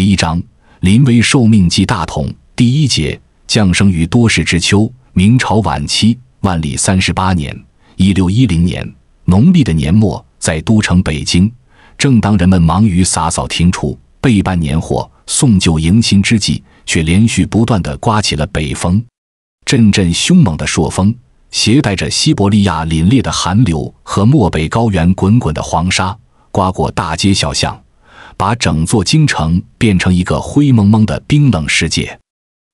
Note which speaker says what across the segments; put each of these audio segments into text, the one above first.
Speaker 1: 第一章临危受命即大统第一节降生于多事之秋明朝晚期万历三十八年一六一零年农历的年末在都城北京正当人们忙于洒扫庭除、备办年货、送旧迎新之际，却连续不断的刮起了北风，阵阵凶猛的朔风，携带着西伯利亚凛冽的寒流和漠北高原滚滚的黄沙，刮过大街小巷。把整座京城变成一个灰蒙蒙的冰冷世界。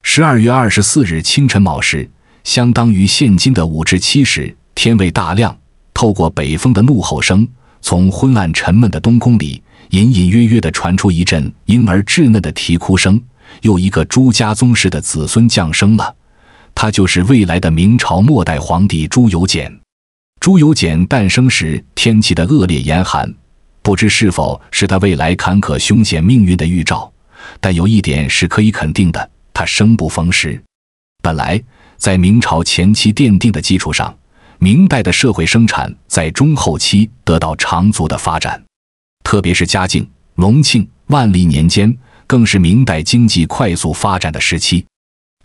Speaker 1: 十二月二十四日清晨卯时，相当于现今的五至七时，天未大亮。透过北风的怒吼声，从昏暗沉闷的东宫里，隐隐约约地传出一阵婴儿稚嫩的啼哭声。又一个朱家宗室的子孙降生了，他就是未来的明朝末代皇帝朱由检。朱由检诞生时，天气的恶劣严寒。不知是否是他未来坎坷凶险命运的预兆，但有一点是可以肯定的：他生不逢时。本来在明朝前期奠定的基础上，明代的社会生产在中后期得到长足的发展，特别是嘉靖、隆庆、万历年间，更是明代经济快速发展的时期，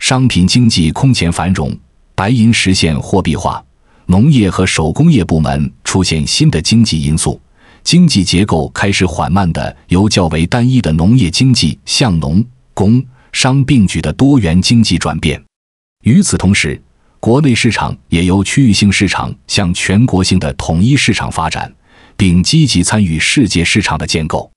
Speaker 1: 商品经济空前繁荣，白银实现货币化，农业和手工业部门出现新的经济因素。经济结构开始缓慢的由较为单一的农业经济向农工商并举的多元经济转变。与此同时，国内市场也由区域性市场向全国性的统一市场发展，并积极参与世界市场的建构。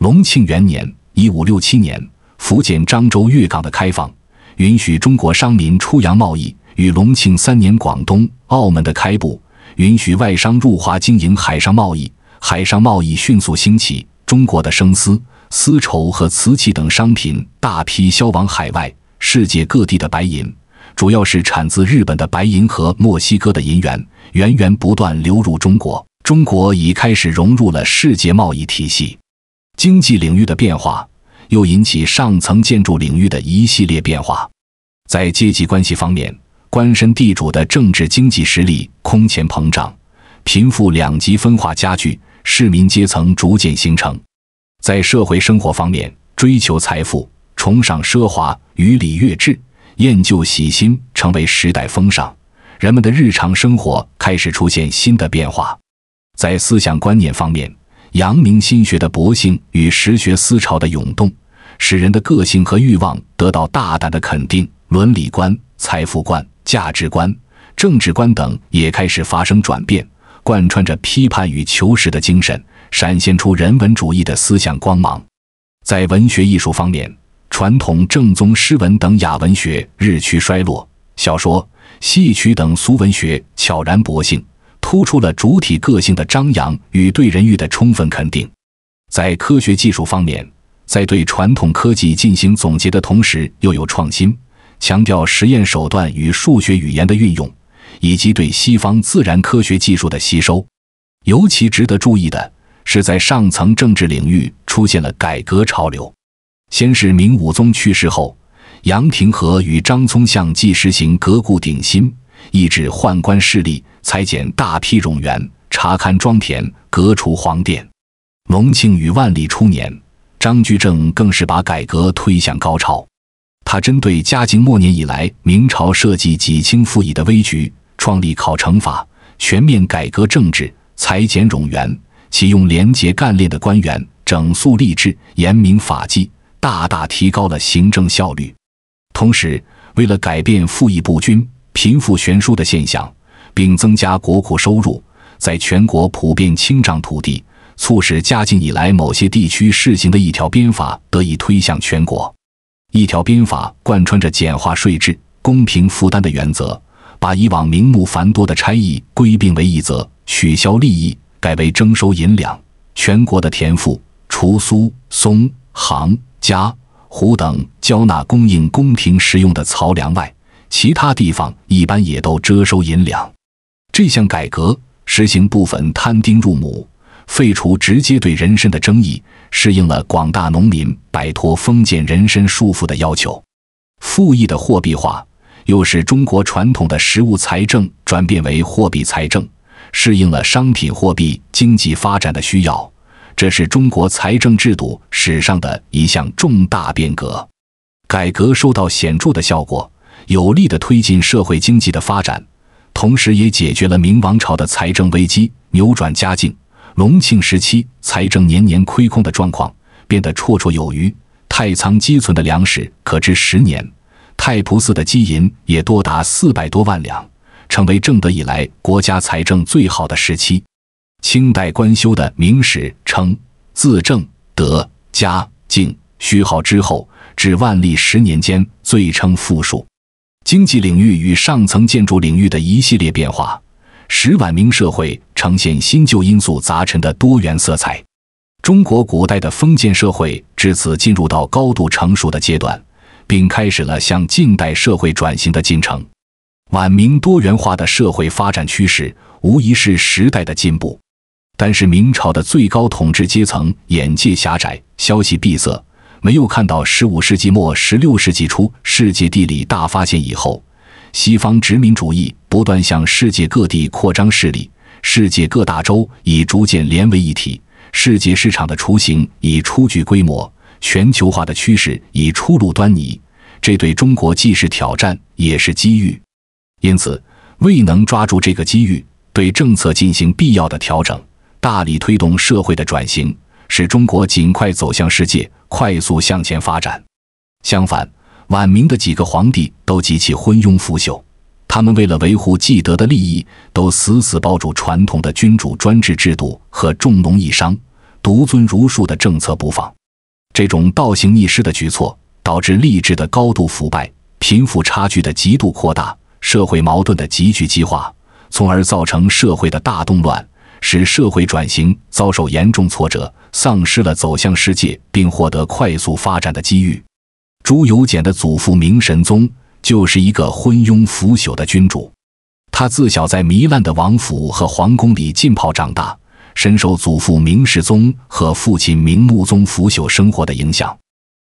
Speaker 1: 隆庆元年（一五六七年），福建漳州、粤港的开放，允许中国商民出洋贸易；与隆庆三年广东、澳门的开埠，允许外商入华经营海上贸易。海上贸易迅速兴起，中国的生丝、丝绸和瓷器等商品大批销往海外。世界各地的白银，主要是产自日本的白银和墨西哥的银元，源源不断流入中国。中国已开始融入了世界贸易体系。经济领域的变化，又引起上层建筑领域的一系列变化。在阶级关系方面，官绅地主的政治经济实力空前膨胀，贫富两极分化加剧。市民阶层逐渐形成，在社会生活方面，追求财富、崇尚奢华与礼乐制、厌旧喜新成为时代风尚，人们的日常生活开始出现新的变化。在思想观念方面，阳明心学的勃兴与实学思潮的涌动，使人的个性和欲望得到大胆的肯定，伦理观、财富观、价值观、政治观等也开始发生转变。贯穿着批判与求实的精神，闪现出人文主义的思想光芒。在文学艺术方面，传统正宗诗文等雅文学日趋衰落，小说、戏曲等俗文学悄然勃兴，突出了主体个性的张扬与对人欲的充分肯定。在科学技术方面，在对传统科技进行总结的同时，又有创新，强调实验手段与数学语言的运用。以及对西方自然科学技术的吸收，尤其值得注意的是，在上层政治领域出现了改革潮流。先是明武宗去世后，杨廷和与张聪相继实行革故鼎新，抑制宦官势力，裁减大批冗员，查勘庄田，革除皇殿。隆庆与万历初年，张居正更是把改革推向高潮。他针对嘉靖末年以来明朝社稷几经复议的危局。创立考成法，全面改革政治，裁减冗员，启用廉洁干练的官员，整肃吏治，严明法纪，大大提高了行政效率。同时，为了改变富役不均、贫富悬殊的现象，并增加国库收入，在全国普遍清账土地，促使嘉靖以来某些地区试行的一条鞭法得以推向全国。一条鞭法贯穿着简化税制、公平负担的原则。把以往名目繁多的差役归并为一则，取消利益，改为征收银两。全国的田赋、除苏、松、杭、嘉、湖等交纳供应宫廷食用的漕粮外，其他地方一般也都征收银两。这项改革实行部分摊丁入亩，废除直接对人身的争议，适应了广大农民摆脱封建人身束缚的要求。赋役的货币化。又使中国传统的实物财政转变为货币财政，适应了商品货币经济发展的需要，这是中国财政制度史上的一项重大变革。改革收到显著的效果，有力地推进社会经济的发展，同时也解决了明王朝的财政危机，扭转嘉靖、隆庆时期财政年年亏空的状况，变得绰绰有余。太仓积存的粮食可支十年。太仆寺的金银也多达四百多万两，成为正德以来国家财政最好的时期。清代官修的《明史》称：“自正德、嘉靖虚号之后，至万历十年间，最称富庶。”经济领域与上层建筑领域的一系列变化，使晚明社会呈现新旧因素杂陈的多元色彩。中国古代的封建社会至此进入到高度成熟的阶段。并开始了向近代社会转型的进程。晚明多元化的社会发展趋势，无疑是时代的进步。但是，明朝的最高统治阶层眼界狭窄，消息闭塞，没有看到15世纪末、16世纪初世界地理大发现以后，西方殖民主义不断向世界各地扩张势力，世界各大洲已逐渐连为一体，世界市场的雏形已初具规模。全球化的趋势已初露端倪，这对中国既是挑战也是机遇。因此，未能抓住这个机遇，对政策进行必要的调整，大力推动社会的转型，使中国尽快走向世界，快速向前发展。相反，晚明的几个皇帝都极其昏庸腐朽，他们为了维护既得的利益，都死死抱住传统的君主专制制度和重农抑商、独尊儒术的政策不放。这种倒行逆施的举措，导致吏治的高度腐败、贫富差距的极度扩大、社会矛盾的急剧激化，从而造成社会的大动乱，使社会转型遭受严重挫折，丧失了走向世界并获得快速发展的机遇。朱由检的祖父明神宗就是一个昏庸腐朽的君主，他自小在糜烂的王府和皇宫里浸泡长大。深受祖父明世宗和父亲明穆宗腐朽生活的影响，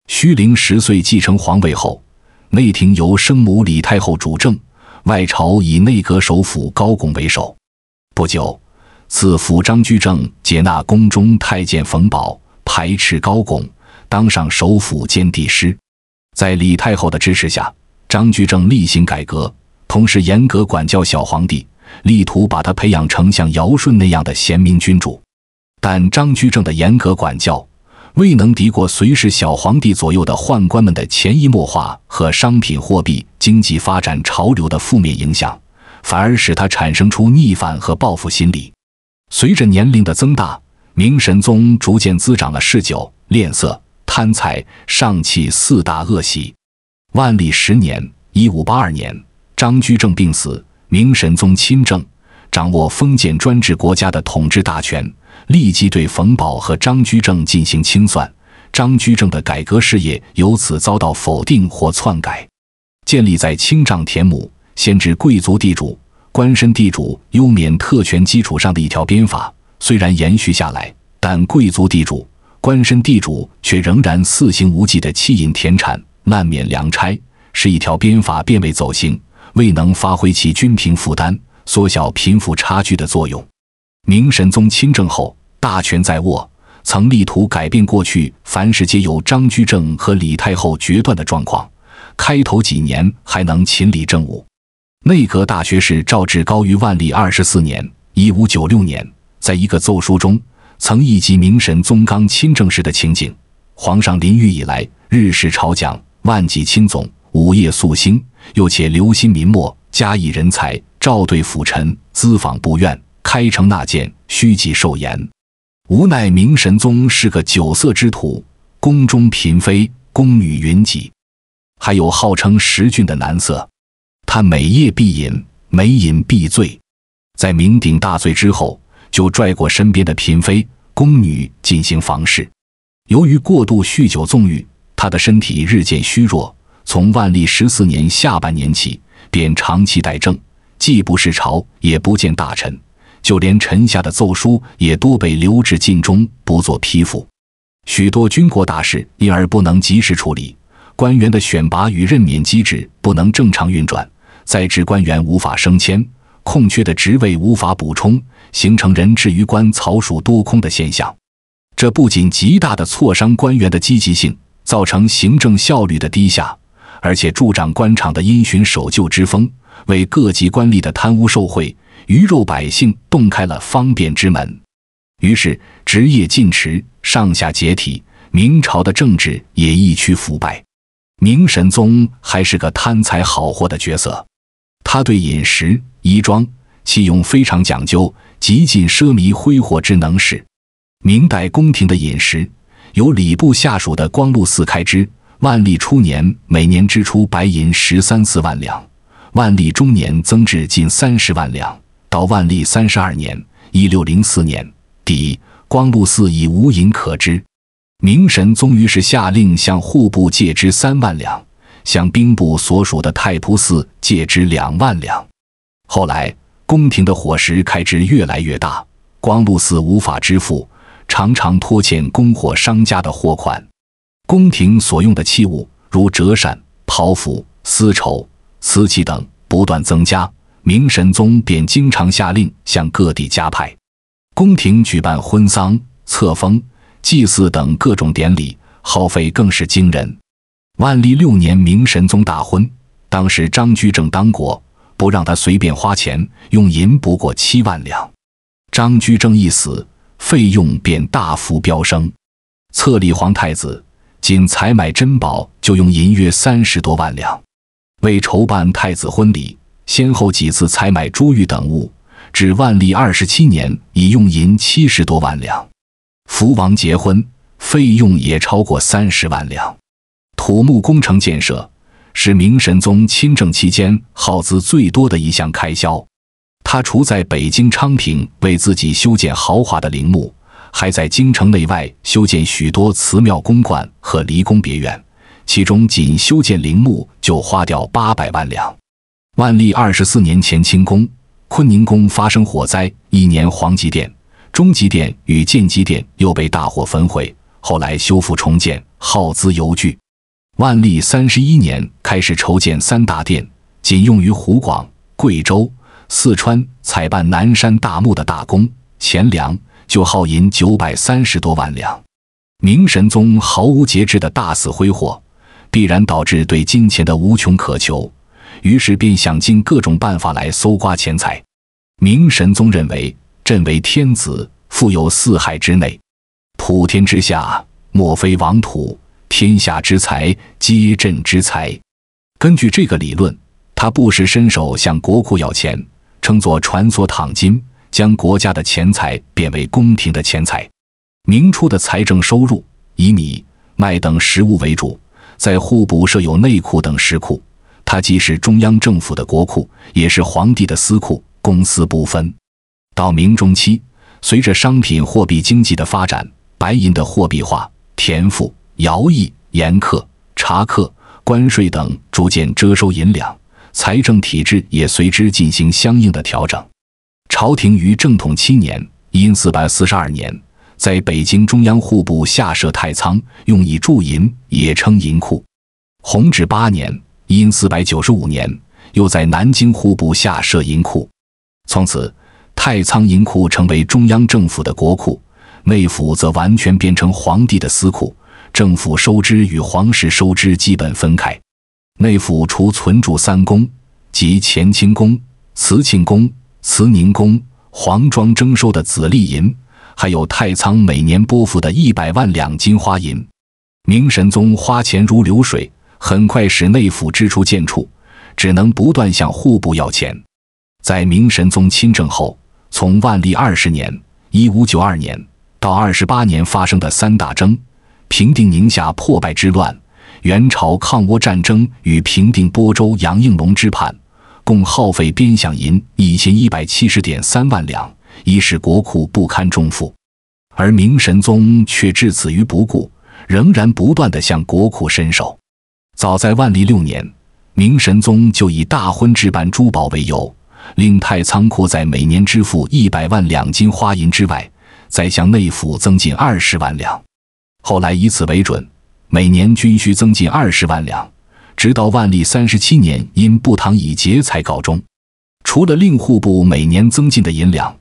Speaker 1: 虚龄十岁继承皇位后，内廷由生母李太后主政，外朝以内阁首辅高拱为首。不久，次辅张居正接纳宫中太监冯保，排斥高拱，当上首辅兼帝师。在李太后的支持下，张居正厉行改革，同时严格管教小皇帝。力图把他培养成像尧舜那样的贤明君主，但张居正的严格管教未能敌过随侍小皇帝左右的宦官们的潜移默化和商品货币经济发展潮流的负面影响，反而使他产生出逆反和报复心理。随着年龄的增大，明神宗逐渐滋长了嗜酒、恋色、贪财、上气四大恶习。万历十年（一五八二年），张居正病死。明神宗亲政，掌握封建专制国家的统治大权，立即对冯保和张居正进行清算。张居正的改革事业由此遭到否定或篡改。建立在清丈田亩、限制贵族地主、官绅地主优免特权基础上的一条鞭法，虽然延续下来，但贵族地主、官绅地主却仍然肆行无忌的弃隐田产、滥免粮差，使一条鞭法变为走形。未能发挥其均贫负担、缩小贫富差距的作用。明神宗亲政后，大权在握，曾力图改变过去凡事皆由张居正和李太后决断的状况。开头几年还能勤理政务。内阁大学士赵志高于万历二十四年（一五九六年）在一个奏疏中，曾忆及明神宗刚亲政时的情景：皇上临御以来，日食朝讲，万几亲总，午夜肃兴。又且留心民末，加以人才，召对辅臣，资访不愿，开诚纳谏，虚己受言。无奈明神宗是个酒色之徒，宫中嫔妃、宫女云集，还有号称十郡的男色，他每夜必饮，每饮必醉，在酩酊大醉之后，就拽过身边的嫔妃、宫女进行房事。由于过度酗酒纵欲，他的身体日渐虚弱。从万历十四年下半年起，便长期怠政，既不视朝，也不见大臣，就连臣下的奏疏也多被留置禁中，不做批复。许多军国大事因而不能及时处理，官员的选拔与任免机制不能正常运转，在职官员无法升迁，空缺的职位无法补充，形成人至于官、草属多空的现象。这不仅极大地挫伤官员的积极性，造成行政效率的低下。而且助长官场的因循守旧之风，为各级官吏的贪污受贿、鱼肉百姓洞开了方便之门。于是，职业尽弛，上下解体，明朝的政治也一趋腐败。明神宗还是个贪财好货的角色，他对饮食、衣装、器用非常讲究，极尽奢靡挥霍之能事。明代宫廷的饮食由礼部下属的光禄寺开支。万历初年，每年支出白银十三四万两；万历中年增至近三十万两；到万历三十二年（一六零四年）底，光禄寺已无银可支。明神宗于是下令向户部借支三万两，向兵部所属的太仆寺借支两万两。后来，宫廷的伙食开支越来越大，光禄寺无法支付，常常拖欠供货商家的货款。宫廷所用的器物，如折扇、袍服、丝绸、瓷器等不断增加。明神宗便经常下令向各地加派。宫廷举办婚丧、册封、祭祀等各种典礼，耗费更是惊人。万历六年，明神宗大婚，当时张居正当国，不让他随便花钱，用银不过七万两。张居正一死，费用便大幅飙升。册立皇太子。仅采买珍宝就用银约三十多万两，为筹办太子婚礼，先后几次采买珠玉等物，至万历二十七年已用银七十多万两。福王结婚费用也超过三十万两。土木工程建设是明神宗亲政期间耗资最多的一项开销。他除在北京昌平为自己修建豪华的陵墓。还在京城内外修建许多祠庙、公馆和离宫别院，其中仅修建陵墓就花掉八百万两。万历二十四年前清宫，坤宁宫发生火灾，一年黄极殿、中极殿与建极殿又被大火焚毁，后来修复重建，耗资尤巨。万历三十一年开始筹建三大殿，仅用于湖广、贵州、四川采办南山大墓的大工钱粮。就耗银九百三十多万两，明神宗毫无节制的大肆挥霍，必然导致对金钱的无穷渴求，于是便想尽各种办法来搜刮钱财。明神宗认为，朕为天子，富有四海之内，普天之下莫非王土，天下之财皆朕之财。根据这个理论，他不时伸手向国库要钱，称作“传梭躺金”。将国家的钱财变为宫廷的钱财。明初的财政收入以米、麦等食物为主，在户部设有内库等食库，它既是中央政府的国库，也是皇帝的私库，公私不分。到明中期，随着商品货币经济的发展，白银的货币化，田赋、徭役、盐客、茶客、关税等逐渐征收银两，财政体制也随之进行相应的调整。朝廷于正统七年（因四百四十二年）在北京中央户部下设太仓，用以贮银，也称银库。弘治八年（因四百九十五年）又在南京户部下设银库。从此，太仓银库成为中央政府的国库，内府则完全变成皇帝的私库，政府收支与皇室收支基本分开。内府除存住三宫，即乾清宫、慈庆宫。慈宁宫皇庄征收的子丽银，还有太仓每年拨付的一百万两金花银，明神宗花钱如流水，很快使内府支出见处，只能不断向户部要钱。在明神宗亲政后，从万历二十年（一五九二年）到二十八年发生的三大征：平定宁夏破败之乱、元朝抗倭战争与平定播州杨应龙之叛。共耗费边饷银一千一百七十点三万两，已使国库不堪重负，而明神宗却置此于不顾，仍然不断的向国库伸手。早在万历六年，明神宗就以大婚置办珠宝为由，令太仓库在每年支付一百万两金花银之外，再向内府增进二十万两。后来以此为准，每年均需增进二十万两。直到万历三十七年，因不堂已竭，才告终。除了令户部每年增进的银两，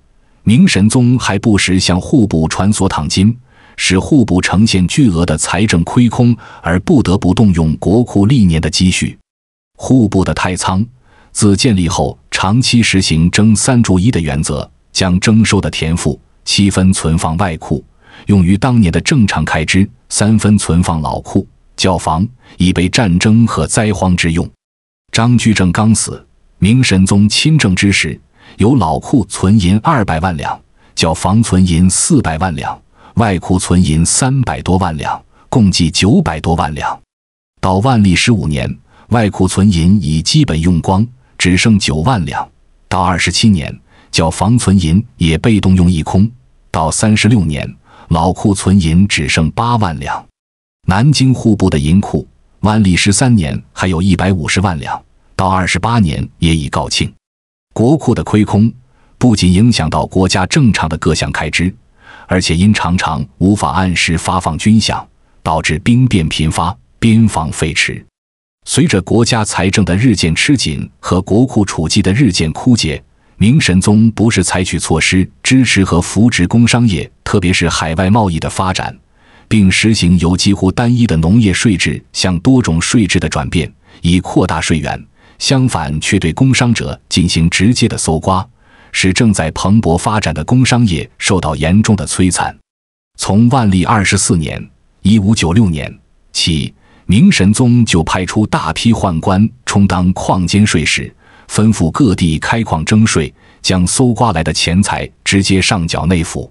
Speaker 1: 明神宗还不时向户部传索躺金，使户部呈现巨额的财政亏空，而不得不动用国库历年的积蓄。户部的太仓自建立后，长期实行“征三逐一”的原则，将征收的田赋七分存放外库，用于当年的正常开支，三分存放老库。教坊以备战争和灾荒之用。张居正刚死，明神宗亲政之时，有老库存银二百万两，教坊存银四百万两，外库存银三百多万两，共计九百多万两。到万历十五年，外库存银已基本用光，只剩九万两。到二十七年，教坊存银也被动用一空。到三十六年，老库存银只剩八万两。南京户部的银库，万历十三年还有一百五十万两，到二十八年也已告罄。国库的亏空不仅影响到国家正常的各项开支，而且因常常无法按时发放军饷，导致兵变频发，边防废弛。随着国家财政的日渐吃紧和国库储积的日渐枯竭，明神宗不是采取措施支持和扶植工商业，特别是海外贸易的发展。并实行由几乎单一的农业税制向多种税制的转变，以扩大税源。相反，却对工商者进行直接的搜刮，使正在蓬勃发展的工商业受到严重的摧残。从万历二十四年（一五九六年）起，明神宗就派出大批宦官充当矿监税使，吩咐各地开矿征税，将搜刮来的钱财直接上缴内府。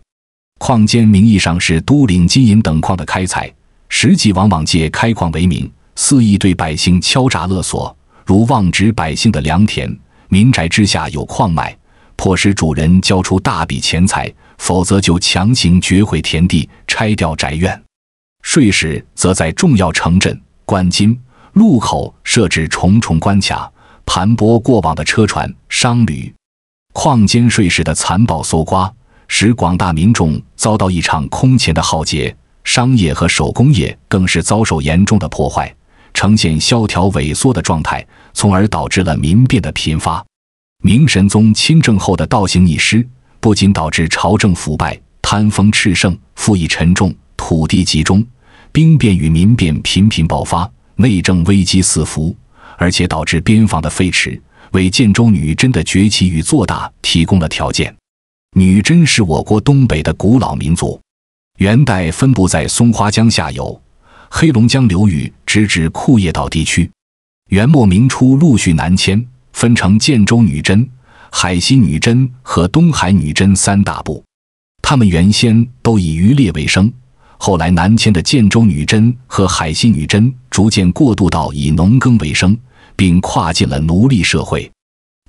Speaker 1: 矿监名义上是都领金银等矿的开采，实际往往借开矿为名，肆意对百姓敲诈勒索，如妄指百姓的良田、民宅之下有矿脉，迫使主人交出大笔钱财，否则就强行掘毁田地、拆掉宅院。税使则在重要城镇、关津、路口设置重重关卡，盘剥过往的车船、商旅。矿监税使的残暴搜刮。使广大民众遭到一场空前的浩劫，商业和手工业更是遭受严重的破坏，呈现萧条萎缩的状态，从而导致了民变的频发。明神宗亲政后的倒行逆施，不仅导致朝政腐败、贪风炽盛、赋役沉重、土地集中，兵变与民变频频爆发，内政危机四伏，而且导致边防的废弛，为建州女真的崛起与做大提供了条件。女真是我国东北的古老民族，元代分布在松花江下游、黑龙江流域，直至库页岛地区。元末明初陆续南迁，分成建州女真、海西女真和东海女真三大部。他们原先都以渔猎为生，后来南迁的建州女真和海西女真逐渐过渡到以农耕为生，并跨进了奴隶社会。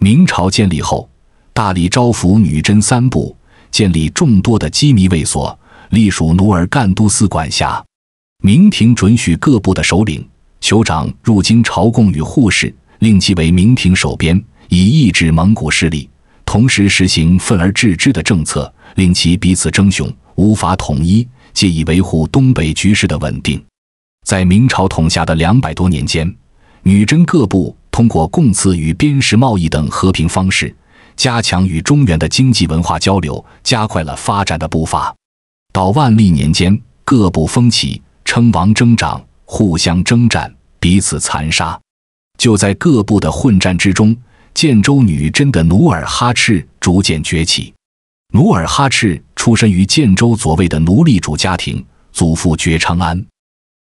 Speaker 1: 明朝建立后。大力招抚女真三部，建立众多的羁縻卫所，隶属努尔干都司管辖。明廷准许各部的首领、酋长入京朝贡与护士，令其为明廷守边，以抑制蒙古势力。同时，实行分而治之的政策，令其彼此争雄，无法统一，借以维护东北局势的稳定。在明朝统辖的两百多年间，女真各部通过贡赐与边石贸易等和平方式。加强与中原的经济文化交流，加快了发展的步伐。到万历年间，各部风起，称王争长，互相征战，彼此残杀。就在各部的混战之中，建州女真的努尔哈赤逐渐崛起。努尔哈赤出身于建州左卫的奴隶主家庭，祖父觉昌安，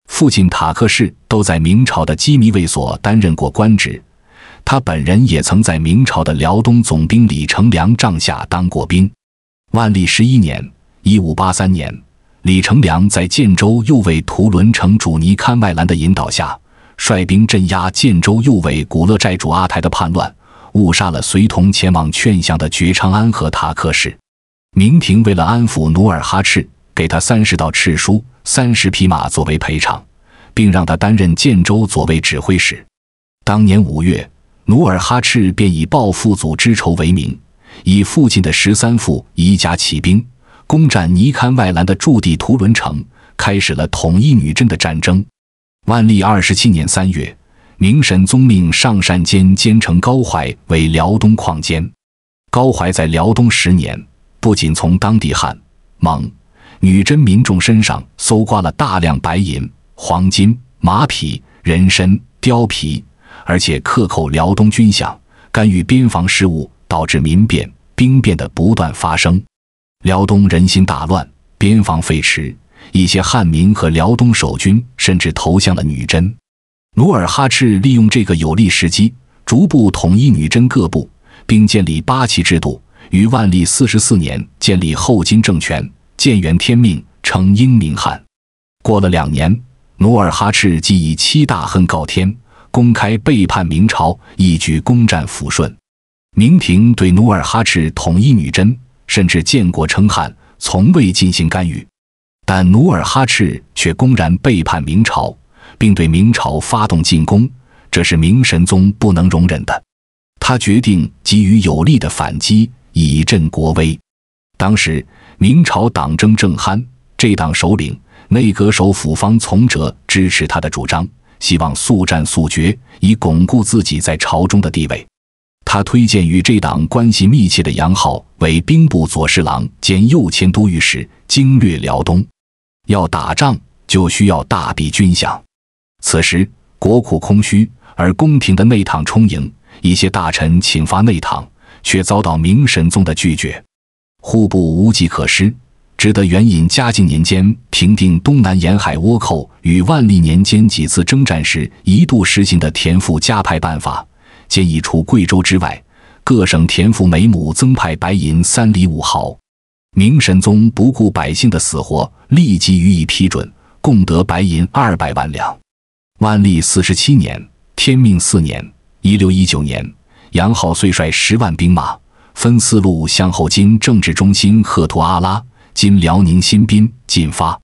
Speaker 1: 父亲塔克世，都在明朝的羁縻卫所担任过官职。他本人也曾在明朝的辽东总兵李成梁帐下当过兵。万历十一年（一五八三年），李成梁在建州右卫图伦城主尼堪外兰的引导下，率兵镇压建州右卫古勒寨主阿台的叛乱，误杀了随同前往劝降的觉昌安和塔克氏。明廷为了安抚努尔哈赤，给他三十道敕书、三十匹马作为赔偿，并让他担任建州左卫指挥使。当年五月。努尔哈赤便以报父祖之仇为名，以父亲的十三副一家起兵，攻占尼堪外兰的驻地图伦城，开始了统一女真的战争。万历二十七年三月，明神宗命上善监兼城高怀为辽东矿监。高怀在辽东十年，不仅从当地汉、蒙、女真民众身上搜刮了大量白银、黄金、马匹、人参、貂皮。而且克扣辽东军饷，干预边防事务，导致民变、兵变的不断发生，辽东人心大乱，边防废弛，一些汉民和辽东守军甚至投向了女真。努尔哈赤利用这个有利时机，逐步统一女真各部，并建立八旗制度，于万历四十四年建立后金政权，建元天命，称英明汗。过了两年，努尔哈赤即以七大恨告天。公开背叛明朝，一举攻占抚顺，明廷对努尔哈赤统一女真，甚至建国称汗，从未进行干预。但努尔哈赤却公然背叛明朝，并对明朝发动进攻，这是明神宗不能容忍的。他决定给予有力的反击，以振国威。当时，明朝党争正酣，这党首领内阁首辅方从哲支持他的主张。希望速战速决，以巩固自己在朝中的地位。他推荐与这党关系密切的杨浩为兵部左侍郎兼右迁都御史，经略辽东。要打仗，就需要大笔军饷。此时国库空虚，而宫廷的内堂充盈，一些大臣请发内堂，却遭到明神宗的拒绝，户部无计可施。只得援引嘉靖年间平定东南沿海倭寇与万历年间几次征战时一度实行的田赋加派办法，建议除贵州之外各省田赋每亩增派白银三厘五毫。明神宗不顾百姓的死活，立即予以批准，共得白银二百万两。万历四十七年，天命四年，一六一九年，杨浩遂率十万兵马分四路向后金政治中心赫图阿拉。今辽宁新兵进发，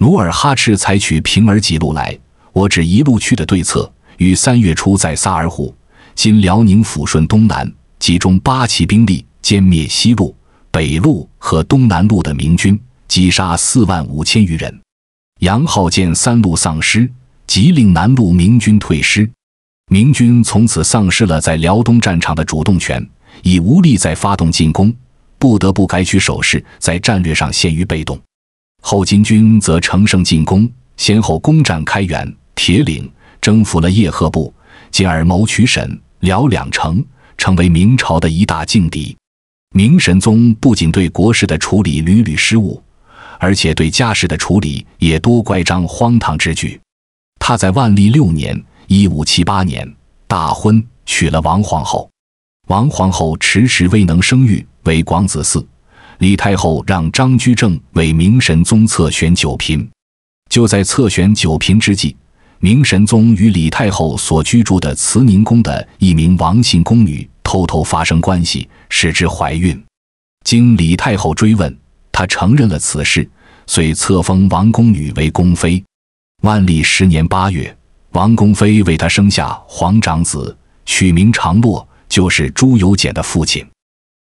Speaker 1: 努尔哈赤采取平儿几路来，我只一路去的对策，于三月初在萨尔浒（今辽宁抚顺东南）集中八旗兵力，歼灭西路、北路和东南路的明军，击杀四万五千余人。杨浩见三路丧失，即令南路明军退师，明军从此丧失了在辽东战场的主动权，已无力再发动进攻。不得不改取守势，在战略上陷于被动。后金军则乘胜进攻，先后攻占开原、铁岭，征服了叶赫部，进而谋取沈、辽两城，成为明朝的一大劲敌。明神宗不仅对国事的处理屡屡失误，而且对家事的处理也多乖张荒唐之举。他在万历六年一五七八年）大婚，娶了王皇后。王皇后迟迟未能生育。为广子嗣，李太后让张居正为明神宗策选九嫔。就在策选九嫔之际，明神宗与李太后所居住的慈宁宫的一名王姓宫女偷偷发生关系，使之怀孕。经李太后追问，她承认了此事，遂册封王宫女为宫妃。万历十年八月，王宫妃为她生下皇长子，取名长洛，就是朱由检的父亲。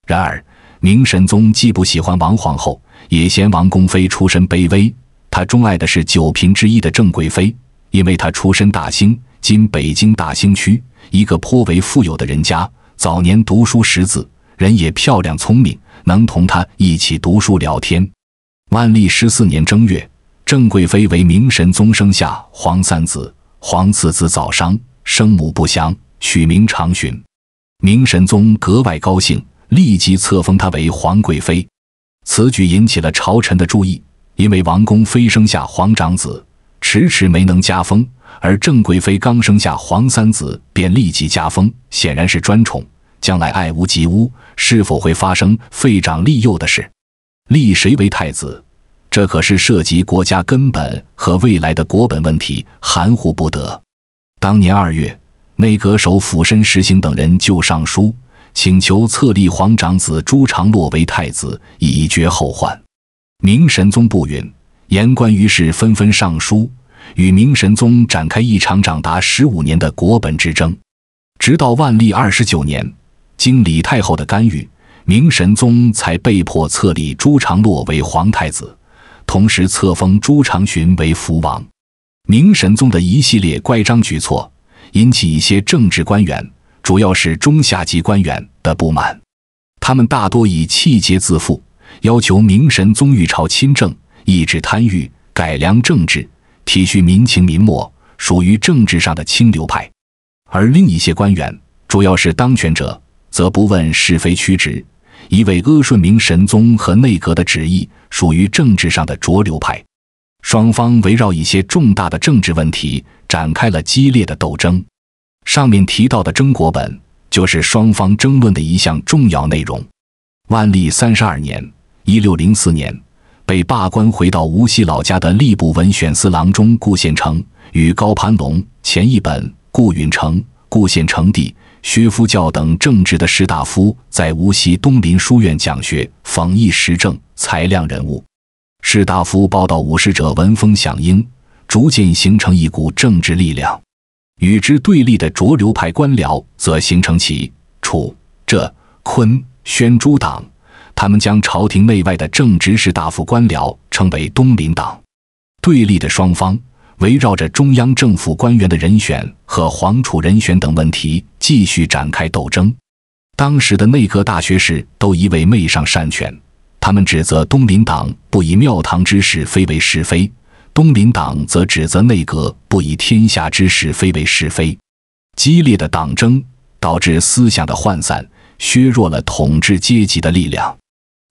Speaker 1: 然而。明神宗既不喜欢王皇后，也嫌王宫妃出身卑微。他钟爱的是九嫔之一的郑贵妃，因为她出身大兴（今北京大兴区）一个颇为富有的人家，早年读书识字，人也漂亮聪明，能同他一起读书聊天。万历十四年正月，郑贵妃为明神宗生下皇三子，皇四子早殇，生母不详，取名长洵。明神宗格外高兴。立即册封她为皇贵妃，此举引起了朝臣的注意。因为王公妃生下皇长子，迟迟没能加封，而郑贵妃刚生下皇三子便立即加封，显然是专宠。将来爱屋及乌，是否会发生废长立幼的事？立谁为太子？这可是涉及国家根本和未来的国本问题，含糊不得。当年二月，内阁首辅申时行等人就上书。请求册立皇长子朱常洛为太子，以绝后患。明神宗不允，言官于是纷纷上书，与明神宗展开一场长达十五年的国本之争。直到万历二十九年，经李太后的干预，明神宗才被迫册立朱常洛为皇太子，同时册封朱常洵为福王。明神宗的一系列乖张举措，引起一些政治官员。主要是中下级官员的不满，他们大多以气节自负，要求明神宗御朝亲政，抑制贪欲，改良政治，体恤民情，民末属于政治上的清流派；而另一些官员，主要是当权者，则不问是非曲直，一味阿顺明神宗和内阁的旨意，属于政治上的浊流派。双方围绕一些重大的政治问题展开了激烈的斗争。上面提到的争国本，就是双方争论的一项重要内容。万历三十二年（一六零四年），被罢官回到无锡老家的吏部文选司郎中顾宪成，与高攀龙、钱一本、顾允成、顾宪成弟薛夫教等正直的士大夫，在无锡东林书院讲学，讽议时政，裁量人物。士大夫报道，武士者闻风响应，逐渐形成一股政治力量。与之对立的浊流派官僚则形成其楚、浙、昆、宣诸党，他们将朝廷内外的正直士大夫官僚称为东林党。对立的双方围绕着中央政府官员的人选和皇储人选等问题继续展开斗争。当时的内阁大学士都一味媚上擅权，他们指责东林党不以庙堂之事非为是非。东林党则指责内阁不以天下之事非为是非，激烈的党争导致思想的涣散，削弱了统治阶级的力量。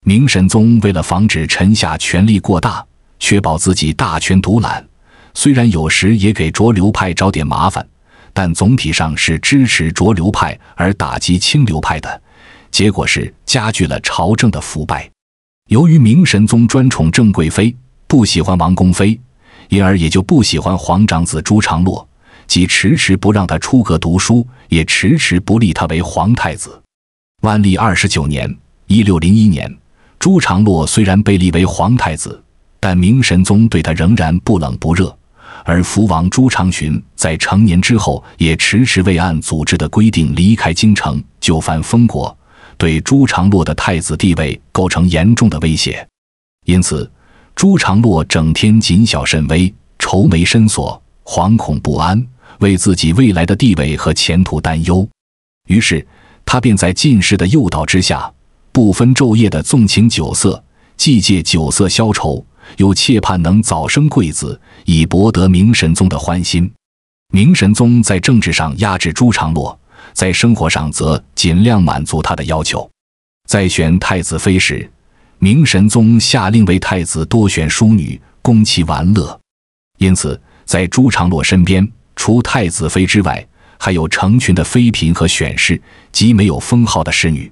Speaker 1: 明神宗为了防止臣下权力过大，确保自己大权独揽，虽然有时也给浊流派找点麻烦，但总体上是支持浊流派而打击清流派的，结果是加剧了朝政的腐败。由于明神宗专宠郑贵妃，不喜欢王宫妃。因而也就不喜欢皇长子朱常洛，即迟迟不让他出阁读书，也迟迟不立他为皇太子。万历二十九年（一六零一年），朱常洛虽然被立为皇太子，但明神宗对他仍然不冷不热。而福王朱常洵在成年之后，也迟迟未按组织的规定离开京城就藩封国，对朱常洛的太子地位构成严重的威胁，因此。朱常洛整天谨小慎微，愁眉深锁，惶恐不安，为自己未来的地位和前途担忧。于是，他便在进士的诱导之下，不分昼夜的纵情酒色，既借酒色消愁，又切盼能早生贵子，以博得明神宗的欢心。明神宗在政治上压制朱常洛，在生活上则尽量满足他的要求。在选太子妃时，明神宗下令为太子多选淑女，供其玩乐，因此在朱常洛身边，除太子妃之外，还有成群的妃嫔和选侍，即没有封号的侍女。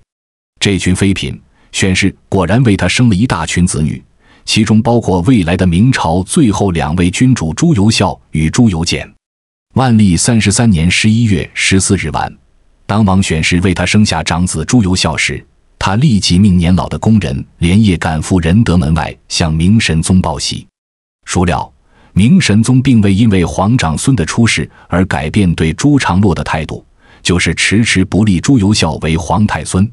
Speaker 1: 这群妃嫔、选侍果然为他生了一大群子女，其中包括未来的明朝最后两位君主朱由校与朱由检。万历三十三年十一月十四日晚，当王选侍为他生下长子朱由校时，他立即命年老的工人连夜赶赴仁德门外向明神宗报喜。孰料，明神宗并未因为皇长孙的出世而改变对朱常洛的态度，就是迟迟不立朱由校为皇太孙，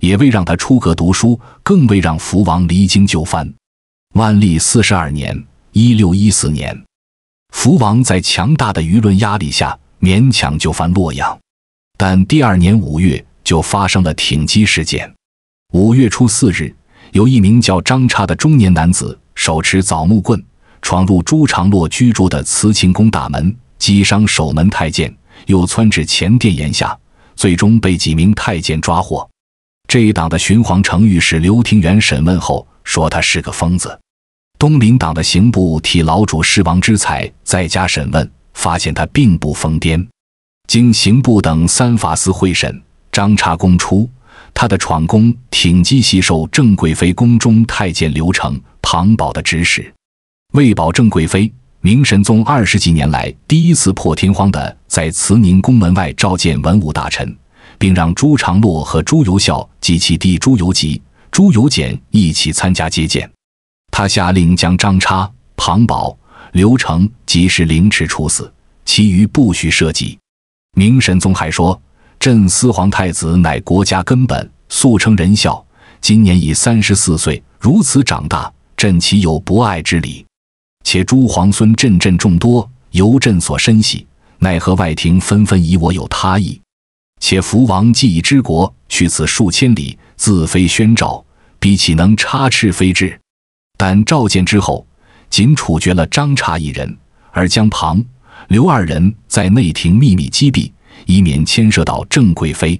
Speaker 1: 也未让他出阁读书，更未让福王离京就藩。万历四十二年（一六一四年），福王在强大的舆论压力下勉强就藩洛阳，但第二年五月就发生了挺击事件。五月初四日，有一名叫张叉的中年男子，手持枣木棍，闯入朱常洛居住的慈庆宫大门，击伤守门太监，又窜至前殿檐下，最终被几名太监抓获。这一党的巡黄城御使刘廷元审问后说，他是个疯子。东林党的刑部替老主事王之才在家审问，发现他并不疯癫。经刑部等三法司会审，张叉供出。他的闯宫、挺机吸受郑贵妃宫中太监刘成、庞宝的指使。为保郑贵妃，明神宗二十几年来第一次破天荒地在慈宁宫门外召见文武大臣，并让朱常洛和朱由校及其弟朱由吉、朱由检一起参加接见。他下令将张叉、庞宝、刘成及时凌迟处死，其余不许涉及。明神宗还说。朕思皇太子乃国家根本，素称仁孝。今年已三十四岁，如此长大，朕岂有不爱之理？且诸皇孙，朕朕众多，由朕所深喜。奈何外廷纷纷以我有他意？且福王既已知国，去此数千里，自非宣召，彼岂能插翅飞至？但召见之后，仅处决了张差一人，而将庞、刘二人在内廷秘密击毙。以免牵涉到郑贵妃，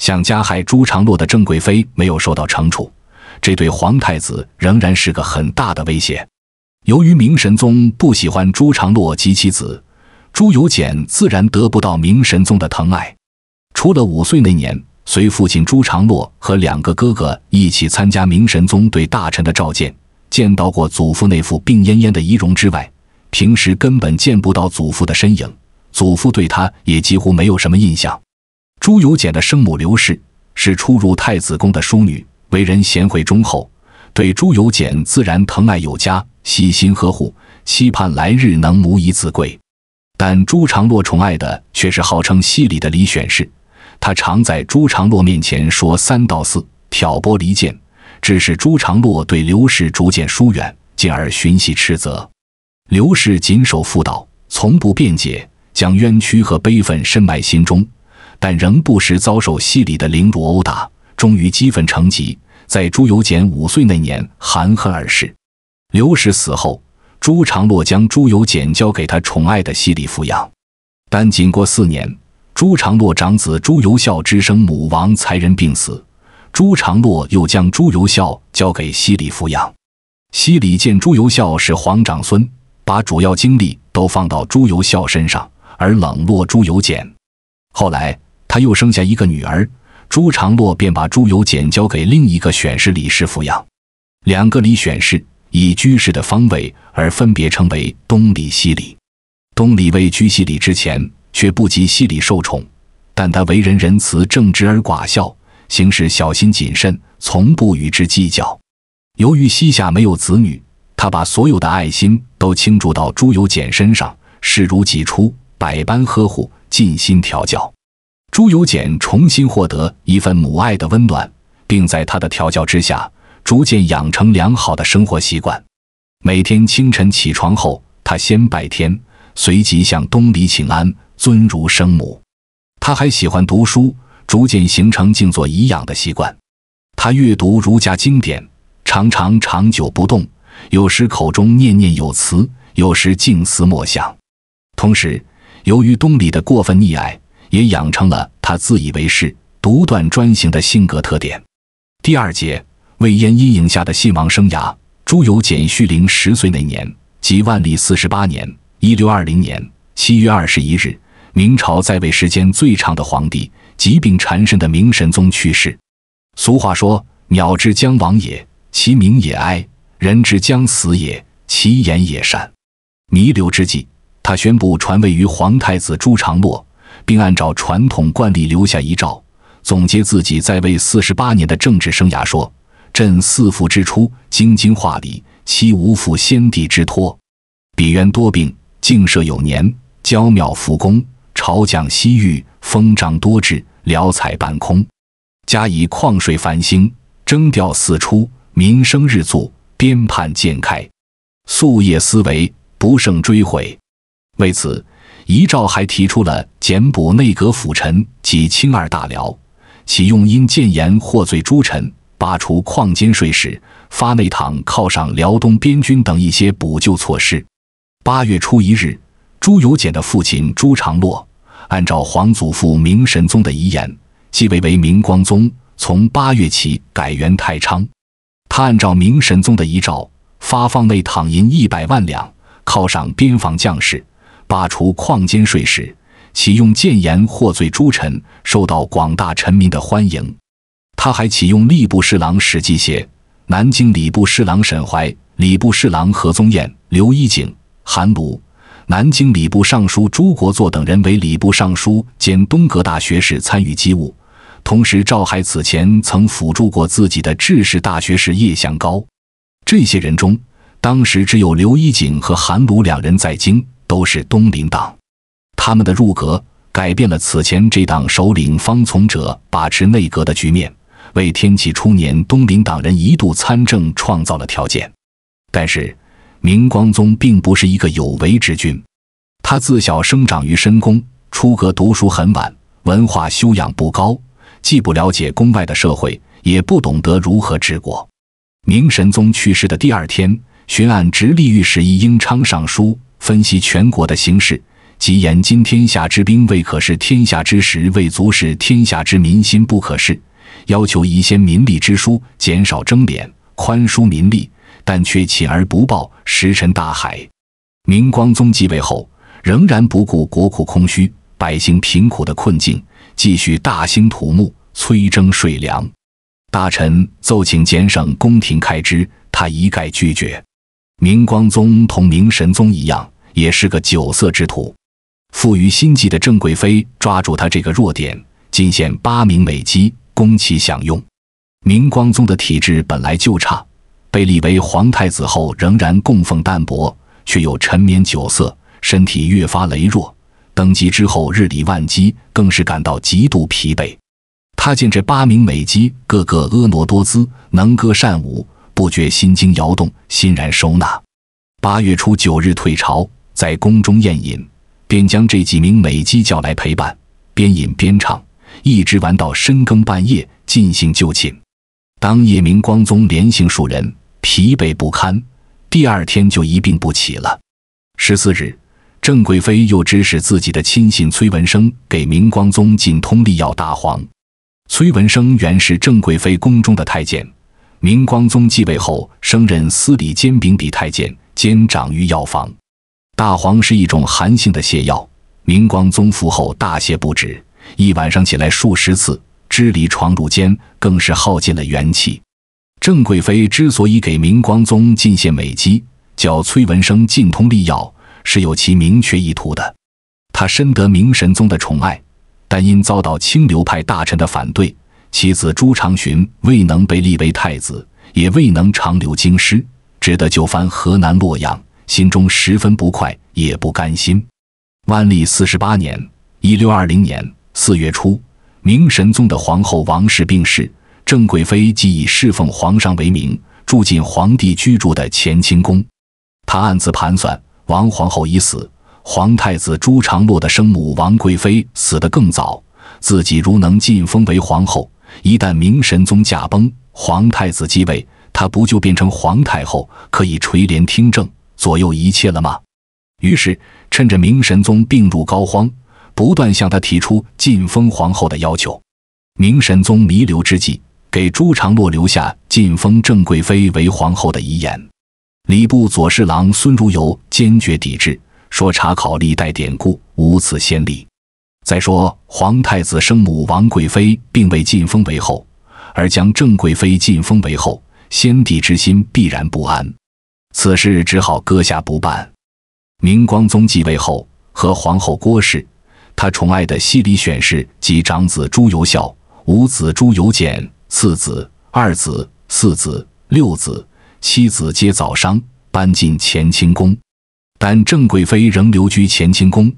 Speaker 1: 想加害朱常洛的郑贵妃没有受到惩处，这对皇太子仍然是个很大的威胁。由于明神宗不喜欢朱常洛及其子朱由检，自然得不到明神宗的疼爱。除了五岁那年随父亲朱常洛和两个哥哥一起参加明神宗对大臣的召见，见到过祖父那副病恹恹的仪容之外，平时根本见不到祖父的身影。祖父对他也几乎没有什么印象。朱由检的生母刘氏是初入太子宫的淑女，为人贤惠忠厚，对朱由检自然疼爱有加，悉心呵护，期盼来日能母以子贵。但朱常洛宠爱的却是号称“戏里”的李选侍，他常在朱常洛面前说三道四，挑拨离间，致使朱常洛对刘氏逐渐疏远，进而寻隙斥责。刘氏谨守妇道，从不辩解。将冤屈和悲愤深埋心中，但仍不时遭受西里的凌辱殴打。终于激愤成疾，在朱由检五岁那年含恨而逝。刘氏死后，朱常洛将朱由检交给他宠爱的西里抚养，但仅过四年，朱常洛长子朱由校之生母王才人病死，朱常洛又将朱由校交给西里抚养。西里见朱由校是皇长孙，把主要精力都放到朱由校身上。而冷落朱由检。后来，他又生下一个女儿，朱常洛便把朱由检交给另一个选侍李氏抚养。两个李选侍以居士的方位而分别称为东李、西李。东李位居西李之前，却不及西李受宠。但他为人仁慈正直而寡孝，行事小心谨慎，从不与之计较。由于膝下没有子女，他把所有的爱心都倾注到朱由检身上，视如己出。百般呵护，尽心调教，朱由检重新获得一份母爱的温暖，并在他的调教之下，逐渐养成良好的生活习惯。每天清晨起床后，他先拜天，随即向东篱请安，尊如生母。他还喜欢读书，逐渐形成静坐颐养的习惯。他阅读儒家经典，常常长久不动，有时口中念念有词，有时静思默想，同时。由于东里的过分溺爱，也养成了他自以为是、独断专行的性格特点。第二节，魏延阴影下的信王生涯。朱由检续龄十岁那年，即万历四十八年（一六二零年）七月二十一日，明朝在位时间最长的皇帝、疾病缠身的明神宗去世。俗话说：“鸟之将亡也，其鸣也哀；人之将死也，其言也善。”弥留之际。他宣布传位于皇太子朱常洛，并按照传统惯例留下遗诏，总结自己在位四十八年的政治生涯，说：“朕四父之初，精勤化礼，期无负先帝之托。比渊多病，竟设有年。郊庙复功，朝讲西域，封章多治，辽采半空。加以矿税繁兴，征调四出，民生日蹙，边判渐开。夙夜思维，不胜追悔。”为此，遗诏还提出了简补内阁辅臣及清二大僚，启用因谏言获罪诸臣，罢除矿监税使，发内帑犒赏辽东边军等一些补救措施。八月初一日，朱由检的父亲朱常洛按照皇祖父明神宗的遗言继位为明光宗，从八月起改元太昌。他按照明神宗的遗诏发放内帑银一百万两，犒赏边防将士。罢除矿监税时，启用谏言获罪诸臣，受到广大臣民的欢迎。他还启用吏部侍郎史继偕、南京礼部侍郎沈怀、礼部侍郎何宗彦、刘一景、韩鲁、南京礼部尚书朱国祚等人为礼部尚书兼东阁大学士，参与机务。同时，赵海此前曾辅助过自己的治世大学士叶向高。这些人中，当时只有刘一景和韩鲁两人在京。都是东林党，他们的入阁改变了此前这党首领方从哲把持内阁的局面，为天启初年东林党人一度参政创造了条件。但是，明光宗并不是一个有为之君，他自小生长于深宫，出阁读书很晚，文化修养不高，既不了解宫外的社会，也不懂得如何治国。明神宗去世的第二天，巡按直隶御史一英昌上书。分析全国的形势，即言今天下之兵未可恃，天下之时，未足，恃天下之民心不可恃。要求一先民利之书，减少征敛，宽疏民利，但却寝而不报，石沉大海。明光宗继位后，仍然不顾国库空虚、百姓贫苦的困境，继续大兴土木，催征税粮。大臣奏请减省宫廷开支，他一概拒绝。明光宗同明神宗一样，也是个酒色之徒。富于心计的郑贵妃抓住他这个弱点，进献八名美姬供其享用。明光宗的体质本来就差，被立为皇太子后仍然供奉淡薄，却又沉湎酒色，身体越发羸弱。登基之后日理万机，更是感到极度疲惫。他见这八名美姬个个婀娜多姿，能歌善舞。不觉心惊摇动，欣然收纳。八月初九日退朝，在宫中宴饮，便将这几名美姬叫来陪伴，边饮边唱，一直玩到深更半夜，尽兴就寝。当夜，明光宗连行数人，疲惫不堪，第二天就一病不起了。十四日，郑贵妃又指使自己的亲信崔文生给明光宗进通利药大黄。崔文生原是郑贵妃宫中的太监。明光宗继位后，升任司礼监秉笔太监，兼掌于药房。大黄是一种寒性的泻药，明光宗服后大泻不止，一晚上起来数十次，支离床褥间，更是耗尽了元气。郑贵妃之所以给明光宗进献美姬，叫崔文生进通利药，是有其明确意图的。他深得明神宗的宠爱，但因遭到清流派大臣的反对。其子朱长洵未能被立为太子，也未能长留京师，只得就藩河南洛阳，心中十分不快，也不甘心。万历四十八年（一六二零年）四月初，明神宗的皇后王氏病逝，郑贵妃即以侍奉皇上为名，住进皇帝居住的乾清宫。她暗自盘算，王皇后已死，皇太子朱常洛的生母王贵妃死得更早，自己如能晋封为皇后。一旦明神宗驾崩，皇太子继位，他不就变成皇太后，可以垂帘听政，左右一切了吗？于是，趁着明神宗病入膏肓，不断向他提出晋封皇后的要求。明神宗弥留之际，给朱常洛留下晋封郑贵妃为皇后的遗言。礼部左侍郎孙如游坚决抵制，说查考历代典故，无此先例。再说，皇太子生母王贵妃并未晋封为后，而将郑贵妃晋封为后，先帝之心必然不安。此事只好搁下不办。明光宗继位后，和皇后郭氏、他宠爱的西里选氏及长子朱由校、五子朱由检、次子、二子、四子、六子、七子皆早殇，搬进乾清宫，但郑贵妃仍留居乾清宫。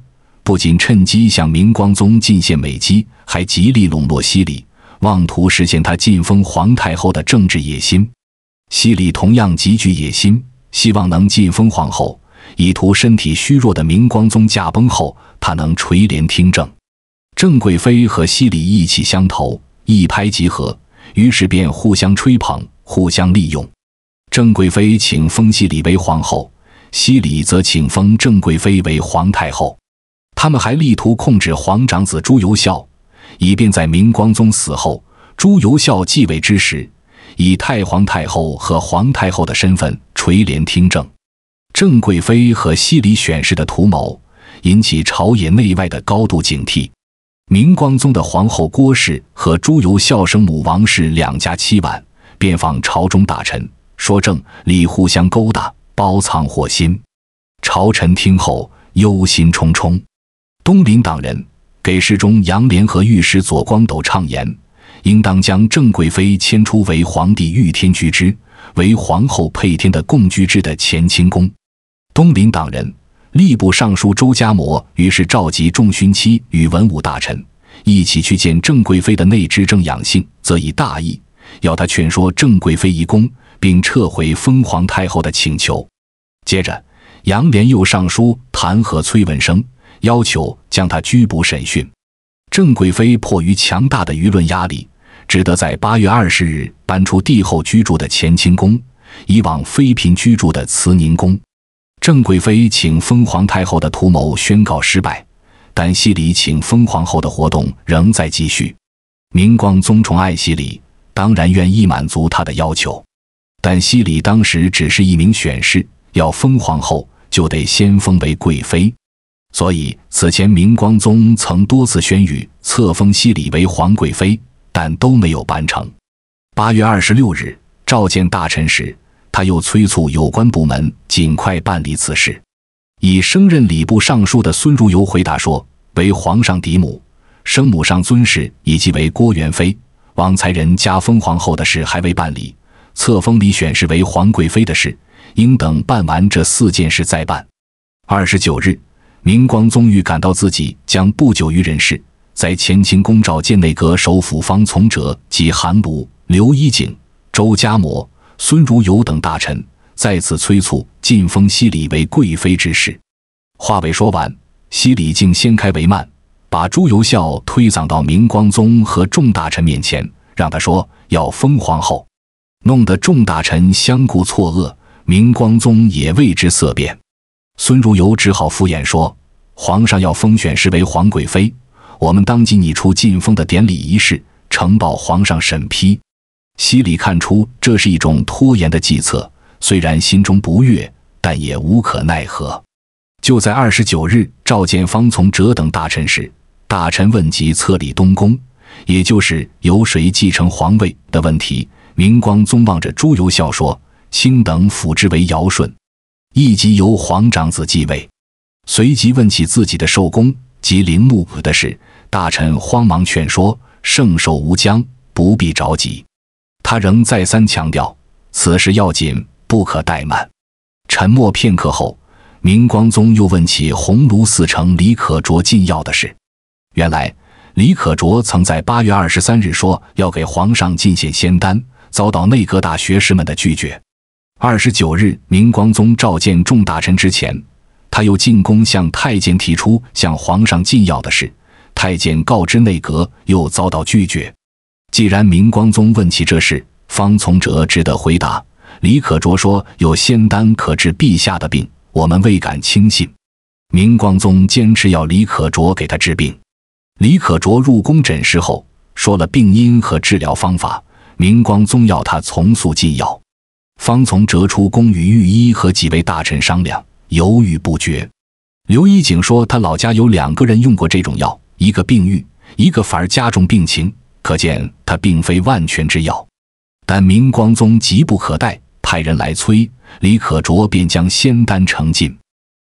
Speaker 1: 不仅趁机向明光宗进献美姬，还极力笼络西里，妄图实现他晋封皇太后的政治野心。西里同样极具野心，希望能晋封皇后，以图身体虚弱的明光宗驾崩后，他能垂帘听政。郑贵妃和西里意气相投，一拍即合，于是便互相吹捧，互相利用。郑贵妃请封西里为皇后，西里则请封郑贵妃为皇太后。他们还力图控制皇长子朱由校，以便在明光宗死后，朱由校继位之时，以太皇太后和皇太后的身份垂帘听政。郑贵妃和西里选侍的图谋引起朝野内外的高度警惕。明光宗的皇后郭氏和朱由校生母王氏两家妻晚便访朝中大臣说政李互相勾搭包藏祸心，朝臣听后忧心忡忡。东林党人给侍中杨涟和御史左光斗畅言，应当将郑贵妃迁出为皇帝御天居之、为皇后配天的共居之的乾清宫。东林党人、吏部尚书周家模于是召集众勋戚与文武大臣一起去见郑贵妃的内侄政养性，则以大义要他劝说郑贵妃移宫，并撤回封皇太后的请求。接着，杨涟又上书弹劾崔文升。要求将他拘捕审讯，郑贵妃迫于强大的舆论压力，只得在八月二十日搬出帝后居住的乾清宫，以往妃嫔居住的慈宁宫。郑贵妃请封皇太后的图谋宣告失败，但西礼请封皇后的活动仍在继续。明光宗宠爱西礼，当然愿意满足他的要求，但西礼当时只是一名选侍，要封皇后就得先封为贵妃。所以，此前明光宗曾多次宣谕册封西里为皇贵妃，但都没有办成。八月二十六日召见大臣时，他又催促有关部门尽快办理此事。已升任礼部尚书的孙如游回答说：“为皇上嫡母，生母上尊氏以及为郭元妃，王才人加封皇后的事还未办理，册封李选侍为皇贵妃的事，应等办完这四件事再办。”二十九日。明光宗预感到自己将不久于人世，在乾清宫召见内阁首辅方从哲及韩卢、刘一景、周嘉模、孙如游等大臣，再次催促晋封西李为贵妃之事。话未说完，西李竟掀开帷幔，把朱由校推搡到明光宗和众大臣面前，让他说要封皇后，弄得众大臣相顾错愕，明光宗也为之色变。孙如游只好敷衍说。皇上要封选时为皇贵妃，我们当即拟出晋封的典礼仪式，呈报皇上审批。西里看出这是一种拖延的计策，虽然心中不悦，但也无可奈何。就在二十九日召见方从哲等大臣时，大臣问及册立东宫，也就是由谁继承皇位的问题，明光宗望着朱由校说：“卿等辅之为尧舜，亦即由皇长子继位。”随即问起自己的寿宫及陵墓的事，大臣慌忙劝说：“圣寿无疆，不必着急。”他仍再三强调此事要紧，不可怠慢。沉默片刻后，明光宗又问起鸿胪寺丞李可灼进药的事。原来，李可灼曾在八月二十三日说要给皇上进献仙丹，遭到内阁大学士们的拒绝。二十九日，明光宗召见众大臣之前。他又进宫向太监提出向皇上进药的事，太监告知内阁，又遭到拒绝。既然明光宗问起这事，方从哲只得回答李可灼说有仙丹可治陛下的病，我们未敢轻信。明光宗坚持要李可灼给他治病。李可灼入宫诊视后，说了病因和治疗方法。明光宗要他从速进药，方从哲出宫与御医和几位大臣商量。犹豫不决，刘一景说：“他老家有两个人用过这种药，一个病愈，一个反而加重病情，可见它并非万全之药。”但明光宗急不可待，派人来催，李可灼便将仙丹呈进。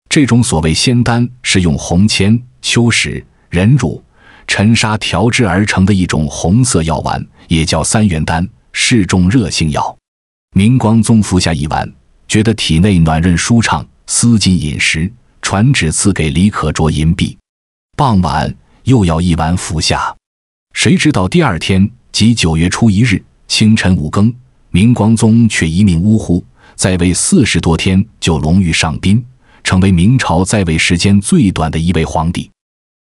Speaker 1: 这种所谓仙丹，是用红铅、秋石、人乳、沉沙调制而成的一种红色药丸，也叫三元丹，是种热性药。明光宗服下一丸，觉得体内暖润舒畅。私进饮食，传旨赐给李可灼银币，傍晚又要一碗服下。谁知道第二天即九月初一日清晨五更，明光宗却一命呜呼，在位四十多天就龙驭上宾，成为明朝在位时间最短的一位皇帝。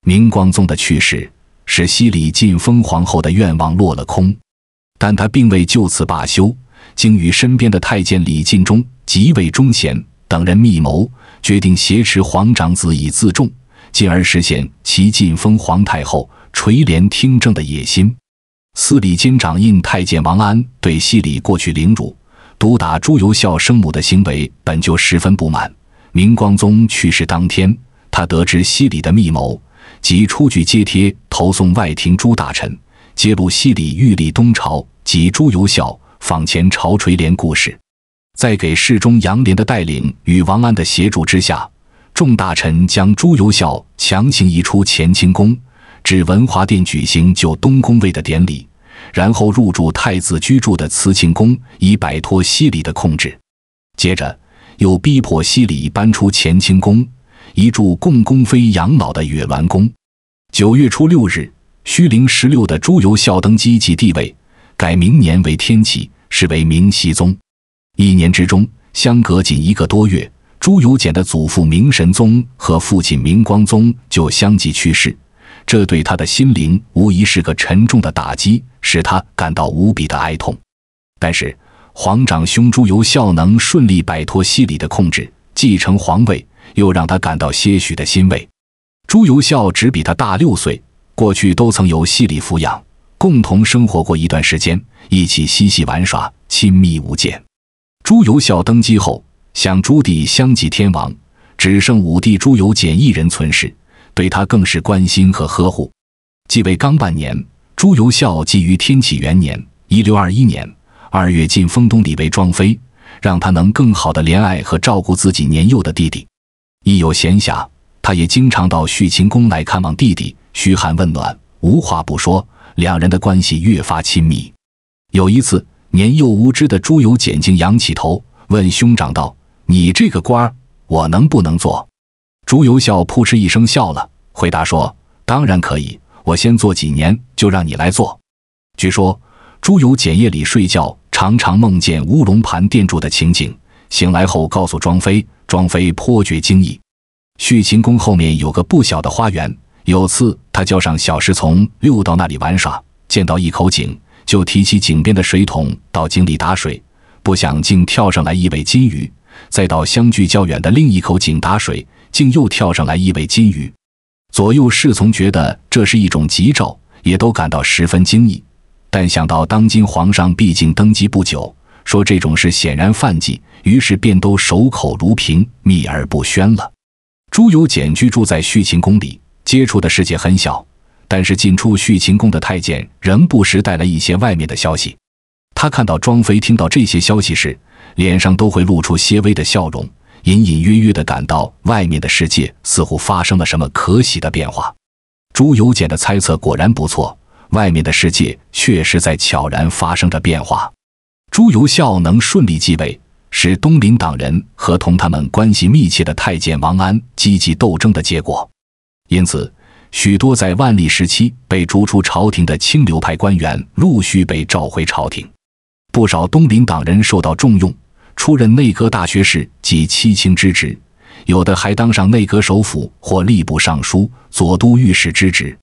Speaker 1: 明光宗的去世，使西李晋封皇后的愿望落了空，但他并未就此罢休，竟与身边的太监李进忠极为忠贤。等人密谋，决定挟持皇长子以自重，进而实现其晋封皇太后、垂帘听政的野心。司礼监掌印太监王安对西礼过去凌辱、毒打朱由校生母的行为本就十分不满。明光宗去世当天，他得知西里的密谋，即出具揭帖投送外廷诸大臣，揭露西里御立东朝及朱由校访前朝垂帘故事。在给侍中杨涟的带领与王安的协助之下，众大臣将朱由校强行移出乾清宫，至文华殿举行就东宫位的典礼，然后入住太子居住的慈庆宫，以摆脱西里的控制。接着又逼迫西里搬出乾清宫，移住共工妃养老的月鸾宫。九月初六日，虚龄十六的朱由校登基即帝位，改明年为天启，是为明熹宗。一年之中，相隔仅一个多月，朱由检的祖父明神宗和父亲明光宗就相继去世，这对他的心灵无疑是个沉重的打击，使他感到无比的哀痛。但是，皇长兄朱由校能顺利摆脱西里的控制，继承皇位，又让他感到些许的欣慰。朱由校只比他大六岁，过去都曾由西里抚养，共同生活过一段时间，一起嬉戏玩耍，亲密无间。朱由校登基后，想朱棣相继天亡，只剩武帝朱由检一人存世，对他更是关心和呵护。继位刚半年，朱由校即于天启元年（一六二一年）二月晋封东李为庄妃，让他能更好的怜爱和照顾自己年幼的弟弟。一有闲暇，他也经常到叙勤宫来看望弟弟，嘘寒问暖，无话不说，两人的关系越发亲密。有一次，年幼无知的朱由检竟仰起头问兄长道：“你这个官儿，我能不能做？”朱由校扑哧一声笑了，回答说：“当然可以，我先做几年，就让你来做。”据说朱由检夜里睡觉，常常梦见乌龙盘店主的情景，醒来后告诉庄妃，庄妃颇觉惊异。续勤宫后面有个不小的花园，有次他叫上小侍从溜到那里玩耍，见到一口井。就提起井边的水桶到井里打水，不想竟跳上来一尾金鱼；再到相距较远的另一口井打水，竟又跳上来一尾金鱼。左右侍从觉得这是一种吉兆，也都感到十分惊异。但想到当今皇上毕竟登基不久，说这种事显然犯忌，于是便都守口如瓶，秘而不宣了。朱由检居住在煦庆宫里，接触的世界很小。但是进出续勤宫的太监仍不时带来一些外面的消息。他看到庄妃听到这些消息时，脸上都会露出些微的笑容，隐隐约约地感到外面的世界似乎发生了什么可喜的变化。朱由检的猜测果然不错，外面的世界确实在悄然发生着变化。朱由校能顺利继位，是东林党人和同他们关系密切的太监王安积极斗争的结果，因此。许多在万历时期被逐出朝廷的清流派官员陆续被召回朝廷，不少东林党人受到重用，出任内阁大学士及七卿之职，有的还当上内阁首辅或吏部尚书、左都御史之职。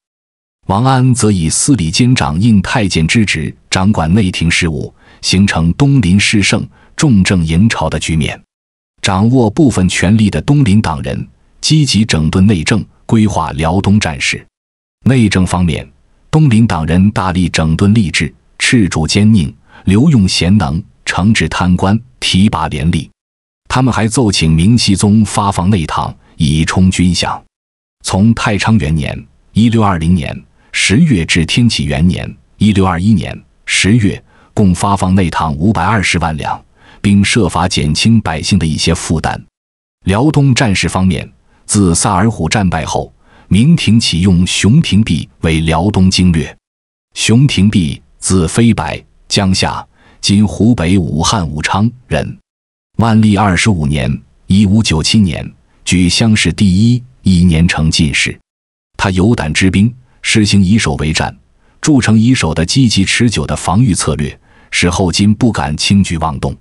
Speaker 1: 王安则以司礼监掌印太监之职，掌管内廷事务，形成东林势盛、重政迎朝的局面。掌握部分权力的东林党人积极整顿内政。规划辽东战事，内政方面，东林党人大力整顿吏治，斥逐奸佞，留用贤能，惩治贪官，提拔廉吏。他们还奏请明熹宗发放内帑以充军饷。从太昌元年（一六二零年）十月至天启元年（一六二一年）十月，共发放内帑五百二十万两，并设法减轻百姓的一些负担。辽东战事方面。自萨尔虎战败后，明廷启用熊廷弼为辽东经略。熊廷弼，字飞白，江夏（今湖北武汉武昌）人。万历二十五年一五九七年）举乡试第一，一年成进士。他有胆之兵，实行以守为战、筑城以守的积极持久的防御策略，使后金不敢轻举妄动。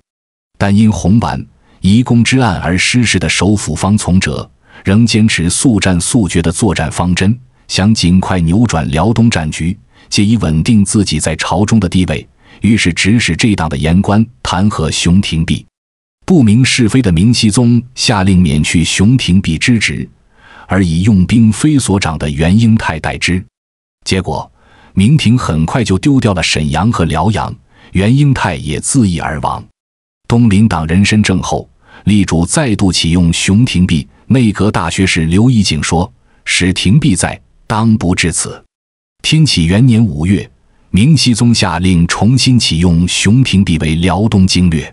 Speaker 1: 但因红丸移宫之案而失势的首辅方从哲。仍坚持速战速决的作战方针，想尽快扭转辽东战局，借以稳定自己在朝中的地位。于是指使这党的言官弹劾熊廷弼，不明是非的明熹宗下令免去熊廷弼之职，而以用兵非所长的袁英泰代之。结果，明廷很快就丢掉了沈阳和辽阳，袁英泰也自缢而亡。东林党人身政后，力主再度启用熊廷弼。内阁大学士刘义景说：“史廷弼在，当不至此。”天启元年五月，明熹宗下令重新启用熊廷弼为辽东经略。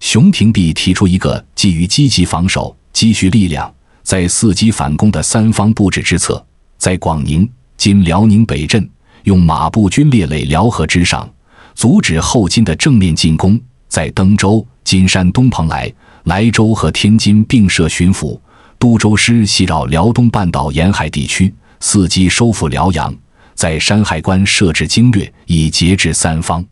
Speaker 1: 熊廷弼提出一个基于积极防守、积蓄力量、在伺机反攻的三方布置之策：在广宁（今辽宁北镇）用马步军列垒辽河之上，阻止后金的正面进攻；在登州、金山东蓬莱、莱州和天津并设巡抚。都州师袭扰辽东半岛沿海地区，伺机收复辽阳，在山海关设置经略，以节制三方。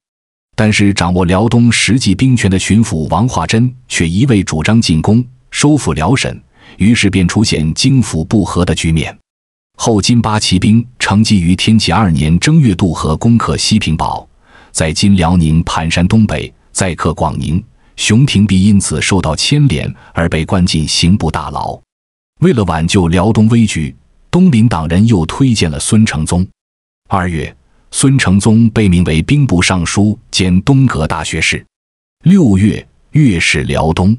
Speaker 1: 但是掌握辽东实际兵权的巡抚王化贞却一味主张进攻，收复辽沈，于是便出现京府不和的局面。后金八旗兵乘机于天启二年正月渡河，攻克西平堡，在今辽宁盘山东北再克广宁，熊廷弼因此受到牵连而被关进刑部大牢。为了挽救辽东危局，东林党人又推荐了孙承宗。二月，孙承宗被命为兵部尚书兼东阁大学士。六月，岳氏辽东。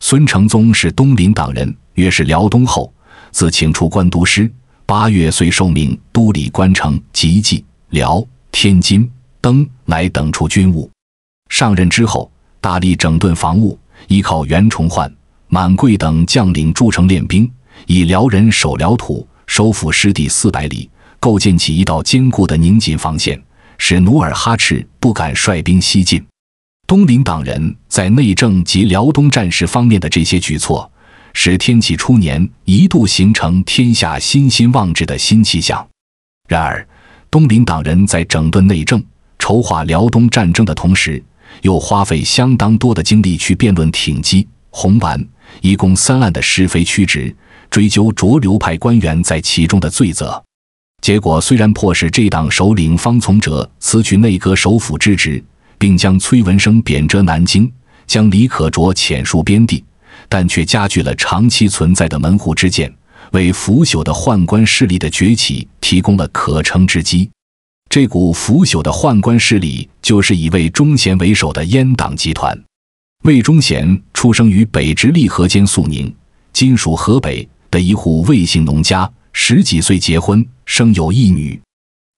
Speaker 1: 孙承宗是东林党人，岳氏辽东后，自请出官督师。八月，遂受命都理关城、蓟、蓟辽、天津、登、乃等处军务。上任之后，大力整顿防务，依靠袁崇焕。满贵等将领筑城练兵，以辽人守辽土，收复失地四百里，构建起一道坚固的宁锦防线，使努尔哈赤不敢率兵西进。东林党人在内政及辽东战事方面的这些举措，使天启初年一度形成天下欣欣望之的新气象。然而，东林党人在整顿内政、筹划辽东战争的同时，又花费相当多的精力去辩论挺机。红丸一共三案的是非曲直，追究浊流派官员在其中的罪责。结果虽然迫使这党首领方从哲辞去内阁首辅之职，并将崔文生贬谪南京，将李可灼遣戍边地，但却加剧了长期存在的门户之见，为腐朽的宦官势力的崛起提供了可乘之机。这股腐朽的宦官势力，就是以魏忠贤为首的阉党集团。魏忠贤出生于北直隶河间肃宁，今属河北的一户魏姓农家。十几岁结婚，生有一女。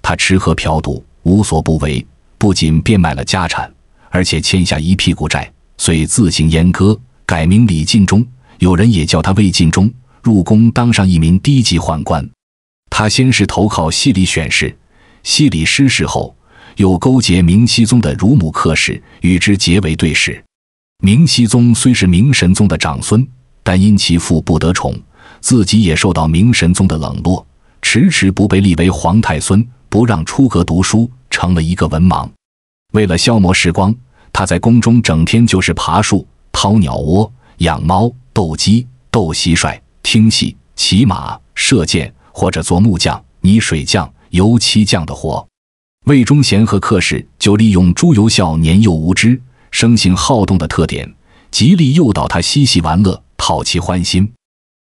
Speaker 1: 他吃喝嫖赌，无所不为，不仅变卖了家产，而且欠下一屁股债，遂自行阉割，改名李进忠，有人也叫他魏进忠。入宫当上一名低级宦官。他先是投靠西里选士，西里失势后，又勾结明熹宗的乳母客氏，与之结为对室。明熹宗虽是明神宗的长孙，但因其父不得宠，自己也受到明神宗的冷落，迟迟不被立为皇太孙，不让出阁读书，成了一个文盲。为了消磨时光，他在宫中整天就是爬树、掏鸟窝、养猫、斗鸡、斗蟋蟀、听戏、骑马、射箭，或者做木匠、泥水匠、油漆匠的活。魏忠贤和客氏就利用朱由校年幼无知。生性好动的特点，极力诱导他嬉戏玩乐，讨其欢心。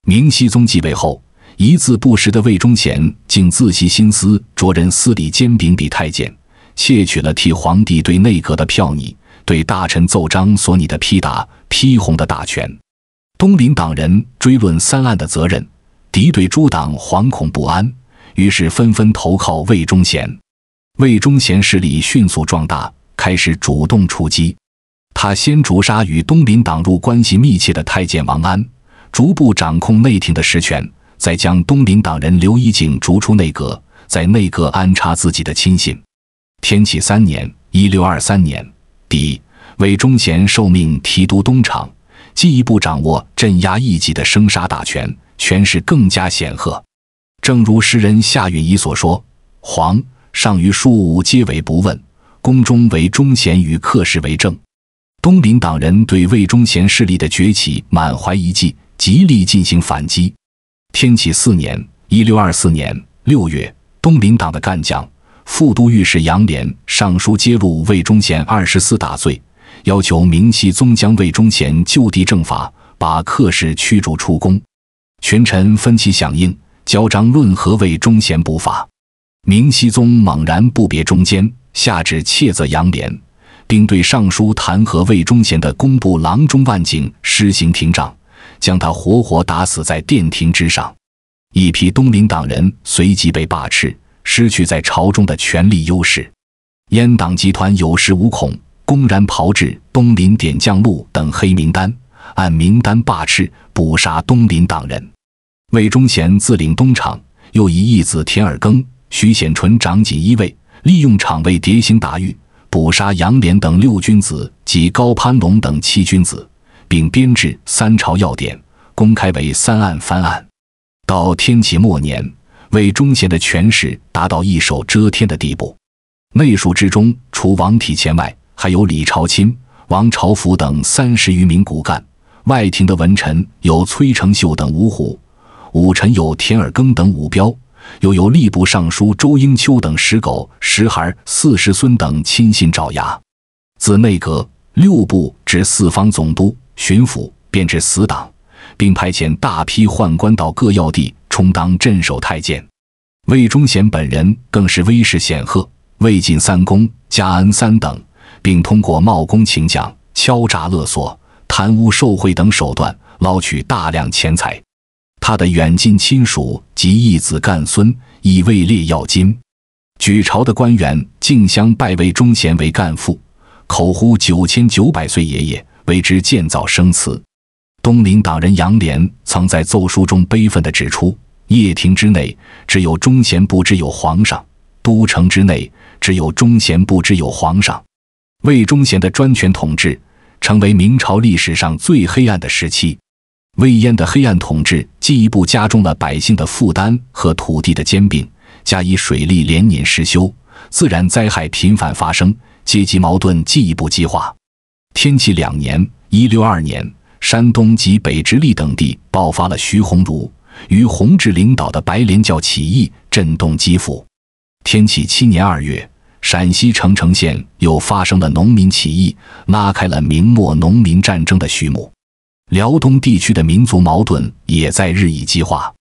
Speaker 1: 明熹宗继位后，一字不识的魏忠贤竟自细心思，着人私礼兼秉笔太监，窃取了替皇帝对内阁的票拟、对大臣奏章所拟的批答、批红的大权。东林党人追论三案的责任，敌对诸党惶恐不安，于是纷纷投靠魏忠贤。魏忠贤势力迅速壮大，开始主动出击。他先诛杀与东林党入关系密切的太监王安，逐步掌控内廷的实权，再将东林党人刘一景逐出内阁，在内阁安插自己的亲信。天启三年（一六二三年），第一魏忠贤受命提督东厂，进一步掌握镇压异己的生杀大权，权势更加显赫。正如诗人夏允彝所说：“皇上于庶务，皆为不问，宫中唯忠贤与客氏为政。”东林党人对魏忠贤势力的崛起满怀一计，极力进行反击。天启四年（一六二四年）六月，东林党的干将、副都御史杨涟上书揭露魏忠贤二十四大罪，要求明熹宗将魏忠贤就地正法，把客氏驱逐出宫。群臣分歧响应，交章论和魏忠贤不法。明熹宗猛然不别中间，下旨切责杨涟。并对上书弹劾魏忠贤的工部郎中万景施行廷杖，将他活活打死在殿庭之上。一批东林党人随即被罢斥，失去在朝中的权力优势。阉党集团有恃无恐，公然炮制《东林点将录》等黑名单，按名单罢斥、捕杀东林党人。魏忠贤自领东厂，又以义子田尔耕、徐显纯掌锦衣卫，利用厂卫叠兴达狱。捕杀杨连等六君子及高攀龙等七君子，并编制《三朝要典》，公开为三案翻案。到天启末年，魏忠贤的权势达到一手遮天的地步。内竖之中，除王体乾外，还有李朝钦、王朝福等三十余名骨干；外廷的文臣有崔成秀等五虎，武臣有田尔耕等五彪。又由吏部尚书周英秋等十狗、十孩、四世孙等亲信爪牙，自内阁、六部至四方总督、巡抚，便至死党，并派遣大批宦官到各要地充当镇守太监。魏忠贤本人更是威势显赫，魏晋三公、家恩三等，并通过冒功请奖、敲诈勒索、贪污受贿等手段，捞取大量钱财。他的远近亲属及义子干孙已位列要津，举朝的官员竞相拜为忠贤为干父，口呼九千九百岁爷爷，为之建造生祠。东林党人杨涟曾在奏书中悲愤地指出：“掖庭之内只有忠贤，不知有皇上；都城之内只有忠贤，不知有皇上。”魏忠贤的专权统治，成为明朝历史上最黑暗的时期。魏燕的黑暗统治进一步加重了百姓的负担和土地的兼并，加以水利连年失修，自然灾害频繁发生，阶级矛盾进一步激化。天启两年1 6 2年），山东及北直隶等地爆发了徐鸿儒、于洪志领导的白莲教起义，震动基辅。天启七年二月，陕西澄城县又发生了农民起义，拉开了明末农民战争的序幕。辽东地区的民族矛盾也在日益激化。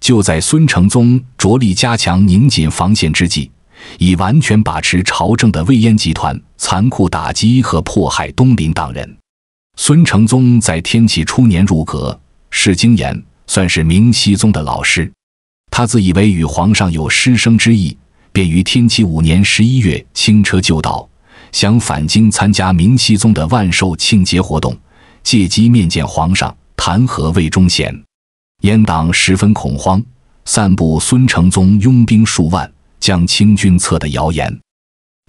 Speaker 1: 就在孙承宗着力加强、宁锦防线之际，已完全把持朝政的魏延集团残酷打击和迫害东林党人。孙承宗在天启初年入阁，是经言，算是明熹宗的老师。他自以为与皇上有师生之意，便于天启五年十一月轻车就到，想返京参加明熹宗的万寿庆节活动。借机面见皇上，弹劾魏忠贤，阉党十分恐慌，散布孙承宗拥兵数万，将清军策的谣言，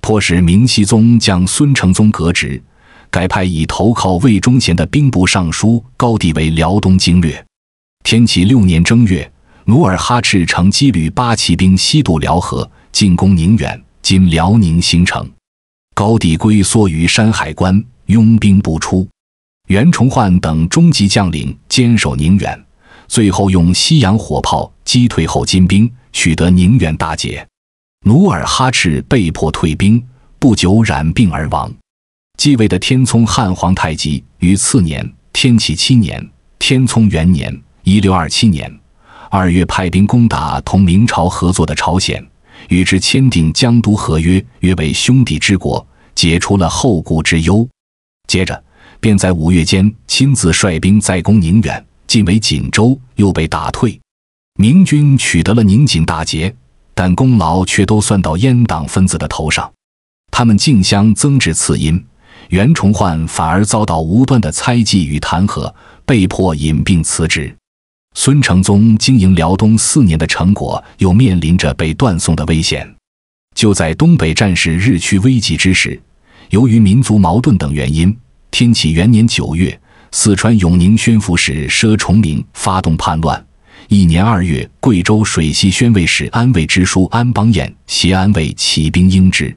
Speaker 1: 迫使明熹宗将孙承宗革职，改派已投靠魏忠贤的兵部尚书高帝为辽东经略。天启六年正月，努尔哈赤乘机率八旗兵西渡辽河，进攻宁远（今辽宁兴城），高帝龟缩于山海关，拥兵不出。袁崇焕等中级将领坚守宁远，最后用西洋火炮击退后金兵，取得宁远大捷。努尔哈赤被迫退兵，不久染病而亡。继位的天聪汉皇太极于次年（天启七年，天聪元年，一六二七年）二月派兵攻打同明朝合作的朝鲜，与之签订江都合约，约为兄弟之国，解除了后顾之忧。接着。便在五月间亲自率兵再攻宁远，进为锦州，又被打退。明军取得了宁锦大捷，但功劳却都算到阉党分子的头上。他们竞相争执赐荫，袁崇焕反而遭到无端的猜忌与弹劾，被迫引病辞职。孙承宗经营辽东四年的成果，又面临着被断送的危险。就在东北战事日趋危急之时，由于民族矛盾等原因。天启元年九月，四川永宁宣抚使佘崇明发动叛乱。一年二月，贵州水西宣慰使安慰之书安邦彦携安慰起兵应之。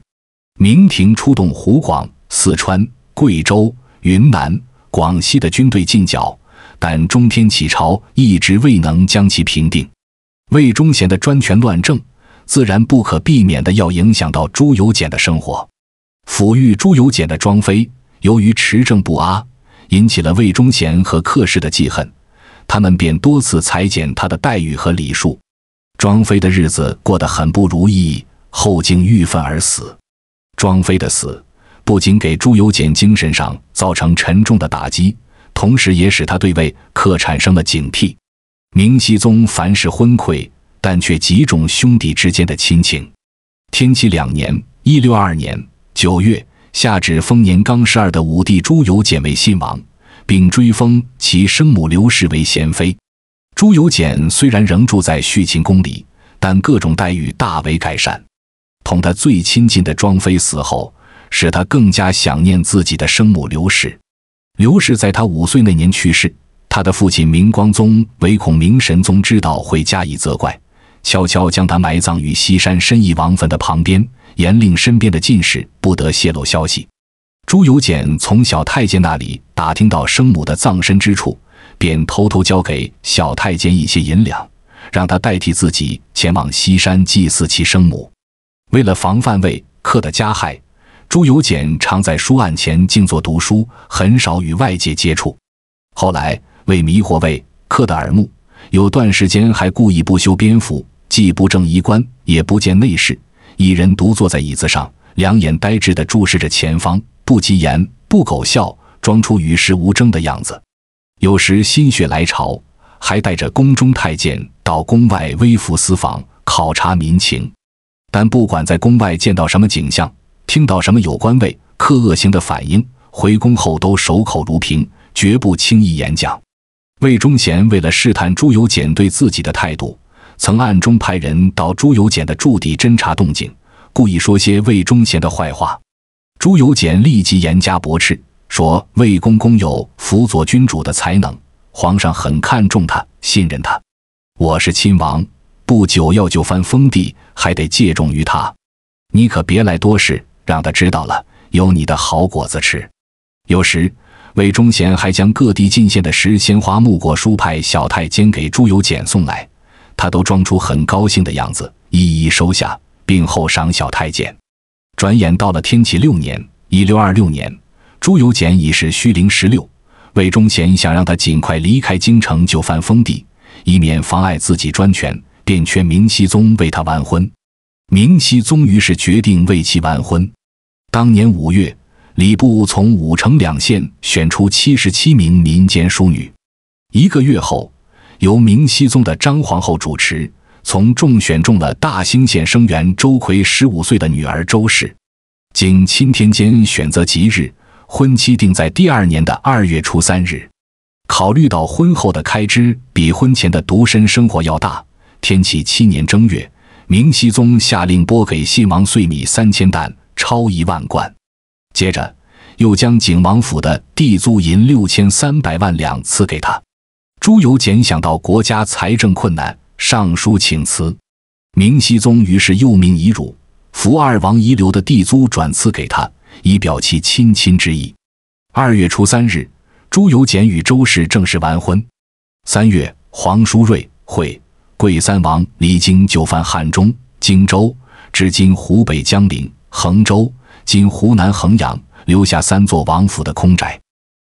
Speaker 1: 明廷出动湖广、四川、贵州、云南、广西的军队进剿，但中天启朝一直未能将其平定。魏忠贤的专权乱政，自然不可避免的要影响到朱由检的生活。抚育朱由检的庄妃。由于持政不阿，引起了魏忠贤和客氏的记恨，他们便多次裁减他的待遇和礼数。庄妃的日子过得很不如意，后竟郁愤而死。庄妃的死不仅给朱由检精神上造成沉重的打击，同时也使他对魏客产生了警惕。明熹宗凡事昏聩，但却极重兄弟之间的亲情。天启两年（一六二二年）九月。下旨封年刚十二的武帝朱由检为新王，并追封其生母刘氏为贤妃。朱由检虽然仍住在叙秦宫里，但各种待遇大为改善。同他最亲近的庄妃死后，使他更加想念自己的生母刘氏。刘氏在他五岁那年去世，他的父亲明光宗唯恐明神宗知道会加以责怪，悄悄将他埋葬于西山深邑王坟的旁边。严令身边的近侍不得泄露消息。朱由检从小太监那里打听到生母的葬身之处，便偷偷交给小太监一些银两，让他代替自己前往西山祭祀其生母。为了防范魏克的加害，朱由检常在书案前静坐读书，很少与外界接触。后来为迷惑魏克的耳目，有段时间还故意不修边幅，既不正衣冠，也不见内侍。一人独坐在椅子上，两眼呆滞地注视着前方，不疾言，不苟笑，装出与世无争的样子。有时心血来潮，还带着宫中太监到宫外微服私访，考察民情。但不管在宫外见到什么景象，听到什么有关位、克恶行的反应，回宫后都守口如瓶，绝不轻易演讲。魏忠贤为了试探朱由检对自己的态度。曾暗中派人到朱由检的驻地侦查动静，故意说些魏忠贤的坏话。朱由检立即严加驳斥，说：“魏公公有辅佐君主的才能，皇上很看重他，信任他。我是亲王，不久要就藩封地，还得借重于他。你可别来多事，让他知道了，有你的好果子吃。”有时，魏忠贤还将各地进献的石、鲜花、木果、书派小太监给朱由检送来。他都装出很高兴的样子，一一收下，并后赏小太监。转眼到了天启六年（一六二六年），朱由检已是虚龄十六。魏忠贤想让他尽快离开京城，就翻封地，以免妨碍自己专权，便劝明熹宗为他完婚。明熹宗于是决定为其完婚。当年五月，礼部从五城两县选出七十七名民间淑女。一个月后。由明熹宗的张皇后主持，从众选中了大兴县生员周奎十五岁的女儿周氏。经钦天监选择吉日，婚期定在第二年的二月初三日。考虑到婚后的开支比婚前的独身生活要大，天启七年正月，明熹宗下令拨给信王碎米三千担，超一万贯。接着又将景王府的地租银六千三百万两赐给他。朱由检想到国家财政困难，上书请辞。明熹宗于是又命遗儒扶二王遗留的地租转赐给他，以表其亲亲之意。二月初三日，朱由检与周氏正式完婚。三月，皇叔瑞、会贵三王离京，就藩汉中、荆州，至今湖北江陵、衡州（今湖南衡阳），留下三座王府的空宅。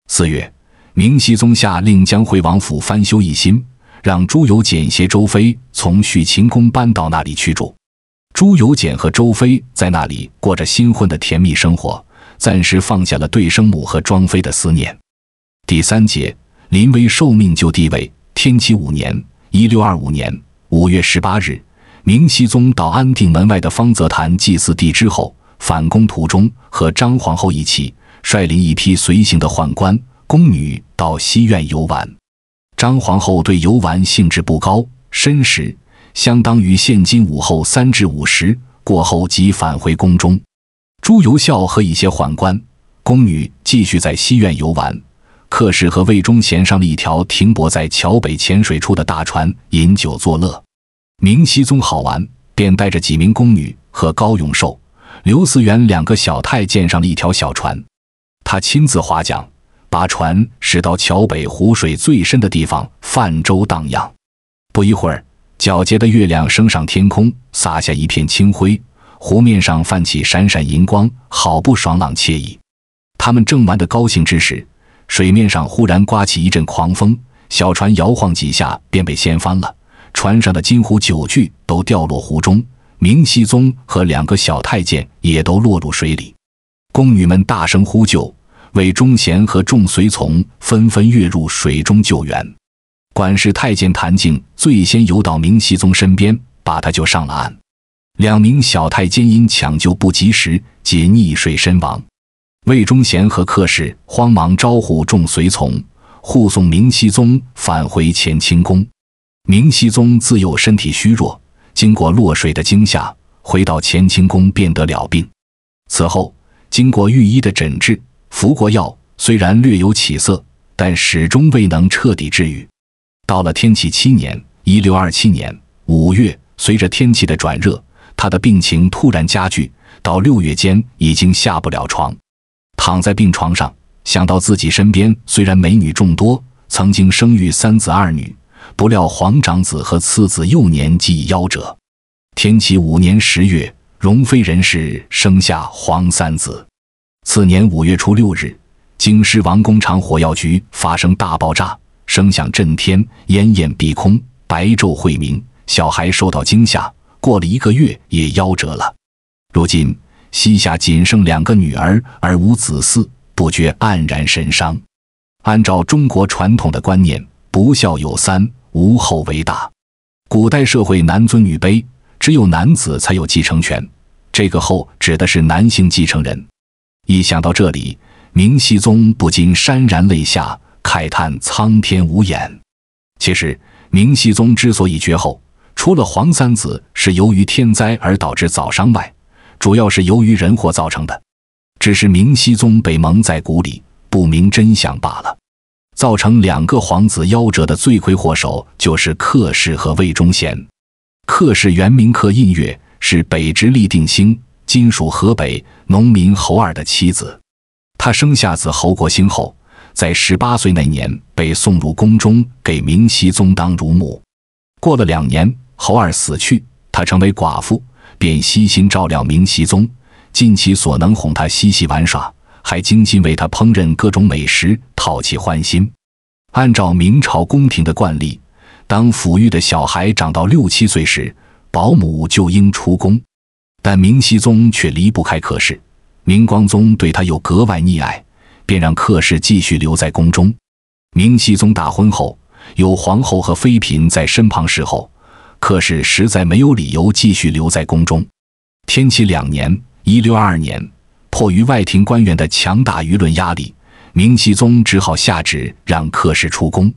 Speaker 1: 四月。明熹宗下令将惠王府翻修一新，让朱由检携周妃从许晴宫搬到那里居住。朱由检和周妃在那里过着新婚的甜蜜生活，暂时放下了对生母和庄妃的思念。第三节，临危受命就地位。天启五年（一六二五年）五月十八日，明熹宗到安定门外的方泽坛祭祀帝之后，返宫途中和张皇后一起率领一批随行的宦官。宫女到西苑游玩，张皇后对游玩兴致不高。申时相当于现今午后三至五时，过后即返回宫中。朱由校和一些宦官、宫女继续在西苑游玩。客氏和魏忠贤上了一条停泊在桥北浅水处的大船，饮酒作乐。明熹宗好玩，便带着几名宫女和高永寿、刘思源两个小太监上了一条小船，他亲自划桨。把船驶到桥北湖水最深的地方泛舟荡漾。不一会儿，皎洁的月亮升上天空，洒下一片清辉，湖面上泛起闪闪银光，好不爽朗惬意。他们正玩得高兴之时，水面上忽然刮起一阵狂风，小船摇晃几下便被掀翻了，船上的金壶酒具都掉落湖中，明熙宗和两个小太监也都落入水里，宫女们大声呼救。魏忠贤和众随从纷纷跃入水中救援，管事太监谭敬最先游到明熹宗身边，把他救上了岸。两名小太监因抢救不及时，皆溺水身亡。魏忠贤和客氏慌忙招呼众随从护送明熹宗返回乾清宫。明熹宗自幼身体虚弱，经过落水的惊吓，回到乾清宫便得了病。此后，经过御医的诊治。服过药，虽然略有起色，但始终未能彻底治愈。到了天启七年（一六二七年）五月，随着天气的转热，他的病情突然加剧，到六月间已经下不了床，躺在病床上，想到自己身边虽然美女众多，曾经生育三子二女，不料皇长子和次子幼年即夭折。天启五年十月，荣妃人世，生下皇三子。次年五月初六日，京师王工厂火药局发生大爆炸，声响震天，烟焰蔽空，白昼晦明。小孩受到惊吓，过了一个月也夭折了。如今膝下仅剩两个女儿，而无子嗣，不觉黯然神伤。按照中国传统的观念，不孝有三，无后为大。古代社会男尊女卑，只有男子才有继承权，这个“后”指的是男性继承人。一想到这里，明熹宗不禁潸然泪下，慨叹苍天无眼。其实，明熹宗之所以绝后，除了皇三子是由于天灾而导致早伤外，主要是由于人祸造成的。只是明熹宗被蒙在鼓里，不明真相罢了。造成两个皇子夭折的罪魁祸首就是客氏和魏忠贤。客氏原名客印月，是北直隶定兴。今属河北农民侯二的妻子，他生下子侯国兴后，在十八岁那年被送入宫中，给明熹宗当乳母。过了两年，侯二死去，他成为寡妇，便悉心照料明熹宗，尽其所能哄他嬉戏玩耍，还精心为他烹饪各种美食，讨其欢心。按照明朝宫廷的惯例，当抚育的小孩长到六七岁时，保姆就应出宫。但明熹宗却离不开客氏，明光宗对他又格外溺爱，便让客氏继续留在宫中。明熹宗大婚后，有皇后和妃嫔在身旁侍候，客氏实在没有理由继续留在宫中。天启两年 （1622 年），迫于外廷官员的强大舆论压力，明熹宗只好下旨让客氏出宫。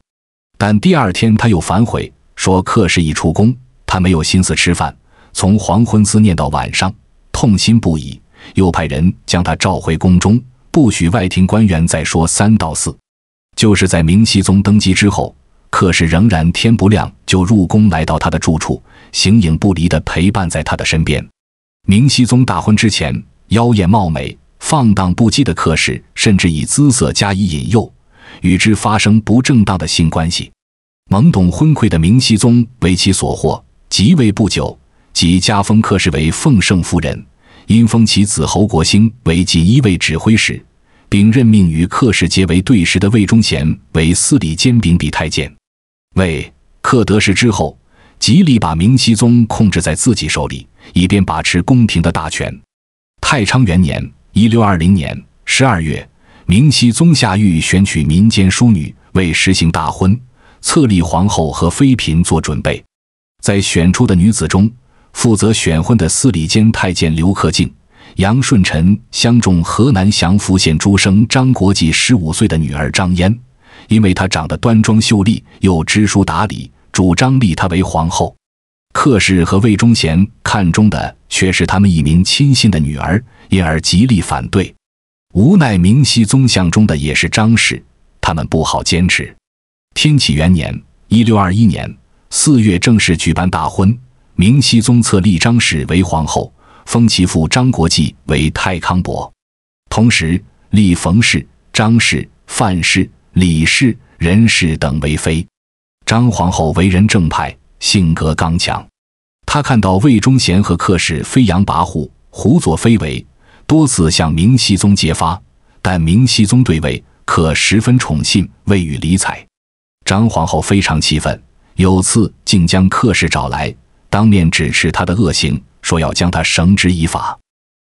Speaker 1: 但第二天他又反悔，说客氏一出宫，他没有心思吃饭。从黄昏思念到晚上，痛心不已，又派人将他召回宫中，不许外廷官员再说三道四。就是在明熹宗登基之后，客氏仍然天不亮就入宫，来到他的住处，形影不离地陪伴在他的身边。明熹宗大婚之前，妖艳貌美、放荡不羁的客氏，甚至以姿色加以引诱，与之发生不正当的性关系。懵懂昏聩的明熹宗为其所惑，极为不久。即加封克氏为奉圣夫人，因封其子侯国兴为锦衣卫指挥使，并任命与克氏结为对食的魏忠贤为司礼监秉笔太监。魏克得势之后，极力把明熹宗控制在自己手里，以便把持宫廷的大权。太昌元年（一六二零年）十二月，明熹宗下谕选取民间淑女为实行大婚、册立皇后和妃嫔做准备，在选出的女子中。负责选婚的司礼监太监刘克敬、杨顺臣相中河南祥符县诸生张国际十五岁的女儿张嫣，因为她长得端庄秀丽，又知书达理，主张立她为皇后。克氏和魏忠贤看中的却是他们一名亲信的女儿，因而极力反对。无奈明熹宗相中的也是张氏，他们不好坚持。天启元年（一六二一年）四月，正式举办大婚。明熹宗册立张氏为皇后，封其父张国济为太康伯，同时立冯氏、张氏、范氏、李氏、任氏等为妃。张皇后为人正派，性格刚强。她看到魏忠贤和客氏飞扬跋扈、胡作非为，多次向明熹宗揭发，但明熹宗对魏、可十分宠信，未予理睬。张皇后非常气愤，有次竟将客氏找来。当面指斥他的恶行，说要将他绳之以法。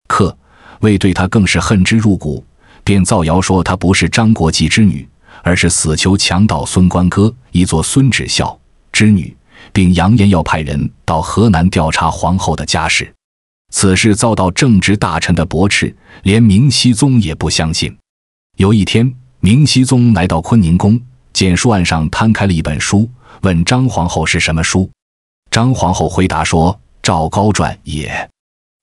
Speaker 1: 克为对他更是恨之入骨，便造谣说他不是张国际之女，而是死囚强盗孙官哥一座孙止孝之女，并扬言要派人到河南调查皇后的家世。此事遭到正直大臣的驳斥，连明熹宗也不相信。有一天，明熹宗来到坤宁宫，见书案上摊开了一本书，问张皇后是什么书。张皇后回答说：“赵高传也。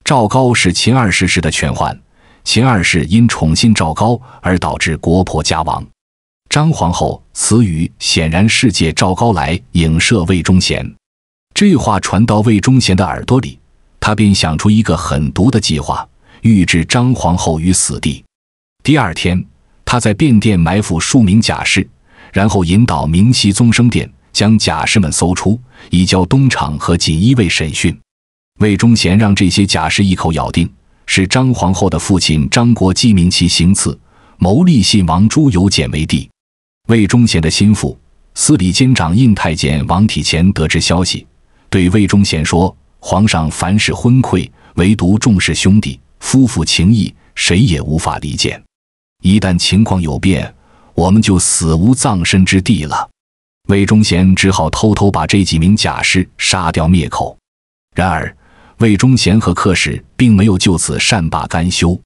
Speaker 1: 赵高是秦二世时的权宦，秦二世因宠信赵高而导致国破家亡。张皇后此语显然是借赵高来影射魏忠贤。这话传到魏忠贤的耳朵里，他便想出一个狠毒的计划，欲置张皇后于死地。第二天，他在便殿埋伏数名甲士，然后引导明熹宗生殿。”将甲士们搜出，移交东厂和锦衣卫审讯。魏忠贤让这些甲士一口咬定是张皇后的父亲张国基名其行刺，谋立信王朱由检为帝。魏忠贤的心腹司礼监掌印太监王体乾得知消息，对魏忠贤说：“皇上凡事昏聩，唯独重视兄弟、夫妇情谊，谁也无法理解。一旦情况有变，我们就死无葬身之地了。”魏忠贤只好偷偷把这几名假士杀掉灭口。然而，魏忠贤和客氏并没有就此善罢甘休。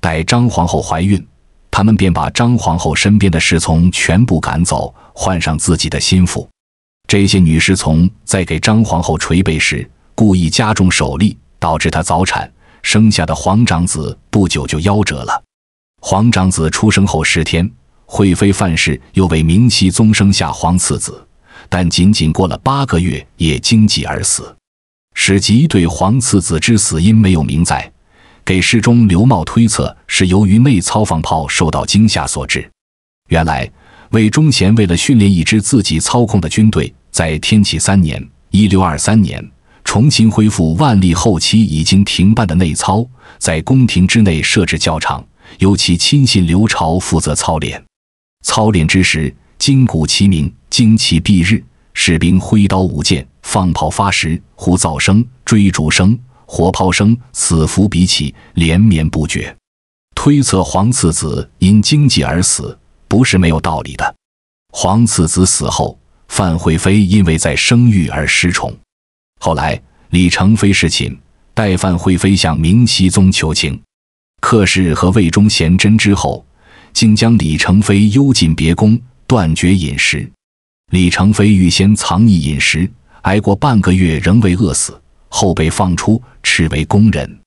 Speaker 1: 待张皇后怀孕，他们便把张皇后身边的侍从全部赶走，换上自己的心腹。这些女侍从在给张皇后捶背时，故意加重手力，导致她早产。生下的皇长子不久就夭折了。皇长子出生后十天。惠妃范氏又为明熹宗生下皇次子，但仅仅过了八个月，也惊悸而死。史籍对皇次子之死因没有明载，给事中刘茂推测是由于内操放炮受到惊吓所致。原来，魏忠贤为了训练一支自己操控的军队，在天启三年（一六二三年）重新恢复万历后期已经停办的内操，在宫廷之内设置教场，由其亲信刘朝负责操练。操练之时，筋骨齐鸣，旌旗蔽日，士兵挥刀舞剑，放炮发石，呼噪声、追逐声、火炮声，此伏彼起，连绵不绝。推测皇次子因经济而死，不是没有道理的。皇次子死后，范惠妃因为在生育而失宠，后来李成妃侍寝，代范惠妃向明熹宗求情，克氏和魏忠贤争之后。竟将李成飞幽禁别宫，断绝饮食。李成飞预先藏匿饮食，挨过半个月仍未饿死，后被放出，斥为宫人。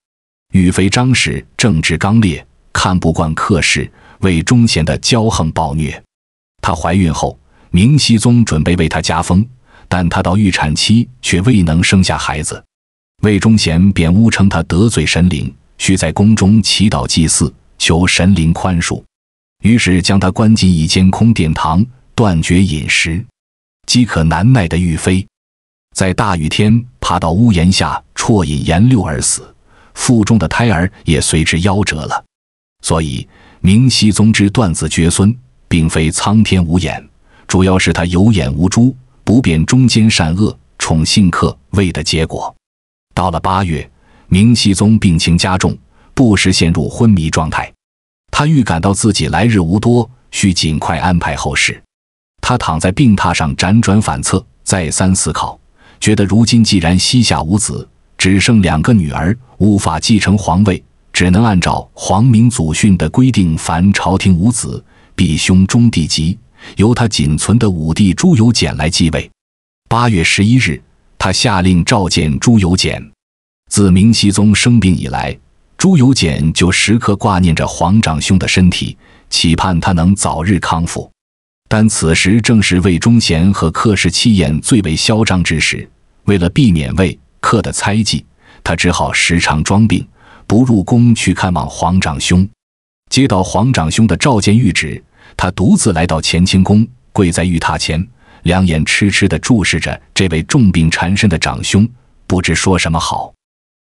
Speaker 1: 御妃张氏正直刚烈，看不惯客氏魏忠贤的骄横暴虐。她怀孕后，明熹宗准备为她加封，但她到预产期却未能生下孩子。魏忠贤便诬称她得罪神灵，需在宫中祈祷祭祀，求神灵宽恕。于是将他关进一间空殿堂，断绝饮食，饥渴难耐的玉妃，在大雨天爬到屋檐下啜饮盐溜而死，腹中的胎儿也随之夭折了。所以，明熹宗之断子绝孙，并非苍天无眼，主要是他有眼无珠，不辨忠奸善恶，宠信客位的结果。到了八月，明熹宗病情加重，不时陷入昏迷状态。他预感到自己来日无多，需尽快安排后事。他躺在病榻上辗转反侧，再三思考，觉得如今既然膝下无子，只剩两个女儿，无法继承皇位，只能按照皇明祖训的规定，凡朝廷无子，必兄终弟及，由他仅存的五弟朱由检来继位。八月十一日，他下令召见朱由检。自明熹宗生病以来。朱由检就时刻挂念着皇长兄的身体，期盼他能早日康复。但此时正是魏忠贤和客氏气焰最为嚣张之时，为了避免魏客的猜忌，他只好时常装病，不入宫去看望皇长兄。接到皇长兄的召见谕旨，他独自来到乾清宫，跪在玉榻前，两眼痴痴地注视着这位重病缠身的长兄，不知说什么好。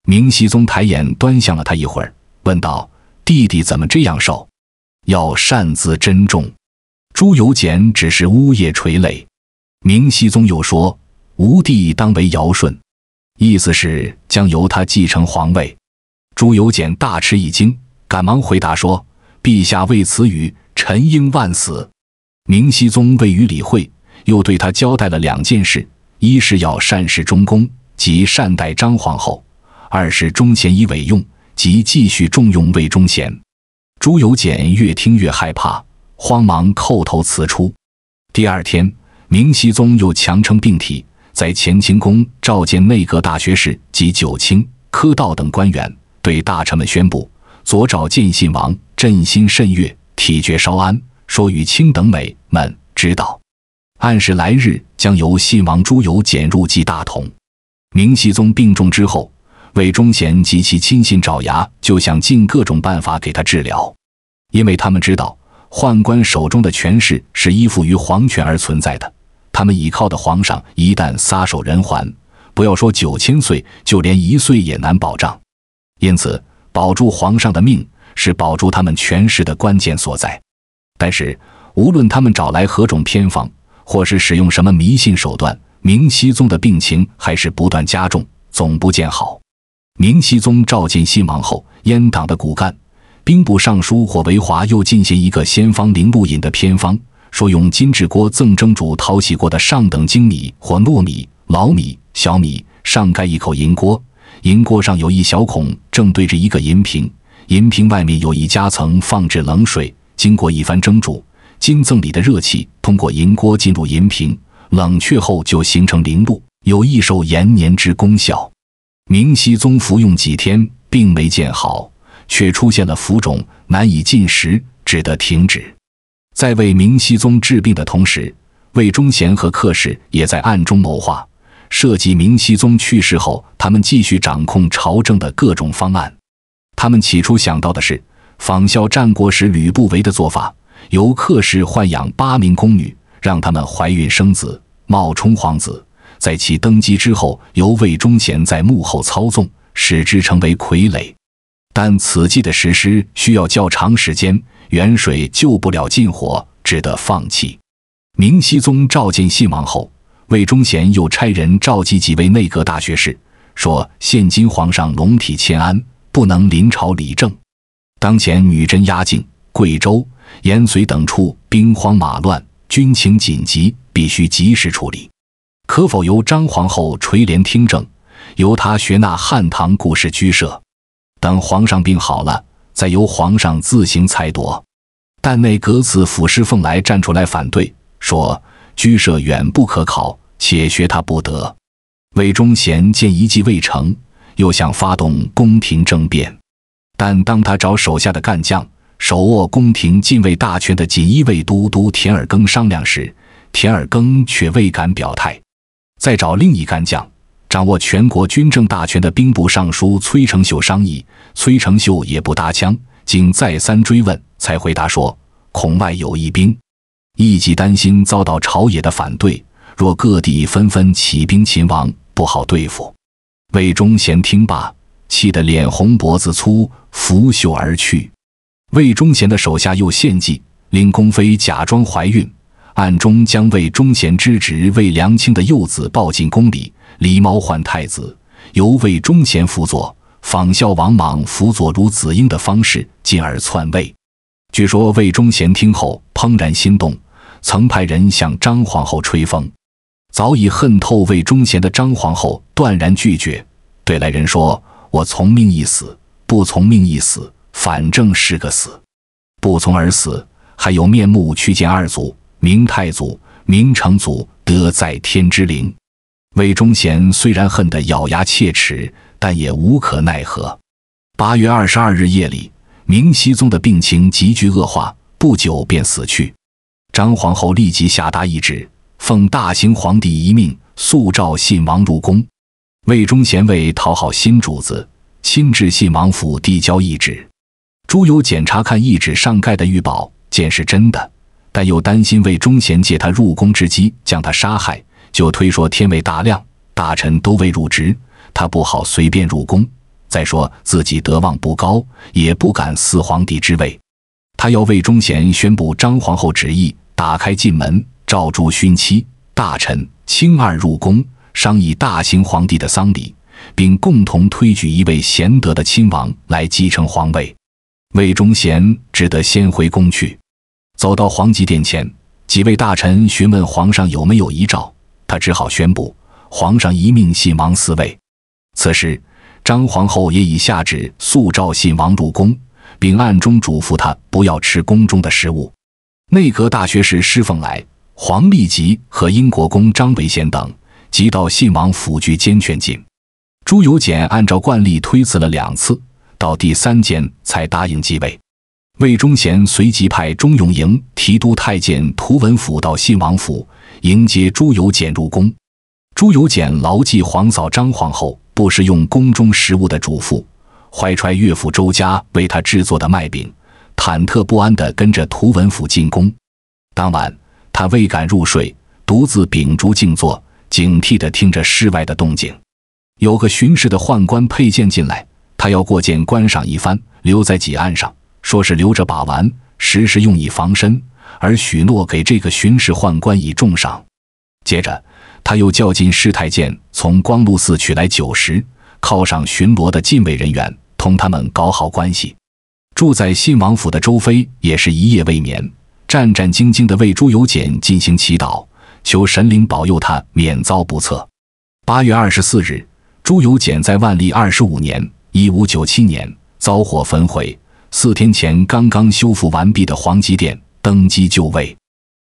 Speaker 1: 明熹宗抬眼端详了他一会儿，问道：“弟弟怎么这样瘦？要擅自珍重。”朱由检只是呜咽垂泪。明熹宗又说：“吾弟当为尧舜，意思是将由他继承皇位。”朱由检大吃一惊，赶忙回答说：“陛下为此语，臣应万死。”明熹宗未予理会，又对他交代了两件事：一是要善事中宫，即善待张皇后。二是忠贤以委用，即继续重用魏忠贤。朱由检越听越害怕，慌忙叩头辞出。第二天，明熹宗又强撑病体，在乾清宫召见内阁大学士及九卿、科道等官员，对大臣们宣布：“左爪见信王，朕心甚悦，体觉稍安。”说与卿等美们知道，暗示来日将由信王朱由检入继大同。明熹宗病重之后。魏忠贤及其亲信爪牙就想尽各种办法给他治疗，因为他们知道宦官手中的权势是依附于皇权而存在的，他们倚靠的皇上一旦撒手人寰，不要说九千岁，就连一岁也难保障。因此，保住皇上的命是保住他们权势的关键所在。但是，无论他们找来何种偏方，或是使用什么迷信手段，明熹宗的病情还是不断加重，总不见好。明熹宗召见新王后，阉党的骨干兵部尚书霍维华又进行一个“先方零露饮”的偏方，说用金制锅赠蒸煮淘洗过的上等精米或糯米、老米、小米，上盖一口银锅，银锅上有一小孔，正对着一个银瓶，银瓶外面有一夹层放置冷水。经过一番蒸煮，金赠里的热气通过银锅进入银瓶，冷却后就形成零露，有益寿延年之功效。明熹宗服用几天，并没见好，却出现了浮肿，难以进食，只得停止。在为明熹宗治病的同时，魏忠贤和客氏也在暗中谋划，设计明熹宗去世后，他们继续掌控朝政的各种方案。他们起初想到的是仿效战国时吕不韦的做法，由客氏豢养八名宫女，让他们怀孕生子，冒充皇子。在其登基之后，由魏忠贤在幕后操纵，使之成为傀儡。但此计的实施需要较长时间，远水救不了近火，只得放弃。明熹宗召见信王后，魏忠贤又差人召集几位内阁大学士，说：“现今皇上龙体欠安，不能临朝理政。当前女真压境，贵州、延绥等处兵荒马乱，军情紧急，必须及时处理。”可否由张皇后垂帘听政，由她学那汉唐故事居舍，等皇上病好了，再由皇上自行裁夺。但内阁子辅侍凤来站出来反对，说居舍远不可考，且学他不得。魏忠贤见一计未成，又想发动宫廷政变。但当他找手下的干将、手握宫廷禁卫大权的锦衣卫都督田尔庚商量时，田尔庚却未敢表态。再找另一干将，掌握全国军政大权的兵部尚书崔成秀商议，崔成秀也不搭腔，经再三追问，才回答说：“孔外有一兵，一己担心遭到朝野的反对，若各地纷纷起兵勤王，不好对付。”魏忠贤听罢，气得脸红脖子粗，拂袖而去。魏忠贤的手下又献计，令宫妃假装怀孕。暗中将魏忠贤之侄魏良卿的幼子抱进宫里，狸猫换太子，由魏忠贤辅佐，仿效王莽辅佐卢子英的方式，进而篡位。据说魏忠贤听后怦然心动，曾派人向张皇后吹风。早已恨透魏忠贤的张皇后断然拒绝，对来人说：“我从命一死，不从命一死，反正是个死，不从而死，还有面目去见二祖？”明太祖、明成祖得在天之灵，魏忠贤虽然恨得咬牙切齿，但也无可奈何。八月二十二日夜里，明熹宗的病情急剧恶化，不久便死去。张皇后立即下达懿旨，奉大行皇帝遗命，速召信王入宫。魏忠贤为讨好新主子，亲至信王府递交懿旨。朱由检查看懿旨上盖的玉宝，见是真的。但又担心魏忠贤借他入宫之机将他杀害，就推说天未大亮，大臣都未入职，他不好随便入宫。再说自己德望不高，也不敢嗣皇帝之位。他要魏忠贤宣布张皇后旨意，打开禁门，召诸勋妻、大臣、亲二入宫，商议大行皇帝的丧礼，并共同推举一位贤德的亲王来继承皇位。魏忠贤只得先回宫去。走到皇极殿前，几位大臣询问皇上有没有遗诏，他只好宣布皇上遗命信王嗣位。此时，张皇后也已下旨速召信王入宫，并暗中嘱咐他不要吃宫中的食物。内阁大学士施凤来、黄立吉和英国公张维贤等即到信王府居监劝进。朱由检按照惯例推辞了两次，到第三监才答应继位。魏忠贤随即派钟永营提督太监屠文甫到信王府迎接朱由检入宫。朱由检牢记皇嫂张皇后不时用宫中食物的嘱咐，怀揣岳父周家为他制作的麦饼，忐忑不安地跟着屠文甫进宫。当晚，他未敢入睡，独自秉烛静坐，警惕地听着室外的动静。有个巡视的宦官佩剑进来，他要过剑观赏一番，留在几案上。说是留着把玩，时时用以防身，而许诺给这个巡视宦官以重赏。接着，他又叫进师太监，从光禄寺取来酒食，犒赏巡逻的禁卫人员，同他们搞好关系。住在新王府的周妃也是一夜未眠，战战兢兢地为朱由检进行祈祷，求神灵保佑他免遭不测。八月二十四日，朱由检在万历二十五年（一五九七年）遭火焚毁。四天前刚刚修复完毕的皇极殿登基就位，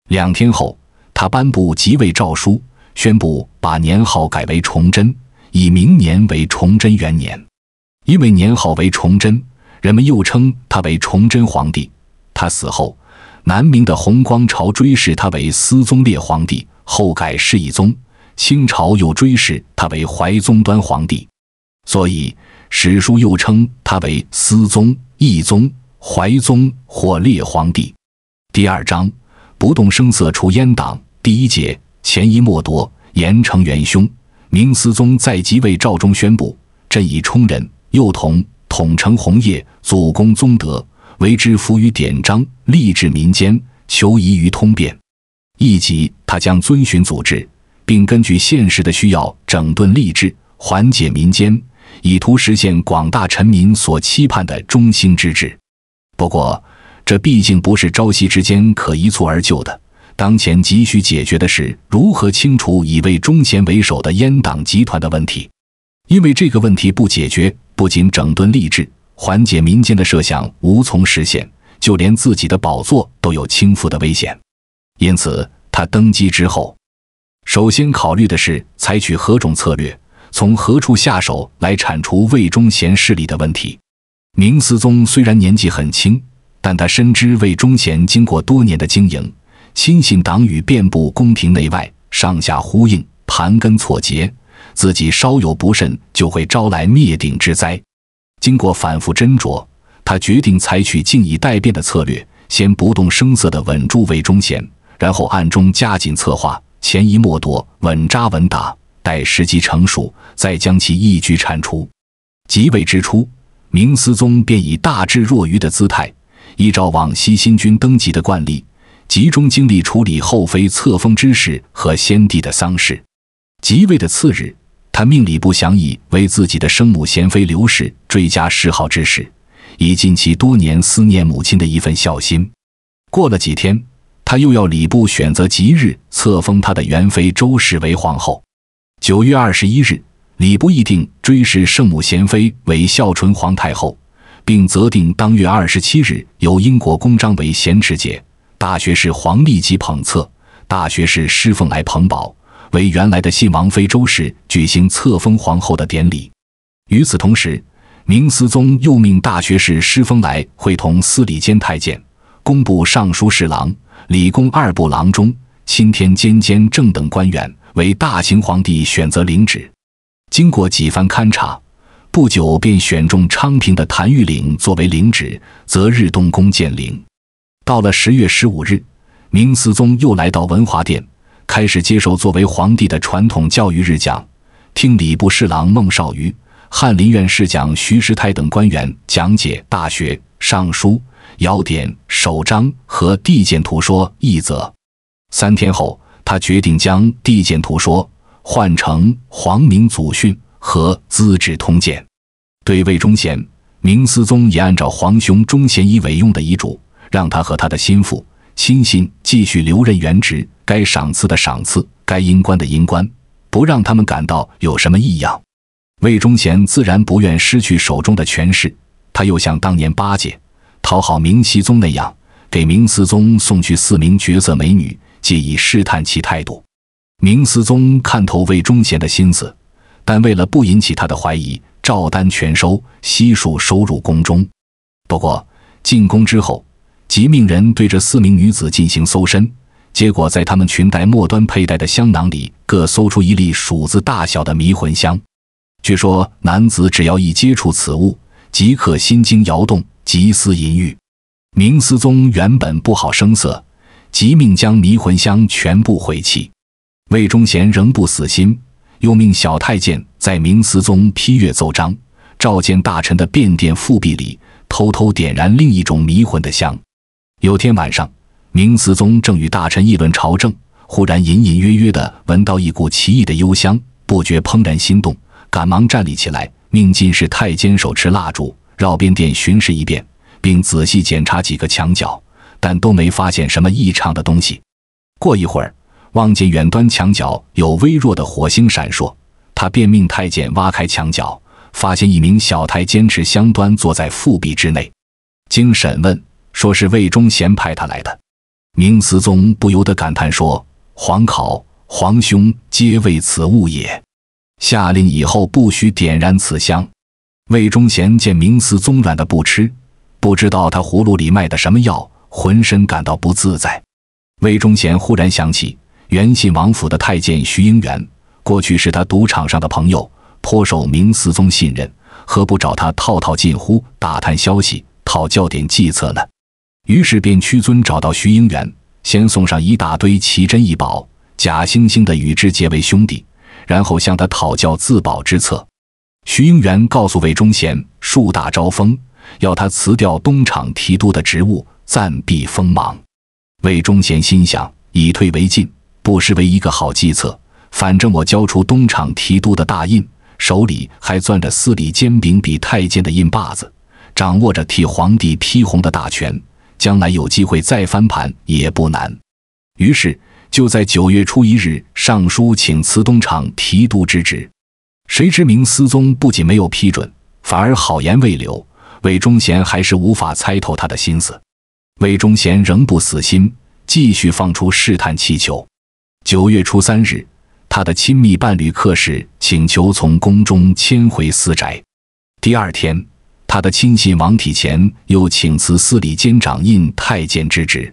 Speaker 1: 两天后，他颁布即位诏书，宣布把年号改为崇祯，以明年为崇祯元年。因为年号为崇祯，人们又称他为崇祯皇帝。他死后，南明的弘光朝追谥他为思宗烈皇帝，后改谥一宗；清朝又追谥他为怀宗端皇帝，所以史书又称他为思宗。懿宗、怀宗或列皇帝。第二章：不动声色除阉党。第一节：前移莫夺，严惩元凶。明思宗在即位诏中宣布：“朕以充人，幼童统承洪业，祖功宗德，为之服于典章，立志民间，求宜于通变。”一即他将遵循组织，并根据现实的需要整顿吏治，缓解民间。以图实现广大臣民所期盼的忠心之志。不过，这毕竟不是朝夕之间可一蹴而就的。当前急需解决的是如何清除以魏忠贤为首的阉党集团的问题。因为这个问题不解决，不仅整顿吏治、缓解民间的设想无从实现，就连自己的宝座都有倾覆的危险。因此，他登基之后，首先考虑的是采取何种策略。从何处下手来铲除魏忠贤势力的问题？明思宗虽然年纪很轻，但他深知魏忠贤经过多年的经营，亲信党羽遍布宫廷内外，上下呼应，盘根错节，自己稍有不慎就会招来灭顶之灾。经过反复斟酌，他决定采取静以待变的策略，先不动声色地稳住魏忠贤，然后暗中加紧策划，前移莫夺，稳扎稳打。待时机成熟，再将其一举铲除。即位之初，明思宗便以大智若愚的姿态，依照往昔新君登基的惯例，集中精力处理后妃册封之事和先帝的丧事。即位的次日，他命礼部祥议为自己的生母贤妃刘氏追加谥号之事，以尽其多年思念母亲的一份孝心。过了几天，他又要礼部选择吉日册封他的原妃周氏为皇后。九月二十一日，礼部议定追谥圣母贤妃为孝纯皇太后，并择定当月二十七日由英国公章为贤持节，大学士黄立即捧册，大学士施凤来捧宝，为原来的信王妃周氏举行册封皇后的典礼。与此同时，明思宗又命大学士施凤来会同司礼监太监、工部、尚书侍郎、礼工二部郎中、钦天监监正等官员。为大秦皇帝选择陵址，经过几番勘察，不久便选中昌平的谭玉岭作为陵址，择日动工建陵。到了十月十五日，明思宗又来到文华殿，开始接受作为皇帝的传统教育日讲，听礼部侍郎孟绍瑜、翰林院侍讲徐师泰等官员讲解《大学》《尚书》《尧典》《首章》和《地鉴图说》一则。三天后。他决定将《地鉴图说》换成《皇明祖训》和《资治通鉴》。对魏忠贤，明思宗也按照皇兄忠贤以委用的遗嘱，让他和他的心腹亲信继续留任原职，该赏赐的赏赐，该阴官的阴官，不让他们感到有什么异样。魏忠贤自然不愿失去手中的权势，他又像当年八戒讨好明熹宗那样，给明思宗送去四名绝色美女。借以试探其态度。明思宗看透魏忠贤的心思，但为了不引起他的怀疑，照单全收，悉数收入宫中。不过进宫之后，即命人对这四名女子进行搜身，结果在她们裙带末端佩戴的香囊里，各搜出一粒黍子大小的迷魂香。据说男子只要一接触此物，即刻心惊摇动，极思淫欲。明思宗原本不好声色。即命将迷魂香全部毁弃，魏忠贤仍不死心，又命小太监在明思宗批阅奏章、召见大臣的便殿复壁里偷偷点燃另一种迷魂的香。有天晚上，明思宗正与大臣议论朝政，忽然隐隐约约地闻到一股奇异的幽香，不觉怦然心动，赶忙站立起来，命进士太监手持蜡烛绕边殿巡视一遍，并仔细检查几个墙角。但都没发现什么异常的东西。过一会儿，望见远端墙角有微弱的火星闪烁，他便命太监挖开墙角，发现一名小太监持香端坐在复壁之内。经审问，说是魏忠贤派他来的。明思宗不由得感叹说：“皇考、皇兄皆为此物也。”下令以后不许点燃此香。魏忠贤见明思宗软的不吃，不知道他葫芦里卖的什么药。浑身感到不自在，魏忠贤忽然想起，原信王府的太监徐应元，过去是他赌场上的朋友，颇受明思宗信任，何不找他套套近乎，打探消息，讨教点计策呢？于是便屈尊找到徐应元，先送上一大堆奇珍异宝，假惺惺的与之结为兄弟，然后向他讨教自保之策。徐英元告诉魏忠贤，树大招风，要他辞掉东厂提督的职务。暂避锋芒，魏忠贤心想，以退为进，不失为一个好计策。反正我交出东厂提督的大印，手里还攥着司礼监秉笔太监的印把子，掌握着替皇帝批红的大权，将来有机会再翻盘也不难。于是，就在九月初一日上书请辞东厂提督之职。谁知明思宗不仅没有批准，反而好言未留。魏忠贤还是无法猜透他的心思。魏忠贤仍不死心，继续放出试探气球。九月初三日，他的亲密伴侣客氏请求从宫中迁回私宅。第二天，他的亲信王体乾又请辞司礼监掌印太监之职。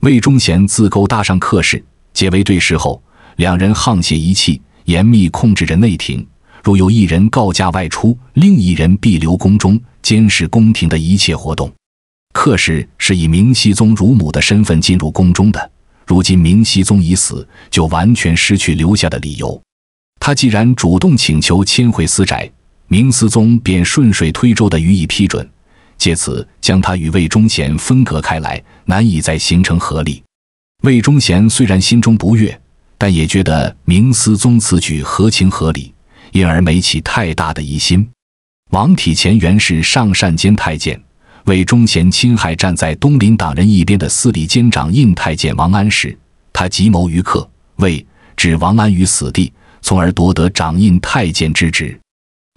Speaker 1: 魏忠贤自勾搭上客氏，结为对食后，两人沆瀣一气，严密控制着内廷。如有一人告假外出，另一人必留宫中监视宫廷的一切活动。克氏是以明熹宗乳母的身份进入宫中的，如今明熹宗已死，就完全失去留下的理由。他既然主动请求迁回私宅，明思宗便顺水推舟地予以批准，借此将他与魏忠贤分隔开来，难以再形成合力。魏忠贤虽然心中不悦，但也觉得明思宗此举合情合理，因而没起太大的疑心。王体乾原是上善监太监。魏忠贤侵害站在东林党人一边的司礼监长印太监王安石，他计谋于克，为置王安于死地，从而夺得掌印太监之职。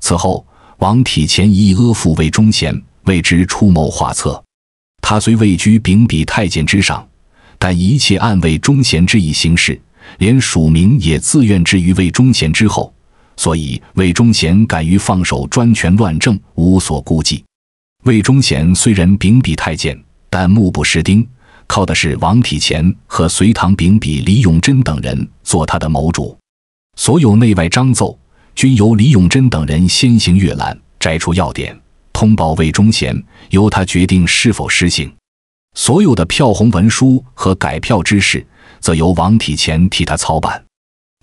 Speaker 1: 此后，王体乾以阿附魏忠贤，为之出谋划策。他虽位居秉笔太监之上，但一切按为忠贤之意行事，连署名也自愿置于魏忠贤之后，所以魏忠贤敢于放手专权乱政，无所顾忌。魏忠贤虽然秉笔太监，但目不识丁，靠的是王体乾和隋唐秉笔李永贞等人做他的谋主。所有内外章奏均由李永贞等人先行阅览，摘出要点，通报魏忠贤，由他决定是否施行。所有的票红文书和改票之事，则由王体乾替他操办。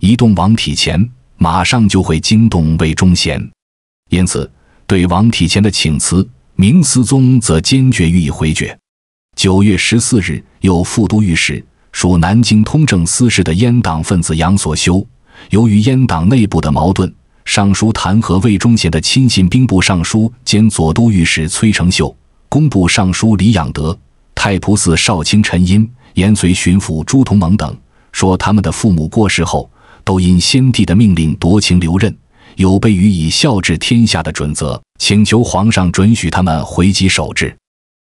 Speaker 1: 一动王体乾，马上就会惊动魏忠贤，因此对王体乾的请辞。明思宗则坚决予以回绝。九月十四日，有副都御史、属南京通政司事的阉党分子杨所修，由于阉党内部的矛盾，上书弹劾魏忠贤的亲信兵部尚书兼左都御史崔呈秀、工部尚书李养德、太仆寺少卿陈殷、延绥巡抚朱同蒙等，说他们的父母过世后，都因先帝的命令夺情留任。有悖于以孝治天下的准则，请求皇上准许他们回籍守制。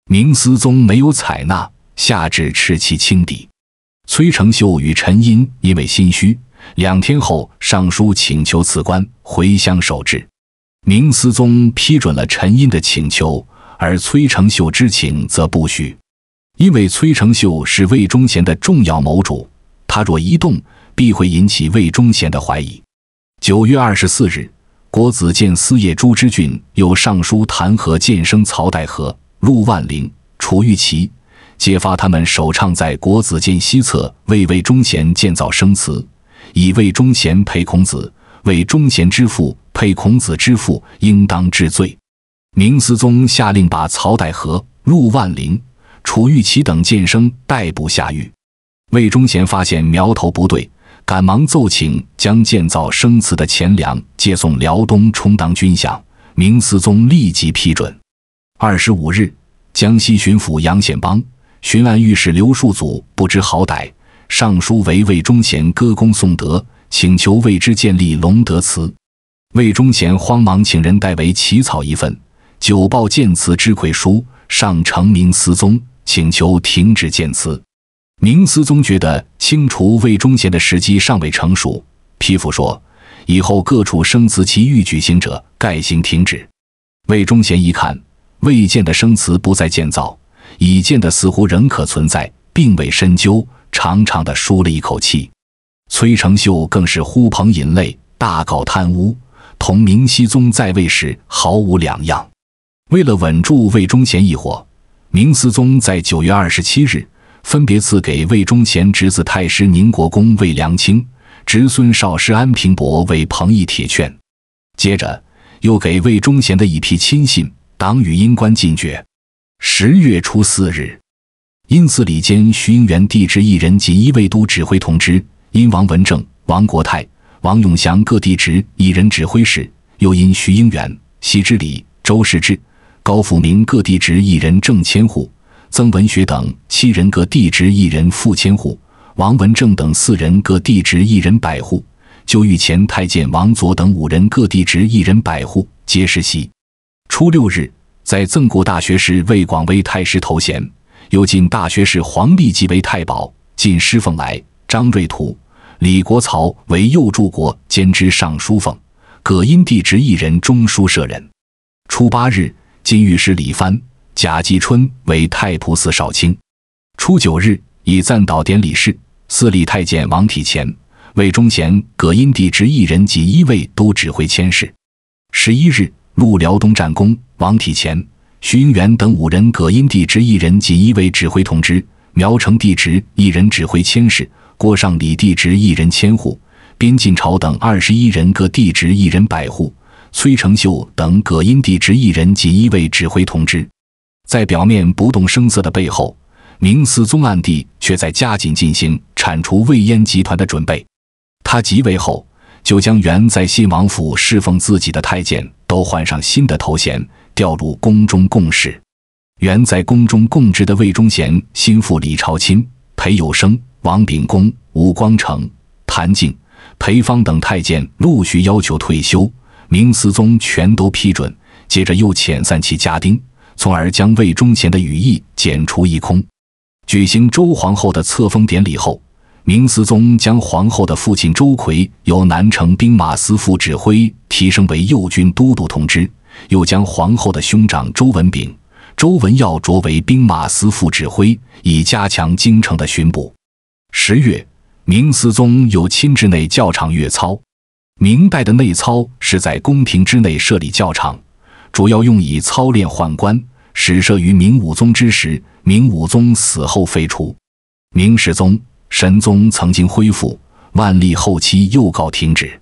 Speaker 1: 明思宗没有采纳，下旨斥其轻敌。崔成秀与陈寅因为心虚，两天后上书请求辞官回乡守制。明思宗批准了陈寅的请求，而崔成秀之请则不许，因为崔成秀是魏忠贤的重要谋主，他若一动，必会引起魏忠贤的怀疑。九月二十四日，国子监司业朱之俊又上书弹劾建生曹代和、陆万龄、楚玉琪，揭发他们首倡在国子监西侧为魏忠贤建造生祠，以魏忠贤陪孔子，魏忠贤之父配孔子之父，应当治罪。明思宗下令把曹代和、陆万龄、楚玉琪等建生逮捕下狱。魏忠贤发现苗头不对。赶忙奏请将建造生祠的钱粮接送辽东充当军饷，明思宗立即批准。二十五日，江西巡抚杨显邦、巡按御史刘树祖不知好歹，上书为魏忠贤歌功颂德，请求为之建立隆德祠。魏忠贤慌忙请人代为起草一份九报建祠之魁书，上呈明思宗，请求停止建祠。明思宗觉得清除魏忠贤的时机尚未成熟，批复说：“以后各处生祠其欲举行者，盖行停止。”魏忠贤一看，未建的生祠不再建造，已建的似乎仍可存在，并未深究，长长的舒了一口气。崔成秀更是呼朋引类，大搞贪污，同明熹宗在位时毫无两样。为了稳住魏忠贤一伙，明思宗在九月二十七日。分别赐给魏忠贤侄子太师宁国公魏良卿、侄孙少师安平伯魏彭义铁券。接着又给魏忠贤的一批亲信党羽阴官进爵。十月初四日，因司礼监徐应元帝侄一人，锦衣卫都指挥同知因王文正、王国泰、王永祥各地职一人指挥使，又因徐应元、徐之礼、周世志、高富明各地职一人正千户。曾文学等七人各地职一人，富千户；王文正等四人各地职一人，百户；就御前太监王佐等五人各地职一人，百户，皆是习。初六日，在赠国大学士魏广威太师头衔，又进大学士黄立即为太保，进师奉来、张瑞图、李国曹为右柱国，兼之尚书奉；葛英地职一人，中书舍人。初八日，金御史李帆。贾继春为太仆寺少卿。初九日，以赞导典礼事。司礼太监王体乾、魏忠贤、葛荫帝直一人，锦衣卫都指挥千事。十一日，入辽东战功。王体乾、徐英元等五人，葛荫帝直一人，锦衣卫指挥同知。苗城帝直一人，指挥千事。郭尚礼帝直一人，千户。边晋朝等二十一人，各帝直一人，百户。崔成秀等葛荫帝直一人，锦衣卫指挥同知。在表面不动声色的背后，明思宗暗地却在加紧进行铲除魏燕集团的准备。他即位后，就将原在新王府侍奉自己的太监都换上新的头衔，调入宫中共事。原在宫中共职的魏忠贤心腹李朝钦、裴有生、王秉公、吴光成、谭静、裴芳等太监陆续要求退休，明思宗全都批准。接着又遣散其家丁。从而将魏忠贤的羽翼剪除一空。举行周皇后的册封典礼后，明思宗将皇后的父亲周奎由南城兵马司副指挥提升为右军都督同知，又将皇后的兄长周文炳、周文耀擢为兵马司副指挥，以加强京城的巡捕。十月，明思宗又亲至内教场阅操。明代的内操是在宫廷之内设立教场。主要用以操练宦官，始设于明武宗之时。明武宗死后废除，明世宗、神宗曾经恢复，万历后期又告停止。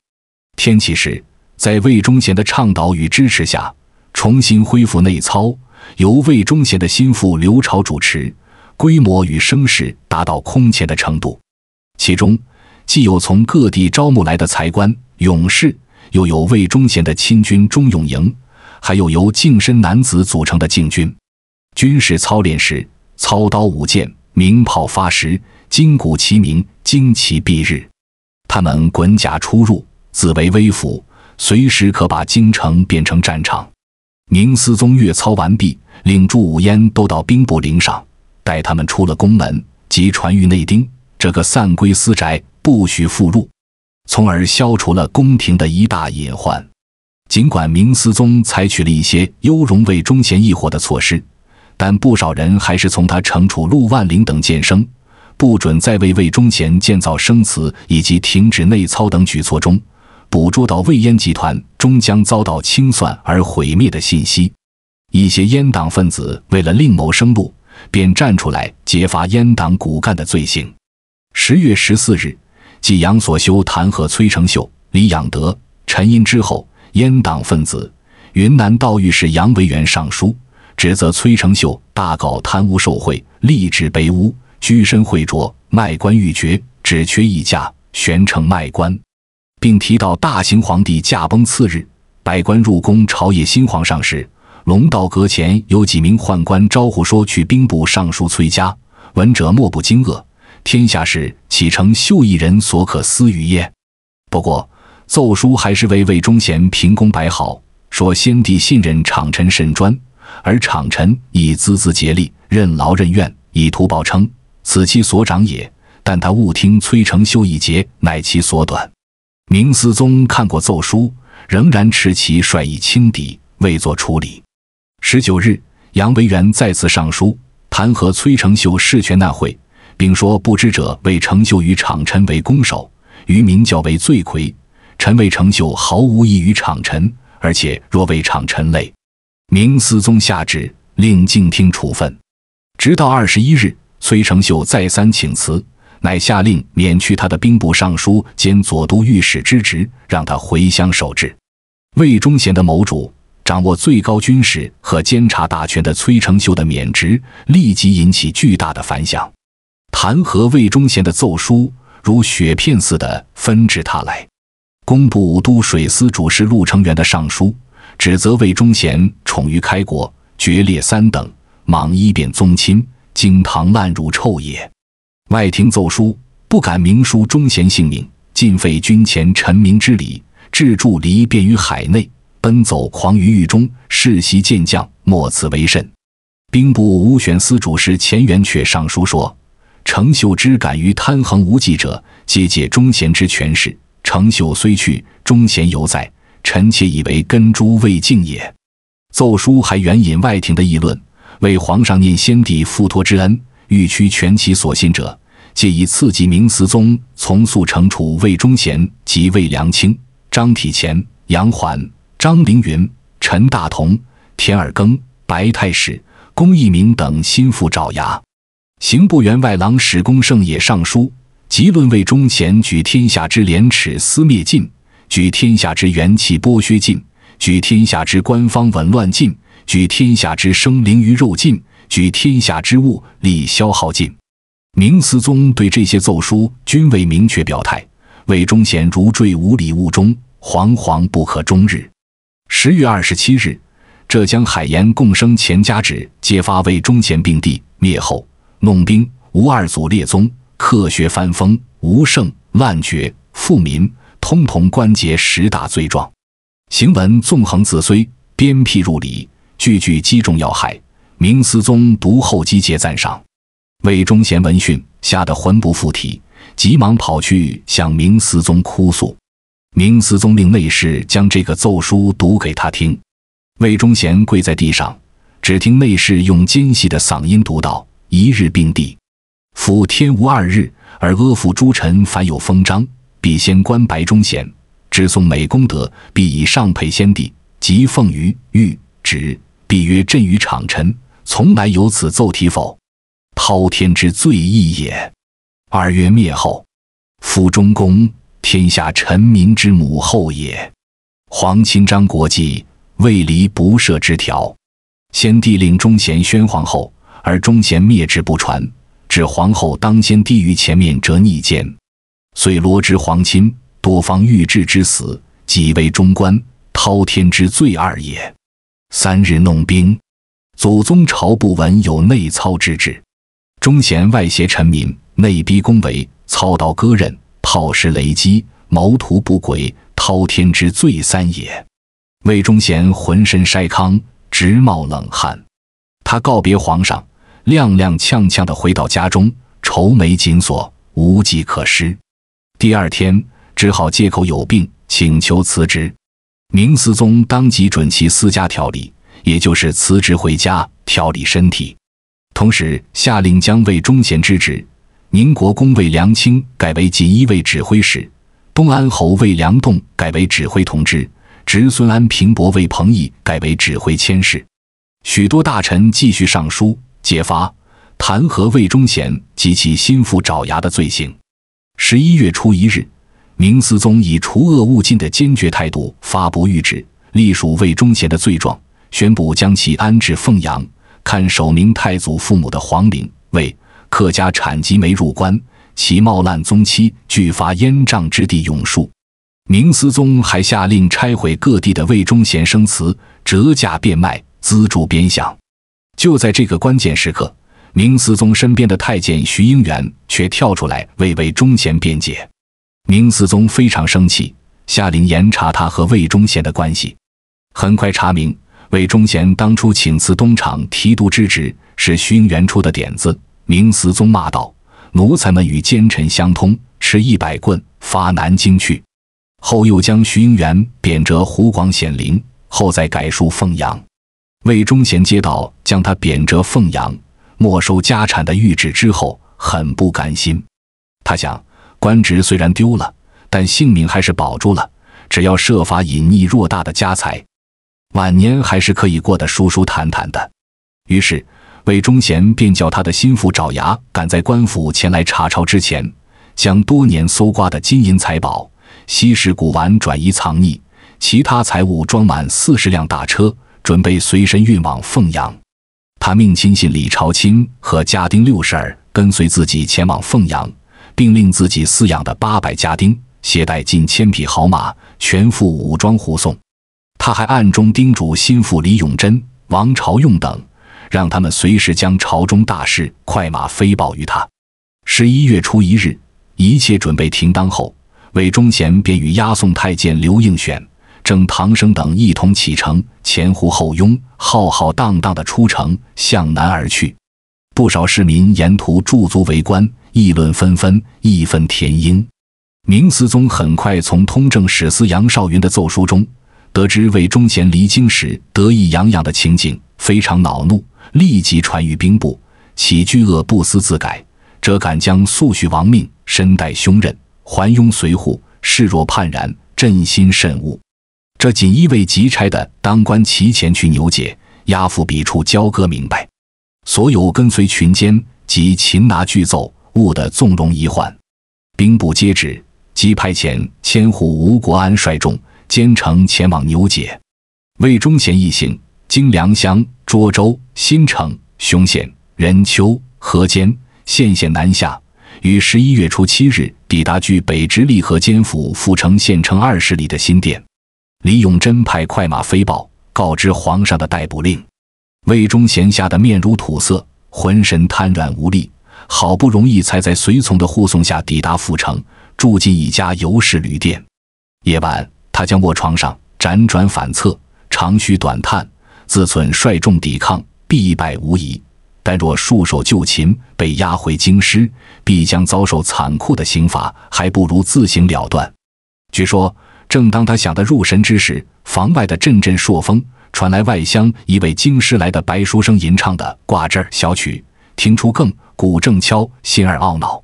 Speaker 1: 天启时，在魏忠贤的倡导与支持下，重新恢复内操，由魏忠贤的心腹刘朝主持，规模与声势达到空前的程度。其中，既有从各地招募来的才官、勇士，又有魏忠贤的亲军忠勇营。还有由净身男子组成的禁军，军事操练时操刀舞剑、鸣炮发石，金鼓齐鸣，旌旗蔽日。他们滚甲出入，自为威服，随时可把京城变成战场。明思宗阅操完毕，领诸武烟都到兵部领赏，待他们出了宫门，即传谕内丁：这个散归私宅，不许复入，从而消除了宫廷的一大隐患。尽管明思宗采取了一些优容魏忠贤一伙的措施，但不少人还是从他惩处陆万龄等谏生、不准再为魏忠贤建造生祠以及停止内操等举措中，捕捉到魏燕集团终将遭到清算而毁灭的信息。一些阉党分子为了另谋生路，便站出来揭发阉党骨干的罪行。十月十四日，继杨所修弹劾崔成秀、李养德、陈寅之后。阉党分子云南道御史杨维元上书，指责崔成秀大搞贪污受贿，立志卑污，居身秽浊，卖官欲绝，只缺一家，悬城卖官，并提到大行皇帝驾崩次日，百官入宫朝谒新皇上时，龙道阁前有几名宦官招呼说去兵部尚书崔家，闻者莫不惊愕。天下事岂成秀一人所可思于耶？不过。奏书还是为魏忠贤平功摆好，说先帝信任厂臣沈专，而厂臣以孜孜竭力，任劳任怨，以图报称，此其所长也。但他误听崔成秀一节，乃其所短。明思宗看过奏书，仍然持其率意轻敌，未作处理。十九日，杨维元再次上书弹劾崔成秀事权纳贿，并说不知者为成秀与厂臣为攻手，于民教为罪魁。臣魏成秀毫无异于场臣，而且若为场臣类，明思宗下旨令静听处分，直到二十一日，崔成秀再三请辞，乃下令免去他的兵部尚书兼左都御史之职，让他回乡守制。魏忠贤的谋主、掌握最高军事和监察大权的崔成秀的免职，立即引起巨大的反响，弹劾魏忠贤的奏疏如雪片似的纷至沓来。工部都水司主事陆成元的上书指责魏忠贤宠于开国，爵列三等，莽医便宗亲，京堂烂如臭也。外廷奏疏不敢明书忠贤姓名，尽废君前臣民之礼，置诸离便于海内，奔走狂于狱中，世袭健将，莫此为甚。兵部武选司主事钱元阙上书说，程秀之敢于贪横无忌者，皆借忠贤之权势。程秀虽去，忠贤犹在。臣妾以为根株未尽也。奏疏还援引外廷的议论，为皇上念先帝复托之恩，欲屈全其所信者，皆以次级明词宗，从速惩处魏忠贤及魏良卿、张体乾、杨缓、张凌云、陈大同、田尔庚、白太史、龚一鸣等心腹爪牙。刑部员外郎史公胜也上书。即论魏忠贤，举天下之廉耻思灭尽，举天下之元气剥削尽，举天下之官方紊乱尽，举天下之生灵于肉尽，举天下之物力消耗尽。明思宗对这些奏疏均未明确表态。魏忠贤如坠无里雾中，惶惶不可终日。十月二十七日，浙江海盐共生钱家纸揭发魏忠贤病帝灭后弄兵，无二祖列宗。克学翻封，无胜万绝，富民通同关节，十大罪状。行文纵横自睢，鞭辟入里，句句击中要害。明思宗读后击节赞赏。魏忠贤闻讯吓得魂不附体，急忙跑去向明思宗哭诉。明思宗令内侍将这个奏书读给他听。魏忠贤跪在地上，只听内侍用尖细的嗓音读道：“一日并蒂。”夫天无二日，而阿附诸臣，凡有封章，必先观白忠贤，直颂美功德，必以上配先帝。即奉于御旨，必曰朕于场臣从来有此奏题否？滔天之罪义也。二月灭后，夫中公，天下臣民之母后也，皇亲章国纪未离不赦之条，先帝令忠贤宣皇后，而忠贤灭之不传。指皇后当先低于前面折逆剑，遂罗织皇亲，多方御制之死，即为中官滔天之罪二也。三日弄兵，祖宗朝不闻有内操之志，忠贤外挟臣民，内逼宫闱，操刀割刃，炮石雷击，谋图不轨，滔天之罪三也。魏忠贤浑身筛糠，直冒冷汗，他告别皇上。踉踉跄跄地回到家中，愁眉紧锁，无计可施。第二天，只好借口有病，请求辞职。明思宗当即准其私家调理，也就是辞职回家调理身体。同时，下令将魏忠贤之职宁国公魏良卿改为锦衣卫指挥使，东安侯魏良栋改为指挥同知，侄孙安平伯魏彭毅改为指挥佥事。许多大臣继续上书。揭发弹劾魏忠贤及其心腹爪牙的罪行。十一月初一日，明思宗以除恶务尽的坚决态度发布谕旨，隶属魏忠贤的罪状，宣布将其安置凤阳，看守明太祖父母的皇陵。为客家产级没入关，其冒滥宗妻俱发烟瘴之地永戍。明思宗还下令拆毁各地的魏忠贤生祠，折价变卖，资助边饷。就在这个关键时刻，明思宗身边的太监徐应元却跳出来为魏忠贤辩解，明思宗非常生气，下令严查他和魏忠贤的关系。很快查明，魏忠贤当初请辞东厂提督之职是徐应元出的点子。明思宗骂道：“奴才们与奸臣相通，吃一百棍，发南京去。”后又将徐应元贬谪湖广显陵，后再改戍凤阳。魏忠贤接到将他贬谪凤阳、没收家产的谕旨之后，很不甘心。他想，官职虽然丢了，但性命还是保住了。只要设法隐匿偌大的家财，晚年还是可以过得舒舒坦坦的。于是，魏忠贤便叫他的心腹爪牙赶在官府前来查抄之前，将多年搜刮的金银财宝、稀世古玩转移藏匿，其他财物装满四十辆大车。准备随身运往凤阳，他命亲信李朝卿和家丁六十二跟随自己前往凤阳，并令自己饲养的八百家丁携带近千匹好马，全副武装护送。他还暗中叮嘱心腹李永贞、王朝用等，让他们随时将朝中大事快马飞报于他。十一月初一日，一切准备停当后，魏忠贤便与押送太监刘应选。正唐生等一同启程，前呼后拥，浩浩荡荡地出城向南而去。不少市民沿途驻足围观，议论纷纷，义愤填膺。明思宗很快从通政史司杨绍云的奏书中得知魏忠贤离京时得意洋洋的情景，非常恼怒，立即传于兵部：起居恶不思自改，辄敢将素徐亡命，身带凶刃，环拥随护，视若叛然，朕心甚恶。这锦衣卫急差的当官齐前去牛界押赴彼处交割明白，所有跟随群奸及擒拿拒奏物的纵容一缓。兵部接旨，即派遣千户吴国安率众兼程前往牛界。魏忠贤一行经良乡、涿州、新城、雄县、任丘、河间、献县南下，于十一月初七日抵达距北直隶河间府阜城县城二十里的新店。李永贞派快马飞报，告知皇上的逮捕令。魏忠贤吓得面如土色，浑身瘫软无力，好不容易才在随从的护送下抵达阜城，住进一家游食旅店。夜晚，他将卧床上辗转反侧，长吁短叹。自忖率众抵抗，必败无疑；但若束手就擒，被押回京师，必将遭受残酷的刑罚，还不如自行了断。据说。正当他想得入神之时，房外的阵阵朔风传来外乡一位京师来的白书生吟唱的挂枝儿小曲，听出更鼓正敲，心儿懊恼。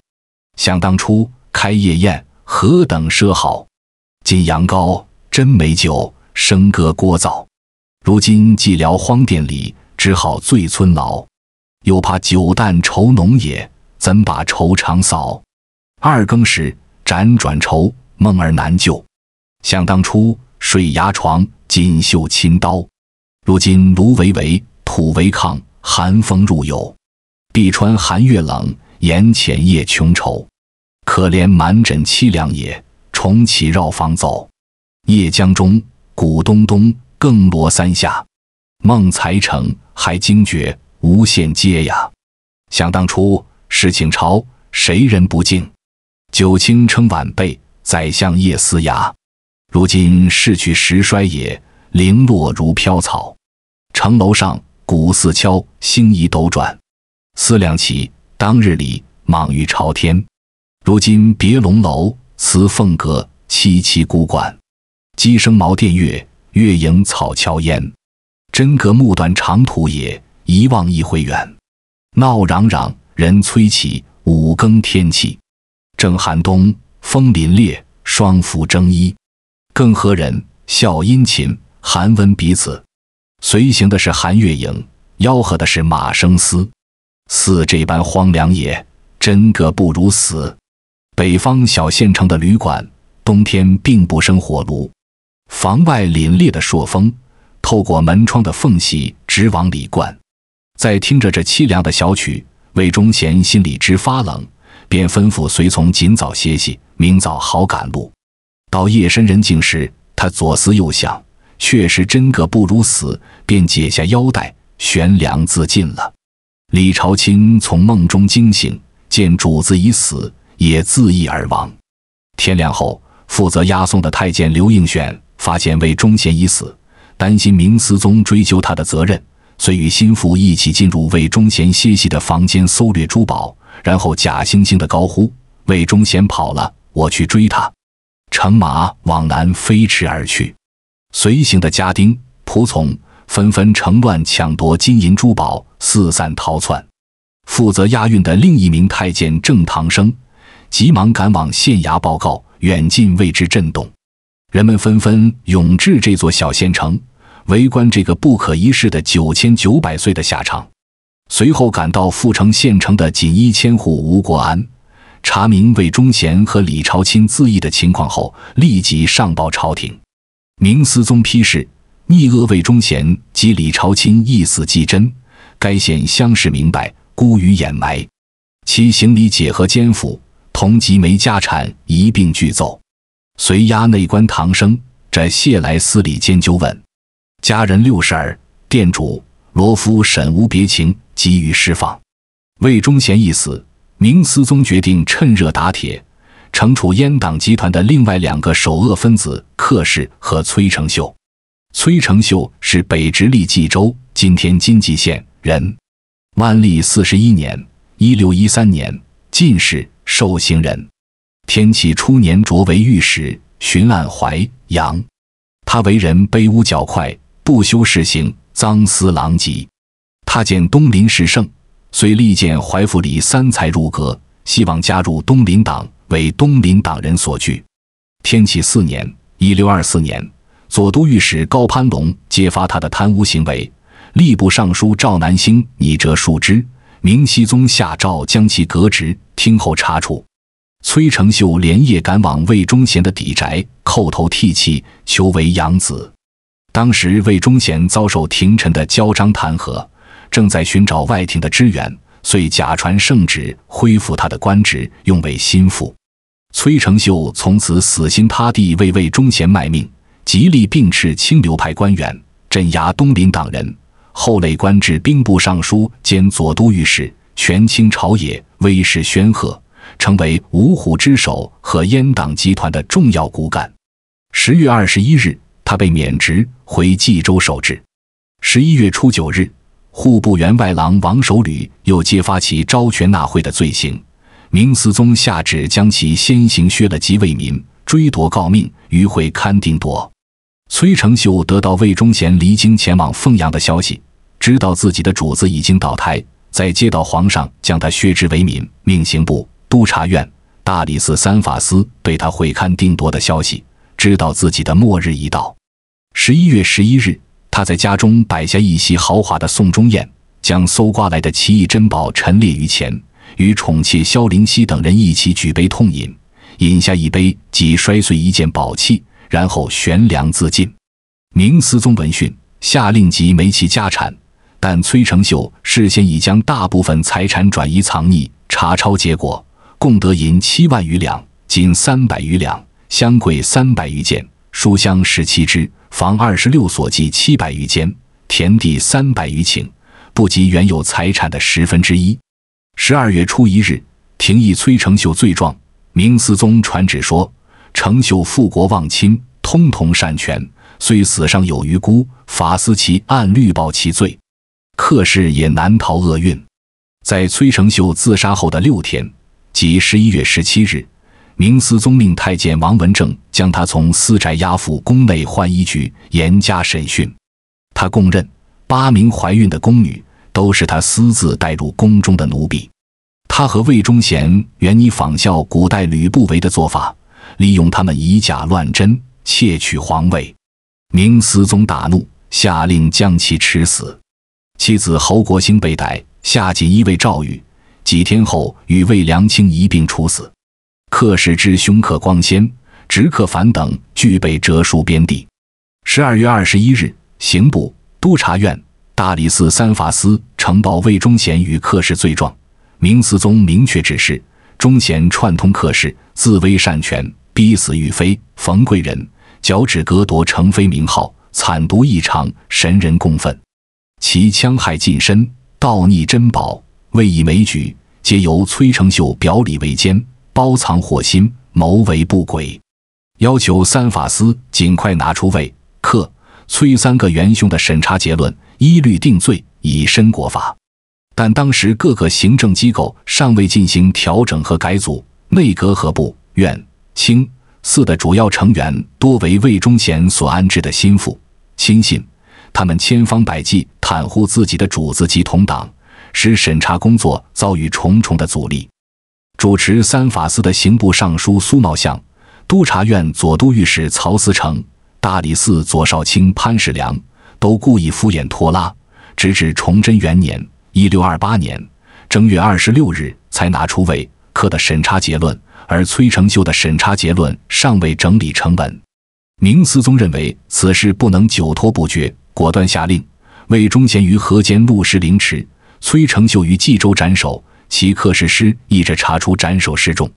Speaker 1: 想当初开夜宴何等奢豪，今羊羔、真美酒，笙歌聒噪。如今寂寥荒殿里，只好醉村老。又怕酒淡愁浓也，怎把愁肠扫？二更时辗转愁，梦儿难救。想当初，水牙床，锦绣衾刀；如今芦苇围，土为炕，寒风入牖，碧川寒月冷，檐前夜穷愁。可怜满枕凄凉也，重启绕房走。夜江中鼓咚咚，更锣三下，梦才成还惊觉，无限嗟呀。想当初，事情朝谁人不敬？九卿称晚辈，宰相夜嘶哑。如今逝去时衰也，零落如飘草。城楼上鼓四敲，星移斗转。思量起当日里莽于朝天，如今别龙楼辞凤阁，凄凄孤馆。鸡声茅店月，月影草桥烟。真隔木短长途也，一望一回远。闹嚷嚷人催起五更天气，正寒冬风凛冽，霜服征衣。更何人笑殷勤，寒温彼此。随行的是韩月影，吆喝的是马生思。似这般荒凉也，真个不如死。北方小县城的旅馆，冬天并不生火炉。房外凛冽的朔风，透过门窗的缝隙直往里灌。在听着这凄凉的小曲，魏忠贤心里直发冷，便吩咐随从尽早歇息，明早好赶路。到夜深人静时，他左思右想，确实真个不如死，便解下腰带悬梁自尽了。李朝清从梦中惊醒，见主子已死，也自缢而亡。天亮后，负责押送的太监刘应选发现魏忠贤已死，担心明思宗追究他的责任，遂与心腹一起进入魏忠贤歇息的房间搜掠珠宝，然后假惺惺地高呼：“魏忠贤跑了，我去追他。”乘马往南飞驰而去，随行的家丁仆从纷纷乘乱抢夺金银珠宝，四散逃窜。负责押运的另一名太监郑堂生急忙赶往县衙报告，远近为之震动。人们纷纷涌至这座小县城，围观这个不可一世的九千九百岁的下场。随后赶到阜城县城的锦衣千户吴国安。查明魏忠贤和李朝钦自缢的情况后，立即上报朝廷。明思宗批示：逆恶魏忠贤及李朝钦，一死即真。该县乡士明白，姑于掩埋。其行李解和奸府，同籍没家产一并俱奏。随押内官唐生，这谢来司礼监纠问，家人六十二，店主罗夫审无别情，急于释放。魏忠贤一死。明思宗决定趁热打铁，惩处阉党集团的另外两个首恶分子客氏和崔成秀。崔成秀是北直隶蓟州（今天津蓟县）人，万历四十一年一六一三年）进士，受刑人。天启初年擢为御史，巡按淮阳。他为人卑污狡快，不修饰行，赃私狼藉。他见东林士盛。遂力荐怀府里三才入阁，希望加入东林党，为东林党人所惧。天启四年（一六二四年），左都御史高攀龙揭发他的贪污行为，吏部尚书赵南星拟折数之，明熹宗下诏将其革职，听候查处。崔成秀连夜赶往魏忠贤的邸宅，叩头涕泣，求为养子。当时魏忠贤遭受廷臣的交章弹劾。正在寻找外廷的支援，遂假传圣旨恢复他的官职，用为心腹。崔成秀从此死心塌地为魏忠贤卖命，极力并斥清流派官员，镇压东林党人。后累官至兵部尚书兼左都御史，权倾朝野，威势煊赫，成为五虎之首和阉党集团的重要骨干。十月二十一日，他被免职，回冀州守制。十一月初九日。户部员外郎王守履又揭发其招权纳贿的罪行，明思宗下旨将其先行削了籍为民，追夺诰命，于会勘定夺。崔成秀得到魏忠贤离京前往凤阳的消息，知道自己的主子已经倒台，在接到皇上将他削职为民，命刑部、都察院、大理寺、三法司对他会勘定夺的消息，知道自己的末日已到。十一月十一日。他在家中摆下一席豪华的宋钟宴，将搜刮来的奇异珍宝陈列于前，与宠妾萧灵犀等人一起举杯痛饮。饮下一杯，即摔碎一件宝器，然后悬梁自尽。明思宗闻讯，下令即没其家产，但崔成秀事先已将大部分财产转移藏匿。查抄结果，共得银七万余两，金三百余两，香柜三百余件，书香十七支。房二十六所，计七百余间，田地三百余顷，不及原有财产的十分之一。十二月初一日，廷议崔成秀罪状，明思宗传旨说，程秀复国忘亲，通同擅权，虽死尚有余辜，法司其按律报其罪。客氏也难逃厄运。在崔成秀自杀后的六天，即十一月十七日。明思宗命太监王文正将他从私宅押赴宫内浣衣局，严加审讯。他供认，八名怀孕的宫女都是他私自带入宫中的奴婢。他和魏忠贤原拟仿效古代吕不韦的做法，利用他们以假乱真，窃取皇位。明思宗大怒，下令将其处死。妻子侯国兴被逮下锦衣卫诏狱，几天后与魏良卿一并处死。客氏之兄客光先、侄客凡等，具备折数边地。十二月二十一日，刑部、都察院、大理寺三法司呈报魏忠贤与客氏罪状。明思宗明确指示：忠贤串通客氏，自危擅权，逼死玉妃、冯贵人，脚趾格夺成妃名号，惨毒异常，神人共愤。其戕害近身、盗匿珍宝，未以枚举，皆由崔呈秀表里为奸。包藏祸心，谋为不轨，要求三法司尽快拿出魏、克、崔三个元凶的审查结论，一律定罪，以身国法。但当时各个行政机构尚未进行调整和改组，内阁、和部、院、卿、寺的主要成员多为魏忠贤所安置的心腹亲信，他们千方百计袒护自己的主子及同党，使审查工作遭遇重重的阻力。主持三法司的刑部尚书苏茂相、督察院左都御史曹思成，大理寺左少卿潘世良都故意敷衍拖拉，直至崇祯元年（一六二八年）正月二十六日才拿出为科的审查结论，而崔成秀的审查结论尚未整理成文。明思宗认为此事不能久拖不决，果断下令：魏忠贤于河间戮尸凌迟，崔成秀于冀州斩首。其课士师一直查出斩首示众，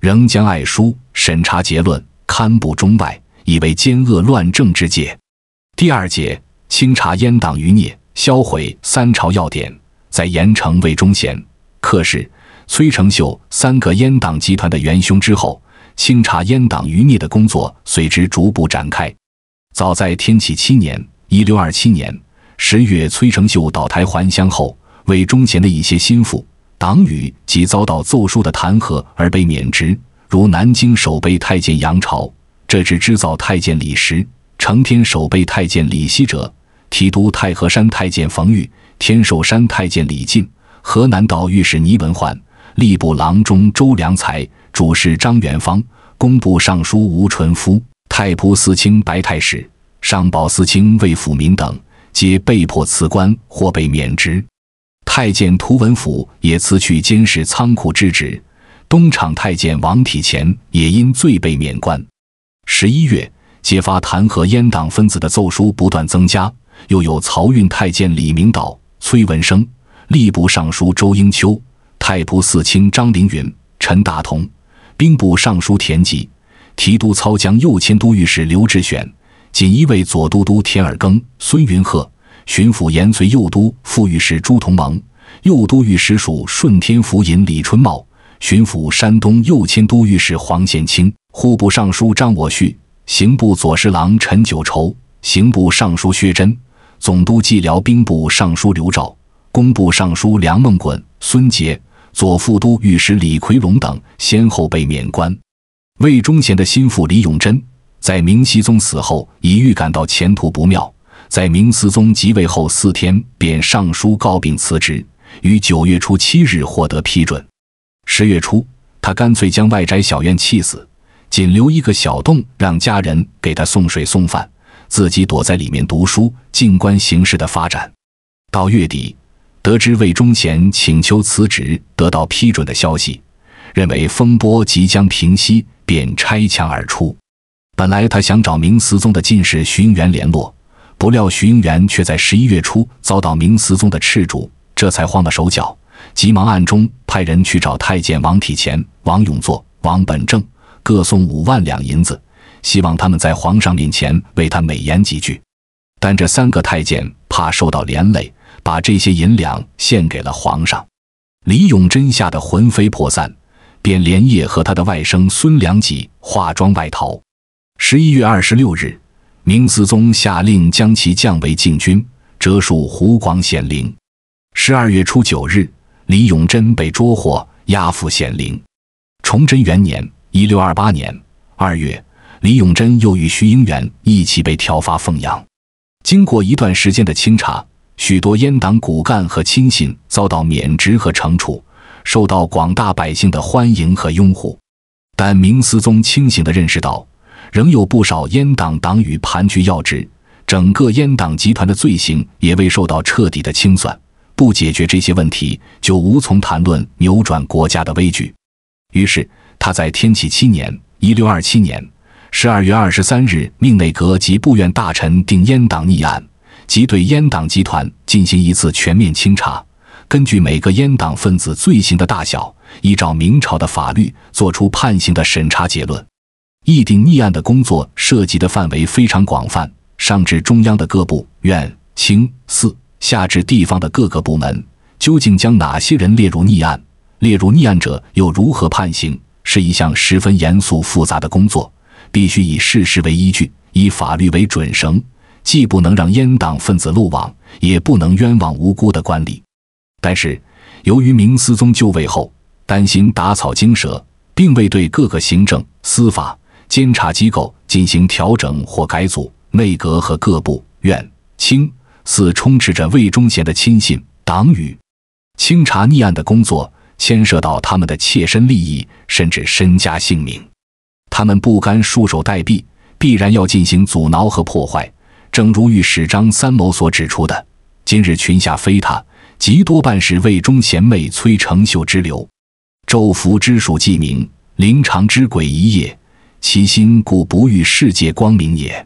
Speaker 1: 仍将爱书审查结论堪布中外，以为奸恶乱政之戒。第二节清查阉党余孽，销毁三朝要典，在盐城魏忠贤、课氏、崔成秀三个阉党集团的元凶之后，清查阉党余孽的工作随之逐步展开。早在天启七年（一六二七年）十月，崔成秀倒台还乡后，魏忠贤的一些心腹。党羽即遭到奏疏的弹劾而被免职，如南京守备太监杨朝，这支织造太监李时，承天守备太监李希哲，提督太和山太监冯玉，天寿山太监李进，河南道御史倪文焕，吏部郎中周良才，主事张元芳，工部尚书吴纯夫，太仆司卿白太史，上报司卿魏辅民等，皆被迫辞官或被免职。太监涂文甫也辞去监视仓库之职，东厂太监王体乾也因罪被免官。十一月，揭发弹劾阉党分子的奏疏不断增加，又有漕运太监李明导、崔文升，吏部尚书周英秋，太仆寺卿张凌云、陈大同，兵部尚书田吉，提督操江右迁都御史刘志选，锦衣卫左都督田尔庚、孙云鹤。巡抚延绥右都副御史朱同蒙，右都御史署顺天府尹李春茂，巡抚山东右迁都御史黄贤清，户部尚书张我绪，刑部左侍郎陈九畴，刑部尚书薛珍，总督蓟辽兵部尚书刘肇，工部尚书梁孟衮、孙杰，左副都御史李奎龙等先后被免官。魏忠贤的心腹李永贞，在明熹宗死后，已预感到前途不妙。在明思宗即位后四天，便上书告病辞职，于九月初七日获得批准。十月初，他干脆将外宅小院气死，仅留一个小洞，让家人给他送水送饭，自己躲在里面读书，静观形势的发展。到月底，得知魏忠贤请求辞职得到批准的消息，认为风波即将平息，便拆墙而出。本来他想找明思宗的进士寻缘联络。不料徐应元却在十一月初遭到明思宗的斥逐，这才慌了手脚，急忙暗中派人去找太监王体乾、王永作、王本正，各送五万两银子，希望他们在皇上面前为他美言几句。但这三个太监怕受到连累，把这些银两献给了皇上。李永贞吓得魂飞魄散，便连夜和他的外甥孙良己化妆外逃。十一月二十六日。明思宗下令将其降为禁军，折戍湖广显陵。十二月初九日，李永贞被捉获，押赴显陵。崇祯元年（一六二八年）二月，李永贞又与徐应元一起被调发凤阳。经过一段时间的清查，许多阉党骨干和亲信遭到免职和惩处，受到广大百姓的欢迎和拥护。但明思宗清醒地认识到。仍有不少阉党党羽盘踞要职，整个阉党集团的罪行也未受到彻底的清算。不解决这些问题，就无从谈论扭转国家的危局。于是，他在天启七年（一六二七年）十二月二十三日，命内阁及部院大臣定阉党逆案，即对阉党集团进行一次全面清查。根据每个阉党分子罪行的大小，依照明朝的法律作出判刑的审查结论。议定逆案的工作涉及的范围非常广泛，上至中央的各部院卿寺，下至地方的各个部门。究竟将哪些人列入逆案？列入逆案者又如何判刑？是一项十分严肃复杂的工作，必须以事实为依据，以法律为准绳，既不能让阉党分子漏网，也不能冤枉无辜的官吏。但是，由于明思宗就位后担心打草惊蛇，并未对各个行政司法。监察机构进行调整或改组，内阁和各部院、卿似充斥着魏忠贤的亲信党羽，清查逆案的工作牵涉到他们的切身利益甚至身家性命，他们不甘束手待毙，必然要进行阻挠和破坏。正如御史张三谋所指出的：“今日群下非他，极多半是魏忠贤妹崔成秀之流，昼伏之属既明，灵长之鬼一夜。其心故不欲世界光明也。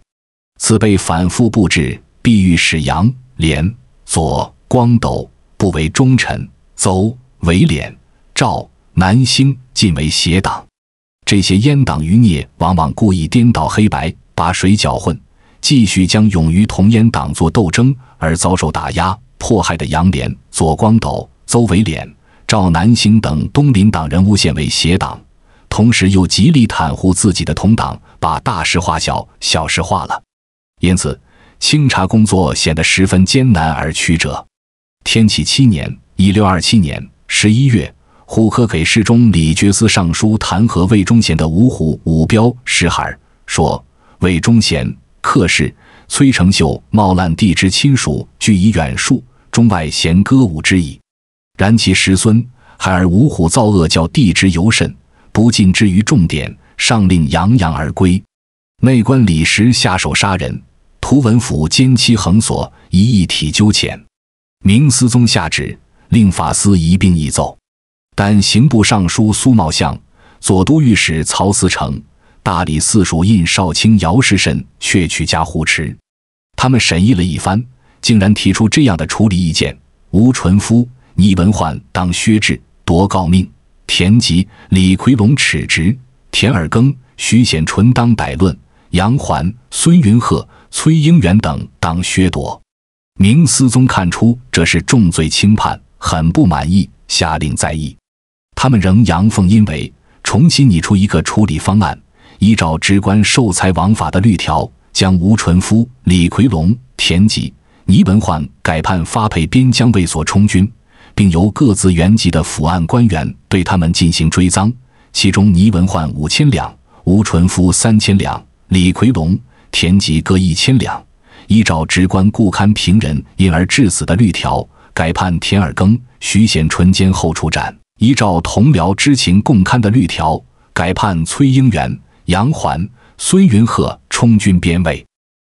Speaker 1: 此辈反复布置，必欲使杨廉左光斗不为忠臣，邹维廉赵南星尽为邪党。这些阉党余孽，往往故意颠倒黑白，把水搅混，继续将勇于同阉党做斗争而遭受打压迫害的杨廉、左光斗、邹维廉、赵南星等东林党人诬陷为邪党。同时又极力袒护自己的同党，把大事化小，小事化了，因此清查工作显得十分艰难而曲折。天启七年（一六二七年）十一月，胡珂给侍中李觉思上书弹劾魏忠贤的五虎、五彪石孩，说魏忠贤克氏、崔成秀冒滥帝之亲属，据以远数，中外贤歌舞之矣。然其十孙孩儿五虎造恶叫帝之尤甚。不尽之于重点，上令扬扬而归。内官李时下手杀人，屠文府奸期横索，一一体纠遣。明思宗下旨，令法司一并一奏。但刑部尚书苏茂相、左都御史曹思诚、大理寺署印少卿姚世慎却去加护持，他们审议了一番，竟然提出这样的处理意见：吴淳夫、倪文焕当削职夺诰命。田吉、李奎龙、尺直、田尔庚、徐显纯当逮论，杨环、孙云鹤、崔英元等当削夺。明思宗看出这是重罪轻判，很不满意，下令再议。他们仍阳奉阴违，重新拟出一个处理方案，依照直官受裁枉法的律条，将吴纯夫、李奎龙、田吉、倪文焕改判发配边疆卫所充军。并由各自原籍的府按官员对他们进行追赃，其中倪文焕五千两，吴纯夫三千两，李奎龙、田吉各一千两。依照直观故堪平人因而致死的律条，改判田尔庚、徐显纯监候处斩；依照同僚知情共堪的律条，改判崔英元、杨环、孙云鹤充军边卫。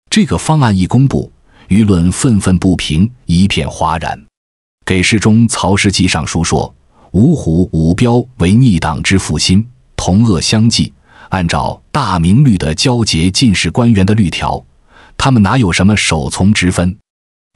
Speaker 1: 这个方案一公布，舆论愤愤不平，一片哗然。给事中曹氏记上书说：“五虎、五彪为逆党之复心，同恶相济。按照《大明律》的交结进士官员的律条，他们哪有什么首从之分？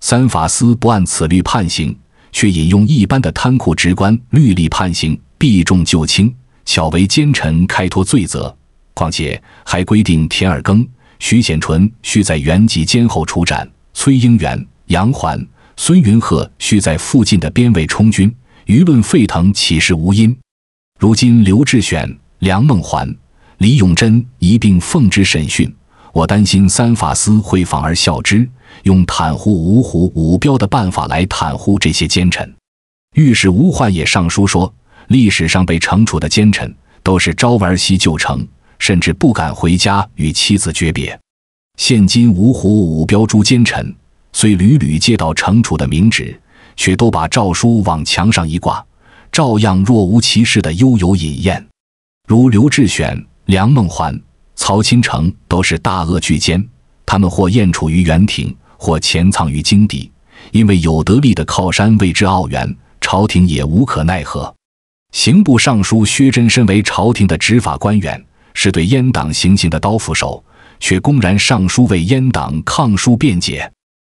Speaker 1: 三法司不按此律判刑，却引用一般的贪酷职官律例判刑，避重就轻，巧为奸臣开脱罪责。况且还规定田尔庚、徐显纯需在原籍监候处斩，崔英元、杨环。”孙云鹤需在附近的边卫充军，舆论沸腾，岂是无因？如今刘志选、梁梦环、李永贞一并奉旨审讯，我担心三法司会反而效之，用袒护芜湖五彪的办法来袒护这些奸臣。御史吴焕也上书说，历史上被惩处的奸臣都是朝玩夕就成，甚至不敢回家与妻子诀别。现今芜湖五彪诸奸臣。虽屡屡接到惩处的明旨，却都把诏书往墙上一挂，照样若无其事的悠游饮宴。如刘志选、梁孟欢、曹清成都是大恶巨奸，他们或宴处于园亭，或潜藏于京邸，因为有得力的靠山为之傲援，朝廷也无可奈何。刑部尚书薛贞身为朝廷的执法官员，是对阉党行刑的刀斧手，却公然上书为阉党抗书辩解。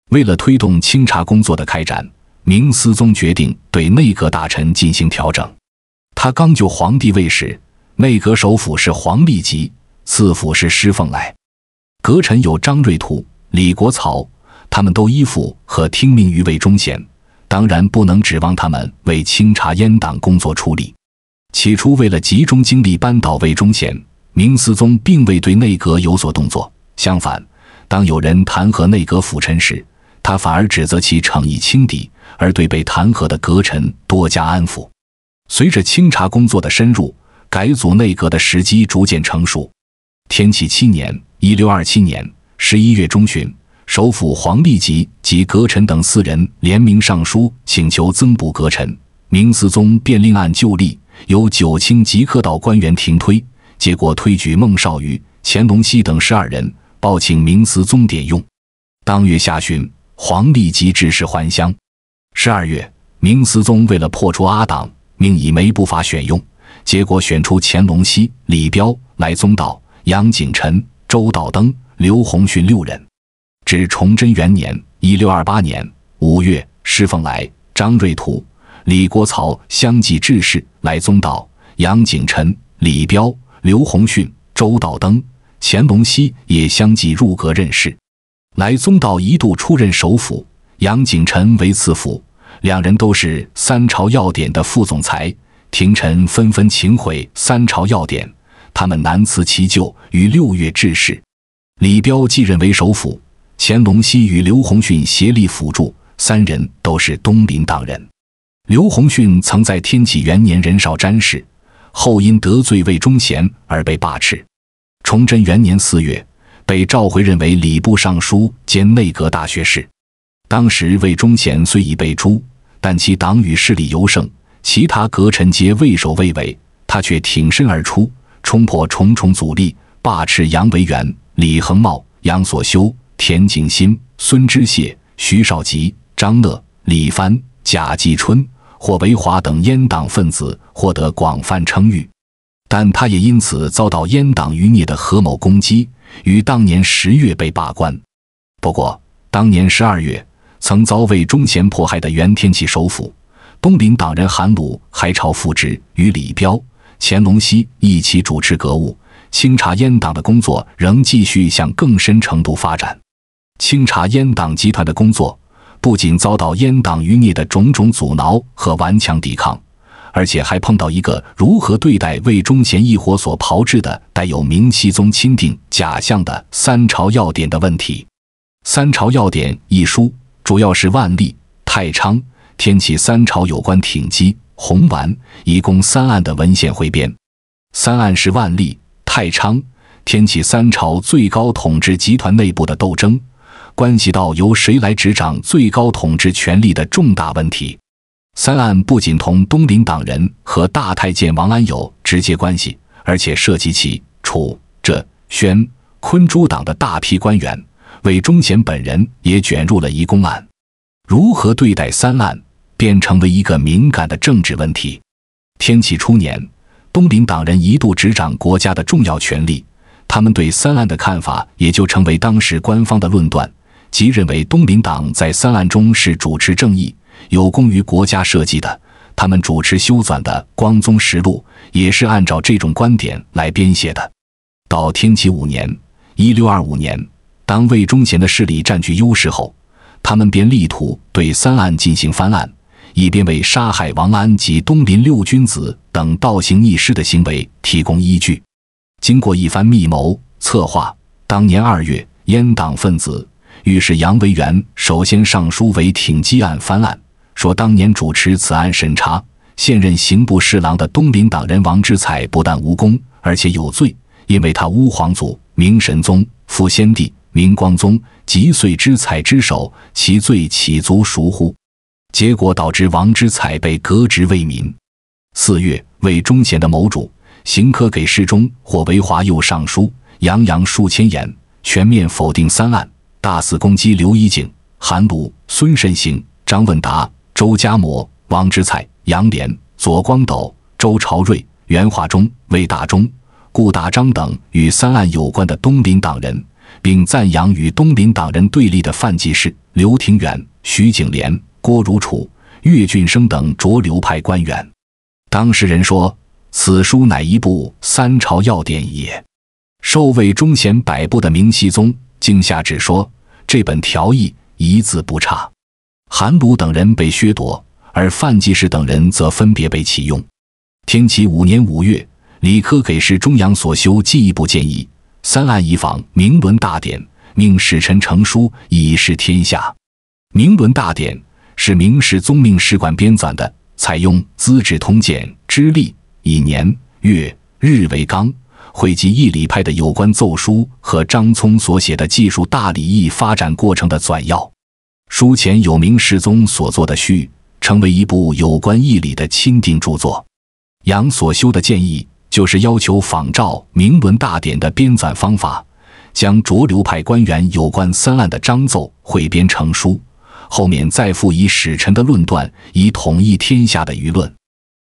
Speaker 1: 为了推动清查工作的开展，明思宗决定对内阁大臣进行调整。他刚就皇帝位时，内阁首辅是黄立吉，次辅是施凤来，阁臣有张瑞图、李国曹，他们都依附和听命于魏忠贤，当然不能指望他们为清查阉党工作出力。起初，为了集中精力扳倒魏忠贤，明思宗并未对内阁有所动作。相反，当有人弹劾内阁辅臣时，他反而指责其逞意轻敌，而对被弹劾的阁臣多加安抚。随着清查工作的深入，改组内阁的时机逐渐成熟。天启七年（一六二七年）十一月中旬，首辅黄立级及阁臣等四人联名上书，请求增补阁臣。明思宗便令案旧例，由九卿及刻道官员停推，结果推举孟绍禹、乾隆熙等十二人，报请明思宗点用。当月下旬。皇立即致仕还乡。十二月，明思宗为了破除阿党，命以梅不法选用，结果选出乾隆熙、李彪、来宗道、杨景臣、周道登、刘洪训六人。至崇祯元年（一六二八年）五月，施凤来、张瑞图、李国曹相继致仕；来宗道、杨景臣、李彪、刘洪训、周道登、乾隆熙也相继入阁任事。来宗道一度出任首辅，杨景臣为次辅，两人都是三朝要典的副总裁。廷臣纷纷请毁三朝要典，他们难辞其咎。于六月致仕。李彪继任为首辅，乾隆熙与刘洪训协力辅助，三人都是东林党人。刘洪训曾在天启元年任少詹事，后因得罪魏忠贤而被罢斥。崇祯元年四月。被召回，任为礼部尚书兼内阁大学士。当时魏忠贤虽已被诛，但其党羽势力尤盛，其他阁臣皆畏首畏尾，他却挺身而出，冲破重重阻力，罢斥杨维元、李恒茂、杨所修、田景新、孙之燮、徐少吉、张乐、李帆、贾继春、霍维华等阉党分子，获得广泛称誉。但他也因此遭到阉党余孽的合谋攻击。于当年十月被罢官，不过当年十二月，曾遭魏忠贤迫害的袁天启首辅，东林党人韩鲁还朝复职，与李彪、乾隆熙一起主持革务、清查阉党的工作，仍继续向更深程度发展。清查阉党集团的工作，不仅遭到阉党余孽的种种阻挠和顽强抵抗。而且还碰到一个如何对待魏忠贤一伙所炮制的带有明熹宗钦定假象的《三朝要典》的问题。《三朝要典》一书主要是万历、太昌、天启三朝有关挺击、红丸一共三案的文献汇编。三案是万历、太昌、天启三朝最高统治集团内部的斗争，关系到由谁来执掌最高统治权力的重大问题。三案不仅同东林党人和大太监王安友直接关系，而且涉及其楚、浙、宣、昆诸党的大批官员。魏忠贤本人也卷入了移公案。如何对待三案，便成为一个敏感的政治问题。天启初年，东林党人一度执掌国家的重要权力，他们对三案的看法也就成为当时官方的论断，即认为东林党在三案中是主持正义。有功于国家社稷的，他们主持修纂的《光宗实录》也是按照这种观点来编写的。到天启五年 （1625 年），当魏忠贤的势力占据优势后，他们便力图对三案进行翻案，以便为杀害王安及东林六君子等倒行逆施的行为提供依据。经过一番密谋策划，当年二月，阉党分子御史杨维垣首先上书为挺击案翻案。说当年主持此案审查、现任刑部侍郎的东林党人王之才不但无功，而且有罪，因为他诬皇祖明神宗、复先帝明光宗及岁之采之首，其罪岂足赎乎？结果导致王之才被革职为民。四月，魏忠贤的谋主邢科给侍中或为华右上书，洋洋数千言，全面否定三案，大肆攻击刘一景、韩鲁、孙慎行、张问达。周家谟、王之才、杨涟、左光斗、周朝瑞、袁化忠、魏大忠、顾大章等与三案有关的东林党人，并赞扬与东林党人对立的范继士、刘廷元、徐景廉、郭如楚、岳俊生等浊流派官员。当事人说：“此书乃一部三朝要典也。”受魏忠贤摆布的明熹宗惊吓旨说：“这本条议一字不差。”韩鲁等人被削夺，而范继士等人则分别被启用。天启五年五月，李科给事中阳所修进一步建议：三案一访明伦大典，命使臣成书以示天下。明伦大典是明世宗命史馆编纂的，采用《资治通鉴》之例，以年月日为纲，汇集义理派的有关奏疏和张聪所写的技术大礼义发展过程的纂要。书前有明世宗所作的序，成为一部有关义理的钦定著作。杨所修的建议，就是要求仿照明文大典的编纂方法，将浊流派官员有关三案的章奏汇编成书，后面再附以使臣的论断，以统一天下的舆论。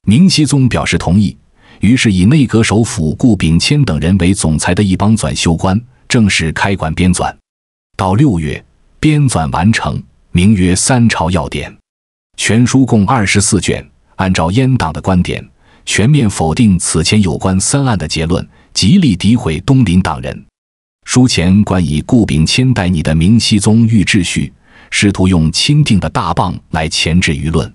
Speaker 1: 明熹宗表示同意，于是以内阁首辅顾秉谦等人为总裁的一帮纂修官，正式开馆编纂。到六月。编纂完成，名曰《三朝要典》，全书共二十四卷。按照阉党的观点，全面否定此前有关三案的结论，极力诋毁东林党人。书前冠以顾秉谦代你的《明熹宗御秩序》，试图用钦定的大棒来钳制舆论。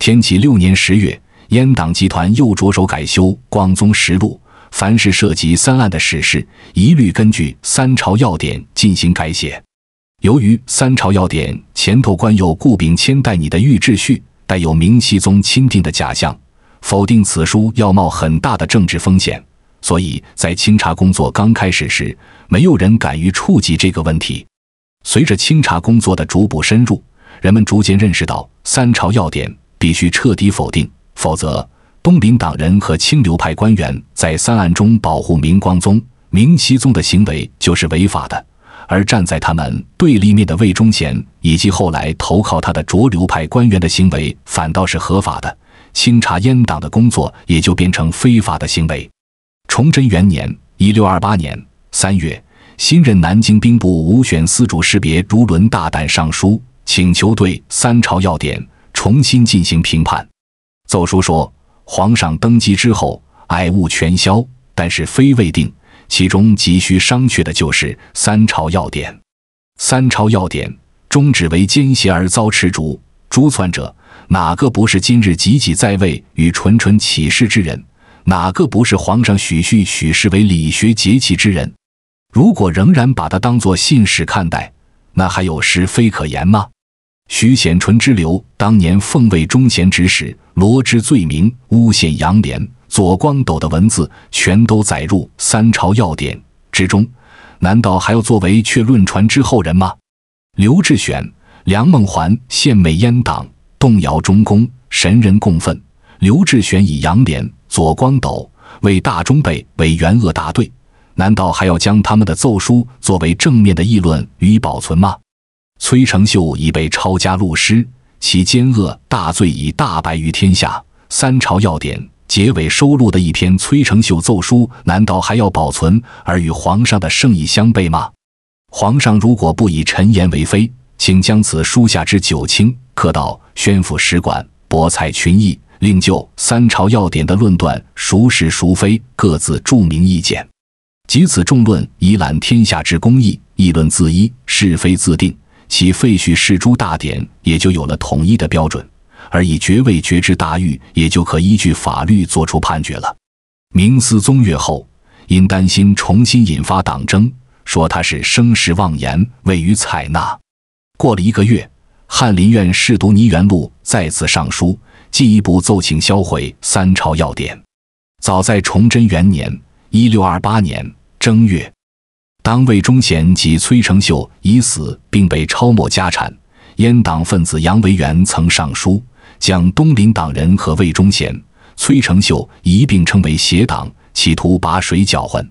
Speaker 1: 天启六年十月，阉党集团又着手改修《光宗实录》，凡是涉及三案的史事，一律根据《三朝要典》进行改写。由于《三朝要典》前头官有顾秉谦代你的御制序，带有明熹宗钦定的假象，否定此书要冒很大的政治风险，所以在清查工作刚开始时，没有人敢于触及这个问题。随着清查工作的逐步深入，人们逐渐认识到，《三朝要典》必须彻底否定，否则东林党人和清流派官员在三案中保护明光宗、明熹宗的行为就是违法的。而站在他们对立面的魏忠贤，以及后来投靠他的浊流派官员的行为，反倒是合法的。清查阉党的工作也就变成非法的行为。崇祯元年（一六二八年）三月，新任南京兵部武选司主事别如伦大胆上书，请求对三朝要点重新进行评判。奏书说：“皇上登基之后，爱物全消，但是非未定。”其中急需商榷的就是三朝要典。三朝要典，终指为奸邪而遭持逐。诛篡者哪个不是今日岌岌在位与纯纯起事之人？哪个不是皇上许续许氏为理学节气之人？如果仍然把他当做信使看待，那还有是非可言吗？徐显纯之流当年奉位忠贤之使，罗织罪名，诬陷杨涟。左光斗的文字全都载入《三朝要典》之中，难道还要作为却论传之后人吗？刘志选、梁梦环献媚阉党，动摇中宫，神人共愤。刘志选以杨涟、左光斗为大忠辈，为元恶大队，难道还要将他们的奏疏作为正面的议论予以保存吗？崔成秀已被抄家戮尸，其奸恶大罪已大白于天下，《三朝要典》。结尾收录的一篇崔成秀奏书，难道还要保存而与皇上的圣意相悖吗？皇上如果不以陈言为妃，请将此书下之九卿、刻到宣府使馆，博采群议，另就三朝要典的论断孰是孰非，各自注明意见。集此众论，以览天下之公议，议论自依，是非自定，其废墟释诸大典也就有了统一的标准。而以爵位爵之大狱，也就可依据法律作出判决了。明思宗越后，因担心重新引发党争，说他是生事妄言，未予采纳。过了一个月，翰林院侍读倪元璐再次上书，进一步奏请销毁三朝要典。早在崇祯元年（一六二八年）正月，当魏忠贤及崔呈秀已死，并被抄没家产，阉党分子杨维元曾上书。将东林党人和魏忠贤、崔成秀一并称为邪党，企图把水搅浑。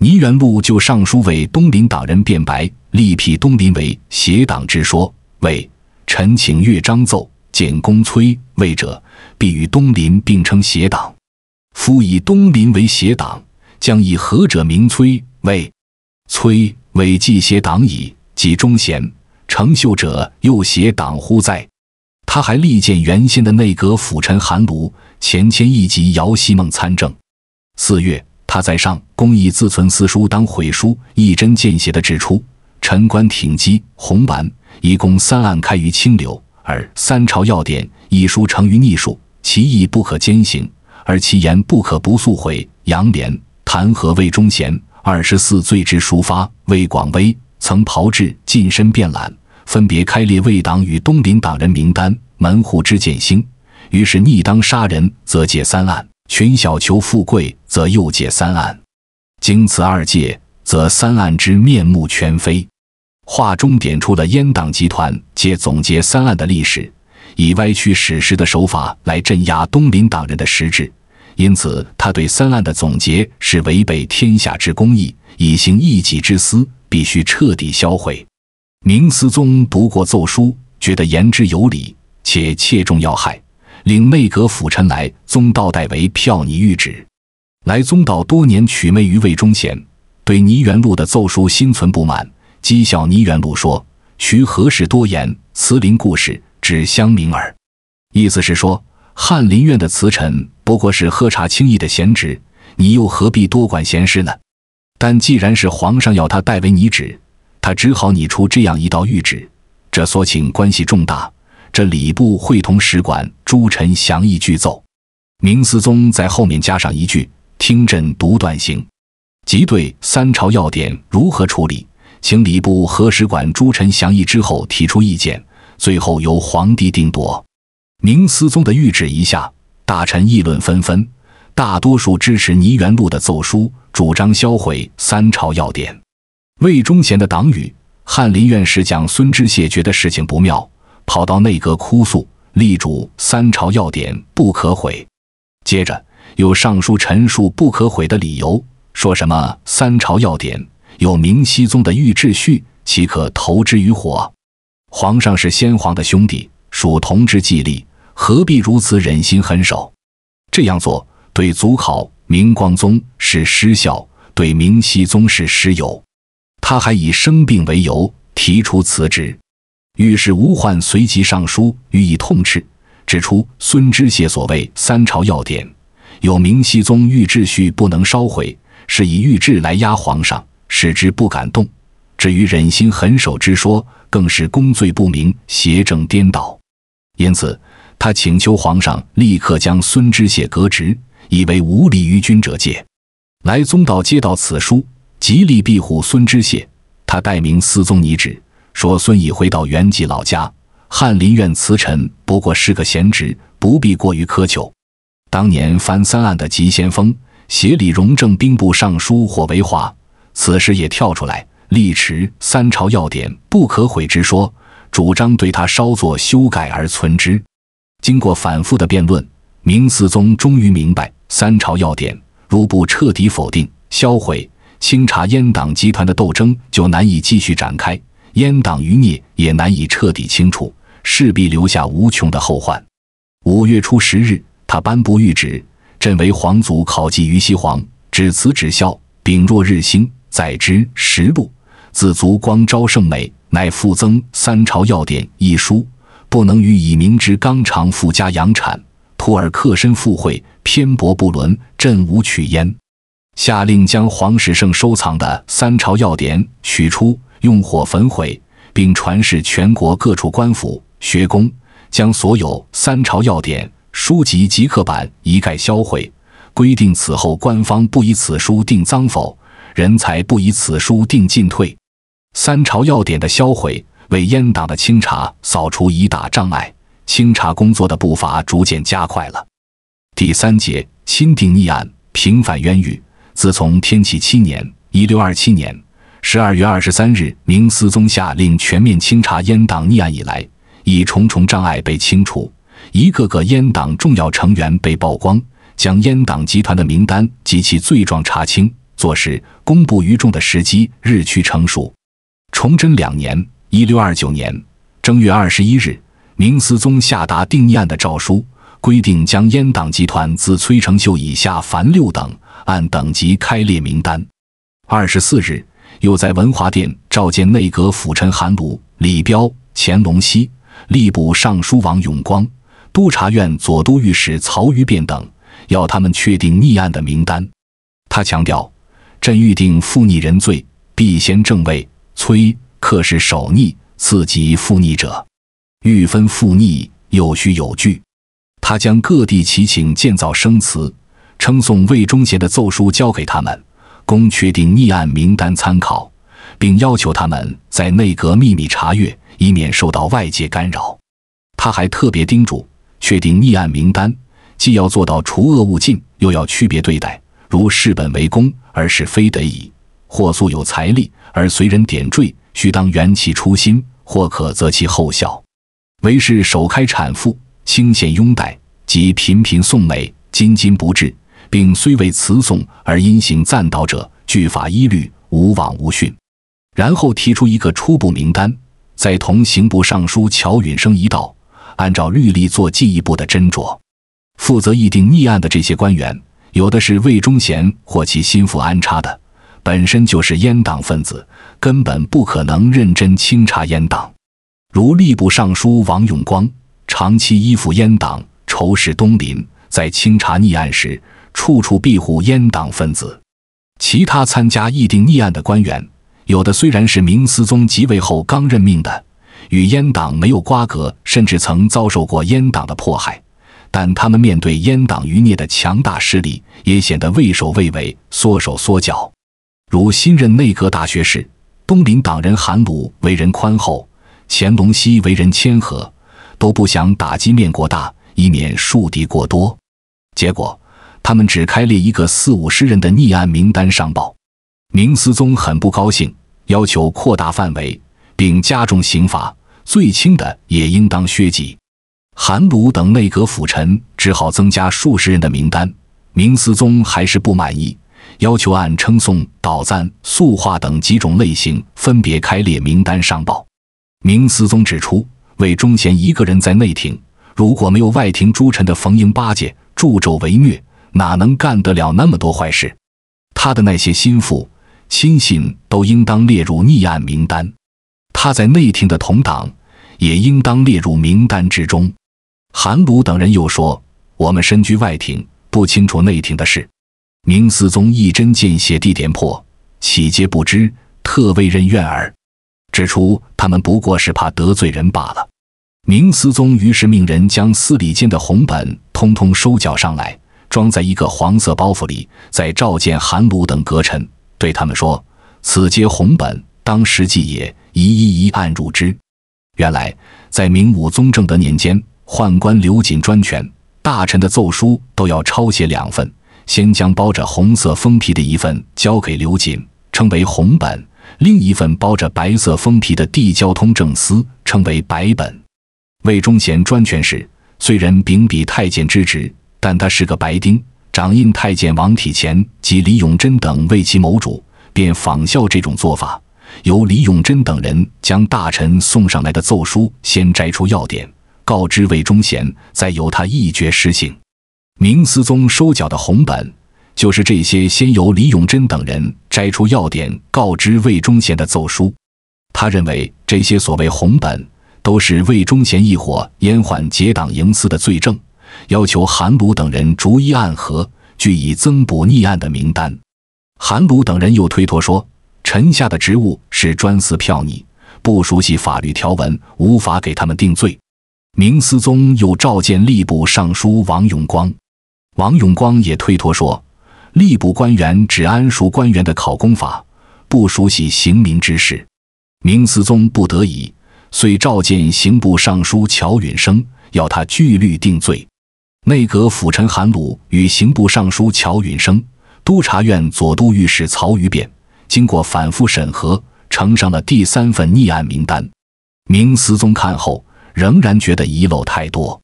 Speaker 1: 倪元璐就上书为东林党人辩白，力辟东林为邪党之说。谓：“臣请岳章奏，简公崔魏者，必与东林并称邪党。夫以东林为邪党，将以何者名崔魏？崔为既邪党矣，即忠贤、成秀者，又邪党乎哉？”他还力荐原先的内阁辅臣韩卢、钱谦益及姚希孟参政。四月，他在上《公益自存私书》当毁书，一针见血地指出：陈官挺机、红丸，一共三案开于清流；而三朝要典，一书成于逆数，其意不可兼行，而其言不可不速毁。杨涟弹劾魏忠贤二十四罪之抒发，魏广威曾炮制近身变懒，分别开列魏党与东林党人名单。门户之见兴，于是逆当杀人，则借三案；群小求富贵，则又借三案。经此二戒，则三案之面目全非。话中点出了阉党集团借总结三案的历史，以歪曲史实的手法来镇压东林党人的实质。因此，他对三案的总结是违背天下之公义，以行一己之私，必须彻底销毁。明思宗读过奏书，觉得言之有理。且切中要害，令内阁辅臣来宗道代为票拟谕旨。来宗道多年娶媚于魏忠贤，对倪元璐的奏疏心存不满，讥笑倪元璐说：“徐何事多言？慈林故事，指乡民耳。”意思是说，翰林院的慈臣不过是喝茶清逸的闲职，你又何必多管闲事呢？但既然是皇上要他代为拟旨，他只好拟出这样一道谕旨。这所请关系重大。这礼部会同使馆诸臣详议具奏，明思宗在后面加上一句：“听朕独断行。”即对三朝要典如何处理，请礼部和使馆诸臣详议之后提出意见，最后由皇帝定夺。明思宗的谕旨一下，大臣议论纷纷，大多数支持倪元禄的奏书，主张销毁三朝要典。魏忠贤的党羽翰林院士蒋孙之谢觉得事情不妙。跑到内阁哭诉，力主《三朝要典》不可毁。接着又上书陈述不可毁的理由，说什么《三朝要典》有明熹宗的《御制序》，岂可投之于火？皇上是先皇的兄弟，属同治忌历，何必如此忍心狠手？这样做对祖考明光宗是失效，对明熹宗是失友。他还以生病为由提出辞职。御史吴焕随即上书予以痛斥，指出孙知谢所谓“三朝要典”有明熹宗御制序不能烧毁，是以御制来压皇上，使之不敢动；至于忍心狠手之说，更是功罪不明，邪正颠倒。因此，他请求皇上立刻将孙知谢革职，以为无礼于君者戒。来宗道接到此书，极力庇护孙知谢，他代明思宗拟旨。说孙乙回到原籍老家，翰林院辞臣不过是个闲职，不必过于苛求。当年翻三案的吉先锋，协理荣政兵部尚书霍维华，此时也跳出来力持三朝要点不可毁之说，主张对他稍作修改而存之。经过反复的辩论，明思宗终于明白，三朝要点如不彻底否定、销毁，清查阉党集团的斗争就难以继续展开。阉党余孽也难以彻底清除，势必留下无穷的后患。五月初十日，他颁布谕旨：“朕为皇祖考祭于西皇，旨辞旨孝，禀若日星。载之十路。自足光昭，圣美乃复增三朝要典一书，不能与以明之纲常附加养产，徒尔克身附会，偏薄不伦，朕无取焉。”下令将皇始圣收藏的《三朝要典》取出。用火焚毁，并传示全国各处官府学宫，将所有《三朝要典》书籍即刻版一概销毁。规定此后官方不以此书定赃否，人才不以此书定进退。《三朝要典》的销毁为阉党的清查扫除一大障碍，清查工作的步伐逐渐加快了。第三节，钦定逆案平反冤狱。自从天启七年（一六二七年）。十二月二十三日，明思宗下令全面清查阉党逆案以来，以重重障碍被清除，一个个阉党重要成员被曝光，将阉党集团的名单及其罪状查清，做事公布于众的时机日趋成熟。崇祯两年（一六二九年）正月二十一日，明思宗下达定案的诏书，规定将阉党集团自崔成秀以下凡六等，按等级开列名单。二十四日。又在文华殿召见内阁辅臣韩鲁、李彪、乾隆熙，吏部尚书王永光，督察院左都御史曹于变等，要他们确定逆案的名单。他强调：“朕欲定复逆人罪，必先正位崔克是首逆，次及复逆者，欲分复逆有序有据。”他将各地祈请建造生祠、称颂魏忠贤的奏疏交给他们。供确定逆案名单参考，并要求他们在内阁秘密查阅，以免受到外界干扰。他还特别叮嘱：确定逆案名单，既要做到除恶务尽，又要区别对待。如事本为公，而是非得已；或素有财力而随人点缀，须当元其初心；或可择其后效。为是首开产妇，轻显拥戴，及频频送美，津津不至。并虽为词颂而因行赞导者，据法依律，无往无讯。然后提出一个初步名单，再同刑部尚书乔允升一道，按照律例做进一步的斟酌。负责议定逆案的这些官员，有的是魏忠贤或其心腹安插的，本身就是阉党分子，根本不可能认真清查阉党。如吏部尚书王永光，长期依附阉党，仇视东林，在清查逆案时。处处庇护阉党分子，其他参加议定逆案的官员，有的虽然是明思宗即位后刚任命的，与阉党没有瓜葛，甚至曾遭受过阉党的迫害，但他们面对阉党余孽的强大势力，也显得畏首畏尾、缩手缩脚。如新任内阁大学士东林党人韩鲁，为人宽厚；乾隆熙为人谦和，都不想打击面过大，以免树敌过多。结果。他们只开列一个四五十人的逆案名单上报，明思宗很不高兴，要求扩大范围并加重刑罚，最轻的也应当削籍。韩鲁等内阁辅臣只好增加数十人的名单，明思宗还是不满意，要求按称颂、倒赞、塑化等几种类型分别开列名单上报。明思宗指出，魏忠贤一个人在内廷，如果没有外廷诸臣的逢迎巴结、助纣为虐，哪能干得了那么多坏事？他的那些心腹亲信都应当列入逆案名单，他在内廷的同党也应当列入名单之中。韩鲁等人又说：“我们身居外廷，不清楚内廷的事。”明思宗一针见血地点破：“岂皆不知，特为任怨耳。”指出他们不过是怕得罪人罢了。明思宗于是命人将司礼监的红本通通收缴上来。装在一个黄色包袱里，在召见韩鲁等阁臣，对他们说：“此皆红本，当实际也，一一一按入之。”原来，在明武宗正德年间，宦官刘瑾专权，大臣的奏疏都要抄写两份，先将包着红色封皮的一份交给刘瑾，称为红本；另一份包着白色封皮的递交通政司，称为白本。魏忠贤专权时，虽然秉笔太监之职。但他是个白丁，掌印太监王体乾及李永贞等为其谋主，便仿效这种做法，由李永贞等人将大臣送上来的奏疏先摘出要点，告知魏忠贤，再由他一决施行。明思宗收缴的红本，就是这些先由李永贞等人摘出要点告知魏忠贤的奏疏。他认为这些所谓红本，都是魏忠贤一伙延缓结党营私的罪证。要求韩鲁等人逐一暗核，据以增补逆案的名单。韩鲁等人又推脱说：“臣下的职务是专司票拟，不熟悉法律条文，无法给他们定罪。”明思宗又召见吏部尚书王永光，王永光也推脱说：“吏部官员只谙熟官员的考功法，不熟悉刑名之事。”明思宗不得已，遂召见刑部尚书乔允升，要他据律定罪。内阁辅臣韩鲁与刑部尚书乔允生、督察院左都御史曹于扁，经过反复审核，呈上了第三份逆案名单。明思宗看后仍然觉得遗漏太多。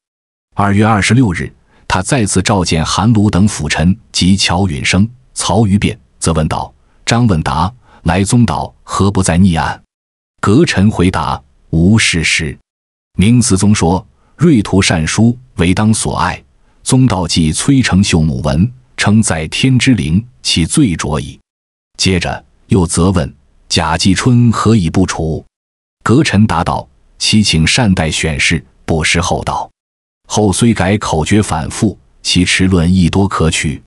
Speaker 1: 二月二十六日，他再次召见韩鲁等辅臣及乔允生、曹于扁，则问道：“张问答来宗岛何不在逆案？”阁臣回答：“无实事。”明思宗说：“瑞图善书，唯当所爱。”宗道记崔成秀母文称在天之灵其罪着矣。接着又责问贾继春何以不除？阁臣答道：其请善待选士，不失厚道。后虽改口诀反复，其持论亦多可取。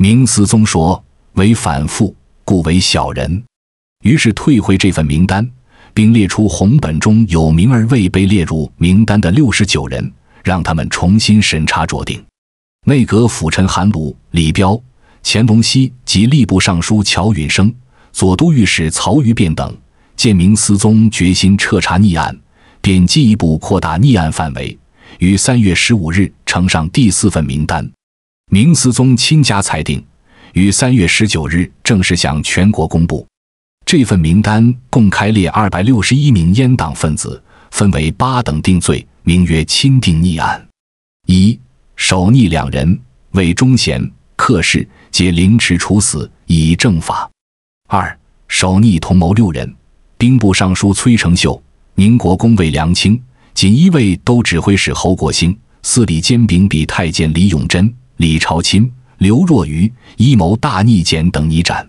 Speaker 1: 明思宗说：为反复故为小人。于是退回这份名单，并列出红本中有名而未被列入名单的六十九人，让他们重新审查酌定。内阁辅臣韩鲁、李彪、钱隆熙及吏部尚书乔允升、左都御史曹于变等见明思宗决心彻查逆案，便进一步扩大逆案范围，于三月十五日呈上第四份名单。明思宗亲加裁定，于三月十九日正式向全国公布这份名单，共开列二百六十一名阉党分子，分为八等定罪，名曰“钦定逆案一”。首逆两人，魏忠贤、克氏，皆凌迟处死，以正法。二首逆同谋六人，兵部尚书崔成秀、宁国公卫良卿、锦衣卫都指挥使侯国兴、司礼监秉笔太监李永贞、李朝钦、刘若愚，一谋大逆，简等拟斩。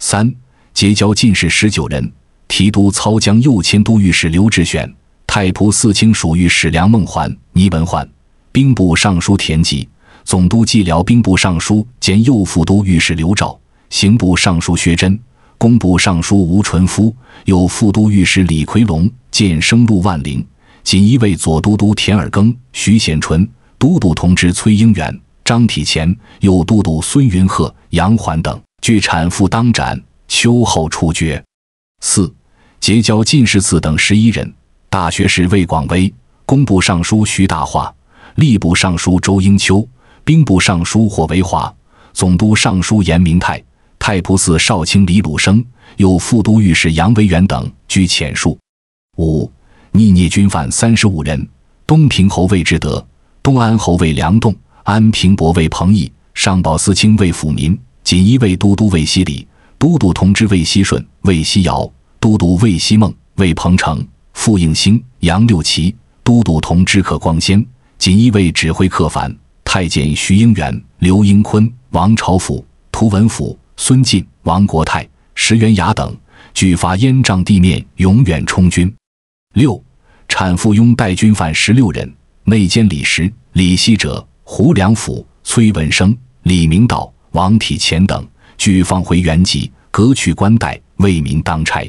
Speaker 1: 三结交进士十九人，提督操江右迁都御史刘志选、太仆四卿属御史梁梦环、倪文焕。兵部尚书田吉，总督蓟辽兵部尚书兼右副都御史刘肇，刑部尚书薛珍，工部尚书吴纯夫，右副都御史李奎龙，建生陆万龄，锦衣卫左都督田尔庚、徐显纯，都督同知崔英远、张体乾，右都督孙云鹤、杨环等，据产妇当斩，秋后处决。四，结交进士子等十一人，大学士魏广微，工部尚书徐大化。吏部尚书周英秋，兵部尚书霍维华，总督尚书严明泰，太仆寺少卿李鲁生，又副都御史杨维元等居前述。五逆逆军犯三十五人：东平侯魏志德，东安侯魏良栋，安平伯魏彭毅、上保四卿魏辅民，锦衣卫都督魏西礼，都督同知魏西顺、魏西尧，都督魏西孟、魏彭城、傅应兴、杨六奇，都督同知可光先。锦衣卫指挥客凡、太监徐应元、刘应坤、王朝甫、涂文甫、孙进、王国泰、石元雅等，俱发燕瘴地面，永远充军。六，产妇拥带军犯十六人，内监李实、李希者、胡良辅、崔文生、李明道、王体乾等，俱放回原籍，革去官带，为民当差。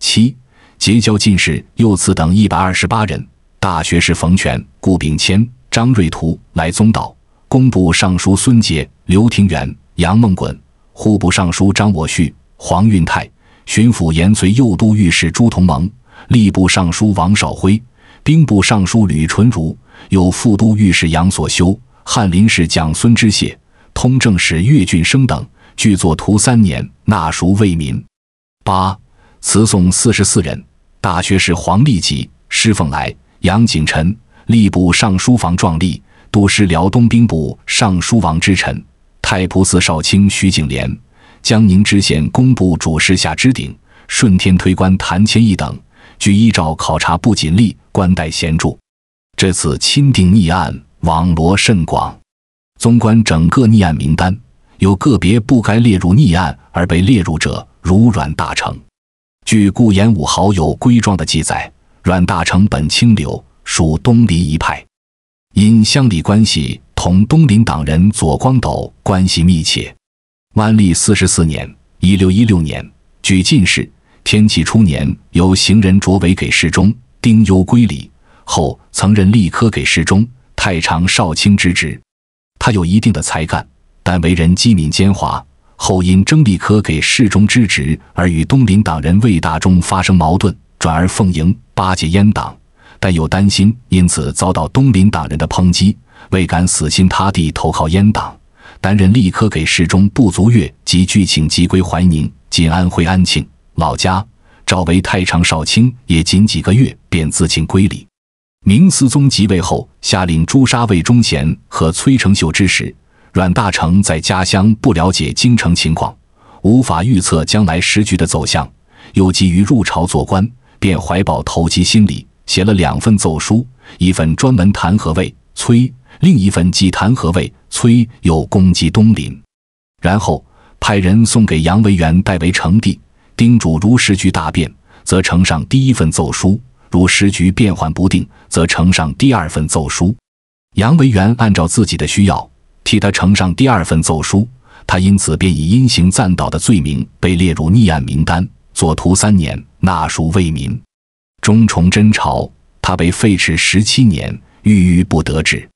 Speaker 1: 七，结交进士、幼子等一百二十八人。大学士冯全、顾秉谦、张瑞图来宗道，工部尚书孙杰、刘廷元、杨孟衮，户部尚书张我绪、黄运泰，巡抚延绥右都御史朱同蒙，吏部尚书王少辉，兵部尚书吕纯如，有副都御史杨所修，翰林士蒋孙之谢，通政使岳俊生等，具作图三年纳赎为民。八词颂四十四人，大学士黄立即、施凤来。杨景臣，吏部尚书房壮吏，都师辽东兵部尚书王之臣，太仆寺少卿徐景廉，江宁知县工部主事夏之鼎，顺天推官谭谦义等，据依照考察不谨力，官待闲著。这次钦定逆案网罗甚广，纵观整个逆案名单，有个别不该列入逆案而被列入者，如阮大铖。据顾炎武好友归庄的记载。阮大铖本清流，属东林一派，因乡里关系同东林党人左光斗关系密切。万历四十四年一六一六年）举进士，天启初年由行人卓伟给侍中，丁忧归里，后曾任吏科给侍中、太常少卿之职。他有一定的才干，但为人机敏奸猾。后因征吏科给侍中之职而与东林党人魏大中发生矛盾。转而奉迎巴结阉党，但又担心因此遭到东林党人的抨击，未敢死心塌地投靠阉党。担任立刻给事中不足月，即拒请即归怀宁，进安徽安庆老家。召为太常少卿，也仅几个月便自请归里。明思宗即位后，下令诛杀魏忠贤和崔成秀之时，阮大铖在家乡不了解京城情况，无法预测将来时局的走向，又急于入朝做官。便怀抱投机心理，写了两份奏书，一份专门弹劾魏崔，另一份既弹劾魏崔，又攻击东林。然后派人送给杨维元代为呈递，叮嘱：如时局大变，则呈上第一份奏书；如时局变幻不定，则呈上第二份奏书。杨维元按照自己的需要，替他呈上第二份奏书。他因此便以阴行赞导的罪名被列入逆案名单，坐徒三年。纳书为民，忠崇真朝，他被废斥十七年，郁郁不得志。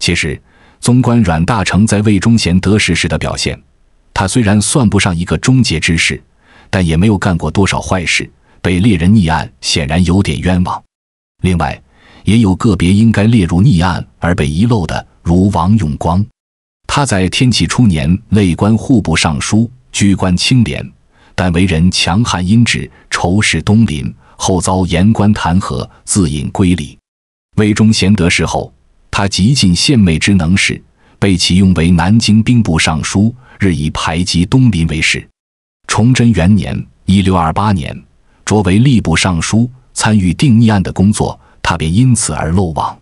Speaker 1: 其实，纵观阮大铖在魏忠贤得势时的表现，他虽然算不上一个忠节之士，但也没有干过多少坏事，被猎人逆案显然有点冤枉。另外，也有个别应该列入逆案而被遗漏的，如王永光，他在天启初年累官户部尚书，居官清廉。但为人强悍阴直，仇视东林，后遭言官弹劾，自引归里。魏忠贤得势后，他极尽献媚之能事，被启用为南京兵部尚书，日益排挤东林为事。崇祯元年 （1628 年），擢为吏部尚书，参与定义案的工作，他便因此而漏网。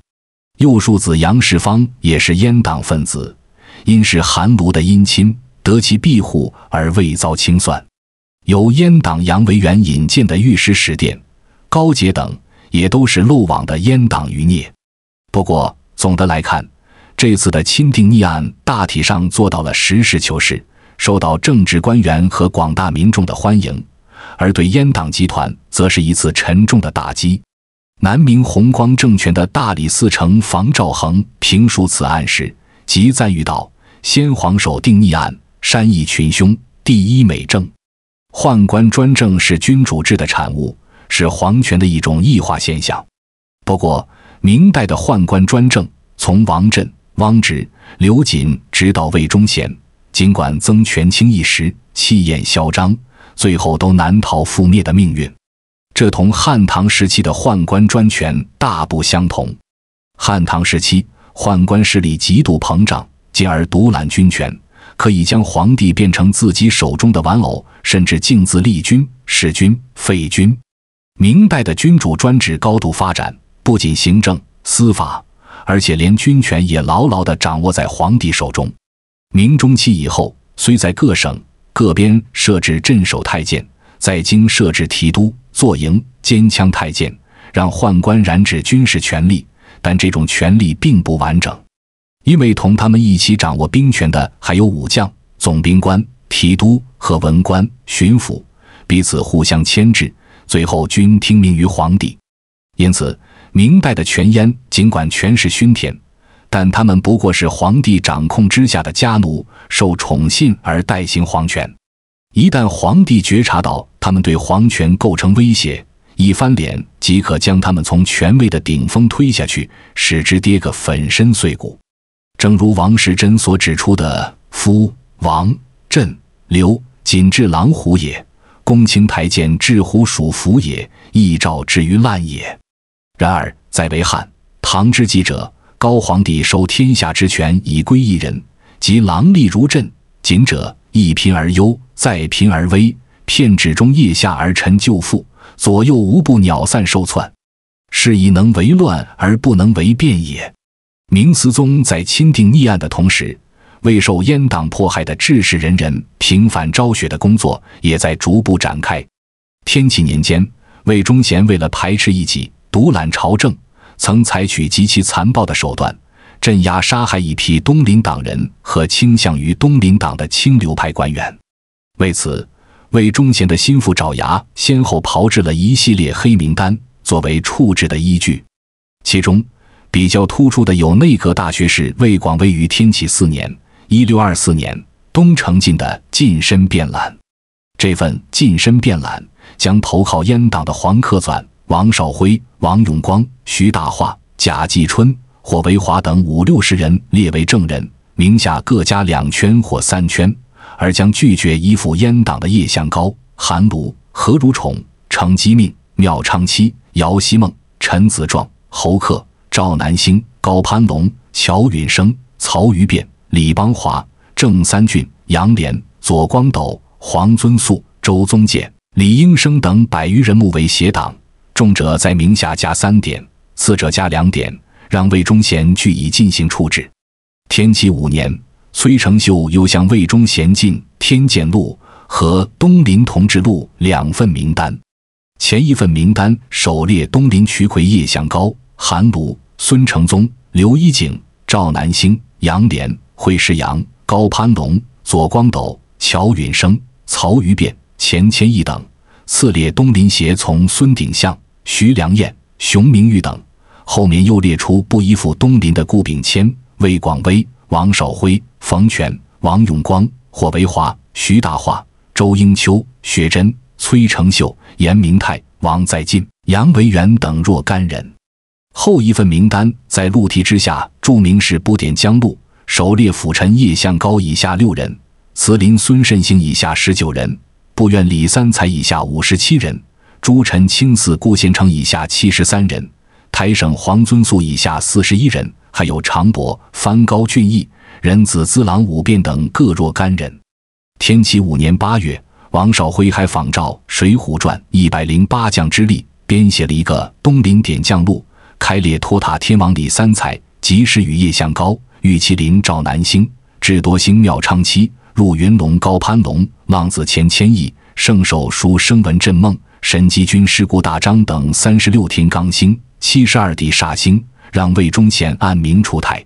Speaker 1: 右庶子杨士芳也是阉党分子，因是韩卢的姻亲，得其庇护而未遭清算。由阉党杨维元引荐的御史史殿、高杰等，也都是漏网的阉党余孽。不过，总的来看，这次的钦定逆案大体上做到了实事求是，受到政治官员和广大民众的欢迎，而对阉党集团则是一次沉重的打击。南明弘光政权的大理寺丞房兆恒评述此案时，即赞誉道：“先皇首定逆案，山抑群凶，第一美政。”宦官专政是君主制的产物，是皇权的一种异化现象。不过，明代的宦官专政，从王振、汪直、刘瑾直到魏忠贤，尽管曾权倾一时，气焰嚣张，最后都难逃覆灭的命运。这同汉唐时期的宦官专权大不相同。汉唐时期，宦官势力极度膨胀，进而独揽军权。可以将皇帝变成自己手中的玩偶，甚至敬自立君、弑君、废君。明代的君主专制高度发展，不仅行政、司法，而且连军权也牢牢地掌握在皇帝手中。明中期以后，虽在各省、各边设置镇守太监，在京设置提督、坐营、监枪太监，让宦官染指军事权力，但这种权力并不完整。因为同他们一起掌握兵权的还有武将、总兵官、提督和文官、巡抚，彼此互相牵制，最后均听命于皇帝。因此，明代的权阉尽管权势熏天，但他们不过是皇帝掌控之下的家奴，受宠信而代行皇权。一旦皇帝觉察到他们对皇权构成威胁，一翻脸即可将他们从权位的顶峰推下去，使之跌个粉身碎骨。正如王时珍所指出的：“夫王镇刘仅治狼虎也，公卿台谏治虎鼠腐也，一诏至于烂也。”然而，在为汉唐之际者，高皇帝收天下之权以归一人，即狼立如镇，谨者一贫而忧，再贫而危，片纸中腋下而臣就父，左右无不鸟散兽窜，是以能为乱而不能为变也。明思宗在钦定逆案的同时，为受阉党迫害的治世人人平反昭雪的工作也在逐步展开。天启年间，魏忠贤为了排斥异己、独揽朝政，曾采取极其残暴的手段，镇压杀害一批东林党人和倾向于东林党的清流派官员。为此，魏忠贤的心腹爪牙先后炮制了一系列黑名单，作为处置的依据，其中。比较突出的有内阁大学士魏广威于天启四年（一六二四年）东城进的近身变览，这份近身变览将投靠阉党的黄克纂、王少辉、王永光、徐大化、贾继春、霍维华等五六十人列为证人，名下各加两圈或三圈，而将拒绝依附阉党的叶向高、韩鲁、何如宠、程基命、缪昌期、姚希孟、陈子壮、侯克。赵南星、高攀龙、乔允生、曹于变、李邦华、郑三俊、杨涟、左光斗、黄尊素、周宗建、李应生等百余人目为协党，重者在名下加三点，次者加两点，让魏忠贤据以进行处置。天启五年，崔成秀又向魏忠贤进《天鉴录》和《东林同志录》两份名单，前一份名单首列东林区魁叶向高。韩鲁、孙承宗、刘一景、赵南星、杨涟、惠世扬、高攀龙、左光斗、乔允生、曹于变、钱谦益等，次列东林协从孙鼎相、徐良彦、熊明玉等。后面又列出不依附东林的顾炳谦、魏广威、王少辉、冯权、王永光、霍维华、徐大化、周英秋、薛珍、崔成秀、严明泰、王在晋、杨维元等若干人。后一份名单在录题之下注明是不点将录，首列辅臣叶向高以下六人，慈林孙慎兴以下十九人，部院李三才以下五十七人，诸臣清寺顾贤成以下七十三人，台省黄遵素以下四十一人，还有常伯藩高俊义、仁子资郎武变等各若干人。天启五年八月，王少辉还仿照《水浒传》一百零八将之力，编写了一个东林点将录。开列托塔天王李三才、及时与叶相高、玉麒麟赵南星、智多星妙昌期、入云龙高攀龙、浪子钱谦益、圣手书声文震梦、神机军师顾大章等三十六天罡星、七十二地煞星，让魏忠贤按名出台。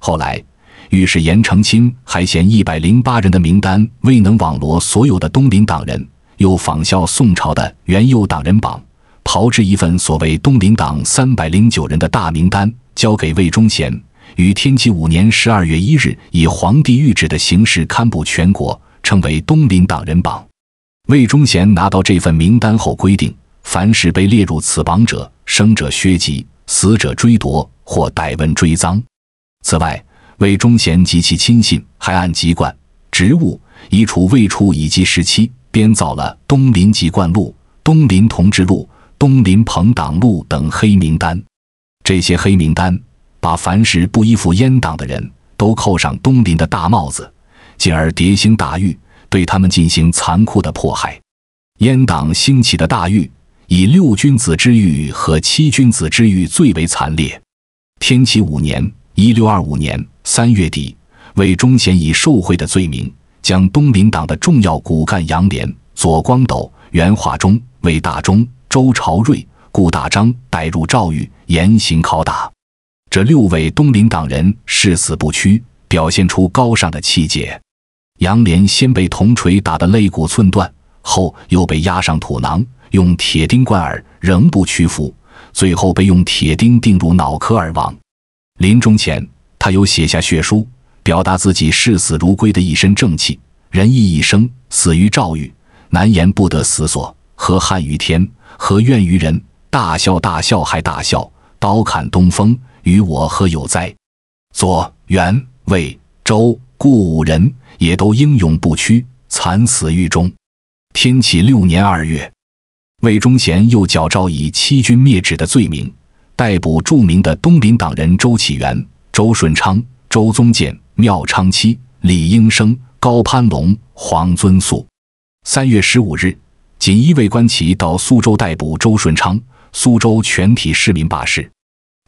Speaker 1: 后来，御史严承清还嫌一百零八人的名单未能网罗所有的东林党人，又仿效宋朝的元佑党人榜。炮制一份所谓东林党三百零九人的大名单，交给魏忠贤。于天启五年十二月一日，以皇帝御旨的形式刊布全国，称为《东林党人榜》。魏忠贤拿到这份名单后，规定凡是被列入此榜者，生者削籍，死者追夺或逮问追赃。此外，魏忠贤及其亲信还按籍贯、职务、移处、未处以及时期，编造了《东林籍贯录》《东林同志录》。东林朋党录等黑名单，这些黑名单把凡是不依附阉党的人都扣上东林的大帽子，进而叠兴大狱，对他们进行残酷的迫害。阉党兴起的大狱，以六君子之狱和七君子之狱最为惨烈。天启五年（一六二五年）三月底，魏忠贤以受贿的罪名，将东林党的重要骨干杨涟、左光斗、袁化中、魏大中。周朝瑞、顾大章逮入诏狱，严刑拷打。这六位东林党人誓死不屈，表现出高尚的气节。杨涟先被铜锤打得肋骨寸断，后又被压上土囊，用铁钉贯耳，仍不屈服。最后被用铁钉钉入脑壳而亡。临终前，他又写下血书，表达自己视死如归的一身正气、仁义一生，死于诏狱，难言不得死所，何憾于天。何怨于人？大笑，大笑，还大笑！刀砍东风，与我何有哉？左元、魏、周、顾五人也都英勇不屈，惨死狱中。天启六年二月，魏忠贤又矫诏以欺君灭纸的罪名，逮捕著名的东林党人周启元、周顺昌、周宗建、廖昌期、李应升、高攀龙、黄尊素。三月十五日。锦衣卫官旗到苏州逮捕周顺昌，苏州全体市民罢市。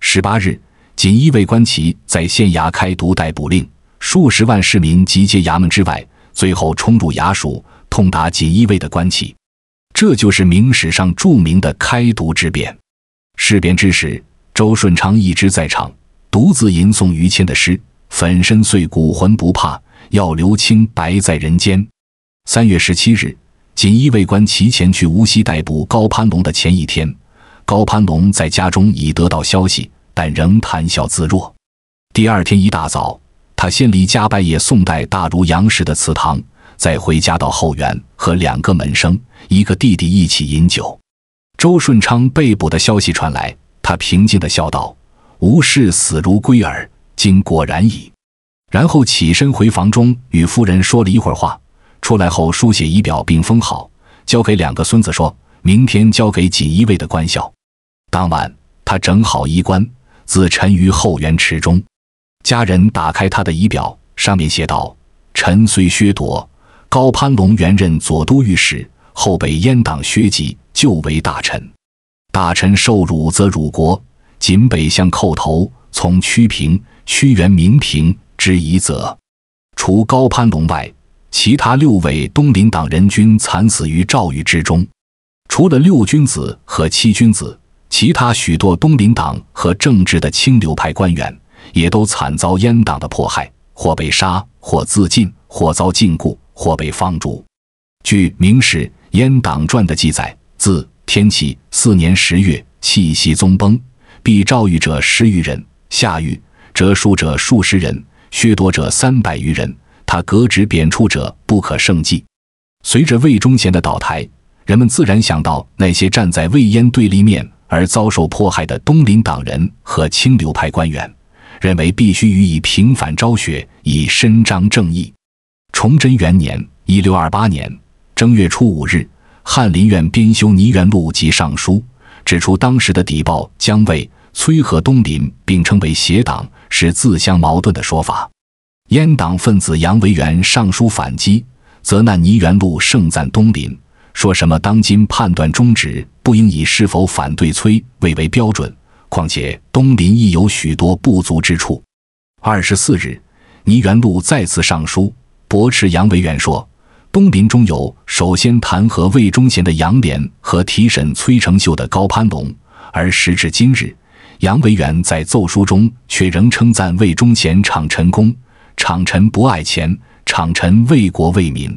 Speaker 1: 十八日，锦衣卫官旗在县衙开读逮捕令，数十万市民集结衙门之外，最后冲入衙署，痛打锦衣卫的官旗。这就是明史上著名的“开读之变”。事变之时，周顺昌一直在场，独自吟诵于谦的诗：“粉身碎骨浑不怕，要留清白在人间。”三月十七日。锦衣卫官齐前去无锡逮捕高攀龙的前一天，高攀龙在家中已得到消息，但仍谈笑自若。第二天一大早，他先离家拜谒宋代大儒杨时的祠堂，再回家到后园和两个门生、一个弟弟一起饮酒。周顺昌被捕的消息传来，他平静地笑道：“吾事死如归耳，今果然矣。”然后起身回房中与夫人说了一会儿话。出来后，书写仪表并封好，交给两个孙子，说明天交给锦衣卫的官校。当晚，他整好衣冠，自沉于后园池中。家人打开他的仪表，上面写道：“臣虽削夺，高攀龙原任左都御史，后被阉党削籍，就为大臣。大臣受辱，则辱国。锦北向叩头，从屈平、屈原名平之夷则。除高攀龙外。”其他六位东林党人均惨死于诏狱之中，除了六君子和七君子，其他许多东林党和正直的清流派官员也都惨遭阉党的迫害，或被杀，或自尽，或遭禁锢，或被放逐。据《明史·阉党传》的记载，自天启四年十月，气息宗崩，毙诏狱者十余人，下狱折数者数十人，削夺者三百余人。他革职贬黜者不可胜计。随着魏忠贤的倒台，人们自然想到那些站在魏燕对立面而遭受迫害的东林党人和清流派官员，认为必须予以平反昭雪，以伸张正义。崇祯元年（一六二八年）正月初五日，翰林院编修倪元录及上书指出，当时的邸报将魏、崔和东林并称为邪党，是自相矛盾的说法。阉党分子杨维元上书反击，责难倪元璐盛赞东林，说什么当今判断中止不应以是否反对崔蔚为标准。况且东林亦有许多不足之处。二十四日，倪元璐再次上书驳斥杨维元说东林中有首先弹劾魏忠贤的杨涟和提审崔成秀的高攀龙，而时至今日，杨维元在奏书中却仍称赞魏忠贤场臣功。厂臣不爱钱，厂臣为国为民。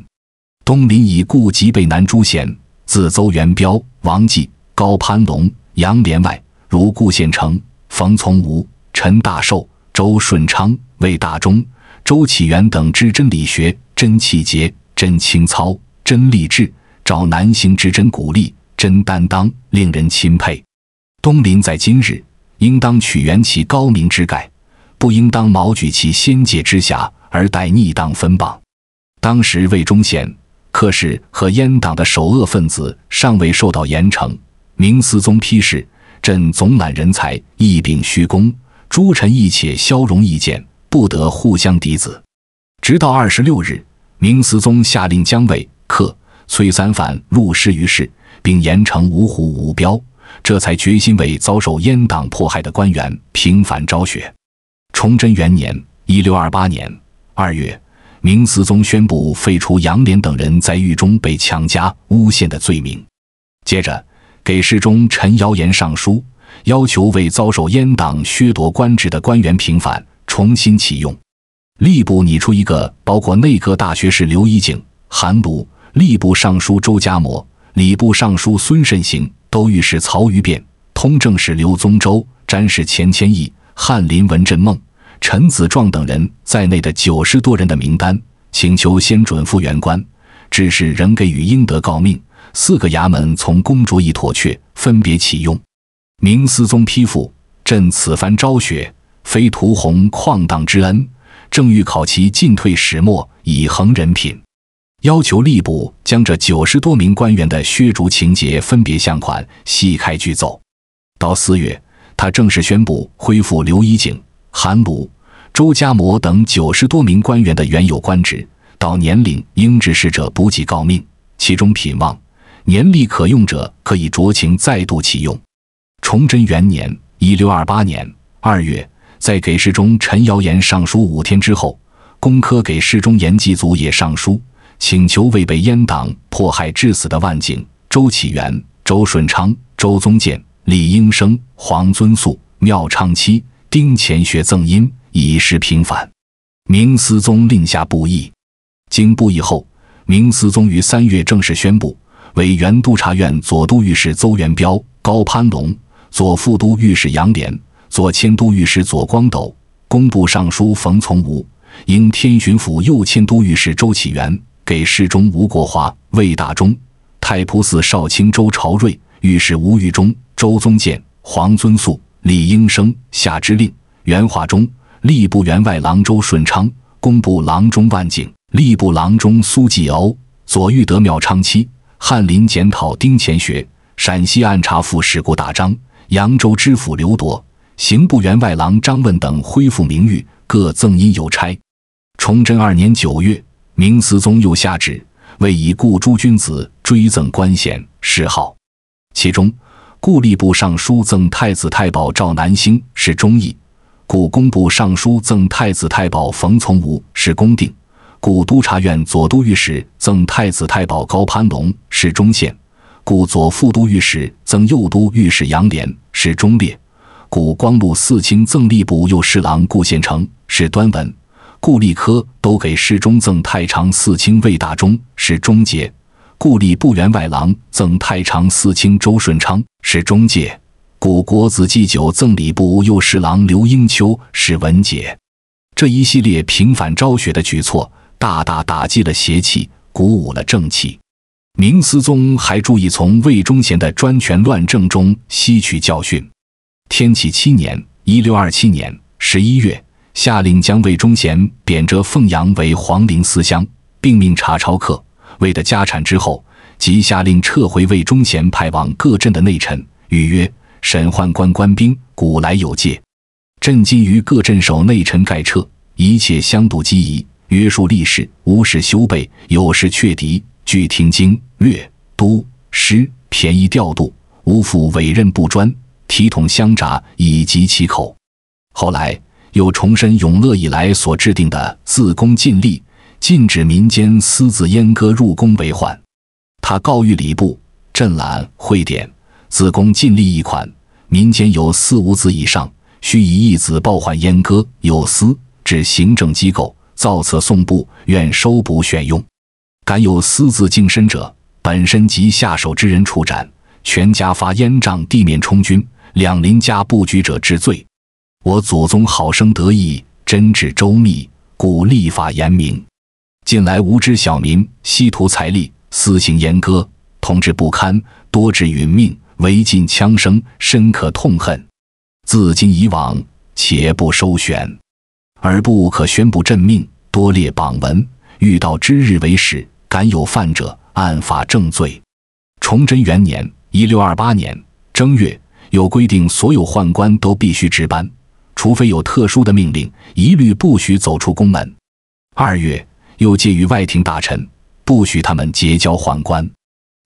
Speaker 1: 东林以顾吉、被南诸贤，自邹元彪、王继、高攀龙、杨连外，如顾献成、冯从吾、陈大寿、周顺昌、魏大中、周启元等，知真理学，真气节，真清操，真励志，找南行之真鼓励、真担当，令人钦佩。东林在今日，应当取元其高明之概。不应当谋举其先界之下，而待逆党分谤。当时魏忠贤、柯氏和阉党的首恶分子尚未受到严惩。明思宗批示：“朕总揽人才，一秉虚功，诸臣一且消融意见，不得互相敌子。”直到二十六日，明思宗下令将魏、克、崔三反入师于世，并严惩芜湖吴彪，这才决心为遭受阉党迫害的官员平反昭雪。崇祯元年（一六二八年）二月，明思宗宣布废除杨涟等人在狱中被强加诬陷的罪名，接着给侍中陈尧言上书，要求为遭受阉党削夺官职的官员平反，重新启用。吏部拟出一个包括内阁大学士刘一景、韩部、吏部尚书周嘉模、礼部尚书孙慎行、都御史曹于变、通政使刘宗周、詹事钱谦益。翰林文振孟、陈子壮等人在内的九十多人的名单，请求先准复原官，只是仍给予应得诰命。四个衙门从公主义妥却，分别启用。明思宗批复：“朕此番昭雪，非屠洪旷荡之恩，正欲考其进退始末，以衡人品。”要求吏部将这九十多名官员的削逐情节分别向款细开具奏。到四月。他正式宣布恢复刘一景、韩鲁、周家模等九十多名官员的原有官职，到年龄应致仕者补给诰命，其中品望年力可用者可以酌情再度启用。崇祯元年（一六二八年）二月，在给事中陈尧言上书五天之后，工科给事中严继祖也上书，请求为被阉党迫害致死的万景、周启元、周顺昌、周宗建。李应升、黄遵素、妙昌期、丁乾学赠音，以示平反。明思宗令下布议，经布议后，明思宗于三月正式宣布，为原都察院左都御史邹元标、高攀龙，左副都御史杨涟，左迁都御史左光斗，工部尚书冯从吾，应天巡抚右迁都御史周启元，给侍中吴国华、魏大忠，太仆寺少卿周朝瑞，御史吴玉忠。周宗建、黄遵素、李应生下之令，袁华忠、吏部员外郎周顺昌、工部郎中万景、吏部郎中苏继欧、左玉德庙昌期、翰林检讨丁乾学、陕西按察副使顾大章、扬州知府刘铎、刑部员外郎张问等恢复名誉，各赠荫有差。崇祯二年九月，明思宗又下旨为已故诸君子追赠官衔谥号，其中。故吏部尚书赠太子太保赵南星是忠义，故工部尚书赠太子太保冯从武是公定，故都察院左都御史赠太子太保高攀龙是忠县，故左副都御史赠右都御史杨涟是忠烈，故光禄四卿赠吏部右侍郎顾宪成是端文，故吏科都给事中赠太常四卿魏大忠是忠节。故吏部员外郎赠太常寺卿周顺昌是中介，故国子祭酒赠礼部右侍郎刘英秋是文解。这一系列平反昭雪的举措，大大打击了邪气，鼓舞了正气。明思宗还注意从魏忠贤的专权乱政中吸取教训。天启七年（一六二七年）十一月，下令将魏忠贤贬谪凤阳为皇陵思乡，并命查抄客。魏的家产之后，即下令撤回魏忠贤派往各镇的内臣，谕曰：“审宦官官兵，古来有戒。朕今于各镇守内臣盖撤，一切相度机宜，约束吏士，无事修备，有事却敌，据听经略都师，便宜调度，无复委任不专，提统相杂，以及其口。”后来又重申永乐以来所制定的自宫尽力。禁止民间私自阉割入宫为患。他告谕礼部、镇览、会典、子宫尽力一款：民间有四五子以上，须以一子报还阉割，有私，指行政机构造册送部，愿收捕选用。敢有私自净身者，本身及下手之人处斩，全家发阉杖，地面充军。两邻家布局者治罪。我祖宗好生得意，真治周密，故立法严明。近来无知小民，吸图财利，私行阉割，统治不堪，多致殒命，违禁枪声，深可痛恨。自今以往，且不收选，尔不可宣布朕命，多列榜文，遇到之日为始，敢有犯者，按法正罪。崇祯元年（一六二八年）正月，有规定，所有宦官都必须值班，除非有特殊的命令，一律不许走出宫门。二月。又介于外廷大臣，不许他们结交宦官。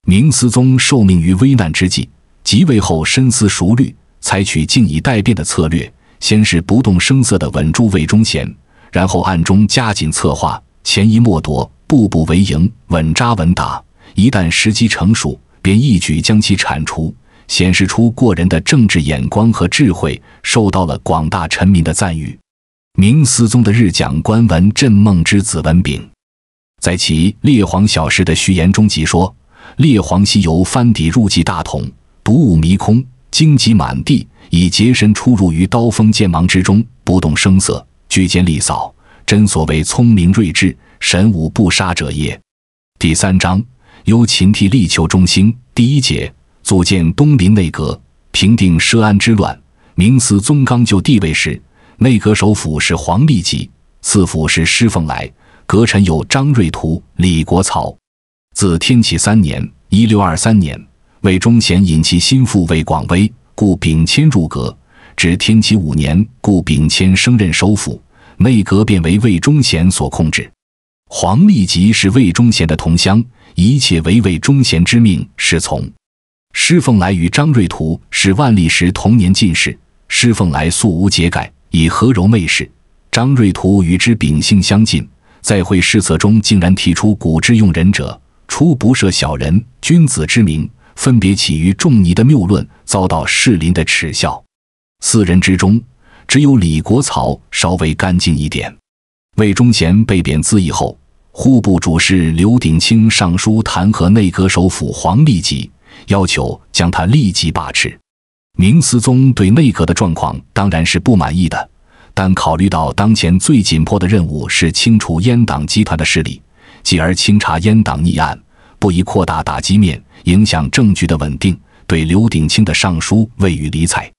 Speaker 1: 明思宗受命于危难之际，即位后深思熟虑，采取静以待变的策略。先是不动声色地稳住魏忠贤，然后暗中加紧策划，前移默夺，步步为营，稳扎稳打。一旦时机成熟，便一举将其铲除，显示出过人的政治眼光和智慧，受到了广大臣民的赞誉。明思宗的日讲官文振梦之子文炳，在其《列皇小史》的序言中即说：“列皇西游翻底入迹大统，毒雾迷空，荆棘满地，以洁身出入于刀锋剑芒之中，不动声色，举剑力扫，真所谓聪明睿智，神武不杀者也。”第三章：忧秦替力求中心。第一节：组建东林内阁，平定奢安之乱。明思宗刚就地位时。内阁首辅是黄立极，次辅是施凤来，阁臣有张瑞图、李国曹。自天启三年一六二三年），魏忠贤引其心腹魏广微，故秉谦入阁；至天启五年，故秉谦升任首辅，内阁便为魏忠贤所控制。黄立极是魏忠贤的同乡，一切为魏忠贤之命是从。施凤来与张瑞图是万历时同年进士，施凤来素无解改。以和柔媚世，张瑞图与之秉性相近，在会试策中竟然提出古之用人者，初不涉小人君子之名，分别起于仲尼的谬论，遭到士林的耻笑。四人之中，只有李国草稍微干净一点。魏忠贤被贬自缢后，户部主事刘鼎清上书弹劾内阁首辅黄立己，要求将他立即罢斥。明思宗对内阁的状况当然是不满意的，但考虑到当前最紧迫的任务是清除阉党集团的势力，继而清查阉党逆案，不宜扩大打击面，影响政局的稳定，对刘鼎清的上书未予理睬。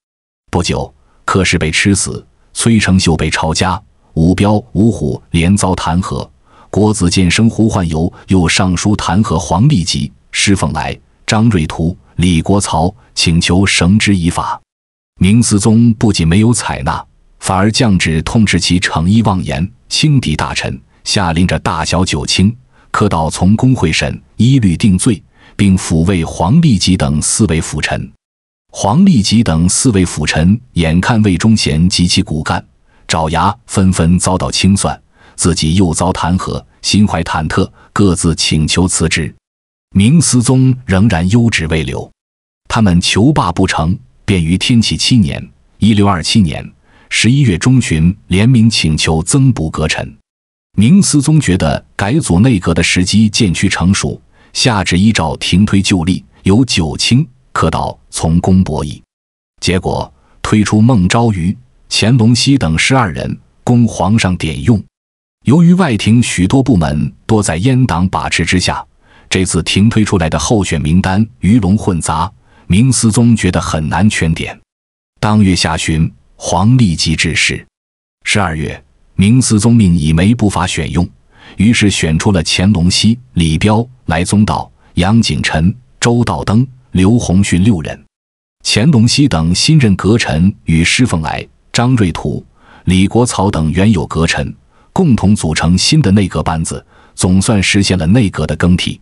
Speaker 1: 不久，柯氏被吃死，崔成秀被抄家，吴彪、吴虎连遭弹劾，国子监生胡焕游又上书弹劾黄立极、施凤来、张瑞图、李国曹。请求绳之以法，明思宗不仅没有采纳，反而降旨痛斥其逞意妄言、轻敌大臣，下令着大小九卿科道从公会审，一律定罪，并抚慰黄立吉等四位辅臣。黄立吉等四位辅臣眼看魏忠贤及其骨干爪牙纷纷遭到清算，自己又遭弹劾，心怀忐忑，各自请求辞职。明思宗仍然优旨未留。他们求霸不成，便于天启七年（一六二七年）十一月中旬联名请求增补阁臣。明思宗觉得改组内阁的时机渐趋成熟，下旨依照廷推旧例，由九卿可导从公博议。结果推出孟昭瑜、乾隆熙等十二人供皇上点用。由于外廷许多部门多在阉党把持之下，这次廷推出来的候选名单鱼龙混杂。明思宗觉得很难圈点，当月下旬，皇帝即致仕。十二月，明思宗命以梅不发选用，于是选出了乾隆熙、李彪、来宗道、杨景臣、周道登、刘洪训六人。乾隆熙等新任阁臣与施凤来、张瑞图、李国草等原有阁臣共同组成新的内阁班子，总算实现了内阁的更替。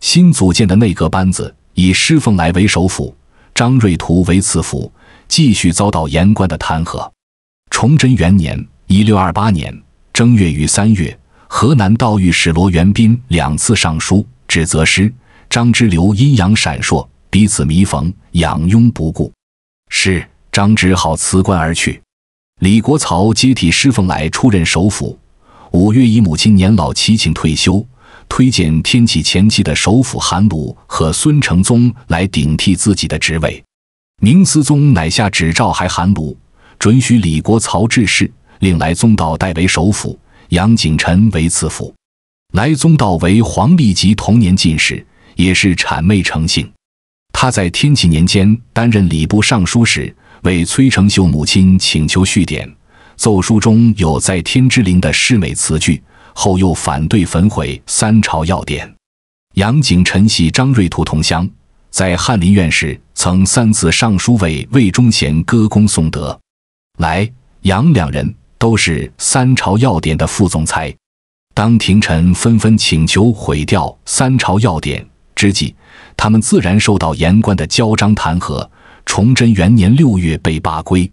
Speaker 1: 新组建的内阁班子。以施凤来为首辅，张瑞图为次辅，继续遭到言官的弹劾。崇祯元年（一六二八年）正月与三月，河南道御史罗元斌两次上书指责施、张之流阴阳闪烁，彼此弥缝，养痈不顾。是张只好辞官而去。李国曹接替施凤来出任首辅。五月，以母亲年老，乞请退休。推荐天启前期的首辅韩鲁和孙承宗来顶替自己的职位。明思宗乃下旨召还韩鲁，准许李国曹致仕，令来宗道代为首辅，杨景臣为次辅。来宗道为黄立极同年进士，也是谄媚成性。他在天启年间担任礼部尚书时，为崔成秀母亲请求续典，奏书中有“在天之灵”的谥美词句。后又反对焚毁《三朝要典》，杨景臣系张瑞图同乡，在翰林院时曾三次上书为魏忠贤歌功颂德。来杨两人都是《三朝要典》的副总裁。当廷臣纷纷请求毁掉《三朝要典》之际，他们自然受到言官的交章弹劾。崇祯元年六月被罢归。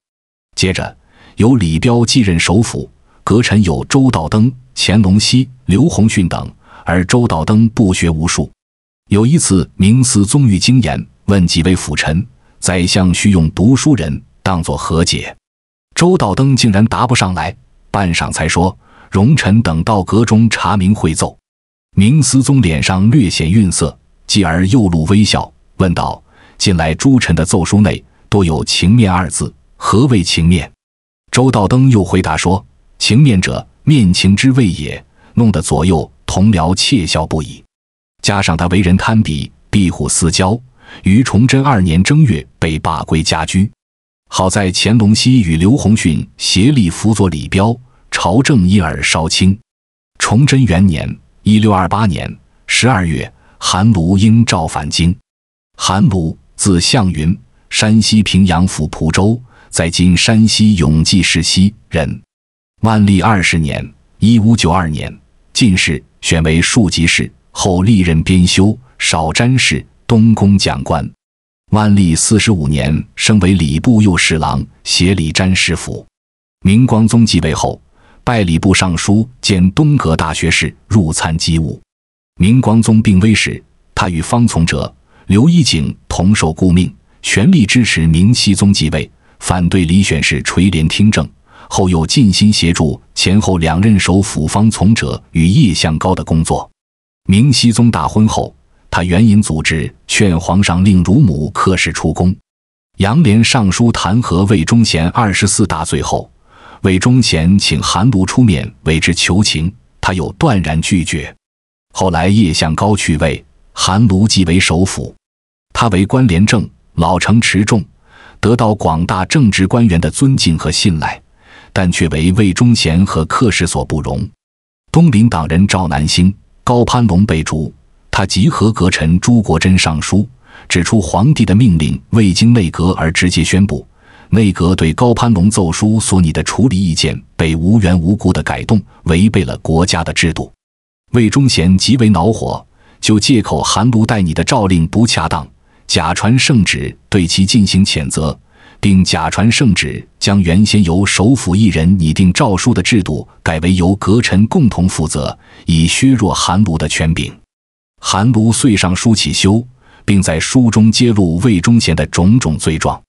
Speaker 1: 接着由李彪继任首辅，阁臣有周道登。乾隆、熙、刘洪训等，而周道登不学无术。有一次，明思宗御经言，问几位辅臣：“宰相需用读书人，当作何解？”周道登竟然答不上来，半晌才说：“容臣等到阁中查明会奏。”明思宗脸上略显愠色，继而又露微笑，问道：“近来诸臣的奏书内多有‘情面’二字，何谓情面？”周道登又回答说：“情面者。”面情之味也，弄得左右同僚窃笑不已。加上他为人贪比，庇护私交，于崇祯二年正月被罢归家居。好在乾隆熙与刘洪俊协力辅佐李彪，朝政因而稍轻。崇祯元年（一六二八年）十二月，韩卢应召返京。韩卢，字向云，山西平阳府蒲州（在今山西永济市西）人。万历二十年（一五九二年），进士，选为庶吉士，后历任编修、少詹事、东宫讲官。万历四十五年，升为礼部右侍郎，协理詹事府。明光宗继位后，拜礼部尚书，兼东阁大学士，入参机务。明光宗病危时，他与方从哲、刘一景同受顾命，全力支持明熹宗继位，反对李选侍垂帘听政。后又尽心协助前后两任首辅方从者与叶向高的工作。明熹宗大婚后，他援引组织劝皇上令乳母克氏出宫。杨涟上书弹劾魏忠贤二十四大罪后，魏忠贤请韩卢出面为之求情，他又断然拒绝。后来叶向高去位，韩卢即为首辅。他为官廉政，老成持重，得到广大政治官员的尊敬和信赖。但却为魏忠贤和客氏所不容。东林党人赵南星、高攀龙被诛，他集合阁臣朱国桢上书，指出皇帝的命令未经内阁而直接宣布，内阁对高攀龙奏疏所拟的处理意见被无缘无故的改动，违背了国家的制度。魏忠贤极为恼火，就借口韩卢待你的诏令不恰当，假传圣旨对其进行谴责。并假传圣旨，将原先由首辅一人拟定诏书的制度改为由阁臣共同负责，以削弱韩卢的权柄。韩卢遂上书起修，并在书中揭露魏忠贤的种种罪状。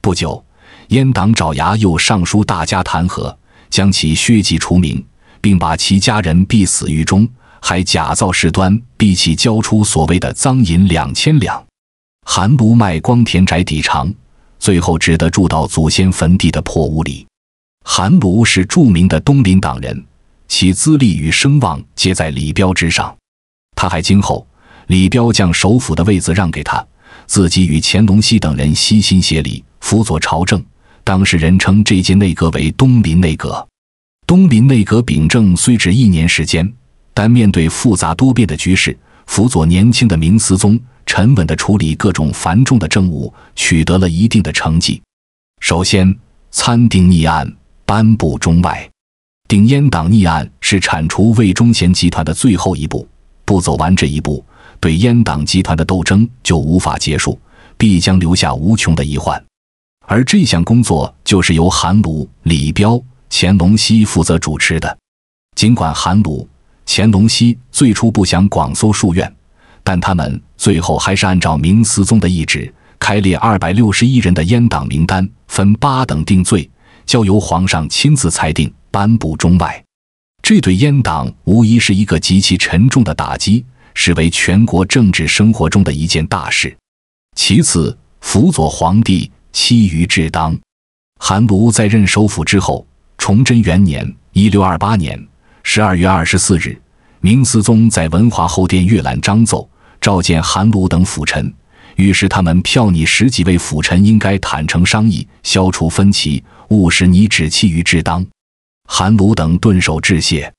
Speaker 1: 不久，阉党爪牙又上书大家弹劾，将其削籍除名，并把其家人逼死狱中，还假造事端逼其交出所谓的赃银两千两。韩卢卖光田宅，抵偿。最后只得住到祖先坟地的破屋里。韩卢是著名的东林党人，其资历与声望皆在李彪之上。他还今后，李彪将首辅的位子让给他，自己与乾隆熙等人悉心协力辅佐朝政。当时人称这届内阁为东林内阁。东林内阁秉政虽只一年时间，但面对复杂多变的局势，辅佐年轻的明思宗。沉稳地处理各种繁重的政务，取得了一定的成绩。首先，参定逆案，颁布中外。顶阉党逆案是铲除魏忠贤集团的最后一步，不走完这一步，对阉党集团的斗争就无法结束，必将留下无穷的遗患。而这项工作就是由韩鲁、李彪、乾隆熙负责主持的。尽管韩鲁、乾隆熙最初不想广搜书院，但他们。最后还是按照明思宗的意志，开列二百六十一人的阉党名单，分八等定罪，交由皇上亲自裁定颁布中外。这对阉党无疑是一个极其沉重的打击，是为全国政治生活中的一件大事。其次，辅佐皇帝，期于至当。韩卢在任首辅之后，崇祯元年（一六二八年）十二月二十四日，明思宗在文华后殿阅览章奏。召见韩鲁等辅臣，于是他们票拟十几位辅臣应该坦诚商议，消除分歧，务使你旨气于至当。韩鲁等顿首致谢。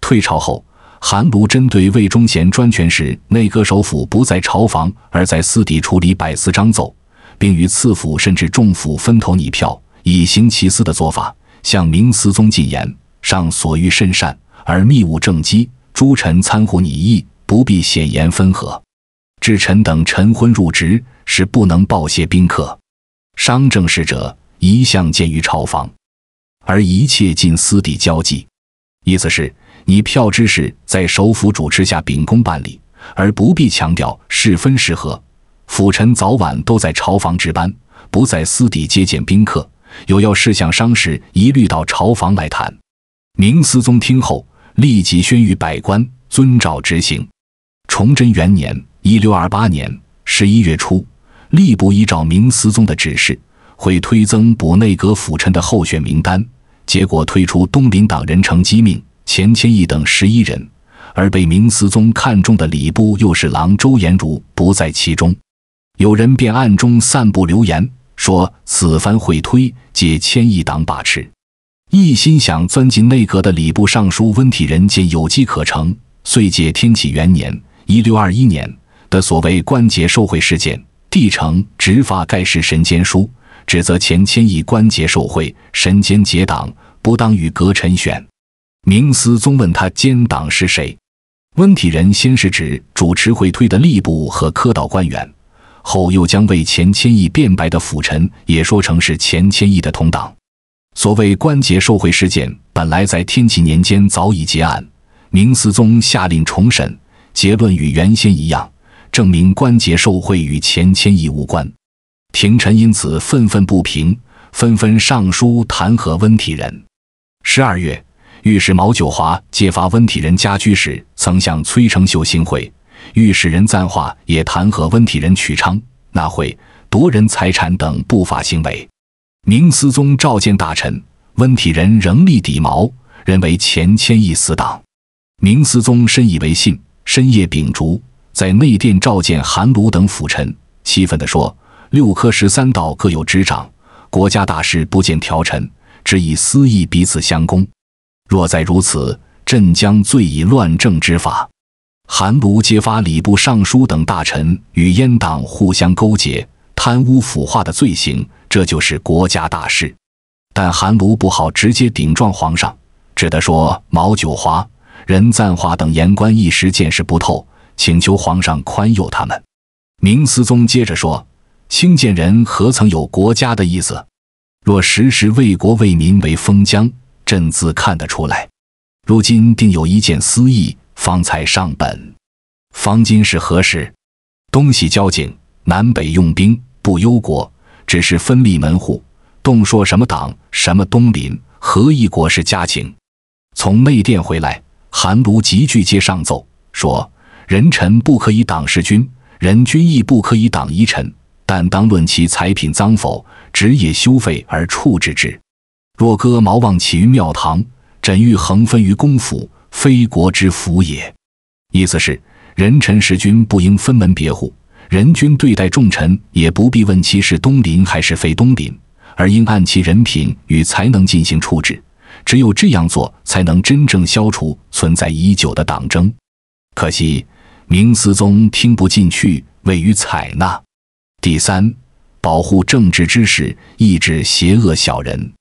Speaker 1: 退朝后，韩鲁针对魏忠贤专权时，内阁首辅不在朝房，而在私底处理百司章奏，并与次辅甚至重辅分头拟票，以行其私的做法，向明思宗进言，上所欲甚善，而密务正机，诸臣参乎你意，不必显言分合，至臣等晨昏入职是不能报谢宾客，商政事者一向见于朝房，而一切尽私底交际。意思是，你票之事在首府主持下秉公办理，而不必强调是分是合。辅臣早晚都在朝房值班，不在私底接见宾客，有要事项商事一律到朝房来谈。明思宗听后立即宣谕百官遵照执行。崇祯元年（一六二八年）十一月初，吏部依照明思宗的指示，会推增补内阁辅臣的候选名单，结果推出东林党人程机命、钱谦益等十一人，而被明思宗看中的礼部右侍郎周延儒不在其中。有人便暗中散布流言，说此番会推借千亿党把持，一心想钻进内阁的礼部尚书温体仁见有机可乘，遂借天启元年。一六二一年的所谓关节受贿事件，帝成直发《盖世神奸书》，指责钱谦益关节受贿，神奸结党，不当与阁臣选。明思宗问他奸党是谁，温体仁先是指主持会推的吏部和科道官员，后又将为钱谦益辩白的辅臣也说成是钱谦益的同党。所谓关节受贿事件，本来在天启年间早已结案，明思宗下令重审。结论与原先一样，证明关节受贿与钱谦益无关。廷臣因此愤愤不平，纷纷上书弹劾温体仁。十二月，御史毛九华揭发温体仁家居时曾向崔成秀行贿，御史人赞化也弹劾温体仁取娼纳贿夺人财产等不法行为。明思宗召见大臣，温体仁仍力抵毛，认为钱谦益死党。明思宗深以为信。深夜秉烛，在内殿召见韩卢等辅臣，气愤地说：“六科十三道各有执掌，国家大事不见调陈，只以私意彼此相攻。若再如此，朕将罪以乱政之法。”韩卢揭发礼部尚书等大臣与阉党互相勾结、贪污腐化的罪行，这就是国家大事。但韩卢不好直接顶撞皇上，只得说：“毛九华。”任赞化等言官一时见识不透，请求皇上宽宥他们。明思宗接着说：“清建人何曾有国家的意思？若时时为国为民为封疆，朕自看得出来。如今定有一件私意，方才上本。方今是何时？东西交警，南北用兵，不忧国，只是分立门户，动说什么党什么东林，何一国是家情？从内殿回来。”韩卢急俱皆上奏说：“人臣不可以党事君，人君亦不可以党一臣。但当论其才品脏否，职也修废而处之之。若割茅望起于庙堂，枕玉横分于公府，非国之福也。”意思是，人臣事君不应分门别户，人君对待重臣也不必问其是东林还是非东林，而应按其人品与才能进行处置。只有这样做，才能真正消除存在已久的党争。可惜明思宗听不进去，未予采纳。第三，保护政治知识，抑制邪恶小人。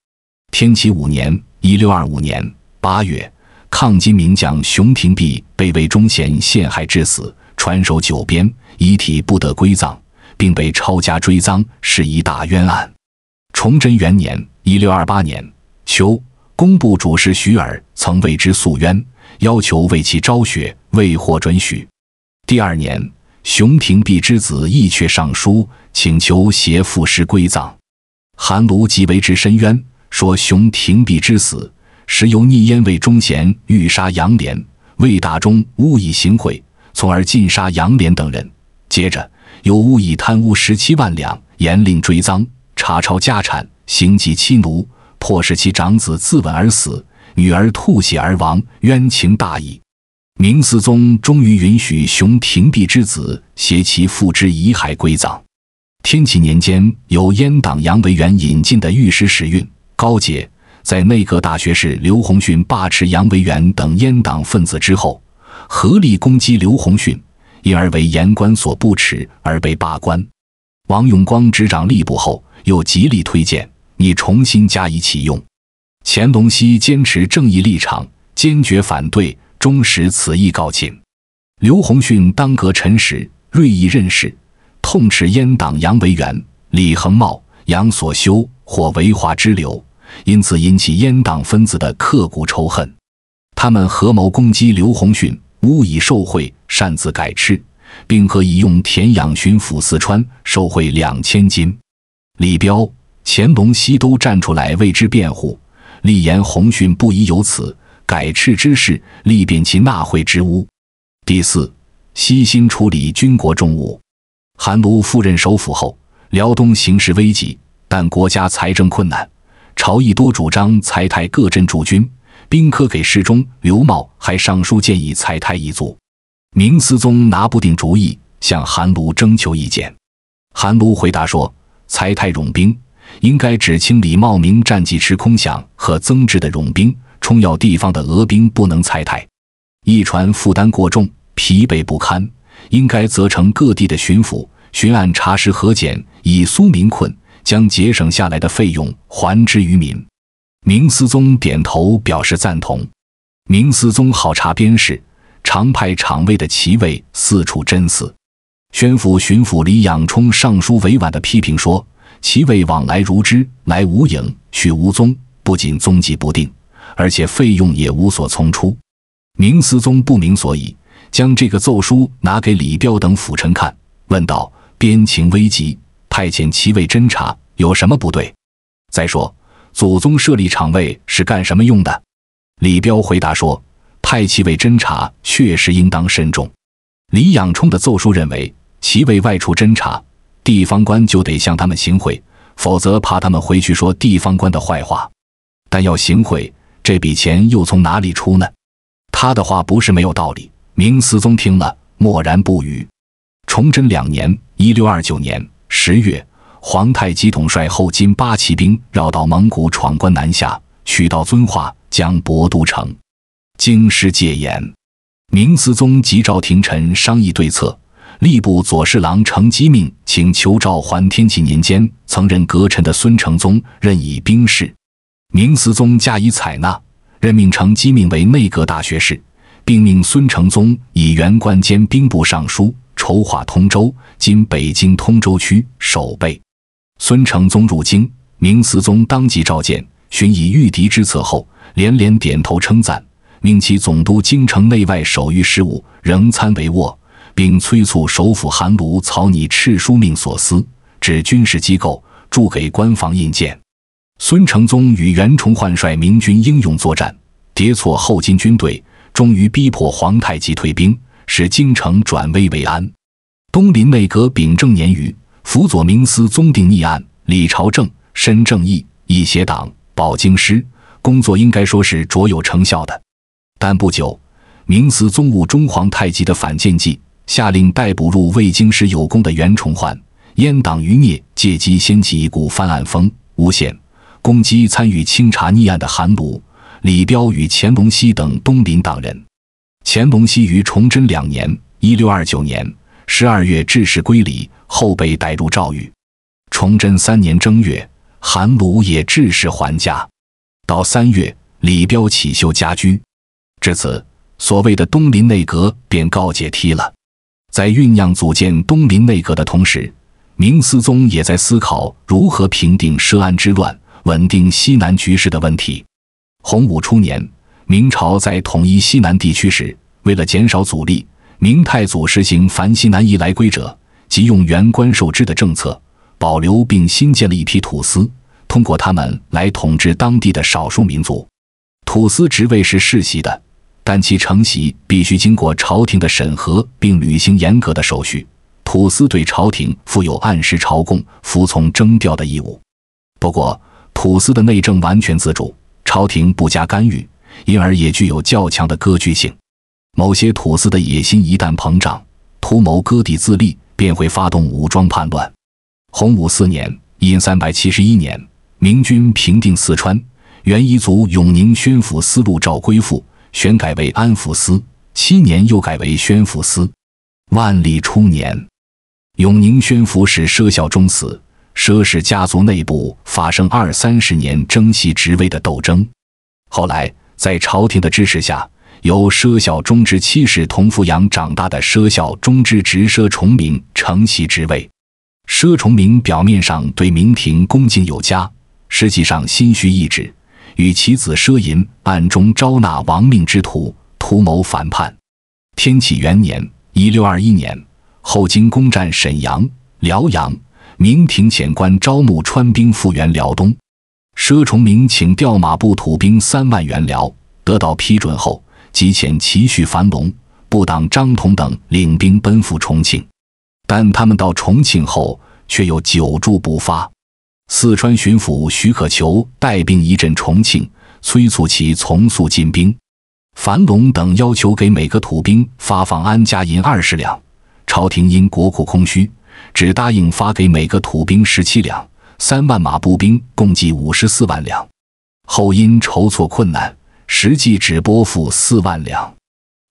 Speaker 1: 天启五年（一六二五年）八月，抗金名将熊廷弼被魏忠贤陷害致死，传首九边，遗体不得归葬，并被抄家追赃，是一大冤案。崇祯元年（一六二八年）秋。工部主事徐尔曾为之诉冤，要求为其昭雪，未获准许。第二年，熊廷弼之子亦却上书，请求携赋诗归葬，韩卢即为之申冤，说熊廷弼之死，实由逆燕魏忠贤欲杀杨涟，魏大中误以行贿，从而尽杀杨涟等人。接着又误以贪污十七万两，严令追赃，查抄家产，刑及妻奴。迫使其长子自刎而死，女儿吐血而亡，冤情大矣。明思宗终于允许熊廷弼之子携其父之遗骸归葬。天启年间，由阉党杨维元引进的御史史运高杰，在内阁大学士刘鸿训把持杨维元等阉党分子之后，合力攻击刘鸿训，因而为言官所不齿而被罢官。王永光执掌吏部后，又极力推荐。你重新加以启用，乾隆熙坚持正义立场，坚决反对，忠实此意告罄。刘洪训当阁臣时，锐意任事，痛斥阉党杨维元、李恒茂、杨所修或维华之流，因此引起阉党分子的刻骨仇恨。他们合谋攻击刘洪训，无以受贿，擅自改吃，并可以用田养巡抚四川，受贿两千金。李彪。乾隆西都站出来为之辩护，立言洪训不宜有此改斥之事，力辩其纳贿之物。第四，悉心处理军国重务。韩卢赴任首府后，辽东形势危急，但国家财政困难，朝议多主张裁汰各镇驻军，宾客给事中刘茂还上书建议裁汰一族，明思宗拿不定主意，向韩卢征求意见。韩卢回答说：“裁汰冗兵。”应该只清理冒名战绩吃空饷和增值的冗兵，冲要地方的俄兵不能裁汰。一船负担过重，疲惫不堪，应该责成各地的巡抚、巡按查实核检，以苏民困，将节省下来的费用还之于民。明思宗点头表示赞同。明思宗好查边事，常派场卫的旗卫四处侦伺。宣府巡抚李养冲上书委婉地批评说。其位往来如织，来无影，去无踪。不仅踪迹不定，而且费用也无所从出。明思宗不明所以，将这个奏书拿给李彪等辅臣看，问道：“边情危急，派遣其位侦查有什么不对？再说，祖宗设立场位是干什么用的？”李彪回答说：“派其位侦查确实应当慎重。”李养冲的奏书认为，其位外出侦查。地方官就得向他们行贿，否则怕他们回去说地方官的坏话。但要行贿，这笔钱又从哪里出呢？他的话不是没有道理。明思宗听了，默然不语。崇祯两年（一六二九年十月），皇太极统帅后金八旗兵绕道蒙古，闯关南下，取道遵化，将博都城、京师戒严。明思宗急召廷臣商议对策。吏部左侍郎程机命请求召还天启年间曾任阁臣的孙承宗任以兵事，明思宗加以采纳，任命程机命为内阁大学士，并命孙承宗以原官兼兵部尚书，筹划通州（今北京通州区）守备。孙承宗入京，明思宗当即召见，询以御敌之策，后连连点头称赞，命其总督京城内外守御事务，仍参为握。并催促首辅韩卢、草拟敕书命所司，指军事机构驻给官方印鉴。孙承宗与袁崇焕率明军英勇作战，迭挫后金军队，终于逼迫皇太极退兵，使京城转危为安。东林内阁秉政年余，辅佐明思宗定逆案，李朝政，申正义，以协党保京师，工作应该说是卓有成效的。但不久，明思宗误中皇太极的反间计。下令逮捕入未经师有功的袁崇焕，阉党余孽借机掀起一股翻案风，诬陷攻击参与清查逆案的韩鲁、李彪与乾隆熙等东林党人。乾隆熙于崇祯两年（一六二九年）十二月致仕归里，后被逮入诏狱。崇祯三年正月，韩鲁也致仕还家。到三月，李彪起修家居。至此，所谓的东林内阁便告解体了。在酝酿组建东林内阁的同时，明思宗也在思考如何平定奢安之乱、稳定西南局势的问题。洪武初年，明朝在统一西南地区时，为了减少阻力，明太祖实行“凡西南夷来归者，即用原官授之”的政策，保留并新建了一批土司，通过他们来统治当地的少数民族。土司职位是世袭的。但其承袭必须经过朝廷的审核，并履行严格的手续。土司对朝廷负有按时朝贡、服从征调的义务。不过，土司的内政完全自主，朝廷不加干预，因而也具有较强的割据性。某些土司的野心一旦膨胀，图谋割地自立，便会发动武装叛乱。洪武四年（因三百七十一年），明军平定四川，元彝族永宁宣抚司路赵归复。旋改为安抚司，七年又改为宣抚司。万历初年，永宁宣抚使奢孝忠死，奢氏家族内部发生二三十年争袭职位的斗争。后来，在朝廷的支持下，由奢孝忠之妻室同父养长大的奢孝忠之侄奢崇明承袭职位。奢崇明表面上对明廷恭敬有加，实际上心虚意志。与其子奢淫，暗中招纳亡命之徒，图谋反叛。天启元年（一六二一年），后金攻占沈阳、辽阳，明廷遣官招募川兵复原辽东。佘崇明请调马步土兵三万援辽，得到批准后，即遣齐绪、樊龙、部党张同等领兵奔赴重庆，但他们到重庆后，却又久驻不发。四川巡抚徐可求带兵一阵重庆，催促其从速进兵。樊龙等要求给每个土兵发放安家银二十两，朝廷因国库空虚，只答应发给每个土兵十七两，三万马步兵共计五十四万两。后因筹措困难，实际只拨付四万两，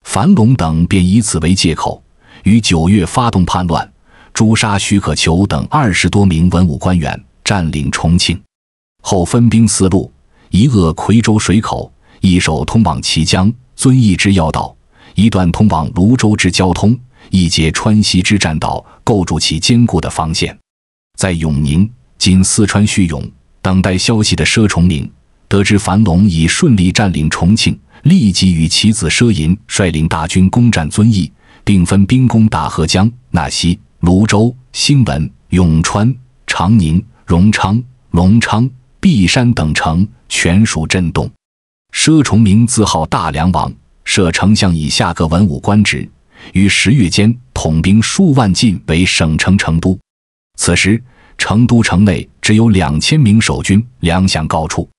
Speaker 1: 樊龙等便以此为借口，于九月发动叛乱，诛杀徐可求等二十多名文武官员。占领重庆后，分兵四路：一扼夔州水口，一手通往綦江、遵义之要道；一段通往泸州之交通；一截川西之栈道，构筑起坚固的防线。在永宁（今四川叙永）等待消息的佘崇明，得知樊龙已顺利占领重庆，立即与其子佘寅率领大军攻占遵义，并分兵攻打合江、纳溪、泸州、兴文、永川、长宁。荣昌、隆昌、璧山等城全属震动。佘崇明自号大梁王，设丞相以下各文武官职，于十月间统兵数万进为省城成都。此时成都城内只有两千名守军，粮饷告处。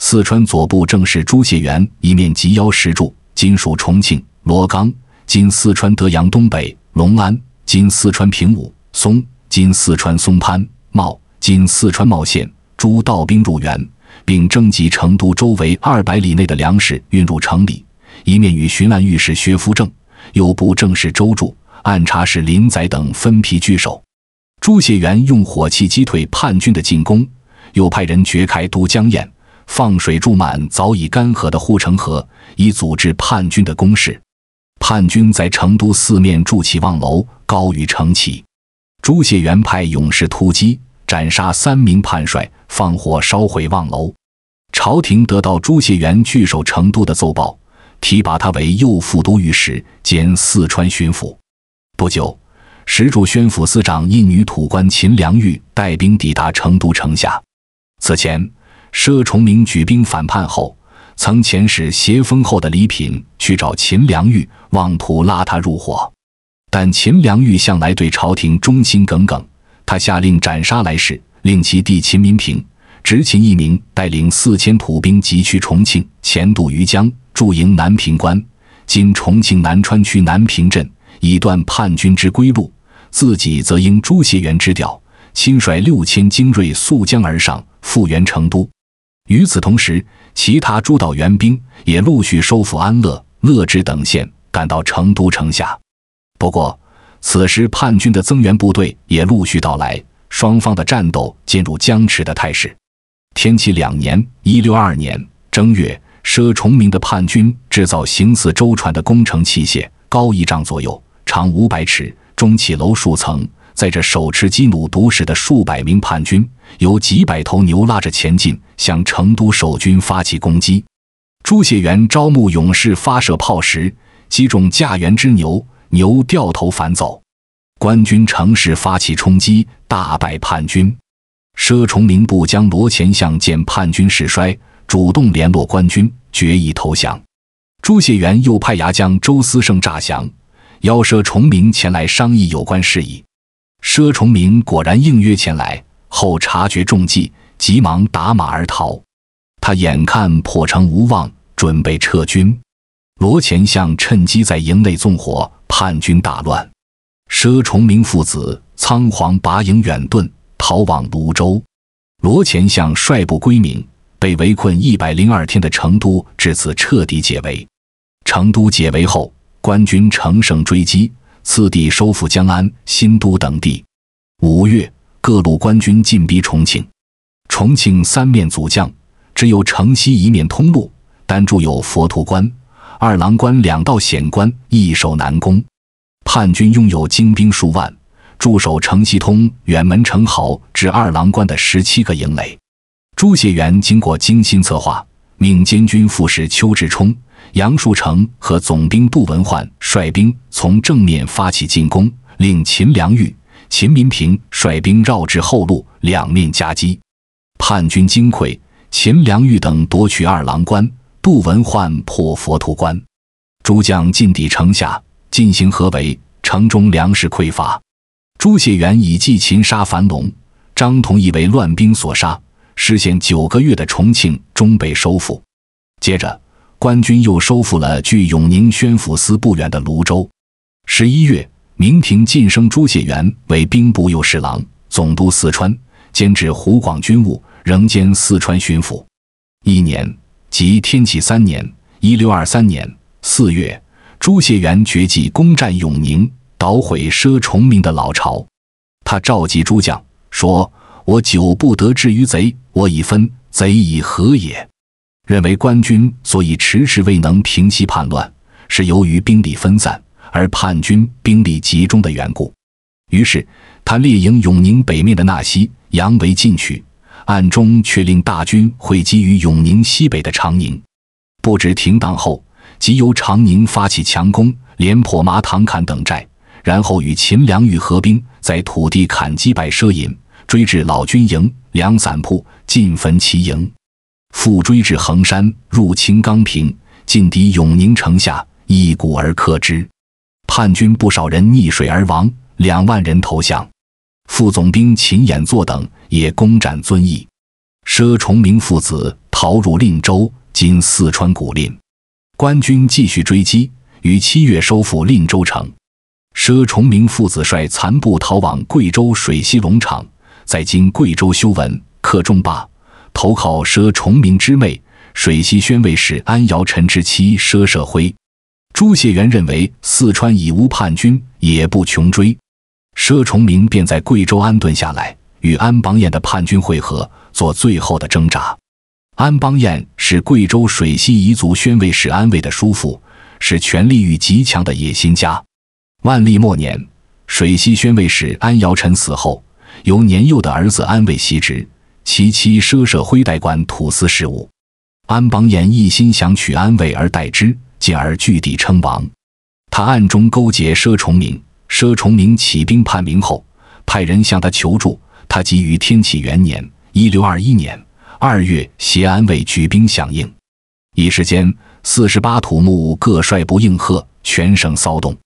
Speaker 1: 四川左部正是朱解元一面及腰石柱，今属重庆罗岗，今四川德阳东北龙安，今四川平武松，今四川松潘茂。今四川茂县，朱道兵入援，并征集成都周围二百里内的粮食运入城里，一面与巡按御史薛福正、右部正事周柱、按察使林载等分批据守。朱解元用火器击退叛军的进攻，又派人掘开都江堰，放水注满早已干涸的护城河，以阻织叛军的攻势。叛军在成都四面筑起望楼，高于城起。朱解元派勇士突击。斩杀三名叛帅，放火烧毁望楼。朝廷得到朱燮元据守成都的奏报，提拔他为右副都御史兼四川巡抚。不久，石柱宣抚司长印女土官秦良玉带兵抵达成都城下。此前，佘崇明举兵反叛后，曾遣使协封后的礼品去找秦良玉，妄图拉他入伙，但秦良玉向来对朝廷忠心耿耿。他下令斩杀来使，令其弟秦民平执勤一名，带领四千土兵急趋重庆，前渡渝江，驻营南平关（今重庆南川区南坪镇），以断叛军之归路。自己则应朱协元之调，亲率六千精锐溯江而上，复原成都。与此同时，其他诸岛援兵也陆续收复安乐、乐至等县，赶到成都城下。不过，此时，叛军的增援部队也陆续到来，双方的战斗进入僵持的态势。天启两年（一六二年）正月，奢崇明的叛军制造形似舟船的工程器械，高一丈左右，长五百尺，中起楼数层。在这手持金弩毒矢的数百名叛军，由几百头牛拉着前进，向成都守军发起攻击。朱解元招募勇士发射炮石，击中驾辕之牛。牛掉头反走，官军乘势发起冲击，大败叛军。佘崇明部将罗前相见叛军势衰，主动联络官军，决意投降。朱谢元又派牙将周思胜诈降，邀佘崇明前来商议有关事宜。佘崇明果然应约前来，后察觉中计，急忙打马而逃。他眼看破城无望，准备撤军。罗前相趁机在营内纵火，叛军大乱。佘崇明父子仓皇拔营远遁，逃往泸州。罗前相率部归明，被围困一百零二天的成都至此彻底解围。成都解围后，官军乘胜追击，次第收复江安、新都等地。五月，各路官军进逼重庆。重庆三面阻将，只有城西一面通路，但筑有佛图关。二郎关两道险关，易守难攻。叛军拥有精兵数万，驻守城西通远门、城壕至二郎关的十七个营垒。朱解元经过精心策划，命监军副使邱志冲、杨树成和总兵杜文焕率兵从正面发起进攻，令秦良玉、秦民平率兵绕至后路，两面夹击，叛军惊溃。秦良玉等夺取二郎关。杜文焕破佛图关，诸将进抵城下，进行合围。城中粮食匮乏，朱解元以计擒杀樊龙，张同亦为乱兵所杀。失陷九个月的重庆终被收复。接着，官军又收复了距永宁宣抚司不远的泸州。十一月，明廷晋升朱解元为兵部右侍郎，总督四川，兼治湖广军务，仍兼四川巡抚。一年。即天启三年（一六二三年）四月，朱燮元决计攻占永宁，捣毁奢崇明的老巢。他召集诸将说：“我久不得志于贼，我已分，贼已何也。”认为官军所以迟迟未能平息叛乱，是由于兵力分散，而叛军兵力集中的缘故。于是他列营永宁北面的纳西，扬为进取。暗中却令大军汇集于永宁西北的长宁，布置停当后，即由长宁发起强攻，连破麻塘坎等寨，然后与秦良玉合兵，在土地坎击败奢隐，追至老军营、粮散铺，尽焚其营；复追至衡山，入青冈坪，进抵永宁城下，一鼓而克之。叛军不少人溺水而亡，两万人投降。副总兵秦衍坐等也攻占遵义，佘崇明父子逃入令州（今四川古蔺）。官军继续追击，于七月收复令州城。佘崇明父子率残部逃往贵州水西龙场（在今贵州修文、克重坝），投靠佘崇明之妹、水西宣慰使安尧臣之妻佘社辉。朱谢元认为四川已无叛军，也不穷追。佘崇明便在贵州安顿下来，与安邦彦的叛军会合，做最后的挣扎。安邦彦是贵州水西彝族宣慰使安慰的叔父，是权力欲极强的野心家。万历末年，水西宣慰使安尧臣死后，由年幼的儿子安慰袭职，其妻奢舍辉代管土司事务。安邦彦一心想取安慰而代之，进而据地称王。他暗中勾结佘崇明。佘崇明起兵叛明后，派人向他求助，他急于天启元年（一六二一年）二月携安卫举兵响应，一时间四十八土木各率部应和，全省骚动。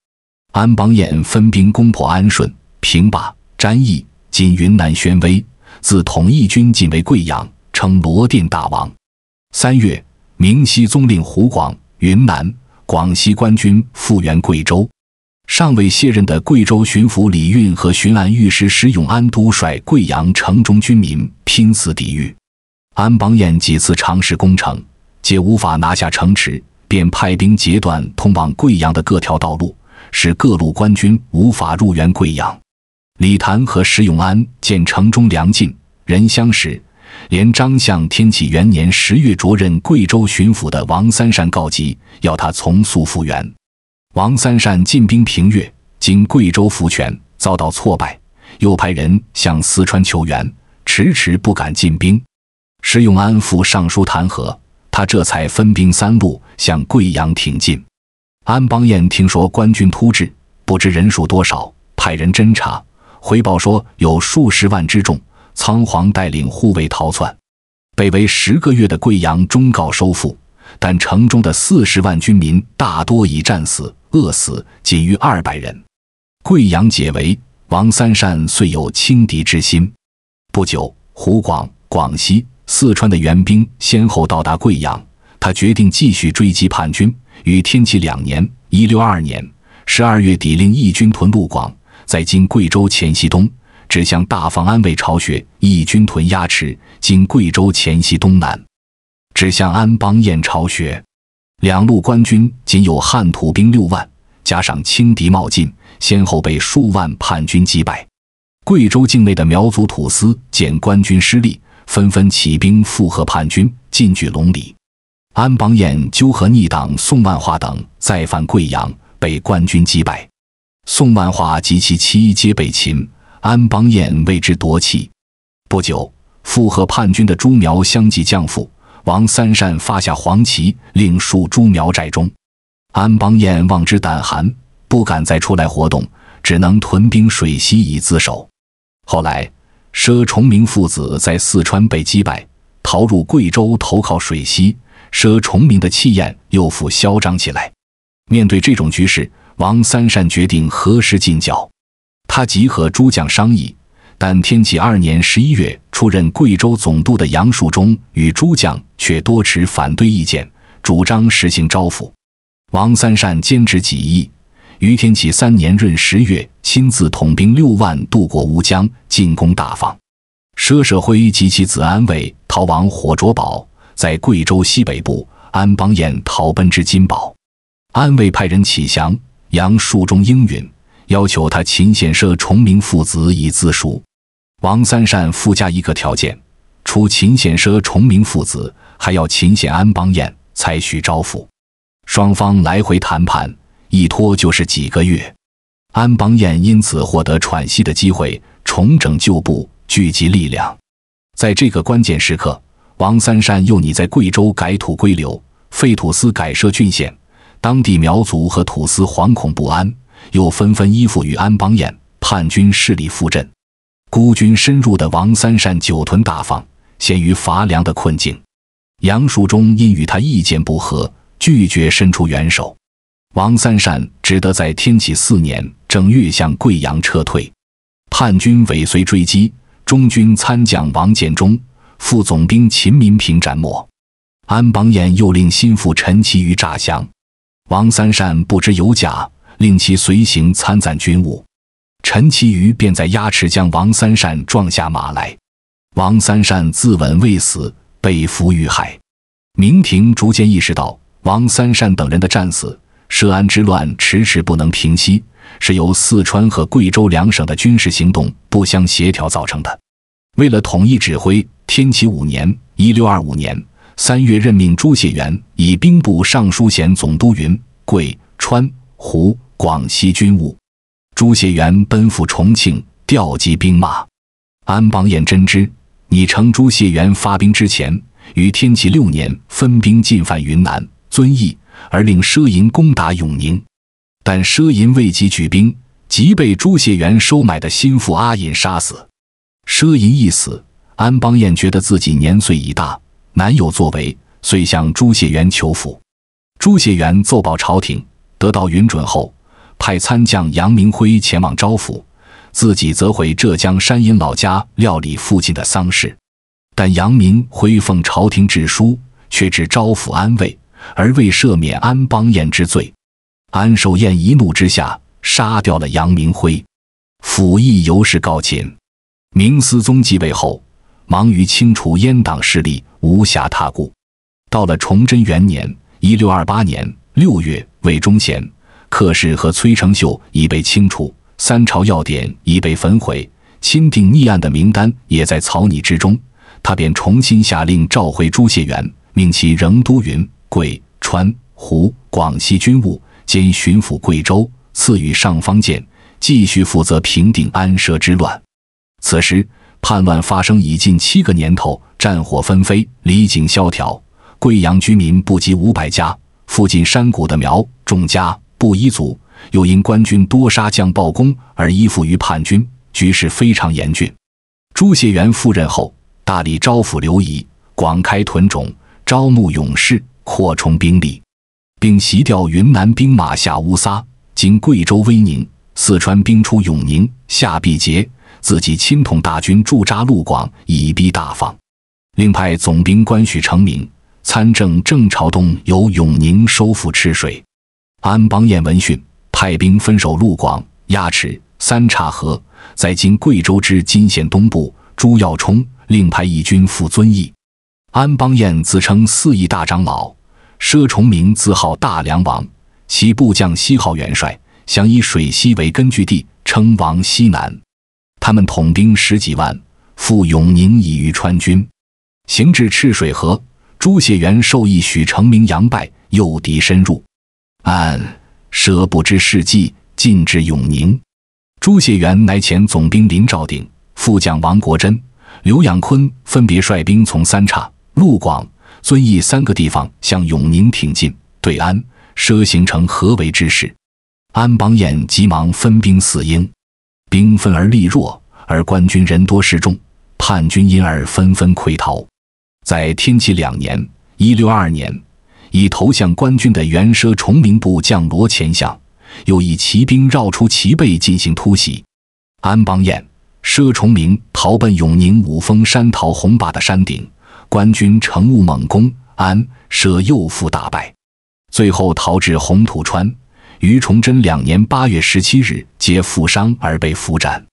Speaker 1: 安邦彦分兵攻破安顺、平坝、詹邑，进云南宣威，自统一军进为贵阳，称罗甸大王。三月，明熹宗令湖广、云南、广西官军复原贵州。尚未卸任的贵州巡抚李运和巡按御史石永安督率贵阳城中军民拼死抵御。安邦彦几次尝试攻城，皆无法拿下城池，便派兵截断通往贵阳的各条道路，使各路官军无法入援贵阳。李谭和石永安见城中粮尽人相识，连张相天启元年十月着任贵州巡抚的王三善告急，要他从速复原。王三善进兵平越，经贵州福泉遭到挫败，又派人向四川求援，迟迟不敢进兵。石永安赴上书弹劾他，这才分兵三路向贵阳挺进。安邦彦听说官军突至，不知人数多少，派人侦查，回报说有数十万之众，仓皇带领护卫逃窜。被围十个月的贵阳终告收复，但城中的四十万军民大多已战死。饿死仅余二百人。贵阳解围，王三善遂有轻敌之心，不久，湖广、广西、四川的援兵先后到达贵阳，他决定继续追击叛军。于天启两年（一六二年）十二月底，令义军屯陆广，在今贵州黔西东，指向大方安卫巢穴；义军屯鸭池，今贵州黔西东南，指向安邦彦巢穴。两路官军仅有汉土兵六万，加上轻敌冒进，先后被数万叛军击败。贵州境内的苗族土司见官军失利，纷纷起兵附和叛军，进据龙里。安邦彦纠合逆党宋万化等，再犯贵阳，被官军击败。宋万化及其妻皆被擒，安邦彦为之夺妻。不久，附和叛军的朱苗相继降服。王三善发下黄旗，令数朱苗寨中。安邦彦望之胆寒，不敢再出来活动，只能屯兵水西以自守。后来，佘崇明父子在四川被击败，逃入贵州投靠水西。佘崇明的气焰又复嚣张起来。面对这种局势，王三善决定何时进剿。他集合诸将商议。但天启二年十一月出任贵州总督的杨树忠与诸将却多持反对意见，主张实行招抚。王三善坚持己意。于天启三年闰十月，亲自统兵六万渡过乌江，进攻大方。佘社辉及其子安卫逃往火灼堡，在贵州西北部。安邦彦逃奔至金宝，安卫派人启降，杨树忠应允。要求他秦显奢重名父子以自赎，王三善附加一个条件，除秦显奢重名父子，还要秦显安邦彦才需招抚。双方来回谈判，一拖就是几个月。安邦彦因此获得喘息的机会，重整旧部，聚集力量。在这个关键时刻，王三善又你在贵州改土归流，废土司改设郡县，当地苗族和土司惶恐不安。又纷纷依附于安邦彦叛军势力，附阵。孤军深入的王三善久屯大方，陷于乏粮的困境。杨树忠因与他意见不合，拒绝伸出援手。王三善只得在天启四年正月向贵阳撤退，叛军尾随追击。中军参将王建忠、副总兵秦民平斩没。安邦彦又令心腹陈其于诈降，王三善不知有假。令其随行参赞军务，陈奇瑜便在鸭池将王三善撞下马来，王三善自刎未死，被俘于海。明廷逐渐意识到，王三善等人的战死，奢安之乱迟迟不能平息，是由四川和贵州两省的军事行动不相协调造成的。为了统一指挥，天启五年（一六二五年）三月，任命朱解元以兵部尚书衔总督云贵川湖。广西军务，朱燮元奔赴重庆调集兵马。安邦彦真知，你乘朱燮元发兵之前，于天启六年分兵进犯云南、遵义，而令奢银攻打永宁。但奢银未及举兵，即被朱燮元收买的心腹阿隐杀死。奢银一死，安邦彦觉得自己年岁已大，难有作为，遂向朱燮元求辅。朱燮元奏报朝廷，得到允准后。派参将杨明辉前往招抚，自己则回浙江山阴老家料理父亲的丧事。但杨明辉奉朝廷旨书，却只招抚安慰，而未赦免安邦彦之罪。安守彦一怒之下，杀掉了杨明辉。抚役由是告寝。明思宗继位后，忙于清除阉党势力，无暇他顾。到了崇祯元年（一六二八年）六月，魏忠贤。客氏和崔成秀已被清除，三朝要典已被焚毁，钦定逆案的名单也在草拟之中。他便重新下令召回朱谢元，命其仍督云贵川湖广西军务，兼巡抚贵州，赐予上方剑，继续负责平定安社之乱。此时叛乱发生已近七个年头，战火纷飞，离境萧条，贵阳居民不及五百家，附近山谷的苗种家。布依族又因官军多杀将报功而依附于叛军，局势非常严峻。朱燮元赴任后，大力招抚流仪，广开屯种，招募勇士，扩充兵力，并袭调云南兵马下乌撒，经贵州威宁、四川兵出永宁下毕节，自己亲统大军驻扎陆广，以逼大房。另派总兵关许成名、参政郑朝东由永宁收复赤水。安邦彦闻讯，派兵分守陆广、鸭池、三岔河，在今贵州之金县东部。朱耀冲另派一军赴遵义。安邦彦自称四裔大长老，佘崇明自号大梁王。其部将西号元帅，想以水西为根据地，称王西南。他们统兵十几万，赴永宁以御川军。行至赤水河，朱解元授意许成名、佯败诱敌深入。安奢不知事迹，进至永宁。朱燮元乃前总兵林兆鼎、副将王国桢、刘养坤分别率兵从三岔、陆广、遵义三个地方向永宁挺进，对安佘形成合围之势。安邦彦急忙分兵四营，兵分而力弱，而官军人多势众，叛军因而纷纷溃逃。在天启两年（一六二年）。以投向官军的元奢、崇明部将罗前相，又以骑兵绕出其背进行突袭。安邦彦、奢崇明逃奔永宁五峰山桃红坝的山顶，官军乘雾猛攻，安、奢又复大败，最后逃至红土川。于崇祯两年八月十七日，皆负伤而被俘斩。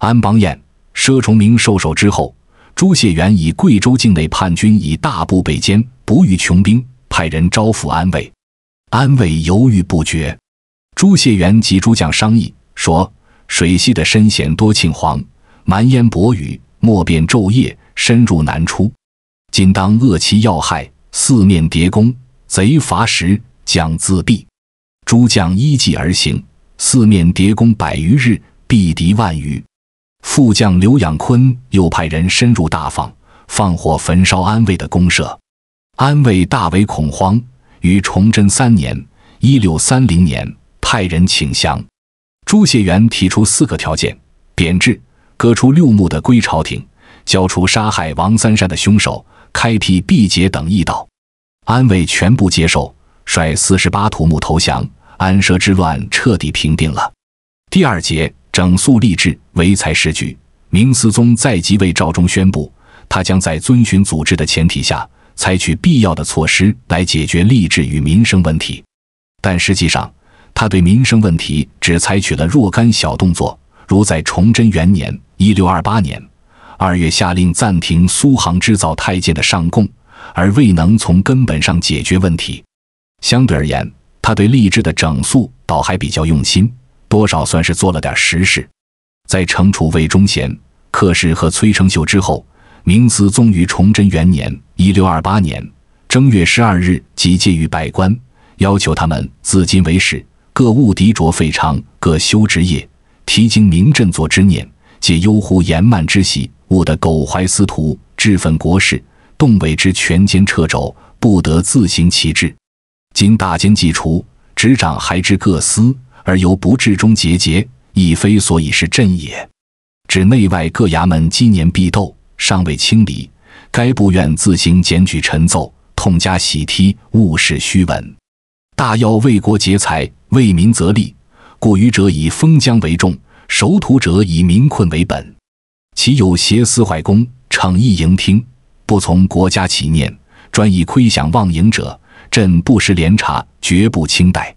Speaker 1: 安邦彦、奢崇明受首之后，朱燮元以贵州境内叛军以大部被歼，不遇穷兵。派人招抚安慰，安慰犹豫不决。朱燮元及诸将商议说：“水系的深险多庆荒，蛮烟薄雨，莫辨昼夜，深入难出。今当恶其要害，四面叠攻，贼伐时将自毙。”诸将依计而行，四面叠攻百余日，毙敌万余。副将刘养坤又派人深入大放，放火焚烧安慰的公社。安慰大为恐慌，于崇祯三年（一六三零年）派人请降。朱燮元提出四个条件：贬斥，割出六牧的归朝廷、交出杀害王三善的凶手、开辟毕节等驿道。安慰全部接受，率四十八土木投降，安奢之乱彻底平定了。第二节整肃吏治，唯才是举。明思宗在即位诏中宣布，他将在遵循组织的前提下。采取必要的措施来解决吏治与民生问题，但实际上，他对民生问题只采取了若干小动作，如在崇祯元年（一六二八年）二月下令暂停苏杭织造太监的上贡，而未能从根本上解决问题。相对而言，他对吏治的整肃倒还比较用心，多少算是做了点实事。在惩处魏忠贤、克氏和崔成秀之后，明思宗于崇祯元年。一六二八年正月十二日，即借于百官，要求他们自今为始，各务敌濯废昌，各修职业，提经明振作之念，解忧忽言慢之喜，务得苟怀私图，志愤国事，动委之权奸掣肘，不得自行其志。今大奸既除，执掌还之各司，而犹不治中结节，亦非所以是朕也。指内外各衙门，积年必斗，尚未清理。该部院自行检举陈奏，痛加喜踢，勿视虚文。大要为国节财，为民则利。故愚者以封疆为重，守土者以民困为本。其有挟私怀公，逞意盈听，不从国家起念，专以窥享妄营者，朕不时连查，绝不轻待。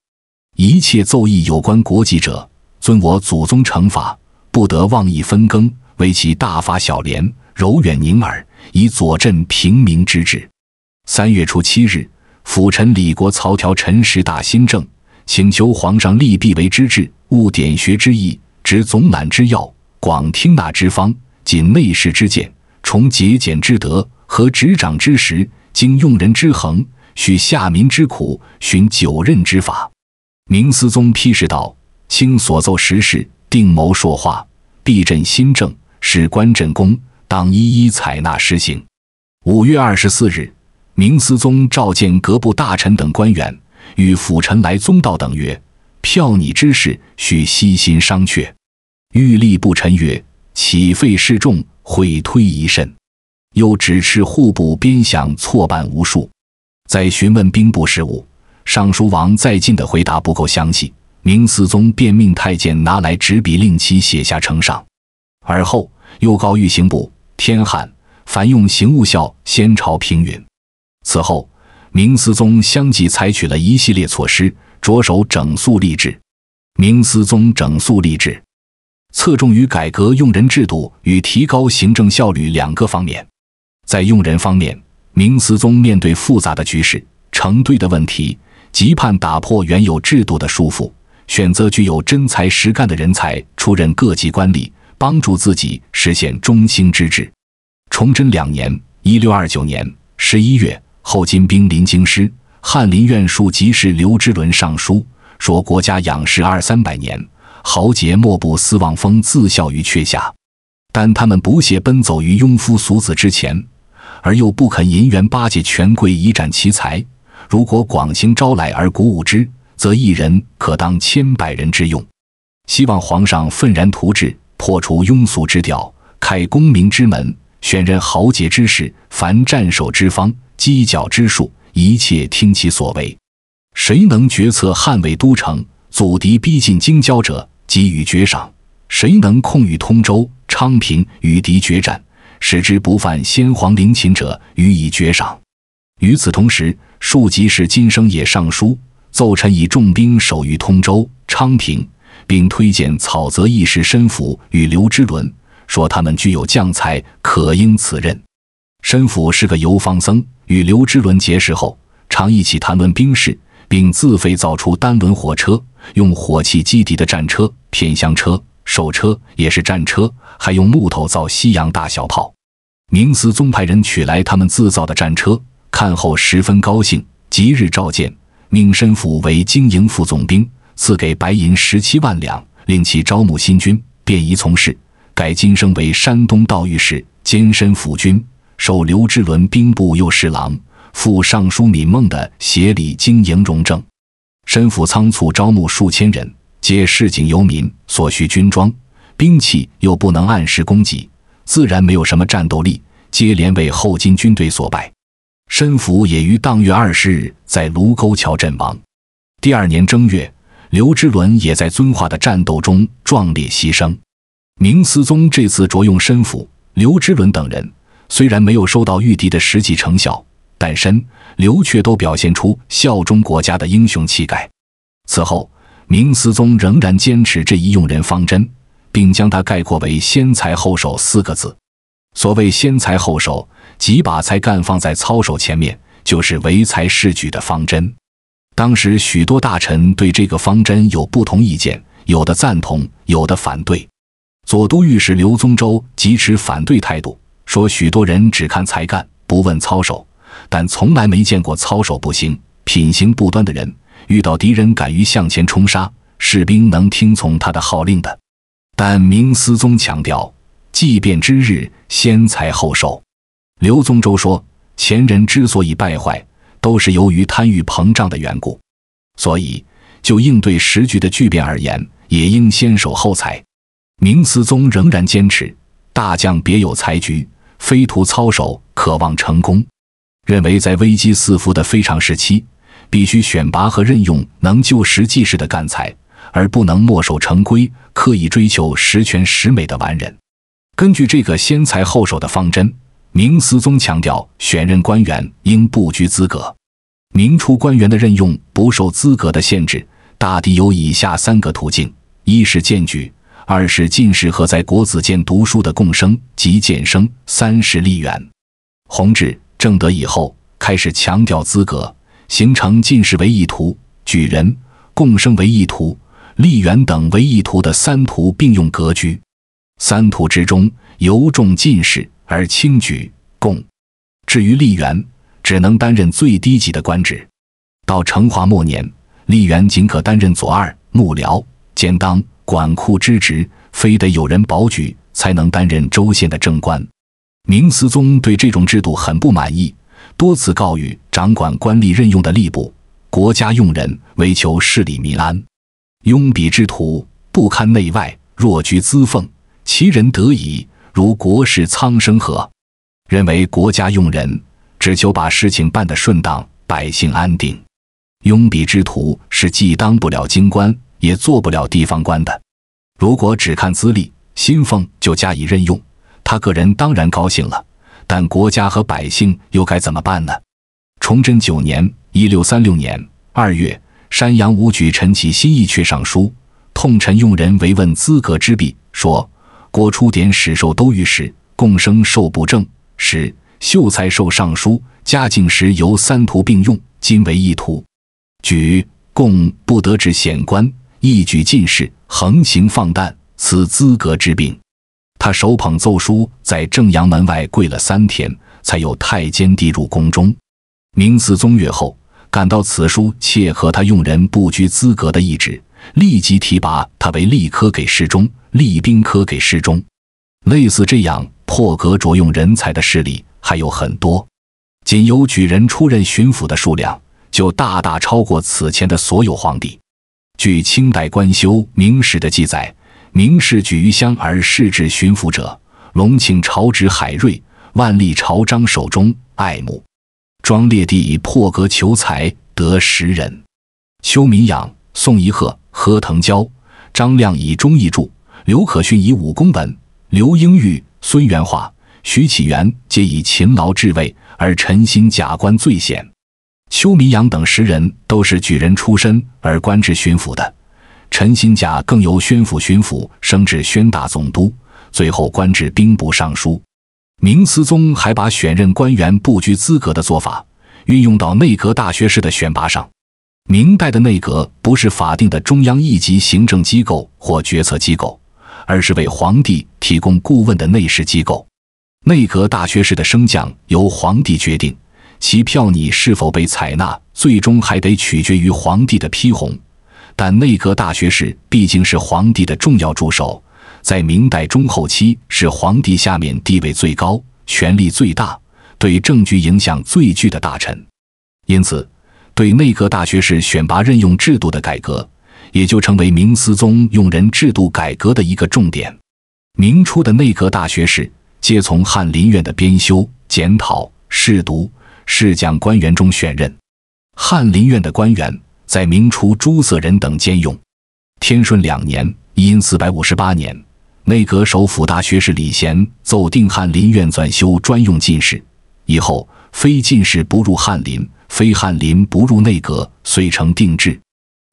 Speaker 1: 一切奏议有关国计者，遵我祖宗惩罚，不得妄意分耕，唯其大法小廉，柔远宁耳。以佐镇平民之志。三月初七日，辅臣李国曹条陈实大新政，请求皇上立必为之志，务典学之意，执总览之要，广听纳之方，谨内侍之谏，崇节俭之德，和执掌之时，经用人之衡，恤下民之苦，循久任之法。明思宗批示道：“卿所奏实事，定谋说化，必振新政，使官振公。”当一一采纳施行。五月二十四日，明思宗召见各部大臣等官员，与辅臣来宗道等曰：“票拟之事，需悉心商榷。”御吏不臣曰：“岂废事众，悔推一甚。”又指斥户部编饷错办无数。在询问兵部事务，尚书王再进的回答不够详细，明思宗便命太监拿来纸笔，令其写下呈上。而后又告御刑部。天旱，凡用行务效，先朝平云。此后，明思宗相继采取了一系列措施，着手整肃吏治。明思宗整肃吏治，侧重于改革用人制度与提高行政效率两个方面。在用人方面，明思宗面对复杂的局势、成对的问题，急盼打破原有制度的束缚，选择具有真才实干的人才出任各级官吏。帮助自己实现中兴之志。崇祯两年（一六二九年十一月），后金兵临京师，翰林院庶吉士刘之伦上书说：“国家仰视二三百年，豪杰莫不思望风自效于阙下，但他们不屑奔走于庸夫俗子之前，而又不肯因缘巴结权贵以展奇才。如果广兴招徕而鼓舞之，则一人可当千百人之用。希望皇上愤然图治。”破除庸俗之调，开功名之门，选任豪杰之士。凡战守之方、犄角之术，一切听其所为。谁能决策捍卫都城，阻敌逼近京郊者，给予绝赏；谁能控御通州、昌平，与敌决战，使之不犯先皇陵寝者，予以绝赏。与此同时，庶吉士金生也上书奏臣，以重兵守于通州、昌平。并推荐草泽义时，申府与刘知伦，说他们具有将才，可应此任。申府是个游方僧，与刘知伦结识后，常一起谈论兵事，并自费造出单轮火车，用火器击敌的战车、偏厢车、手车也是战车，还用木头造西洋大小炮。明思宗派人取来他们制造的战车，看后十分高兴，即日召见，命申府为经营副总兵。赐给白银十七万两，令其招募新军，便宜从事。改今生为山东道御史，兼身府军，授刘志伦兵部右侍郎，副尚书闵孟的协理经营荣政。身府仓促招募数千人，皆市井游民，所需军装、兵器又不能按时供给，自然没有什么战斗力，接连为后金军队所败。身府也于当月二十日在卢沟桥阵亡。第二年正月。刘之伦也在遵化的战斗中壮烈牺牲。明思宗这次着用申府，刘之伦等人，虽然没有收到玉帝的实际成效，但申、刘却都表现出效忠国家的英雄气概。此后，明思宗仍然坚持这一用人方针，并将它概括为“先才后手”四个字。所谓“先才后手”，即把才干放在操守前面，就是唯才是举的方针。当时许多大臣对这个方针有不同意见，有的赞同，有的反对。左都御史刘宗周坚持反对态度，说：许多人只看才干，不问操守，但从来没见过操守不行、品行不端的人。遇到敌人，敢于向前冲杀，士兵能听从他的号令的。但明思宗强调，即便之日，先才后守。刘宗周说：前人之所以败坏。都是由于贪欲膨胀的缘故，所以就应对时局的巨变而言，也应先守后裁。明思宗仍然坚持，大将别有才局，非徒操守，渴望成功。认为在危机四伏的非常时期，必须选拔和任用能就时济事的干才，而不能墨守成规，刻意追求十全十美的完人。根据这个先才后守的方针。明思宗强调选任官员应不拘资格。明初官员的任用不受资格的限制，大抵有以下三个途径：一是荐举，二是进士和在国子监读书的贡生及荐生，三是立员。弘治、正德以后开始强调资格，形成进士为一途，举人、贡生为一途，立员等为一途的三途并用格局。三途之中尤重进士。而轻举贡，至于立元，只能担任最低级的官职。到成化末年，立元仅可担任左二幕僚兼当管库之职，非得有人保举，才能担任州县的正官。明思宗对这种制度很不满意，多次告谕掌管官吏任用的吏部，国家用人唯求势利民安，庸鄙之徒不堪内外，若居资俸，其人得矣。如国事苍生何？认为国家用人，只求把事情办得顺当，百姓安定。庸鄙之徒是既当不了京官，也做不了地方官的。如果只看资历、新奉就加以任用，他个人当然高兴了，但国家和百姓又该怎么办呢？崇祯九年（一六三六年）二月，山阳武举陈其新意阙上书，痛陈用人唯问资格之弊，说。郭初，典史受都御史，共生受不正；史秀才受尚书。嘉靖时，由三途并用，今为一途。举贡不得至显官，一举进士，横行放诞，此资格之病。他手捧奏书，在正阳门外跪了三天，才有太监递入宫中。明世宗阅后，感到此书切合他用人不拘资格的意志，立即提拔他为吏科给事中。立兵科给事中，类似这样破格着用人才的事例还有很多。仅由举人出任巡抚的数量，就大大超过此前的所有皇帝。据清代官修《明史》的记载，明世举乡而仕至巡抚者，隆庆朝指海瑞，万历朝张守中、爱慕、庄烈帝以破格求才得十人：邱明养、宋一鹤、何腾蛟、张亮以忠义著。刘可训以武功闻，刘英玉、孙元化、徐启元皆以勤劳致位，而陈新甲官最显。邱明阳等十人都是举人出身而官至巡抚的，陈新甲更由宣府巡抚升至宣大总督，最后官至兵部尚书。明思宗还把选任官员不拘资格的做法运用到内阁大学士的选拔上。明代的内阁不是法定的中央一级行政机构或决策机构。而是为皇帝提供顾问的内侍机构，内阁大学士的升降由皇帝决定，其票拟是否被采纳，最终还得取决于皇帝的批红。但内阁大学士毕竟是皇帝的重要助手，在明代中后期是皇帝下面地位最高、权力最大、对政局影响最巨的大臣，因此对内阁大学士选拔任用制度的改革。也就成为明思宗用人制度改革的一个重点。明初的内阁大学士，皆从翰林院的编修、检讨、试读、试讲官员中选任。翰林院的官员，在明初诸色人等兼用。天顺两年（一四百五十八年），内阁首辅大学士李贤奏定翰林院纂修专用进士，以后非进士不入翰林，非翰林不入内阁，遂成定制。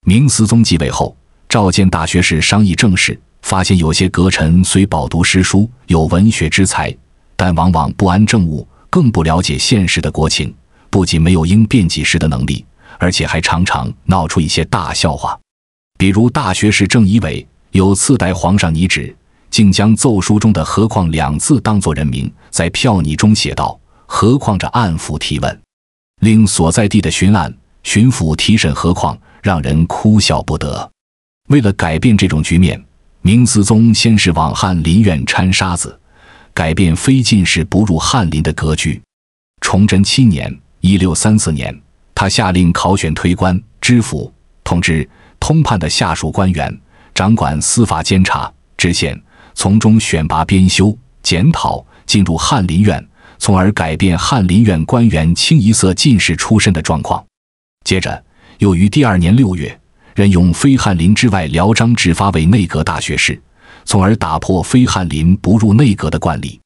Speaker 1: 明思宗继位后，召见大学士商议政事，发现有些阁臣虽饱读诗书，有文学之才，但往往不安政务，更不了解现实的国情。不仅没有应变即时的能力，而且还常常闹出一些大笑话。比如大学士郑一伟有次代皇上拟旨，竟将奏书中的“何况”两字当作人名，在票拟中写道：“何况着暗府提问，令所在地的巡按、巡抚提审何况。”让人哭笑不得。为了改变这种局面，明思宗先是往翰林院掺沙子，改变非进士不入翰林的格局。崇祯七年（一六三四年），他下令考选推官、知府、同知、通判的下属官员，掌管司法监察、知县，从中选拔编修、检讨进入翰林院，从而改变翰林院官员清一色进士出身的状况。接着。又于第二年六月，任用非翰林之外，辽张治发为内阁大学士，从而打破非翰林不入内阁的惯例。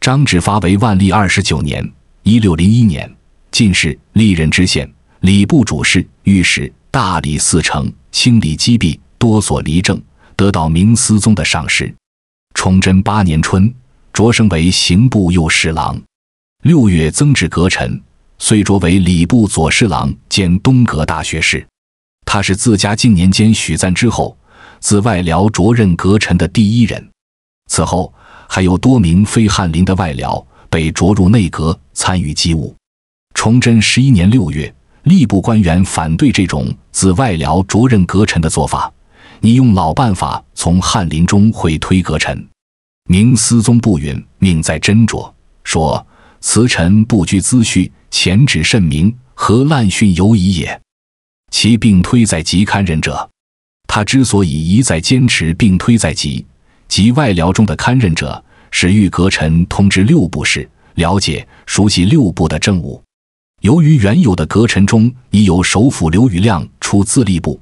Speaker 1: 张治发为万历二十九年 （1601 年）进士，历任知县、礼部主事、御史、大理寺丞、清理积弊，多所离政，得到明思宗的赏识。崇祯八年春，擢升为刑部右侍郎，六月增至阁臣。遂擢为礼部左侍郎兼东阁大学士，他是自家靖年间许赞之后，自外僚擢任阁臣的第一人。此后还有多名非翰林的外僚被擢入内阁参与机务。崇祯十一年六月，吏部官员反对这种自外僚擢任阁臣的做法，你用老办法从翰林中会推阁臣。明思宗不允，命在斟酌，说辞臣不拘资序。前指甚明，何滥训尤已也？其病推在集堪任者。他之所以一再坚持病推在集，及外僚中的堪任者，是欲革臣通知六部事，了解熟悉六部的政务。由于原有的革臣中已有首辅刘余亮出自吏部，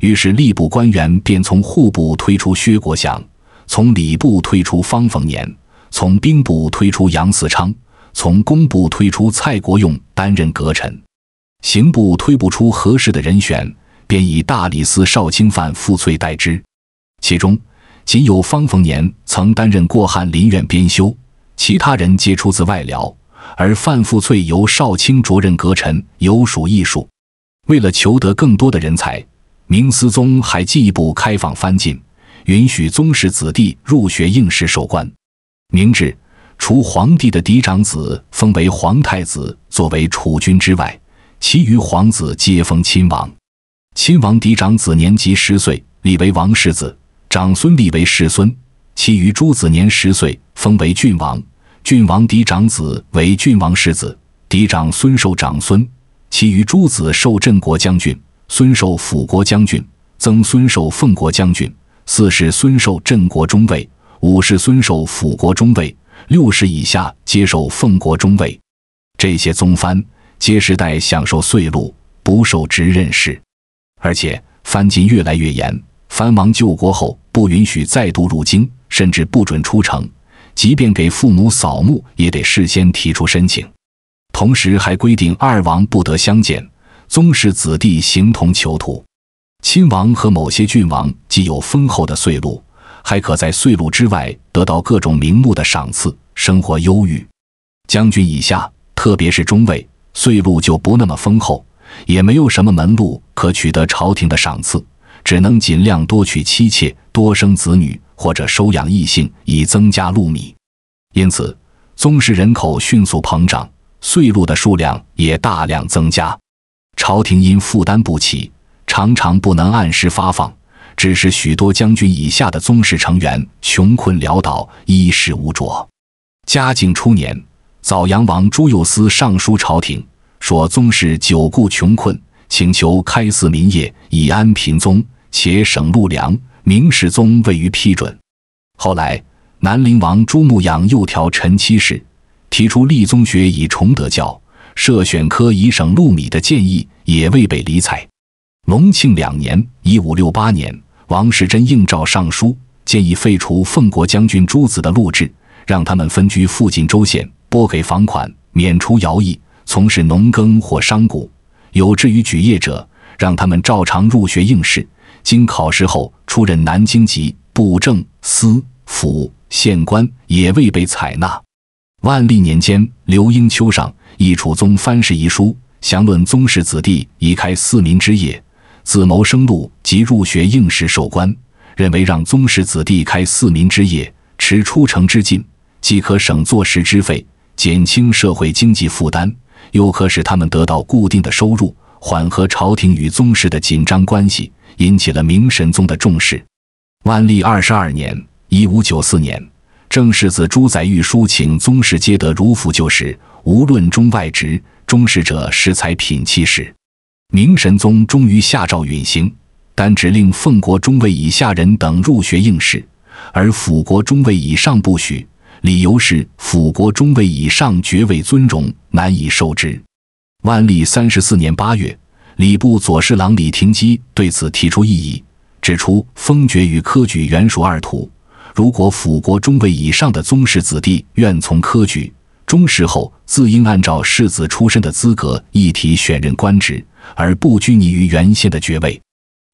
Speaker 1: 于是吏部官员便从户部推出薛国祥，从礼部推出方逢年，从兵部推出杨嗣昌。从工部推出蔡国用担任阁臣，刑部推不出合适的人选，便以大理寺少卿范复翠代之。其中仅有方逢年曾担任过翰林院编修，其他人皆出自外辽。而范复翠由少卿擢任阁臣，有属艺数。为了求得更多的人才，明思宗还进一步开放藩禁，允许宗室子弟入学应试授官。明治。除皇帝的嫡长子封为皇太子，作为储君之外，其余皇子皆封亲王。亲王嫡长子年及十岁，立为王世子；长孙立为世孙。其余诸子年十岁，封为郡王。郡王嫡长子为郡王世子，嫡长孙受长孙。其余诸子受镇国将军，孙受辅国将军，曾孙受奉国将军。四是孙受镇国中尉，五是孙受辅国中尉。六十以下接受奉国中尉，这些宗藩皆世代享受岁禄，不受职任事。而且藩禁越来越严，藩王救国后不允许再度入京，甚至不准出城。即便给父母扫墓，也得事先提出申请。同时还规定二王不得相见，宗室子弟形同囚徒。亲王和某些郡王既有丰厚的岁禄。还可在岁禄之外得到各种名目的赏赐，生活优裕。将军以下，特别是中尉，岁禄就不那么丰厚，也没有什么门路可取得朝廷的赏赐，只能尽量多娶妻妾，多生子女，或者收养异性，以增加禄米。因此，宗室人口迅速膨胀，岁禄的数量也大量增加。朝廷因负担不起，常常不能按时发放。只是许多将军以下的宗室成员穷困潦倒，衣食无着。嘉靖初年，枣阳王朱佑思上书朝廷，说宗室久固穷困，请求开寺民业以安贫宗，且省禄粮。明世宗未予批准。后来，南陵王朱穆阳又调陈七世，提出立宗学以崇德教，设选科以省禄米的建议，也未被理睬。隆庆两年（一五六八年），王世贞应诏上书，建议废除奉国将军诸子的禄制，让他们分居附近州县，拨给房款，免除徭役，从事农耕或商贾；有志于举业者，让他们照常入学应试。经考试后，出任南京籍布政司、府、县官，也未被采纳。万历年间，刘英秋上《易楚宗藩事遗书》，详论宗室子弟已开四民之业。自谋生路及入学应试授官，认为让宗室子弟开四民之业，持出城之禁，既可省坐食之费，减轻社会经济负担，又可使他们得到固定的收入，缓和朝廷与宗室的紧张关系，引起了明神宗的重视。万历二十二年（一五九四年），正世子朱载玉书请宗室皆得儒府就食，无论中外职，宗室者食才品七事。明神宗终于下诏允行，但只令奉国中尉以下人等入学应试，而辅国中尉以上不许。理由是辅国中尉以上爵位尊荣，难以受之。万历三十四年八月，礼部左侍郎李廷基对此提出异议，指出封爵与科举原属二途，如果辅国中尉以上的宗室子弟愿从科举。中试后，自应按照世子出身的资格一体选任官职，而不拘泥于原先的爵位。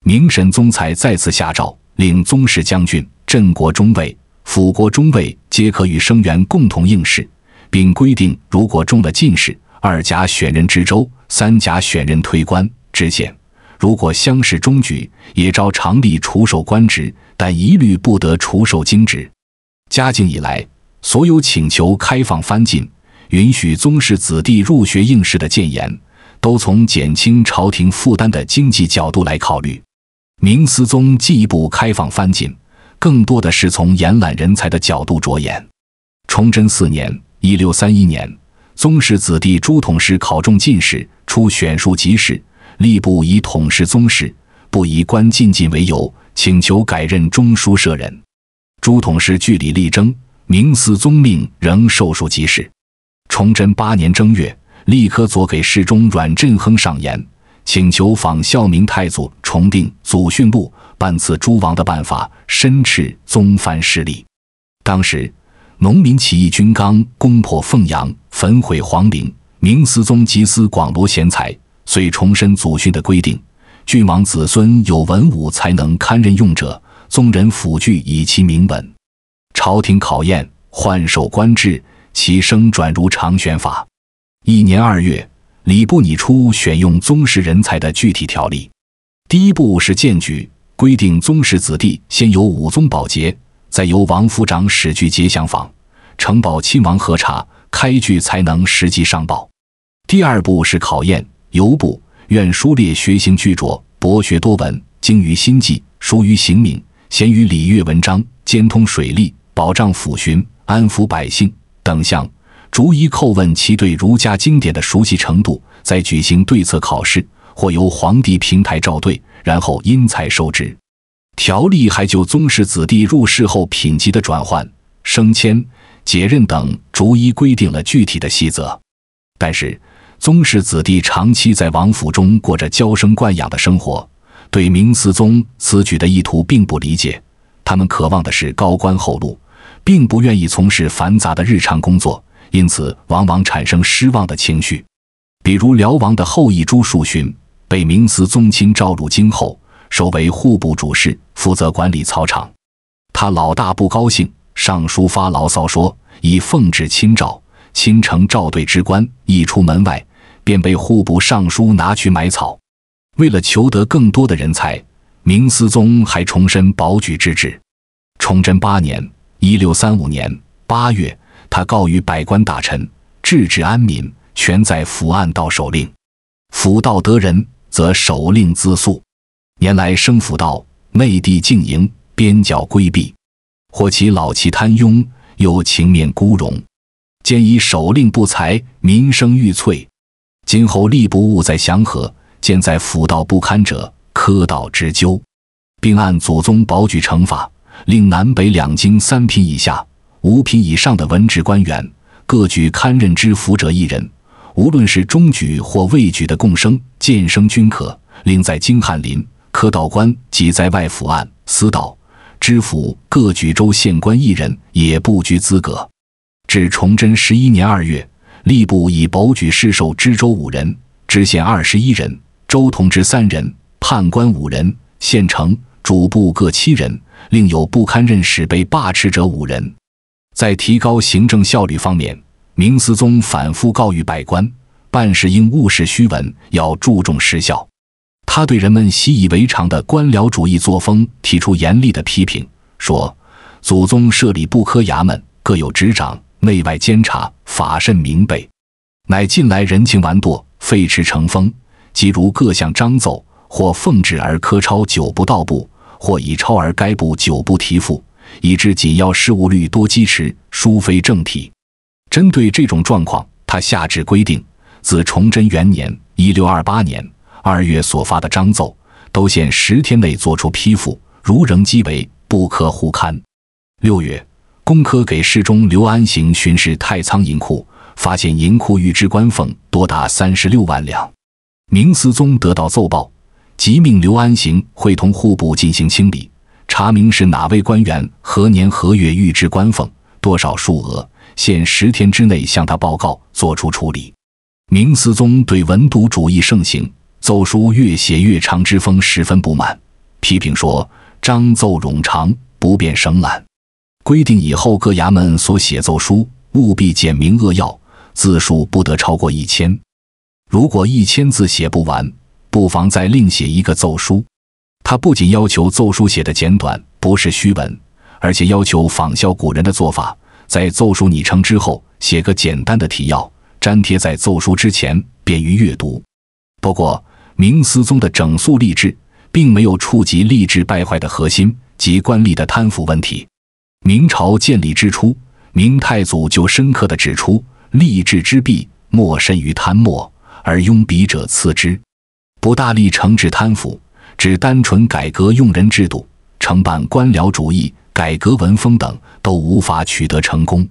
Speaker 1: 明神宗才再次下诏，令宗室将军、镇国中尉、辅国中尉皆可与生员共同应试，并规定：如果中了进士，二甲选任知州，三甲选任推官、知县；如果乡试中举，也照常例除授官职，但一律不得除授京职。嘉靖以来。所有请求开放藩禁、允许宗室子弟入学应试的谏言，都从减轻朝廷负担的经济角度来考虑。明思宗进一步开放藩禁，更多的是从延揽人才的角度着眼。崇祯四年（一六三一年），宗室子弟朱统师考中进士，出选书吉士，吏部以统石宗室，不以官进进为由，请求改任中书舍人。朱统师据理力争。明思宗命仍受书即世。崇祯八年正月，立科左给侍中阮振亨上言，请求仿效明太祖重定祖训录》，颁赐诸王的办法，申斥宗藩势力。当时，农民起义军刚攻破凤阳，焚毁皇陵。明思宗集思广罗贤才，遂重申祖训的规定：郡王子孙有文武才能堪任用者，宗人辅具以其名文。朝廷考验换守官制，其升转如常选法。一年二月，礼部拟出选用宗室人才的具体条例。第一步是荐举，规定宗室子弟先由武宗保节，再由王府长史具节相访，呈报亲王核查，开具才能实际上报。第二步是考验，由部院书列学行具拙，博学多闻，精于心计，熟于刑名，贤于礼乐文章，兼通水利。保障抚巡、安抚百姓等项，逐一叩问其对儒家经典的熟悉程度，再举行对策考试，或由皇帝平台召对，然后因材授职。条例还就宗室子弟入仕后品级的转换、升迁、解任等，逐一规定了具体的细则。但是，宗室子弟长期在王府中过着娇生惯养的生活，对明思宗此举的意图并不理解。他们渴望的是高官厚禄，并不愿意从事繁杂的日常工作，因此往往产生失望的情绪。比如辽王的后裔朱树勋，被明思宗亲召入京后，收为户部主事，负责管理草场。他老大不高兴，上书发牢骚说：“以奉旨亲召，亲承赵队之官，一出门外，便被户部尚书拿去买草。”为了求得更多的人才，明思宗还重申保举之旨。崇祯八年（一六三五年）八月，他告于百官大臣：“治治安民，全在府按道守令。府道得人，则守令自肃。年来升府道，内地静营，边角规避，或其老气贪庸，又情面孤荣，兼以守令不才，民生愈翠。今后吏不务在祥和，兼在府道不堪者，科道之究，并按祖宗保举惩罚。令南北两京三品以下、五品以上的文职官员各举堪任知府者一人，无论是中举或未举的，贡生、荐升均可。另在京翰林、科道官及在外府案、司道、知府各举州县官一人，也不拘资格。至崇祯十一年二月，吏部以保举世授知州五人、知县二十一人、州同知三人、判官五人、县丞、主簿各七人。另有不堪任使、被罢斥者五人。在提高行政效率方面，明思宗反复告谕百官，办事应务实虚文，要注重实效。他对人们习以为常的官僚主义作风提出严厉的批评，说：“祖宗设立部科衙门，各有职掌，内外监察，法慎明备。乃近来人情玩惰，废弛成风，即如各项章奏，或奉旨而科抄久不到部。”或以超而该部久不提复，以致紧要事务率多积迟，殊非正体。针对这种状况，他下旨规定，自崇祯元年（一六二八年）二月所发的章奏，都限十天内作出批复，如仍积为，不可互刊。六月，工科给事中刘安行巡视太仓银库，发现银库预支官俸多达三十六万两。明思宗得到奏报。即命刘安行会同户部进行清理，查明是哪位官员何年何月预支官俸多少数额，限十天之内向他报告，作出处理。明思宗对文牍主义盛行、奏书越写越长之风十分不满，批评说：“章奏冗长，不便省览。”规定以后各衙门所写奏书务必简明扼要，字数不得超过一千。如果一千字写不完，不妨再另写一个奏疏，他不仅要求奏书写的简短，不是虚文，而且要求仿效古人的做法，在奏书拟成之后，写个简单的提要，粘贴在奏书之前，便于阅读。不过，明思宗的整肃吏治，并没有触及吏治败坏的核心及官吏的贪腐问题。明朝建立之初，明太祖就深刻地指出，吏治之弊，莫甚于贪墨，而庸鄙者次之。不大力惩治贪腐，只单纯改革用人制度、惩办官僚主义、改革文风等，都无法取得成功。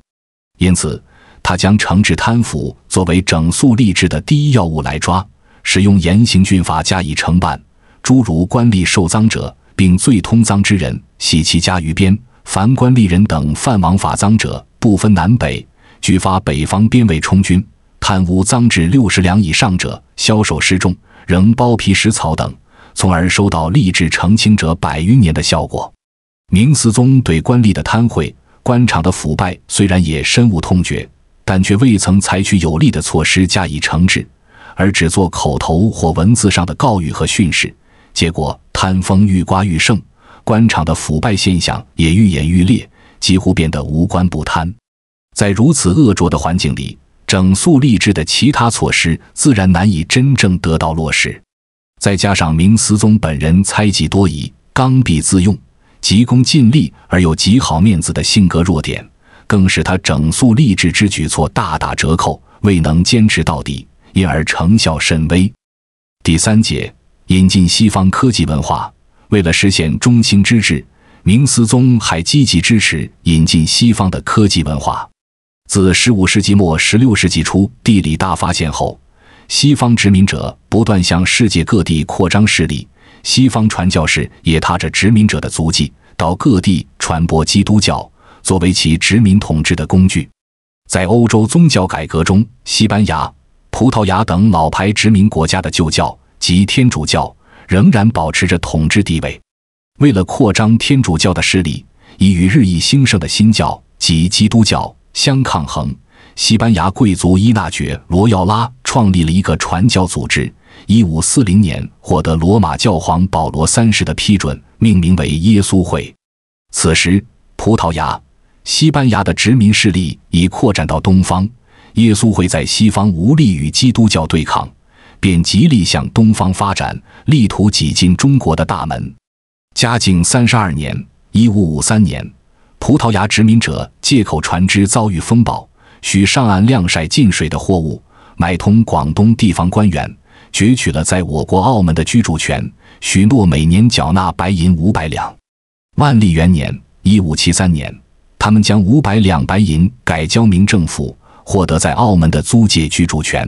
Speaker 1: 因此，他将惩治贪腐作为整肃吏治的第一要务来抓，使用严刑峻法加以惩办，诸如官吏受赃者，并最通赃之人，喜其家于边；凡官吏人等犯枉法赃者，不分南北，举发北方边卫充军；贪污赃至六十两以上者，枭首示众。仍包皮食草等，从而收到励志澄清者百余年的效果。明思宗对官吏的贪贿、官场的腐败虽然也深恶痛绝，但却未曾采取有力的措施加以惩治，而只做口头或文字上的告谕和训示，结果贪风愈刮愈盛，官场的腐败现象也愈演愈烈，几乎变得无官不贪。在如此恶浊的环境里。整肃吏治的其他措施自然难以真正得到落实，再加上明思宗本人猜忌多疑、刚愎自用、急功近利而又极好面子的性格弱点，更使他整肃吏治之举措大打折扣，未能坚持到底，因而成效甚微。第三节，引进西方科技文化。为了实现中兴之治，明思宗还积极支持引进西方的科技文化。自十五世纪末十六世纪初地理大发现后，西方殖民者不断向世界各地扩张势力，西方传教士也踏着殖民者的足迹到各地传播基督教，作为其殖民统治的工具。在欧洲宗教改革中，西班牙、葡萄牙等老牌殖民国家的旧教及天主教仍然保持着统治地位。为了扩张天主教的势力，已与日益兴盛的新教及基督教。相抗衡，西班牙贵族伊纳爵·罗耀拉创立了一个传教组织，一五四零年获得罗马教皇保罗三世的批准，命名为耶稣会。此时，葡萄牙、西班牙的殖民势力已扩展到东方，耶稣会在西方无力与基督教对抗，便极力向东方发展，力图挤进中国的大门。嘉靖三十二年（一五五三年）。葡萄牙殖民者借口船只遭遇风暴，许上岸晾晒进水的货物，买通广东地方官员，攫取了在我国澳门的居住权，许诺每年缴纳白银五百两。万历元年（一五七三年），他们将五百两白银改交明政府，获得在澳门的租借居住权。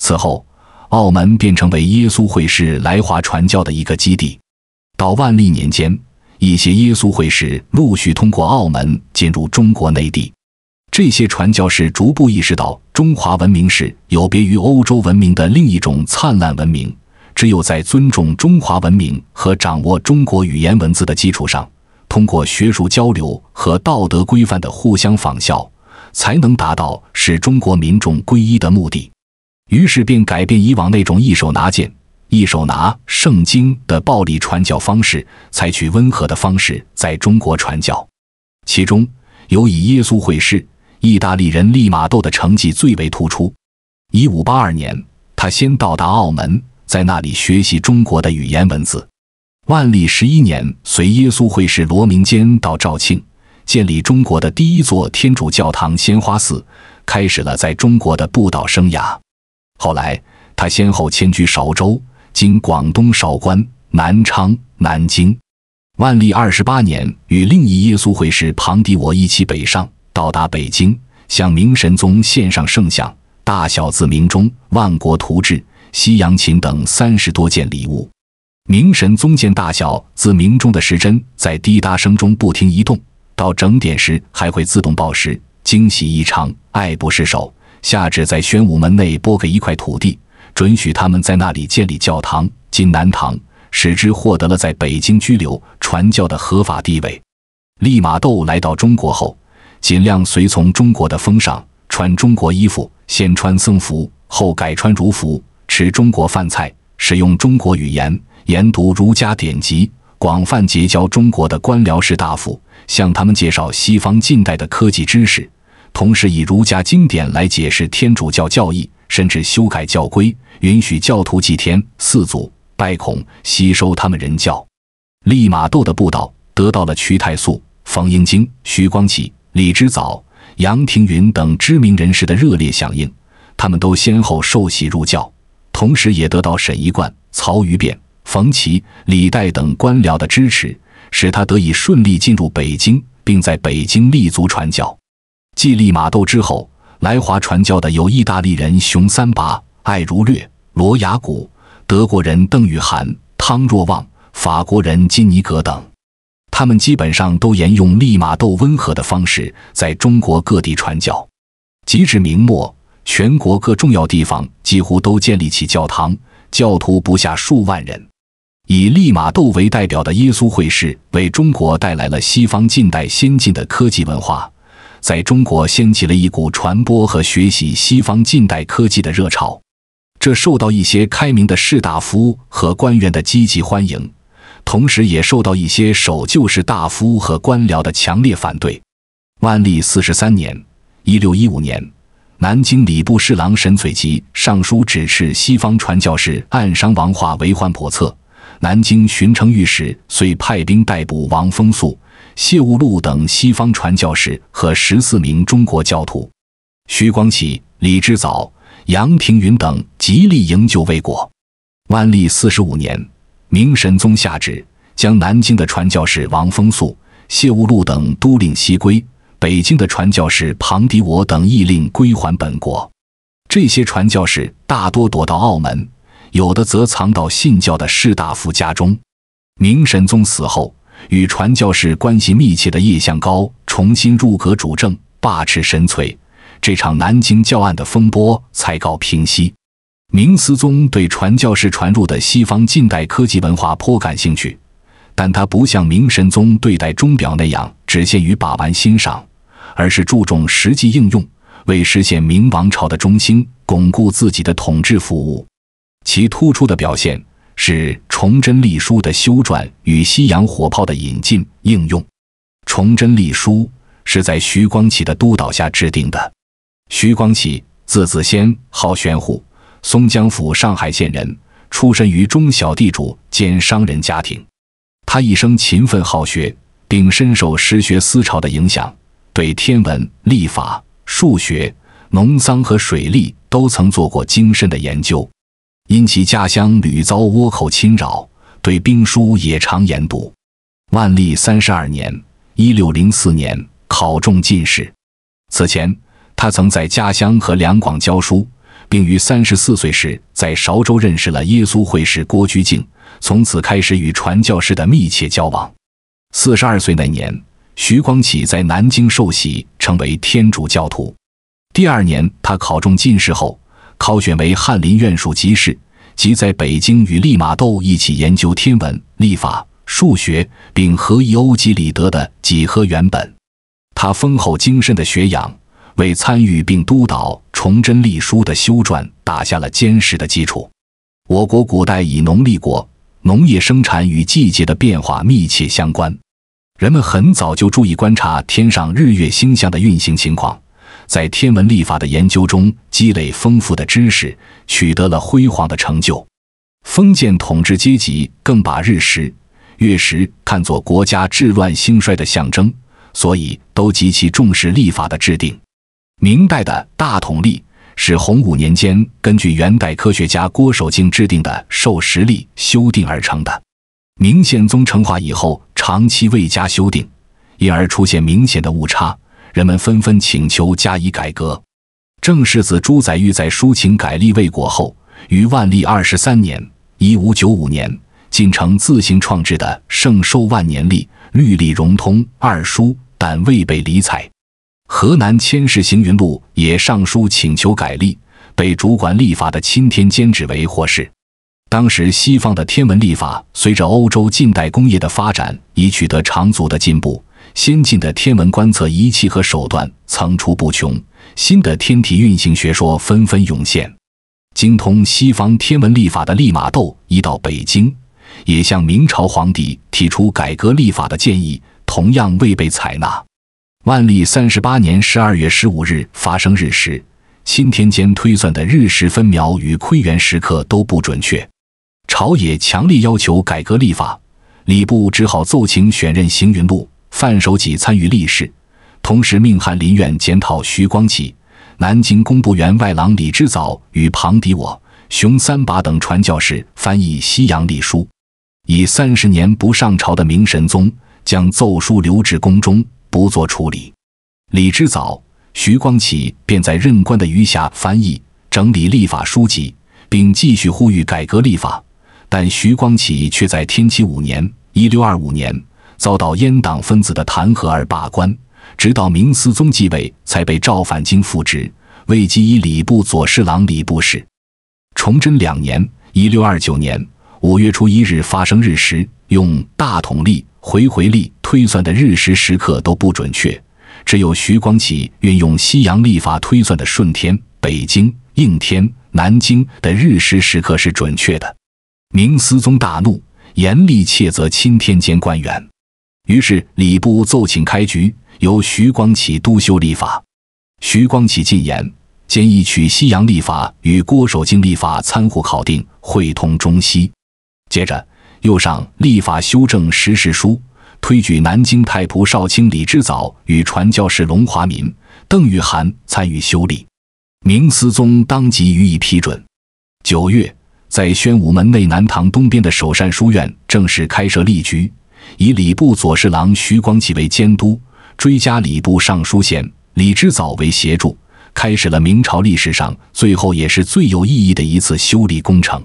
Speaker 1: 此后，澳门便成为耶稣会士来华传教的一个基地。到万历年间，一些耶稣会士陆续通过澳门进入中国内地，这些传教士逐步意识到，中华文明是有别于欧洲文明的另一种灿烂文明。只有在尊重中华文明和掌握中国语言文字的基础上，通过学术交流和道德规范的互相仿效，才能达到使中国民众皈依的目的。于是，便改变以往那种一手拿剑。一手拿圣经的暴力传教方式，采取温和的方式在中国传教，其中有以耶稣会士意大利人利马窦的成绩最为突出。一五八二年，他先到达澳门，在那里学习中国的语言文字。万历十一年，随耶稣会士罗明坚到肇庆，建立中国的第一座天主教堂——鲜花寺，开始了在中国的布道生涯。后来，他先后迁居韶州。经广东韶关、南昌、南京，万历二十八年，与另一耶稣会士庞迪我一起北上，到达北京，向明神宗献上圣像、大小字明钟、万国图志、西洋琴等三十多件礼物。明神宗见大小字明钟的时针在滴答声中不停移动，到整点时还会自动报时，惊喜异常，爱不释手，下旨在宣武门内拨给一块土地。准许他们在那里建立教堂，进南唐，使之获得了在北京居留传教的合法地位。利玛窦来到中国后，尽量随从中国的风尚，穿中国衣服，先穿僧服，后改穿儒服，吃中国饭菜，使用中国语言，研读儒家典籍，广泛结交中国的官僚士大夫，向他们介绍西方近代的科技知识，同时以儒家经典来解释天主教教义。甚至修改教规，允许教徒祭天、四祖、拜孔，吸收他们人教。利玛窦的布道得到了屈泰素、冯英经、徐光启、李之藻、杨廷云等知名人士的热烈响应，他们都先后受洗入教，同时也得到沈一贯、曹于变、冯琦、李代等官僚的支持，使他得以顺利进入北京，并在北京立足传教。继利玛窦之后。来华传教的有意大利人熊三拔、艾如略、罗雅古、德国人邓雨涵、汤若望，法国人金尼格等。他们基本上都沿用利玛窦温和的方式，在中国各地传教。及至明末，全国各重要地方几乎都建立起教堂，教徒不下数万人。以利玛窦为代表的耶稣会士，为中国带来了西方近代先进的科技文化。在中国掀起了一股传播和学习西方近代科技的热潮，这受到一些开明的士大夫和官员的积极欢迎，同时也受到一些守旧士大夫和官僚的强烈反对。万历四十三年（一六一五年），南京礼部侍郎沈璀基上书指斥西方传教士暗伤王化、为患叵测，南京巡城御史遂派兵逮捕王风素。谢悟禄等西方传教士和十四名中国教徒，徐光启、李之藻、杨廷云等极力营救未果。万历四十五年，明神宗下旨，将南京的传教士王丰素、谢悟禄等都令西归，北京的传教士庞迪我等亦令归还本国。这些传教士大多躲到澳门，有的则藏到信教的士大夫家中。明神宗死后。与传教士关系密切的叶向高重新入阁主政，把持神粹，这场南京教案的风波才告平息。明思宗对传教士传入的西方近代科技文化颇感兴趣，但他不像明神宗对待钟表那样只限于把玩欣赏，而是注重实际应用，为实现明王朝的中兴、巩固自己的统治服务。其突出的表现。是崇祯历书的修撰与西洋火炮的引进应用。崇祯历书是在徐光启的督导下制定的。徐光启，字子先，号玄户，松江府上海县人，出身于中小地主兼商人家庭。他一生勤奋好学，并深受实学思潮的影响，对天文、历法、数学、农桑和水利都曾做过精深的研究。因其家乡屡遭倭寇侵扰，对兵书也常研读。万历三十二年（一六零四年），考中进士。此前，他曾在家乡和两广教书，并于三十四岁时在韶州认识了耶稣会士郭居敬，从此开始与传教士的密切交往。四十二岁那年，徐光启在南京受洗，成为天主教徒。第二年，他考中进士后。考选为翰林院庶吉士，即在北京与利玛窦一起研究天文、历法、数学，并合译欧几里得的《几何原本》。他丰厚精深的学养，为参与并督导《崇祯历书》的修撰打下了坚实的基础。我国古代以农历国，农业生产与季节的变化密切相关，人们很早就注意观察天上日月星象的运行情况。在天文历法的研究中积累丰富的知识，取得了辉煌的成就。封建统治阶级更把日食、月食看作国家治乱兴衰的象征，所以都极其重视历法的制定。明代的大统历是洪武年间根据元代科学家郭守敬制定的授时历修订而成的。明宪宗成化以后长期未加修订，因而出现明显的误差。人们纷纷请求加以改革。郑世子朱载玉在抒情改立未果后，于万历二十三年（一五九五年）进城自行创制的《圣寿万年历》，律历融通二书》，但未被理睬。河南千世行云录也上书请求改立，被主管历法的钦天监指为惑事。当时西方的天文历法，随着欧洲近代工业的发展，已取得长足的进步。先进的天文观测仪器和手段层出不穷，新的天体运行学说纷纷涌现。精通西方天文历法的利玛窦一到北京，也向明朝皇帝提出改革历法的建议，同样未被采纳。万历三十八年十二月十五日发生日食，钦天监推算的日食分秒与亏元时刻都不准确，朝野强烈要求改革历法，礼部只好奏请选任行云部。范守己参与立事，同时命翰林院检讨徐光启、南京工部员外郎李之藻与庞迪我、熊三把等传教士翻译西洋隶书，以三十年不上朝的明神宗将奏疏留置宫中，不做处理。李之藻、徐光启便在任官的余暇翻译整理历法书籍，并继续呼吁改革历法，但徐光启却在天启五年（一六二五年）。遭到阉党分子的弹劾而罢官，直到明思宗继位才被赵范京复职，为籍以礼部左侍郎、礼部侍。崇祯两年（一六二九年）五月初一日发生日食，用大统历、回回历推算的日食时刻都不准确，只有徐光启运用西洋历法推算的顺天、北京、应天、南京的日食时刻是准确的。明思宗大怒，严厉切责钦天监官员。于是礼部奏请开局，由徐光启督修历法。徐光启进言，建议取西洋历法与郭守敬历法参互考定，会通中西。接着又上《历法修正实施书》，推举南京太仆少卿李之藻与传教士龙华民、邓玉涵参与修例，明思宗当即予以批准。九月，在宣武门内南堂东边的首善书院正式开设立局。以礼部左侍郎徐光启为监督，追加礼部尚书衔李之藻为协助，开始了明朝历史上最后也是最有意义的一次修理工程。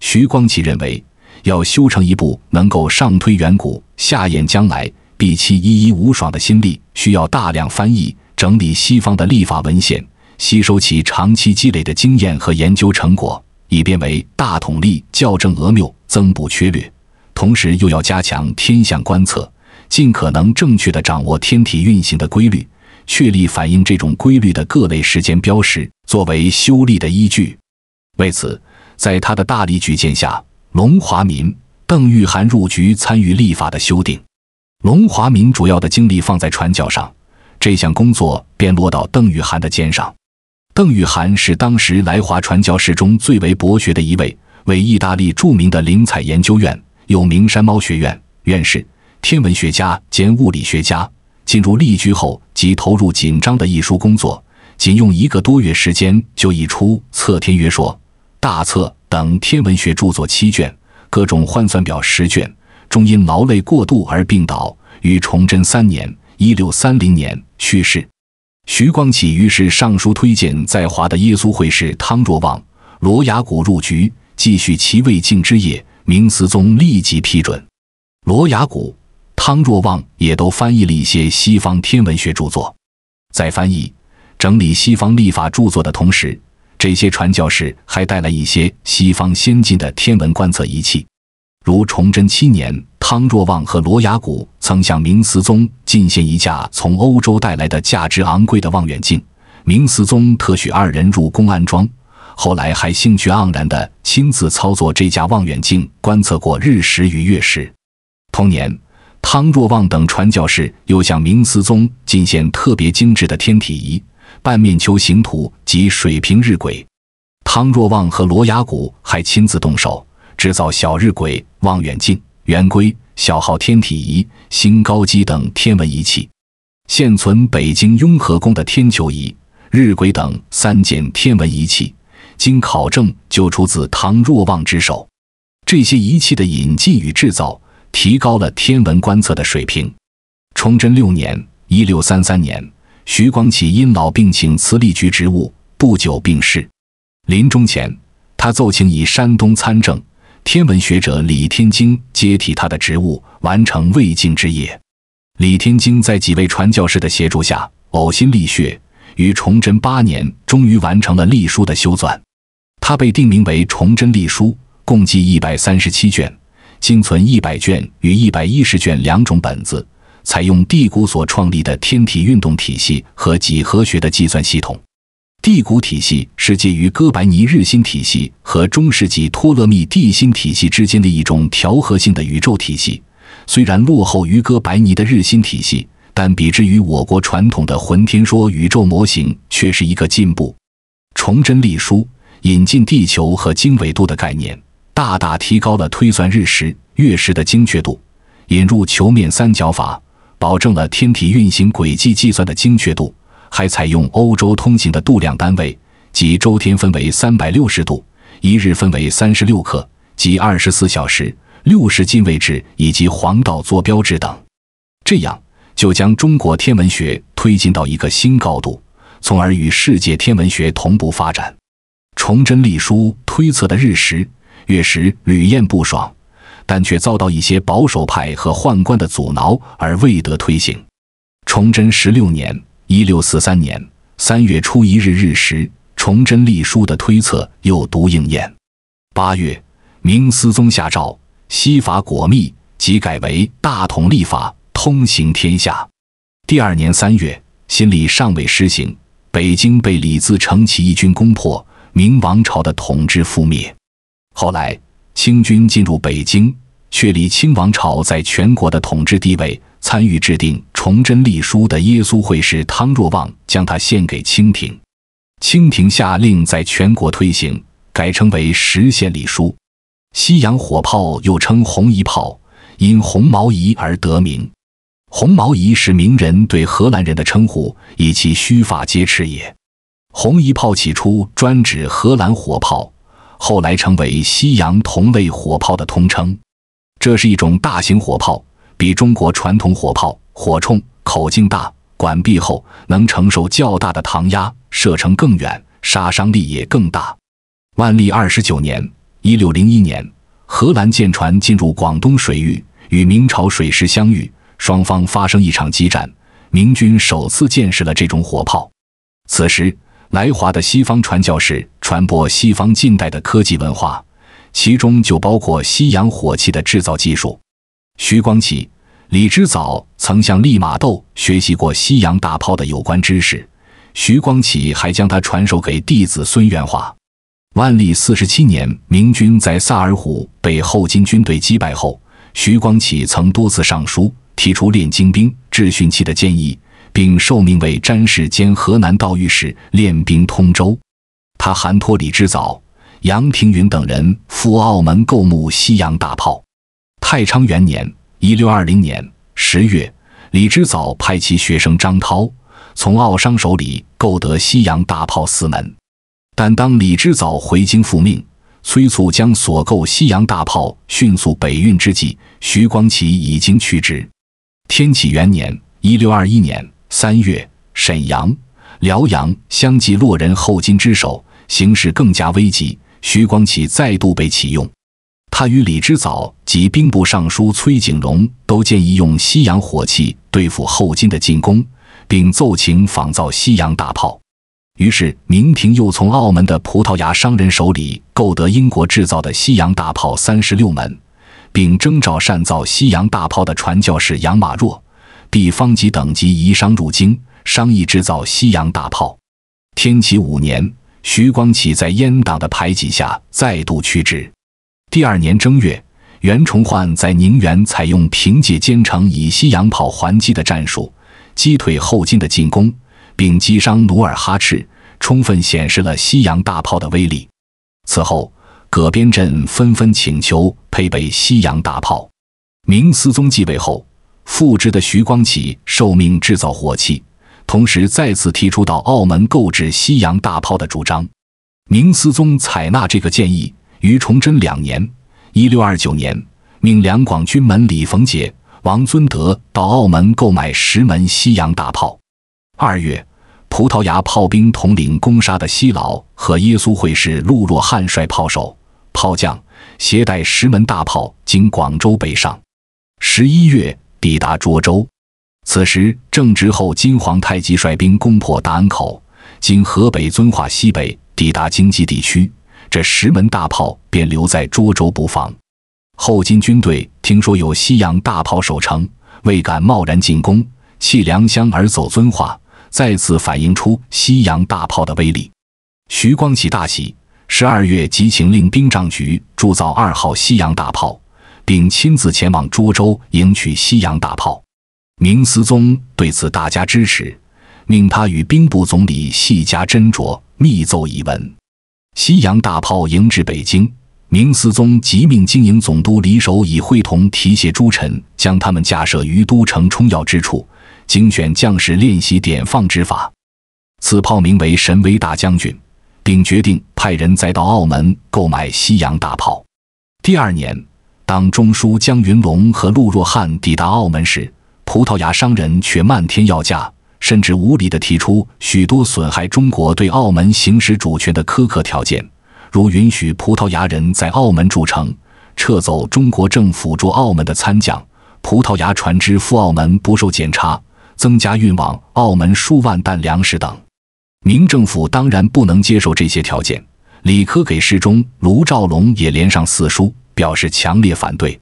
Speaker 1: 徐光启认为，要修成一部能够上推远古、下演将来、避其一一无爽的新历，需要大量翻译、整理西方的历法文献，吸收其长期积累的经验和研究成果，以便为大统历校正额谬、增补缺略。同时又要加强天象观测，尽可能正确地掌握天体运行的规律，确立反映这种规律的各类时间标识作为修历的依据。为此，在他的大力举荐下，龙华民、邓玉涵入局参与历法的修订。龙华民主要的精力放在传教上，这项工作便落到邓玉涵的肩上。邓玉涵是当时来华传教士中最为博学的一位，为意大利著名的林采研究院。有名山猫学院院士、天文学家兼物理学家，进入立居后即投入紧张的译书工作，仅用一个多月时间就译出《测天约说》《大测》等天文学著作七卷、各种换算表十卷，终因劳累过度而病倒，于崇祯三年（一六三零年）去世。徐光启于是上书推荐在华的耶稣会士汤若望、罗雅谷入局，继续其未竟之业。明思宗立即批准，罗雅谷、汤若望也都翻译了一些西方天文学著作。在翻译、整理西方历法著作的同时，这些传教士还带来一些西方先进的天文观测仪器。如崇祯七年，汤若望和罗雅谷曾向明思宗进献一架从欧洲带来的价值昂贵的望远镜，明思宗特许二人入宫安装。后来还兴趣盎然地亲自操作这架望远镜，观测过日食与月食。同年，汤若望等传教士又向明思宗进献特别精致的天体仪、半面球形图及水平日晷。汤若望和罗雅谷还亲自动手制造小日晷、望远镜、圆规、小号天体仪、星高机等天文仪器。现存北京雍和宫的天球仪、日晷等三件天文仪器。经考证，就出自唐若望之手。这些仪器的引进与制造，提高了天文观测的水平。崇祯六年（一六三三年），徐光启因老病请辞历局职务，不久病逝。临终前，他奏请以山东参政、天文学者李天经接替他的职务，完成未竟之业。李天经在几位传教士的协助下，呕心沥血，于崇祯八年，终于完成了隶书的修纂。它被定名为《崇祯历书》，共计一百三十七卷，今存一百卷与一百一十卷两种本子。采用帝谷所创立的天体运动体系和几何学的计算系统。帝谷体系是介于哥白尼日心体系和中世纪托勒密地心体系之间的一种调和性的宇宙体系。虽然落后于哥白尼的日心体系，但比之于我国传统的浑天说宇宙模型，却是一个进步。崇祯历书。引进地球和经纬度的概念，大大提高了推算日食、月食的精确度；引入球面三角法，保证了天体运行轨迹计算的精确度；还采用欧洲通行的度量单位，即周天分为三百六十度，一日分为三十六刻，即二十四小时；六十进位制以及黄道坐标制等。这样就将中国天文学推进到一个新高度，从而与世界天文学同步发展。崇祯历书推测的日食、月食屡验不爽，但却遭到一些保守派和宦官的阻挠而未得推行。崇祯十六年（一六四三年）三月初一日日食，崇祯历书的推测又独应验。八月，明思宗下诏，西法果密即改为大统历法，通行天下。第二年三月，新历尚未施行，北京被李自成起义军攻破。明王朝的统治覆灭，后来清军进入北京，确立清王朝在全国的统治地位。参与制定《崇祯历书》的耶稣会士汤若望将它献给清廷，清廷下令在全国推行，改称为实宪礼书。西洋火炮又称红夷炮，因红毛夷而得名。红毛夷是明人对荷兰人的称呼，以其须发皆赤也。红夷炮起初专指荷兰火炮，后来成为西洋同类火炮的通称。这是一种大型火炮，比中国传统火炮火铳口径大、管壁厚，能承受较大的膛压，射程更远，杀伤力也更大。万历二十九年一六零一年），荷兰舰船进入广东水域，与明朝水师相遇，双方发生一场激战，明军首次见识了这种火炮。此时，来华的西方传教士传播西方近代的科技文化，其中就包括西洋火器的制造技术。徐光启、李之藻曾向利玛窦学习过西洋大炮的有关知识。徐光启还将它传授给弟子孙元化。万历四十七年，明军在萨尔浒被后金军队击败后，徐光启曾多次上书，提出练精兵、治训器的建议。并受命为詹事兼河南道御史，练兵通州。他韩托李之藻、杨廷云等人赴澳门购募西洋大炮。太昌元年（一六二零年）十月，李之藻派其学生张涛从澳商手里购得西洋大炮四门。但当李之藻回京复命，催促将所购西洋大炮迅速北运之际，徐光启已经去职。天启元年（一六二一年）。三月，沈阳、辽阳相继落人后金之手，形势更加危急。徐光启再度被启用，他与李之藻及兵部尚书崔景荣都建议用西洋火器对付后金的进攻，并奏请仿造西洋大炮。于是，明廷又从澳门的葡萄牙商人手里购得英国制造的西洋大炮三十六门，并征召善造西洋大炮的传教士杨马若。地方级等级移商入京，商议制造西洋大炮。天启五年，徐光启在阉党的排挤下再度屈职。第二年正月，袁崇焕在宁远采用凭借坚城，以西洋炮还击的战术，击退后金的进攻，并击伤努尔哈赤，充分显示了西洋大炮的威力。此后，葛边镇纷纷请求配备西洋大炮。明思宗继位后。复职的徐光启受命制造火器，同时再次提出到澳门购置西洋大炮的主张。明思宗采纳这个建议，于崇祯两年（一六二九年）命两广军门李逢杰、王尊德到澳门购买十门西洋大炮。二月，葡萄牙炮兵统领攻杀的西老和耶稣会士路若汉率炮手、炮将，携带十门大炮经广州北上。十一月。抵达涿州，此时正值后金皇太极率兵攻破大安口，经河北遵化西北抵达京畿地区。这十门大炮便留在涿州布防。后金军队听说有西洋大炮守城，未敢贸然进攻，弃良乡而走遵化，再次反映出西洋大炮的威力。徐光启大喜，十二月即请令兵仗局铸造二号西洋大炮。并亲自前往涿州迎取西洋大炮。明思宗对此大加支持，命他与兵部总理细加斟酌，密奏一文。西洋大炮迎至北京，明思宗即命经营总督李守以会同提携诸臣，将他们架设于都城冲要之处，精选将士练习点放之法。此炮名为神威大将军，并决定派人再到澳门购买西洋大炮。第二年。当中书江云龙和陆若汉抵达澳门时，葡萄牙商人却漫天要价，甚至无理地提出许多损害中国对澳门行使主权的苛刻条件，如允许葡萄牙人在澳门筑城、撤走中国政府驻澳门的参将、葡萄牙船只赴澳门不受检查、增加运往澳门数万担粮食等。明政府当然不能接受这些条件。李科给事中卢兆龙也连上四书。表示强烈反对，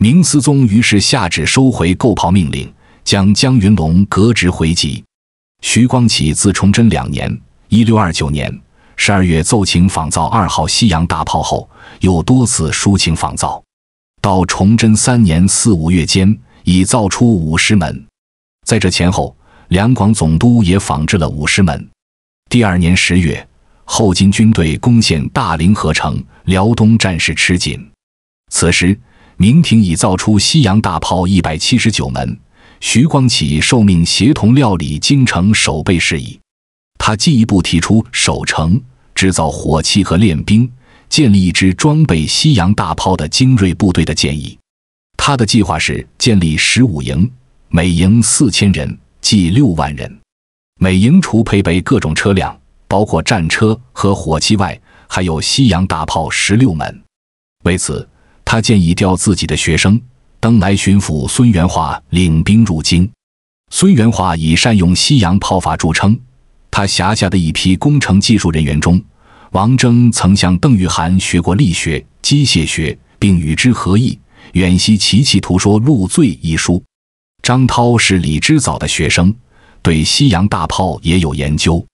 Speaker 1: 明思宗于是下旨收回购炮命令，将江云龙革职回籍。徐光启自崇祯两年 （1629 年）十二月奏请仿造二号西洋大炮后，又多次抒情仿造，到崇祯三年四五月间已造出五十门。在这前后，两广总督也仿制了五十门。第二年十月，后金军队攻陷大凌河城，辽东战事吃紧。此时，明廷已造出西洋大炮一百七十九门。徐光启受命协同料理京城守备事宜。他进一步提出守城、制造火器和练兵、建立一支装备西洋大炮的精锐部队的建议。他的计划是建立十五营，每营四千人，计六万人。每营除配备各种车辆，包括战车和火器外，还有西洋大炮十六门。为此。他建议调自己的学生登来巡抚孙元化领兵入京。孙元化以善用西洋炮法著称。他辖下的一批工程技术人员中，王征曾向邓玉涵学过力学、机械学，并与之合议，远西奇器图说入罪》一书。张涛是李之藻的学生，对西洋大炮也有研究。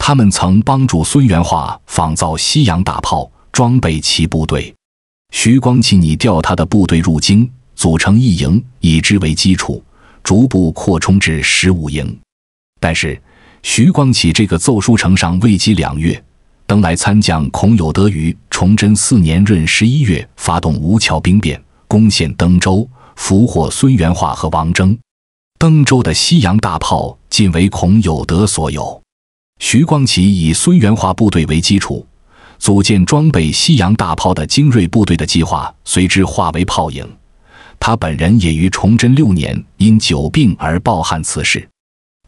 Speaker 1: 他们曾帮助孙元化仿造西洋大炮，装备其部队。徐光启拟调他的部队入京，组成一营，以之为基础，逐步扩充至十五营。但是，徐光启这个奏疏呈上未及两月，登莱参将孔有德于崇祯四年闰十一月发动吴桥兵变，攻陷登州，俘获孙元化和王征。登州的西洋大炮尽为孔有德所有。徐光启以孙元化部队为基础。组建装备西洋大炮的精锐部队的计划随之化为泡影，他本人也于崇祯六年因久病而抱憾辞世。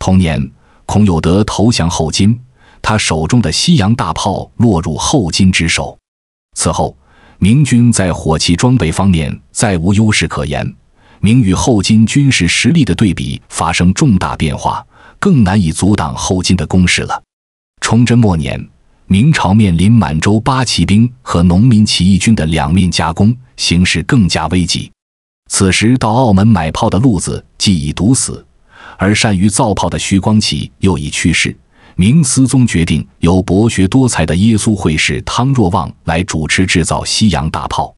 Speaker 1: 同年，孔有德投降后金，他手中的西洋大炮落入后金之手。此后，明军在火器装备方面再无优势可言，明与后金军事实力的对比发生重大变化，更难以阻挡后金的攻势了。崇祯末年。明朝面临满洲八旗兵和农民起义军的两面夹攻，形势更加危急。此时到澳门买炮的路子既已堵死，而善于造炮的徐光启又已去世。明思宗决定由博学多才的耶稣会士汤若望来主持制造西洋大炮。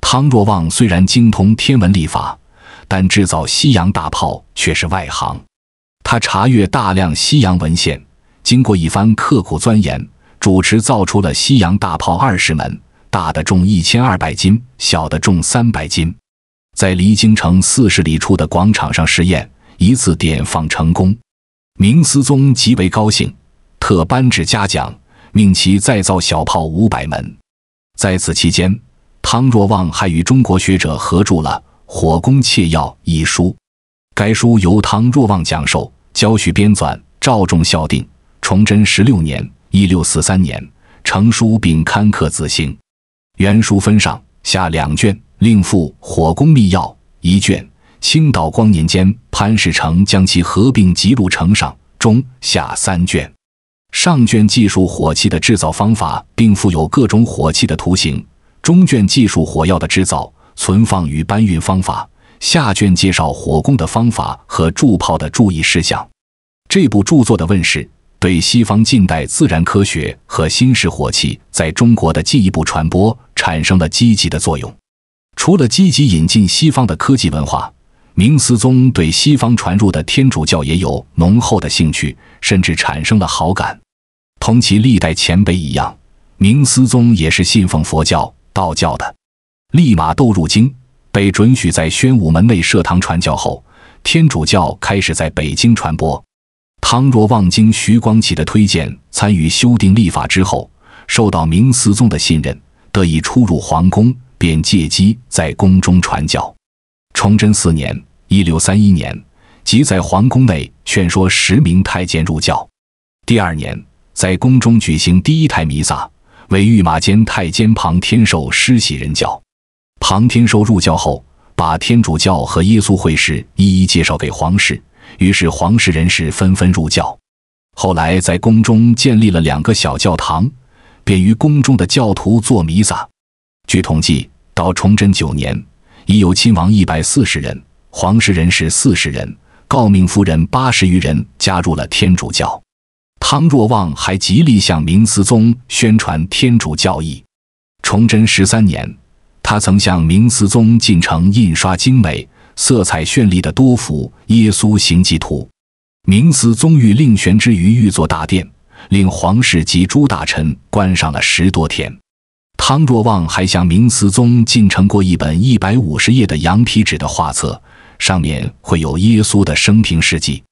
Speaker 1: 汤若望虽然精通天文历法，但制造西洋大炮却是外行。他查阅大量西洋文献，经过一番刻苦钻研。主持造出了西洋大炮二十门，大的重一千二百斤，小的重三百斤，在离京城四十里处的广场上试验，一次点放成功。明思宗极为高兴，特颁旨嘉奖，命其再造小炮五百门。在此期间，汤若望还与中国学者合著了《火攻切要》一书，该书由汤若望讲授，焦绪编纂，赵仲校定。崇祯十六年。一六四三年成书并刊刻自新，原书分上下两卷，另附火攻秘要一卷。清道光年间，潘世成将其合并辑录成上中下三卷。上卷记述火器的制造方法，并附有各种火器的图形；中卷记述火药的制造、存放与搬运方法；下卷介绍火攻的方法和铸炮的注意事项。这部著作的问世。对西方近代自然科学和新式火器在中国的进一步传播产生了积极的作用。除了积极引进西方的科技文化，明思宗对西方传入的天主教也有浓厚的兴趣，甚至产生了好感。同其历代前辈一样，明思宗也是信奉佛教、道教的。利玛窦入京，被准许在宣武门内设堂传教后，天主教开始在北京传播。汤若望经徐光启的推荐参与修订立法之后，受到明思宗的信任，得以出入皇宫，便借机在宫中传教。崇祯四年（一六三一年），即在皇宫内劝说十名太监入教。第二年，在宫中举行第一台弥撒，为御马监太监庞天寿施洗人教。庞天寿入教后，把天主教和耶稣会士一一介绍给皇室。于是，皇室人士纷纷入教。后来，在宫中建立了两个小教堂，便于宫中的教徒做弥撒。据统计，到崇祯九年，已有亲王一百四十人，皇室人士四十人，诰命夫人八十余人加入了天主教。汤若望还极力向明思宗宣传天主教义。崇祯十三年，他曾向明思宗进呈印刷精美。色彩绚丽的多幅耶稣行迹图，明思宗欲令选之于御座大殿，令皇室及诸大臣观赏了十多天。汤若望还向明思宗进呈过一本一百五十页的羊皮纸的画册，上面会有耶稣的生平事迹。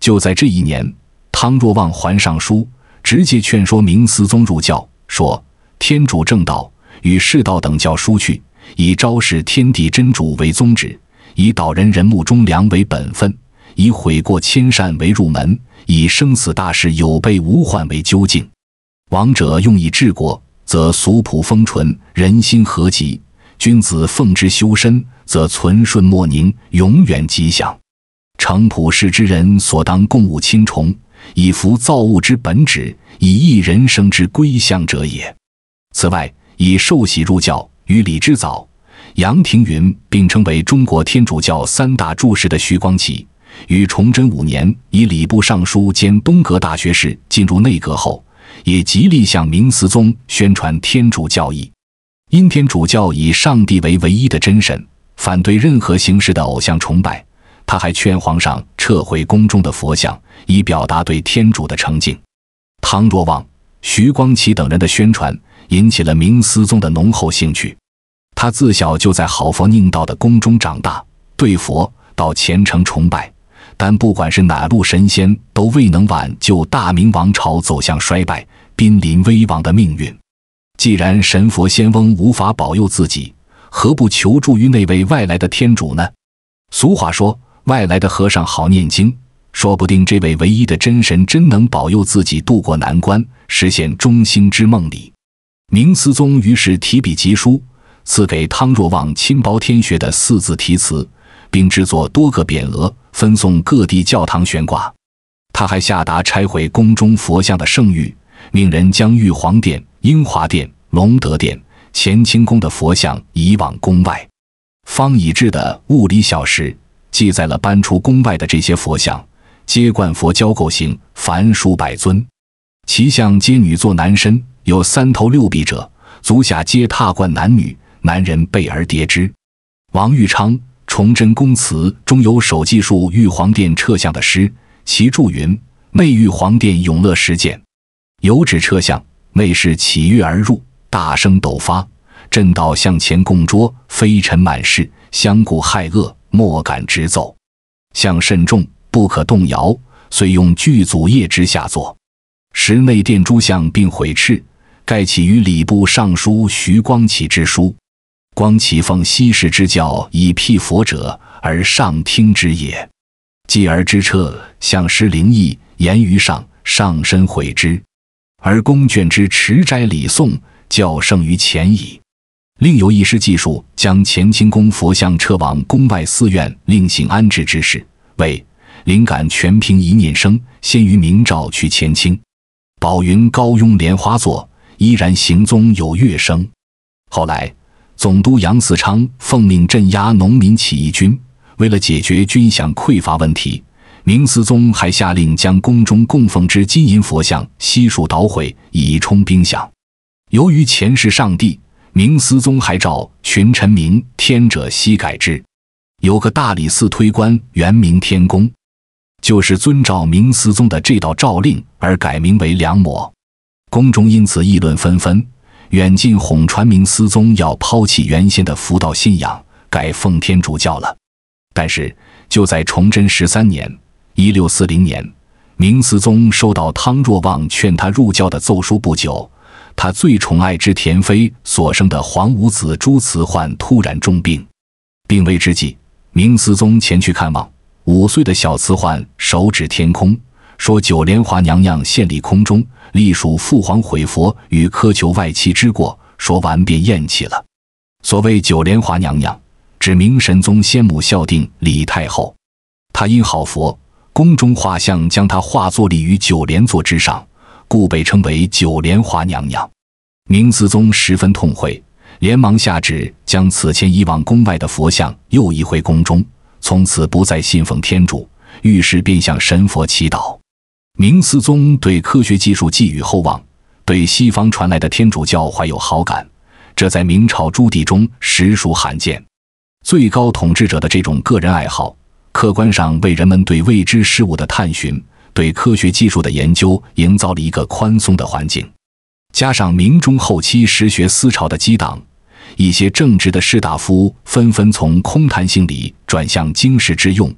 Speaker 1: 就在这一年，汤若望还上书，直接劝说明思宗入教，说天主正道与世道等教殊去，以昭示天地真主为宗旨。以导人人目忠良为本分，以悔过迁善为入门，以生死大事有备无患为究竟。王者用以治国，则俗朴风淳，人心和吉；君子奉之修身，则存顺莫宁，永远吉祥。诚朴世之人所当共务亲崇，以服造物之本旨，以益人生之归向者也。此外，以受洗入教与礼之早。杨廷云并称为中国天主教三大注释的徐光启，于崇祯五年以礼部尚书兼东阁大学士进入内阁后，也极力向明思宗宣传天主教义。因天主教以上帝为唯一的真神，反对任何形式的偶像崇拜，他还劝皇上撤回宫中的佛像，以表达对天主的崇敬。汤若望、徐光启等人的宣传引起了明思宗的浓厚兴趣。他自小就在好佛宁道的宫中长大，对佛道虔诚崇拜。但不管是哪路神仙，都未能挽救大明王朝走向衰败、濒临危亡的命运。既然神佛仙翁无法保佑自己，何不求助于那位外来的天主呢？俗话说：“外来的和尚好念经。”说不定这位唯一的真神真能保佑自己渡过难关，实现中兴之梦里。明思宗于是提笔疾书。赐给汤若望钦薄天学的四字题词，并制作多个匾额分送各地教堂悬挂。他还下达拆毁宫中佛像的圣谕，命人将玉皇殿、英华殿、隆德殿、乾清宫的佛像移往宫外。方以智的物理小事记载了搬出宫外的这些佛像，皆冠佛交构形，凡数百尊，其像皆女坐男身，有三头六臂者，足下皆踏贯男女。男人备而迭之。王玉昌《崇祯公祠》中有手记述玉皇殿撤象的诗，其注云：“废玉皇殿永乐时见，有指撤象内侍起跃而入，大声抖发，震到向前供桌，飞尘满室，相顾骇愕，莫敢直奏。相慎重，不可动摇，遂用巨组业之下作。时内殿诸相并毁斥，盖起于礼部尚书徐光启之书。”光启奉西世之教，以辟佛者而上听之也。继而之彻，向师灵异，言于上，上深悔之，而宫眷之持斋礼诵，较胜于前矣。另有一师技术，将乾清宫佛像撤往宫外寺院，另行安置之事，谓灵感全凭一念生。先于明照去乾清，宝云高拥莲花座，依然行踪有乐声。后来。总督杨嗣昌奉命镇压农民起义军，为了解决军饷匮乏问题，明思宗还下令将宫中供奉之金银佛像悉数捣毁，以充兵饷。由于前世上帝，明思宗还召群臣民天者悉改之。有个大理寺推官原名天公，就是遵照明思宗的这道诏令而改名为梁某。宫中因此议论纷纷。远近哄传明思宗要抛弃原先的佛道信仰，改奉天主教了。但是就在崇祯十三年（一六四零年），明思宗收到汤若望劝他入教的奏书不久，他最宠爱之田妃所生的皇五子朱慈焕突然重病，病危之际，明思宗前去看望。五岁的小慈焕手指天空，说：“九莲华娘娘现立空中。”隶属父皇毁佛与苛求外戚之过。说完便咽气了。所谓九莲华娘娘，指明神宗先母孝定李太后。她因好佛，宫中画像将她画作立于九莲座之上，故被称为九莲华娘娘。明思宗十分痛悔，连忙下旨将此前移往宫外的佛像又移回宫中，从此不再信奉天主，遇事便向神佛祈祷。明思宗对科学技术寄予厚望，对西方传来的天主教怀有好感，这在明朝诸帝中实属罕见。最高统治者的这种个人爱好，客观上为人们对未知事物的探寻、对科学技术的研究营造了一个宽松的环境。加上明中后期实学思潮的激荡，一些正直的士大夫纷纷从空谈性理转向经世之用，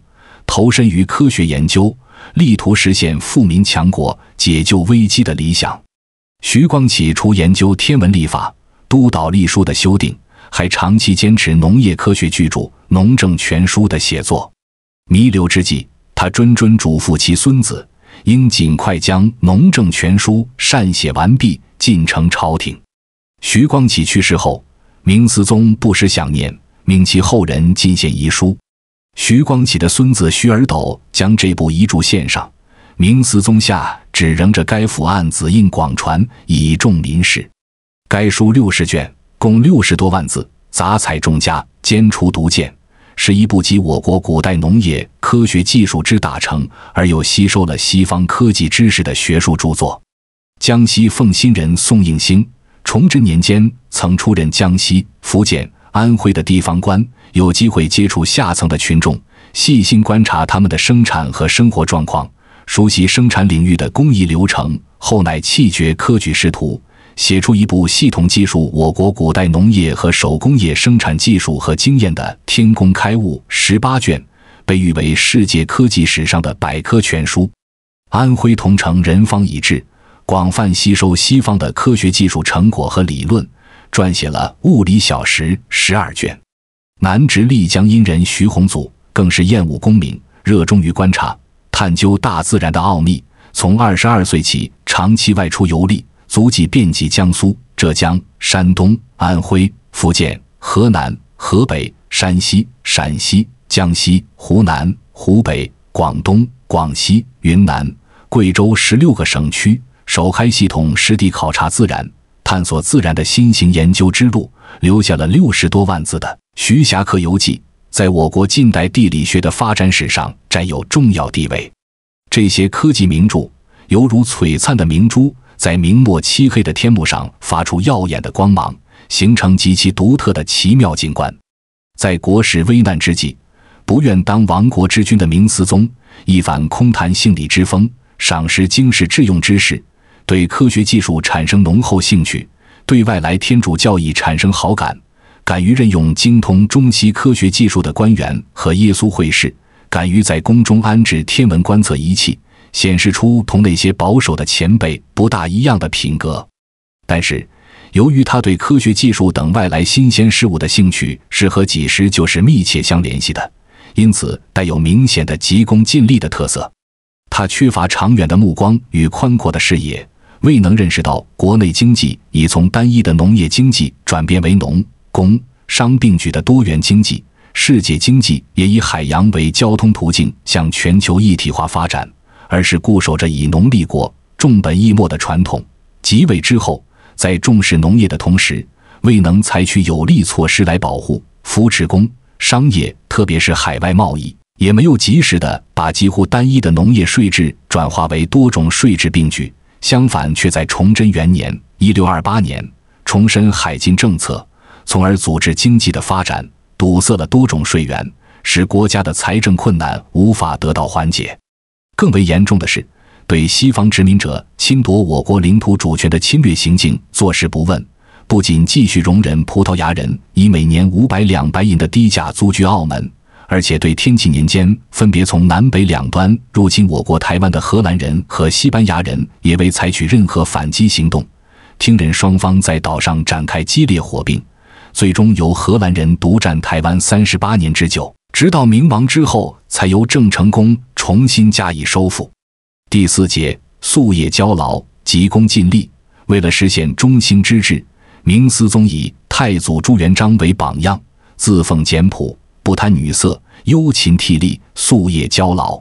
Speaker 1: 投身于科学研究。力图实现富民强国、解救危机的理想。徐光启除研究天文历法、督导历书的修订，还长期坚持农业科学巨著《农政全书》的写作。弥留之际，他谆谆嘱咐其孙子，应尽快将《农政全书》善写完毕，进呈朝廷。徐光启去世后，明思宗不时想念，命其后人进献遗书。徐光启的孙子徐尔斗将这部遗著献上，明思宗下旨仍着该府案子印广传，以重临世。该书六十卷，共六十多万字，杂采众家，兼出独见，是一部集我国古代农业科学技术之大成而又吸收了西方科技知识的学术著作。江西奉新人宋应星，崇祯年间曾出任江西、福建。安徽的地方官有机会接触下层的群众，细心观察他们的生产和生活状况，熟悉生产领域的工艺流程，后乃弃绝科举仕途，写出一部系统记述我国古代农业和手工业生产技术和经验的《天工开物》，十八卷，被誉为世界科技史上的百科全书。安徽桐城人方一致，广泛吸收西方的科学技术成果和理论。撰写了《物理小识》十二卷。南直隶江阴人徐宏祖，更是厌恶功名，热衷于观察、探究大自然的奥秘。从二十二岁起，长期外出游历，足迹遍及江苏、浙江、山东、安徽、福建、河南、河北、山西、陕西、江西、湖南、湖北、广东、广西、云南、贵州十六个省区，首开系统实地考察自然。探索自然的新型研究之路，留下了六十多万字的《徐霞客游记》，在我国近代地理学的发展史上占有重要地位。这些科技名著犹如璀璨的明珠，在明末漆黑的天幕上发出耀眼的光芒，形成极其独特的奇妙景观。在国事危难之际，不愿当亡国之君的明思宗，一反空谈性理之风，赏识经世致用之士。对科学技术产生浓厚兴趣，对外来天主教义产生好感，敢于任用精通中西科学技术的官员和耶稣会士，敢于在宫中安置天文观测仪器，显示出同那些保守的前辈不大一样的品格。但是，由于他对科学技术等外来新鲜事物的兴趣是和几时就是密切相联系的，因此带有明显的急功近利的特色。他缺乏长远的目光与宽阔的视野。未能认识到国内经济已从单一的农业经济转变为农工商并举的多元经济，世界经济也以海洋为交通途径向全球一体化发展，而是固守着以农立国、重本抑末的传统。即位之后，在重视农业的同时，未能采取有力措施来保护、扶持工商业，特别是海外贸易，也没有及时的把几乎单一的农业税制转化为多种税制并举。相反，却在崇祯元年（一六二八年）重申海禁政策，从而阻织经济的发展，堵塞了多种税源，使国家的财政困难无法得到缓解。更为严重的是，对西方殖民者侵夺我国领土主权的侵略行径坐视不问，不仅继续容忍葡萄牙人以每年五百两白银的低价租居澳门。而且对天启年间分别从南北两端入侵我国台湾的荷兰人和西班牙人，也未采取任何反击行动。听任双方在岛上展开激烈火并，最终由荷兰人独占台湾三十八年之久，直到明亡之后，才由郑成功重新加以收复。第四节，夙夜交劳，急功近利，为了实现中兴之志，明思宗以太祖朱元璋为榜样，自奉简朴。不贪女色，忧勤惕励，夙夜焦劳。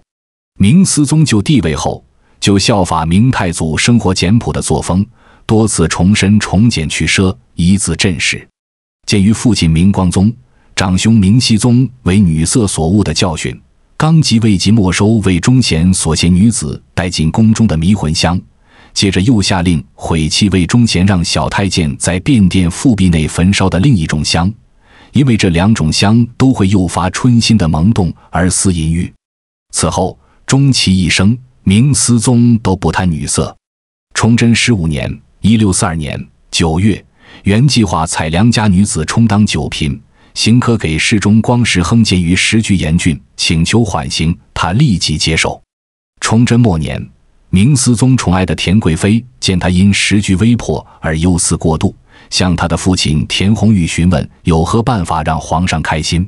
Speaker 1: 明思宗就帝位后，就效法明太祖生活简朴的作风，多次重申重简去奢，以字震世。鉴于父亲明光宗、长兄明熹宗为女色所误的教训，当即为其没收魏忠贤所携女子带进宫中的迷魂香，接着又下令毁弃魏忠贤让小太监在便殿复壁内焚烧的另一种香。因为这两种香都会诱发春心的萌动而思淫欲，此后终其一生，明思宗都不贪女色。崇祯十五年（一六四二年）九月，原计划采良家女子充当九嫔，刑科给侍中光时亨鉴于时局严峻，请求缓刑，他立即接受。崇祯末年，明思宗宠爱的田贵妃见他因时局微迫而忧思过度。向他的父亲田弘玉询问有何办法让皇上开心。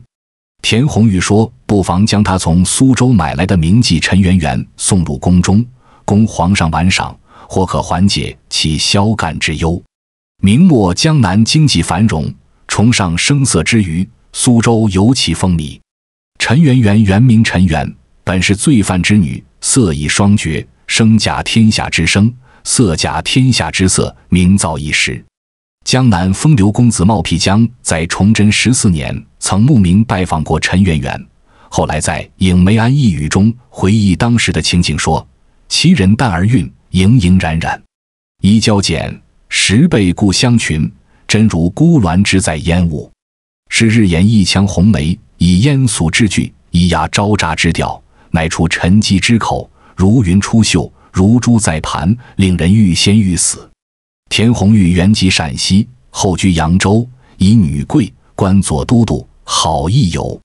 Speaker 1: 田弘玉说：“不妨将他从苏州买来的名妓陈圆圆送入宫中，供皇上玩赏，或可缓解其萧干之忧。”明末江南经济繁荣，崇尚声色之余，苏州尤其风靡。陈圆圆原名陈圆，本是罪犯之女，色艺双绝，声甲天下之声，色甲天下之色，名噪一时。江南风流公子冒辟疆在崇祯十四年曾慕名拜访过陈圆圆，后来在《影梅庵一语》中回忆当时的情景说：“其人淡而韵，盈盈冉冉，衣交剪，十倍故乡群，真如孤鸾之在烟雾。是日炎一腔红梅，以烟俗之句，以雅招扎之调，乃出沉寂之口，如云出岫，如珠在盘，令人欲仙欲死。”田弘玉原籍陕西，后居扬州，以女贵，官左都督，好逸游。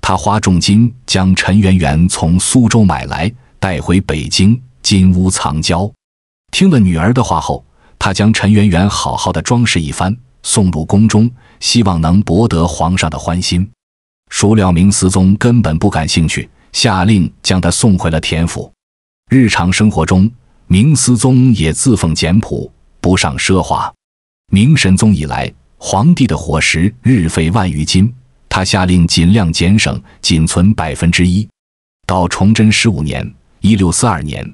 Speaker 1: 他花重金将陈圆圆从苏州买来，带回北京金屋藏娇。听了女儿的话后，他将陈圆圆好好的装饰一番，送入宫中，希望能博得皇上的欢心。孰料明思宗根本不感兴趣，下令将她送回了田府。日常生活中，明思宗也自奉简朴。不上奢华。明神宗以来，皇帝的伙食日费万余金，他下令尽量减省，仅存百分之一。到崇祯十五年（一六四二年），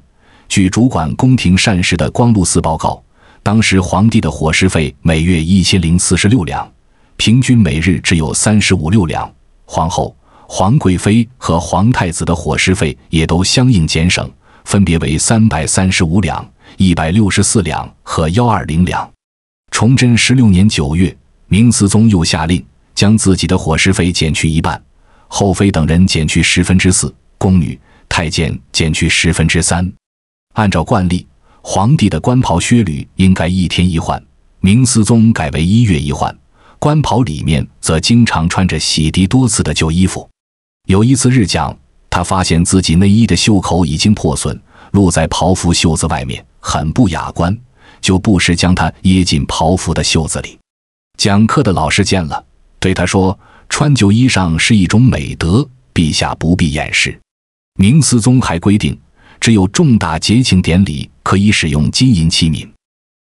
Speaker 1: 据主管宫廷膳食的光禄寺报告，当时皇帝的伙食费每月一千零四十六两，平均每日只有三十五六两。皇后、皇贵妃和皇太子的伙食费也都相应减省，分别为三百三十五两。一百六十四两和幺二零两，崇祯十六年九月，明思宗又下令将自己的伙食费减去一半，后妃等人减去十分之四，宫女太监减去十分之三。按照惯例，皇帝的官袍靴履应该一天一换，明思宗改为一月一换。官袍里面则经常穿着洗涤多次的旧衣服。有一次日讲，他发现自己内衣的袖口已经破损，露在袍服袖子外面。很不雅观，就不时将它掖进袍服的袖子里。讲课的老师见了，对他说：“穿旧衣裳是一种美德，陛下不必掩饰。”明思宗还规定，只有重大节庆典礼可以使用金银器皿，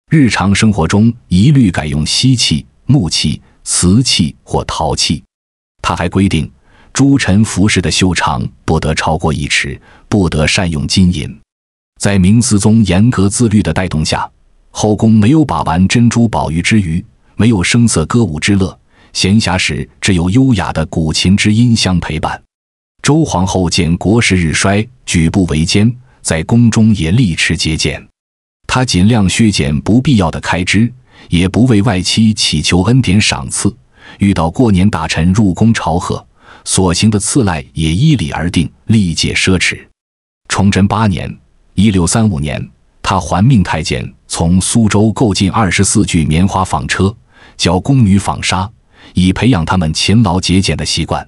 Speaker 1: 日常生活中一律改用锡器、木器、瓷器或陶器。他还规定，诸臣服饰的袖长不得超过一尺，不得擅用金银。在明思宗严格自律的带动下，后宫没有把玩珍珠宝玉之余，没有声色歌舞之乐，闲暇时只有优雅的古琴之音相陪伴。周皇后见国势日衰，举步维艰，在宫中也力持节俭，她尽量削减不必要的开支，也不为外戚祈求恩典赏赐。遇到过年，大臣入宫朝贺，所行的赐赖也依礼而定，历届奢侈。崇祯八年。一六三五年，他还命太监从苏州购进二十四具棉花纺车，教宫女纺纱，以培养他们勤劳节俭的习惯。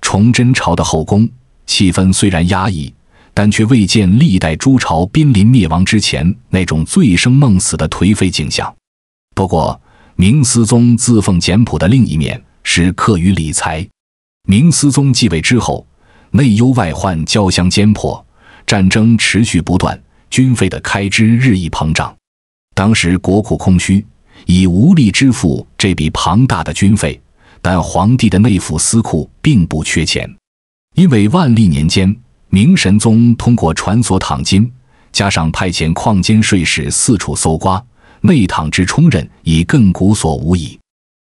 Speaker 1: 崇祯朝的后宫气氛虽然压抑，但却未见历代诸朝濒临灭亡之前那种醉生梦死的颓废景象。不过，明思宗自奉简朴的另一面是克于理财。明思宗继位之后，内忧外患交相间迫。战争持续不断，军费的开支日益膨胀。当时国库空虚，已无力支付这笔庞大的军费。但皇帝的内府私库并不缺钱，因为万历年间，明神宗通过传所躺金，加上派遣矿监税使四处搜刮，内躺之充任已亘古所无矣。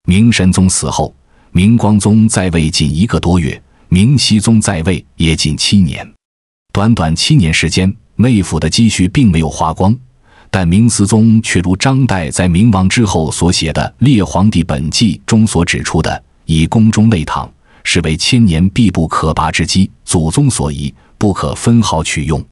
Speaker 1: 明神宗死后，明光宗在位仅一个多月，明熹宗在位也仅七年。短短七年时间，内府的积蓄并没有花光，但明思宗却如张岱在《明亡之后》所写的《列皇帝本纪》中所指出的：“以宫中内堂是为千年必不可拔之基，祖宗所遗，不可分毫取用。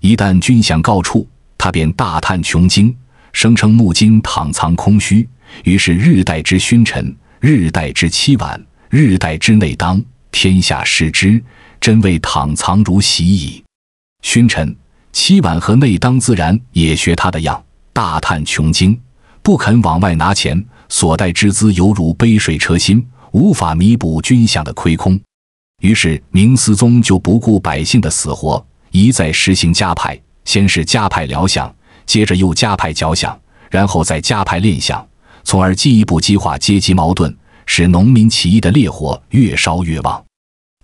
Speaker 1: 一旦军饷告处，他便大叹穷经，声称木金躺藏空虚，于是日代之勋臣，日代之妻婉，日代之内当，天下视之。”真谓躺藏如席矣。勋臣七婉和内当自然也学他的样，大叹穷经，不肯往外拿钱。所带之资犹如杯水车薪，无法弥补军饷的亏空。于是明思宗就不顾百姓的死活，一再实行加派。先是加派粮饷，接着又加派交饷，然后再加派练饷，从而进一步激化阶级矛盾，使农民起义的烈火越烧越旺。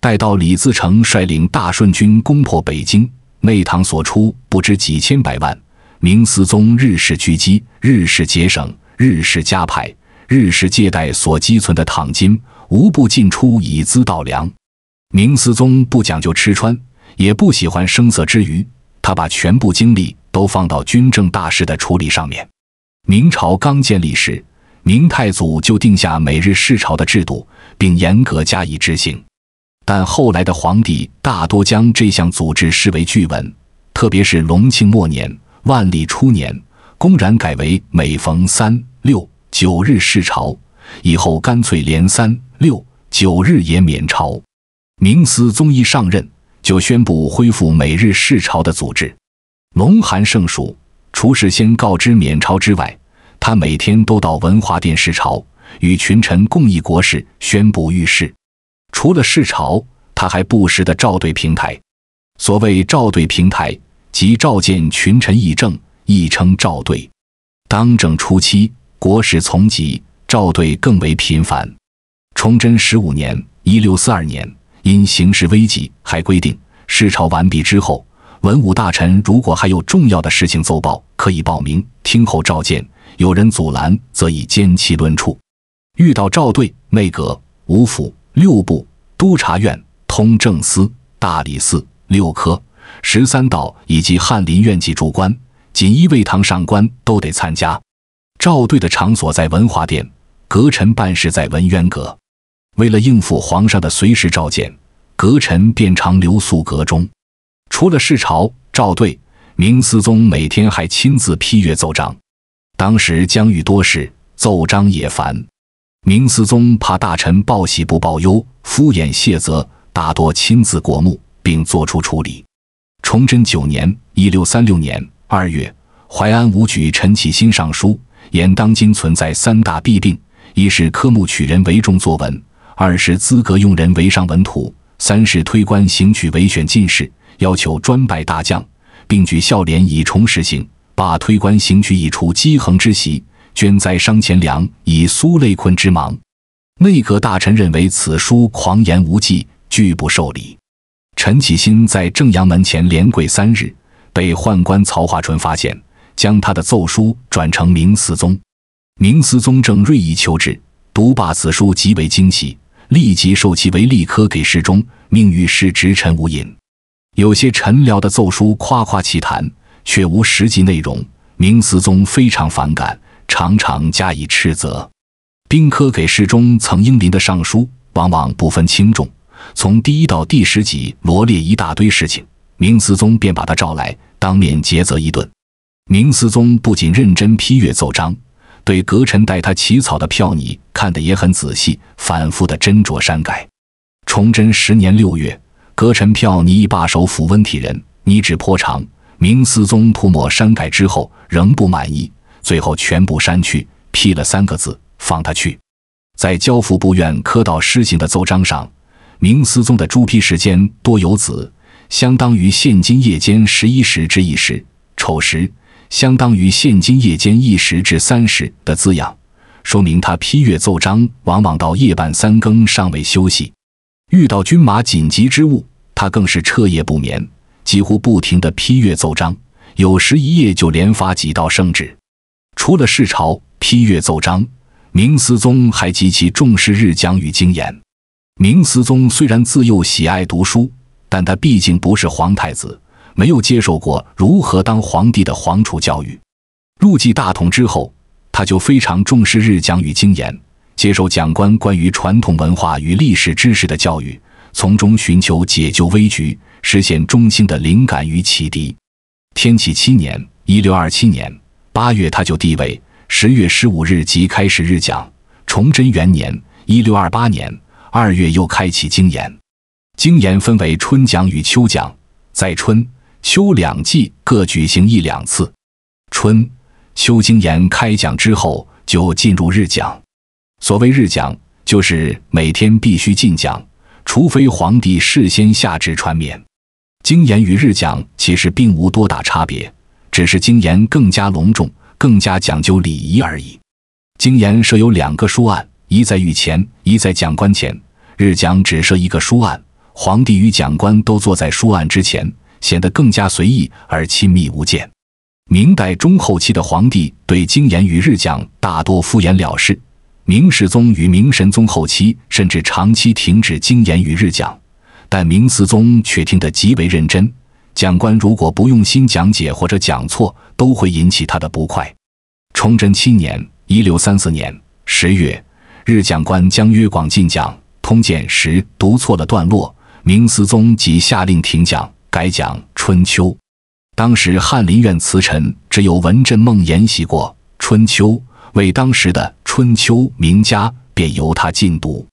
Speaker 1: 待到李自成率领大顺军攻破北京，内堂所出不知几千百万。明思宗日式聚击，日式节省，日式加派，日式借贷，所积存的躺金，无不进出以资稻粮。明思宗不讲究吃穿，也不喜欢声色之余，他把全部精力都放到军政大事的处理上面。明朝刚建立时，明太祖就定下每日侍朝的制度，并严格加以执行。但后来的皇帝大多将这项组织视为巨文，特别是隆庆末年、万历初年，公然改为每逢三、六、九日试朝，以后干脆连三、六、九日也免朝。明思宗一上任，就宣布恢复每日试朝的组织。龙寒盛暑，除事先告知免朝之外，他每天都到文华殿试朝，与群臣共议国事，宣布御事。除了视朝，他还不时的召对平台。所谓召对平台，即召见群臣议政，亦称召对。当政初期，国事从急，召对更为频繁。崇祯十五年（一六四二年），因形势危急，还规定视朝完毕之后，文武大臣如果还有重要的事情奏报，可以报名听候召见。有人阻拦，则以奸其论处。遇到召对，内阁、五府。六部、都察院、通政司、大理寺六科、十三道以及翰林院级主官、锦衣卫堂上官都得参加。召对的场所在文华殿，阁臣办事在文渊阁。为了应付皇上的随时召见，阁臣便常留宿阁中。除了世朝、赵对，明思宗每天还亲自批阅奏章。当时疆域多事，奏章也繁。明思宗怕大臣报喜不报忧，敷衍谢责，大多亲自过目并作出处理。崇祯九年（一六三六年）二月，淮安武举陈启新上书，言当今存在三大弊病：一是科目取人为重作文，二是资格用人为上文土，三是推官行取为选进士，要求专拜大将，并举孝廉以重实行，罢推官行取以除基衡之习。捐灾伤钱粮，以苏累困之忙。内阁大臣认为此书狂言无忌，拒不受理。陈启新在正阳门前连跪三日，被宦官曹化淳发现，将他的奏疏转呈明思宗。明思宗正锐意求治，读罢此书极为惊喜，立即授其为吏科给事中，命御史执陈无隐。有些臣僚的奏疏夸夸其谈，却无实际内容，明思宗非常反感。常常加以斥责。兵科给事中曾英林的上书，往往不分轻重，从第一到第十级罗列一大堆事情。明思宗便把他召来，当面诘责一顿。明思宗不仅认真批阅奏章，对阁臣带他起草的票拟看得也很仔细，反复地斟酌删改。崇祯十年六月，阁臣票拟一把手抚温体仁，拟旨颇长，明思宗涂抹删改之后，仍不满意。最后全部删去，批了三个字，放他去。在交付部院科道施行的奏章上，明思宗的朱批时间多有子，相当于现今夜间十一时至一时丑时，相当于现今夜间一时至三时的字样，说明他批阅奏章往往到夜半三更尚未休息。遇到军马紧急之物，他更是彻夜不眠，几乎不停地批阅奏章，有时一夜就连发几道圣旨。除了世朝批阅奏章，明思宗还极其重视日讲与经筵。明思宗虽然自幼喜爱读书，但他毕竟不是皇太子，没有接受过如何当皇帝的皇储教育。入继大统之后，他就非常重视日讲与经筵，接受讲官关于传统文化与历史知识的教育，从中寻求解救危局、实现中兴的灵感与启迪。天启七年 （1627 年）。八月他就帝位，十月十五日即开始日讲。崇祯元年（一六二八年）二月又开启经筵，经筵分为春讲与秋讲，在春秋两季各举行一两次。春、秋经筵开讲之后，就进入日讲。所谓日讲，就是每天必须进讲，除非皇帝事先下旨传免。经筵与日讲其实并无多大差别。只是经言更加隆重，更加讲究礼仪而已。经言设有两个书案，一在御前，一在讲官前。日讲只设一个书案，皇帝与讲官都坐在书案之前，显得更加随意而亲密无间。明代中后期的皇帝对经言与日讲大多敷衍了事，明世宗与明神宗后期甚至长期停止经言与日讲，但明思宗却听得极为认真。讲官如果不用心讲解或者讲错，都会引起他的不快。崇祯七年（一六三四年）十月，日讲官将《约广进讲通鉴》时读错了段落，明思宗即下令停讲，改讲《春秋》。当时翰林院词臣只有文震孟研习过《春秋》，为当时的《春秋》名家，便由他进读。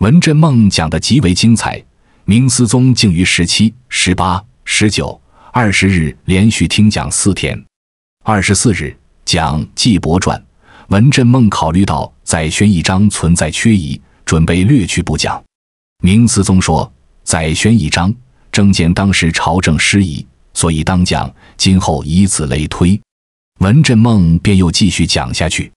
Speaker 1: 文震孟讲得极为精彩，明思宗竟于十七、十八。十九、二十日连续听讲四天，二十四日讲《纪伯传》。文震孟考虑到《载宣》一章存在缺疑，准备略去不讲。明思宗说：“《载宣》一章正见当时朝政失仪，所以当讲。今后以此类推。”文震孟便又继续讲下去。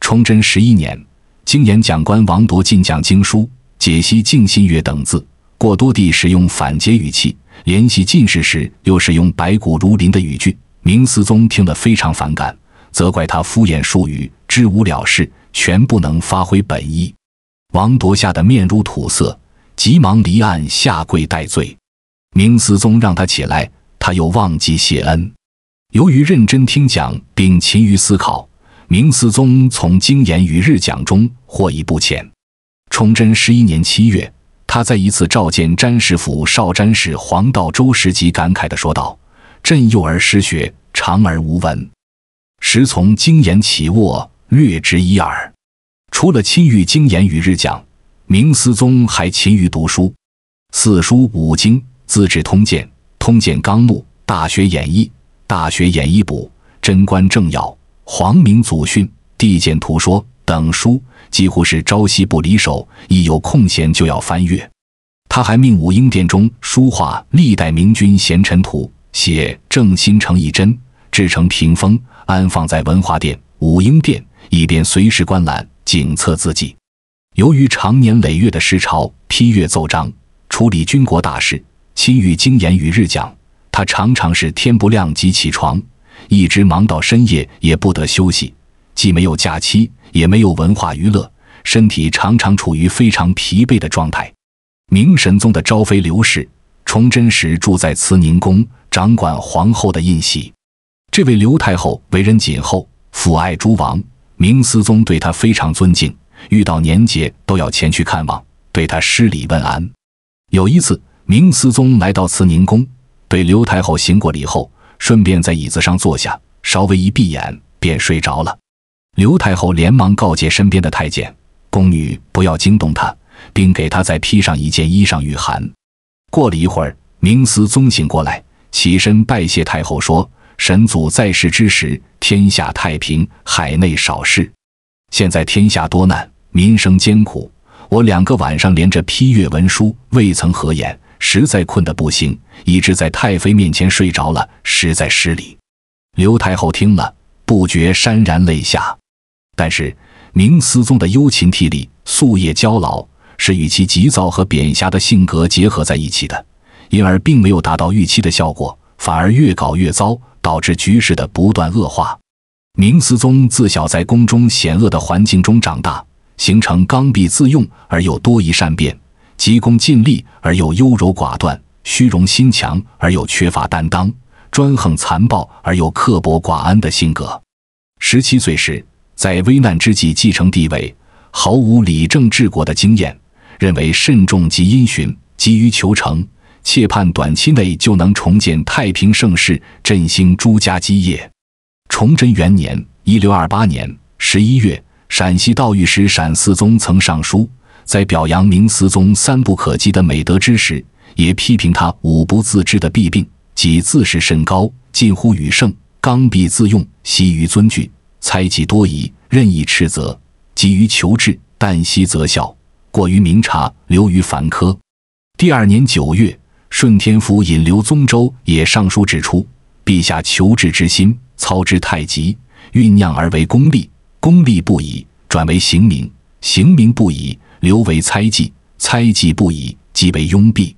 Speaker 1: 崇祯十一年，经演讲官王铎进讲经书，解析“静心月》等字，过多地使用反诘语气。联系进士时，又使用“白骨如林”的语句。明思宗听了非常反感，责怪他敷衍术语，知无了事，全不能发挥本意。王铎吓得面如土色，急忙离案下跪戴罪。明思宗让他起来，他又忘记谢恩。由于认真听讲并勤于思考，明思宗从经言与日讲中获益不浅。崇祯十一年七月。他在一次召见詹师府少詹事黄道周时，即感慨地说道：“朕幼而失学，长而无闻，时从经言起卧，略知一二。除了亲于经言与日讲，明思宗还勤于读书，《四书》《五经》《资治通鉴》《通鉴纲目》《大学演义》《大学演义补》《贞观政要》《皇明祖训》《地简图说》等书。几乎是朝夕不离手，一有空闲就要翻阅。他还命武英殿中书画历代明君贤臣图，写正心成一针，制成屏风，安放在文华殿、武英殿，以便随时观览、警策自己。由于常年累月的失朝、批阅奏章、处理军国大事、亲御经言与日讲，他常常是天不亮即起床，一直忙到深夜，也不得休息。既没有假期，也没有文化娱乐，身体常常处于非常疲惫的状态。明神宗的昭妃刘氏，崇祯时住在慈宁宫，掌管皇后的印玺。这位刘太后为人谨厚，抚爱诸王。明思宗对她非常尊敬，遇到年节都要前去看望，对她施礼问安。有一次，明思宗来到慈宁宫，对刘太后行过礼后，顺便在椅子上坐下，稍微一闭眼便睡着了。刘太后连忙告诫身边的太监、宫女不要惊动他，并给他再披上一件衣裳御寒。过了一会儿，明思宗醒过来，起身拜谢太后说：“神祖在世之时，天下太平，海内少事；现在天下多难，民生艰苦。我两个晚上连着批阅文书，未曾合眼，实在困得不行，一直在太妃面前睡着了，实在失礼。”刘太后听了，不觉潸然泪下。但是，明思宗的幽勤涕力、夙夜焦劳，是与其急躁和贬狭的性格结合在一起的，因而并没有达到预期的效果，反而越搞越糟，导致局势的不断恶化。明思宗自小在宫中险恶的环境中长大，形成刚愎自用而又多疑善变、急功近利而又优柔寡断、虚荣心强而又缺乏担当、专横残暴而又刻薄寡恩的性格。十七岁时。在危难之际继承帝位，毫无理政治国的经验，认为慎重及因循，急于求成，切盼短期内就能重建太平盛世，振兴朱家基业。崇祯元年（一六二八年）十一月，陕西道御史陕四宗曾上书，在表扬明思宗三不可及的美德之时，也批评他五不自知的弊病，即自视甚高，近乎与圣，刚愎自用，惜于尊君。猜忌多疑，任意斥责；急于求治，但惜择效；过于明察，流于凡科。第二年九月，顺天府尹刘宗周也上书指出：陛下求治之心操之太急，酝酿而为功利，功利不已，转为刑名；刑名不已，留为猜忌；猜忌不已，即为庸蔽。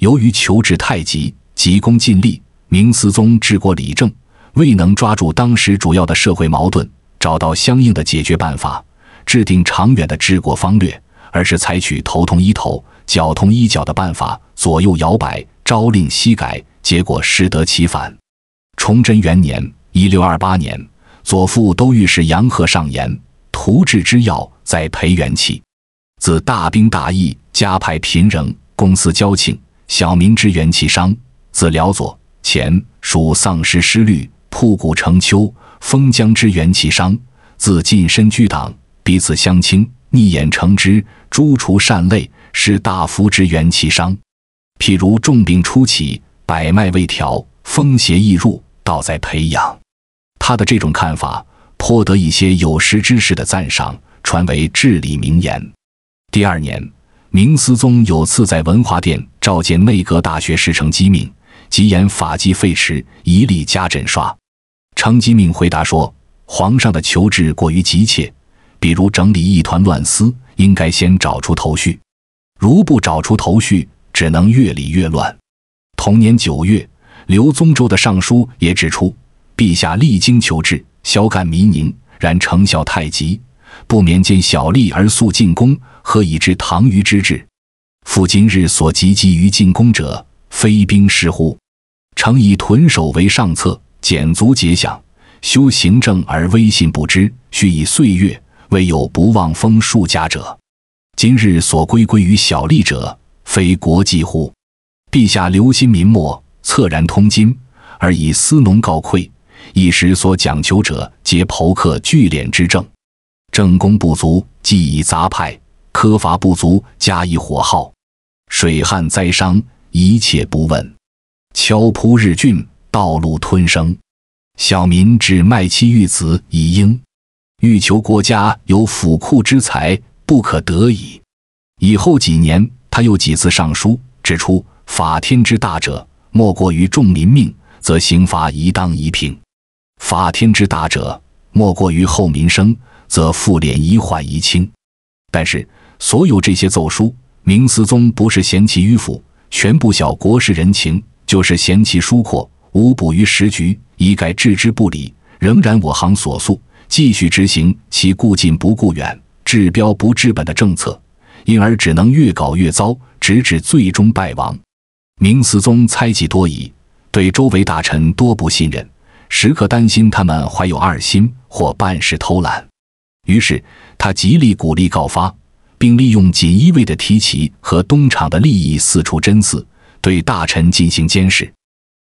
Speaker 1: 由于求治太急，急功近利，明思宗治国理政。未能抓住当时主要的社会矛盾，找到相应的解决办法，制定长远的治国方略，而是采取头痛医头、脚痛医脚的办法，左右摇摆，朝令夕改，结果适得其反。崇祯元年（一六二八年），左辅都御史杨和上言：“图治之要，在培元气。自大兵大役，加派贫人，公私交庆，小民之元气伤。自辽左前属丧失失律。”瀑谷成丘，封疆之元气伤；自近身居党，彼此相倾，逆眼成之，诛除善类，是大福之元气伤。譬如重病初起，百脉未调，风邪易入，道在培养。他的这种看法颇得一些有识之士的赞赏，传为至理名言。第二年，明思宗有次在文华殿召见内阁大学士程基敏，即言法纪废弛，一例加诊刷。程吉敏回答说：“皇上的求治过于急切，比如整理一团乱丝，应该先找出头绪。如不找出头绪，只能越理越乱。”同年九月，刘宗周的上书也指出：“陛下历经求治，消干民宁，然成效太急，不免见小利而速进宫，何以知唐虞之治？夫今日所急急于进宫者，非兵事乎？诚以屯守为上策。”简足节省，修行政而威信不知，须以岁月。唯有不忘风数家者，今日所归归于小利者，非国计乎？陛下留心民末，恻然通今，而以私农告亏，一时所讲求者，皆朋克聚敛之政。政功不足，即以杂派苛罚不足，加以火耗、水旱灾伤，一切不问，敲扑日峻。道路吞声，小民只卖妻育子以应，欲求国家有府库之财，不可得已。以后几年，他又几次上书，指出：法天之大者，莫过于众民命，则刑罚宜当宜平；法天之大者，莫过于后民生，则复敛宜缓宜轻。但是，所有这些奏疏，明思宗不是嫌其迂腐，全不晓国事人情，就是嫌其疏阔。无补于时局，一概置之不理，仍然我行所诉，继续执行其顾近不顾远、治标不治本的政策，因而只能越搞越糟，直至最终败亡。明思宗猜忌多疑，对周围大臣多不信任，时刻担心他们怀有二心或办事偷懒，于是他极力鼓励告发，并利用锦衣卫的提旗和东厂的利益四处针刺，对大臣进行监视。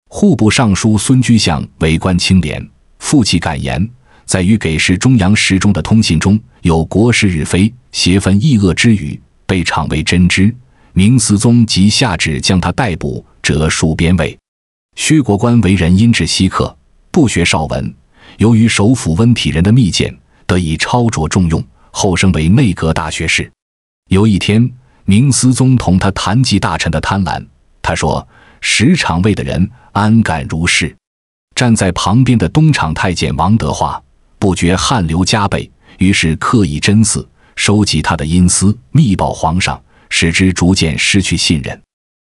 Speaker 1: 户部尚书孙居相为官清廉，负气敢言，在与给事中杨时中的通信中有“国事日非，邪分益恶”之语，被厂为真知。明思宗即下旨将他逮捕，折戍边卫。薛国官为人阴智稀客，不学少文，由于首辅温体仁的密件得以超卓重用，后升为内阁大学士。有一天，明思宗同他谈及大臣的贪婪，他说：“十场卫的人。”安敢如是？站在旁边的东厂太监王德化不觉汗流浃背，于是刻意真似收集他的阴私，密报皇上，使之逐渐失去信任。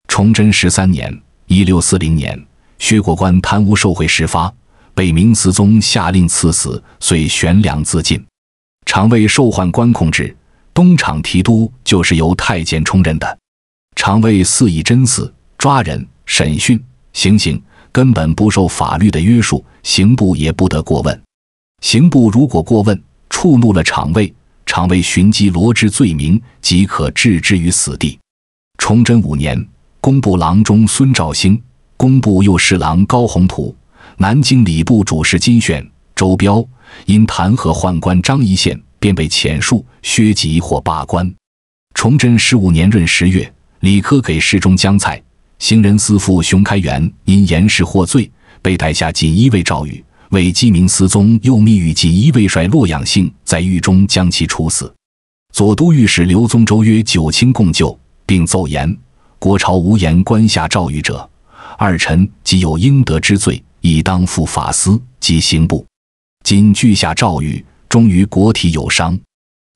Speaker 1: 崇祯十三年（一六四零年），薛国官贪污受贿事发，被明思宗下令赐死，遂悬梁自尽。常为受宦官控制，东厂提督就是由太监充任的，常为肆意真似抓人审讯。行刑根本不受法律的约束，刑部也不得过问。刑部如果过问，触怒了场卫，场卫寻机罗织罪名，即可置之于死地。崇祯五年，工部郎中孙兆兴，工部右侍郎高宏图，南京礼部主事金选、周彪，因弹劾宦官张一宪，便被遣戍、削籍或罢官。崇祯十五年闰十月，李科给侍中江采。行人司父熊开元因严氏获罪，被逮下锦衣卫诏狱。为明思宗又密与锦衣卫帅洛阳兴，在狱中将其处死。左都御史刘宗周曰：“九卿共救，并奏言，国朝无言官下诏狱者，二臣即有应得之罪，以当赴法司及刑部。今具下诏狱，终于国体有伤。”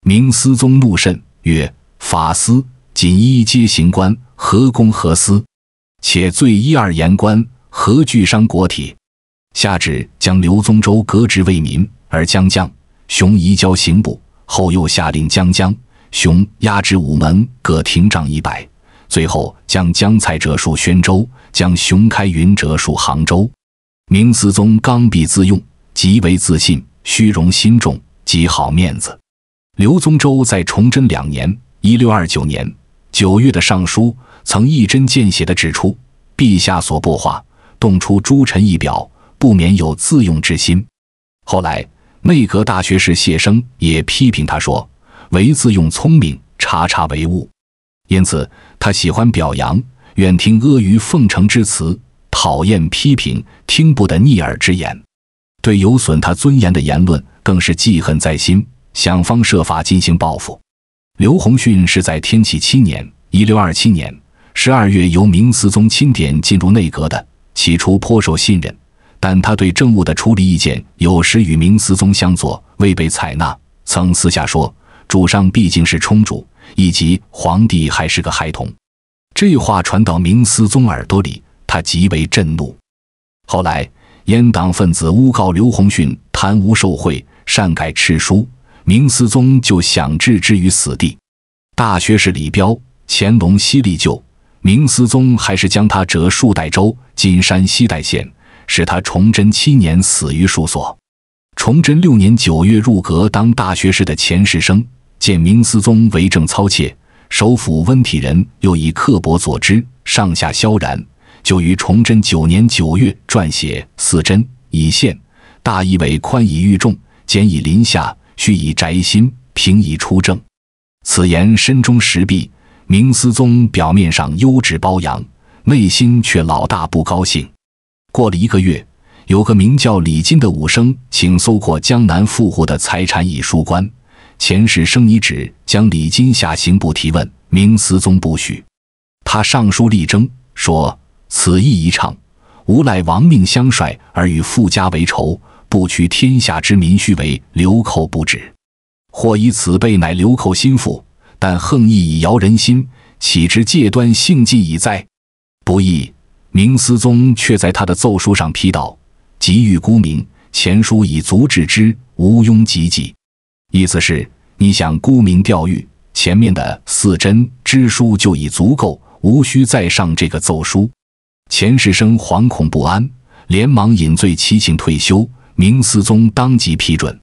Speaker 1: 明思宗怒甚，曰：“法司、锦衣皆刑官，何公何私？”且罪一二言官，何惧伤国体？下旨将刘宗周革职为民，而将将熊移交刑部。后又下令将将熊押至午门，各廷杖一百。最后将江才哲戍宣州，将熊开云哲戍杭州。明思宗刚愎自用，极为自信，虚荣心重，极好面子。刘宗周在崇祯两年（一六二九年）九月的上书。曾一针见血地指出，陛下所不化，动出诸臣一表，不免有自用之心。后来内阁大学士谢生也批评他说：“唯自用聪明，察察为物。”因此，他喜欢表扬，愿听阿谀奉承之词，讨厌批评，听不得逆耳之言，对有损他尊严的言论更是记恨在心，想方设法进行报复。刘洪训是在天启七年（一六二七年）。十二月，由明思宗钦点进入内阁的，起初颇受信任，但他对政务的处理意见有时与明思宗相左，未被采纳。曾私下说：“主上毕竟是冲主，以及皇帝还是个孩童。”这话传到明思宗耳朵里，他极为震怒。后来，阉党分子诬告刘洪训贪污受贿、擅改敕书，明思宗就想置之于死地。大学士李彪、乾隆犀利就。明思宗还是将他谪戍代州金山西代县，使他崇祯七年死于戍所。崇祯六年九月入阁当大学士的钱世升，见明思宗为政操切，首辅温体仁又以刻薄佐之，上下萧然，就于崇祯九年九月撰写《四真以宪，大意为宽以御众，简以临下，虚以宅心，平以出政。此言深中时弊。明思宗表面上优质包养，内心却老大不高兴。过了一个月，有个名叫李金的武生，请搜括江南富户的财产以书官。前世生遗旨将李金下刑部提问，明思宗不许。他上书力争，说此役一场，无乃亡命相率而与富家为仇，不取天下之民，须为流寇不止，或以此辈乃流寇心腹。但横意已摇人心，岂知戒端性忌已在？不易，明思宗却在他的奏书上批道：“急欲沽名，前书已足治之，无庸及己。”意思是你想沽名钓誉，前面的四真之书就已足够，无需再上这个奏书。钱世生惶恐不安，连忙引罪乞请退休。明思宗当即批准。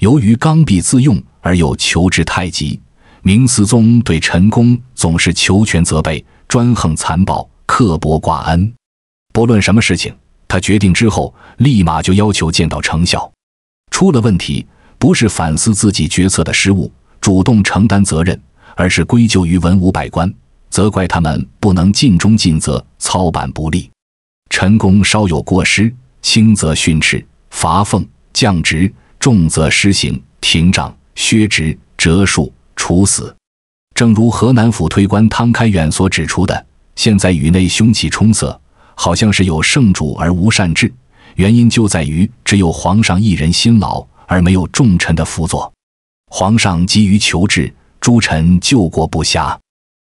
Speaker 1: 由于刚愎自用而又求之太急。明思宗对陈宫总是求全责备，专横残暴，刻薄寡恩。不论什么事情，他决定之后，立马就要求见到成效。出了问题，不是反思自己决策的失误，主动承担责任，而是归咎于文武百官，责怪他们不能尽忠尽责，操办不力。陈宫稍有过失，轻则训斥、罚俸、降职；重则施行停杖、削职、折数、处死，正如河南府推官汤开远所指出的，现在宇内凶气冲塞，好像是有圣主而无善治，原因就在于只有皇上一人辛劳而没有重臣的辅佐。皇上急于求治，诸臣救国不暇。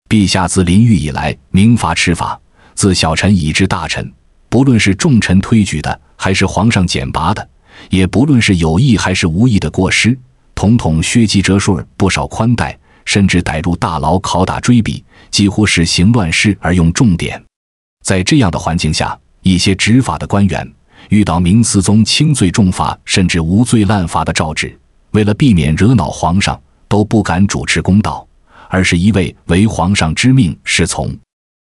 Speaker 1: 陛下自临御以来，明法持法，自小臣以至大臣，不论是重臣推举的，还是皇上减拔的，也不论是有意还是无意的过失。统统削籍折戍，不少宽待，甚至逮入大牢拷打追逼，几乎是行乱世而用重典。在这样的环境下，一些执法的官员遇到明思宗轻罪重罚，甚至无罪滥罚的诏旨，为了避免惹恼皇上，都不敢主持公道，而是一位为皇上之命是从。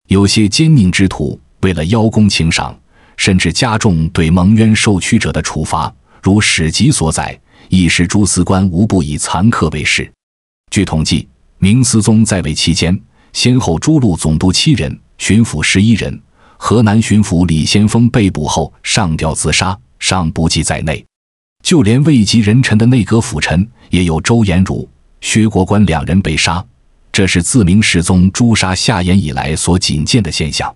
Speaker 1: 有些奸佞之徒为了邀功请赏，甚至加重对蒙冤受屈者的处罚，如史籍所载。一时诸司官无不以残客为事。据统计，明思宗在位期间，先后诸路总督七人，巡抚十一人。河南巡抚李先锋被捕后上吊自杀，尚不计在内。就连位极人臣的内阁辅臣，也有周延儒、薛国官两人被杀。这是自明世宗诛杀夏衍以来所仅见的现象。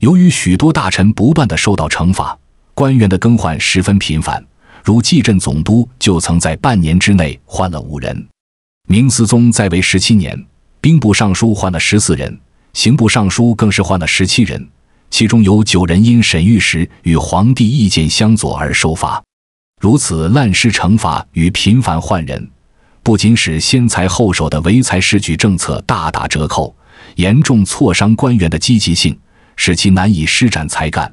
Speaker 1: 由于许多大臣不断的受到惩罚，官员的更换十分频繁。如蓟镇总督就曾在半年之内换了五人，明思宗在位十七年，兵部尚书换了十四人，刑部尚书更是换了十七人，其中有九人因审狱时与皇帝意见相左而受罚。如此滥施惩罚与频繁换人，不仅使先才后守的唯才是举政策大打折扣，严重挫伤官员的积极性，使其难以施展才干，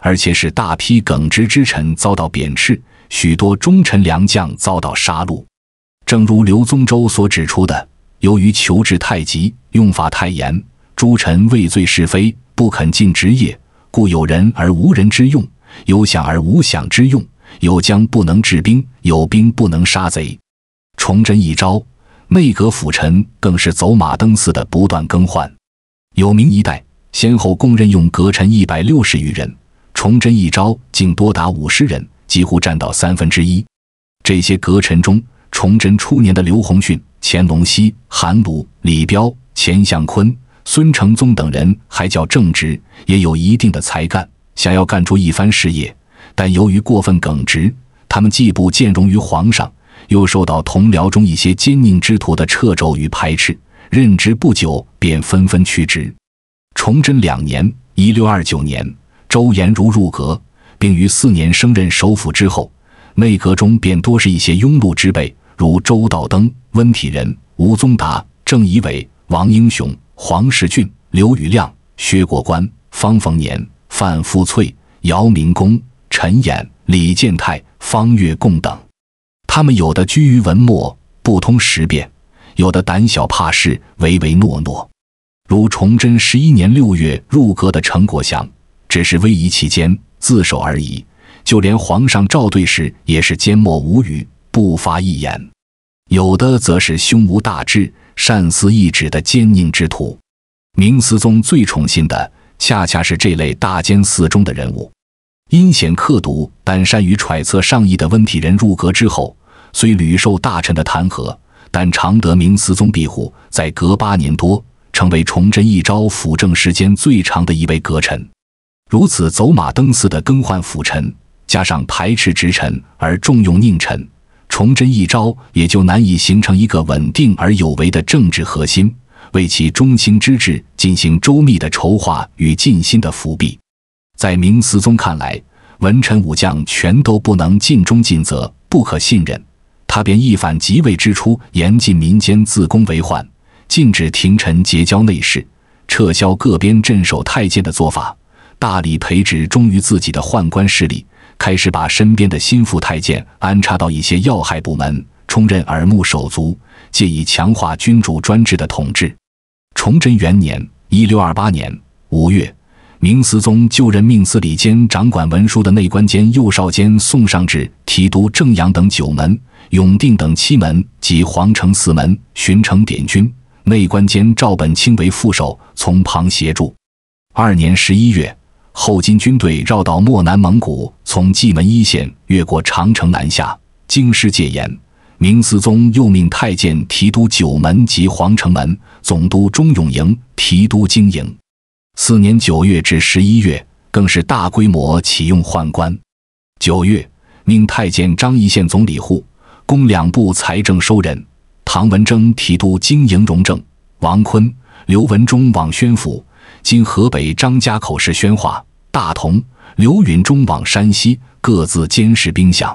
Speaker 1: 而且使大批耿直之臣遭到贬斥。许多忠臣良将遭到杀戮，正如刘宗周所指出的，由于求治太急，用法太严，诸臣畏罪是非，不肯尽职业，故有人而无人之用，有想而无想之用，有将不能治兵，有兵不能杀贼。崇祯一朝，内阁辅臣更是走马灯似的不断更换，有明一代先后共任用阁臣一百六十余人，崇祯一朝竟多达五十人。几乎占到三分之一。这些阁臣中，崇祯初年的刘鸿俊、乾隆熙、韩鲁、李彪、钱向坤、孙承宗等人还较正直，也有一定的才干，想要干出一番事业。但由于过分耿直，他们既不见容于皇上，又受到同僚中一些奸佞之徒的掣肘与排斥，任职不久便纷纷去职。崇祯两年（一六二九年），周延儒入阁。并于四年升任首辅之后，内阁中便多是一些庸碌之辈，如周道登、温体仁、吴宗达、郑仪伟、王英雄、黄世俊、刘禹亮、薛国官、方逢年、范复翠、姚明公、陈演、李建泰、方月共等。他们有的居于文末，不通时变；有的胆小怕事，唯唯诺诺。如崇祯十一年六月入阁的陈国祥，只是威仪期间。自首而已，就连皇上赵对氏也是缄默无语，不发一言。有的则是胸无大志、擅思一指的奸佞之徒。明思宗最宠信的，恰恰是这类大奸寺中的人物。阴险刻毒，但善于揣测上意的温体仁入阁之后，虽屡受大臣的弹劾，但常得明思宗庇护，在隔八年多，成为崇祯一朝辅政时间最长的一位阁臣。如此走马灯似的更换辅臣，加上排斥直臣而重用佞臣，崇祯一朝也就难以形成一个稳定而有为的政治核心，为其中兴之治进行周密的筹划与尽心的伏笔。在明思宗看来，文臣武将全都不能尽忠尽责，不可信任，他便一反即位之初严禁民间自宫为患，禁止廷臣结交内侍，撤销各边镇守太监的做法。大理培植忠于自己的宦官势力，开始把身边的心腹太监安插到一些要害部门，充任耳目手足，借以强化君主专制的统治。崇祯元年（一六二八年）五月，明思宗就任命司礼监掌管文书的内官监右少监宋尚志提督正阳等九门、永定等七门及皇城四门巡城点军，内官监赵本清为副手，从旁协助。二年十一月。后金军队绕道漠南蒙古，从蓟门一线越过长城南下。京师戒严，明思宗又命太监提督九门及皇城门，总督钟永营、提督经营。四年九月至十一月，更是大规模启用宦官。九月，命太监张义宪总理户、工两部财政收人，唐文征提督经营荣政，王坤、刘文忠往宣府。今河北张家口市宣化、大同，刘允中往山西，各自监视兵饷。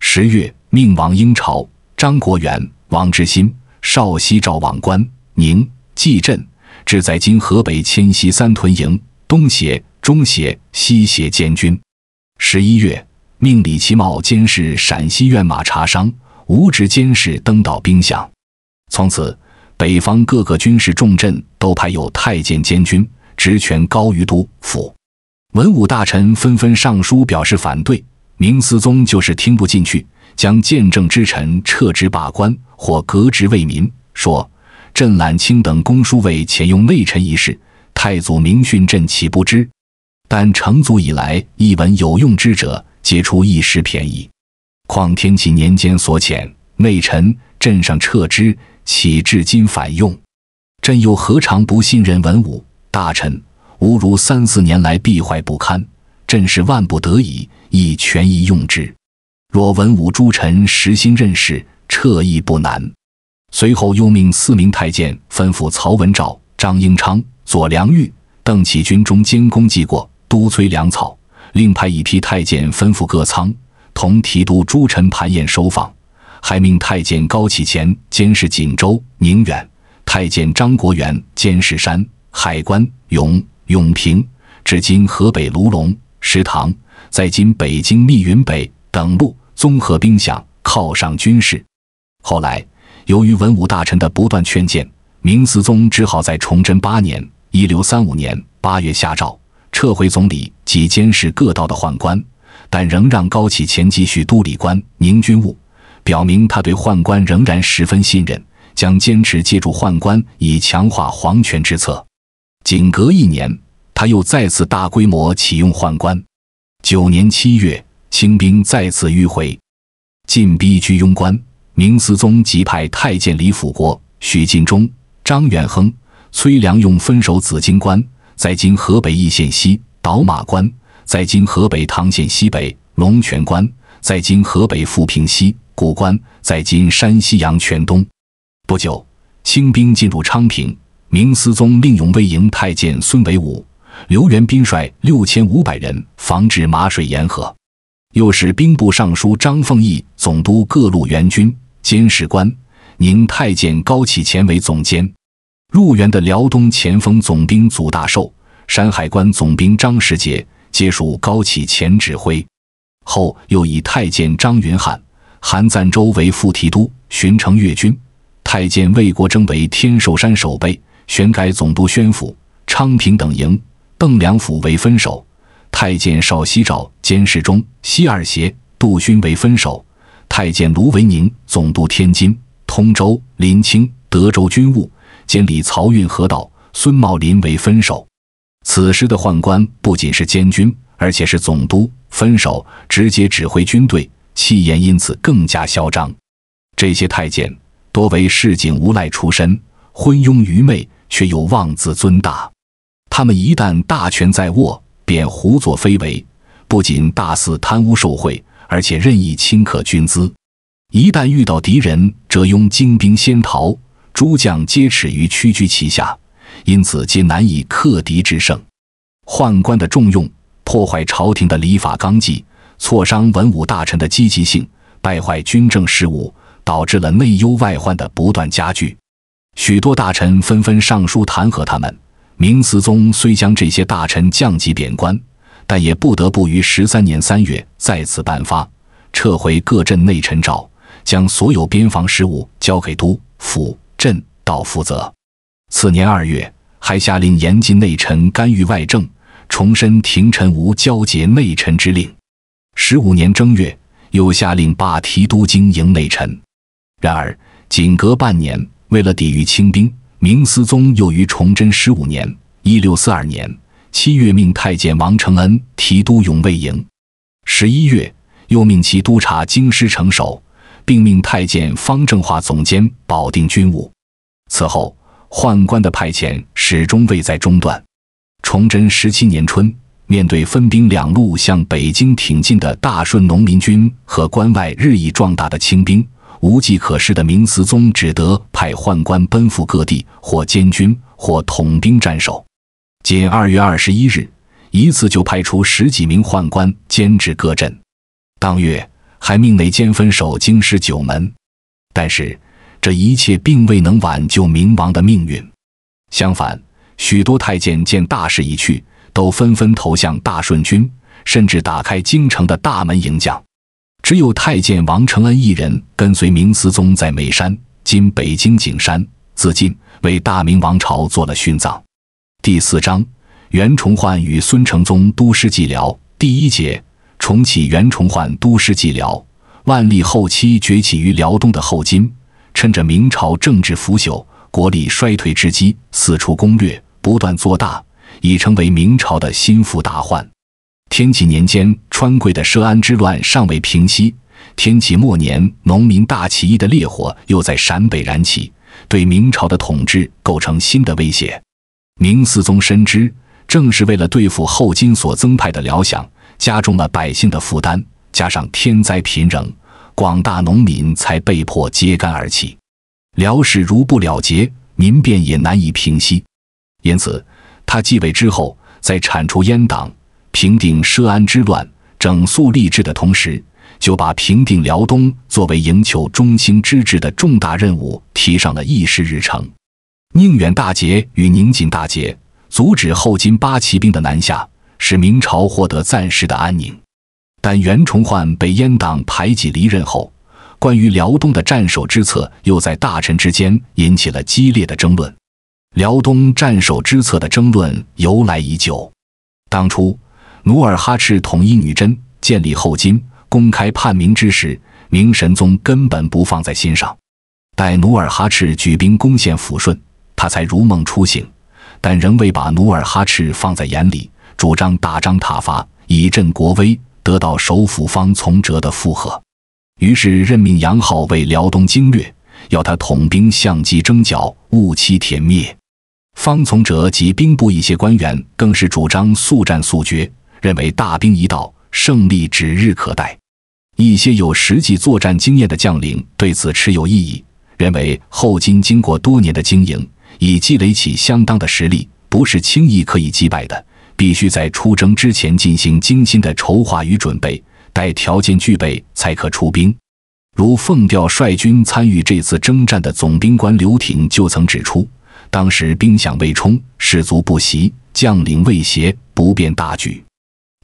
Speaker 1: 十月，命王英朝、张国元、王志新、少西赵往关宁蓟镇，置在今河北迁西三屯营东协、中协、西协监军。十一月，命李其茂监视陕西院马茶商，无职监视登岛兵饷。从此，北方各个军事重镇都派有太监监军。职权高于都府，文武大臣纷纷上书表示反对。明思宗就是听不进去，将见政之臣撤职罢官或革职为民，说：“朕揽清等公书位遣用内臣一事，太祖明训朕岂不知？但成祖以来一文有用之者，皆出一时便宜，况天启年间所遣内臣，朕上撤之，岂至今反用？朕又何尝不信任文武？”大臣吾如三四年来必怀不堪，朕是万不得已，以权宜用之。若文武诸臣实心任事，彻意不难。随后又命四名太监吩咐曹文昭、张英昌、左良玉、邓启军中监工记过，督催粮草。另派一批太监吩咐各仓同提督诸臣盘验收放，还命太监高启前监视锦州、宁远，太监张国元监视山。海关永永平，至今河北卢龙、石塘，在今北京密云北等路，综合兵饷，犒赏军士。后来，由于文武大臣的不断劝谏，明思宗只好在崇祯八年（一六三五年）八月下诏撤回总理及监视各道的宦官，但仍让高启前继续督理官宁军务，表明他对宦官仍然十分信任，将坚持借助宦官以强化皇权之策。仅隔一年，他又再次大规模启用宦官。九年七月，清兵再次迂回，进逼居庸关。明思宗即派太监李辅国、许晋忠、张远亨、崔良用分守紫荆关，在今河北易县西倒马关；在今河北唐县西北龙泉关；在今河北阜平西古关；在今山西阳泉东。不久，清兵进入昌平。明思宗令永威营太监孙维武、刘元斌率六千五百人防止马水沿河，又使兵部尚书张凤翼总督各路援军，监视官宁太监高启前为总监。入援的辽东前锋总兵祖大寿、山海关总兵张世杰皆属高启前指挥。后又以太监张云汉、韩赞周为副提督巡城越军，太监魏国征为天寿山守备。旋改总督宣府、昌平等营，邓良辅为分守；太监邵西照监侍中、西二协，杜勋为分守；太监卢维宁总督天津、通州、临清、德州军务，监理漕运河道；孙茂林为分守。此时的宦官不仅是监军，而且是总督、分守，直接指挥军队，气焰因此更加嚣张。这些太监多为市井无赖出身，昏庸愚昧。却又妄自尊大，他们一旦大权在握，便胡作非为，不仅大肆贪污受贿，而且任意侵刻军资。一旦遇到敌人，则拥精兵先逃，诸将皆耻于屈居其下，因此皆难以克敌制胜。宦官的重用，破坏朝廷的礼法纲纪，挫伤文武大臣的积极性，败坏军政事务，导致了内忧外患的不断加剧。许多大臣纷纷上书弹劾他们。明思宗虽将这些大臣降级贬官，但也不得不于十三年三月再次颁发撤回各镇内臣诏，将所有边防事务交给都、府、镇、道负责。次年二月，还下令严禁内臣干预外政，重申廷臣无交结内臣之令。十五年正月，又下令罢提督经营内臣。然而，仅隔半年。为了抵御清兵，明思宗又于崇祯十五年（一六四二年）七月命太监王承恩提督永卫营，十一月又命其督察京师城守，并命太监方正化总监保定军务。此后，宦官的派遣始终未再中断。崇祯十七年春，面对分兵两路向北京挺进的大顺农民军和关外日益壮大的清兵。无计可施的明思宗只得派宦官奔赴各地，或监军，或统兵斩守。仅二月二十一日，一次就派出十几名宦官监制各镇。当月还命内监分守京师九门。但是，这一切并未能挽救明王的命运。相反，许多太监见大势已去，都纷纷投向大顺军，甚至打开京城的大门迎将。只有太监王承恩一人跟随明思宗在眉山（今北京景山）自尽，为大明王朝做了殉葬。第四章：袁崇焕与孙承宗都师蓟辽。第一节：重启袁崇焕都师蓟辽。万历后期崛起于辽东的后金，趁着明朝政治腐朽、国力衰退之机，四处攻略，不断做大，已成为明朝的心腹大患。天启年间，川贵的奢安之乱尚未平息，天启末年，农民大起义的烈火又在陕北燃起，对明朝的统治构成新的威胁。明思宗深知，正是为了对付后金所增派的辽饷，加重了百姓的负担，加上天灾频仍，广大农民才被迫揭竿而起。辽史如不了结，民变也难以平息。因此，他继位之后，在铲除阉党。平定奢安之乱、整肃吏治的同时，就把平定辽东作为营救中兴之治的重大任务提上了议事日程。宁远大捷与宁锦大捷，阻止后金八旗兵的南下，使明朝获得暂时的安宁。但袁崇焕被阉党排挤离任后，关于辽东的战守之策，又在大臣之间引起了激烈的争论。辽东战守之策的争论由来已久，当初。努尔哈赤统一女真，建立后金，公开叛明之时，明神宗根本不放在心上。待努尔哈赤举兵攻陷抚顺，他才如梦初醒，但仍未把努尔哈赤放在眼里，主张大张挞伐以振国威，得到首辅方从哲的附和。于是任命杨浩为辽东经略，要他统兵相机征剿，务期填灭。方从哲及兵部一些官员更是主张速战速决。认为大兵一到，胜利指日可待。一些有实际作战经验的将领对此持有异议，认为后金经过多年的经营，已积累起相当的实力，不是轻易可以击败的，必须在出征之前进行精心的筹划与准备，待条件具备才可出兵。如奉调率军参与这次征战的总兵官刘挺就曾指出，当时兵饷未充，士卒不习，将领未协，不便大举。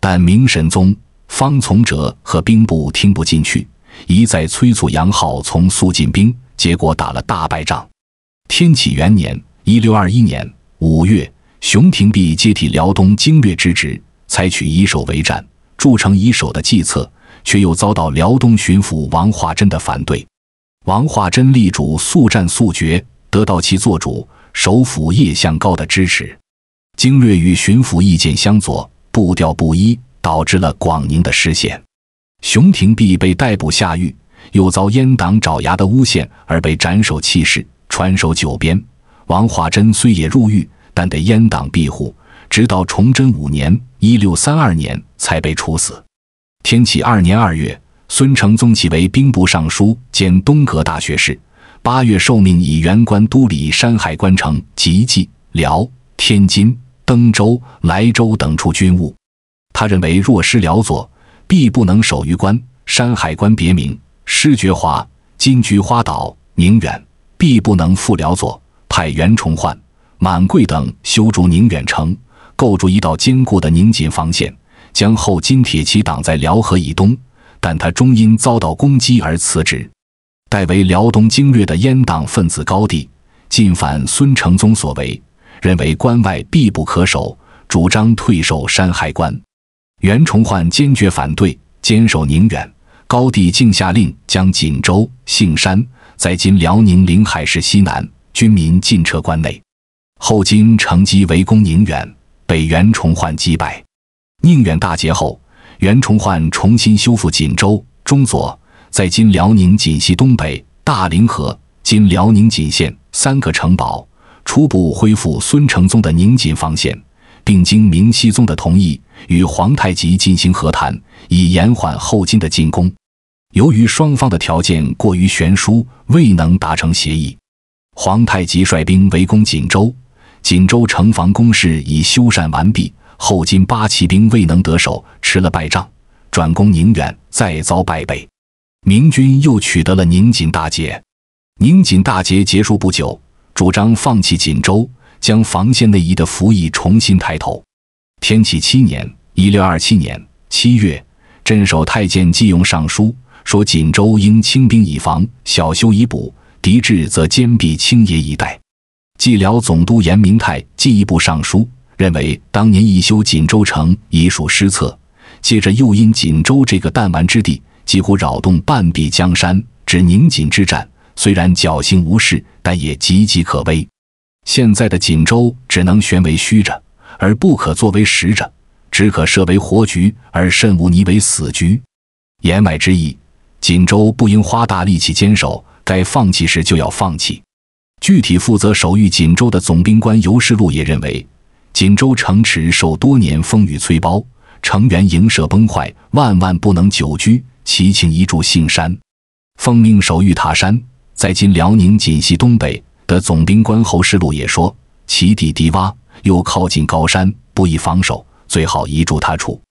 Speaker 1: 但明神宗方从哲和兵部听不进去，一再催促杨浩从速进兵，结果打了大败仗。天启元年（一六二一年）五月，熊廷弼接替辽东经略之职，采取以守为战、筑城以守的计策，却又遭到辽东巡抚王化贞的反对。王化贞力主速战速决，得到其做主首辅叶向高的支持，经略与巡抚意见相左。步调不一，导致了广宁的失陷。熊廷弼被逮捕下狱，又遭阉党爪牙的诬陷而被斩首弃市，传首九边。王化贞虽也入狱，但得阉党庇护，直到崇祯五年（一六三二年）才被处死。天启二年二月，孙承宗起为兵部尚书兼东阁大学士。八月，受命以原官都理山海关城及蓟辽天津。登州、莱州等处军务，他认为若失辽左，必不能守于关（山海关别名）。失觉华、金菊花岛、宁远，必不能复辽左。派袁崇焕、满桂等修筑宁远城，构筑一道坚固的宁锦防线，将后金铁骑挡在辽河以东。但他终因遭到攻击而辞职，代为辽东经略的阉党分子高地，进犯孙承宗所为。认为关外必不可守，主张退守山海关。袁崇焕坚决反对，坚守宁远。高帝竟下令将锦州、杏山（在今辽宁凌海市西南）军民进撤关内，后经乘机围攻宁远，被袁崇焕击败。宁远大捷后，袁崇焕重新修复锦州、中左（在今辽宁锦西东北、大凌河、今辽宁锦县）三个城堡。初步恢复孙承宗的宁锦防线，并经明熹宗的同意，与皇太极进行和谈，以延缓后金的进攻。由于双方的条件过于悬殊，未能达成协议。皇太极率兵围攻锦州，锦州城防工事已修缮完毕，后金八旗兵未能得手，吃了败仗。转攻宁远，再遭败北。明军又取得了宁锦大捷。宁锦大捷结束不久。主张放弃锦州，将防线内移的服役重新抬头。天启七年 （1627 年）七月，镇守太监季用上书说，锦州应轻兵以防，小修以补，敌至则坚壁清野以待。蓟辽总督严明泰进一步上书，认为当年一修锦州城已属失策，接着又因锦州这个弹丸之地几乎扰动半壁江山，指宁锦之战。虽然侥幸无事，但也岌岌可危。现在的锦州只能悬为虚着，而不可作为实着，只可设为活局，而慎勿拟为死局。言外之意，锦州不应花大力气坚守，该放弃时就要放弃。具体负责守御锦州的总兵官尤世禄也认为，锦州城池受多年风雨摧包，城垣营舍崩坏，万万不能久居。齐庆移驻杏山，奉命守御塔山。在今辽宁锦西东北的总兵官侯世禄也说，其地低洼，又靠近高山，不易防守，最好移驻他处。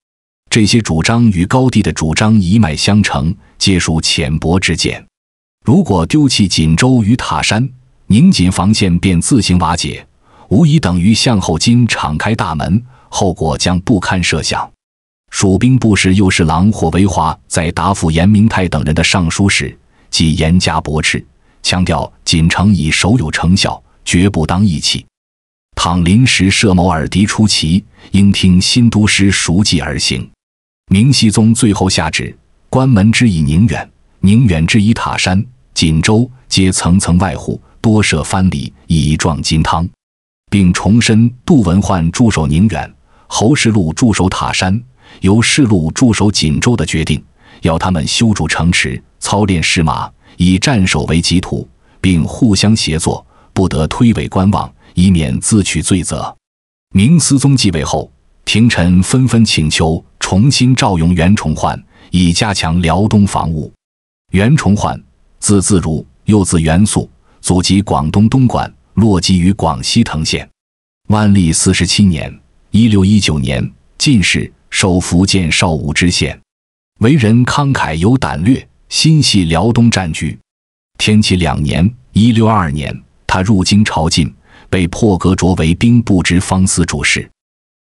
Speaker 1: 这些主张与高帝的主张一脉相承，皆属浅薄之见。如果丢弃锦州与塔山，宁锦防线便自行瓦解，无疑等于向后金敞开大门，后果将不堪设想。蜀兵部侍右侍郎霍维华在答复严明泰等人的上书时，即严加驳斥。强调锦城已守有成效，绝不当意气。倘临时设谋，尔敌出奇，应听新都师熟记而行。明熹宗最后下旨：关门之以宁远，宁远之以塔山，锦州皆层层外户，多设藩篱，以壮金汤。并重申杜文焕驻守宁远，侯世禄驻守塔山，由世禄驻守锦州的决定，要他们修筑城池，操练士马。以战守为己土，并互相协作，不得推诿观望，以免自取罪责。明思宗继位后，廷臣纷纷请求重新召用袁崇焕，以加强辽东防务。袁崇焕，字自如，又字元素，祖籍广东东莞，落籍于广西藤县。万历四十七年（一六一九年），进士，授福建邵武知县，为人慷慨有胆略。心系辽东战局，天启两年（一六二二年），他入京朝觐，被破格擢为兵部职方司主事。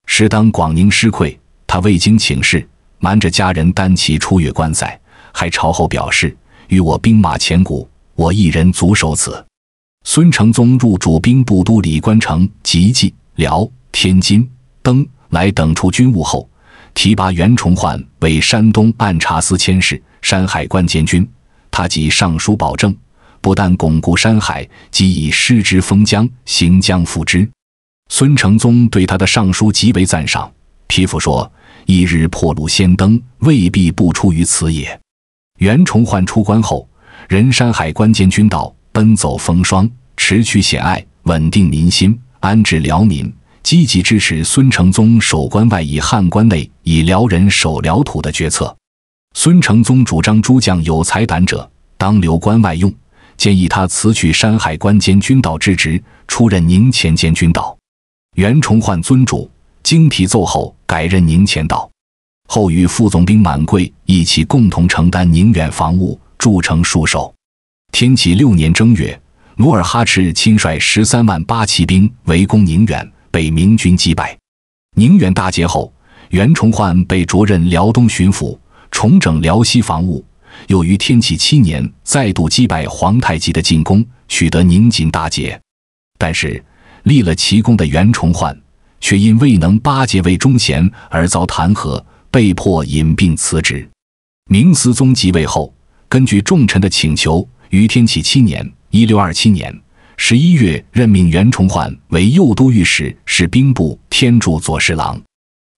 Speaker 1: 时当广宁失溃，他未经请示，瞒着家人单骑出越关塞，还朝后表示：“与我兵马千古，我一人足守此。”孙承宗入主兵部都，李官城、蓟、辽、天津、登来等处军务后，提拔袁崇焕为山东按察司佥事。山海关监军，他即上书保证，不但巩固山海，即以失之封疆，行将复之。孙承宗对他的上书极为赞赏，批复说：“一日破露先登，未必不出于此也。”袁崇焕出关后，任山海关监军，道奔走风霜，持取险隘，稳定民心，安置辽民，积极支持孙承宗守关外以汉关内，以辽人守辽土的决策。孙承宗主张诸将有才胆者当留关外用，建议他辞去山海关监军道之职，出任宁前监军道。袁崇焕尊主，经提奏后改任宁前道，后与副总兵满贵一起共同承担宁远防务，筑城戍守。天启六年正月，努尔哈赤亲率十三万八旗兵围攻宁远，被明军击败。宁远大捷后，袁崇焕被擢任辽东巡抚。重整辽西防务，又于天启七年再度击败皇太极的进攻，取得宁锦大捷。但是，立了奇功的袁崇焕却因未能巴结魏忠贤而遭弹劾，被迫引病辞职。明思宗即位后，根据重臣的请求，于天启七年 （1627 年）十一月任命袁崇焕为右都御史，是兵部天柱左侍郎。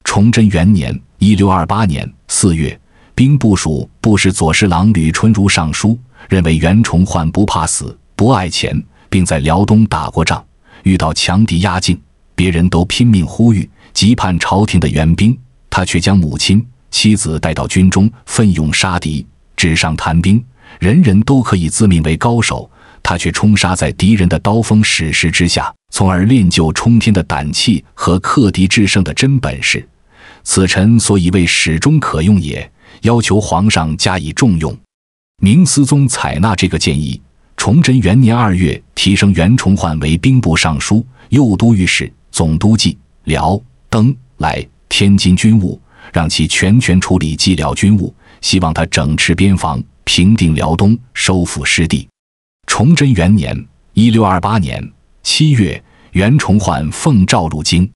Speaker 1: 崇祯元年 （1628 年）四月。兵部署不使左侍郎吕春如上书，认为袁崇焕不怕死、不爱钱，并在辽东打过仗。遇到强敌压境，别人都拼命呼吁、急盼朝廷的援兵，他却将母亲、妻子带到军中，奋勇杀敌。纸上谈兵，人人都可以自命为高手，他却冲杀在敌人的刀锋矢石之下，从而练就冲天的胆气和克敌制胜的真本事。此臣所以为始终可用也。要求皇上加以重用，明思宗采纳这个建议。崇祯元年二月，提升袁崇焕为兵部尚书、右都御史、总督蓟辽、登莱、天津军务，让其全权处理蓟辽军务，希望他整治边防，平定辽东，收复失地。崇祯元年（一六二八年）七月，袁崇焕奉诏入京，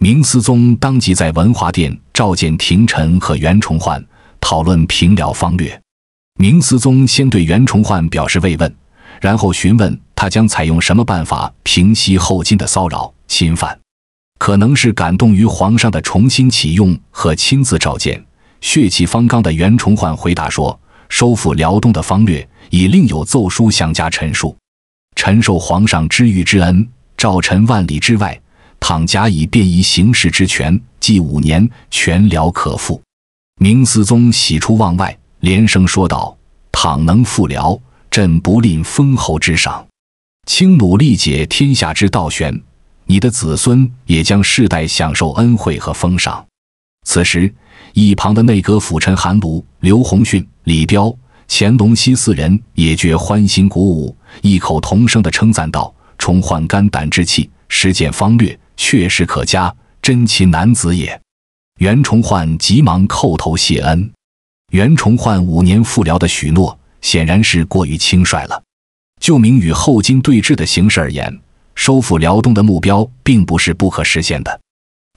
Speaker 1: 明思宗当即在文华殿召见廷臣和袁崇焕。讨论平辽方略，明思宗先对袁崇焕表示慰问，然后询问他将采用什么办法平息后金的骚扰侵犯。可能是感动于皇上的重新启用和亲自召见，血气方刚的袁崇焕回答说：“收复辽东的方略，已另有奏疏向加陈述。臣受皇上知遇之恩，召臣万里之外，倘假以便宜行事之权，即五年，全辽可复。”明思宗喜出望外，连声说道：“倘能复辽，朕不吝封侯之赏。卿努力解天下之道玄，你的子孙也将世代享受恩惠和封赏。”此时，一旁的内阁辅臣韩卢、刘洪训、李彪、乾隆熙四人也觉欢欣鼓舞，异口同声地称赞道：“重焕肝胆之气，实践方略，确实可嘉，真奇男子也。”袁崇焕急忙叩头谢恩。袁崇焕五年复辽的许诺显然是过于轻率了。就明与后金对峙的形势而言，收复辽东的目标并不是不可实现的。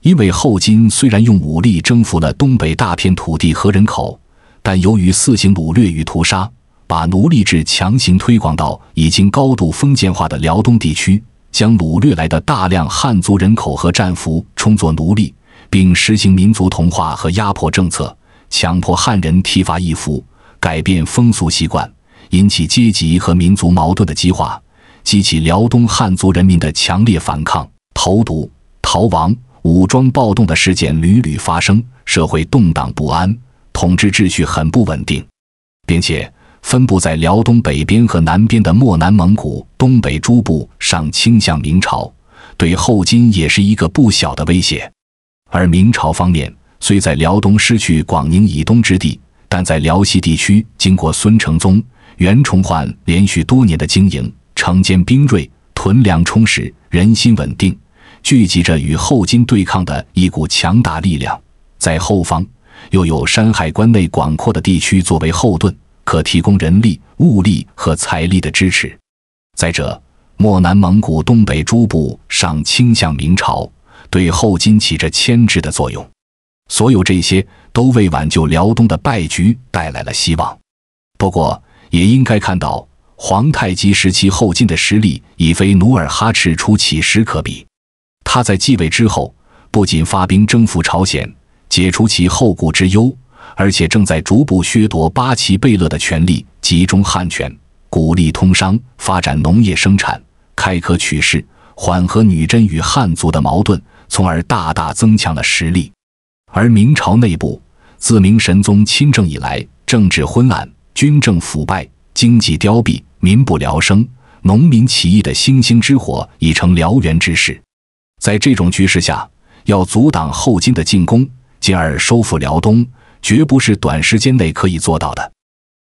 Speaker 1: 因为后金虽然用武力征服了东北大片土地和人口，但由于肆行掳掠与屠杀，把奴隶制强行推广到已经高度封建化的辽东地区，将掳掠来的大量汉族人口和战俘充作奴隶。并实行民族同化和压迫政策，强迫汉人剃发易服，改变风俗习惯，引起阶级和民族矛盾的激化，激起辽东汉族人民的强烈反抗，投毒、逃亡、武装暴动的事件屡屡发生，社会动荡不安，统治秩序很不稳定，并且分布在辽东北边和南边的漠南蒙古、东北诸部上倾向明朝，对后金也是一个不小的威胁。而明朝方面虽在辽东失去广宁以东之地，但在辽西地区，经过孙承宗、袁崇焕连续多年的经营，城坚兵锐，屯粮充实，人心稳定，聚集着与后金对抗的一股强大力量。在后方，又有山海关内广阔的地区作为后盾，可提供人力、物力和财力的支持。再者，漠南蒙古东北诸部尚倾向明朝。对后金起着牵制的作用，所有这些都为挽救辽东的败局带来了希望。不过，也应该看到，皇太极时期后金的实力已非努尔哈赤初期时可比。他在继位之后，不仅发兵征服朝鲜，解除其后顾之忧，而且正在逐步削夺八旗贝勒的权力，集中汉权，鼓励通商，发展农业生产，开科取士，缓和女真与汉族的矛盾。从而大大增强了实力，而明朝内部自明神宗亲政以来，政治昏暗，军政腐败，经济凋敝，民不聊生，农民起义的星星之火已成燎原之势。在这种局势下，要阻挡后金的进攻，进而收复辽东，绝不是短时间内可以做到的。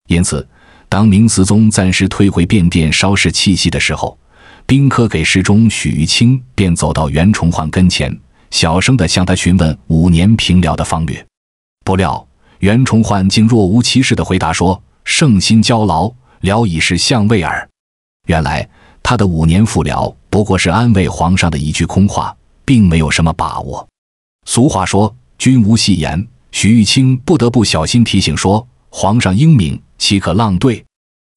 Speaker 1: 因此，当明思宗暂时退回便殿稍事气息的时候，宾客给侍中许玉清，便走到袁崇焕跟前，小声地向他询问五年平辽的方略。不料袁崇焕竟若无其事地回答说：“圣心焦劳，辽已是相位耳。”原来他的五年复辽不过是安慰皇上的一句空话，并没有什么把握。俗话说：“君无戏言。”许玉清不得不小心提醒说：“皇上英明，岂可浪对？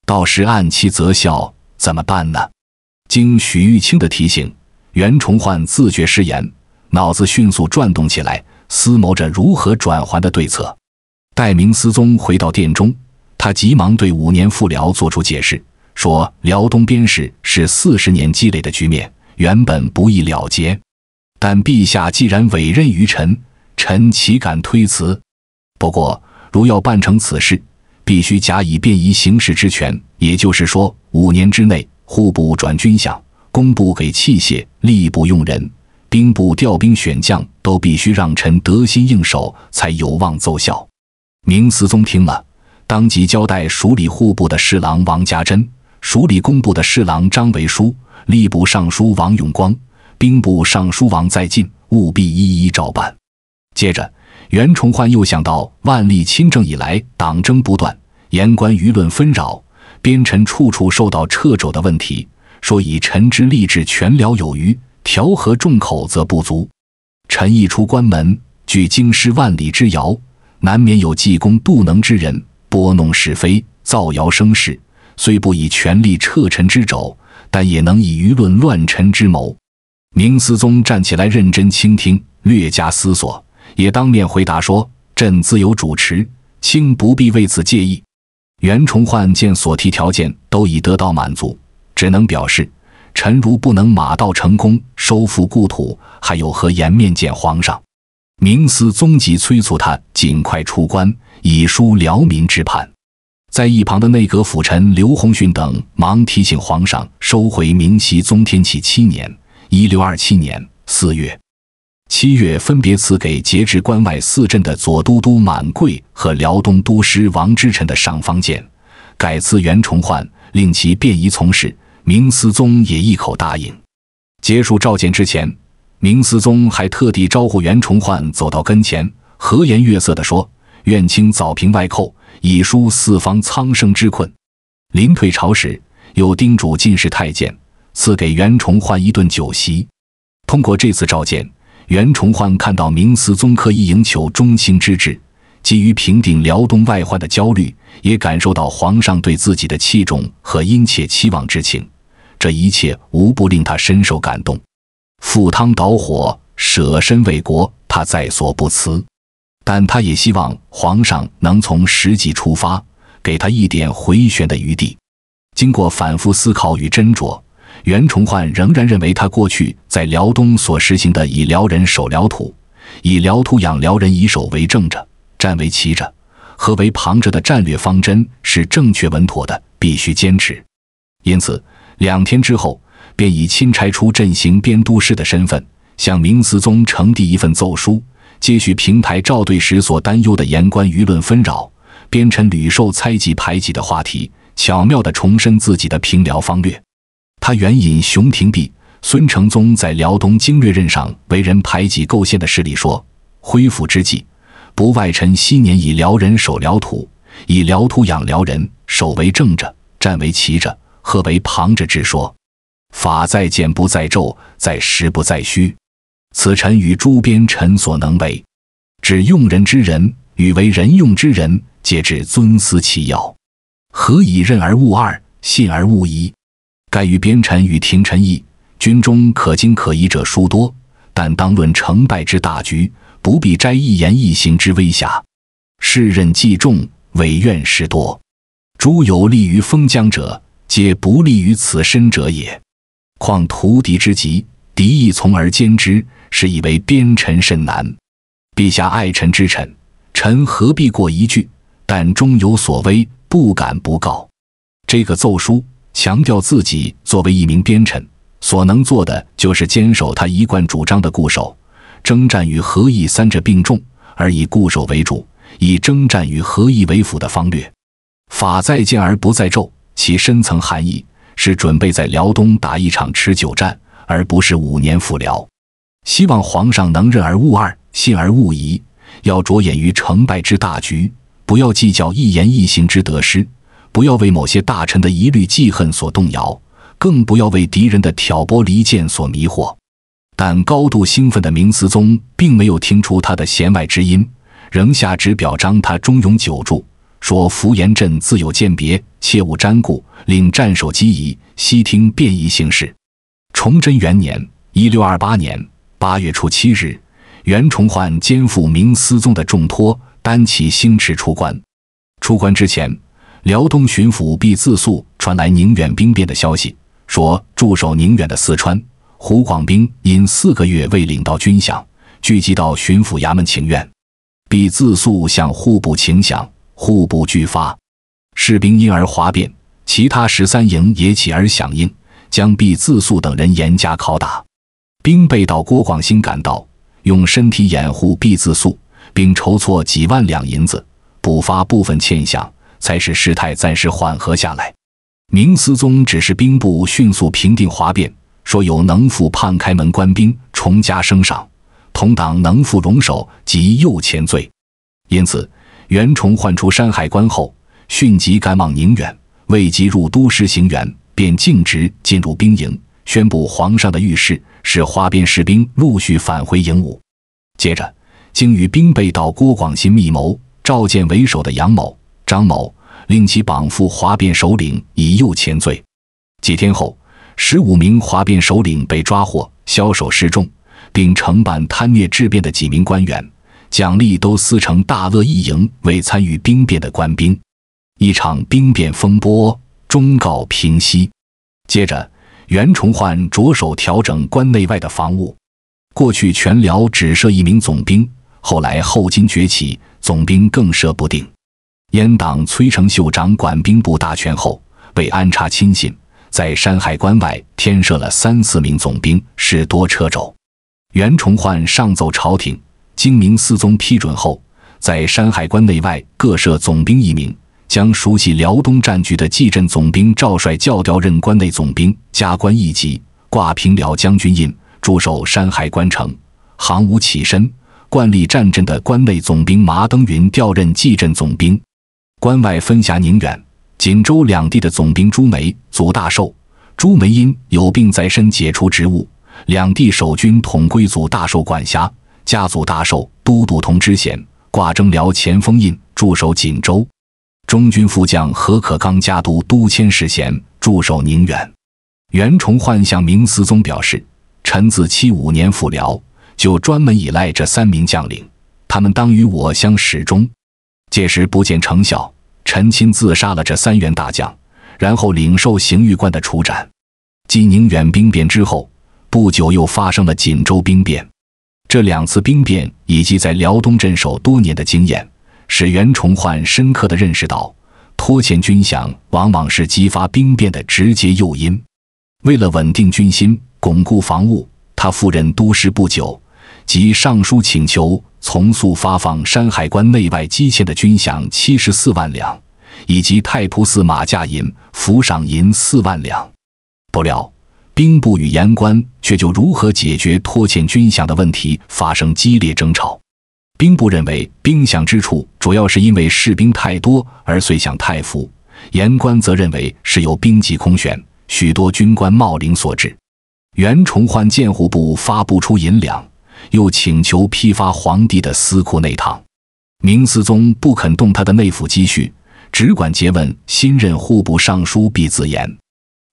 Speaker 1: 到时按期择效，怎么办呢？”经许玉清的提醒，袁崇焕自觉失言，脑子迅速转动起来，思谋着如何转还的对策。待明思宗回到殿中，他急忙对五年复辽做出解释，说：“辽东边事是四十年积累的局面，原本不易了结。但陛下既然委任于臣，臣岂敢推辞？不过，如要办成此事，必须甲以便宜行事之权，也就是说，五年之内。”户部转军饷，工部给器械，吏部用人，兵部调兵选将，都必须让臣得心应手，才有望奏效。明思宗听了，当即交代署理户部的侍郎王家珍、署理工部的侍郎张维枢，吏部尚书王永光，兵部尚书王在进，务必一一照办。接着，袁崇焕又想到万历亲政以来，党争不断，言官舆论纷扰。边臣处处受到掣肘的问题，说以臣之力，治全辽有余，调和众口则不足。臣一出关门，距京师万里之遥，难免有济公度能之人拨弄是非、造谣生事。虽不以权力撤臣之肘，但也能以舆论乱臣之谋。明思宗站起来认真倾听，略加思索，也当面回答说：“朕自有主持，卿不必为此介意。”袁崇焕见所提条件都已得到满足，只能表示：“臣如不能马到成功收复故土，还有何颜面见皇上？”明思宗即催促他尽快出关，以纾辽民之盼。在一旁的内阁辅臣刘鸿训等忙提醒皇上收回明熹宗天启七年（一六二七年）四月。七月，分别赐给节制关外四镇的左都督满贵和辽东都师王之臣的赏方剑，改赐袁崇焕，令其便宜从事。明思宗也一口答应。结束召见之前，明思宗还特地招呼袁崇焕走到跟前，和颜悦色地说：“愿清早平外寇，以纾四方苍生之困。”临退朝时，又叮嘱进士太监赐给袁崇焕一顿酒席。通过这次召见。袁崇焕看到明思宗刻意营求忠清之志，基于平定辽东外患的焦虑，也感受到皇上对自己的器重和殷切期望之情，这一切无不令他深受感动。赴汤蹈火，舍身为国，他在所不辞。但他也希望皇上能从实际出发，给他一点回旋的余地。经过反复思考与斟酌。袁崇焕仍然认为，他过去在辽东所实行的“以辽人守辽土，以辽土养辽人，以守为政者，战为旗者，和为旁者”的战略方针是正确稳妥的，必须坚持。因此，两天之后，便以钦差出镇行边都师的身份，向明思宗呈递一份奏书，接续平台赵对时所担忧的言官舆论纷扰、边臣屡受猜忌排挤的话题，巧妙的重申自己的平辽方略。他援引熊廷弼、孙承宗在辽东经略任上为人排挤构陷的事例，说：“恢复之际，不外臣昔年以辽人守辽土，以辽土养辽人，守为正者，战为奇者，何为旁者之说？法在简，不在昼，在实，不在虚。此臣与诸边臣所能为。指用人之人与为人用之人，皆知尊思其要。何以任而勿二，信而勿疑？盖于边臣与廷臣义，军中可惊可疑者殊多，但当论成败之大局，不必摘一言一行之微瑕。世任既重，委怨事多，诸有利于封疆者，皆不利于此身者也。况屠敌之急，敌亦从而歼之，是以为边臣甚难。陛下爱臣之臣，臣何必过一句？但终有所危，不敢不告。这个奏疏。强调自己作为一名边臣所能做的，就是坚守他一贯主张的固守、征战与合议三者并重，而以固守为主，以征战与合议为辅的方略。法在建而不在骤，其深层含义是准备在辽东打一场持久战，而不是五年复辽。希望皇上能任而勿二，信而勿疑，要着眼于成败之大局，不要计较一言一行之得失。不要为某些大臣的一律记恨所动摇，更不要为敌人的挑拨离间所迷惑。但高度兴奋的明思宗并没有听出他的弦外之音，仍下旨表彰他忠勇久著，说福延镇自有鉴别，切勿沾故，令战守机宜悉听便宜行事。崇祯元年（一六二八年）八月初七日，袁崇焕肩负明思宗的重托，担起星驰出关。出关之前。辽东巡抚毕自肃传来宁远兵变的消息，说驻守宁远的四川、湖广兵因四个月未领到军饷，聚集到巡抚衙门请愿。毕自肃向户部请饷，户部拒发，士兵因而哗变，其他十三营也起而响应，将毕自肃等人严加拷打。兵备盗，郭广兴赶到，用身体掩护毕自肃，并筹措几万两银子补发部分欠饷。才使事态暂时缓和下来。明思宗指示兵部迅速平定哗变，说有能复盼开门官兵，重加升赏；同党能复容首及右前罪。因此，袁崇焕出山海关后，迅即赶往宁远，未及入都师行辕，便径直进入兵营，宣布皇上的御示，使哗变士兵陆续返回营伍。接着，经与兵备到郭广新密谋，召见为首的杨某。张某令其绑缚哗变首领以诱前罪。几天后，十五名哗变首领被抓获，枭首示众，并惩办贪虐质变的几名官员，奖励都司成大乐一营为参与兵变的官兵。一场兵变风波终告平息。接着，袁崇焕着手调整关内外的防务。过去全辽只设一名总兵，后来后金崛起，总兵更设不定。阉党崔成秀掌管兵部大权后，被安插亲信，在山海关外添设了三四名总兵，是多车肘。袁崇焕上奏朝廷，经明思宗批准后，在山海关内外各设总兵一名。将熟悉辽东战局的蓟镇总兵赵帅调调任关内总兵，加官一级，挂平辽将军印，驻守山海关城。行伍起身，惯例战阵的关内总兵麻登云调任蓟镇总兵。关外分辖宁远、锦州两地的总兵朱梅、祖大寿。朱梅因有病在身，解除职务。两地守军统归祖大寿管辖。加祖大寿都督同知衔，挂征辽前封印，驻守锦州。中军副将何可刚加都督佥事衔，驻守宁远。袁崇焕向明思宗表示：“臣自七五年赴辽，就专门依赖这三名将领，他们当与我相始终。”届时不见成效，陈钦自杀了这三员大将，然后领受刑狱官的处斩。蓟宁远兵变之后，不久又发生了锦州兵变。这两次兵变以及在辽东镇守多年的经验，使袁崇焕深刻地认识到，拖欠军饷往往是激发兵变的直接诱因。为了稳定军心，巩固防务，他赴任都师不久，即上书请求。从速发放山海关内外积欠的军饷七十四万两，以及太仆寺马驾银、府赏银四万两。不料兵部与言官却就如何解决拖欠军饷的问题发生激烈争吵。兵部认为兵饷之处主要是因为士兵太多而遂饷太傅，言官则认为是由兵籍空悬、许多军官冒领所致。袁崇焕建户部发不出银两。又请求批发皇帝的私库内堂。明思宗不肯动他的内府积蓄，只管诘问新任户部尚书毕自言。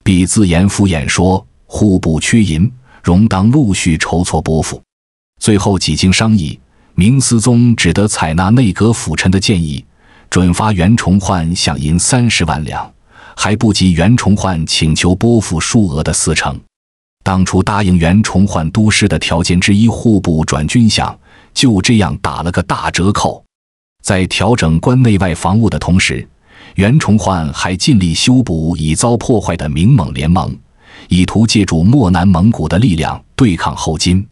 Speaker 1: 毕自言敷衍说，户部缺银，容当陆续筹措拨付。最后几经商议，明思宗只得采纳内阁辅臣的建议，准发袁崇焕饷银三十万两，还不及袁崇焕请求拨付数额的四成。当初答应袁崇焕督师的条件之一，户部转军饷，就这样打了个大折扣。在调整关内外防务的同时，袁崇焕还尽力修补已遭破坏的明蒙联盟，以图借助漠南蒙古的力量对抗后金。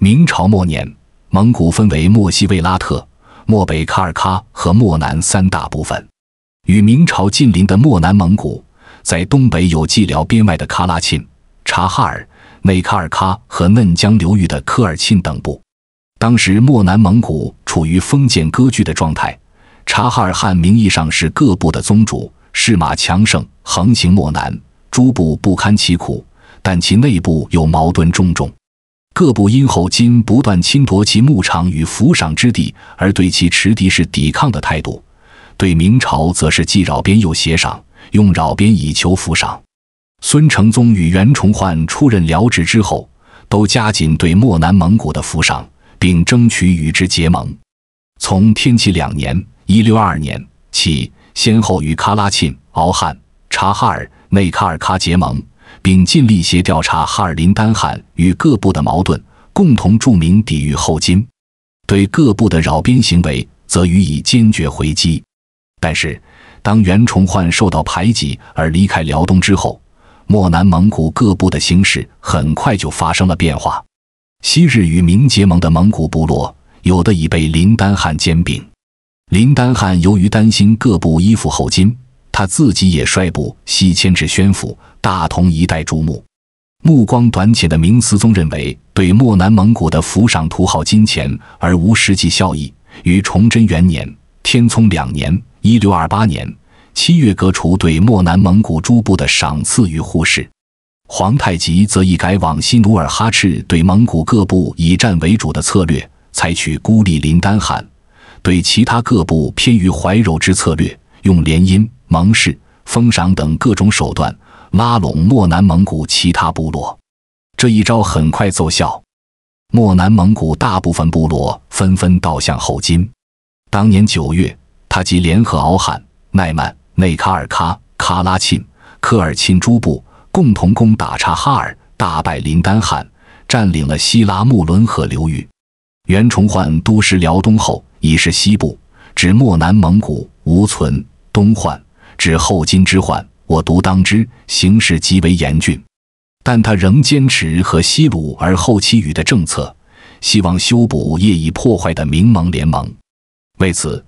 Speaker 1: 明朝末年，蒙古分为漠西卫拉特、漠北喀尔喀和漠南三大部分。与明朝近邻的漠南蒙古，在东北有寂辽边外的喀拉沁。察哈尔、内喀尔喀和嫩江流域的科尔沁等部，当时漠南蒙古处于封建割据的状态。察哈尔汗名义上是各部的宗主，势马强盛，横行漠南，诸部不堪其苦。但其内部又矛盾重重，各部因后金不断侵夺其牧场与抚赏之地，而对其持敌视、抵抗的态度。对明朝，则是既扰边又协赏，用扰边以求抚赏。孙承宗与袁崇焕出任辽职之后，都加紧对漠南蒙古的扶赏，并争取与之结盟。从天启两年（一六二二年）起，先后与喀拉沁、敖汉、察哈尔、内喀尔喀结盟，并尽力协调查哈尔林丹汗与各部的矛盾，共同著名抵御后金。对各部的扰边行为，则予以坚决回击。但是，当袁崇焕受到排挤而离开辽东之后，漠南蒙古各部的形势很快就发生了变化，昔日与明结盟的蒙古部落，有的已被林丹汗兼并。林丹汗由于担心各部依附后金，他自己也率部西迁至宣府、大同一带注牧。目光短浅的明思宗认为，对漠南蒙古的浮赏图耗金钱而无实际效益。于崇祯元年、天聪两年（一六二八年）。七月革除对漠南蒙古诸部的赏赐与忽视，皇太极则一改往昔努尔哈赤对蒙古各部以战为主的策略，采取孤立林丹汗，对其他各部偏于怀柔之策略，用联姻、盟誓、封赏等各种手段拉拢漠南蒙古其他部落。这一招很快奏效，漠南蒙古大部分部落纷纷倒向后金。当年九月，他即联合敖汉、奈曼。内喀尔喀、喀拉沁、科尔沁诸部共同攻打察哈尔，大败林丹汗，占领了希拉木伦河流域。袁崇焕都师辽东后，已是西部指漠南蒙古无存，东患指后金之患，我独当之，形势极为严峻。但他仍坚持和西鲁而后期语的政策，希望修补业已破坏的明蒙联盟。为此。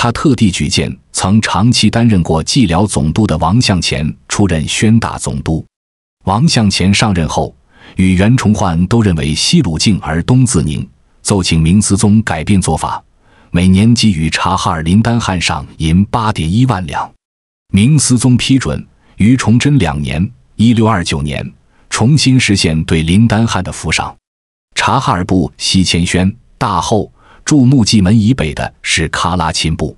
Speaker 1: 他特地举荐曾长期担任过蓟辽总督的王向前出任宣大总督。王向前上任后，与袁崇焕都认为西鲁境而东自宁，奏请明思宗改变做法，每年给予察哈尔林丹汗赏银八点一万两。明思宗批准于崇祯两年（一六二九年）重新实现对林丹汗的扶赏。察哈尔部西迁宣大后。驻木季门以北的是喀拉沁部，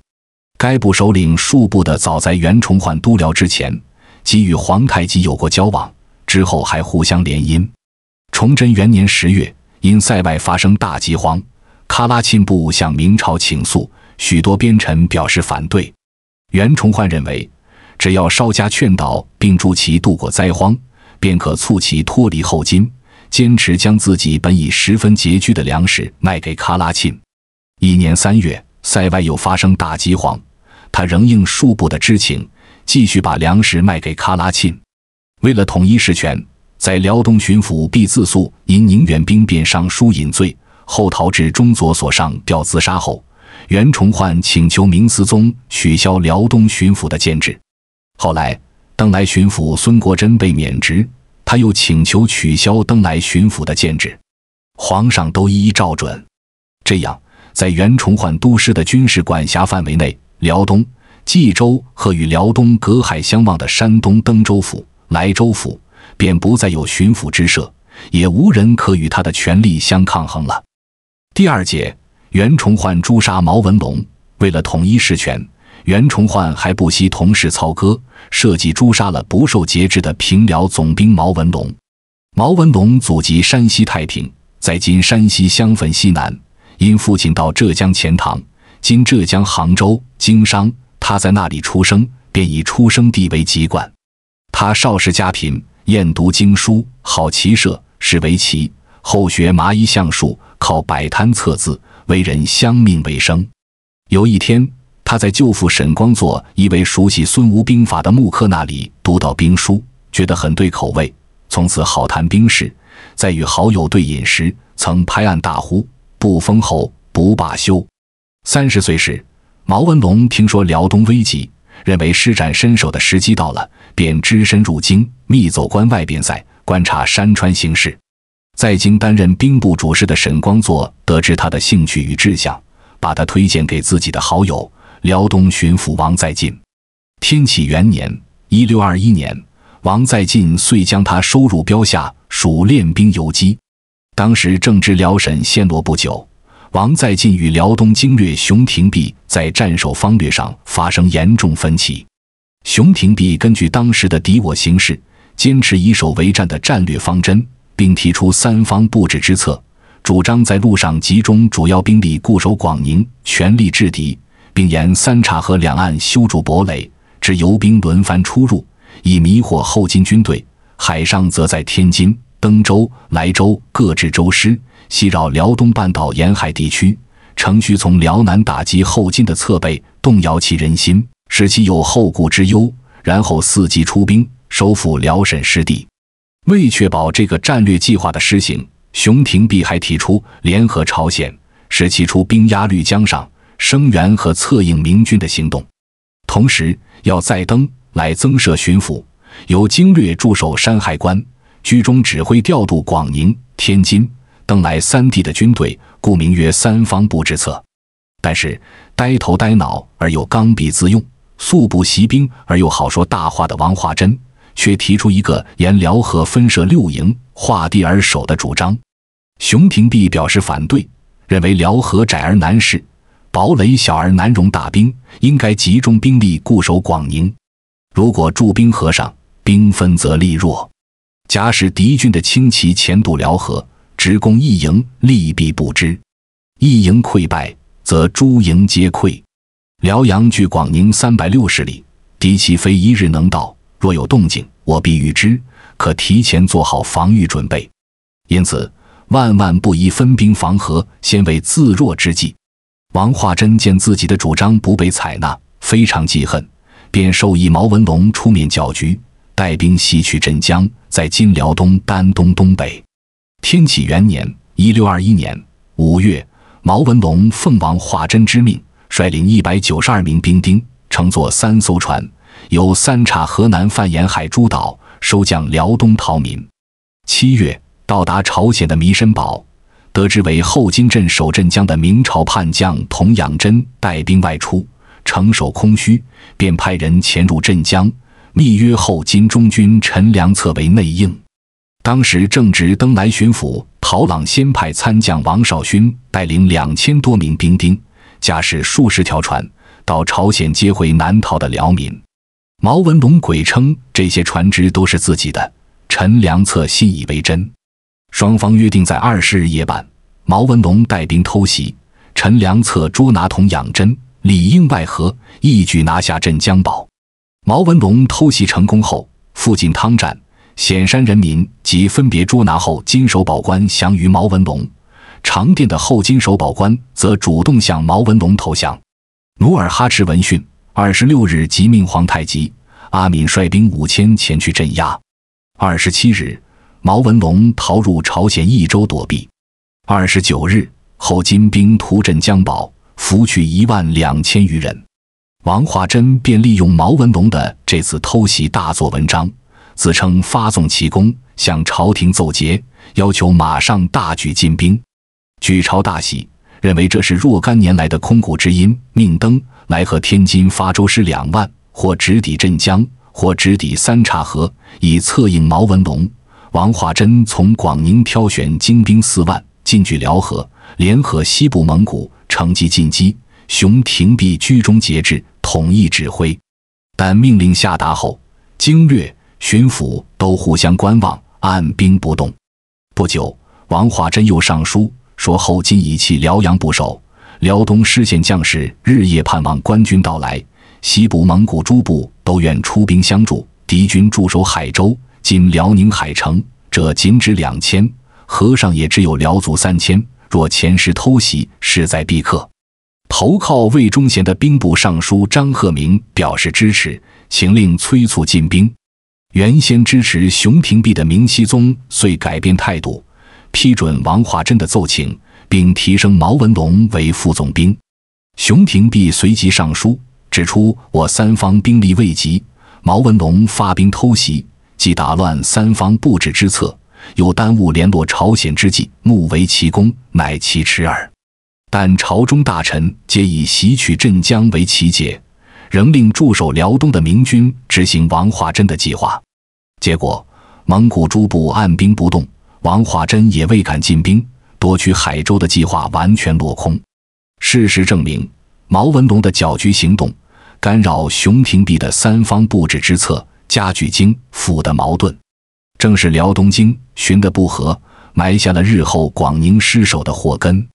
Speaker 1: 该部首领数部的早在袁崇焕督辽之前，即与皇太极有过交往，之后还互相联姻。崇祯元年十月，因塞外发生大饥荒，喀拉沁部向明朝请诉，许多边臣表示反对。袁崇焕认为，只要稍加劝导，并助其度过灾荒，便可促其脱离后金。坚持将自己本已十分拮据的粮食卖给喀拉沁。一年三月，塞外又发生大饥荒，他仍应数部的知情，继续把粮食卖给喀拉沁。为了统一实权，在辽东巡抚毕自肃因宁远兵变上疏引罪后，逃至中左所上吊自杀后，袁崇焕请求明思宗取消辽东巡抚的建制。后来，登莱巡抚孙国珍被免职，他又请求取消登莱巡抚的建制，皇上都一一照准。这样。在袁崇焕督师的军事管辖范围内，辽东、冀州和与辽东隔海相望的山东登州府、莱州府便不再有巡抚之设，也无人可与他的权力相抗衡了。第二节，袁崇焕诛杀毛文龙。为了统一实权，袁崇焕还不惜同室操戈，设计诛杀了不受节制的平辽总兵毛文龙。毛文龙祖籍山西太平，在今山西襄汾西南。因父亲到浙江钱塘（今浙江杭州）经商，他在那里出生，便以出生地为籍贯。他少时家贫，厌读经书，好骑射，是为棋。后学麻衣相术，靠摆摊测字为人相命为生。有一天，他在舅父沈光祚一位熟悉孙吴兵法的木客那里读到兵书，觉得很对口味，从此好谈兵事。在与好友对饮时，曾拍案大呼。不封侯不罢休。三十岁时，毛文龙听说辽东危急，认为施展身手的时机到了，便只身入京，密走关外边塞，观察山川形势。在京担任兵部主事的沈光祚得知他的兴趣与志向，把他推荐给自己的好友辽东巡抚王在晋。天启元年（一六二一年），王在晋遂将他收入标下，属练兵游击。当时正值辽沈陷落不久，王在晋与辽东经略熊廷弼在战守方略上发生严重分歧。熊廷弼根据当时的敌我形势，坚持以守为战的战略方针，并提出三方布置之策，主张在路上集中主要兵力固守广宁，全力制敌，并沿三岔河两岸修筑堡垒，至游兵轮番出入，以迷惑后金军队；海上则在天津。登州、莱州各置州师，袭扰辽东半岛沿海地区，城区从辽南打击后金的侧背，动摇其人心，使其有后顾之忧，然后伺机出兵收复辽沈失地。为确保这个战略计划的施行，熊廷弼还提出联合朝鲜，使其出兵压绿江上，声援和策应明军的行动。同时，要再登、来增设巡抚，由经略驻守山海关。居中指挥调度广宁、天津、登莱三地的军队，故名曰“三方布置策”。但是，呆头呆脑而又刚愎自用、素不习兵而又好说大话的王化贞，却提出一个沿辽河分设六营、划地而守的主张。熊廷弼表示反对，认为辽河窄而难事，堡垒小而难容大兵，应该集中兵力固守广宁。如果驻兵河上，兵分则力弱。假使敌军的轻骑前渡辽河，直攻一营，利弊不知。一营溃败，则诸营皆溃。辽阳距广宁三百六十里，敌骑非一日能到。若有动静，我必预知，可提前做好防御准备。因此，万万不宜分兵防河，先为自弱之计。王化贞见自己的主张不被采纳，非常记恨，便授意毛文龙出面搅局，带兵西去镇江。在今辽东丹东东北，天启元年（一六二一年）五月，毛文龙奉王化贞之命，率领一百九十二名兵丁，乘坐三艘船，由三岔河南泛沿海诸岛收降辽东逃民。七月到达朝鲜的弥申堡，得知为后金镇守镇江的明朝叛将童养真带兵外出，城守空虚，便派人潜入镇江。密约后，金中军陈良策为内应。当时正值登莱巡抚陶朗先派参将王绍勋带领两千多名兵丁，驾驶数十条船到朝鲜接回南逃的辽民。毛文龙鬼称这些船只都是自己的，陈良策信以为真。双方约定在二十日夜晚，毛文龙带兵偷袭，陈良策捉拿童养真，里应外合，一举拿下镇江堡。毛文龙偷袭成功后，附近汤站、显山人民即分别捉拿后金守保官，降于毛文龙。长店的后金守保官则主动向毛文龙投降。努尔哈赤闻讯，二十六日即命皇太极、阿敏率兵五千前去镇压。二十七日，毛文龙逃入朝鲜益州躲避。二十九日，后金兵屠镇江堡，俘取一万两千余人。王化贞便利用毛文龙的这次偷袭大做文章，自称发纵奇功，向朝廷奏捷，要求马上大举进兵。举朝大喜，认为这是若干年来的空谷之音，命登来和天津发舟师两万，或直抵镇江，或直抵三岔河，以策应毛文龙。王化贞从广宁挑选精兵四万，进据辽河，联合西部蒙古，乘机进击。熊廷弼居中节制，统一指挥，但命令下达后，经略、巡抚都互相观望，按兵不动。不久，王化贞又上书说：“后金已弃辽阳不守，辽东失陷，将士日夜盼望官军到来。西部蒙古诸部都愿出兵相助。敌军驻守海州，今辽宁海城，这仅止两千，和尚也只有辽族三千。若前师偷袭，势在必克。”投靠魏忠贤的兵部尚书张鹤鸣表示支持，请令催促进兵。原先支持熊廷弼的明熹宗遂改变态度，批准王化贞的奏请，并提升毛文龙为副总兵。熊廷弼随即上书指出：“我三方兵力未及，毛文龙发兵偷袭，既打乱三方布置之策，又耽误联络朝鲜之际，目为其功，乃其耻耳。”但朝中大臣皆以袭取镇江为奇节，仍令驻守辽东的明军执行王化贞的计划。结果，蒙古诸部按兵不动，王化贞也未敢进兵夺取海州的计划完全落空。事实证明，毛文龙的搅局行动干扰熊廷弼的三方布置之策，加剧京府的矛盾。正是辽东京、巡的不和，埋下了日后广宁失守的祸根。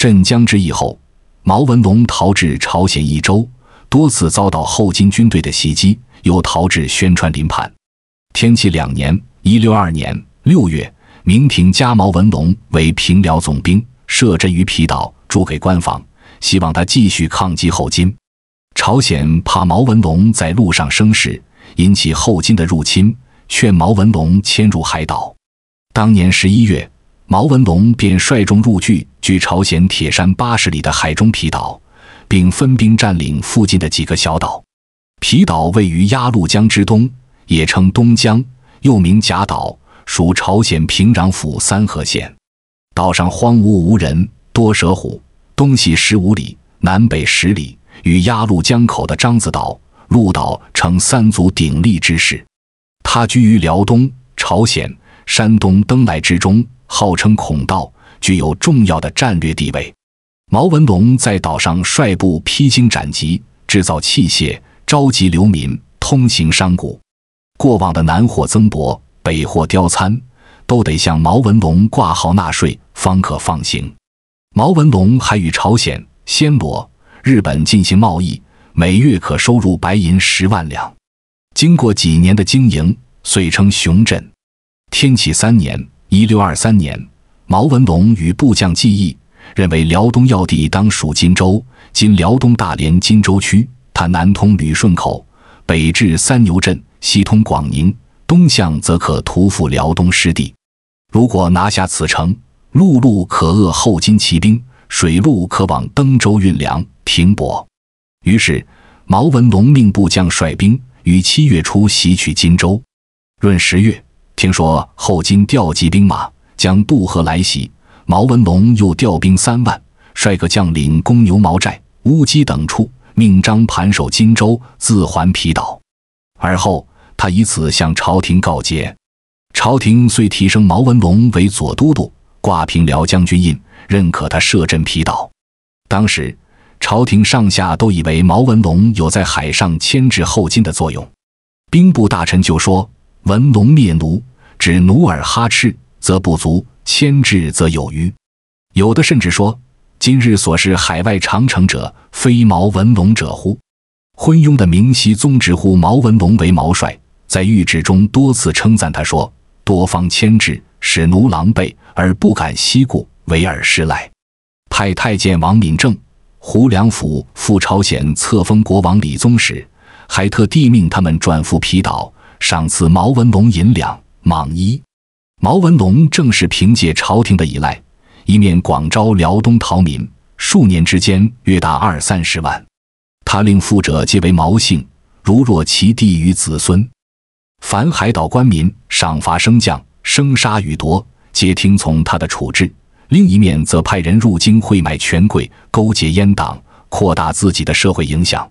Speaker 1: 镇江之役后，毛文龙逃至朝鲜益州，多次遭到后金军队的袭击，又逃至宣川临叛。天启两年（一六二二年）六月，明廷加毛文龙为平辽总兵，设镇于皮岛，驻给官房，希望他继续抗击后金。朝鲜怕毛文龙在路上生事，引起后金的入侵，劝毛文龙迁入海岛。当年十一月。毛文龙便率众入据，距朝鲜铁山八十里的海中皮岛，并分兵占领附近的几个小岛。皮岛位于鸭绿江之东，也称东江，又名甲岛，属朝鲜平壤府三河县。岛上荒芜无人，多蛇虎。东西十五里，南北十里，与鸭绿江口的獐子岛、鹿岛成三足鼎立之势。它居于辽东、朝鲜、山东登莱之中。号称孔道，具有重要的战略地位。毛文龙在岛上率部披荆斩棘，制造器械，召集流民，通行商贾。过往的南货增博，北货刁参，都得向毛文龙挂号纳税，方可放行。毛文龙还与朝鲜、暹罗、日本进行贸易，每月可收入白银十万两。经过几年的经营，遂称雄镇。天启三年。一六二三年，毛文龙与部将计议，认为辽东要地当属金州（今辽东大连金州区）。它南通旅顺口，北至三牛镇，西通广宁，东向则可突赴辽东失地。如果拿下此城，陆路可扼后金骑兵，水路可往登州运粮停泊。于是，毛文龙命部将率兵于七月初袭取金州，闰十月。听说后金调集兵马将渡河来袭，毛文龙又调兵三万，率各将领攻牛毛寨、乌鸡等处，命张盘守荆州，自还皮岛。而后他以此向朝廷告捷，朝廷遂提升毛文龙为左都督，挂平辽将军印，认可他摄镇皮岛。当时朝廷上下都以为毛文龙有在海上牵制后金的作用，兵部大臣就说：“文龙灭奴。”指努尔哈赤，则不足；牵制，则有余。有的甚至说：“今日所是海外长城者，非毛文龙者乎？”昏庸的明熹宗直呼毛文龙为毛帅，在谕旨中多次称赞他说：“多方牵制，使奴狼狈而不敢息顾，为尔失来。”派太监王敏正、胡良辅赴朝鲜册封国王李宗时，还特地命他们转赴皮岛，赏赐毛文龙银两。莽一，毛文龙正是凭借朝廷的依赖，一面广招辽东逃民，数年之间约达二三十万；他令富者皆为毛姓，如若其弟与子孙，凡海岛官民，赏罚升降，生杀予夺，皆听从他的处置。另一面则派人入京贿买权贵，勾结阉党，扩大自己的社会影响。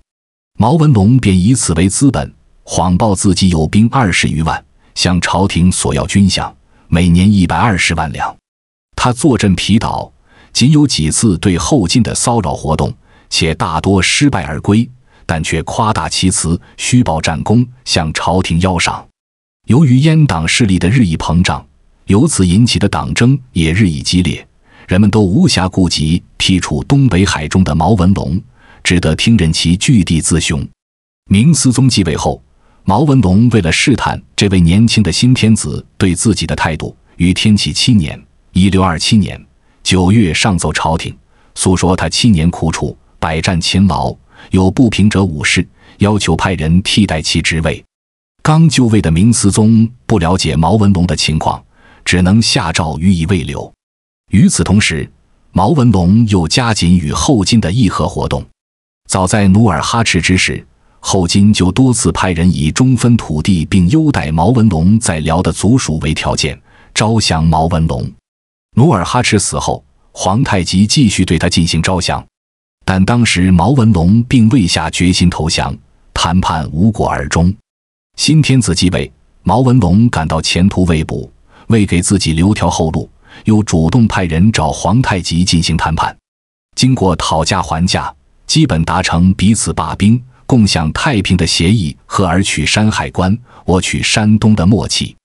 Speaker 1: 毛文龙便以此为资本，谎报自己有兵二十余万。向朝廷索要军饷，每年一百二十万两。他坐镇皮岛，仅有几次对后金的骚扰活动，且大多失败而归，但却夸大其词，虚报战功，向朝廷邀赏。由于阉党势力的日益膨胀，由此引起的党争也日益激烈，人们都无暇顾及地处东北海中的毛文龙，只得听任其据地自雄。明思宗继位后。毛文龙为了试探这位年轻的新天子对自己的态度，于天启七年（一六二七年）九月上奏朝廷，诉说他七年苦楚，百战勤劳，有不平者五事，要求派人替代其职位。刚就位的明思宗不了解毛文龙的情况，只能下诏予以慰留。与此同时，毛文龙又加紧与后金的议和活动。早在努尔哈赤之时。后金就多次派人以中分土地并优待毛文龙在辽的族属为条件招降毛文龙。努尔哈赤死后，皇太极继续对他进行招降，但当时毛文龙并未下决心投降，谈判无果而终。新天子继位，毛文龙感到前途未卜，为给自己留条后路，又主动派人找皇太极进行谈判。经过讨价还价，基本达成彼此罢兵。共享太平的协议和而取山海关，我取山东的默契。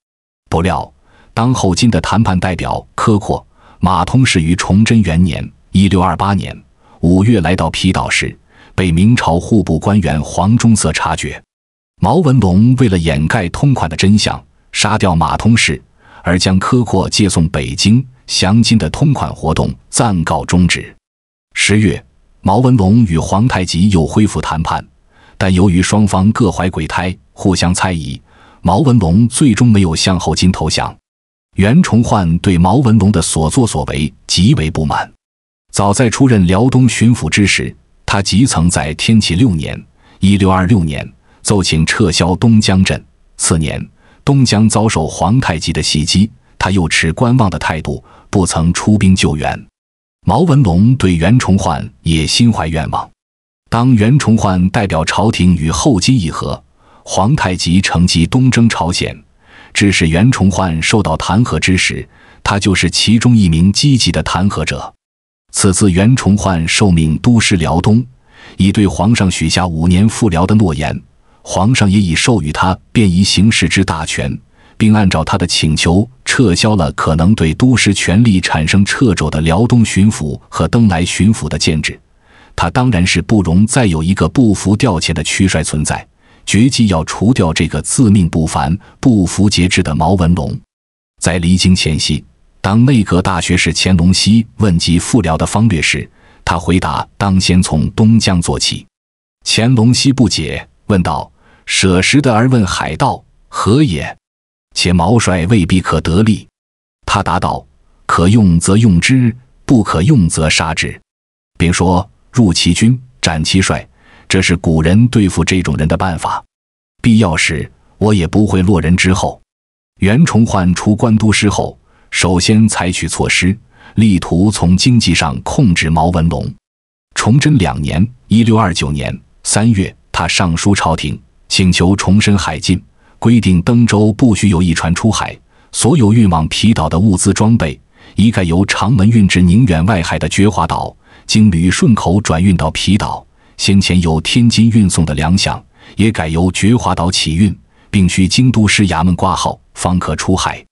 Speaker 1: 不料，当后金的谈判代表科阔、马通氏于崇祯元年 （1628 年）五月来到皮岛时，被明朝户部官员黄忠泽察觉。毛文龙为了掩盖通款的真相，杀掉马通氏，而将科阔借送北京降金的通款活动暂告终止。十月，毛文龙与皇太极又恢复谈判。但由于双方各怀鬼胎，互相猜疑，毛文龙最终没有向后金投降。袁崇焕对毛文龙的所作所为极为不满。早在出任辽东巡抚之时，他即曾在天启六年 （1626 年）奏请撤销东江镇。次年，东江遭受皇太极的袭击，他又持观望的态度，不曾出兵救援。毛文龙对袁崇焕也心怀怨望。当袁崇焕代表朝廷与后金议和，皇太极乘机东征朝鲜，致使袁崇焕受到弹劾之时，他就是其中一名积极的弹劾者。此次袁崇焕受命督师辽东，已对皇上许下五年复辽的诺言，皇上也已授予他便宜行事之大权，并按照他的请求撤销了可能对督师权力产生掣肘的辽东巡抚和登莱巡抚的建制。他当然是不容再有一个不服调遣的屈帅存在，决计要除掉这个自命不凡、不服节制的毛文龙。在离京前夕，当内阁大学士乾隆熙问及复辽的方略时，他回答：“当先从东江做起。”乾隆熙不解，问道：“舍时得而问海盗，何也？且毛帅未必可得利。”他答道：“可用则用之，不可用则杀之。”并说。入其军，斩其帅，这是古人对付这种人的办法。必要时，我也不会落人之后。袁崇焕出关督师后，首先采取措施，力图从经济上控制毛文龙。崇祯两年（一六二九年三月），他上书朝廷，请求重申海禁，规定登州不许有一船出海，所有运往皮岛的物资装备，一概由长门运至宁远外海的觉华岛。经旅顺口转运到皮岛，先前由天津运送的粮饷也改由觉华岛起运，并需京都师衙门挂号方可出海。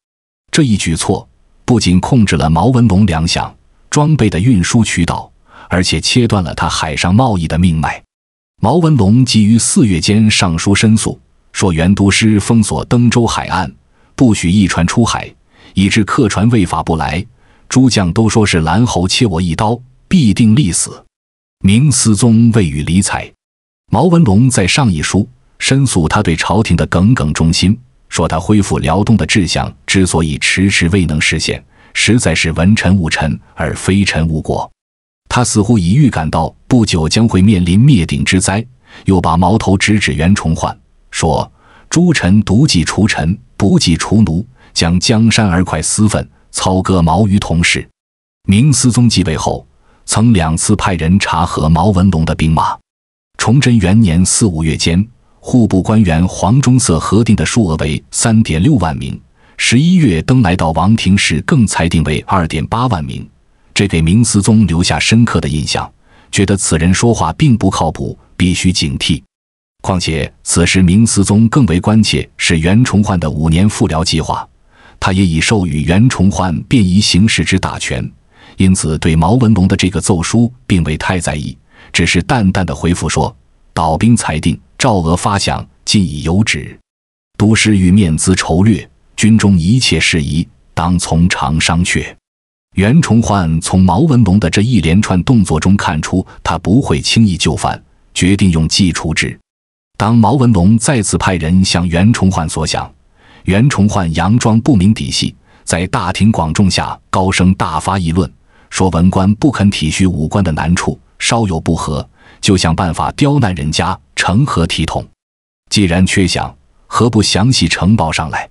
Speaker 1: 这一举措不仅控制了毛文龙粮饷装备的运输渠道，而且切断了他海上贸易的命脉。毛文龙急于四月间上书申诉，说袁都师封锁登州海岸，不许一船出海，以致客船未发不来。诸将都说是蓝猴切我一刀。必定立死。明思宗未予理睬。毛文龙在上一书申诉他对朝廷的耿耿忠心，说他恢复辽东的志向之所以迟迟未能实现，实在是文臣误臣而非臣误国。他似乎已预感到不久将会面临灭顶之灾，又把矛头直指袁崇焕，说诸臣独计除臣，不计除奴，将江山而快私愤，操戈矛于同事。”明思宗继位后。曾两次派人查核毛文龙的兵马。崇祯元年四五月间，户部官员黄忠色核定的数额为三点六万名；十一月登来到王庭时，更裁定为二点八万名。这给明思宗留下深刻的印象，觉得此人说话并不靠谱，必须警惕。况且此时明思宗更为关切是袁崇焕的五年复辽计划，他也已授予袁崇焕便宜行事之大权。因此，对毛文龙的这个奏书并未太在意，只是淡淡的回复说：“岛兵裁定，赵俄发饷，尽已有旨。都师欲面资筹略，军中一切事宜，当从长商榷。”袁崇焕从毛文龙的这一连串动作中看出，他不会轻易就范，决定用计处置。当毛文龙再次派人向袁崇焕所想，袁崇焕佯装不明底细，在大庭广众下高声大发议论。说文官不肯体恤武官的难处，稍有不和，就想办法刁难人家，成何体统？既然缺饷，何不详细呈报上来？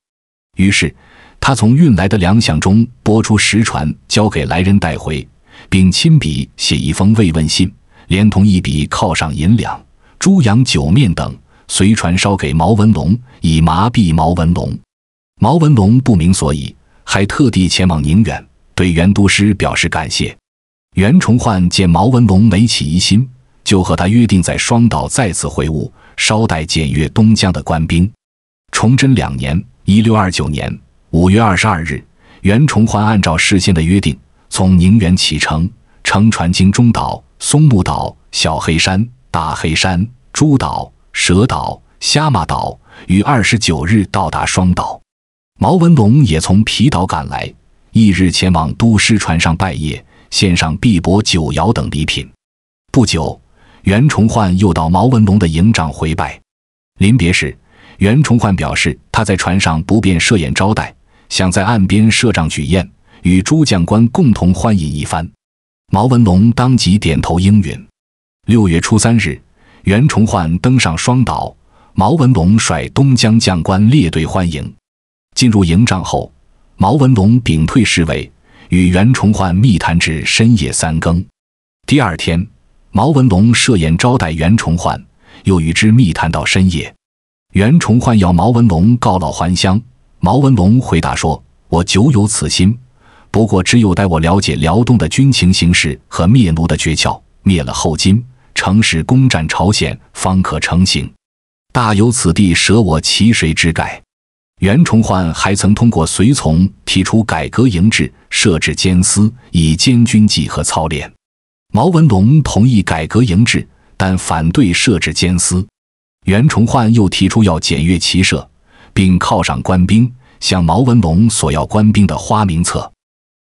Speaker 1: 于是他从运来的粮饷中拨出十船，交给来人带回，并亲笔写一封慰问信，连同一笔犒赏银两、猪羊酒面等，随船捎给毛文龙，以麻痹毛文龙。毛文龙不明所以，还特地前往宁远。对袁都师表示感谢。袁崇焕见毛文龙没起疑心，就和他约定在双岛再次会晤，捎带检阅东江的官兵。崇祯两年（一六二九年）五月二十二日，袁崇焕按照事先的约定，从宁远启程，乘船经中岛、松木岛、小黑山、大黑山、诸岛、蛇岛、虾马岛，于二十九日到达双岛。毛文龙也从皮岛赶来。翌日，前往都师船上拜谒，献上碧帛、九窑等礼品。不久，袁崇焕又到毛文龙的营帐回拜。临别时，袁崇焕表示他在船上不便设宴招待，想在岸边设帐举宴，与诸将官共同欢饮一番。毛文龙当即点头应允。六月初三日，袁崇焕登上双岛，毛文龙率东江将官列队欢迎。进入营帐后。毛文龙屏退侍卫，与袁崇焕密谈至深夜三更。第二天，毛文龙设宴招待袁崇焕，又与之密谈到深夜。袁崇焕要毛文龙告老还乡，毛文龙回答说：“我久有此心，不过只有待我了解辽东的军情形势和灭奴的诀窍，灭了后金，乘势攻占朝鲜，方可成行。大有此地舍我其谁之概。”袁崇焕还曾通过随从提出改革营制，设置监司，以监军纪和操练。毛文龙同意改革营制，但反对设置监司。袁崇焕又提出要检阅骑射，并犒赏官兵，向毛文龙索要官兵的花名册。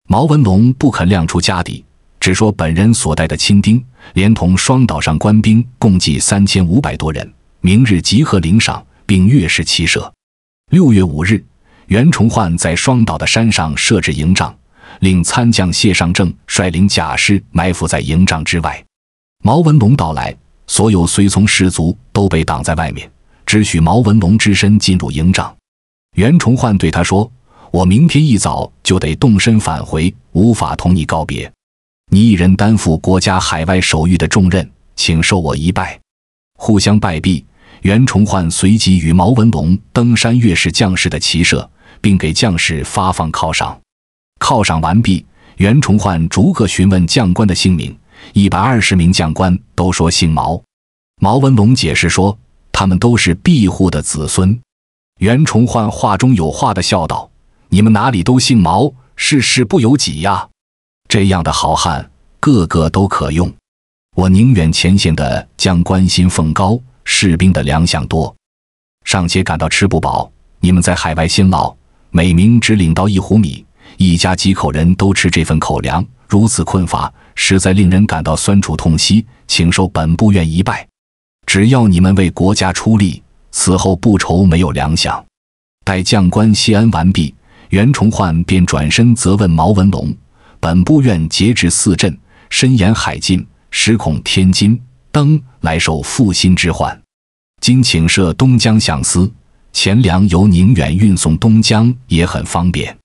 Speaker 1: 毛文龙不肯亮出家底，只说本人所带的亲丁，连同双岛上官兵，共计三千五百多人。明日集合领赏，并阅视骑射。六月五日，袁崇焕在双岛的山上设置营帐，令参将谢尚正率领甲师埋伏在营帐之外。毛文龙到来，所有随从士卒都被挡在外面，只许毛文龙只身进入营帐。袁崇焕对他说：“我明天一早就得动身返回，无法同你告别。你一人担负国家海外守御的重任，请受我一拜。”互相拜毕。袁崇焕随即与毛文龙登山阅视将士的骑射，并给将士发放犒赏。犒赏完毕，袁崇焕逐个询问将官的姓名，一百二十名将官都说姓毛。毛文龙解释说，他们都是庇护的子孙。袁崇焕话中有话的笑道：“你们哪里都姓毛，是事不由己呀。这样的好汉，个个都可用。我宁愿前线的将官薪俸高。”士兵的粮饷多，尚且感到吃不饱。你们在海外辛劳，每名只领到一壶米，一家几口人都吃这份口粮，如此困乏，实在令人感到酸楚痛惜。请受本部院一拜。只要你们为国家出力，此后不愁没有粮饷。待将官谢恩完毕，袁崇焕便转身责问毛文龙：“本部院节制四镇，深沿海禁，实恐天津。”登来受负心之患，今请设东江相司，钱粮由宁远运送东江也很方便。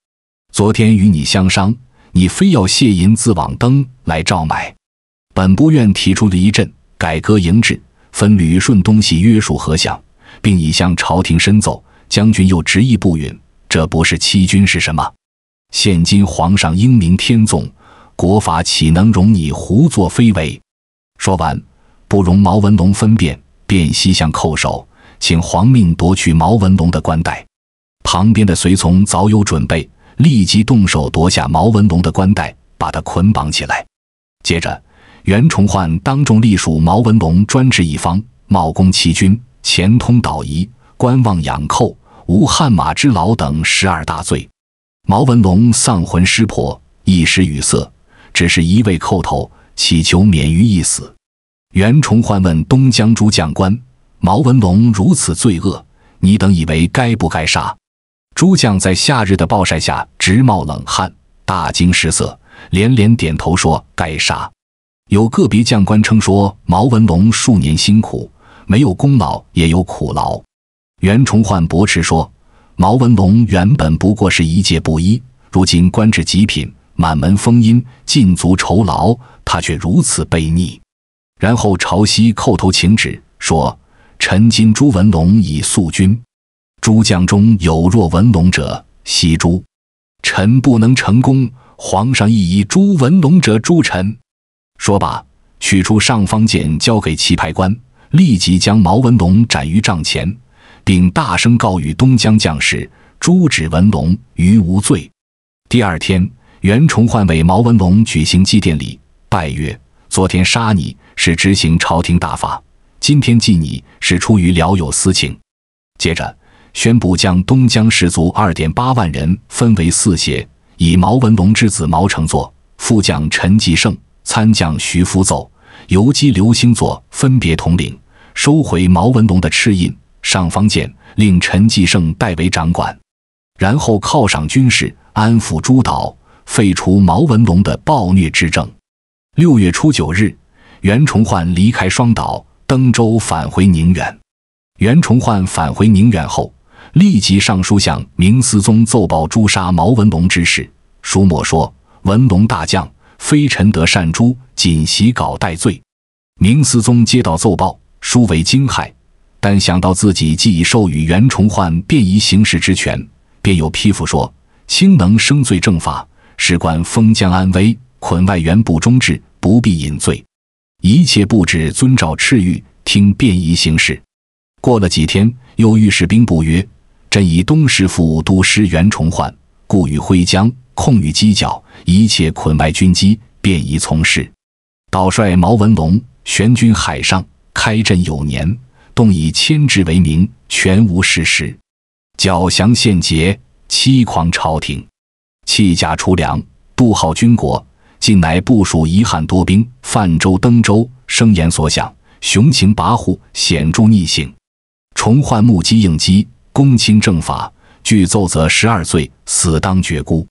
Speaker 1: 昨天与你相商，你非要谢银自往登来照买，本不愿提出离阵改革营制，分旅顺东西约束合想，并已向朝廷申奏。将军又执意不允，这不是欺君是什么？现今皇上英明天纵，国法岂能容你胡作非为？说完。不容毛文龙分辨，便膝向叩首，请皇命夺取毛文龙的冠带。旁边的随从早有准备，立即动手夺下毛文龙的冠带，把他捆绑起来。接着，袁崇焕当众隶属毛文龙专制一方，冒功欺君，前通倒夷，观望养寇，无汗马之劳等十二大罪。毛文龙丧魂失魄，一时语塞，只是一味叩头，祈求免于一死。袁崇焕问东江诸将官：“毛文龙如此罪恶，你等以为该不该杀？”诸将在夏日的暴晒下直冒冷汗，大惊失色，连连点头说：“该杀。”有个别将官称说：“毛文龙数年辛苦，没有功劳也有苦劳。”袁崇焕驳斥说：“毛文龙原本不过是一介布衣，如今官至极品，满门封印，禁足酬劳，他却如此悖逆。”然后朝西叩头请旨，说：“臣今朱文龙已肃君，诸将中有若文龙者，悉诛。臣不能成功，皇上亦以朱文龙者诛臣。”说罢，取出尚方剑交给棋牌官，立即将毛文龙斩于帐前，并大声告谕东江将士：“诛止文龙于无罪。”第二天，袁崇焕为毛文龙举行祭奠礼，拜曰：“昨天杀你。”是执行朝廷大法。今天祭你，是出于聊有私情。接着宣布，将东江士卒二点八万人分为四协，以毛文龙之子毛承祚、副将陈继胜、参将徐福奏、游击刘兴作分别统领。收回毛文龙的赤印、上方剑，令陈继胜代为掌管。然后犒赏军士，安抚诸岛，废除毛文龙的暴虐之政。六月初九日。袁崇焕离开双岛，登舟返回宁远。袁崇焕返回宁远后，立即上书向明思宗奏报诛杀毛文龙之事。书末说：“文龙大将，非臣得善诛，仅袭稿代罪。”明思宗接到奏报，书为惊骇，但想到自己既已授予袁崇焕便宜行事之权，便又批复说：“卿能生罪正法，事关封疆安危，捆外援不忠志，不必引罪。”一切布置遵照敕谕，听便宜行事。过了几天，又遇士兵部曰：“朕以东师副都师袁崇焕，故与徽江，控于犄角，一切捆埋军机，便宜从事。岛帅毛文龙，悬军海上，开镇有年，动以迁制为名，全无事实。缴降献捷，欺狂朝廷，弃甲出粮，渡号军国。”近来部署遗憾多兵，泛舟登舟，声言所想，雄情跋扈，显著逆性。重焕目击应激，公卿正法，具奏则十二罪，死当决孤。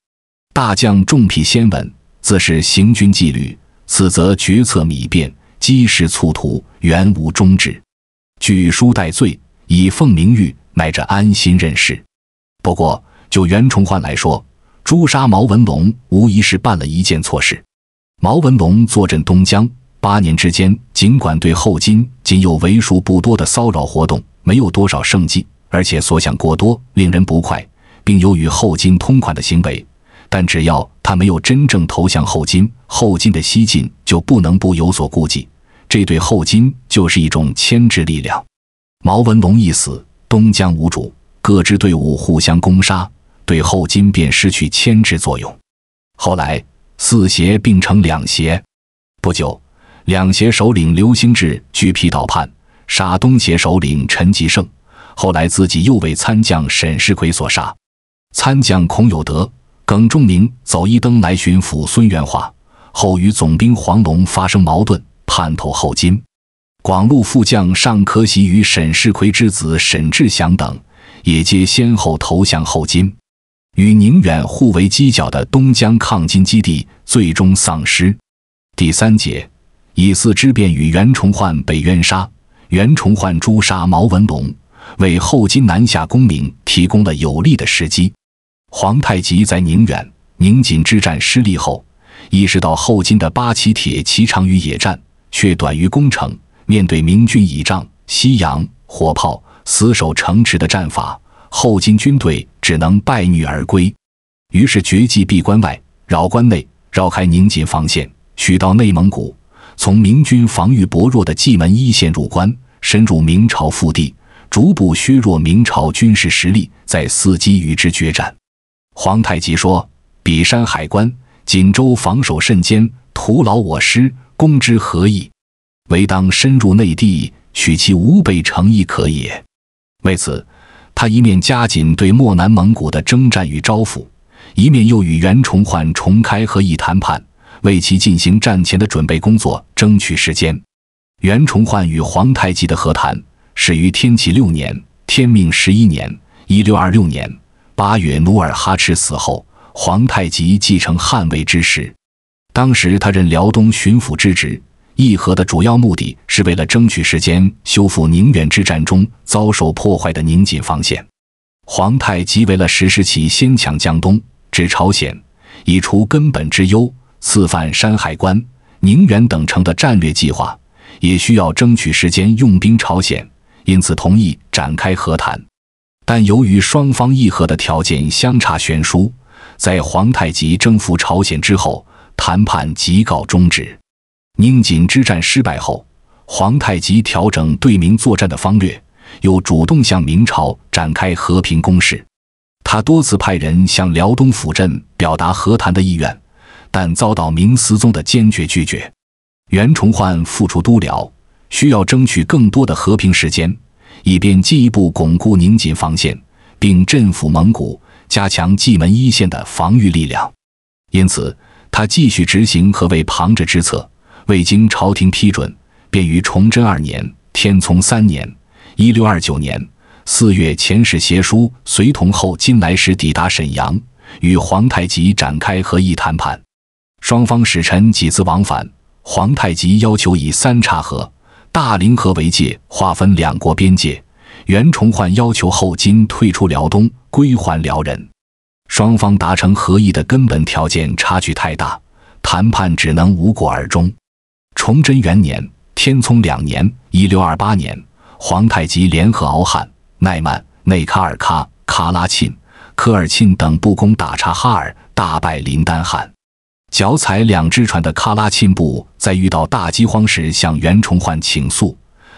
Speaker 1: 大将重辟先文，自是行军纪律。此则决策米变，积时促图，原无终止。举书待罪，以奉名誉，乃着安心任事。不过，就袁崇焕来说。诛杀毛文龙无疑是办了一件错事。毛文龙坐镇东江八年之间，尽管对后金仅有为数不多的骚扰活动，没有多少胜绩，而且所想过多，令人不快，并有与后金通款的行为，但只要他没有真正投降后金，后金的西晋就不能不有所顾忌，这对后金就是一种牵制力量。毛文龙一死，东江无主，各支队伍互相攻杀。对后金便失去牵制作用。后来四协并成两协，不久，两协首领刘兴志举皮倒叛，杀东协首领陈吉胜，后来自己又为参将沈世奎所杀。参将孔有德、耿仲明走一登来巡抚孙元化，后与总兵黄龙发生矛盾，叛投后金。广禄副将尚可喜与沈世奎之子沈志祥等，也皆先后投降后金。与宁远互为犄角的东江抗金基地最终丧失。第三节，以四之变与袁崇焕被冤杀，袁崇焕诛杀毛文龙，为后金南下攻明提供了有利的时机。皇太极在宁远、宁锦之战失利后，意识到后金的八旗铁骑长于野战，却短于攻城。面对明军倚仗西洋火炮死守城池的战法，后金军队。只能败女而归，于是绝迹闭关外，绕关内，绕开宁锦防线，取到内蒙古，从明军防御薄弱的蓟门一线入关，深入明朝腹地，逐步削弱明朝军事实力，再伺机与之决战。皇太极说：“彼山海关、锦州防守甚坚，徒劳我师，攻之何益？唯当深入内地，取其吾辈诚意可也。”为此。他一面加紧对漠南蒙古的征战与招抚，一面又与袁崇焕重开和议谈判，为其进行战前的准备工作争取时间。袁崇焕与皇太极的和谈始于天启六年、天命十一年 （1626 年）八月，努尔哈赤死后，皇太极继承汉位之时，当时他任辽东巡抚之职。议和的主要目的是为了争取时间修复宁远之战中遭受破坏的宁锦防线。皇太极为了实施其先抢江东、至朝鲜以除根本之忧，刺犯山海关、宁远等城的战略计划，也需要争取时间用兵朝鲜，因此同意展开和谈。但由于双方议和的条件相差悬殊，在皇太极征服朝鲜之后，谈判即告终止。宁锦之战失败后，皇太极调整对明作战的方略，又主动向明朝展开和平攻势。他多次派人向辽东府镇表达和谈的意愿，但遭到明思宗的坚决拒绝。袁崇焕复出都辽，需要争取更多的和平时间，以便进一步巩固宁锦防线，并镇抚蒙古，加强蓟门一线的防御力量。因此，他继续执行和为旁者之策。未经朝廷批准，便于崇祯二年、天聪三年（一六二九年）四月遣使携书随同后金来使抵达沈阳，与皇太极展开和议谈判。双方使臣几次往返，皇太极要求以三岔河、大凌河为界划分两国边界，袁崇焕要求后金退出辽东，归还辽人。双方达成和议的根本条件差距太大，谈判只能无果而终。崇祯元年，天聪两年（一六二八年），皇太极联合敖汉、奈曼、内喀尔喀、喀拉沁、科尔沁等部攻打察哈尔，大败林丹汗。脚踩两只船的喀拉沁部在遇到大饥荒时向袁崇焕请诉，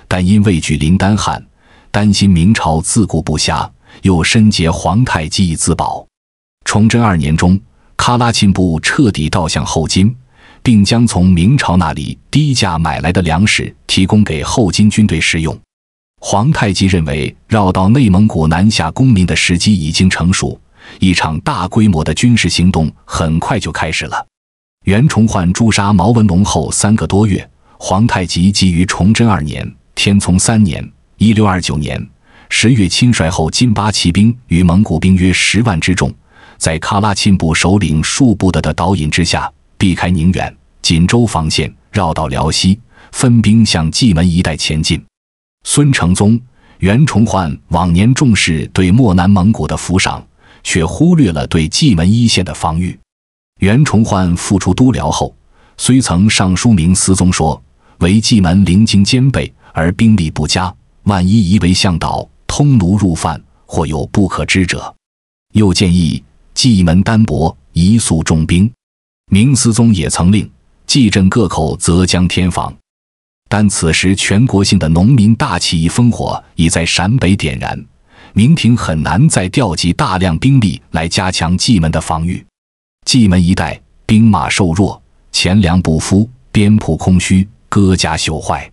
Speaker 1: 但因畏惧林丹汗，担心明朝自顾不暇，又深结皇太极以自保。崇祯二年中，喀拉沁部彻底倒向后金。并将从明朝那里低价买来的粮食提供给后金军队食用。皇太极认为绕道内蒙古南下攻明的时机已经成熟，一场大规模的军事行动很快就开始了。袁崇焕诛杀毛文龙后三个多月，皇太极即于崇祯二年（天聪三年，一六二九年）十月亲率后金八旗兵与蒙古兵约十万之众，在喀拉沁部首领数部的的导引之下。避开宁远、锦州防线，绕道辽西，分兵向蓟门一带前进。孙承宗、袁崇焕往年重视对漠南蒙古的扶赏，却忽略了对蓟门一线的防御。袁崇焕复出都辽后，虽曾上书明思宗说：“为蓟门临京兼备，而兵力不佳，万一夷为向导，通奴入犯，或有不可知者。”又建议：“蓟门单薄，宜速重兵。”明思宗也曾令蓟镇各口择将天防，但此时全国性的农民大起义烽火已在陕北点燃，明廷很难再调集大量兵力来加强蓟门的防御。蓟门一带兵马瘦弱，钱粮不敷，边铺空虚，戈家休坏。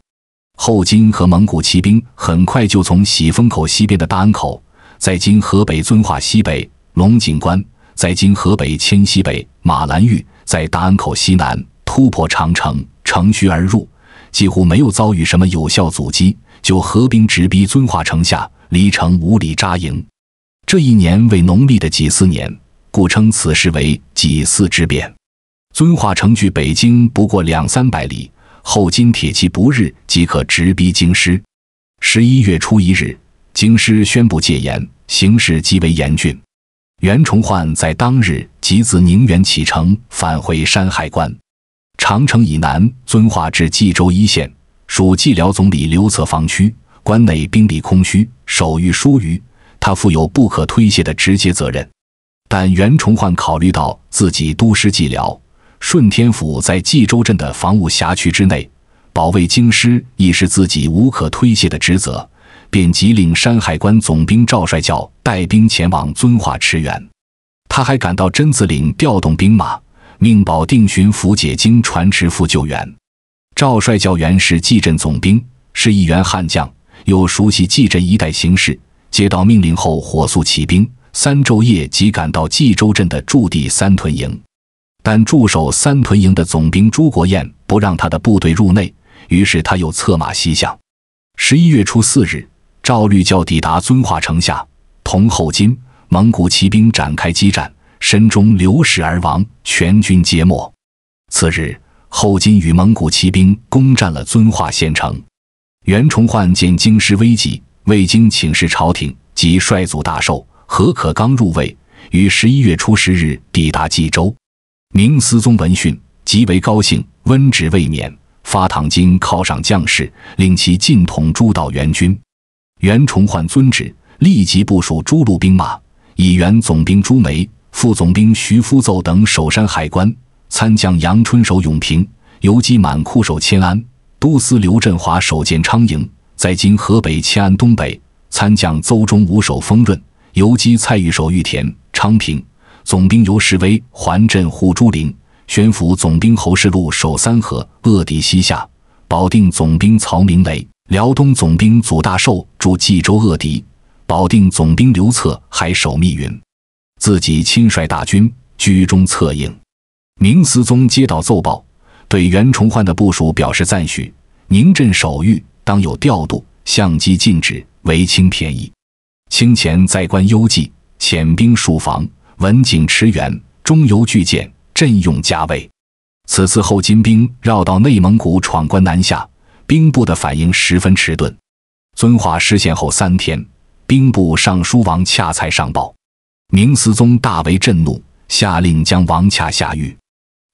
Speaker 1: 后金和蒙古骑兵很快就从喜峰口西边的大安口，在今河北遵化西北龙井关，在今河北迁西北马兰峪。在大安口西南突破长城，乘虚而入，几乎没有遭遇什么有效阻击，就合兵直逼遵化城下，离城五里扎营。这一年为农历的己巳年，故称此事为己巳之变。遵化城距北京不过两三百里，后金铁骑不日即可直逼京师。十一月初一日，京师宣布戒严，形势极为严峻。袁崇焕在当日即自宁远启程，返回山海关。长城以南遵化至蓟州一线，属蓟辽总理刘策防区，关内兵力空虚，守御疏于，他负有不可推卸的直接责任。但袁崇焕考虑到自己都师蓟辽，顺天府在蓟州镇的防务辖区之内，保卫京师亦是自己无可推卸的职责。便急领山海关总兵赵帅教带兵前往遵化驰援，他还赶到榛子岭调动兵马，命保定巡抚解京传旨赴救援。赵帅教员是蓟镇总兵，是一员悍将，又熟悉蓟镇一带形势。接到命令后，火速起兵，三昼夜即赶到蓟州镇的驻地三屯营，但驻守三屯营的总兵朱国彦不让他的部队入内，于是他又策马西向。十一月初四日。赵律教抵达遵化城下，同后金蒙古骑兵展开激战，身中流矢而亡，全军皆没。次日，后金与蒙古骑兵攻占了遵化县城。袁崇焕见京师危急，未经请示朝廷，即率祖大寿、何可刚入位，于十一月初十日抵达冀州。明思宗闻讯极为高兴，温旨未免，发唐金犒赏将士，令其进统诸岛援军。袁崇焕遵旨，立即部署诸路兵马：以原总兵朱梅、副总兵徐夫奏等守山海关；参将杨春守永平，游击满库守迁安；都司刘振华守建昌营，在今河北迁安东北；参将邹忠武守丰润，游击蔡玉守玉田、昌平；总兵尤世威、环镇护朱林；宣府总兵侯世禄守三河、扼敌西下；保定总兵曹明雷。辽东总兵祖大寿驻冀州恶敌，保定总兵刘策还守密云，自己亲率大军居中策应。明思宗接到奏报，对袁崇焕的部署表示赞许。宁镇守御当有调度，相机禁止，为轻便宜。清前在官幽蓟遣兵戍防，文景驰援，中游拒舰，镇用加卫。此次后金兵绕道内蒙古闯关南下。兵部的反应十分迟钝，遵化失陷后三天，兵部尚书王洽才上报。明思宗大为震怒，下令将王洽下狱，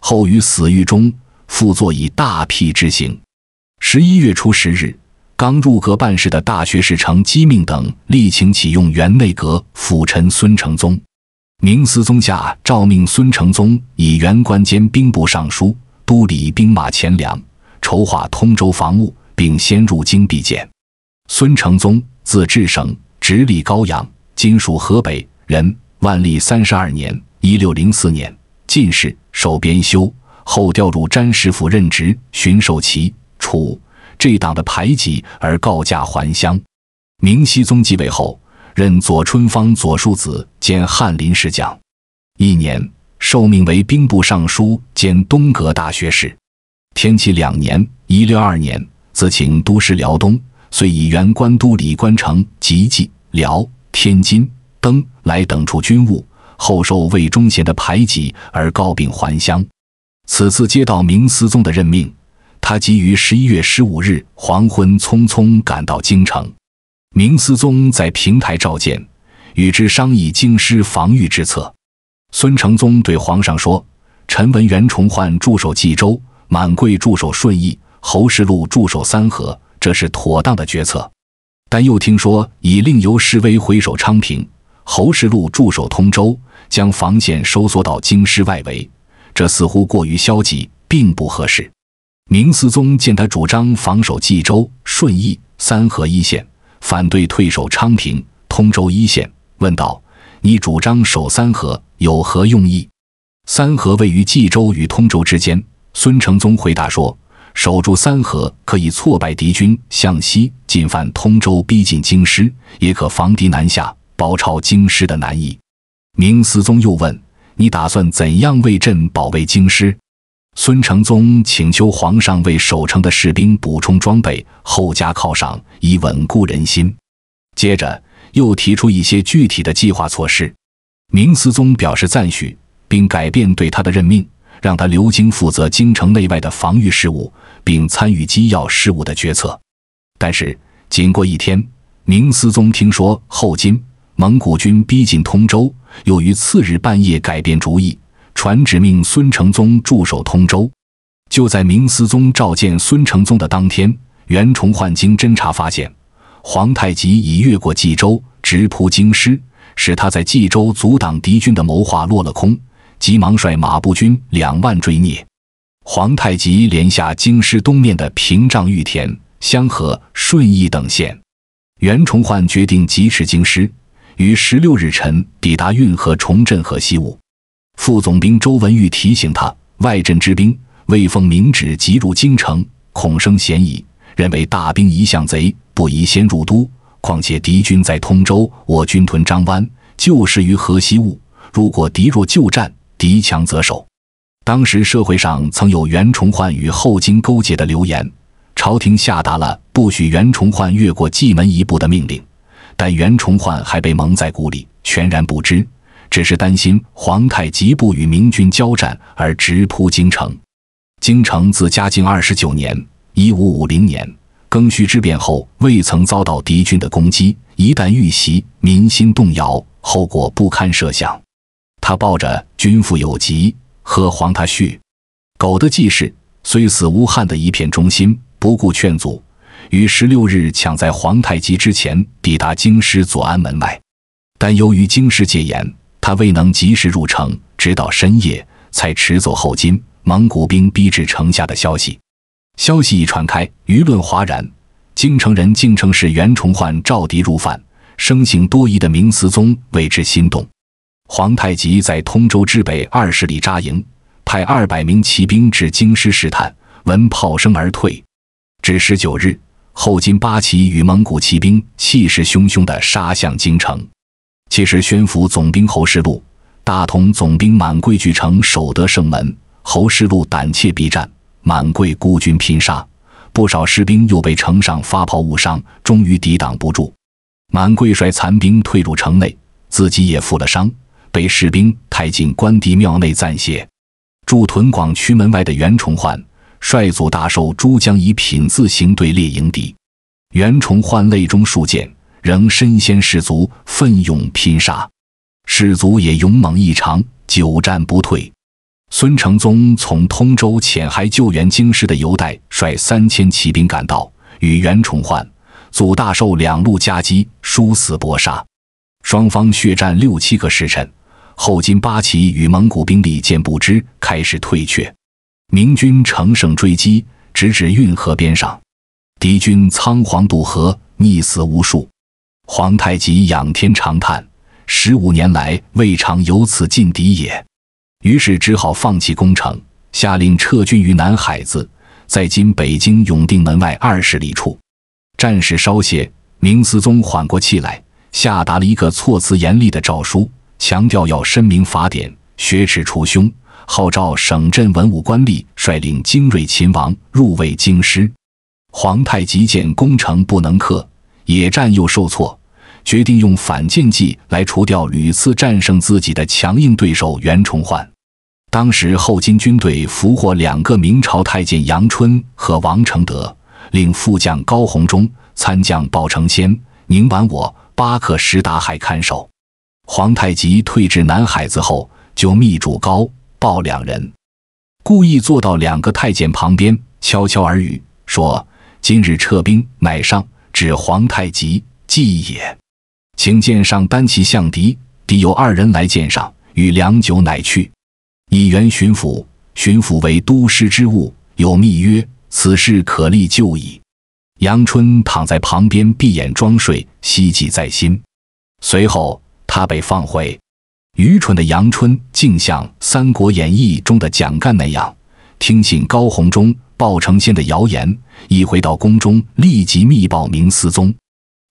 Speaker 1: 后于死狱中复作以大辟之刑。十一月初十日，刚入阁办事的大学士程基命等力请启用原内阁辅臣孙承宗，明思宗下诏命孙承宗以原官兼兵部尚书，督理兵马钱粮。筹划通州防务，并先入京避见。孙承宗，字治省，直隶高阳（今属河北）人。万历三十二年一六零四年）进士，授编修，后调入詹事府任职，巡守齐楚。这党的排挤而告假还乡。明熹宗继位后，任左春芳左庶子兼翰林侍讲，一年受命为兵部尚书兼东阁大学士。天启两年（一六二年），自请都师辽东，遂以原官都李官城、吉济、辽、天津、登来等处军务。后受魏忠贤的排挤而告病还乡。此次接到明思宗的任命，他即于十一月十五日黄昏匆匆赶到京城。明思宗在平台召见，与之商议京师防御之策。孙承宗对皇上说：“臣闻袁崇焕驻守冀州。”满贵驻守顺义，侯世禄驻守三河，这是妥当的决策。但又听说已另由示威回守昌平，侯世禄驻守通州，将防线收缩到京师外围，这似乎过于消极，并不合适。明思宗见他主张防守冀州、顺义、三河一线，反对退守昌平、通州一线，问道：“你主张守三河有何用意？三河位于冀州与通州之间。”孙承宗回答说：“守住三河，可以挫败敌军向西进犯通州、逼近京师；也可防敌南下，包抄京师的南翼。”明思宗又问：“你打算怎样为朕保卫京师？”孙承宗请求皇上为守城的士兵补充装备，厚加犒赏，以稳固人心。接着又提出一些具体的计划措施。明思宗表示赞许，并改变对他的任命。让他留京负责京城内外的防御事务，并参与机要事务的决策。但是，仅过一天，明思宗听说后金蒙古军逼近通州，又于次日半夜改变主意，传旨命孙承宗驻守通州。就在明思宗召见孙承宗的当天，袁崇焕经侦查发现，皇太极已越过冀州直扑京师，使他在冀州阻挡敌军的谋划落了空。急忙率马步军两万追聂，皇太极连下京师东面的平、障、玉田、香河、顺义等县。袁崇焕决定急驰京师，于十六日晨抵达运河重镇河西务。副总兵周文玉提醒他：外镇之兵未奉明旨急入京城，恐生嫌疑。认为大兵一向贼，不宜先入都。况且敌军在通州，我军屯张湾，旧师于河西务。如果敌若旧战，敌强则守。当时社会上曾有袁崇焕与后金勾结的流言，朝廷下达了不许袁崇焕越过蓟门一步的命令，但袁崇焕还被蒙在鼓里，全然不知，只是担心皇太极不与明军交战而直扑京城。京城自嘉靖二十九年（一五五零年）庚戌之变后，未曾遭到敌军的攻击，一旦遇袭，民心动摇，后果不堪设想。他抱着“君父有疾，何遑他续，狗的记事虽死无憾”的一片忠心，不顾劝阻，于十六日抢在皇太极之前抵达京师左安门外。但由于京师戒严，他未能及时入城，直到深夜才迟走后金蒙古兵逼至城下的消息。消息一传开，舆论哗然，京城人竟称是袁崇焕召敌入犯。生性多疑的明思宗为之心动。皇太极在通州之北二十里扎营，派二百名骑兵至京师试探，闻炮声而退。至十九日，后金八旗与蒙古骑兵气势汹汹地杀向京城。其实，宣府总兵侯世禄、大同总兵满桂据城守得胜门。侯世禄胆怯避战，满桂孤军拼杀，不少士兵又被城上发炮误伤，终于抵挡不住。满桂率残兵退入城内，自己也负了伤。被士兵抬进关帝庙内暂歇。驻屯广渠门外的袁崇焕率祖大寿、诸江以品字形队列迎敌。袁崇焕泪中数箭，仍身先士卒，奋勇拼杀。士卒也勇猛异常，久战不退。孙承宗从通州遣还救援京师的犹带率三千骑兵赶到，与袁崇焕、祖大寿两路夹击，殊死搏杀。双方血战六七个时辰。后金八旗与蒙古兵力见不支，开始退却。明军乘胜追击，直指运河边上。敌军仓皇渡河，溺死无数。皇太极仰天长叹：“十五年来未尝有此劲敌也。”于是只好放弃攻城，下令撤军于南海子，在今北京永定门外二十里处。战事稍歇，明思宗缓过气来，下达了一个措辞严厉的诏书。强调要申明法典，削耻除凶，号召省镇文武官吏率领精锐秦王入卫京师。皇太极见攻城不能克，野战又受挫，决定用反间计来除掉屡次战胜自己的强硬对手袁崇焕。当时后金军队俘获两个明朝太监杨春和王承德，令副将高鸿忠、参将鲍承先、宁完我、巴克什达海看守。皇太极退至南海子后，就密嘱高、鲍两人，故意坐到两个太监旁边，悄悄耳语说：“今日撤兵，乃上指皇太极计也，请见上单骑向敌，必有二人来见上，与良久乃去。”以原巡抚，巡抚为都师之务，有密曰：此事可立就矣。杨春躺在旁边闭眼装睡，希冀在心。随后。他被放回，愚蠢的杨春竟像《三国演义》中的蒋干那样，听信高弘中、鲍承先的谣言。一回到宫中，立即密报明思宗。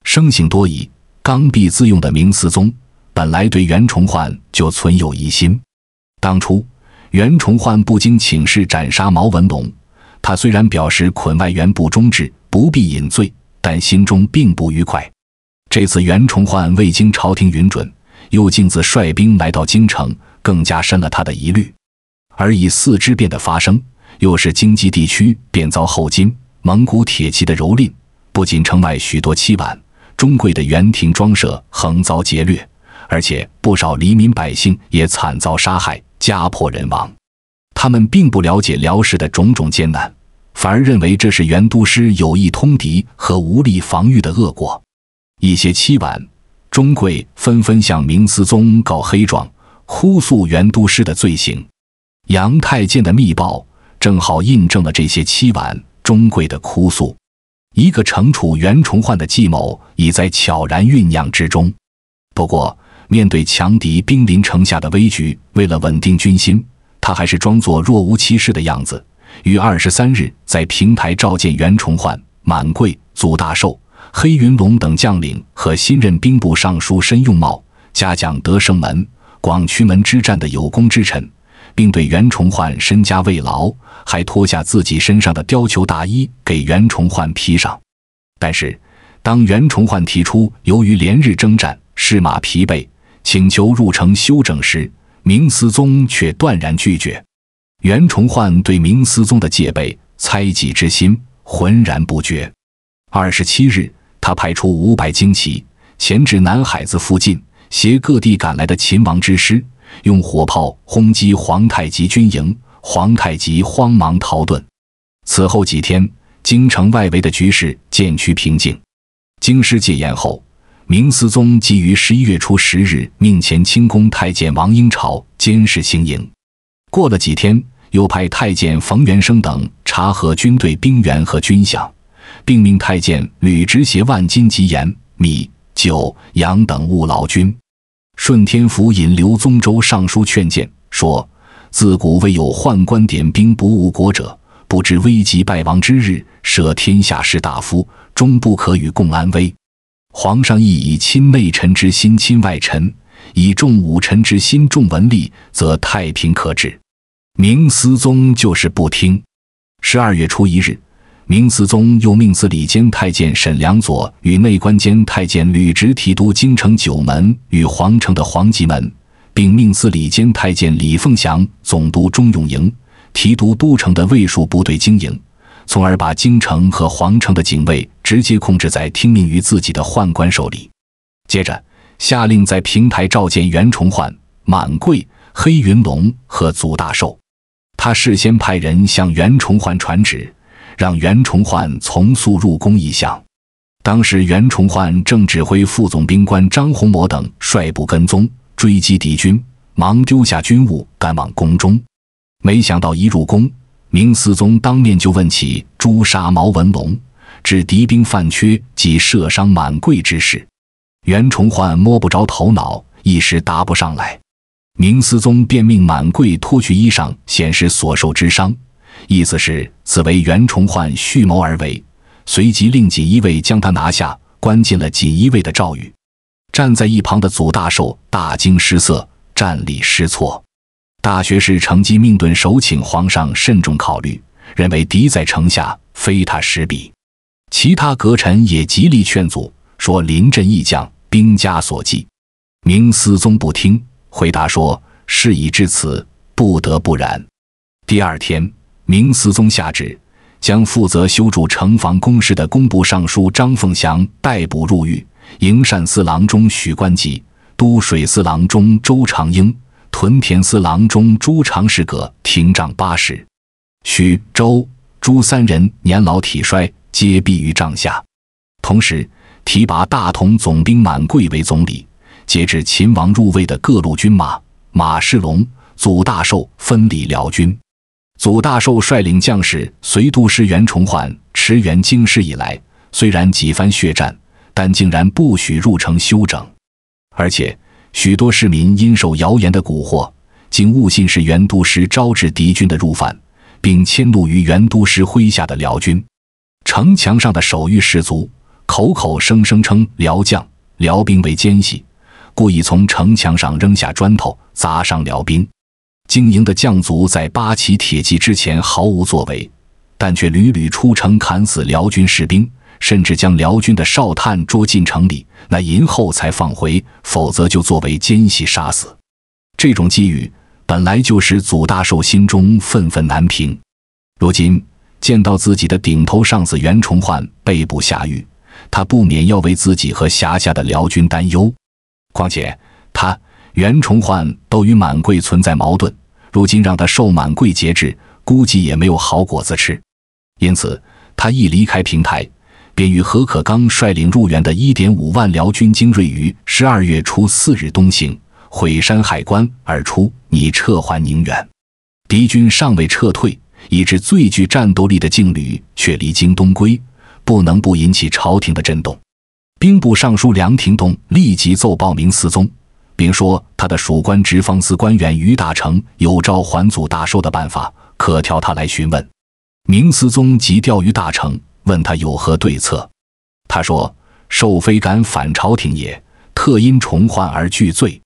Speaker 1: 生性多疑、刚愎自用的明思宗，本来对袁崇焕就存有疑心。当初袁崇焕不经请示斩杀毛文龙，他虽然表示捆外援不忠志不必引罪，但心中并不愉快。这次袁崇焕未经朝廷允准，又径自率兵来到京城，更加深了他的疑虑。而以四之变的发生，又是京畿地区便遭后金蒙古铁骑的蹂躏，不仅城外许多妻晚，中贵的园亭庄舍横遭劫掠，而且不少黎民百姓也惨遭杀害，家破人亡。他们并不了解辽事的种种艰难，反而认为这是袁督师有意通敌和无力防御的恶果。一些戚婉、钟贵纷纷向明思宗告黑状，哭诉袁都师的罪行。杨太监的密报正好印证了这些戚婉、钟贵的哭诉。一个惩处袁崇焕的计谋已在悄然酝酿之中。不过，面对强敌兵临城下的危局，为了稳定军心，他还是装作若无其事的样子。于二十三日在平台召见袁崇焕、满贵、祖大寿。黑云龙等将领和新任兵部尚书申用茂，加奖德胜门、广渠门之战的有功之臣，并对袁崇焕身家未劳，还脱下自己身上的貂裘大衣给袁崇焕披上。但是，当袁崇焕提出由于连日征战，士马疲惫，请求入城休整时，明思宗却断然拒绝。袁崇焕对明思宗的戒备、猜忌之心浑然不觉。二十七日。他派出五百精骑，前至南海子附近，携各地赶来的秦王之师，用火炮轰击皇太极军营，皇太极慌忙逃遁。此后几天，京城外围的局势渐趋平静。京师戒严后，明思宗即于十一月初十日命前清宫太监王英朝监视行营，过了几天，又派太监冯元生等查核军队兵员和军饷。并命太监吕直携万金及盐、米、酒、羊等物劳军。顺天府尹刘宗周上书劝谏，说：“自古未有宦官点兵不误国者，不知危急败亡之日，舍天下士大夫，终不可与共安危。皇上亦以亲内臣之心亲外臣，以重武臣之心重文吏，则太平可治。”明思宗就是不听。十二月初一日。明思宗又命司礼监太监沈良佐与内官监太监吕职提督京城九门与皇城的皇极门，并命司礼监太监李凤祥总督钟永营、提督都城的卫戍部队经营，从而把京城和皇城的警卫直接控制在听命于自己的宦官手里。接着，下令在平台召见袁崇焕、满贵、黑云龙和祖大寿，他事先派人向袁崇焕传旨。让袁崇焕从速入宫一项。当时袁崇焕正指挥副总兵官张宏谟等率部跟踪追击敌军，忙丢下军务赶往宫中。没想到一入宫，明思宗当面就问起诛杀毛文龙、致敌兵犯缺及射伤满贵之事，袁崇焕摸不着头脑，一时答不上来。明思宗便命满贵脱去衣裳，显示所受之伤。意思是此为袁崇焕蓄谋而为，随即令锦衣卫将他拿下，关进了锦衣卫的诏狱。站在一旁的祖大寿大惊失色，站立失措。大学士程机命顿首请皇上慎重考虑，认为敌在城下，非他时彼。其他阁臣也极力劝阻，说临阵易将，兵家所忌。明思宗不听，回答说事已至此，不得不然。第二天。明思宗下旨，将负责修筑城防工事的工部尚书张凤祥逮捕入狱。营善司郎中许官吉、都水司郎中周长英、屯田司郎中朱长士葛，廷杖八十。许、周、朱三人年老体衰，皆毙于帐下。同时，提拔大同总兵满贵为总理，截至秦王入位的各路军马。马士龙、祖大寿分理辽军。祖大寿率领将士随都师袁崇焕驰援京师以来，虽然几番血战，但竟然不许入城休整。而且许多市民因受谣言的蛊惑，竟误信是袁都师招致敌军的入犯，并迁怒于袁都师麾下的辽军。城墙上的守御士卒口口声声称辽将、辽兵为奸细，故意从城墙上扔下砖头砸伤辽兵。经营的将卒在八旗铁骑之前毫无作为，但却屡屡出城砍死辽军士兵，甚至将辽军的哨探捉进城里，那银后才放回，否则就作为奸细杀死。这种际遇本来就使祖大寿心中愤愤难平，如今见到自己的顶头上司袁崇焕被捕下狱，他不免要为自己和辖下的辽军担忧。况且他。袁崇焕都与满桂存在矛盾，如今让他受满桂节制，估计也没有好果子吃。因此，他一离开平台，便与何可刚率领入园的一点五万辽军精锐于十二月初四日东行，毁山海关而出，拟撤还宁远。敌军尚未撤退，以致最具战斗力的劲旅却离京东归，不能不引起朝廷的震动。兵部尚书梁廷栋立即奏报明思宗。并说他的属官直方司官员于大成有召还祖大寿的办法，可调他来询问。明思宗即钓鱼大成，问他有何对策。他说：“寿非敢反朝廷也，特因重焕而惧罪，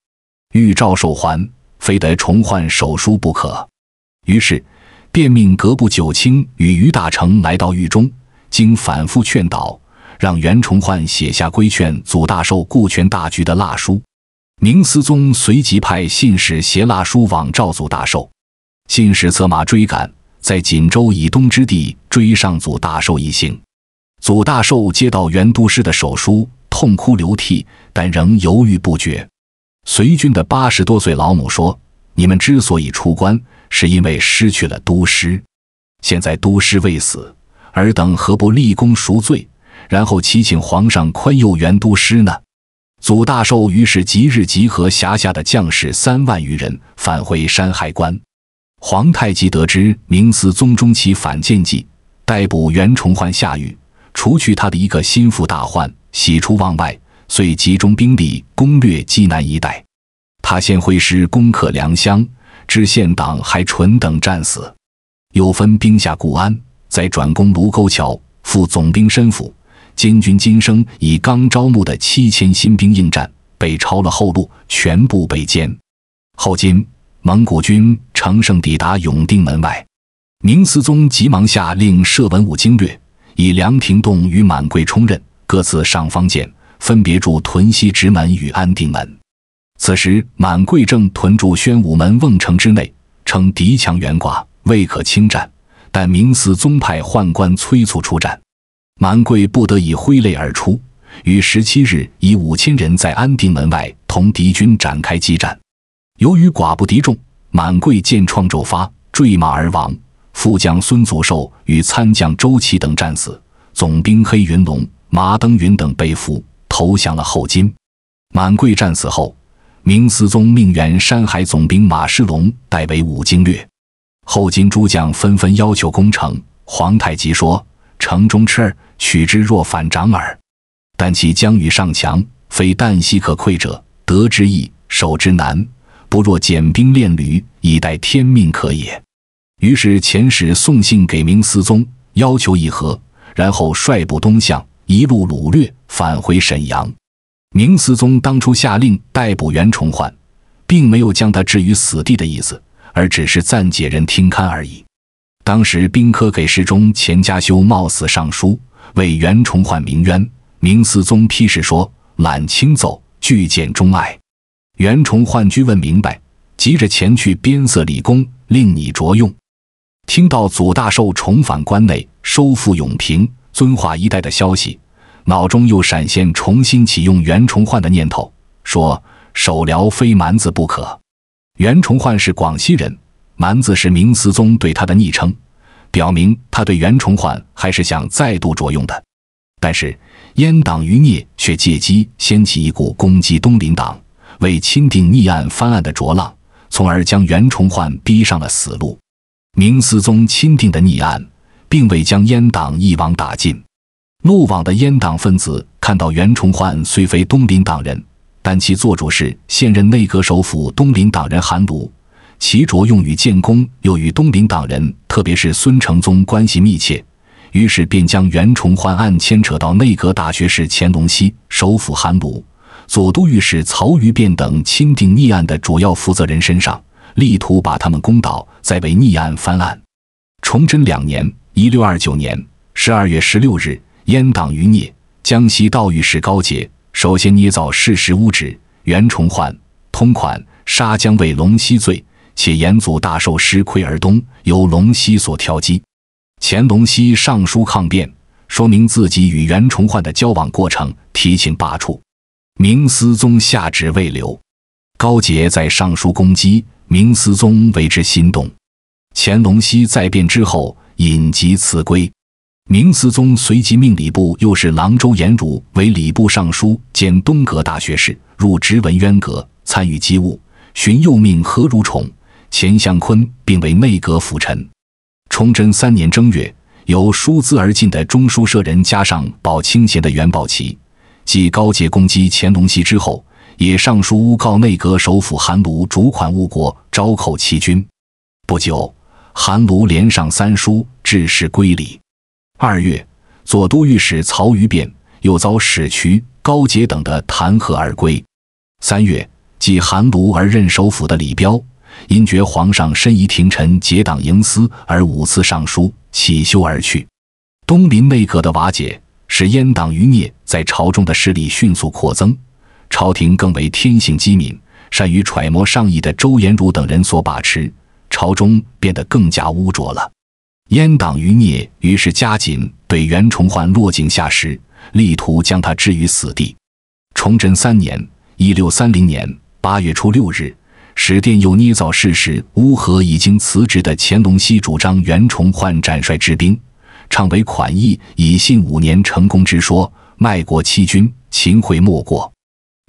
Speaker 1: 欲召寿还，非得重焕手书不可。”于是便命阁部九卿与于大成来到狱中，经反复劝导，让袁崇焕写下规劝祖大寿顾全大局的蜡书。明思宗随即派信使携蜡书往赵祖大寿，信使策马追赶，在锦州以东之地追上祖大寿一行。祖大寿接到元都师的手书，痛哭流涕，但仍犹豫不决。随军的八十多岁老母说：“你们之所以出关，是因为失去了都师。现在都师未死，尔等何不立功赎罪，然后祈请皇上宽宥元都师呢？”祖大寿于是即日集合辖下的将士三万余人，返回山海关。皇太极得知明思宗中起反间计，逮捕袁崇焕下狱，除去他的一个心腹大患，喜出望外，遂集中兵力攻略济南一带。他先挥师攻克良乡知县党还纯等战死，又分兵下固安，再转攻卢沟桥，副总兵身府。金军金生以刚招募的七千新兵应战，被抄了后路，全部被歼。后金蒙古军乘胜抵达永定门外，明思宗急忙下令设文武精略，以梁廷栋与满桂充任，各自上方箭，分别驻屯溪直门与安定门。此时满桂正屯驻宣武门瓮城之内，称敌强援寡，未可轻战，但明思宗派宦官催促出战。满贵不得已挥泪而出，于十七日以五千人在安定门外同敌军展开激战。由于寡不敌众，满贵见创骤发，坠马而亡。副将孙祖寿与参将周琦等战死，总兵黑云龙、马登云等被俘，投降了后金。满贵战死后，明思宗命原山海总兵马世龙代为五经略。后金诸将纷纷要求攻城，皇太极说：“城中吃儿。”取之若反掌耳，但其将欲上强，非旦夕可溃者。得之易，守之难，不若简兵练旅，以待天命可也。于是遣使送信给明思宗，要求议和，然后率部东向，一路掳掠，返回沈阳。明思宗当初下令逮捕袁崇焕，并没有将他置于死地的意思，而只是暂解人听勘而已。当时兵科给侍中钱嘉修冒死上书。为袁崇焕鸣冤，明思宗批示说：“览清奏，拒见忠爱。”袁崇焕居问明白，急着前去边塞立功，令你着用。听到祖大寿重返关内，收复永平、遵化一带的消息，脑中又闪现重新启用袁崇焕的念头，说：“手辽非蛮子不可。”袁崇焕是广西人，蛮子是明思宗对他的昵称。表明他对袁崇焕还是想再度着用的，但是阉党余孽却借机掀起一股攻击东林党、为钦定逆案翻案的浊浪，从而将袁崇焕逼上了死路。明思宗钦定的逆案，并未将阉党一网打尽，漏网的阉党分子看到袁崇焕虽非东林党人，但其做主是现任内阁首辅东林党人韩鲁，其着用于建功又与东林党人，特别是孙承宗关系密切，于是便将袁崇焕案牵扯到内阁大学士乾隆熙、首辅韩鲁、左都御史曹于变等钦定逆案的主要负责人身上，力图把他们攻倒，再为逆案翻案。崇祯两年（一六二九年）十二月十六日，阉党余孽江西道御史高杰首先捏造事实污指袁崇焕通款杀江贝龙溪罪。且延祖大受失亏而东，由龙溪所挑机。乾隆熙上书抗辩，说明自己与袁崇焕的交往过程，提请罢黜。明思宗下旨未留。高杰在上书攻击明思宗，为之心动。乾隆熙在变之后，引疾辞归。明思宗随即命礼部又使郎州延儒为礼部尚书兼东阁大学士，入职文渊阁，参与机务。寻又命何如宠。钱向坤并为内阁辅臣。崇祯三年正月，由舒资而进的中书舍人，加上保清闲的袁宝齐，继高杰攻击乾隆期之后，也上书诬告内阁首辅韩卢主款误国，招寇欺君。不久，韩卢连上三书，致仕归里。二月，左都御史曹于变，又遭史渠、高杰等的弹劾而归。三月，继韩卢而任首辅的李彪。因觉皇上深疑廷臣结党营私，而五次上书起修而去。东林内阁的瓦解，使阉党余孽在朝中的势力迅速扩增，朝廷更为天性机敏、善于揣摩上意的周延儒等人所把持，朝中变得更加污浊了。阉党余孽于是加紧对袁崇焕落井下石，力图将他置于死地。崇祯三年（一六三零年）八月初六日。史殿又捏造事实，诬合已经辞职的乾隆熙主张袁崇焕斩帅治兵，倡为款议，以信五年成功之说，卖国欺君，秦桧莫过，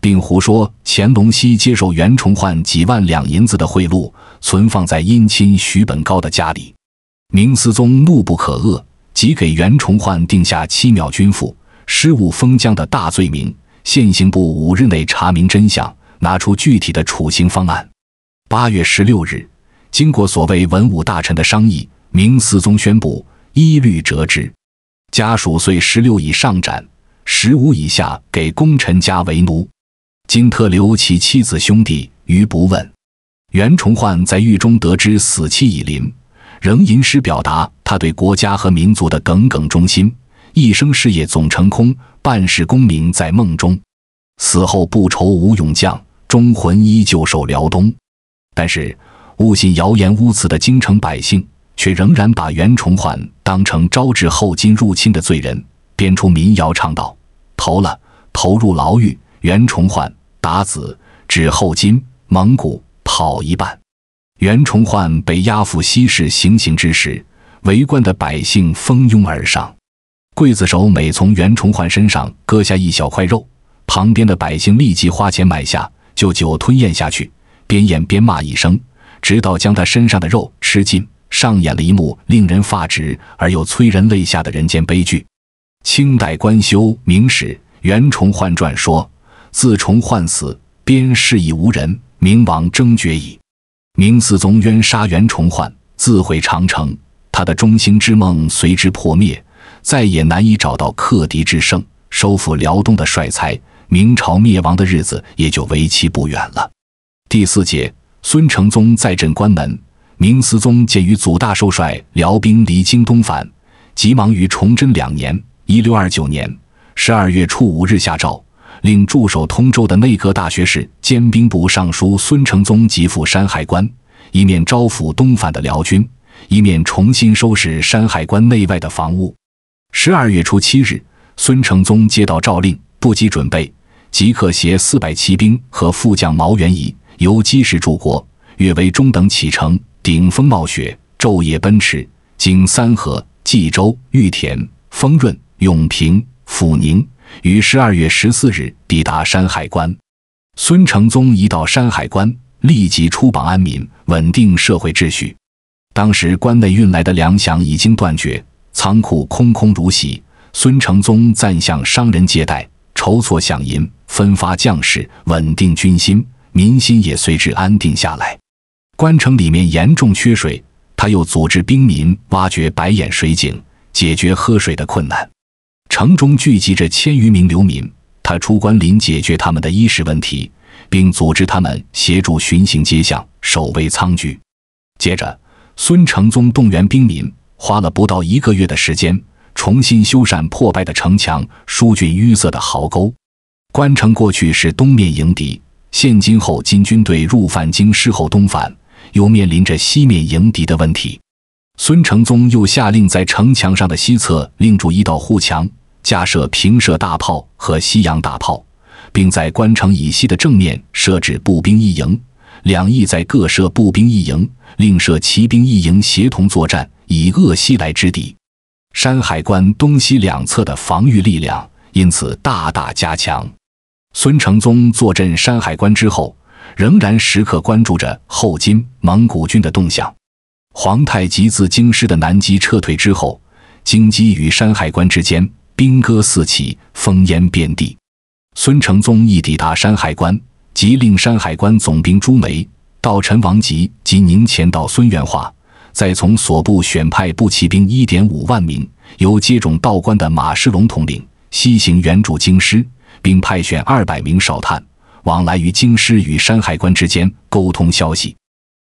Speaker 1: 并胡说乾隆熙接受袁崇焕几万两银子的贿赂，存放在姻亲徐本高的家里。明思宗怒不可遏，即给袁崇焕定下七秒军赋、失误封疆的大罪名，现刑部五日内查明真相，拿出具体的处刑方案。八月十六日，经过所谓文武大臣的商议，明思宗宣布一律折之，家属岁十六以上斩，十五以下给功臣家为奴。今特留其妻子兄弟于不问。袁崇焕在狱中得知死期已临，仍吟诗表达他对国家和民族的耿耿忠心：一生事业总成空，半世功名在梦中。死后不愁无勇将，忠魂依旧守辽东。但是，误信谣言污词的京城百姓却仍然把袁崇焕当成招致后金入侵的罪人，编出民谣唱道：“投了，投入牢狱；袁崇焕，打死，指后金、蒙古跑一半。”袁崇焕被押赴西市行刑之时，围观的百姓蜂拥而上，刽子手每从袁崇焕身上割下一小块肉，旁边的百姓立即花钱买下，就酒吞咽下去。边演边骂一声，直到将他身上的肉吃尽，上演了一幕令人发指而又催人泪下的人间悲剧。清代官修《明史·袁崇焕传》说：“自从焕死，边事已无人；明王争爵矣。明四宗冤杀袁崇焕，自毁长城，他的中兴之梦随之破灭，再也难以找到克敌之胜、收复辽东的帅才。明朝灭亡的日子也就为期不远了。”第四节，孙承宗在镇关门。明思宗鉴于祖大寿率辽兵离京东返，急忙于崇祯两年（一六二九年）十二月初五日下诏，令驻守通州的内阁大学士兼兵部尚书孙承宗即赴山海关，一面招抚东返的辽军，一面重新收拾山海关内外的防务。十二月初七日，孙承宗接到诏令，不及准备，即刻携四百骑兵和副将毛元仪。由基石驻国，约为中等启程，顶风冒雪，昼夜奔驰，经三河、冀州、玉田、丰润、永平、抚宁，于十二月十四日抵达山海关。孙承宗一到山海关，立即出榜安民，稳定社会秩序。当时关内运来的粮饷已经断绝，仓库空空如洗。孙承宗暂向商人借贷，筹措饷银，分发将士，稳定军心。民心也随之安定下来。关城里面严重缺水，他又组织兵民挖掘白眼水井，解决喝水的困难。城中聚集着千余名流民，他出关林解决他们的衣食问题，并组织他们协助巡行街巷、守卫仓局。接着，孙承宗动员兵民，花了不到一个月的时间，重新修缮破败的城墙，疏浚淤塞的壕沟。关城过去是东面迎敌。现今后，金军队入犯京师后东返，又面临着西面迎敌的问题。孙承宗又下令在城墙上的西侧另筑一道护墙，架设平射大炮和西洋大炮，并在关城以西的正面设置步兵一营，两翼在各设步兵一营，另设骑兵一营协同作战，以遏西来之敌。山海关东西两侧的防御力量因此大大加强。孙承宗坐镇山海关之后，仍然时刻关注着后金蒙古军的动向。皇太极自京师的南京撤退之后，京畿与山海关之间兵戈四起，烽烟遍地。孙承宗一抵达山海关，即令山海关总兵朱梅、道臣王吉及宁前道孙元化，再从所部选派步骑兵一点五万名，由接踵道观的马世龙统领西行援助京师。并派选二百名哨探往来于京师与山海关之间，沟通消息。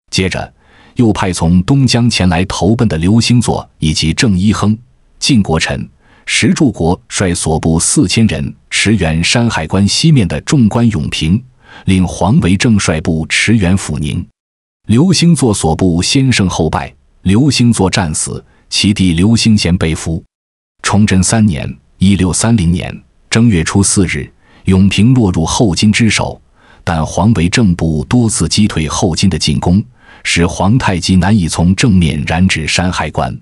Speaker 1: 接着，又派从东江前来投奔的刘兴祚以及郑一亨、靳国臣、石柱国率所部四千人驰援山海关西面的众官永平，令黄维正率部驰援抚宁。刘兴祚所部先胜后败，刘兴祚战死，其弟刘兴贤被俘。崇祯三年（一六三零年）。正月初四日，永平落入后金之手，但黄维正部多次击退后金的进攻，使皇太极难以从正面染指山海关。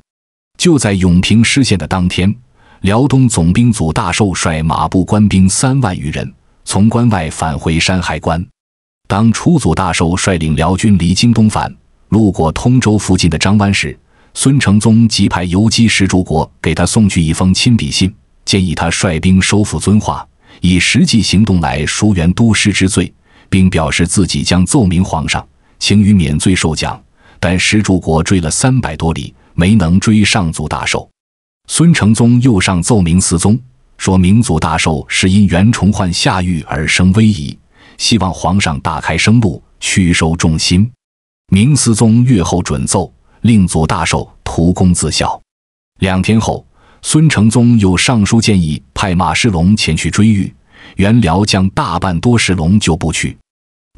Speaker 1: 就在永平失陷的当天，辽东总兵祖大寿率马步官兵三万余人从关外返回山海关。当初祖大寿率领辽军离京东返，路过通州附近的张湾时，孙承宗即派游击石竹国给他送去一封亲笔信。建议他率兵收复遵化，以实际行动来赎还都师之罪，并表示自己将奏明皇上，请予免罪受奖。但石柱国追了三百多里，没能追上祖大寿。孙承宗又上奏明思宗，说明祖大寿是因袁崇焕下狱而生威仪，希望皇上大开生路，屈受众心。明思宗阅后准奏，令祖大寿图功自效。两天后。孙承宗又上书建议派马士龙前去追玉，袁辽将大半多士龙就不去。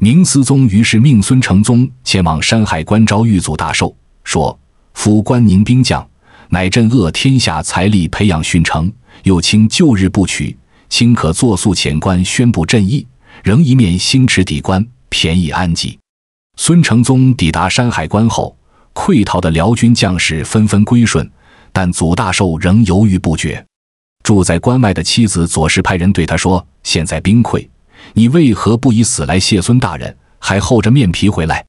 Speaker 1: 明思宗于是命孙承宗前往山海关招玉祖大寿，说：“夫关宁兵将，乃朕恶天下财力培养训成，又卿旧日不取，卿可作速遣官宣布朕意，仍一面心驰抵关，便宜安济。”孙承宗抵达山海关后，溃逃的辽军将士纷纷归顺。但祖大寿仍犹豫不决。住在关外的妻子左氏派人对他说：“现在兵溃，你为何不以死来谢孙大人，还厚着面皮回来？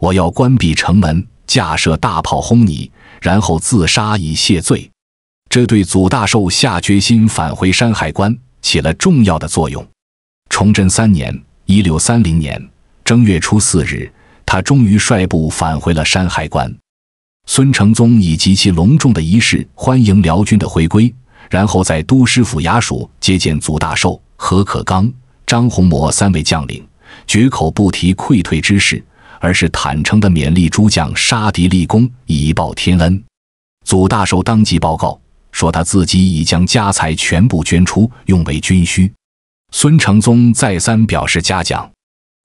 Speaker 1: 我要关闭城门，架设大炮轰你，然后自杀以谢罪。”这对祖大寿下决心返回山海关起了重要的作用。崇祯三年（一六三零年）正月初四日，他终于率部返回了山海关。孙承宗以极其隆重的仪式欢迎辽军的回归，然后在都师府衙署接见祖大寿、何可刚、张宏谟三位将领，绝口不提溃退之事，而是坦诚地勉励诸将杀敌立功，以报天恩。祖大寿当即报告说，他自己已将家财全部捐出，用为军需。孙承宗再三表示嘉奖。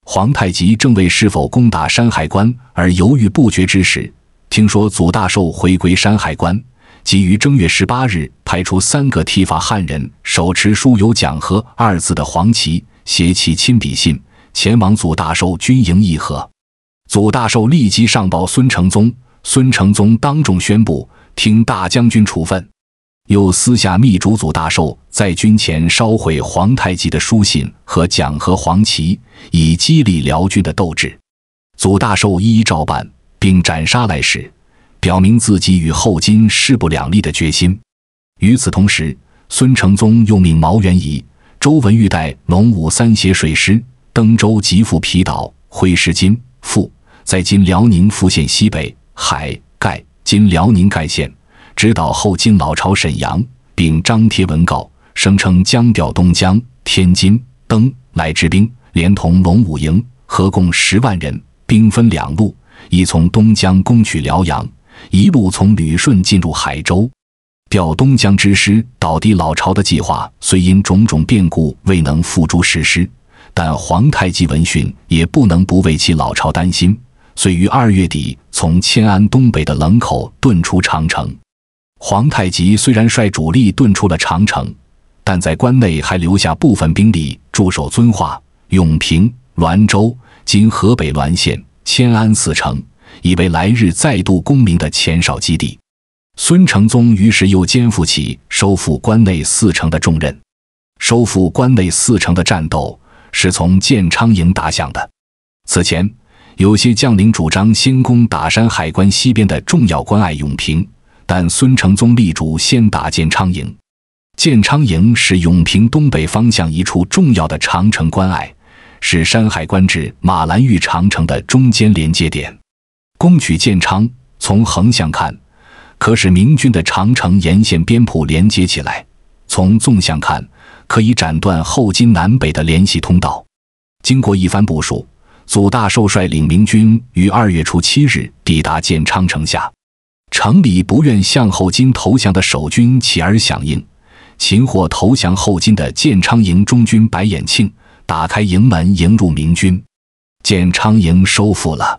Speaker 1: 皇太极正为是否攻打山海关而犹豫不决之时。听说祖大寿回归山海关，即于正月十八日派出三个剃发汉人，手持“书有讲和”二字的黄旗，携其亲笔信，前往祖大寿军营议和。祖大寿立即上报孙承宗，孙承宗当众宣布听大将军处分，又私下密嘱祖大寿在军前烧毁皇太极的书信和讲和黄旗，以激励辽军的斗志。祖大寿一一照办。并斩杀来使，表明自己与后金势不两立的决心。与此同时，孙承宗又命毛元仪、周文玉带龙武三协水师登州及赴皮岛，挥师金赴，在今辽宁抚县西北海盖（今辽宁盖县）直捣后金老巢沈阳，并张贴文告，声称将调东江、天津、登来之兵，连同龙武营，合共十万人，兵分两路。已从东江攻取辽阳，一路从旅顺进入海州，调东江之师倒地老巢的计划虽因种种变故未能付诸实施，但皇太极闻讯也不能不为其老巢担心，遂于二月底从迁安东北的冷口遁出长城。皇太极虽然率主力遁出了长城，但在关内还留下部分兵力驻守遵化、永平、滦州（今河北滦县）。迁安四城，以为来日再度功名的前哨基地。孙承宗于是又肩负起收复关内四城的重任。收复关内四城的战斗是从建昌营打响的。此前，有些将领主张先攻打山海关西边的重要关隘永平，但孙承宗力主先打建昌营。建昌营是永平东北方向一处重要的长城关隘。是山海关至马兰峪长城的中间连接点，攻取建昌，从横向看，可使明军的长城沿线边铺连接起来；从纵向看，可以斩断后金南北的联系通道。经过一番部署，祖大寿率领明军于二月初七日抵达建昌城下，城里不愿向后金投降的守军起而响应，擒获投降后金的建昌营中军白眼庆。打开营门，迎入明军。建昌营收复了。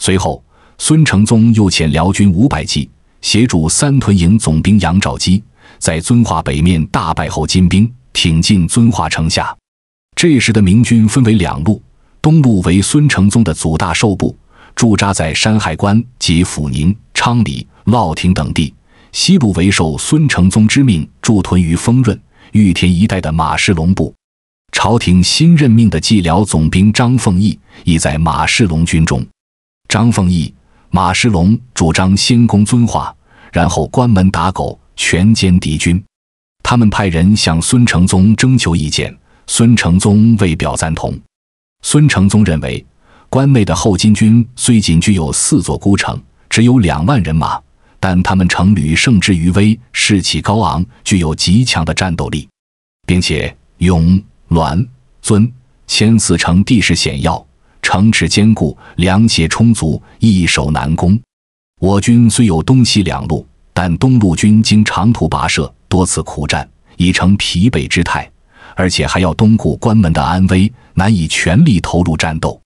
Speaker 1: 随后，孙承宗又遣辽军五百骑，协助三屯营总兵杨兆基，在遵化北面大败后金兵，挺进遵化城下。这时的明军分为两路：东路为孙承宗的祖大寿部，驻扎在山海关及抚宁、昌黎、乐亭等地；西路为受孙承宗之命驻屯于丰润、玉田一带的马世龙部。朝廷新任命的蓟辽总兵张凤翼已在马士龙军中。张凤翼、马士龙主张先攻遵化，然后关门打狗，全歼敌军。他们派人向孙承宗征求意见。孙承宗未表赞同。孙承宗认为，关内的后金军虽仅具有四座孤城，只有两万人马，但他们成屡胜之余威，士气高昂，具有极强的战斗力，并且勇。滦遵千四城地势险要，城池坚固，粮械充足，易守难攻。我军虽有东西两路，但东路军经长途跋涉，多次苦战，已成疲惫之态，而且还要东顾关门的安危，难以全力投入战斗。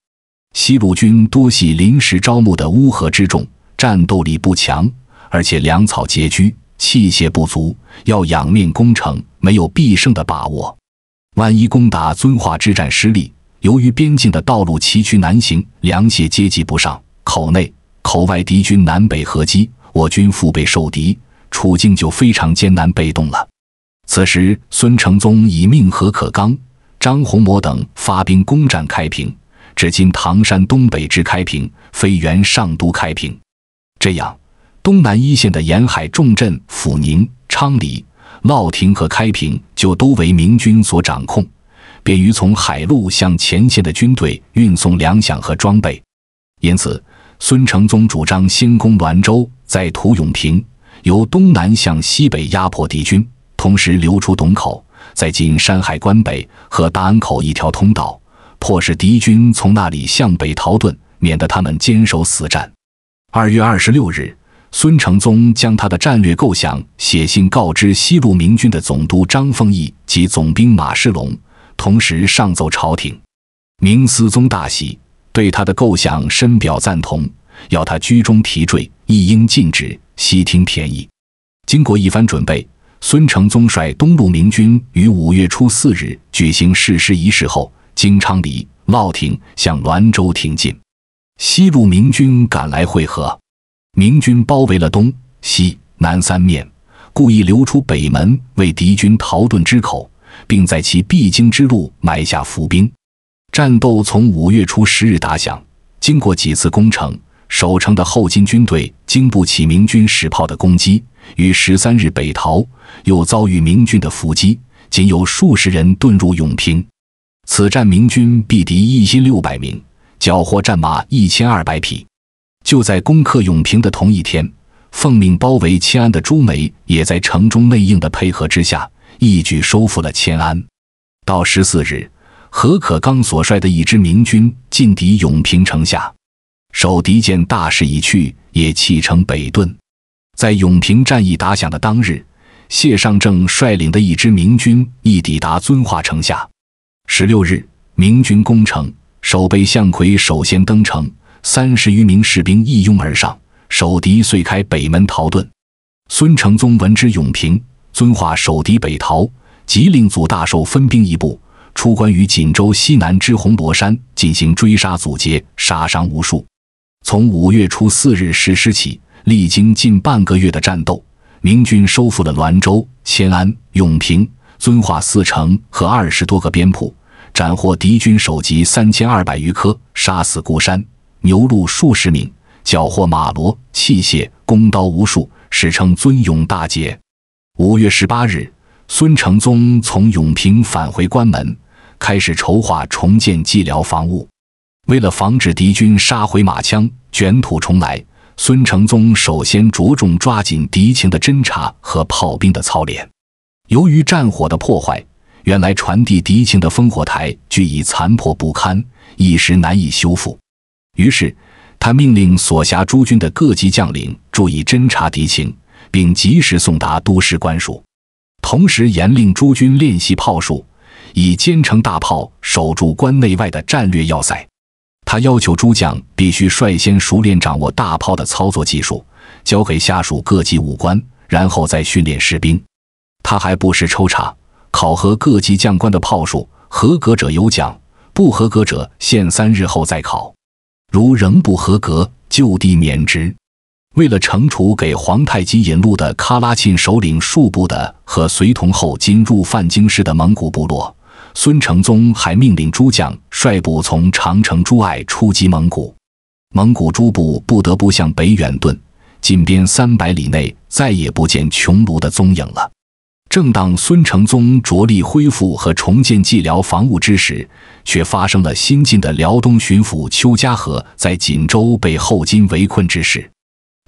Speaker 1: 西路军多系临时招募的乌合之众，战斗力不强，而且粮草拮据，器械不足，要仰命攻城，没有必胜的把握。万一攻打遵化之战失利，由于边境的道路崎岖难行，粮械接济不上，口内口外敌军南北合击，我军腹背受敌，处境就非常艰难被动了。此时，孙承宗以命何可刚、张宏谟等发兵攻占开平，至今唐山东北之开平，非原上都开平。这样，东南一线的沿海重镇抚宁、昌黎。乐亭和开平就都为明军所掌控，便于从海路向前线的军队运送粮饷和装备。因此，孙承宗主张先攻滦州，再图永平，由东南向西北压迫敌军，同时留出董口，再进山海关北和大安口一条通道，迫使敌军从那里向北逃遁，免得他们坚守死战。二月二十六日。孙承宗将他的战略构想写信告知西路明军的总督张丰毅及总兵马世龙，同时上奏朝廷。明思宗大喜，对他的构想深表赞同，要他居中提缀，一应尽止悉听便宜。经过一番准备，孙承宗率东路明军于五月初四日举行誓师仪式后，经昌黎、乐亭向滦州挺进，西路明军赶来会合。明军包围了东西南三面，故意留出北门为敌军逃遁之口，并在其必经之路埋下伏兵。战斗从五月初十日打响，经过几次攻城，守城的后金军队经不起明军石炮的攻击，于十三日北逃，又遭遇明军的伏击，仅有数十人遁入永平。此战，明军毙敌一千六百名，缴获战马一千二百匹。就在攻克永平的同一天，奉命包围迁安的朱梅也在城中内应的配合之下，一举收复了迁安。到十四日，何可刚所率的一支明军进抵永平城下，守敌见大势已去，也弃城北遁。在永平战役打响的当日，谢尚正率领的一支明军亦抵达遵化城下。十六日，明军攻城，守备向魁首先登城。三十余名士兵一拥而上，守敌遂开北门逃遁。孙承宗闻之，永平、遵化守敌北逃，即令祖大寿分兵一部出关，于锦州西南之红罗山进行追杀阻截，杀伤无数。从五月初四日实施起，历经近半个月的战斗，明军收复了滦州、迁安、永平、遵化四城和二十多个边铺，斩获敌军首级三千二百余颗，杀死孤山。牛鹿数十名，缴获马骡器械、弓刀无数，史称“尊勇大捷”。五月十八日，孙承宗从永平返回关门，开始筹划重建蓟辽防务。为了防止敌军杀回马枪、卷土重来，孙承宗首先着重抓紧敌情的侦查和炮兵的操练。由于战火的破坏，原来传递敌情的烽火台俱已残破不堪，一时难以修复。于是，他命令所辖诸军的各级将领注意侦查敌情，并及时送达都师官署。同时，严令诸军练习炮术，以坚城大炮，守住关内外的战略要塞。他要求诸将必须率先熟练掌握大炮的操作技术，交给下属各级武官，然后再训练士兵。他还不时抽查考核各级将官的炮术，合格者有奖，不合格者限三日后再考。如仍不合格，就地免职。为了惩处给皇太极引路的喀拉沁首领数部的和随同后金入犯京师的蒙古部落，孙承宗还命令诸将率部从长城诸隘出击蒙古，蒙古诸部不得不向北远遁，近边三百里内再也不见穹庐的踪影了。正当孙承宗着力恢复和重建蓟辽防务之时，却发生了新晋的辽东巡抚邱家河在锦州被后金围困之事。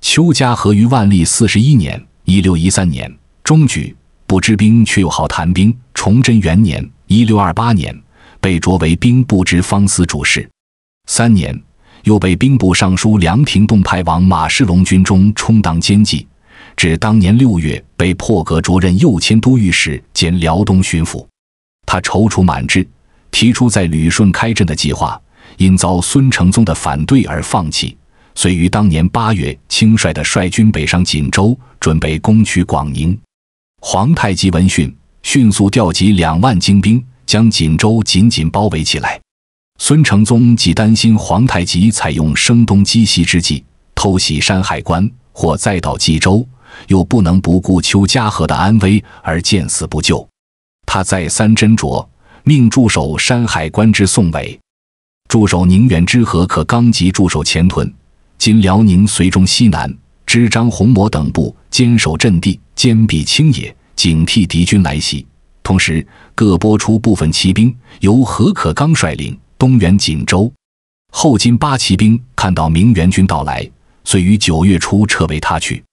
Speaker 1: 邱家河于万历四十一年一六一三年）中举，不知兵却又好谈兵。崇祯元年一六二八年）被擢为兵部之方司主事，三年又被兵部尚书梁廷栋派往马士龙军中充当奸计。至当年六月，被破格擢任右迁都御史兼辽东巡抚，他踌躇满志，提出在旅顺开镇的计划，因遭孙承宗的反对而放弃，遂于当年八月轻率的率军北上锦州，准备攻取广宁。皇太极闻讯，迅速调集两万精兵，将锦州紧紧包围起来。孙承宗既担心皇太极采用声东击西之计，偷袭山海关，或再到冀州。又不能不顾邱家河的安危而见死不救，他再三斟酌，命驻守山海关之宋伟，驻守宁远之河可刚及驻守前屯（今辽宁绥中西南）知张洪模等部坚守阵地，坚壁清野，警惕敌军来袭。同时，各拨出部分骑兵，由何可刚率领东援锦州。后金八旗兵看到明援军到来，遂于九月初撤围他去。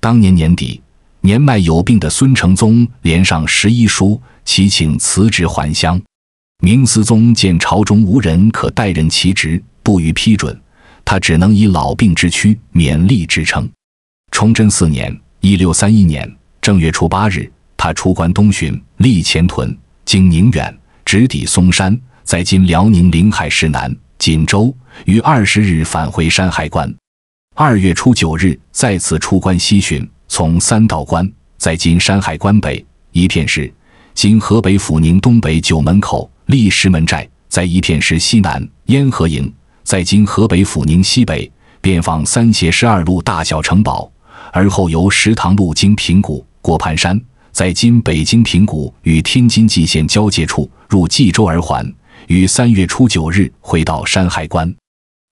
Speaker 1: 当年年底，年迈有病的孙承宗连上十一书，齐请辞职还乡。明思宗见朝中无人可代任其职，不予批准，他只能以老病之躯勉力支撑。崇祯四年（一六三一年）正月初八日，他出关东巡，历前屯、经宁远，直抵嵩山，在今辽宁临海市南锦州，于二十日返回山海关。二月初九日，再次出关西巡，从三道关（在今山海关北）一片石（今河北抚宁东北九门口）立石门寨（在一片石西南燕河营，在今河北抚宁西北）遍放三斜十二路大小城堡，而后由石塘路经平谷、过盘山（在今北京平谷与天津蓟县交界处）入蓟州而还，于三月初九日回到山海关。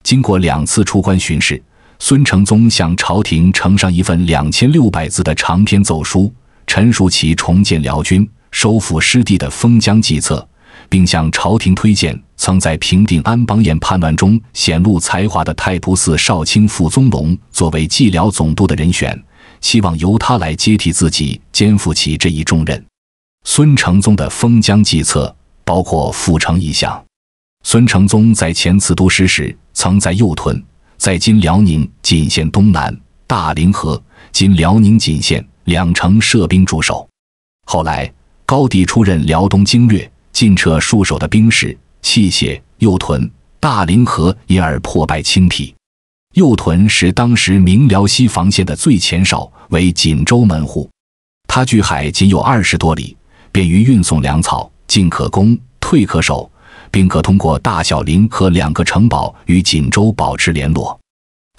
Speaker 1: 经过两次出关巡视。孙承宗向朝廷呈上一份两千六百字的长篇奏书，陈述其重建辽军、收复失地的封疆计策，并向朝廷推荐曾在平定安邦彦叛乱中显露才华的太仆寺少卿傅宗龙作为蓟辽总督的人选，希望由他来接替自己，肩负起这一重任。孙承宗的封疆计策包括阜城一项。孙承宗在前次督师时曾在右屯。在今辽宁锦县东南大凌河，今辽宁锦县两城设兵驻守。后来高帝出任辽东经略，进撤戍守的兵士器械，右屯大凌河因而破败清体。右屯是当时明辽西防线的最前哨，为锦州门户。它距海仅有二十多里，便于运送粮草，进可攻，退可守。并可通过大小凌和两个城堡与锦州保持联络。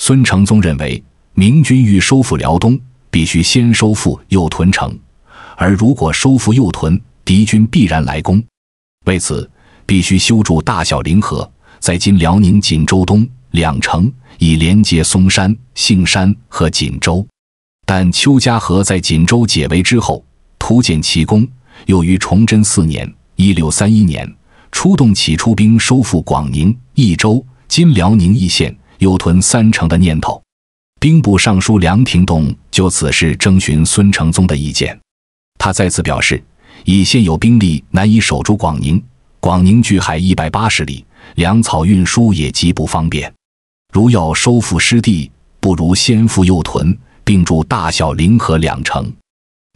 Speaker 1: 孙承宗认为，明军欲收复辽东，必须先收复右屯城，而如果收复右屯，敌军必然来攻。为此，必须修筑大小凌河，在今辽宁锦州东两城，以连接嵩山、杏山和锦州。但邱家河在锦州解围之后，突建奇功，又于崇祯四年（一六三一年）。出动起出兵收复广宁、益州（今辽宁义县）又屯三城的念头。兵部尚书梁廷栋就此事征询孙承宗的意见，他再次表示，以现有兵力难以守住广宁，广宁距海一百八十里，粮草运输也极不方便。如要收复失地，不如先复右屯，并驻大小凌河两城。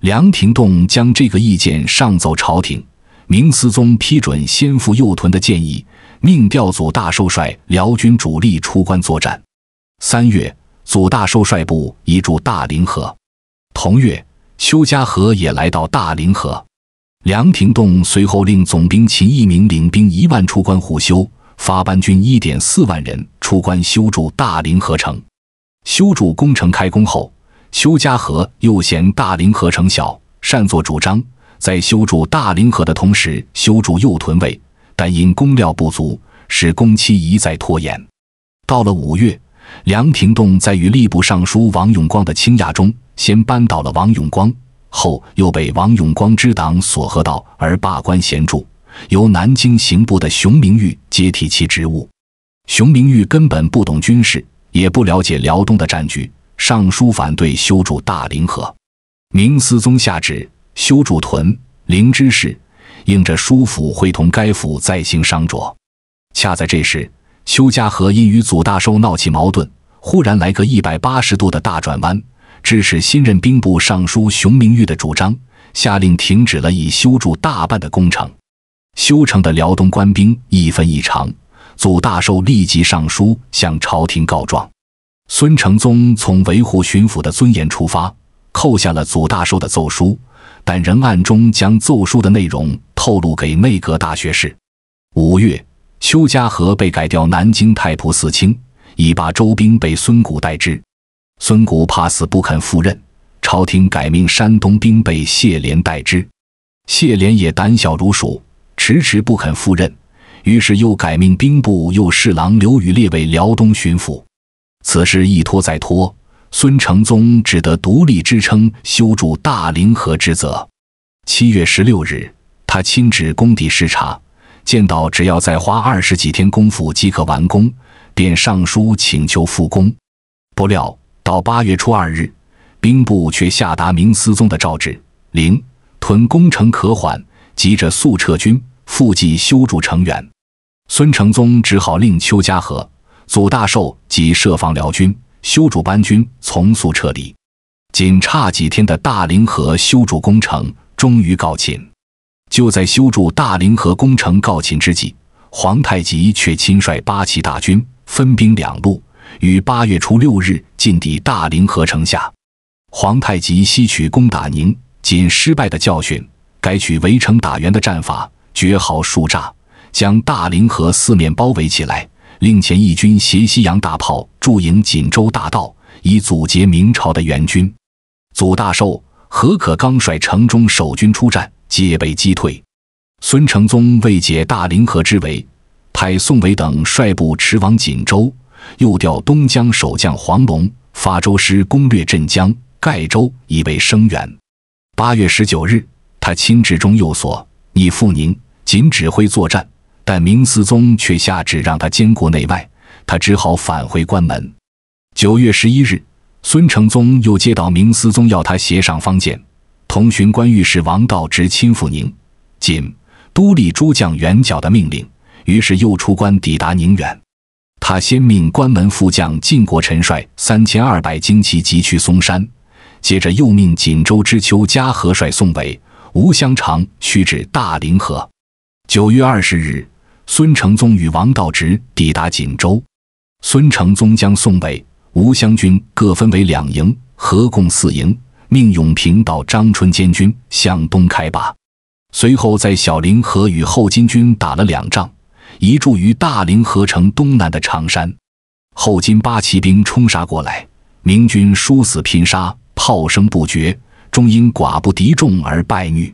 Speaker 1: 梁廷栋将这个意见上奏朝廷。明思宗批准先赴右屯的建议，命调祖大寿率辽军主力出关作战。三月，祖大寿率部移驻大凌河。同月，邱家河也来到大凌河。梁廷栋随后令总兵秦一明领兵一万出关护修，发班军一点四万人出关修筑大凌河城。修筑工程开工后，邱家河又嫌大凌河城小，擅作主张。在修筑大凌河的同时，修筑右屯卫，但因工料不足，使工期一再拖延。到了五月，梁廷栋在与吏部尚书王永光的倾轧中，先扳倒了王永光，后又被王永光之党所劾倒，而罢官闲住。由南京刑部的熊明玉接替其职务。熊明玉根本不懂军事，也不了解辽东的战局，上书反对修筑大凌河。明思宗下旨。修筑屯灵芝市，应着叔府会同该府再行商酌。恰在这时，邱家河因与祖大寿闹起矛盾，忽然来个一百八十度的大转弯，致使新任兵部尚书熊明玉的主张下令停止了已修筑大半的工程。修成的辽东官兵义愤异常，祖大寿立即上书向朝廷告状。孙承宗从维护巡抚的尊严出发，扣下了祖大寿的奏书。但仍暗中将奏疏的内容透露给内阁大学士。五月，邱家河被改调南京太仆寺卿，以罢周兵被孙谷代之。孙谷怕死不肯赴任，朝廷改命山东兵备谢廉代之。谢廉也胆小如鼠，迟迟不肯赴任，于是又改命兵部右侍郎刘宇列为辽东巡抚。此事一拖再拖。孙承宗只得独立支撑修筑大凌河之责。七月十六日，他亲至工地视察，见到只要再花二十几天功夫即可完工，便上书请求复工。不料到八月初二日，兵部却下达明思宗的诏旨：凌屯工程可缓，急着速撤军，复计修筑城垣。孙承宗只好令邱家河、祖大寿及设防辽军。修筑班军从速撤离，仅差几天的大凌河修筑工程终于告罄。就在修筑大凌河工程告罄之际，皇太极却亲率八旗大军分兵两路，于八月初六日进抵大凌河城下。皇太极吸取攻打宁仅失败的教训，改取围城打援的战法，掘壕筑栅，将大凌河四面包围起来。令前义军携西洋大炮驻营锦州大道，以阻截明朝的援军。祖大寿、何可刚率城中守军出战，皆被击退。孙承宗为解大凌河之围，派宋伟等率部驰往锦州，又调东江守将黄龙发州师攻略镇江、盖州，以为声援。八月十九日，他亲至中右所，拟赴宁仅指挥作战。但明思宗却下旨让他监国内外，他只好返回关门。九月十一日，孙承宗又接到明思宗要他协上方谏、同巡官御史王道直亲赴宁锦都立诸将援剿的命令，于是又出关抵达宁远。他先命关门副将晋国陈帅三千二百精骑急趋嵩山，接着又命锦州知秋加和帅宋伟、吴襄长驱至大凌河。九月二十日。孙承宗与王道直抵达锦州，孙承宗将宋伟、吴湘军各分为两营，合共四营，命永平到张春监军向东开拔。随后在小凌河与后金军打了两仗，一驻于大凌河城东南的长山。后金八旗兵冲杀过来，明军殊死拼杀，炮声不绝，终因寡不敌众而败衄。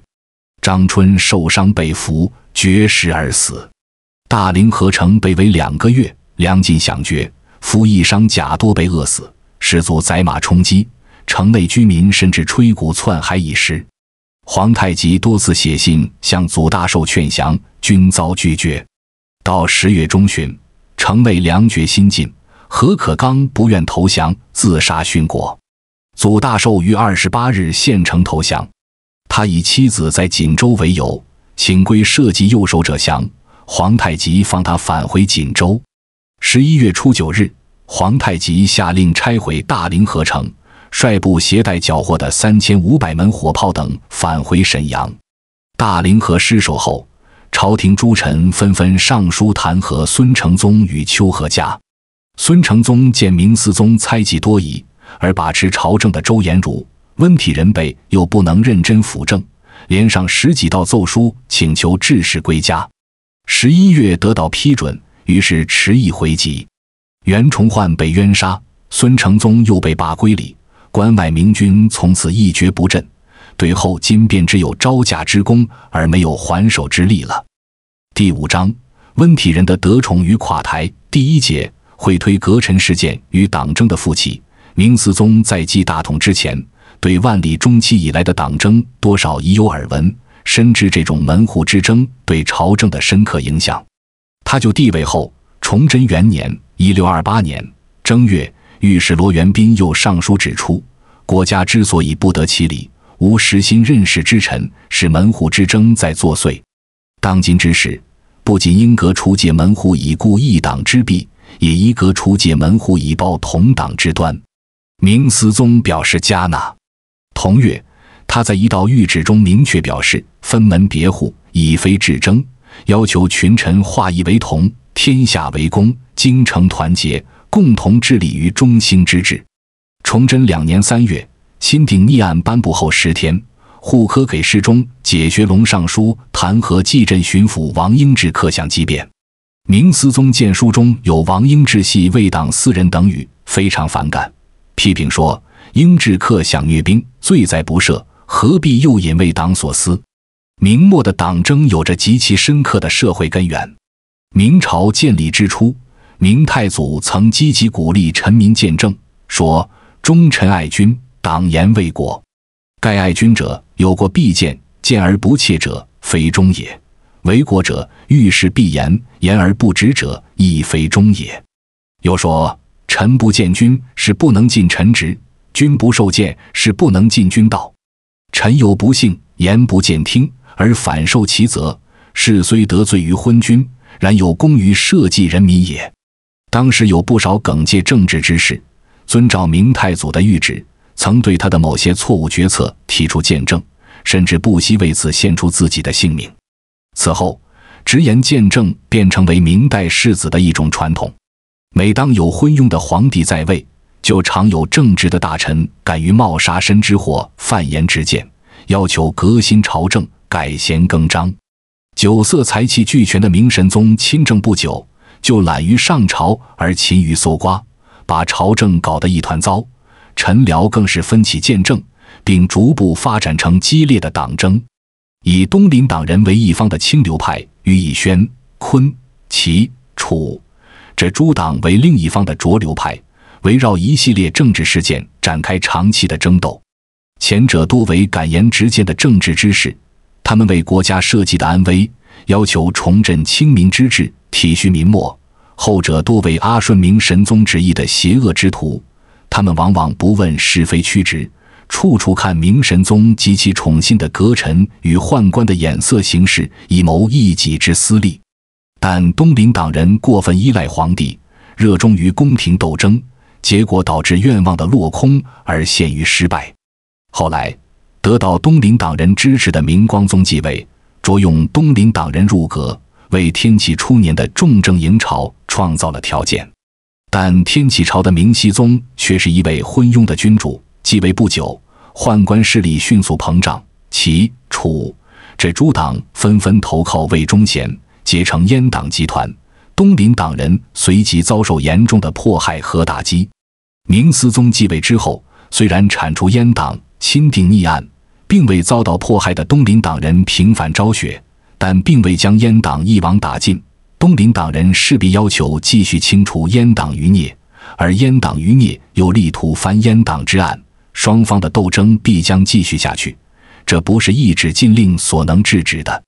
Speaker 1: 张春受伤被俘，绝食而死。大凌河城被围两个月，粮尽饷绝，夫役、商贾多被饿死，士卒宰马充饥。城内居民甚至吹鼓窜海以食。皇太极多次写信向祖大寿劝降，均遭拒绝。到十月中旬，城内粮绝，心尽，何可刚不愿投降，自杀殉国。祖大寿于二十八日献城投降，他以妻子在锦州为由，请归社稷，右手者降。皇太极放他返回锦州。十一月初九日，皇太极下令拆毁大凌河城，率部携带缴获的三千五百门火炮等返回沈阳。大凌河失守后，朝廷诸臣纷纷上书弹劾孙承宗与丘和家。孙承宗见明思宗猜忌多疑，而把持朝政的周延儒、温体仁辈又不能认真辅政，连上十几道奏疏，请求致仕归家。十一月得到批准，于是迟疑回击。袁崇焕被冤杀，孙承宗又被罢归里，关外明军从此一蹶不振，对后金便只有招架之功而没有还手之力了。第五章温体仁的得宠与垮台第一节会推阁臣事件与党争的复起明思宗在继大统之前，对万历中期以来的党争多少已有耳闻。深知这种门户之争对朝政的深刻影响，他就帝位后，崇祯元年（一六二八年）正月，御史罗元斌又上书指出，国家之所以不得其理，无实心任事之臣，是门户之争在作祟。当今之时，不仅应革除解门户以固一党之弊，也应革除解门户以报同党之端。明思宗表示嘉纳。同月。他在一道谕旨中明确表示：“分门别户以非治争，要求群臣化义为同，天下为公，京城团结，共同致力于中兴之治。”崇祯两年三月，钦定逆案颁布后十天，户科给事中解学龙尚书弹劾蓟镇巡抚王英志刻享积变。明思宗见书中有王英志系为党四人等语，非常反感，批评说：“英治刻享虐兵，罪在不赦。”何必又引为党所思？明末的党争有着极其深刻的社会根源。明朝建立之初，明太祖曾积极鼓励臣民建政，说：“忠臣爱君，党言为国。盖爱君者有过必谏，谏而不切者非忠也；为国者遇事必言，言而不止者亦非忠也。”又说：“臣不见君是不能尽臣职，君不受见，是不能尽君道。”臣有不幸，言不见听，而反受其责。事虽得罪于昏君，然有功于社稷人民也。当时有不少耿介政治之士，遵照明太祖的谕旨，曾对他的某些错误决策提出见证，甚至不惜为此献出自己的性命。此后，直言见证便成为明代世子的一种传统。每当有昏庸的皇帝在位，就常有正直的大臣敢于冒杀身之祸、犯言直谏，要求革新朝政、改弦更张。酒色财气俱全的明神宗亲政不久，就懒于上朝而勤于搜刮，把朝政搞得一团糟。陈辽更是分起见政，并逐步发展成激烈的党争。以东林党人为一方的清流派，与以宣、昆、齐、楚这诸党为另一方的浊流派。围绕一系列政治事件展开长期的争斗，前者多为敢言直谏的政治之士，他们为国家社稷的安危，要求重振清明之治，体恤民末；后者多为阿顺明神宗旨意的邪恶之徒，他们往往不问是非曲直，处处看明神宗及其宠信的阁臣与宦官的眼色行事，以谋一己之私利。但东林党人过分依赖皇帝，热衷于宫廷斗争。结果导致愿望的落空而陷于失败。后来，得到东林党人支持的明光宗继位，着用东林党人入阁，为天启初年的重政迎朝创造了条件。但天启朝的明熹宗却是一位昏庸的君主，继位不久，宦官势力迅速膨胀，齐、楚这诸党纷纷投靠魏忠贤，结成阉党集团。东林党人随即遭受严重的迫害和打击。明思宗继位之后，虽然铲除阉党、钦定逆案，并未遭到迫害的东林党人平反昭雪，但并未将阉党一网打尽。东林党人势必要求继续清除阉党余孽，而阉党余孽又力图翻阉党之案，双方的斗争必将继续下去，这不是一纸禁令所能制止的。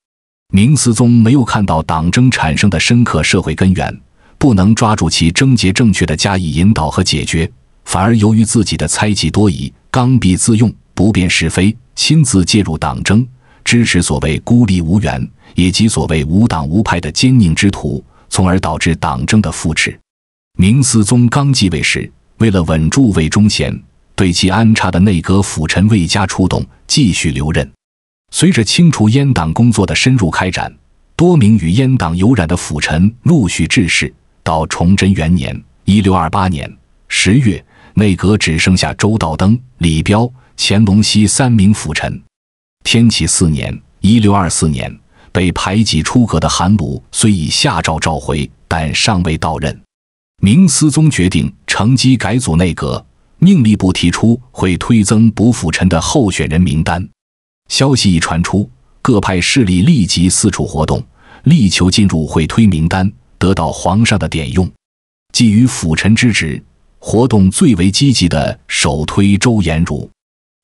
Speaker 1: 明思宗没有看到党争产生的深刻社会根源，不能抓住其症结，正确的加以引导和解决，反而由于自己的猜忌多疑、刚愎自用、不辨是非，亲自介入党争，支持所谓孤立无援以及所谓无党无派的奸佞之徒，从而导致党争的复制。明思宗刚继位时，为了稳住魏忠贤，对其安插的内阁辅臣魏家出动，继续留任。随着清除阉党工作的深入开展，多名与阉党有染的辅臣陆续致仕。到崇祯元年（一六二八年）十月，内阁只剩下周道登、李彪、乾隆熙三名辅臣。天启四年（一六二四年），被排挤出阁的韩鲁虽已下诏召回，但尚未到任。明思宗决定乘机改组内阁，命吏部提出会推增补辅臣的候选人名单。消息一传出，各派势力立即四处活动，力求进入会推名单，得到皇上的点用。基于辅臣之职，活动最为积极的首推周延儒。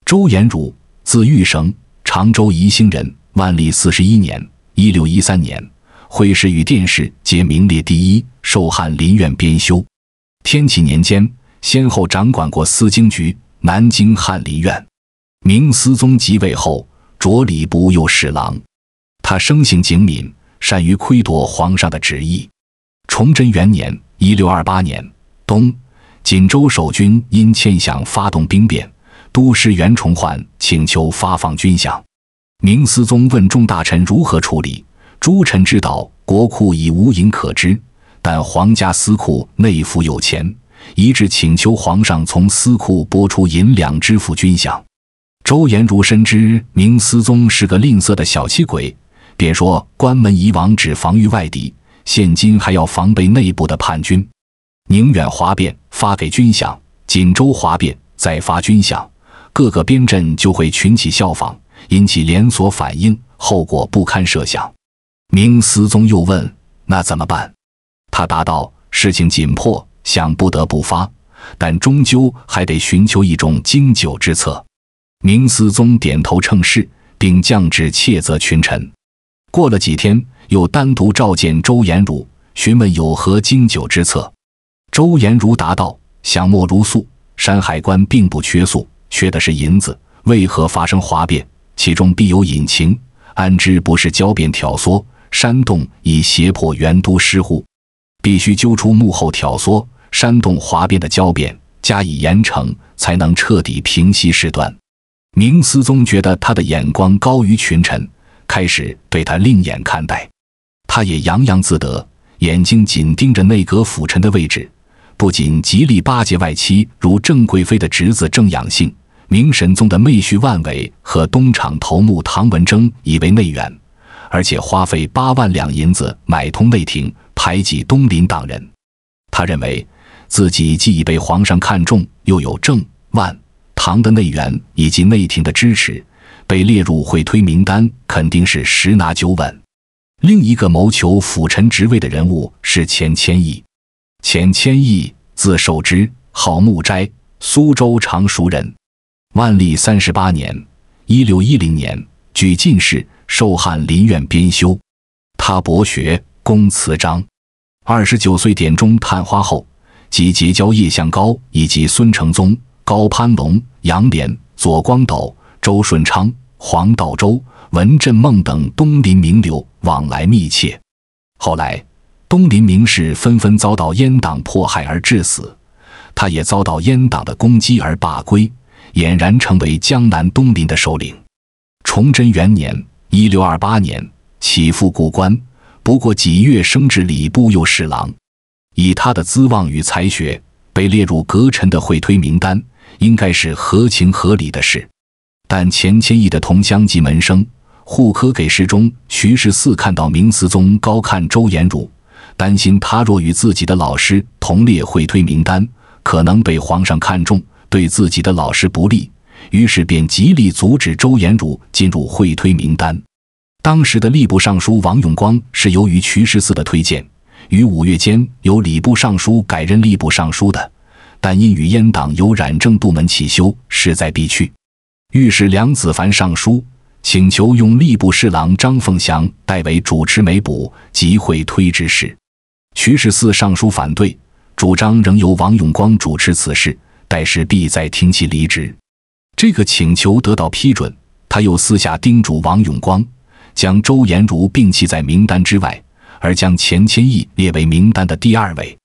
Speaker 1: 周延儒，字玉绳，常州宜兴人。万历四十一年一六一三年），会试与殿试皆名列第一，授翰林院编修。天启年间，先后掌管过司经局、南京翰林院。明思宗即位后，左礼部右侍郎，他生性警敏，善于窥夺皇上的旨意。崇祯元年（一六二八年），冬，锦州守军因欠饷发动兵变，都师袁崇焕请求发放军饷。明思宗问众大臣如何处理，诸臣知道国库已无银可知，但皇家私库内府有钱，一致请求皇上从私库拨出银两支付军饷。周延儒深知明思宗是个吝啬的小气鬼，便说关门，以往只防御外敌，现今还要防备内部的叛军。宁远哗变发给军饷，锦州哗变再发军饷，各个边镇就会群起效仿，引起连锁反应，后果不堪设想。明思宗又问：“那怎么办？”他答道：“事情紧迫，想不得不发，但终究还得寻求一种经久之策。”明思宗点头称是，并降旨切责群臣。过了几天，又单独召见周延儒，询问有何经久之策。周延儒答道：“想莫如素，山海关并不缺素，缺的是银子。为何发生哗变？其中必有隐情，安知不是交变挑唆、煽动以胁迫元都失乎？必须揪出幕后挑唆、煽动哗变的教变，加以严惩，才能彻底平息事端。”明思宗觉得他的眼光高于群臣，开始对他另眼看待。他也洋洋自得，眼睛紧盯着内阁辅臣的位置，不仅极力巴结外戚如郑贵妃的侄子郑养性、明神宗的妹婿万伟和东厂头目唐文征以为内援，而且花费八万两银子买通内廷，排挤东林党人。他认为自己既已被皇上看中，又有郑万。行的内援以及内廷的支持被列入会推名单，肯定是十拿九稳。另一个谋求辅臣职位的人物是钱谦益。钱谦益，字寿之，号木斋，苏州常熟人。万历三十八年一六一零年）举进士，授翰林院编修。他博学，工词章。二十九岁点中探花后，即结交叶向高以及孙承宗。高攀龙、杨连、左光斗、周顺昌、黄道周、文震孟等东林名流往来密切。后来，东林名士纷纷遭到阉党迫害而致死，他也遭到阉党的攻击而罢归，俨然成为江南东林的首领。崇祯元年（一六二八年），起复故官，不过几月升至礼部右侍郎。以他的资望与才学，被列入阁臣的会推名单。应该是合情合理的事，但钱谦益的同乡及门生户科给事中徐世四看到明思宗高看周延儒，担心他若与自己的老师同列会推名单，可能被皇上看中，对自己的老师不利，于是便极力阻止周延儒进入会推名单。当时的吏部尚书王永光是由于徐世四的推荐，于五月间由礼部尚书改任吏部尚书的。但因与阉党有染，政部门起修势在必去，御史梁子凡上书请求用吏部侍郎张凤祥代为主持梅补集会推之事。徐世嗣上书反对，主张仍由王永光主持此事，待事必再听其离职。这个请求得到批准，他又私下叮嘱王永光，将周延儒摒弃在名单之外，而将钱谦益列为名单的第二位。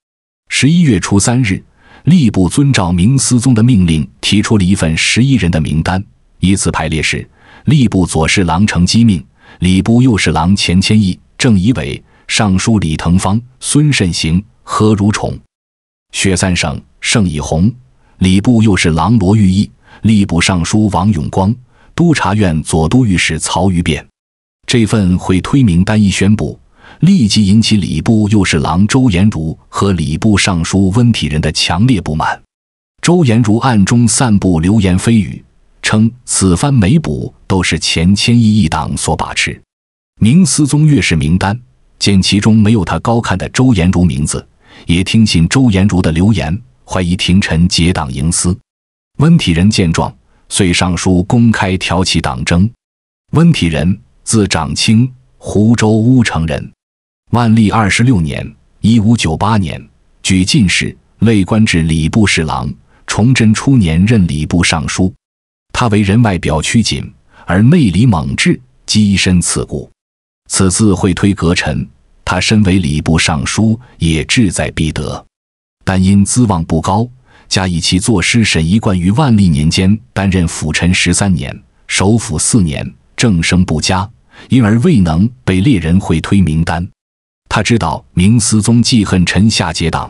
Speaker 1: 十一月初三日。吏部遵照明思宗的命令，提出了一份十一人的名单，依次排列是：吏部左侍郎程基命、礼部右侍郎钱谦益、郑仪伟、尚书李腾芳、孙慎行、何如宠、薛三省、盛以洪、礼部右侍郎罗玉义，吏部尚书王永光、督察院左都御史曹于变。这份会推名单一宣布。立即引起礼部右侍郎周延儒和礼部尚书温体仁的强烈不满。周延儒暗中散布流言蜚语，称此番没补都是钱谦益一党所把持。明思宗阅视名单，见其中没有他高看的周延儒名字，也听信周延儒的流言，怀疑廷臣结党营私。温体仁见状，遂上书公开挑起党争。温体仁，字长卿，湖州乌程人。万历二十六年（一五九八年），举进士，累官至礼部侍郎。崇祯初年任礼部尚书。他为人外表拘谨，而内里猛志，跻身刺骨。此次会推阁臣，他身为礼部尚书，也志在必得，但因资望不高，加以其作诗审一贯于万历年间担任辅臣十三年，首辅四年，政声不佳，因而未能被列人会推名单。他知道明思宗记恨陈夏结党，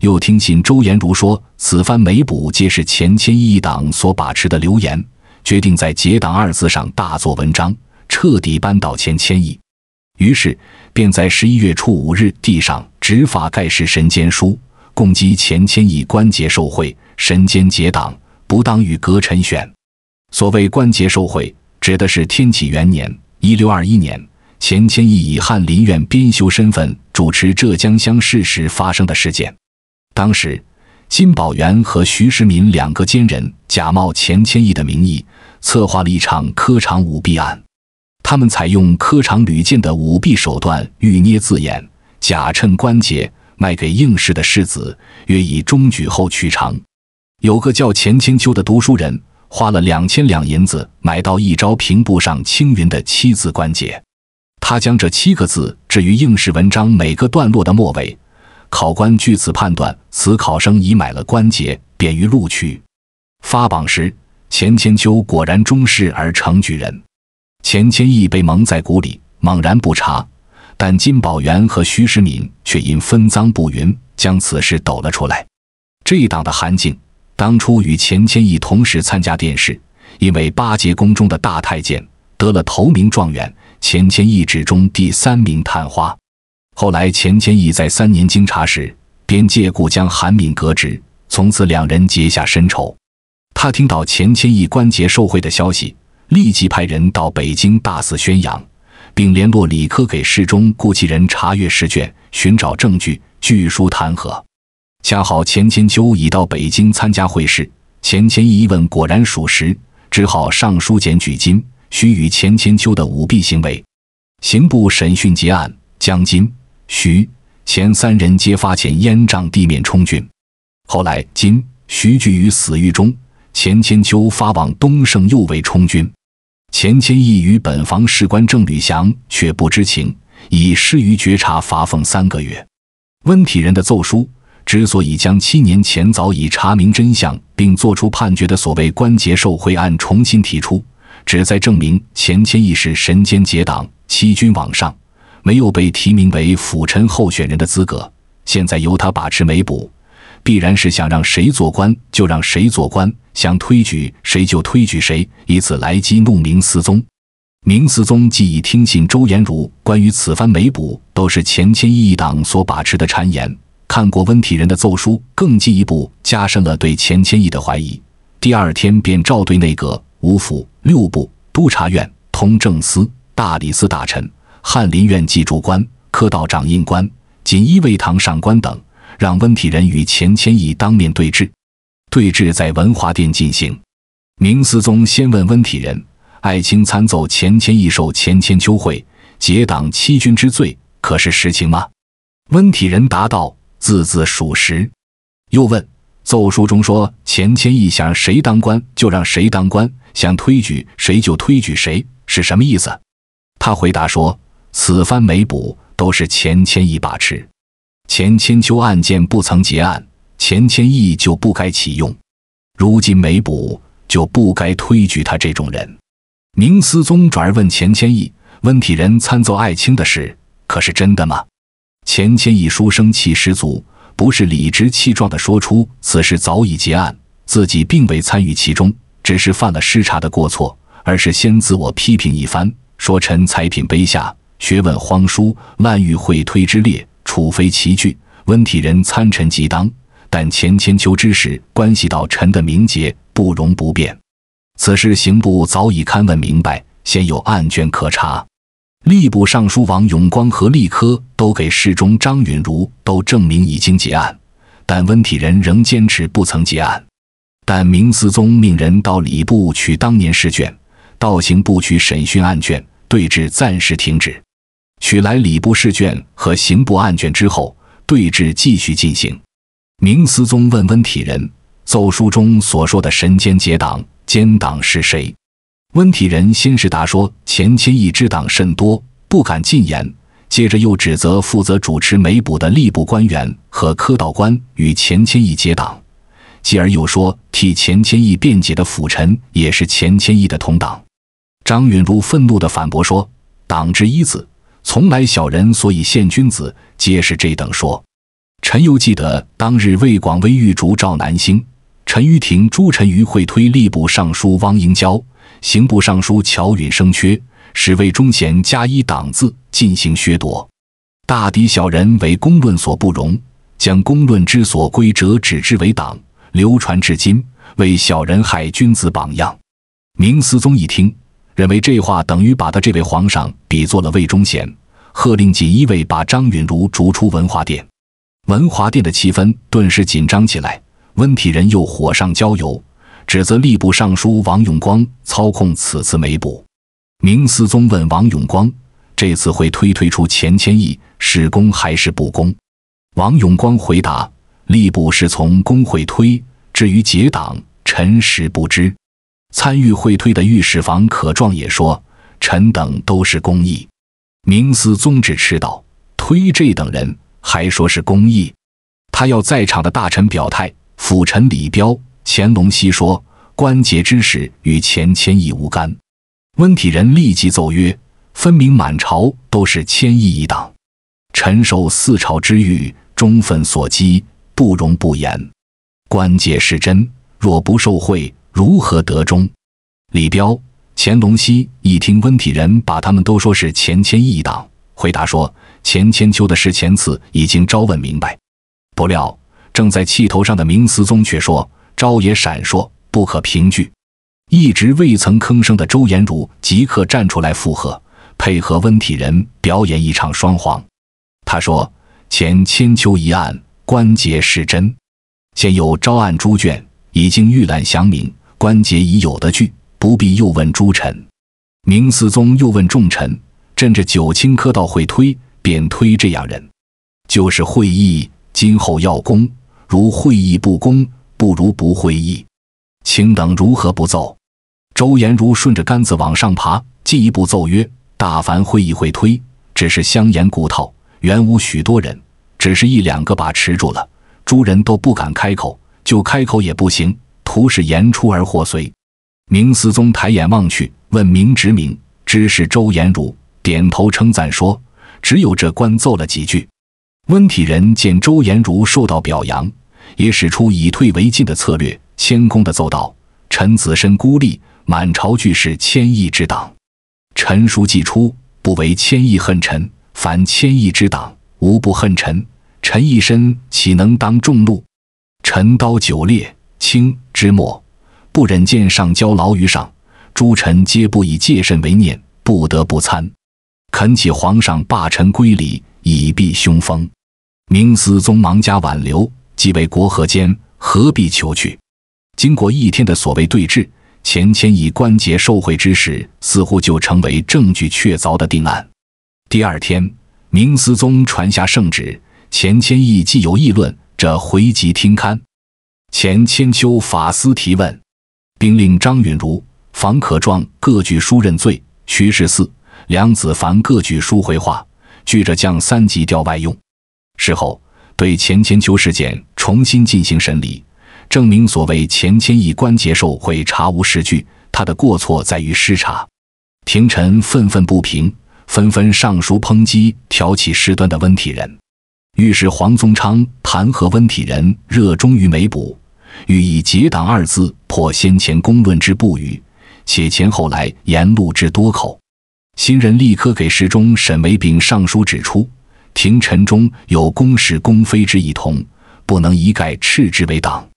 Speaker 1: 又听信周延儒说此番没补皆是钱谦益一党所把持的流言，决定在“结党”二字上大做文章，彻底扳倒钱谦益。于是便在十一月初五日递上《执法盖世神奸书》，攻击钱谦益关节受贿、神奸结党、不当与阁臣选。所谓“关节受贿”，指的是天启元年（一六二一年）。钱谦益以翰林院编修身份主持浙江乡试时发生的事件，当时金宝元和徐时民两个奸人假冒钱谦益的名义，策划了一场科场舞弊案。他们采用科场屡见的舞弊手段，欲捏字眼，假趁关节卖给应试的士子，约以中举后取偿。有个叫钱千秋的读书人，花了两千两银子买到一招平步上青云的七字关节。他将这七个字置于应试文章每个段落的末尾，考官据此判断，此考生已买了关节，便于录取。发榜时，钱千秋果然中式而成举人，钱谦益被蒙在鼓里，猛然不察。但金宝元和徐世敏却因分赃不匀，将此事抖了出来。这一档的韩静，当初与钱谦益同时参加殿试，因为八节宫中的大太监，得了头名状元。钱谦益指中第三名探花，后来钱谦益在三年经查时，便借故将韩敏革职，从此两人结下深仇。他听到钱谦益关节受贿的消息，立即派人到北京大肆宣扬，并联络李科给侍中顾其人查阅试卷，寻找证据，据书弹劾。恰好钱谦秋已到北京参加会试，钱谦益一问，果然属实，只好上书检举金。徐与钱千秋的舞弊行为，刑部审讯结案，江金、徐前三人皆发遣燕仗地面充军。后来，金、徐俱于死狱中，钱千秋发往东胜右卫充军。钱谦益与本房事官郑吕祥却不知情，以失于觉察，罚俸三个月。温体仁的奏疏之所以将七年前早已查明真相并作出判决的所谓关节受贿案重新提出。旨在证明钱谦益是神仙结党、欺君罔上，没有被提名为辅臣候选人的资格。现在由他把持美补，必然是想让谁做官就让谁做官，想推举谁就推举谁，以此来激怒明思宗。明思宗既已听信周延儒关于此番美补都是钱谦益一党所把持的谗言，看过温体仁的奏书，更进一步加深了对钱谦益的怀疑。第二天便召对内阁。五府六部、都察院、通政司、大理寺大臣、翰林院记主官、科道掌印官、锦衣卫堂上官等，让温体仁与钱谦益当面对质。对质在文华殿进行。明思宗先问温体仁：“爱卿参奏钱谦益受钱谦秋贿结党欺君之罪，可是实情吗？”温体仁答道：“字字属实。”又问：“奏书中说钱谦益想谁当官就让谁当官。”想推举谁就推举谁是什么意思？他回答说：“此番没补都是钱谦益把持，钱谦秋案件不曾结案，钱谦益就不该启用，如今没补就不该推举他这种人。”明思宗转而问钱谦益：“温体仁参奏爱卿的事可是真的吗？”钱谦益书生气十足，不是理直气壮地说出此事早已结案，自己并未参与其中。只是犯了失察的过错，而是先自我批评一番，说臣才品卑下，学问荒疏，滥欲会推之列，处非其具。温体仁参臣即当，但钱千秋之事关系到臣的名节，不容不变。此事刑部早已勘问明白，先有案卷可查。吏部尚书王永光和吏科都给侍中张允如都证明已经结案，但温体仁仍坚持不曾结案。但明思宗命人到礼部取当年试卷，到刑部取审讯案卷，对质暂时停止。取来礼部试卷和刑部案卷之后，对质继续进行。明思宗问温体仁：“奏书中所说的‘神奸结党’，奸党是谁？”温体仁先是答说：“钱谦益之党甚多，不敢进言。”接着又指责负责主持媒捕的吏部官员和科道官与钱谦益结党。继而又说替钱谦益辩解的辅臣也是钱谦益的同党，张允如愤怒地反驳说：“党之一子，从来小人所以陷君子，皆是这等说。臣又记得当日魏广微御逐赵南星，陈于廷朱臣于会推吏部尚书汪迎娇，刑部尚书乔允生缺，使魏忠贤加一党字进行削夺，大抵小人为公论所不容，将公论之所归者指之为党。”流传至今，为小人害君子榜样。明思宗一听，认为这话等于把他这位皇上比作了魏忠贤，喝令锦衣卫把张允如逐出文华殿。文华殿的气氛顿时紧张起来。温体仁又火上浇油，指责吏部尚书王永光操控此次美捕。明思宗问王永光，这次会推推出钱谦益，是公还是不公？王永光回答。吏部是从公会推，至于结党，臣实不知。参与会推的御史房可壮也说：“臣等都是公义。”明思宗旨斥道：“推这等人，还说是公义？”他要在场的大臣表态。辅臣李彪、乾隆熙说：“关节之事与钱谦益无干。”温体仁立即奏曰：“分明满朝都是谦益一党。臣受四朝之誉，忠愤所激。”不容不言，关节是真。若不受贿，如何得忠？李彪、乾隆熙一听温体仁把他们都说是钱谦益党，回答说：“钱谦秋的事前次已经招问明白。”不料正在气头上的明思宗却说：“招也闪烁，不可凭据。”一直未曾吭声的周延儒即刻站出来附和，配合温体仁表演一场双簧。他说：“钱千秋一案。”关节是真，现有招案诸卷，已经预览详明。关节已有的据，不必又问诸臣。明思宗又问众臣：朕这九卿科道会推，便推这样人，就是会议。今后要公，如会议不公，不如不会议。卿等如何不奏？周延儒顺着杆子往上爬，进一步奏曰：大凡会议会推，只是相言故套，原无许多人。只是一两个把持住了，诸人都不敢开口，就开口也不行，徒是言出而祸随。明思宗抬眼望去，问明直明知是周延儒，点头称赞说：“只有这官奏了几句。”温体仁见周延儒受到表扬，也使出以退为进的策略，谦恭地奏道：“臣子身孤立，满朝俱是千亿之党，臣书既出，不为千亿恨臣，反千亿之党。”无不恨臣，臣一身岂能当众怒？臣刀久裂，清之末，不忍见上交牢狱上。诸臣皆不以戒慎为念，不得不参。恳请皇上罢臣归礼，以避凶风。明思宗忙加挽留，即为国和间，何必求去？经过一天的所谓对峙，钱谦益关节受贿之事，似乎就成为证据确凿的定案。第二天。明思宗传下圣旨，钱谦益既有议论，这回籍听刊。钱谦秋法司提问，并令张允儒、房可壮各具书认罪。徐世嗣、梁子凡各具书回话，据着将三级调外用。事后，对钱谦秋事件重新进行审理，证明所谓钱谦益官节受贿查无实据，他的过错在于失察。廷臣愤愤不平。纷纷上书抨击挑起事端的温体仁，御史黄宗昌弹劾温体仁热衷于梅补，欲以结党二字破先前公论之不语，且前后来言录之多口。新人立刻给时中沈维炳上书指出，廷臣中有公事公非之异同，不能一概斥之为党。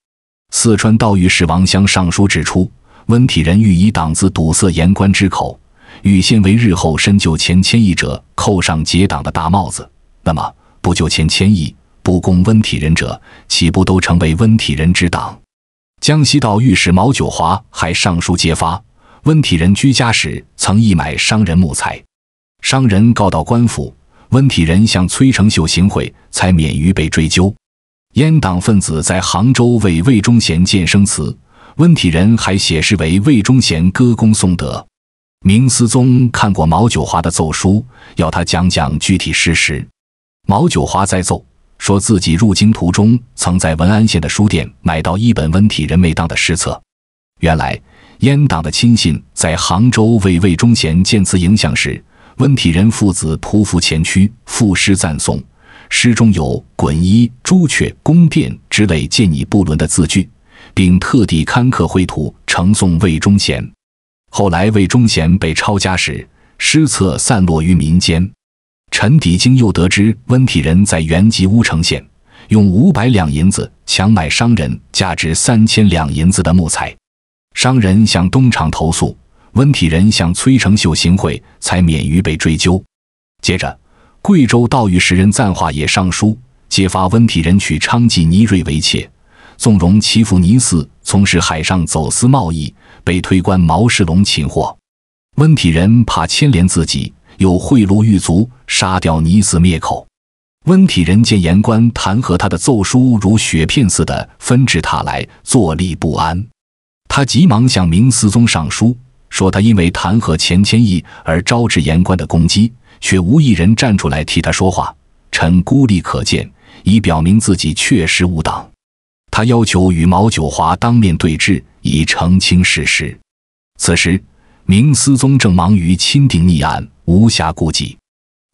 Speaker 1: 四川道御史王襄上书指出，温体仁欲以党字堵塞言官之口。欲先为日后深究钱谦益者扣上结党的大帽子，那么不究钱谦益、不攻温体仁者，岂不都成为温体仁之党？江西道御史毛九华还上书揭发，温体仁居家时曾义买商人木材，商人告到官府，温体仁向崔成秀行贿，才免于被追究。阉党分子在杭州为魏忠贤建生祠，温体仁还写诗为魏忠贤歌功颂德。明思宗看过毛九华的奏书，要他讲讲具体事实。毛九华在奏说，自己入京途中，曾在文安县的书店买到一本温体仁未当的诗册。原来，阉党的亲信在杭州为魏忠贤建祠影响时，温体仁父子匍匐前驱，赋诗赞颂，诗中有“滚衣朱雀宫殿”之类见你不伦的字句，并特地刊刻绘图，呈送魏忠贤。后来，魏忠贤被抄家时，诗册散落于民间。陈迪经又得知温体仁在原籍乌城县，用五百两银子强买商人价值三千两银子的木材，商人向东厂投诉，温体仁向崔成秀行贿，才免于被追究。接着，贵州道御史人赞化也上书揭发温体仁娶昌妓倪瑞为妾，纵容其父尼四从事海上走私贸易。被推官毛世龙擒获，温体仁怕牵连自己，又贿赂狱卒，杀掉倪子灭口。温体仁见言官弹劾他的奏疏如雪片似的纷至沓来，坐立不安。他急忙向明思宗上书，说他因为弹劾钱谦益而招致言官的攻击，却无一人站出来替他说话，臣孤立可见，以表明自己确实无党。他要求与毛九华当面对质。以澄清事实。此时，明思宗正忙于钦定逆案，无暇顾及。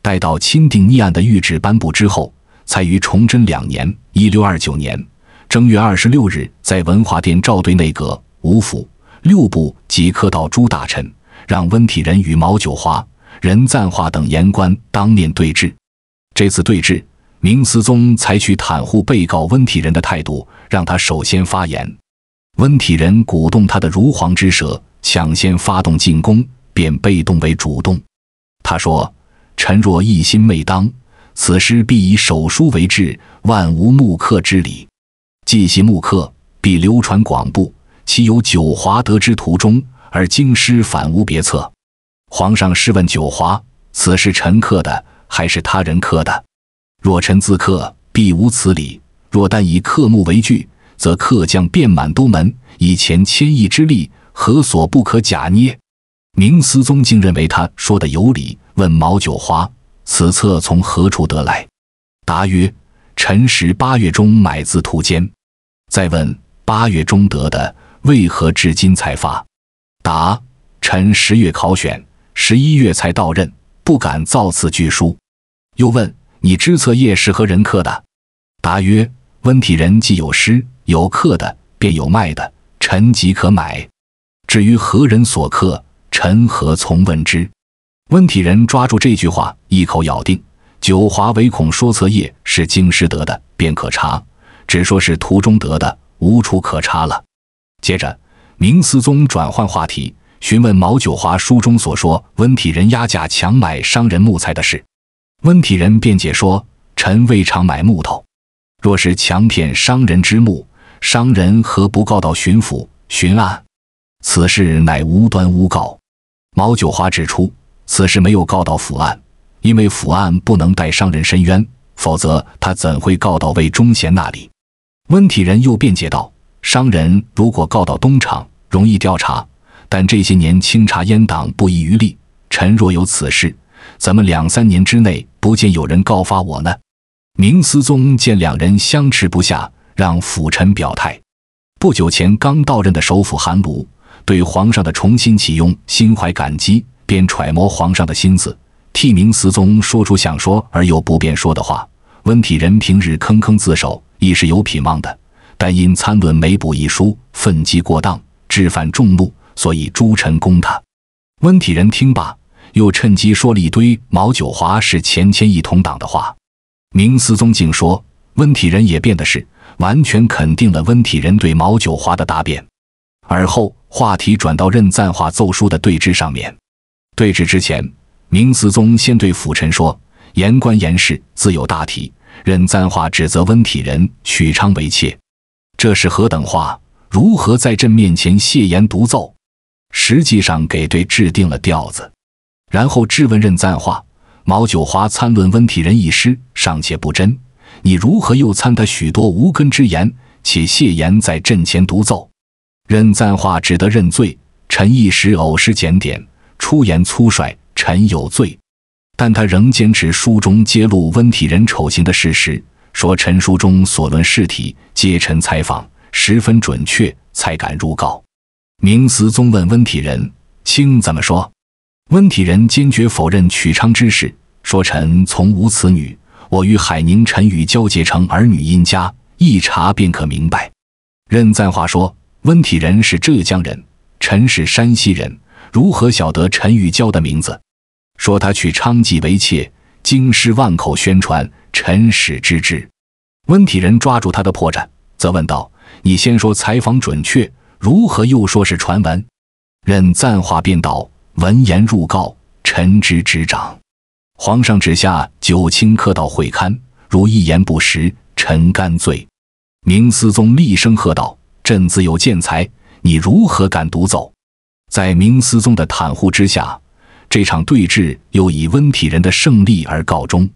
Speaker 1: 待到钦定逆案的谕旨颁布之后，才于崇祯两年（一六二九年）正月二十六日，在文华殿召对内阁、五府、六部及科道诸大臣，让温体仁与毛九华、任赞化等言官当面对质。这次对质，明思宗采取袒护被告温体仁的态度，让他首先发言。温体仁鼓动他的如簧之舌，抢先发动进攻，便被动为主动。他说：“臣若一心未当，此诗必以手书为志，万无木刻之理。既系木刻，必流传广布，岂有九华得之途中，而京师反无别策？”皇上试问九华：此是臣刻的，还是他人刻的？若臣自刻，必无此理；若但以刻木为据。”则客将遍满都门，以前千亿之力，何所不可假捏？明思宗竟认为他说的有理，问毛九华：“此策从何处得来？”答曰：“臣时八月中买自屠监。再问：“八月中得的，为何至今才发？”答：“臣十月考选，十一月才到任，不敢造次巨书。”又问：“你知策业是何人刻的？”答曰：“温体仁既有诗。”有刻的，便有卖的，臣即可买。至于何人所刻，臣何从问之？温体仁抓住这句话，一口咬定九华唯恐说册页是京师得的，便可查；只说是途中得的，无处可查了。接着，明思宗转换话题，询问毛九华书中所说温体仁压价强买商人木材的事。温体仁辩解说：“臣未尝买木头，若是强骗商人之木。”商人何不告到巡抚巡案？此事乃无端诬告。毛九华指出，此事没有告到府案，因为府案不能代商人伸冤，否则他怎会告到魏忠贤那里？温体仁又辩解道：“商人如果告到东厂，容易调查。但这些年清查阉党不遗余力，臣若有此事，怎么两三年之内不见有人告发我呢。”明思宗见两人相持不下。让辅臣表态。不久前刚到任的首辅韩卢对皇上的重新启用心怀感激，便揣摩皇上的心思，替明思宗说出想说而又不便说的话。温体仁平日吭吭自首，亦是有品望的，但因参论梅补一书，愤激过当，致犯众怒，所以诸臣攻他。温体仁听罢，又趁机说了一堆毛九华是钱谦益同党的话。明思宗竟说温体仁也变的是。完全肯定了温体仁对毛九华的答辩，而后话题转到任赞化奏疏的对峙上面。对峙之前，明思宗先对辅臣说：“言官言事自有大体。”任赞化指责温体仁许昌为妾，这是何等话？如何在朕面前泻言独奏？实际上给对制定了调子。然后质问任赞化：“毛九华参论温体仁一诗尚且不真。”你如何又参他许多无根之言？且谢言在阵前独奏，任赞化只得认罪。臣一时偶失检点，出言粗率，臣有罪。但他仍坚持书中揭露温体仁丑行的事实，说陈书中所论事体皆臣采访，十分准确，才敢入告。明思宗问温体仁：“卿怎么说？”温体仁坚决否认曲昌之事，说臣从无此女。我与海宁陈宇娇结成儿女姻家，一查便可明白。任赞化说：“温体仁是浙江人，陈是山西人，如何晓得陈宇娇的名字？说他娶昌妓为妾，京师万口宣传，陈使之志。温体仁抓住他的破绽，责问道：“你先说采访准确，如何又说是传闻？”任赞化便道：“闻言入告，臣之执掌。”皇上旨下，九卿科道会刊，如一言不实，臣甘罪。明思宗厉声喝道：“朕自有见才，你如何敢独奏？”在明思宗的袒护之下，这场对峙又以温体仁的胜利而告终。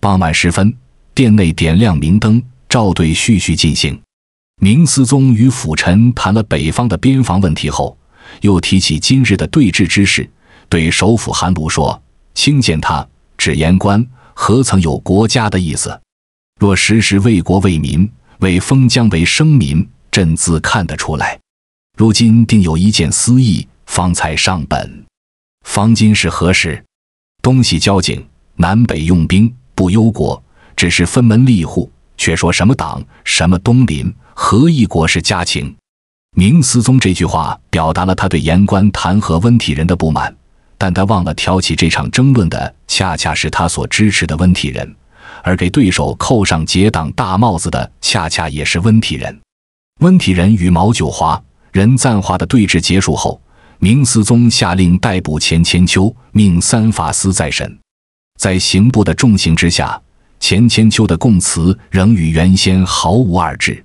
Speaker 1: 傍晚时分，殿内点亮明灯，照对续续进行。明思宗与辅臣谈了北方的边防问题后，又提起今日的对峙之事，对首辅韩庐说：“卿见他。”指言官何曾有国家的意思？若时时为国为民，为封疆为生民，朕自看得出来。如今定有一件私意，方才上本。方今是何事？东西交警，南北用兵，不忧国，只是分门立户，却说什么党什么东林？何一国是家情？明思宗这句话表达了他对言官弹劾温体仁的不满。但他忘了，挑起这场争论的恰恰是他所支持的温体仁，而给对手扣上结党大帽子的恰恰也是温体仁。温体仁与毛九华、任赞化的对峙结束后，明思宗下令逮捕钱千秋，命三法司再审。在刑部的重刑之下，钱千秋的供词仍与原先毫无二致。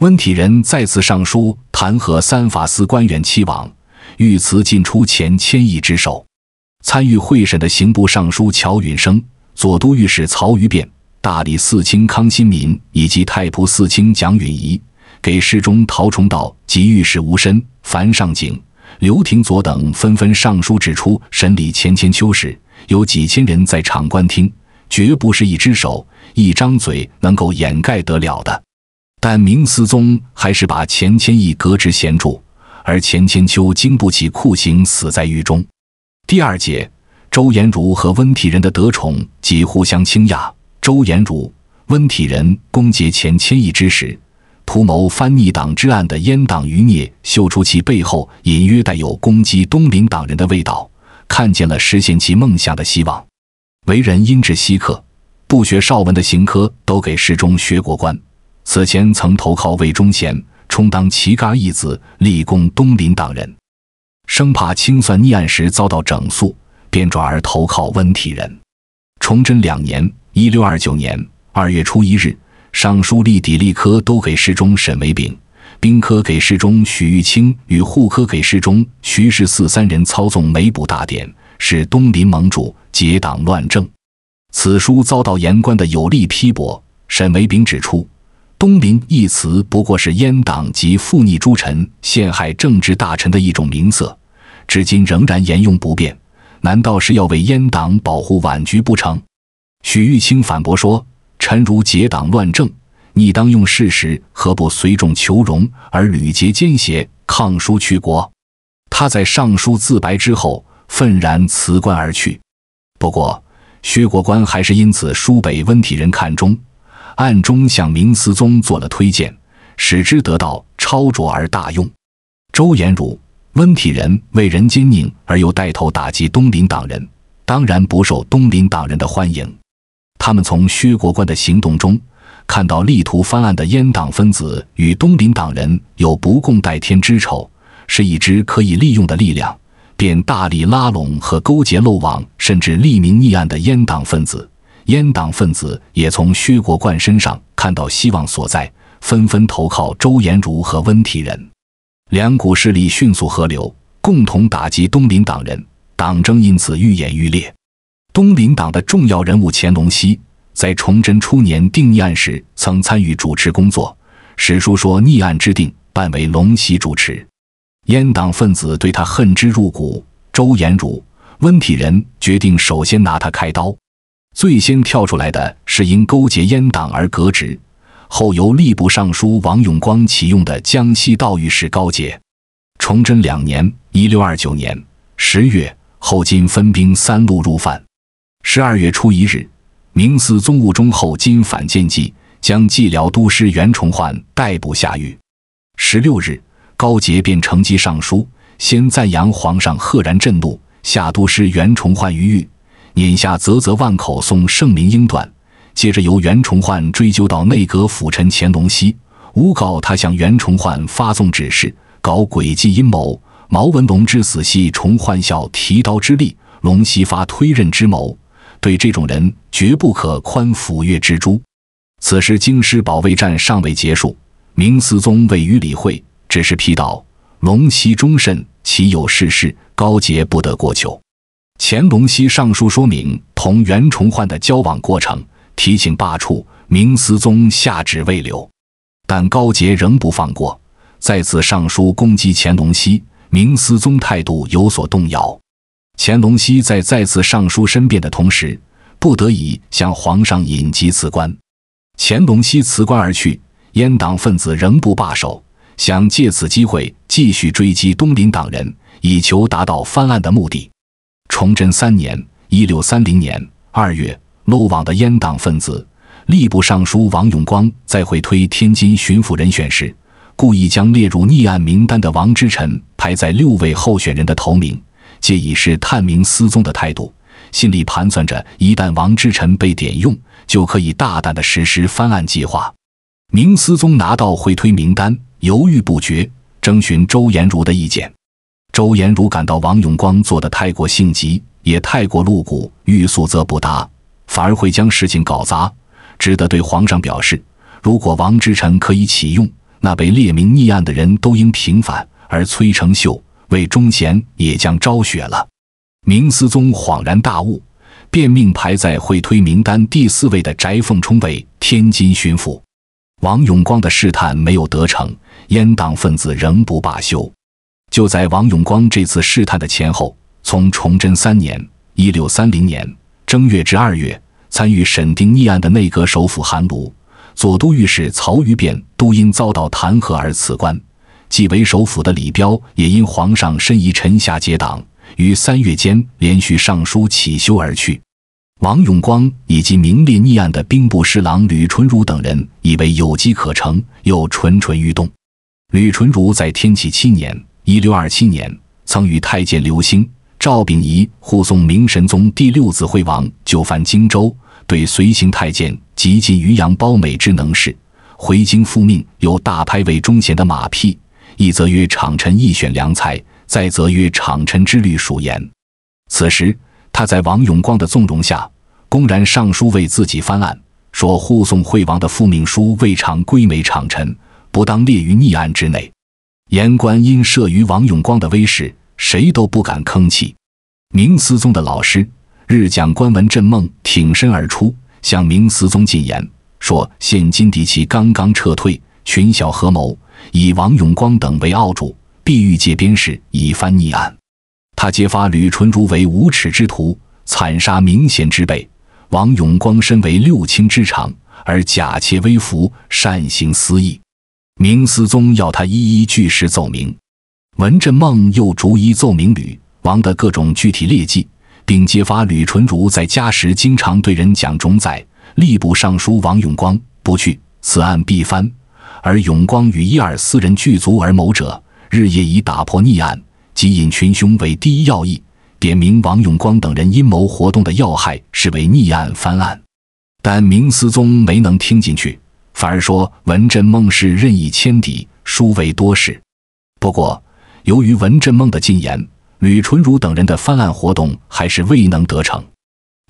Speaker 1: 温体仁再次上书弹劾三法司官员欺罔。御词进出前千亿之手，参与会审的刑部尚书乔允升、左都御史曹于卞，大理寺卿康心民以及太仆寺卿蒋允仪，给侍中陶崇道及御史吴申、樊尚景、刘廷佐等纷纷上书指出，审理钱谦秋时有几千人在场观听，绝不是一只手一张嘴能够掩盖得了的。但明思宗还是把钱谦益革职闲住。而钱千秋经不起酷刑，死在狱中。第二节，周延儒和温体仁的得宠及互相倾轧。周延儒、温体仁攻讦钱谦益之时，图谋翻逆党之案的阉党余孽，嗅出其背后隐约带有攻击东林党人的味道，看见了实现其梦想的希望。为人阴质稀客，不学少文的邢科，都给世中学过官。此前曾投靠魏忠贤。充当旗杆义子，立功东林党人，生怕清算逆案时遭到整肃，便转而投靠温体仁。崇祯两年（一六二九年）二月初一日，尚书立邸吏科都给事中沈维炳、兵科给事中许玉清与户科给事中徐世四三人操纵梅捕大典，使东林盟主结党乱政。此书遭到言官的有力批驳。沈维炳指出。“东林”一词不过是阉党及附逆诸臣陷害政治大臣的一种名色，至今仍然沿用不变。难道是要为阉党保护婉居不成？许玉清反驳说：“臣如结党乱政，你当用事实，何不随众求荣，而屡结奸邪，抗书去国？”他在上书自白之后，愤然辞官而去。不过，薛国官还是因此书被温体仁看中。暗中向明思宗做了推荐，使之得到超卓而大用。周延儒、温体仁为人奸佞而又带头打击东林党人，当然不受东林党人的欢迎。他们从薛国官的行动中看到力图翻案的阉党分子与东林党人有不共戴天之仇，是一支可以利用的力量，便大力拉拢和勾结漏网甚至力名逆案的阉党分子。阉党分子也从薛国冠身上看到希望所在，纷纷投靠周延儒和温体仁，两股势力迅速合流，共同打击东林党人，党争因此愈演愈烈。东林党的重要人物乾隆熙在崇祯初年定逆案时曾参与主持工作，史书说逆案之定办为龙溪主持，阉党分子对他恨之入骨。周延儒、温体仁决定首先拿他开刀。最先跳出来的是因勾结阉党而革职，后由吏部尚书王永光启用的江西道御史高杰。崇祯两年（一六二九年）十月，后金分兵三路入犯。十二月初一日，明思宗务中后金反间计，将蓟辽都师袁崇焕逮捕下狱。十六日，高杰便乘机上书，先赞扬皇上，赫然震怒，下都师袁崇焕于狱。眼下啧啧万口，送圣明英断。接着由袁崇焕追究到内阁辅臣乾隆熙，诬告他向袁崇焕发送指示，搞诡计阴谋。毛文龙之死系崇焕效提刀之力，龙熙发推刃之谋。对这种人，绝不可宽抚越之诛。此时京师保卫战尚未结束，明思宗未予理会，只是批道：“龙熙忠慎，岂有世事高洁不得过求。”乾隆熙上书说明同袁崇焕的交往过程，提醒罢黜明思宗下旨未留，但高杰仍不放过，再次上书攻击乾隆熙。明思宗态度有所动摇。乾隆熙在再次上书申辩的同时，不得已向皇上引疾辞官。乾隆熙辞官而去，阉党分子仍不罢手，想借此机会继续追击东林党人，以求达到翻案的目的。崇祯三年（一六三零年）二月，漏网的阉党分子吏部尚书王永光在会推天津巡抚人选时，故意将列入逆案名单的王之臣排在六位候选人的头名，借以试探明思宗的态度，心里盘算着，一旦王之臣被点用，就可以大胆的实施翻案计划。明思宗拿到会推名单，犹豫不决，征询周延儒的意见。周延儒感到王永光做得太过性急，也太过露骨，欲速则不达，反而会将事情搞砸，只得对皇上表示：如果王之臣可以启用，那被列明逆案的人都应平反，而崔成秀为忠贤也将昭雪了。明思宗恍然大悟，便命排在会推名单第四位的翟凤冲为天津巡抚。王永光的试探没有得逞，阉党分子仍不罢休。就在王永光这次试探的前后，从崇祯三年（一六三零年）正月至二月，参与审定逆案的内阁首辅韩庐、左都御史曹于汴都因遭到弹劾而辞官；继为首辅的李彪也因皇上深疑臣下结党，于三月间连续上书起修而去。王永光以及名列逆案的兵部侍郎吕纯如等人，以为有机可乘，又蠢蠢欲动。吕纯如在天启七年。一六二七年，曾与太监刘兴、赵秉仪护送明神宗第六子惠王就藩荆州，对随行太监极尽渔阳包美之能事。回京复命，又大拍为忠贤的马屁。一则曰“厂臣易选良才”，再则曰“厂臣之律属严。此时，他在王永光的纵容下，公然上书为自己翻案，说护送惠王的复命书未尝归美厂臣，不当列于逆案之内。言官因慑于王永光的威势，谁都不敢吭气。明思宗的老师日讲官文震孟挺身而出，向明思宗进言，说现今敌骑刚刚撤退，群小合谋，以王永光等为傲主，必欲借边事以翻逆案。他揭发吕纯如为无耻之徒，惨杀明贤之辈。王永光身为六卿之长，而假窃微服，善行私意。明思宗要他一一据实奏明，文震孟又逐一奏明吕王的各种具体劣迹，并揭发吕纯如在家时经常对人讲种宰。吏部尚书王永光不去，此案必翻。而永光与一二四人聚足而谋者，日夜以打破逆案，即引群凶为第一要义，点明王永光等人阴谋活动的要害，是为逆案翻案。但明思宗没能听进去。反而说文震孟是任意迁敌，殊为多事。不过，由于文震孟的禁言，吕纯如等人的翻案活动还是未能得逞。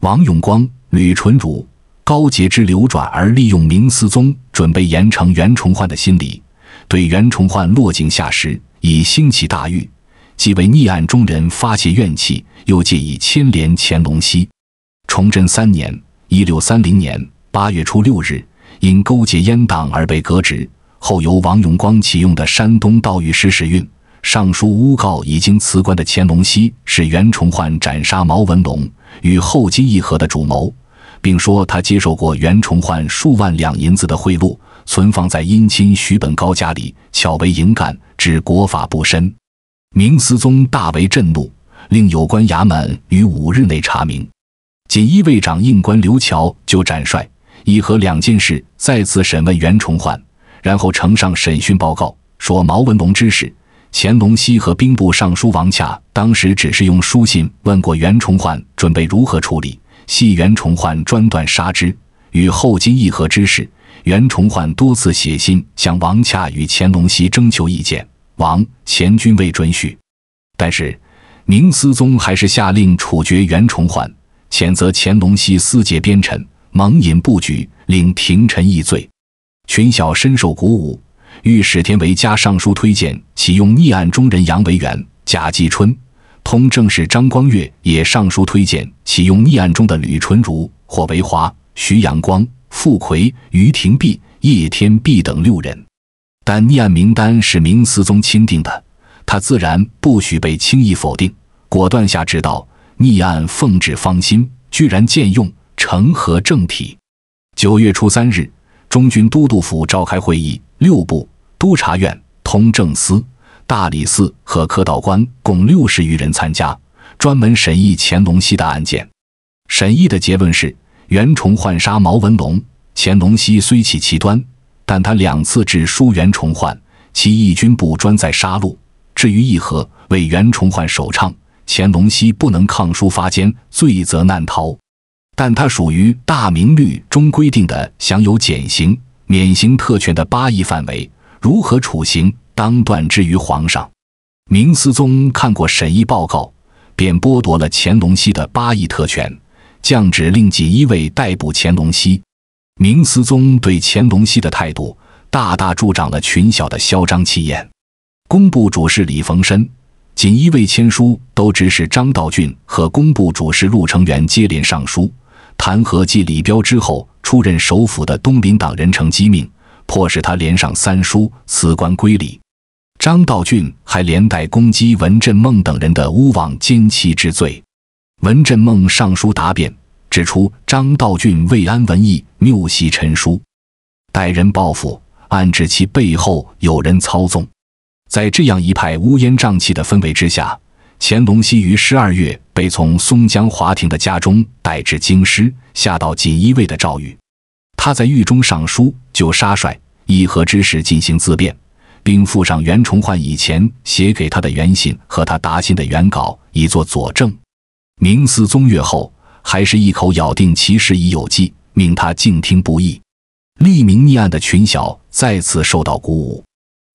Speaker 1: 王永光、吕纯如、高杰之流转而利用明思宗，准备严惩袁崇焕的心理，对袁崇焕落井下石，以兴起大狱，既为逆案中人发泄怨气，又借以牵连乾隆熙。崇祯三年（一六三零年）八月初六日。因勾结阉党而被革职，后由王永光启用的山东道御史史运上书诬告，已经辞官的乾隆熙是袁崇焕斩杀毛文龙与后金议和的主谋，并说他接受过袁崇焕数万两银子的贿赂，存放在姻亲徐本高家里，巧为营干，致国法不深。明思宗大为震怒，令有关衙门于五日内查明。锦衣卫长印官刘乔就斩帅。议和两件事再次审问袁崇焕，然后呈上审讯报告，说毛文龙之事，乾隆熙和兵部尚书王洽当时只是用书信问过袁崇焕，准备如何处理，系袁崇焕专断杀之。与后金议和之事，袁崇焕多次写信向王洽与乾隆熙征求意见，王、前均未准许。但是明思宗还是下令处决袁崇焕，谴责乾隆熙私结边臣。蒙引不举，令廷臣易罪，群小深受鼓舞。御史天为加上书推荐启用逆案中人杨维元、贾继春，通政使张光岳也上书推荐启用逆案中的吕纯如、霍维华、徐阳光、傅奎、于廷弼、叶天弼等六人。但逆案名单是明思宗钦定的，他自然不许被轻易否定。果断下旨道：“逆案奉旨方心，居然见用。”成何正体？九月初三日，中军都督府召开会议，六部、都察院、通政司、大理寺和科道官共六十余人参加，专门审议乾隆熙的案件。审议的结论是：袁崇焕杀毛文龙，乾隆熙虽起其端，但他两次致书袁崇焕，其义军不专在杀戮。至于议和，为袁崇焕首倡，乾隆熙不能抗书发奸，罪责难逃。但他属于《大明律》中规定的享有减刑、免刑特权的八亿范围，如何处刑，当断之于皇上。明思宗看过审议报告，便剥夺了乾隆熙的八亿特权，降旨令锦衣卫逮捕乾隆熙。明思宗对乾隆熙的态度，大大助长了群小的嚣张气焰。工部主事李逢申、锦衣卫签书都指使张道俊和工部主事陆成元接连上书。弹劾继李彪之后出任首辅的东林党人程机命，迫使他连上三书，辞官归里。张道峻还连带攻击文震孟等人的诬枉奸妻之罪。文震孟上书答辩，指出张道峻未安文艺，谬袭陈书，待人报复，暗指其背后有人操纵。在这样一派乌烟瘴气的氛围之下。乾隆熙于十二月被从松江华亭的家中带至京师，下到锦衣卫的诏狱。他在狱中上书就杀帅议和之事进行自辩，并附上袁崇焕以前写给他的原信和他答信的原稿，以作佐证。明思宗阅后，还是一口咬定其事已有计，命他静听不议。立明逆案的群小再次受到鼓舞，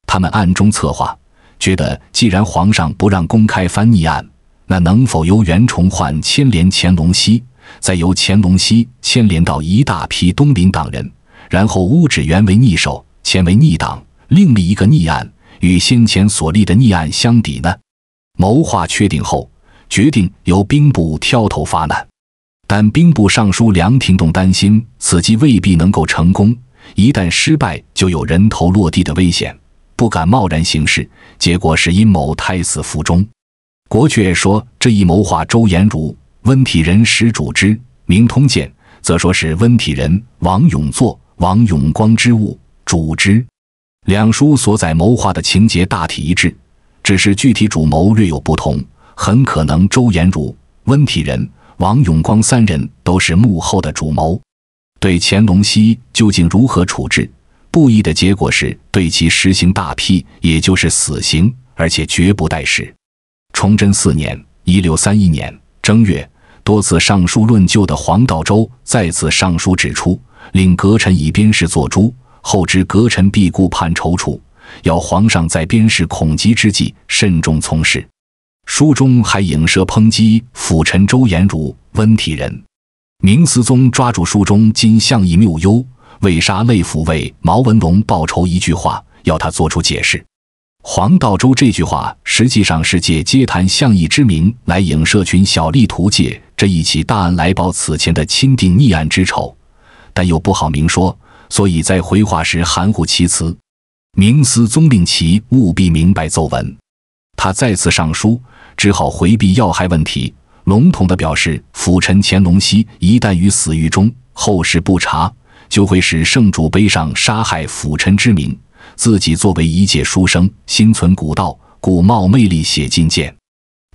Speaker 1: 他们暗中策划。觉得既然皇上不让公开翻逆案，那能否由袁崇焕牵连乾隆熙，再由乾隆熙牵连到一大批东林党人，然后污指袁为逆手，钱为逆党，另立一个逆案，与先前所立的逆案相抵呢？谋划确定后，决定由兵部挑头发难，但兵部尚书梁廷栋担心此计未必能够成功，一旦失败，就有人头落地的危险。不敢贸然行事，结果是阴谋胎死腹中。国阙说这一谋划，周延儒、温体仁始主之；《明通鉴》则说是温体仁、王永作、王永光之物主之。两书所载谋划的情节大体一致，只是具体主谋略有不同。很可能周延儒、温体仁、王永光三人都是幕后的主谋。对乾隆熙究竟如何处置？布衣的结果是对其实行大批，也就是死刑，而且绝不待时。崇祯四年（一六三一年）正月，多次上书论旧的黄道周再次上书指出，令阁臣以边事作诛，后知阁臣必顾盼踌躇，要皇上在边事恐急之际慎重从事。书中还影射抨击辅臣周延儒、温体仁。明思宗抓住书中金相义谬忧。为杀内府为毛文龙报仇，一句话要他做出解释。黄道周这句话实际上是借接谈相议之名来影射群小吏图借这一起大案来报此前的钦定逆案之仇，但又不好明说，所以在回话时含糊其辞。明思宗令其务必明白奏文，他再次上书，只好回避要害问题，笼统的表示辅臣乾隆熙一旦于死狱中，后事不查。就会使圣主背上杀害辅臣之名。自己作为一介书生，心存古道，故冒昧力写进谏。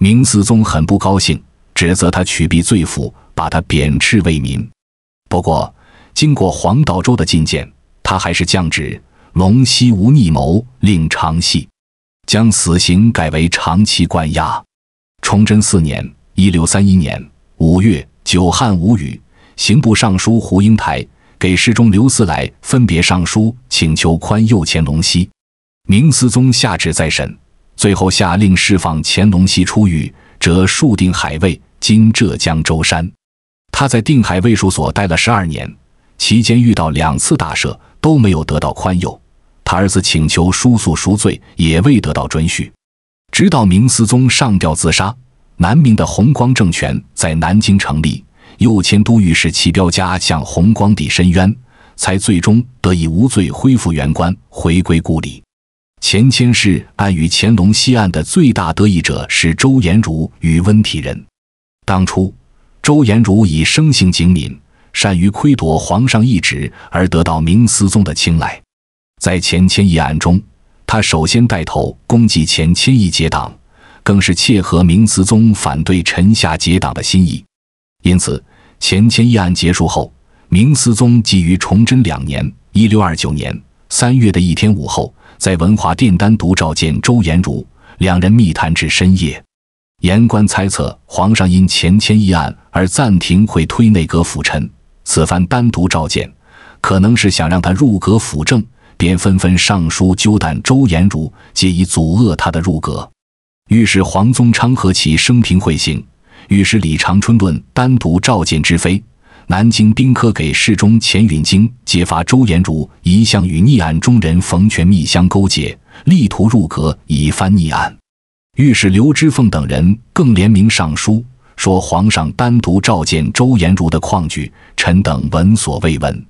Speaker 1: 明思宗很不高兴，指责他取庇罪妇，把他贬斥为民。不过，经过黄道周的进谏，他还是降旨：龙溪无逆谋，令长戏，将死刑改为长期关押。崇祯四年（一六三一年）五月，久旱无雨，刑部尚书胡应台。给侍中刘思来分别上书，请求宽宥乾隆熙。明思宗下旨再审，最后下令释放乾隆熙出狱，折戍定海卫（今浙江舟山）。他在定海卫戍所待了十二年，期间遇到两次大赦，都没有得到宽宥。他儿子请求书诉赎罪，也未得到准许。直到明思宗上吊自杀，南明的弘光政权在南京成立。又迁都御史齐彪家向弘光帝申冤，才最终得以无罪恢复原官，回归故里。钱谦世案与乾隆西案的最大得益者是周延儒与温体仁。当初，周延儒以生性警敏，善于窥夺皇上意旨而得到明思宗的青睐。在钱谦益案中，他首先带头攻击钱谦益结党，更是切合明思宗反对臣下结党的心意。因此，钱谦益案结束后，明思宗基于崇祯两年（一六二九年）三月的一天午后，在文华殿单独召见周延儒，两人密谈至深夜。言官猜测，皇上因钱谦益案而暂停会推内阁辅臣，此番单独召见，可能是想让他入阁辅政，便纷纷上书纠弹周延儒，皆以阻遏他的入阁。御史黄宗昌和其生平会信。御史李长春论单独召见之非，南京兵科给事中钱允京揭发周延儒一向与逆案中人冯全密相勾结，力图入阁以翻逆案。御史刘知凤等人更联名上书，说皇上单独召见周延儒的况举，臣等闻所未闻。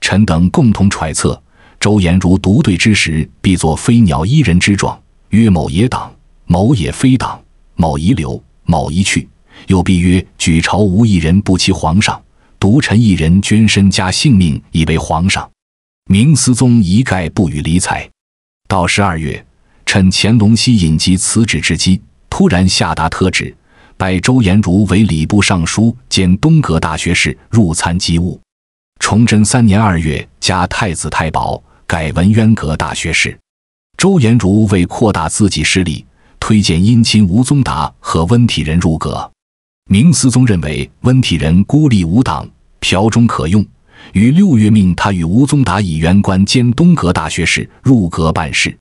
Speaker 1: 臣等共同揣测，周延儒独对之时，必作飞鸟依人之状，曰某野党，某也非党，某一留，某一去。又必曰：举朝无一人不欺皇上，独臣一人捐身加性命以为皇上。明思宗一概不予理睬。到十二月，趁乾隆西引疾辞职之机，突然下达特旨，拜周延儒为礼部尚书兼东阁大学士，入参机务。崇祯三年二月，加太子太保，改文渊阁大学士。周延儒为扩大自己势力，推荐姻亲吴宗达和温体仁入阁。明思宗认为温体仁孤立无党，朴中可用，于六月命他与吴宗达以原官兼东阁大学士入阁办事。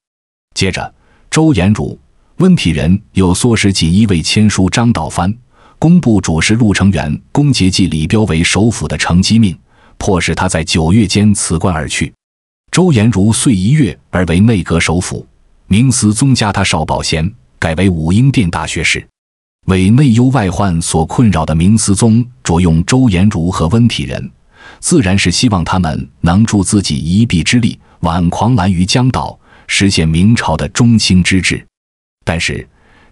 Speaker 1: 接着，周延儒、温体仁又唆使锦衣卫签书张道藩、工部主事陆成元、公结记李彪为首辅的承机命，迫使他在九月间辞官而去。周延儒遂一跃而为内阁首辅，明思宗加他少保衔，改为武英殿大学士。为内忧外患所困扰的明思宗着用周延儒和温体仁，自然是希望他们能助自己一臂之力，挽狂澜于江岛，实现明朝的中兴之治。但是，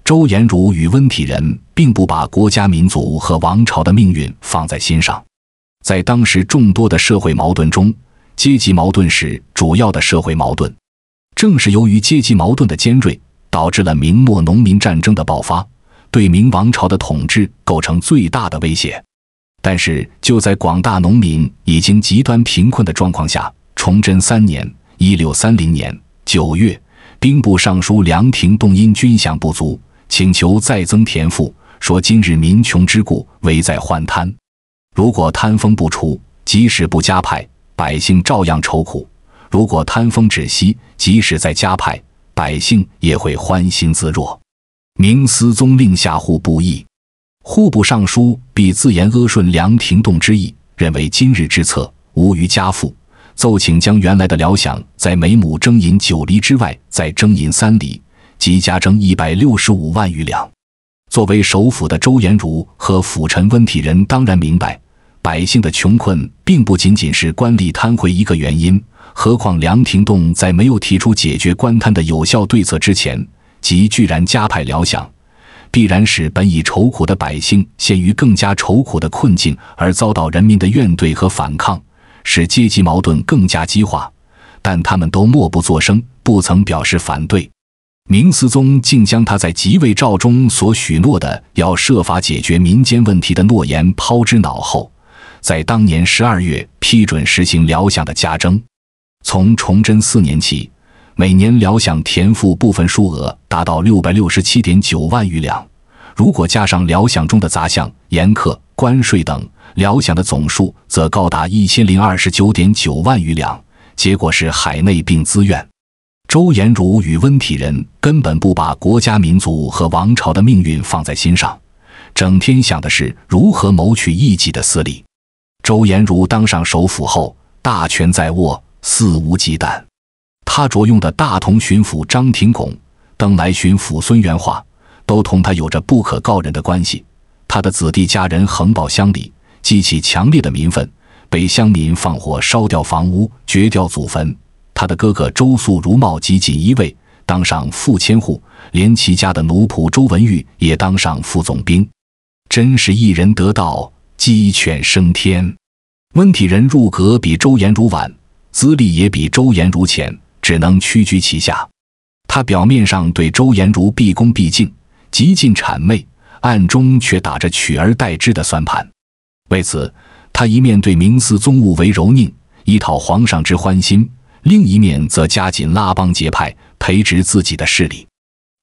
Speaker 1: 周延儒与温体仁并不把国家民族和王朝的命运放在心上。在当时众多的社会矛盾中，阶级矛盾是主要的社会矛盾。正是由于阶级矛盾的尖锐，导致了明末农民战争的爆发。对明王朝的统治构成最大的威胁，但是就在广大农民已经极端贫困的状况下，崇祯三年（一六三零年）九月，兵部尚书梁廷栋因军饷不足，请求再增田赋，说：“今日民穷之故，危在患贪。如果贪风不除，即使不加派，百姓照样愁苦；如果贪风止息，即使再加派，百姓也会欢欣自若。”明思宗令下户部议，户部尚书必自言阿顺梁廷栋之意，认为今日之策无于加赋，奏请将原来的辽饷在每亩征银九厘之外再征银三厘，即加征一百六十五万余两。作为首府的周延儒和辅臣温体仁当然明白，百姓的穷困并不仅仅是官吏贪回一个原因，何况梁廷栋在没有提出解决官贪的有效对策之前。即居然加派辽饷，必然使本已愁苦的百姓陷于更加愁苦的困境，而遭到人民的怨怼和反抗，使阶级矛盾更加激化。但他们都默不作声，不曾表示反对。明思宗竟将他在即位诏中所许诺的要设法解决民间问题的诺言抛之脑后，在当年十二月批准实行辽饷的加征。从崇祯四年起。每年辽饷田赋部分数额达到六百六十七点九万余两，如果加上辽饷中的杂项、盐课、关税等，辽饷的总数则高达一千零二十九点九万余两。结果是海内并资源，周延儒与温体仁根本不把国家、民族和王朝的命运放在心上，整天想的是如何谋取一己的私利。周延儒当上首辅后，大权在握，肆无忌惮。他着用的大同巡抚张廷拱、登莱巡抚孙元化，都同他有着不可告人的关系。他的子弟家人横暴乡里，激起强烈的民愤，被乡民放火烧掉房屋，掘掉祖坟。他的哥哥周素如冒及锦衣卫，当上副千户，连其家的奴仆周文玉也当上副总兵，真是一人得道，鸡犬升天。温体仁入阁比周延儒晚，资历也比周延儒浅。只能屈居其下。他表面上对周延儒毕恭毕敬，极尽谄媚，暗中却打着取而代之的算盘。为此，他一面对明思宗务为柔佞，以讨皇上之欢心；另一面则加紧拉帮结派，培植自己的势力。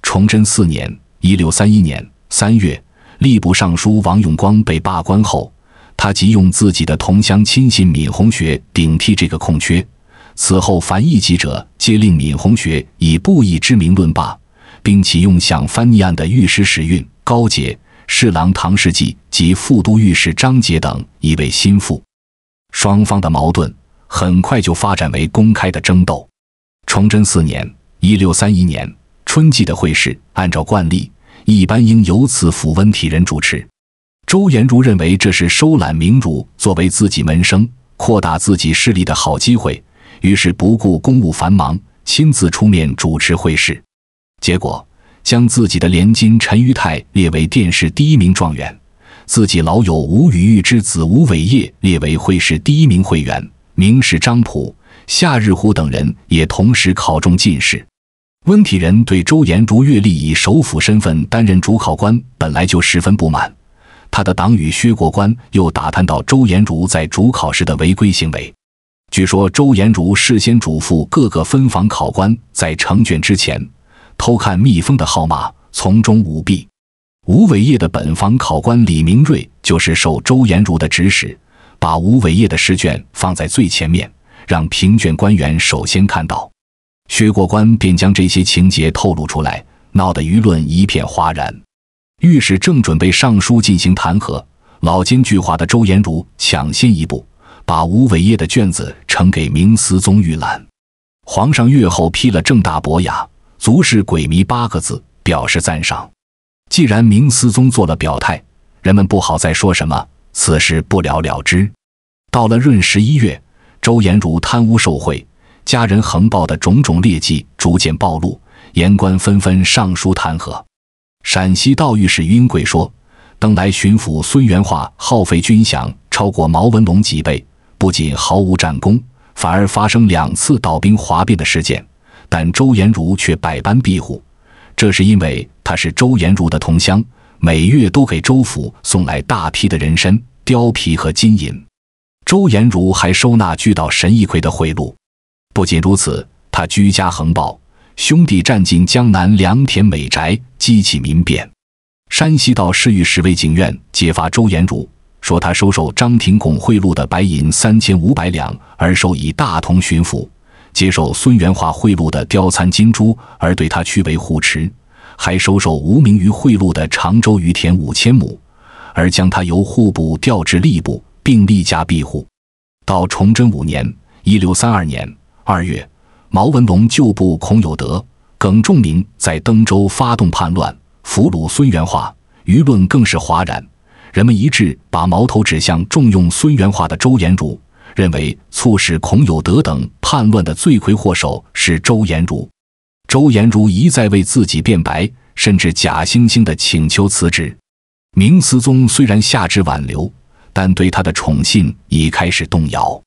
Speaker 1: 崇祯四年（一六三一年）三月，吏部尚书王永光被罢官后，他即用自己的同乡亲信闵洪学顶替这个空缺。此后，凡译记者，皆令闵鸿学以布衣之名论罢，并启用想翻逆案的御史史韵、高杰、侍郎唐世济及副都御史张杰等以为心腹。双方的矛盾很快就发展为公开的争斗。崇祯四年（一六三一年）春季的会试，按照惯例，一般应由此府温体人主持。周延儒认为这是收揽名儒作为自己门生、扩大自己势力的好机会。于是不顾公务繁忙，亲自出面主持会试，结果将自己的连襟陈于泰列为殿试第一名状元，自己老友吴与玉之子吴伟业列为会试第一名会员，名士张普、夏日虎等人也同时考中进士。温体仁对周延儒月历以首辅身份担任主考官本来就十分不满，他的党羽薛国官又打探到周延儒在主考时的违规行为。据说周延儒事先嘱咐各个分房考官在成卷之前偷看密封的号码，从中舞弊。吴伟业的本房考官李明瑞就是受周延儒的指使，把吴伟业的试卷放在最前面，让评卷官员首先看到。薛过官便将这些情节透露出来，闹得舆论一片哗然。御史正准备上书进行弹劾，老奸巨猾的周延儒抢先一步。把吴伟业的卷子呈给明思宗御览，皇上阅后批了“正大博雅，足是鬼迷”八个字，表示赞赏。既然明思宗做了表态，人们不好再说什么，此事不了了之。到了闰十一月，周延儒贪污受贿、家人横暴的种种劣迹逐渐暴露，言官纷纷上书弹劾。陕西道御史殷贵说，登来巡抚孙元化耗费军饷超过毛文龙几倍。不仅毫无战功，反而发生两次倒兵哗变的事件，但周延儒却百般庇护，这是因为他是周延儒的同乡，每月都给周府送来大批的人参、貂皮和金银。周延儒还收纳巨盗神一魁的贿赂。不仅如此，他居家横暴，兄弟占尽江南良田美宅，激起民变。山西道侍御史卫景院揭发周延儒。说他收受张廷拱贿赂的白银三千五百两而授以大同巡抚，接受孙元化贿赂的貂蝉金珠而对他屈为护持，还收受吴名于贿赂的常州余田五千亩，而将他由户部调至吏部并例加庇护。到崇祯五年（一六三二年）二月，毛文龙旧部孔有德、耿仲明在登州发动叛乱，俘虏孙元化，舆论更是哗然。人们一致把矛头指向重用孙元化的周延儒，认为促使孔有德等叛乱的罪魁祸首是周延儒。周延儒一再为自己辩白，甚至假惺惺地请求辞职。明思宗虽然下旨挽留，但对他的宠信已开始动摇。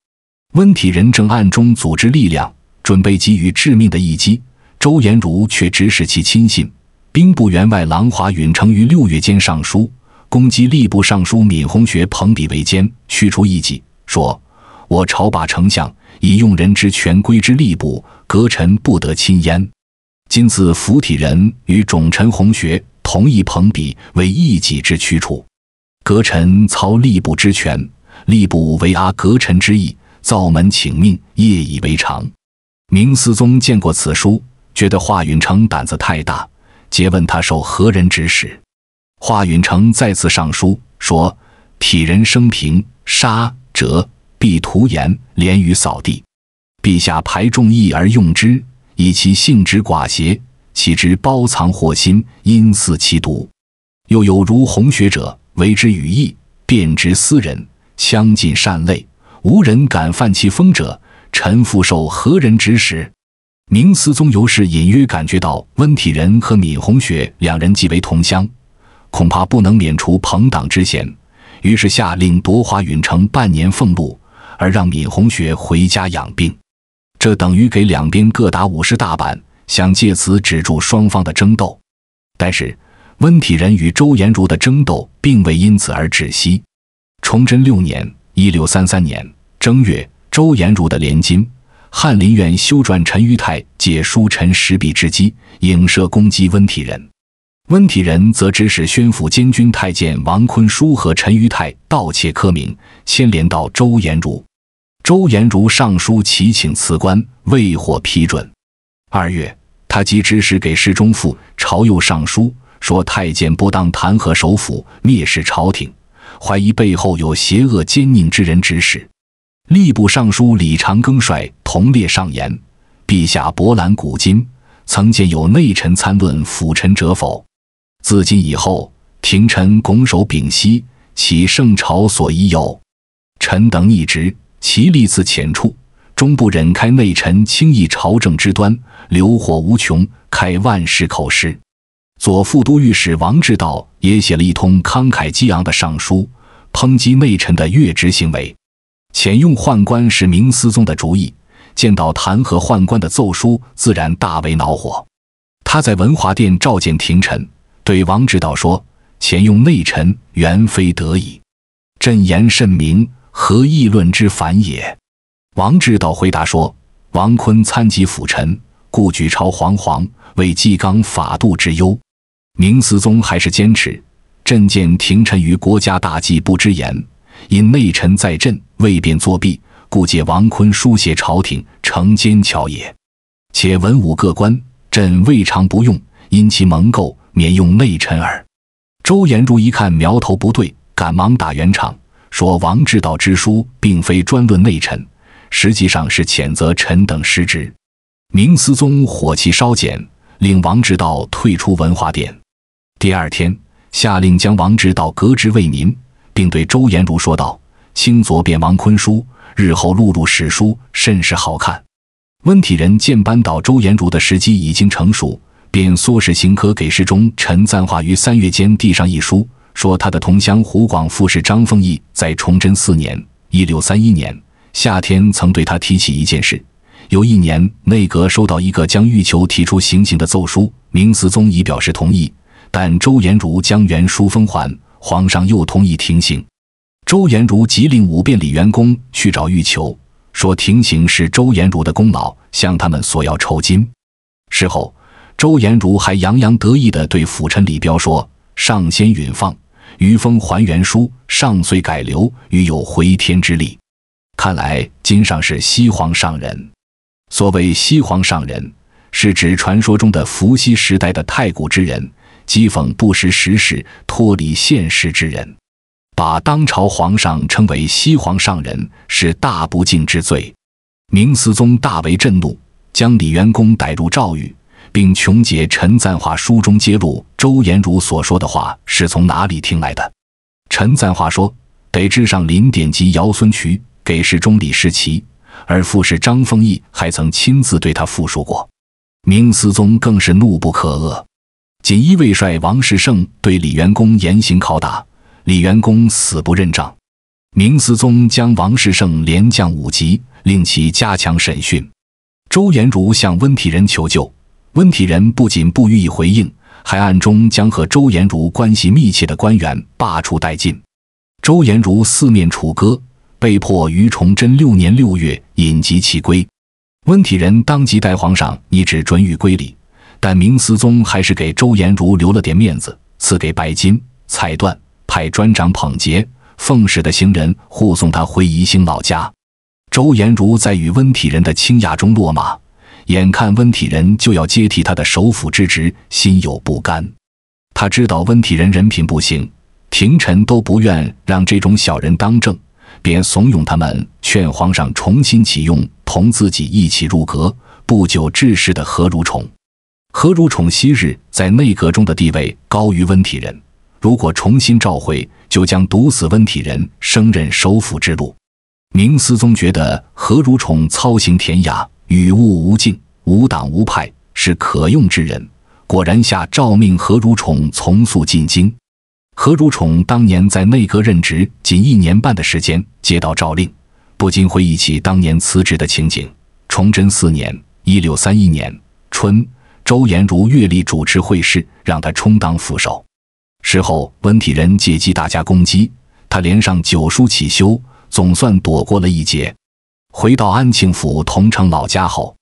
Speaker 1: 温体仁正暗中组织力量，准备给予致命的一击。周延儒却指使其亲信兵部员外郎华允成于六月间上书。攻击吏部尚书闵洪学朋比为奸，驱除异己。说：“我朝把丞相以用人之权归之吏部，阁臣不得亲焉。今此府体人与冢臣洪学同意朋比，为异己之驱除，阁臣操吏部之权，吏部为阿阁臣之意，造门请命，业以为常。”明思宗见过此书，觉得华允成胆子太大，诘问他受何人指使。华允成再次上书说：“体人生平杀者必屠颜，连于扫地。陛下排众议而用之，以其性之寡邪，岂知包藏祸心，因似其毒？又有如红学者，为之羽翼，变之私人，相近善类，无人敢犯其风者。臣复受何人指使？”明思宗尤是隐约感觉到温体仁和闵红学两人即为同乡。恐怕不能免除朋党之嫌，于是下令夺华允城半年俸禄，而让闵洪学回家养病。这等于给两边各打五十大板，想借此止住双方的争斗。但是，温体仁与周延儒的争斗并未因此而止息。崇祯六年（一六三三年）正月，周延儒的连军翰林院修撰陈于泰借书陈时弊之机，影射攻击温体仁。温体仁则指使宣抚监军太监王坤书和陈于泰盗窃科名，牵连到周延儒。周延儒上书乞请辞官，未获批准。二月，他即指使给侍中傅朝右上书，说太监不当弹劾首辅，蔑视朝廷，怀疑背后有邪恶奸佞之人指使。吏部尚书李长庚率同列上言：“陛下博览古今，曾见有内臣参论辅臣者否？”自今以后，廷臣拱手屏息，其圣朝所已有，臣等一职，其力自浅处，终不忍开内臣轻易朝政之端，流火无穷，开万世口实。左副都御史王志道也写了一通慷慨激昂的上书，抨击内臣的越职行为。遣用宦官是明思宗的主意，见到弹劾宦官的奏疏，自然大为恼火。他在文华殿召见廷臣。对王之道说：“前用内臣，原非得已。朕言甚明，何议论之反也？”王之道回答说：“王坤参及辅臣，故举朝惶惶，为纪纲法度之忧。明思宗还是坚持。朕见廷臣于国家大计不知言，因内臣在朕，未便作弊，故借王坤书写朝廷，成奸巧也。且文武各官，朕未尝不用，因其蒙垢。”免用内臣耳。周延儒一看苗头不对，赶忙打圆场，说：“王之道之书，并非专论内臣，实际上是谴责臣等失职。”明思宗火气稍减，令王之道退出文化殿。第二天，下令将王之道革职为民，并对周延儒说道：“卿左贬王坤书，日后录入史书，甚是好看。”温体仁见扳倒周延儒的时机已经成熟。便唆使刑科给事中陈赞化于三月间递上一书，说他的同乡湖广副使张丰毅在崇祯四年（一六三一年）夏天曾对他提起一件事：有一年内阁收到一个将欲求提出行刑的奏疏，明思宗已表示同意，但周延儒将原书封还，皇上又同意停刑。周延儒急令五便李元功去找欲求，说停刑是周延儒的功劳，向他们索要酬金。事后。周延儒还洋洋得意地对辅臣李彪说：“上仙允放余风还原书，上虽改流，余有回天之力。看来今上是西皇上人。所谓西皇上人，是指传说中的伏羲时代的太古之人。讥讽不识时事、脱离现实之人，把当朝皇上称为西皇上人，是大不敬之罪。明思宗大为震怒，将李元恭逮入诏狱。”并穷解陈赞化书中揭露周延儒所说的话是从哪里听来的。陈赞化说：“得知上林典籍姚孙渠给事中李世奇，而副使张丰毅还曾亲自对他复述过。”明思宗更是怒不可遏，锦衣卫帅王世胜对李元恭严刑拷打，李元恭死不认账。明思宗将王世胜连降五级，令其加强审讯。周延儒向温体仁求救。温体仁不仅不予以回应，还暗中将和周延儒关系密切的官员罢黜殆尽。周延儒四面楚歌，被迫于崇祯六年六月引疾其归。温体仁当即代皇上拟旨准予归礼，但明思宗还是给周延儒留了点面子，赐给白金、彩缎，派专长捧节奉使的行人护送他回宜兴老家。周延儒在与温体仁的倾轧中落马。眼看温体仁就要接替他的首辅之职，心有不甘。他知道温体仁人品不行，廷臣都不愿让这种小人当政，便怂恿他们劝皇上重新启用同自己一起入阁不久致仕的何如宠。何如宠昔日在内阁中的地位高于温体仁，如果重新召回，就将堵死温体仁升任首辅之路。明思宗觉得何如宠操行恬雅。与物无境，无党无派，是可用之人。果然下诏命何如宠从速进京。何如宠当年在内阁任职仅一年半的时间，接到诏令，不禁回忆起当年辞职的情景。崇祯四年（一六三一年）春，周延儒月历主持会试，让他充当副手。事后，温体仁借机大加攻击他，连上九书起修，总算躲过了一劫。回到安庆府桐城老家后，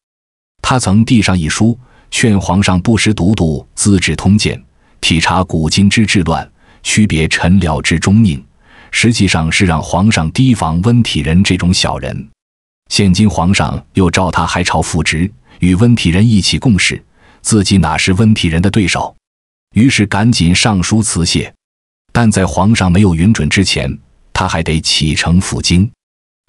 Speaker 1: 他曾递上一书，劝皇上不时读读《资治通鉴》，体察古今之治乱，区别臣僚之忠佞，实际上是让皇上提防温体仁这种小人。现今皇上又召他还朝复职，与温体仁一起共事，自己哪是温体仁的对手？于是赶紧上书辞谢。但在皇上没有允准之前，他还得启程赴京。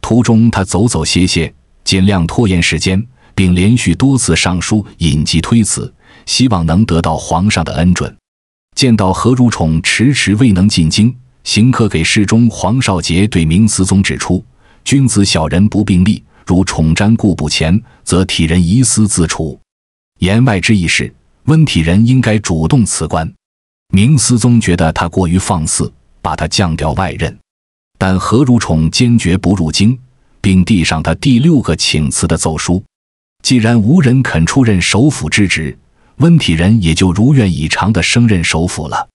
Speaker 1: 途中，他走走歇歇，尽量拖延时间，并连续多次上书引疾推辞，希望能得到皇上的恩准。见到何如宠迟迟未能进京，行客给侍中黄少杰对明思宗指出：“君子小人不并立，如宠瞻故不前，则体人疑私自处。”言外之意是，温体仁应该主动辞官。明思宗觉得他过于放肆，把他降掉外任。但何如宠坚决不入京，并递上他第六个请辞的奏书。既然无人肯出任首辅之职，温体仁也就如愿以偿的升任首辅了。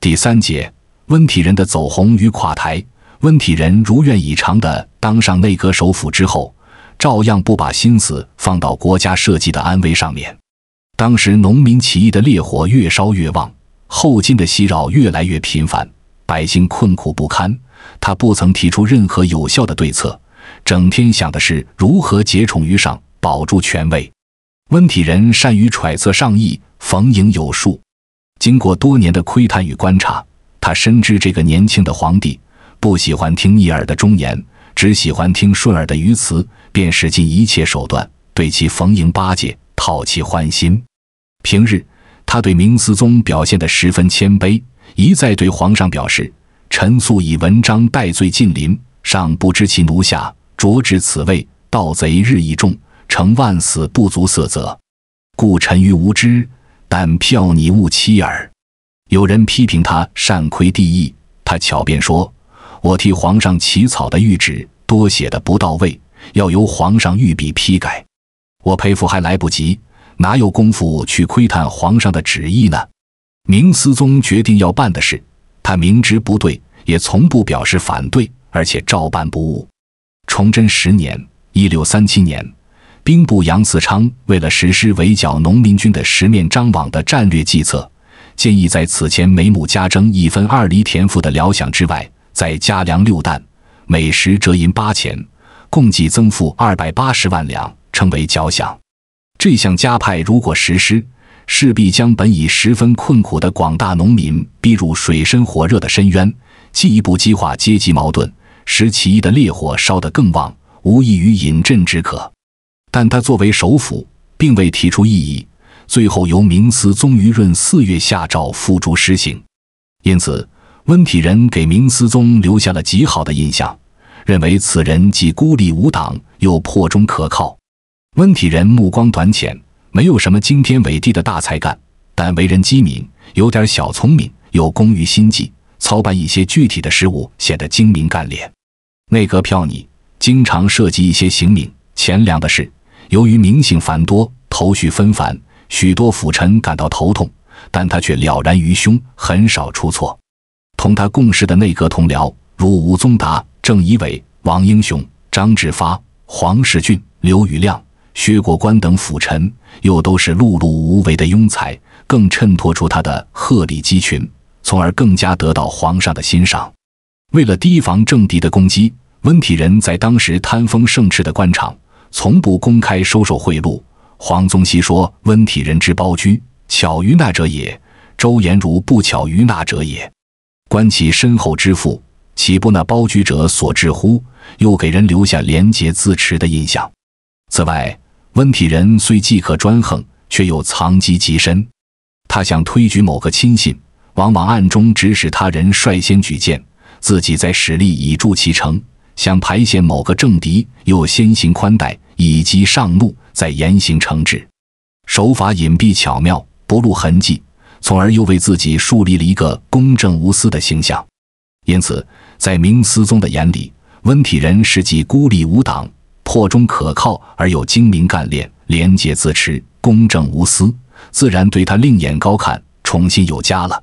Speaker 1: 第三节，温体仁的走红与垮台。温体仁如愿以偿的当上内阁首辅之后，照样不把心思放到国家社稷的安危上面。当时农民起义的烈火越烧越旺，后金的袭扰越来越频繁，百姓困苦不堪。他不曾提出任何有效的对策，整天想的是如何结宠于上，保住权位。温体仁善于揣测上意，逢迎有术。经过多年的窥探与观察，他深知这个年轻的皇帝不喜欢听逆耳的忠言，只喜欢听顺耳的谀词，便使尽一切手段对其逢迎巴结，讨其欢心。平日，他对明思宗表现得十分谦卑，一再对皇上表示。臣素以文章代罪近邻，尚不知其奴下着至此位，盗贼日益重，成万死不足色责。故臣愚无知，但票拟勿欺耳。有人批评他擅窥帝意，他巧辩说：“我替皇上起草的谕旨，多写的不到位，要由皇上御笔批改。我佩服还来不及，哪有功夫去窥探皇上的旨意呢？”明思宗决定要办的事。他明知不对，也从不表示反对，而且照办不误。崇祯十年（一六三七年），兵部杨嗣昌为了实施围剿农民军的“十面张网”的战略计策，建议在此前每亩加征一分二厘田赋的粮饷之外，再加粮六担，每石折银八钱，共计增赋二百八十万两，称为“交饷”。这项加派如果实施，势必将本已十分困苦的广大农民逼入水深火热的深渊，进一步激化阶级矛盾，使起义的烈火烧得更旺，无异于饮鸩止渴。但他作为首辅，并未提出异议，最后由明思宗于闰四月下诏付诸实行。因此，温体仁给明思宗留下了极好的印象，认为此人既孤立无党，又破中可靠。温体仁目光短浅。没有什么惊天伟地的大才干，但为人机敏，有点小聪明，又工于心计，操办一些具体的事务显得精明干练。内阁票拟经常涉及一些刑名、钱粮的事，由于名姓繁多，头绪纷繁，许多辅臣感到头痛，但他却了然于胸，很少出错。同他共事的内阁同僚如吴宗达、郑一伟、王英雄、张志发、黄世俊、刘雨亮、薛国官等辅臣。又都是碌碌无为的庸才，更衬托出他的鹤立鸡群，从而更加得到皇上的欣赏。为了提防政敌的攻击，温体仁在当时贪风盛世的官场，从不公开收受贿赂。黄宗羲说：“温体仁之包居，巧于纳者也；周延儒不巧于纳者也。观其身后之父，岂不那包居者所至乎？”又给人留下廉洁自持的印象。此外，温体仁虽既可专横，却又藏机极深。他想推举某个亲信，往往暗中指使他人率先举荐，自己在使力以助其成；想排遣某个政敌，又先行宽待，以及上怒，再严刑惩治。手法隐蔽巧妙，不露痕迹，从而又为自己树立了一个公正无私的形象。因此，在明思宗的眼里，温体仁实际孤立无党。破中可靠而又精明干练、廉洁自持、公正无私，自然对他另眼高看，宠信有加了。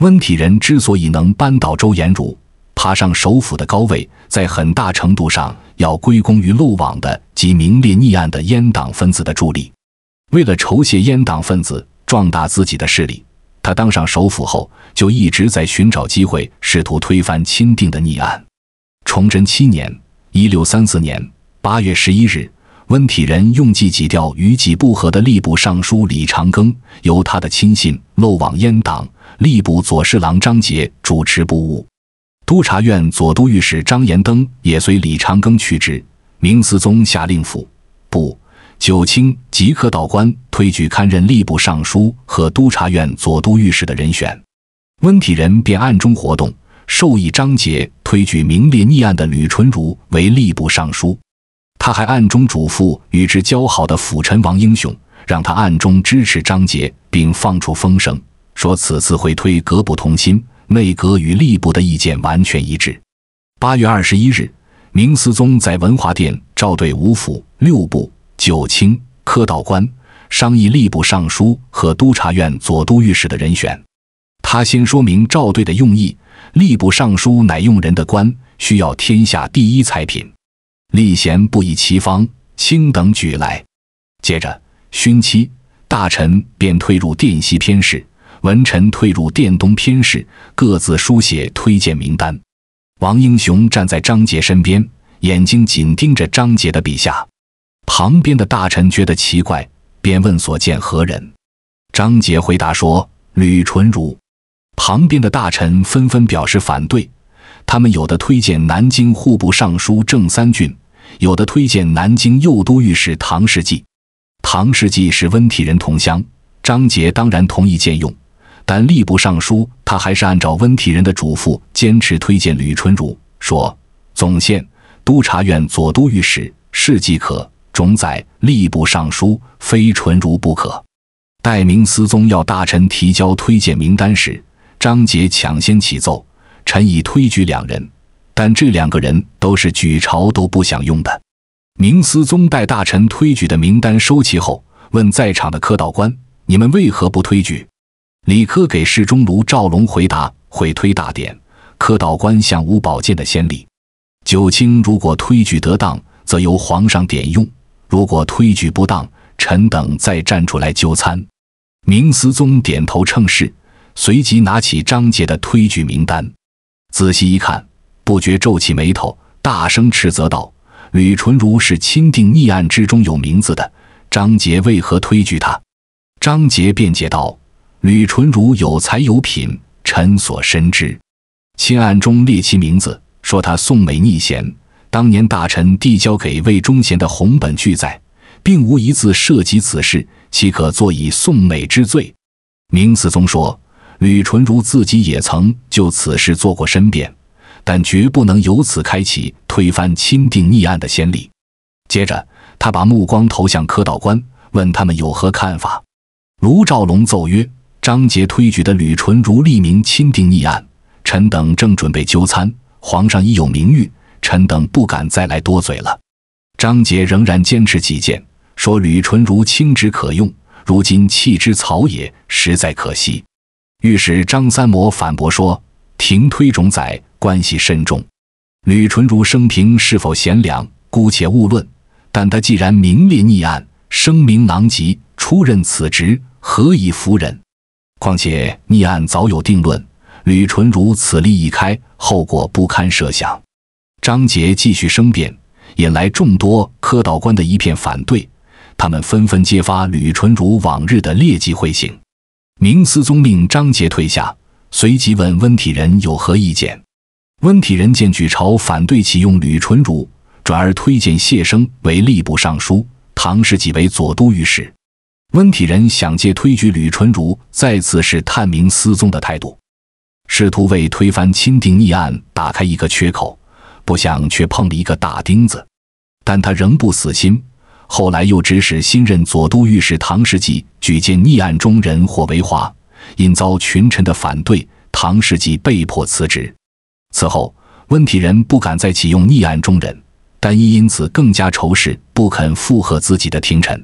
Speaker 1: 温体仁之所以能扳倒周延儒，爬上首府的高位，在很大程度上要归功于漏网的及名列逆案的阉党分子的助力。为了酬谢阉党分子，壮大自己的势力，他当上首府后就一直在寻找机会，试图推翻钦定的逆案。崇祯七年（一六三四年）。八月十一日，温体仁用计挤掉与己不和的吏部尚书李长庚，由他的亲信漏网阉党、吏部左侍郎张杰主持不误。督察院左都御史张延登也随李长庚去职。明思宗下令府部九卿即刻到官，推举堪任吏部尚书和督察院左都御史的人选。温体仁便暗中活动，授意张杰推举名列逆案的吕纯如为吏部尚书。他还暗中嘱咐与之交好的辅臣王英雄，让他暗中支持张杰，并放出风声说此次会推格不同心内阁与吏部的意见完全一致。八月二十一日，明思宗在文华殿召对五府六部九卿科道官，商议吏部尚书和督察院左都御史的人选。他先说明召对的用意：吏部尚书乃用人的官，需要天下第一才品。立贤不以其方，卿等举来。接着，勋期大臣便退入殿西偏室，文臣退入殿东偏室，各自书写推荐名单。王英雄站在张杰身边，眼睛紧盯着张杰的笔下。旁边的大臣觉得奇怪，便问所见何人。张杰回答说：“吕纯如。”旁边的大臣纷纷表示反对，他们有的推荐南京户部尚书郑三俊。有的推荐南京右都御史唐世纪。唐世纪是温体仁同乡，张杰当然同意荐用。但吏部尚书他还是按照温体仁的嘱咐，坚持推荐吕纯如，说总宪、都察院左都御史世绩可，总宰吏部尚书非纯如不可。待明思宗要大臣提交推荐名单时，张杰抢先起奏，臣已推举两人。但这两个人都是举朝都不想用的。明思宗待大臣推举的名单收齐后，问在场的科道官：“你们为何不推举？”李科给侍中卢兆龙回答：“会推大典，科道官向吴宝鉴的先例。九卿如果推举得当，则由皇上点用；如果推举不当，臣等再站出来就参。”明思宗点头称是，随即拿起张杰的推举名单，仔细一看。不觉皱起眉头，大声斥责道：“吕纯如是钦定逆案之中有名字的，张杰为何推举他？”张杰辩解道：“吕纯如有才有品，臣所深知。钦案中列其名字，说他送美逆贤，当年大臣递交给魏忠贤的红本俱在，并无一字涉及此事，岂可坐以送美之罪？”明思宗说：“吕纯如自己也曾就此事做过申辩。”但绝不能由此开启推翻钦定逆案的先例。接着，他把目光投向科道官，问他们有何看法。卢兆龙奏曰：“张杰推举的吕纯如立明钦定逆案，臣等正准备就餐，皇上已有明谕，臣等不敢再来多嘴了。”张杰仍然坚持己见，说：“吕纯如清直可用，如今弃之草野，实在可惜。”御史张三模反驳说：“廷推冢宰。”关系深重，吕纯如生平是否贤良，姑且勿论。但他既然名列逆案，声名狼藉，出任此职，何以服人？况且逆案早有定论，吕纯如此例一开，后果不堪设想。张杰继续申辩，引来众多科道官的一片反对，他们纷纷揭发吕纯如往日的劣迹秽行。明思宗令张杰退下，随即问温体仁有何意见。温体仁见举朝反对启用吕纯如，转而推荐谢生为吏部尚书，唐世绩为左都御史。温体仁想借推举吕纯如，再次是探明思宗的态度，试图为推翻钦定逆案打开一个缺口，不想却碰了一个大钉子。但他仍不死心，后来又指使新任左都御史唐世济举荐逆案中人霍维华，因遭群臣的反对，唐世济被迫辞职。此后，温体仁不敢再启用逆案中人，但亦因此更加仇视、不肯附和自己的廷臣。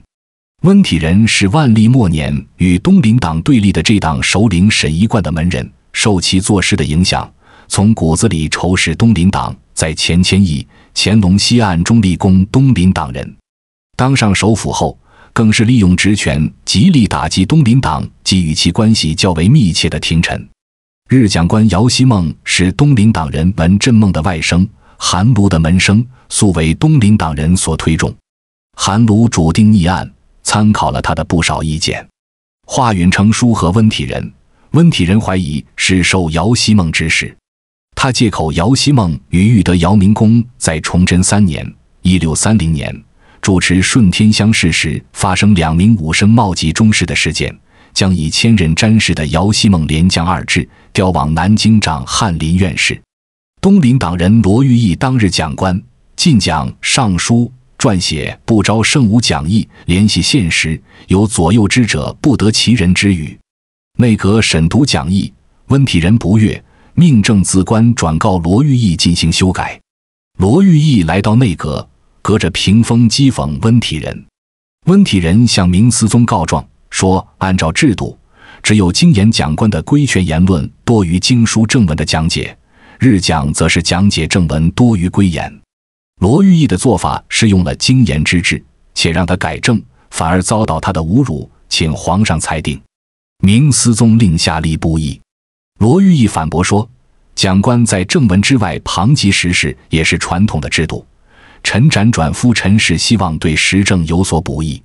Speaker 1: 温体仁是万历末年与东林党对立的这党首领沈一贯的门人，受其做事的影响，从骨子里仇视东林党。在钱谦益、乾隆西案中立功，东林党人当上首辅后，更是利用职权极力打击东林党及与其关系较为密切的廷臣。日讲官姚希孟是东林党人文震孟的外甥，韩卢的门生，素为东林党人所推重。韩卢主定议案，参考了他的不少意见。华允成书和温体仁，温体仁怀疑是受姚希孟指使，他借口姚希孟与裕德姚明公在崇祯三年（一六三零年）主持顺天乡试时，发生两名武生冒进中士的事件。将以千仞瞻视的姚希孟连将二制调往南京，掌翰林院士。东林党人罗玉义当日讲官，进讲尚书撰写不招圣武讲义，联系现实，有左右之者不得其人之语。内阁审读讲义，温体仁不悦，命正字官转告罗玉义进行修改。罗玉义来到内阁，隔着屏风讥讽温体仁。温体仁向明思宗告状。说按照制度，只有经言讲官的规劝言论多于经书正文的讲解，日讲则是讲解正文多于规言。罗玉义的做法是用了经言之制，且让他改正，反而遭到他的侮辱，请皇上裁定。明思宗令下吏不义，罗玉义反驳说，讲官在正文之外旁及时事也是传统的制度，陈辗转夫陈氏希望对时政有所补益。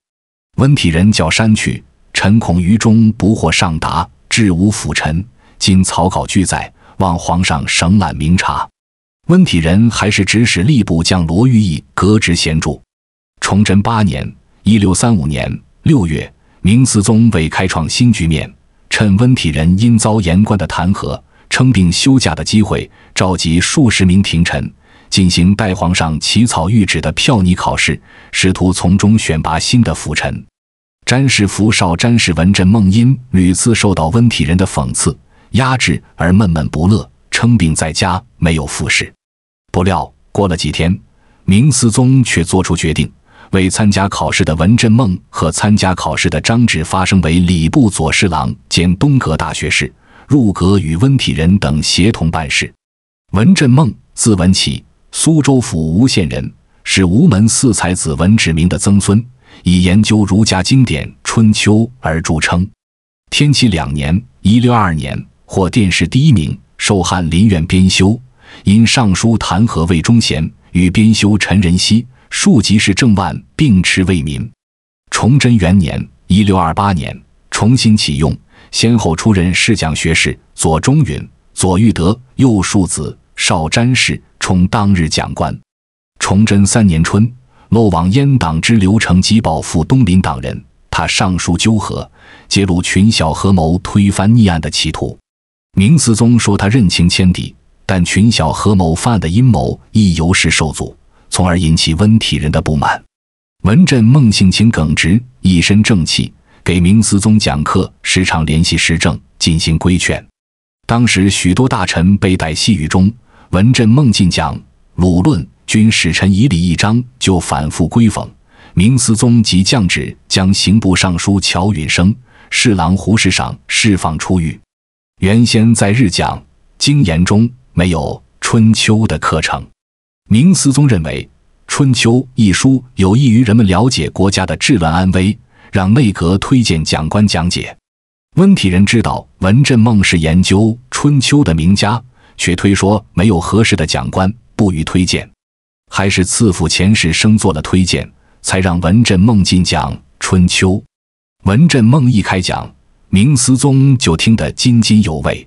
Speaker 1: 温体仁叫删去。臣恐于中不获上达，致无辅臣。今草稿俱在，望皇上省览明察。温体仁还是指使吏部将罗玉义革职闲住。崇祯八年（一六三五年）六月，明思宗为开创新局面，趁温体仁因遭言官的弹劾称病休假的机会，召集数十名廷臣，进行代皇上起草谕旨的票拟考试，试图从中选拔新的辅臣。詹氏福少、詹氏文震孟因屡次受到温体仁的讽刺、压制而闷闷不乐，称病在家，没有复试。不料过了几天，明思宗却做出决定，为参加考试的文震孟和参加考试的张志发生为礼部左侍郎兼东阁大学士，入阁与温体仁等协同办事。文震孟，字文起，苏州府吴县人，是吴门四才子文志明的曾孙。以研究儒家经典《春秋》而著称。天启两年（一六二年）获殿试第一名，授翰林院编修。因上书弹劾魏忠贤，与编修陈仁熙、庶吉士郑万并斥为民。崇祯元年（一六二八年）重新启用，先后出任侍讲学士、左中允、左玉德、右庶子、少詹事，充当日讲官。崇祯三年春。漏网阉党之刘成基、报复、东林党人，他上书纠合，揭露群小合谋推翻逆案的企图。明思宗说他认清千底，但群小合谋犯的阴谋亦由是受阻，从而引起温体仁的不满。文振孟性情耿直，一身正气，给明思宗讲课，时常联系时政进行规劝。当时许多大臣被逮细狱中，文振孟进讲《鲁论》。军使臣以礼一章就反复规讽明思宗即降旨将刑部尚书乔允升侍郎胡世赏释放出狱。原先在日讲经研中没有《春秋》的课程，明思宗认为《春秋》一书有益于人们了解国家的治乱安危，让内阁推荐讲官讲解。温体仁知道文震孟是研究《春秋》的名家，却推说没有合适的讲官，不予推荐。还是赐父前世生做了推荐，才让文震孟进讲《春秋》。文震孟一开讲，明思宗就听得津津有味。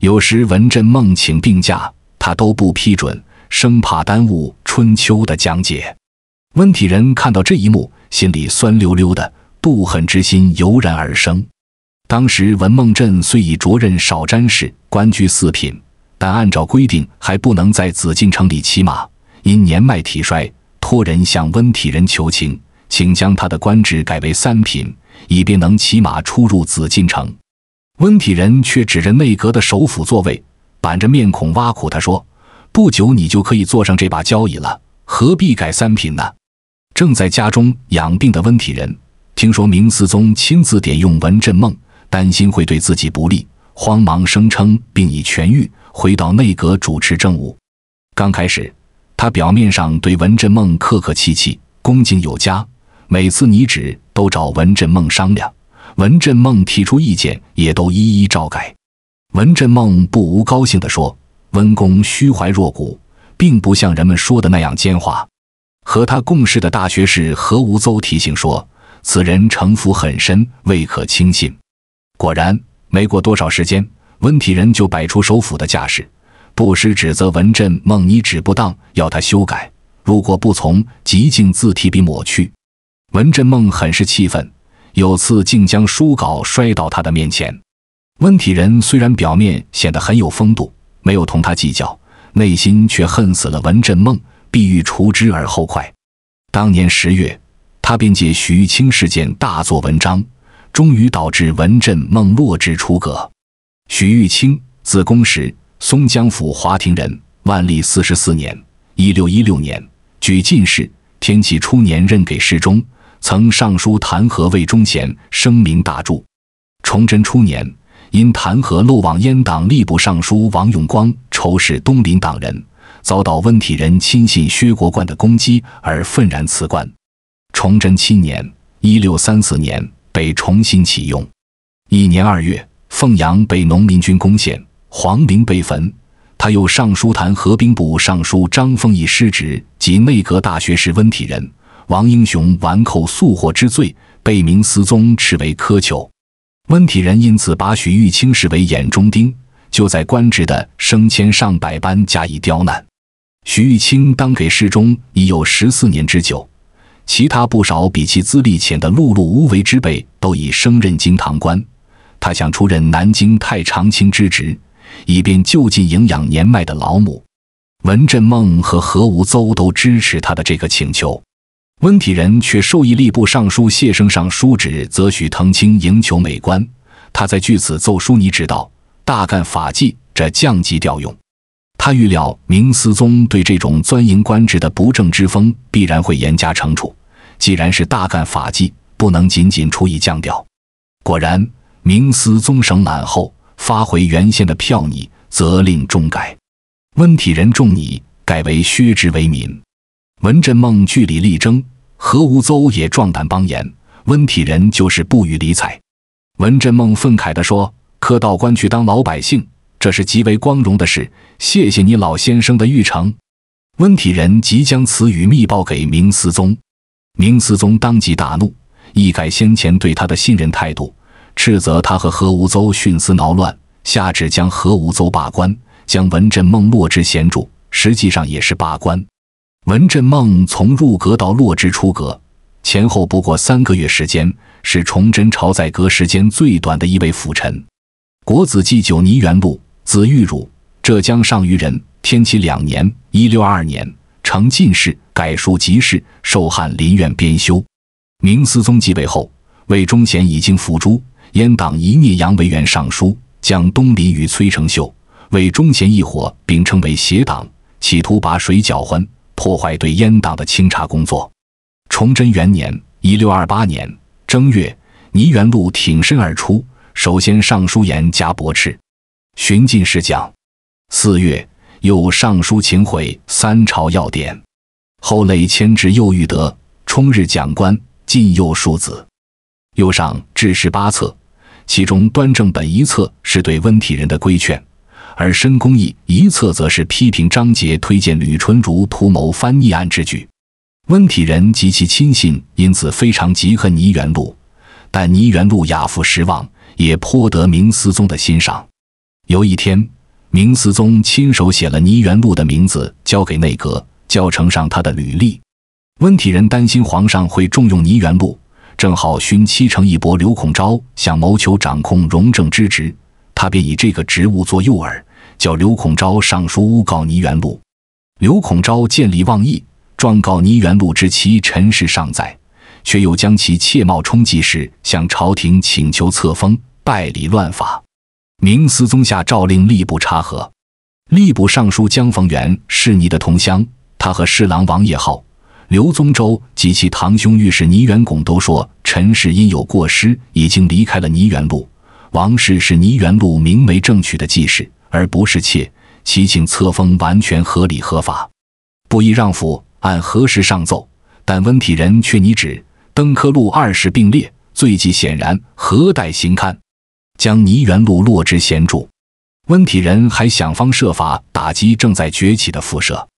Speaker 1: 有时文震孟请病假，他都不批准，生怕耽误《春秋》的讲解。温体仁看到这一幕，心里酸溜溜的，妒恨之心油然而生。当时文震虽已着任少詹事，官居四品，但按照规定还不能在紫禁城里骑马。因年迈体衰，托人向温体仁求情，请将他的官职改为三品，以便能骑马出入紫禁城。温体仁却指着内阁的首辅座位，板着面孔挖苦他说：“不久你就可以坐上这把交椅了，何必改三品呢？”正在家中养病的温体仁听说明思宗亲自点用文震孟，担心会对自己不利，慌忙声称病已痊愈，回到内阁主持政务。刚开始。他表面上对文震孟客客气气，恭敬有加，每次拟旨都找文震孟商量，文震孟提出意见，也都一一照改。文震孟不无高兴地说：“温公虚怀若谷，并不像人们说的那样奸猾。”和他共事的大学士何无邹提醒说：“此人城府很深，未可轻信。”果然，没过多少时间，温体仁就摆出手抚的架势。不时指责文震孟拟旨不当，要他修改。如果不从，即静自提笔抹去。文震孟很是气愤，有次竟将书稿摔到他的面前。温体仁虽然表面显得很有风度，没有同他计较，内心却恨死了文震孟，必欲除之而后快。当年十月，他便借许玉清事件大做文章，终于导致文震孟落职出阁。许玉清，字公时。松江府华亭人，万历四十四年一六一六年）举进士，天启初年任给事中，曾上书弹劾魏忠贤，声名大著。崇祯初年，因弹劾漏网阉党、吏部尚书王永光、仇视东林党人，遭到温体仁亲信薛国观的攻击而愤然辞官。崇祯七年一六三四年）被重新启用，一年二月，凤阳被农民军攻陷。皇陵被焚，他又上书弹劾兵部尚书张凤毅失职及内阁大学士温体仁、王英雄顽寇宿祸之罪，被明思宗斥为苛求。温体仁因此把徐玉清视为眼中钉，就在官职的升迁上百般加以刁难。徐玉清当给侍中已有十四年之久，其他不少比其资历浅的碌碌无为之辈都已升任京堂官，他想出任南京太常卿之职。以便就近营养年迈的老母，文震孟和何无邹都支持他的这个请求，温体仁却授意吏部尚书谢升上书旨则许藤青赢求美官。他在据此奏书拟指道，大干法纪，这降级调用。他预料明思宗对这种钻营官职的不正之风必然会严加惩处。既然是大干法纪，不能仅仅处以降调。果然，明思宗省览后。发回原先的票拟，责令重改。温体仁重拟改为削职为民。文震孟据理力争，何无邹也壮胆帮言，温体仁就是不予理睬。文震孟愤慨地说：“科道官去当老百姓，这是极为光荣的事。谢谢你老先生的玉成。”温体仁即将此语密报给明思宗，明思宗当即大怒，一改先前对他的信任态度。斥责他和何无邹徇私挠乱，下旨将何无邹罢官，将文震孟落职闲住，实际上也是罢官。文震孟从入阁到落职出阁，前后不过三个月时间，是崇祯朝在阁时间最短的一位辅臣。国子祭酒倪元禄，子玉汝，浙江上虞人。天启两年（一六二二年）成进士，改书籍事，授翰林院编修。明思宗继位后，魏忠贤已经伏诛。阉党一念杨维元上书，将东林与崔成秀为忠贤一伙，并称为邪党，企图把水搅浑，破坏对阉党的清查工作。崇祯元年（一六二八年）正月，倪元禄挺身而出，首先上书言加驳斥。巡进士讲，四月又上书请毁三朝要典。后累迁至右御德，充日讲官，进右庶子，又上制十八策。其中端正本一册是对温体仁的规劝，而申公义一册则是批评张杰推荐吕春竹图谋翻逆案之举。温体仁及其亲信因此非常嫉恨倪元璐，但倪元璐亚负失望，也颇得明思宗的欣赏。有一天，明思宗亲手写了倪元璐的名字，交给内阁，交呈上他的履历。温体仁担心皇上会重用倪元璐。正好勋妻成一博、刘孔昭想谋求掌控荣政之职，他便以这个职务做诱饵，叫刘孔昭上书诬告倪元禄。刘孔昭见利忘义，状告倪元禄之妻陈氏尚在，却又将其窃冒充继事，向朝廷请求册封，败礼乱法。明思宗下诏令吏部查核，吏部尚书江逢源是你的同乡，他和侍郎王业浩。刘宗周及其堂兄御史倪元拱都说，陈氏因有过失，已经离开了倪元禄。王氏是倪元禄明媒正娶的继室，而不是妾，其请册封完全合理合法，不宜让府按何时上奏。但温体仁却拟旨，登科录二世并列，罪迹显然，何待刑勘？将倪元禄落之闲住。温体仁还想方设法打击正在崛起的复社。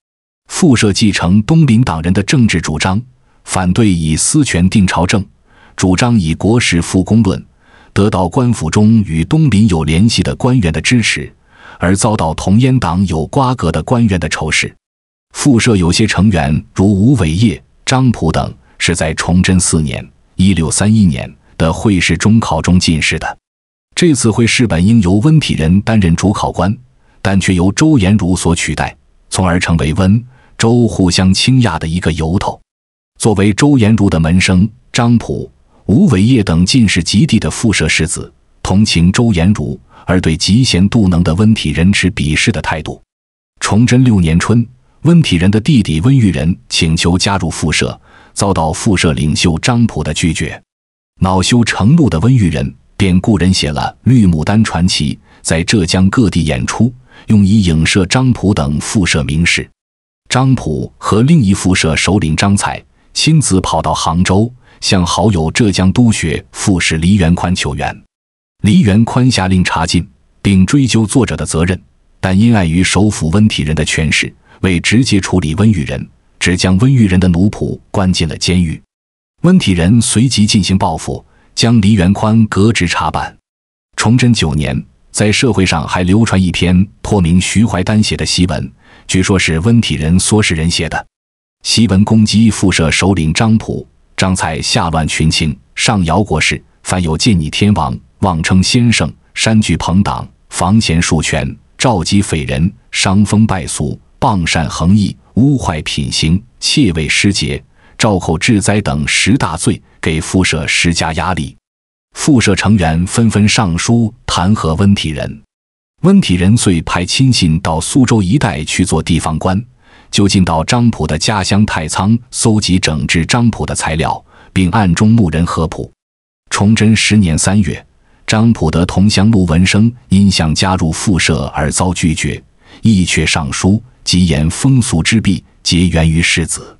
Speaker 1: 复社继承东林党人的政治主张，反对以私权定朝政，主张以国事复公论，得到官府中与东林有联系的官员的支持，而遭到同阉党有瓜葛的官员的仇视。复社有些成员，如吴伟业、张普等，是在崇祯四年（一六三一年）的会试中考中进士的。这次会试本应由温体仁担任主考官，但却由周延儒所取代，从而成为温。周互相倾轧的一个由头。作为周延儒的门生张溥、吴伟业等进士及第的复社士子，同情周延儒，而对嫉贤妒能的温体仁持鄙视的态度。崇祯六年春，温体仁的弟弟温玉仁请求加入复社，遭到复社领袖张溥的拒绝。恼羞成怒的温玉仁便雇人写了《绿牡丹传奇》，在浙江各地演出，用以影射张溥等复社名士。张普和另一副设首领张彩亲自跑到杭州，向好友浙江督学副使黎元宽求援。黎元宽下令查禁，并追究作者的责任，但因碍于首府温体仁的权势，未直接处理温玉仁，只将温玉仁的奴仆关进了监狱。温体仁随即进行报复，将黎元宽革职查办。崇祯九年，在社会上还流传一篇托名徐怀丹写的檄文。据说，是温体仁唆使人写的。檄文攻击副社首领张普、张蔡下乱群情，上摇国事，凡有见你天王、妄称先生、山居朋党、房前数权、召集匪人、伤风败俗、谤善横议、污坏品行、窃位失节、赵口致灾等十大罪，给副社施加压力。副社成员纷纷上书弹劾温体仁。温体仁遂派亲信到苏州一带去做地方官，就近到张普的家乡太仓搜集整治张普的材料，并暗中募人合浦。崇祯十年三月，张普的同乡陆文生因想加入复社而遭拒绝，一却上书，即言风俗之弊皆源于世子，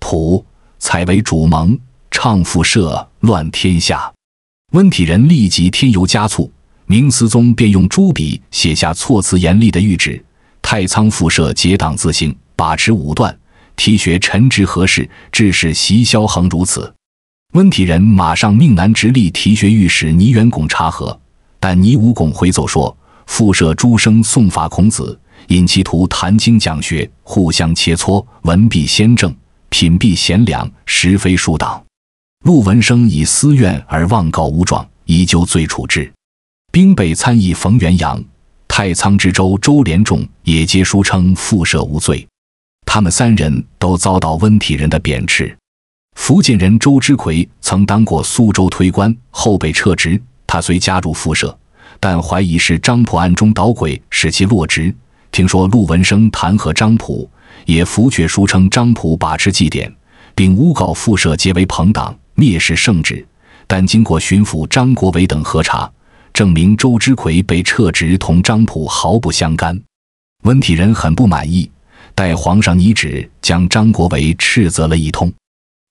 Speaker 1: 普采为主盟，倡复社乱天下。温体仁立即添油加醋。明思宗便用朱笔写下措辞严厉的谕旨：“太仓复社结党自新，把持武断，提学陈直何事？致使席萧衡如此。”温体仁马上命南直隶提学御史倪元拱查核，但倪武拱回奏说：“复设诸生宋法孔子，引其徒谈经讲学，互相切磋，文必先正，品必贤良，实非庶党。陆文生以私怨而妄告无状，以究罪处置。”兵北参议冯元阳、太仓知州周连仲也皆书称复赦无罪，他们三人都遭到温体仁的贬斥。福建人周之奎曾当过苏州推官，后被撤职。他虽加入复社，但怀疑是张溥暗中捣鬼，使其落职。听说陆文生弹劾张溥，也拂却书称张溥把持祭典，并诬告复社皆为朋党，蔑视圣旨。但经过巡抚张国维等核查。证明周之奎被撤职同张普毫不相干，温体仁很不满意，待皇上拟旨将张国维斥责了一通。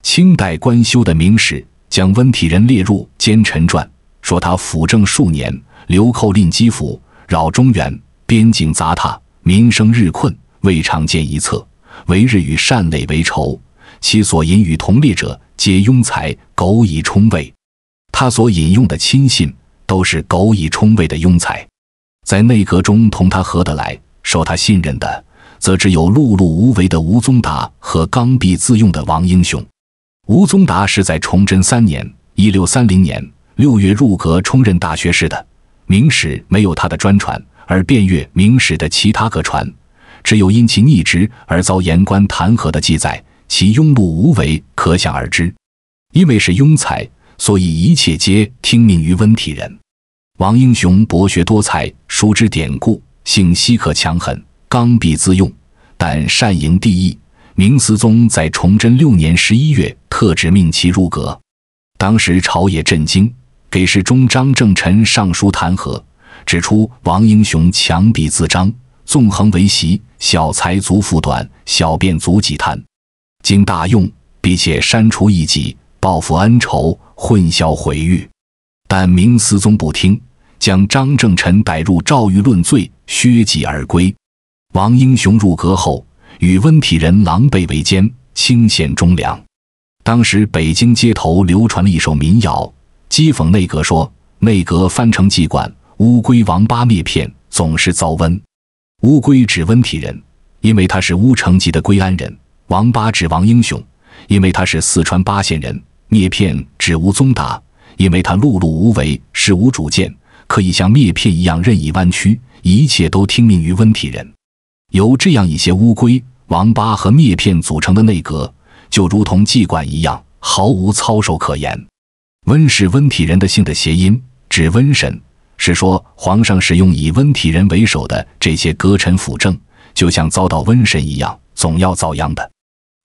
Speaker 1: 清代官修的《明史》将温体仁列入奸臣传，说他辅政数年，流寇令基辅，扰中原，边境杂沓，民生日困，未尝见一策，为日与善类为仇，其所引与同列者皆庸才，苟以充位。他所引用的亲信。都是苟以充位的庸才，在内阁中同他合得来、受他信任的，则只有碌碌无为的吴宗达和刚愎自用的王英雄。吴宗达是在崇祯三年 （1630 年）六月入阁充任大学士的。《明史》没有他的专传，而遍阅《明史》的其他各传，只有因其逆职而遭言官弹劾的记载，其庸碌无为可想而知。因为是庸才。所以一切皆听命于温体仁。王英雄博学多才，熟知典故，性稀可强狠，刚愎自用，但善营地义。明思宗在崇祯六年十一月特旨命其入阁，当时朝野震惊，给事中张正臣上书弹劾，指出王英雄强愎自张，纵横为席，小才足腹短，小便足几贪。经大用，必且删除异己，报复恩仇。混淆毁誉。但明思宗不听，将张正臣逮入诏狱论罪，削籍而归。王英雄入阁后，与温体仁狼狈为奸，清显忠良。当时北京街头流传了一首民谣，讥讽内阁说：“内阁翻成妓馆，乌龟王八灭片，总是遭瘟。”乌龟指温体仁，因为他是乌城籍的归安人；王八指王英雄，因为他是四川巴县人。灭片指无宗达，因为他碌碌无为，是无主见，可以像灭片一样任意弯曲，一切都听命于温体仁。由这样一些乌龟、王八和灭片组成的内阁，就如同妓馆一样，毫无操守可言。温是温体仁的姓的谐音，指瘟神，是说皇上使用以温体仁为首的这些阁臣辅政，就像遭到瘟神一样，总要遭殃的。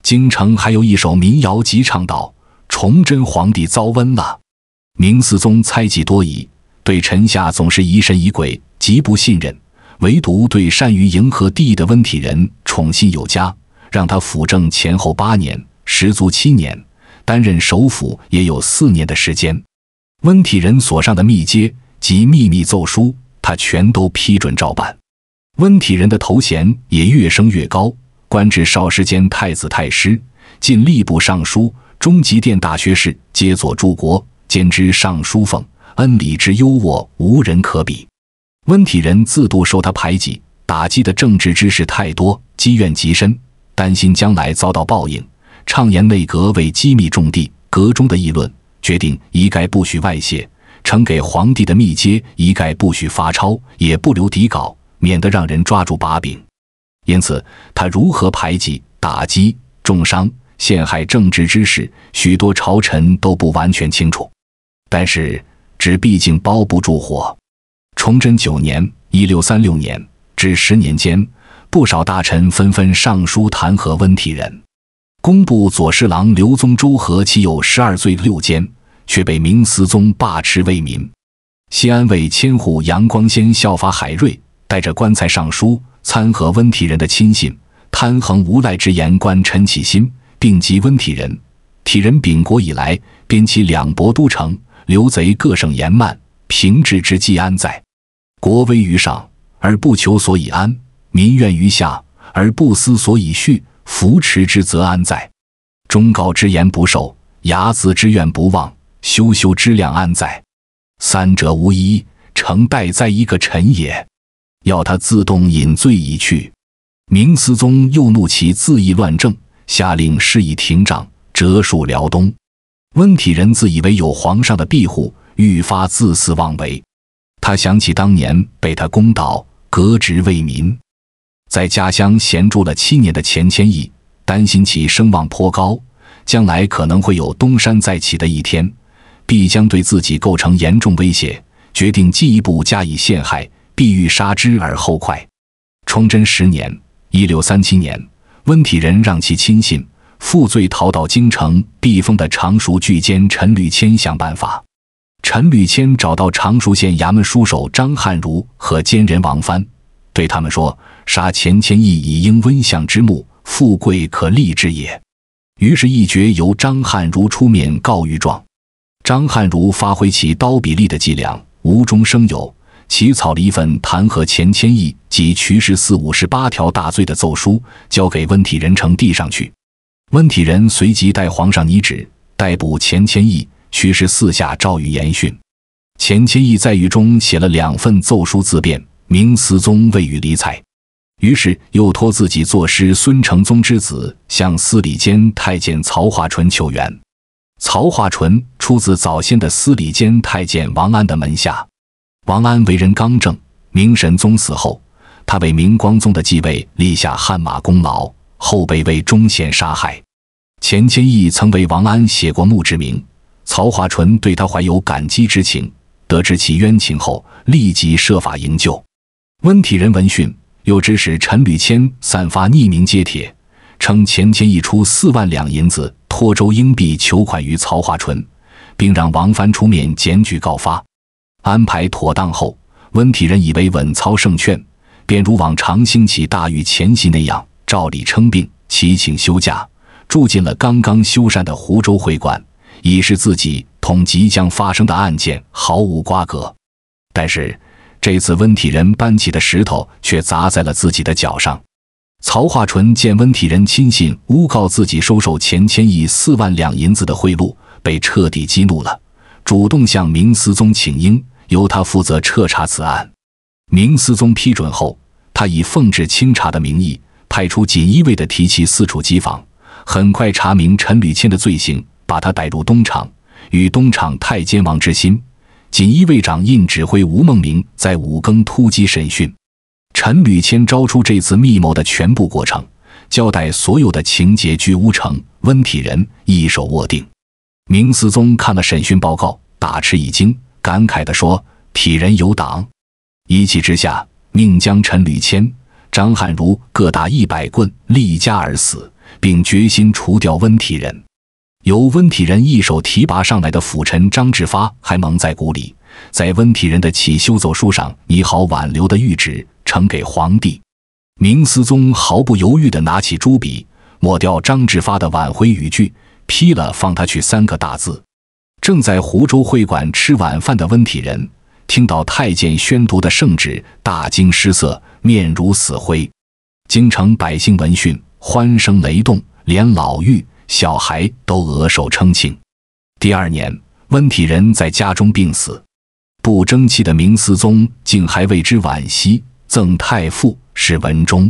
Speaker 1: 京城还有一首民谣即唱道。崇祯皇帝遭瘟了，明思宗猜忌多疑，对臣下总是疑神疑鬼，极不信任。唯独对善于迎合帝意的温体仁宠信有加，让他辅政前后八年，十足七年，担任首辅也有四年的时间。温体仁所上的密接及秘密奏书，他全都批准照办。温体仁的头衔也越升越高，官至少师间太子太师，进吏部尚书。中极殿大学士，皆左助国，兼之尚书奉，恩礼之优渥，无人可比。温体仁自度受他排挤、打击的政治知识太多，积怨极深，担心将来遭到报应，畅言内阁为机密重地，阁中的议论决定一概不许外泄，呈给皇帝的密接一概不许发抄，也不留底稿，免得让人抓住把柄。因此，他如何排挤、打击、重伤？陷害正直之事，许多朝臣都不完全清楚。但是纸毕竟包不住火。崇祯九年（一六三六年至十年间），不少大臣纷纷上书弹劾温体仁。工部左侍郎刘宗周和其有十二罪六奸，却被明思宗霸持为民。西安卫千户杨光先效法海瑞，带着棺材上书参劾温体仁的亲信贪横无赖之言官陈启新。并及温体仁，体仁秉国以来，边起两伯都城，刘贼各省延蔓，平治之计安在？国危于上而不求所以安，民怨于下而不思所以恤，扶持之则安在？忠告之言不受，睚眦之怨不忘，修修之量安在？三者无一，诚待在一个臣也。要他自动引罪以去，明思宗又怒其恣意乱政。下令示以亭长折戍辽东。温体仁自以为有皇上的庇护，愈发自私妄为。他想起当年被他攻倒、革职为民，在家乡闲住了七年的钱谦益，担心其声望颇高，将来可能会有东山再起的一天，必将对自己构成严重威胁，决定进一步加以陷害，必欲杀之而后快。崇祯十年（一六三七年）。温体仁让其亲信负罪逃到京城避风的常熟巨奸陈履谦想办法，陈履谦找到常熟县衙门书手张汉儒和奸人王藩，对他们说：“杀钱谦益，以应温相之目，富贵可立之也。”于是，一决由张汉儒出面告御状。张汉儒发挥起刀笔利的伎俩，无中生有。起草了一份弹劾钱谦益及徐氏四五十八条大罪的奏疏，交给温体仁呈递上去。温体仁随即代皇上拟旨，逮捕钱谦益、徐氏四，下诏狱严讯。钱谦益在狱中写了两份奏疏自辩，明思宗未予理睬，于是又托自己作诗孙承宗之子向司礼监太监曹化淳求援。曹化淳出自早先的司礼监太监王安的门下。王安为人刚正，明神宗死后，他为明光宗的继位立下汗马功劳，后被魏忠贤杀害。钱谦益曾为王安写过墓志铭，曹华纯对他怀有感激之情，得知其冤情后，立即设法营救。温体仁闻讯，又指使陈履谦散发匿名揭帖，称钱谦益出四万两银子托周硬币求款于曹华纯，并让王帆出面检举告发。安排妥当后，温体仁以为稳操胜券，便如往常兴起大狱前夕那样，照例称病，齐请休假，住进了刚刚修缮的湖州会馆，以示自己同即将发生的案件毫无瓜葛。但是，这次温体仁搬起的石头却砸在了自己的脚上。曹化淳见温体仁亲信诬告自己收受钱谦益四万两银子的贿赂，被彻底激怒了，主动向明思宗请缨。由他负责彻查此案。明思宗批准后，他以奉旨清查的名义，派出锦衣卫的提旗四处缉访，很快查明陈履谦的罪行，把他逮入东厂，与东厂太监王之心、锦衣卫长印指挥吴孟明在五更突击审讯。陈履谦招出这次密谋的全部过程，交代所有的情节居乌城温体仁一手握定。明思宗看了审讯报告，大吃一惊。感慨地说：“体人有党。”一气之下，命将陈履谦、张汉儒各打一百棍，力加而死，并决心除掉温体仁。由温体仁一手提拔上来的辅臣张志发还蒙在鼓里，在温体仁的起修奏书上拟好挽留的谕旨呈给皇帝明思宗，毫不犹豫地拿起朱笔抹掉张志发的挽回语句，批了“放他去”三个大字。正在湖州会馆吃晚饭的温体仁，听到太监宣读的圣旨，大惊失色，面如死灰。京城百姓闻讯，欢声雷动，连老妪小孩都额首称庆。第二年，温体仁在家中病死。不争气的明思宗竟还为之惋惜，赠太傅，是文忠。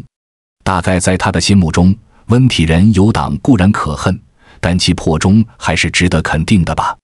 Speaker 1: 大概在他的心目中，温体仁有党固然可恨，但其破忠还是值得肯定的吧。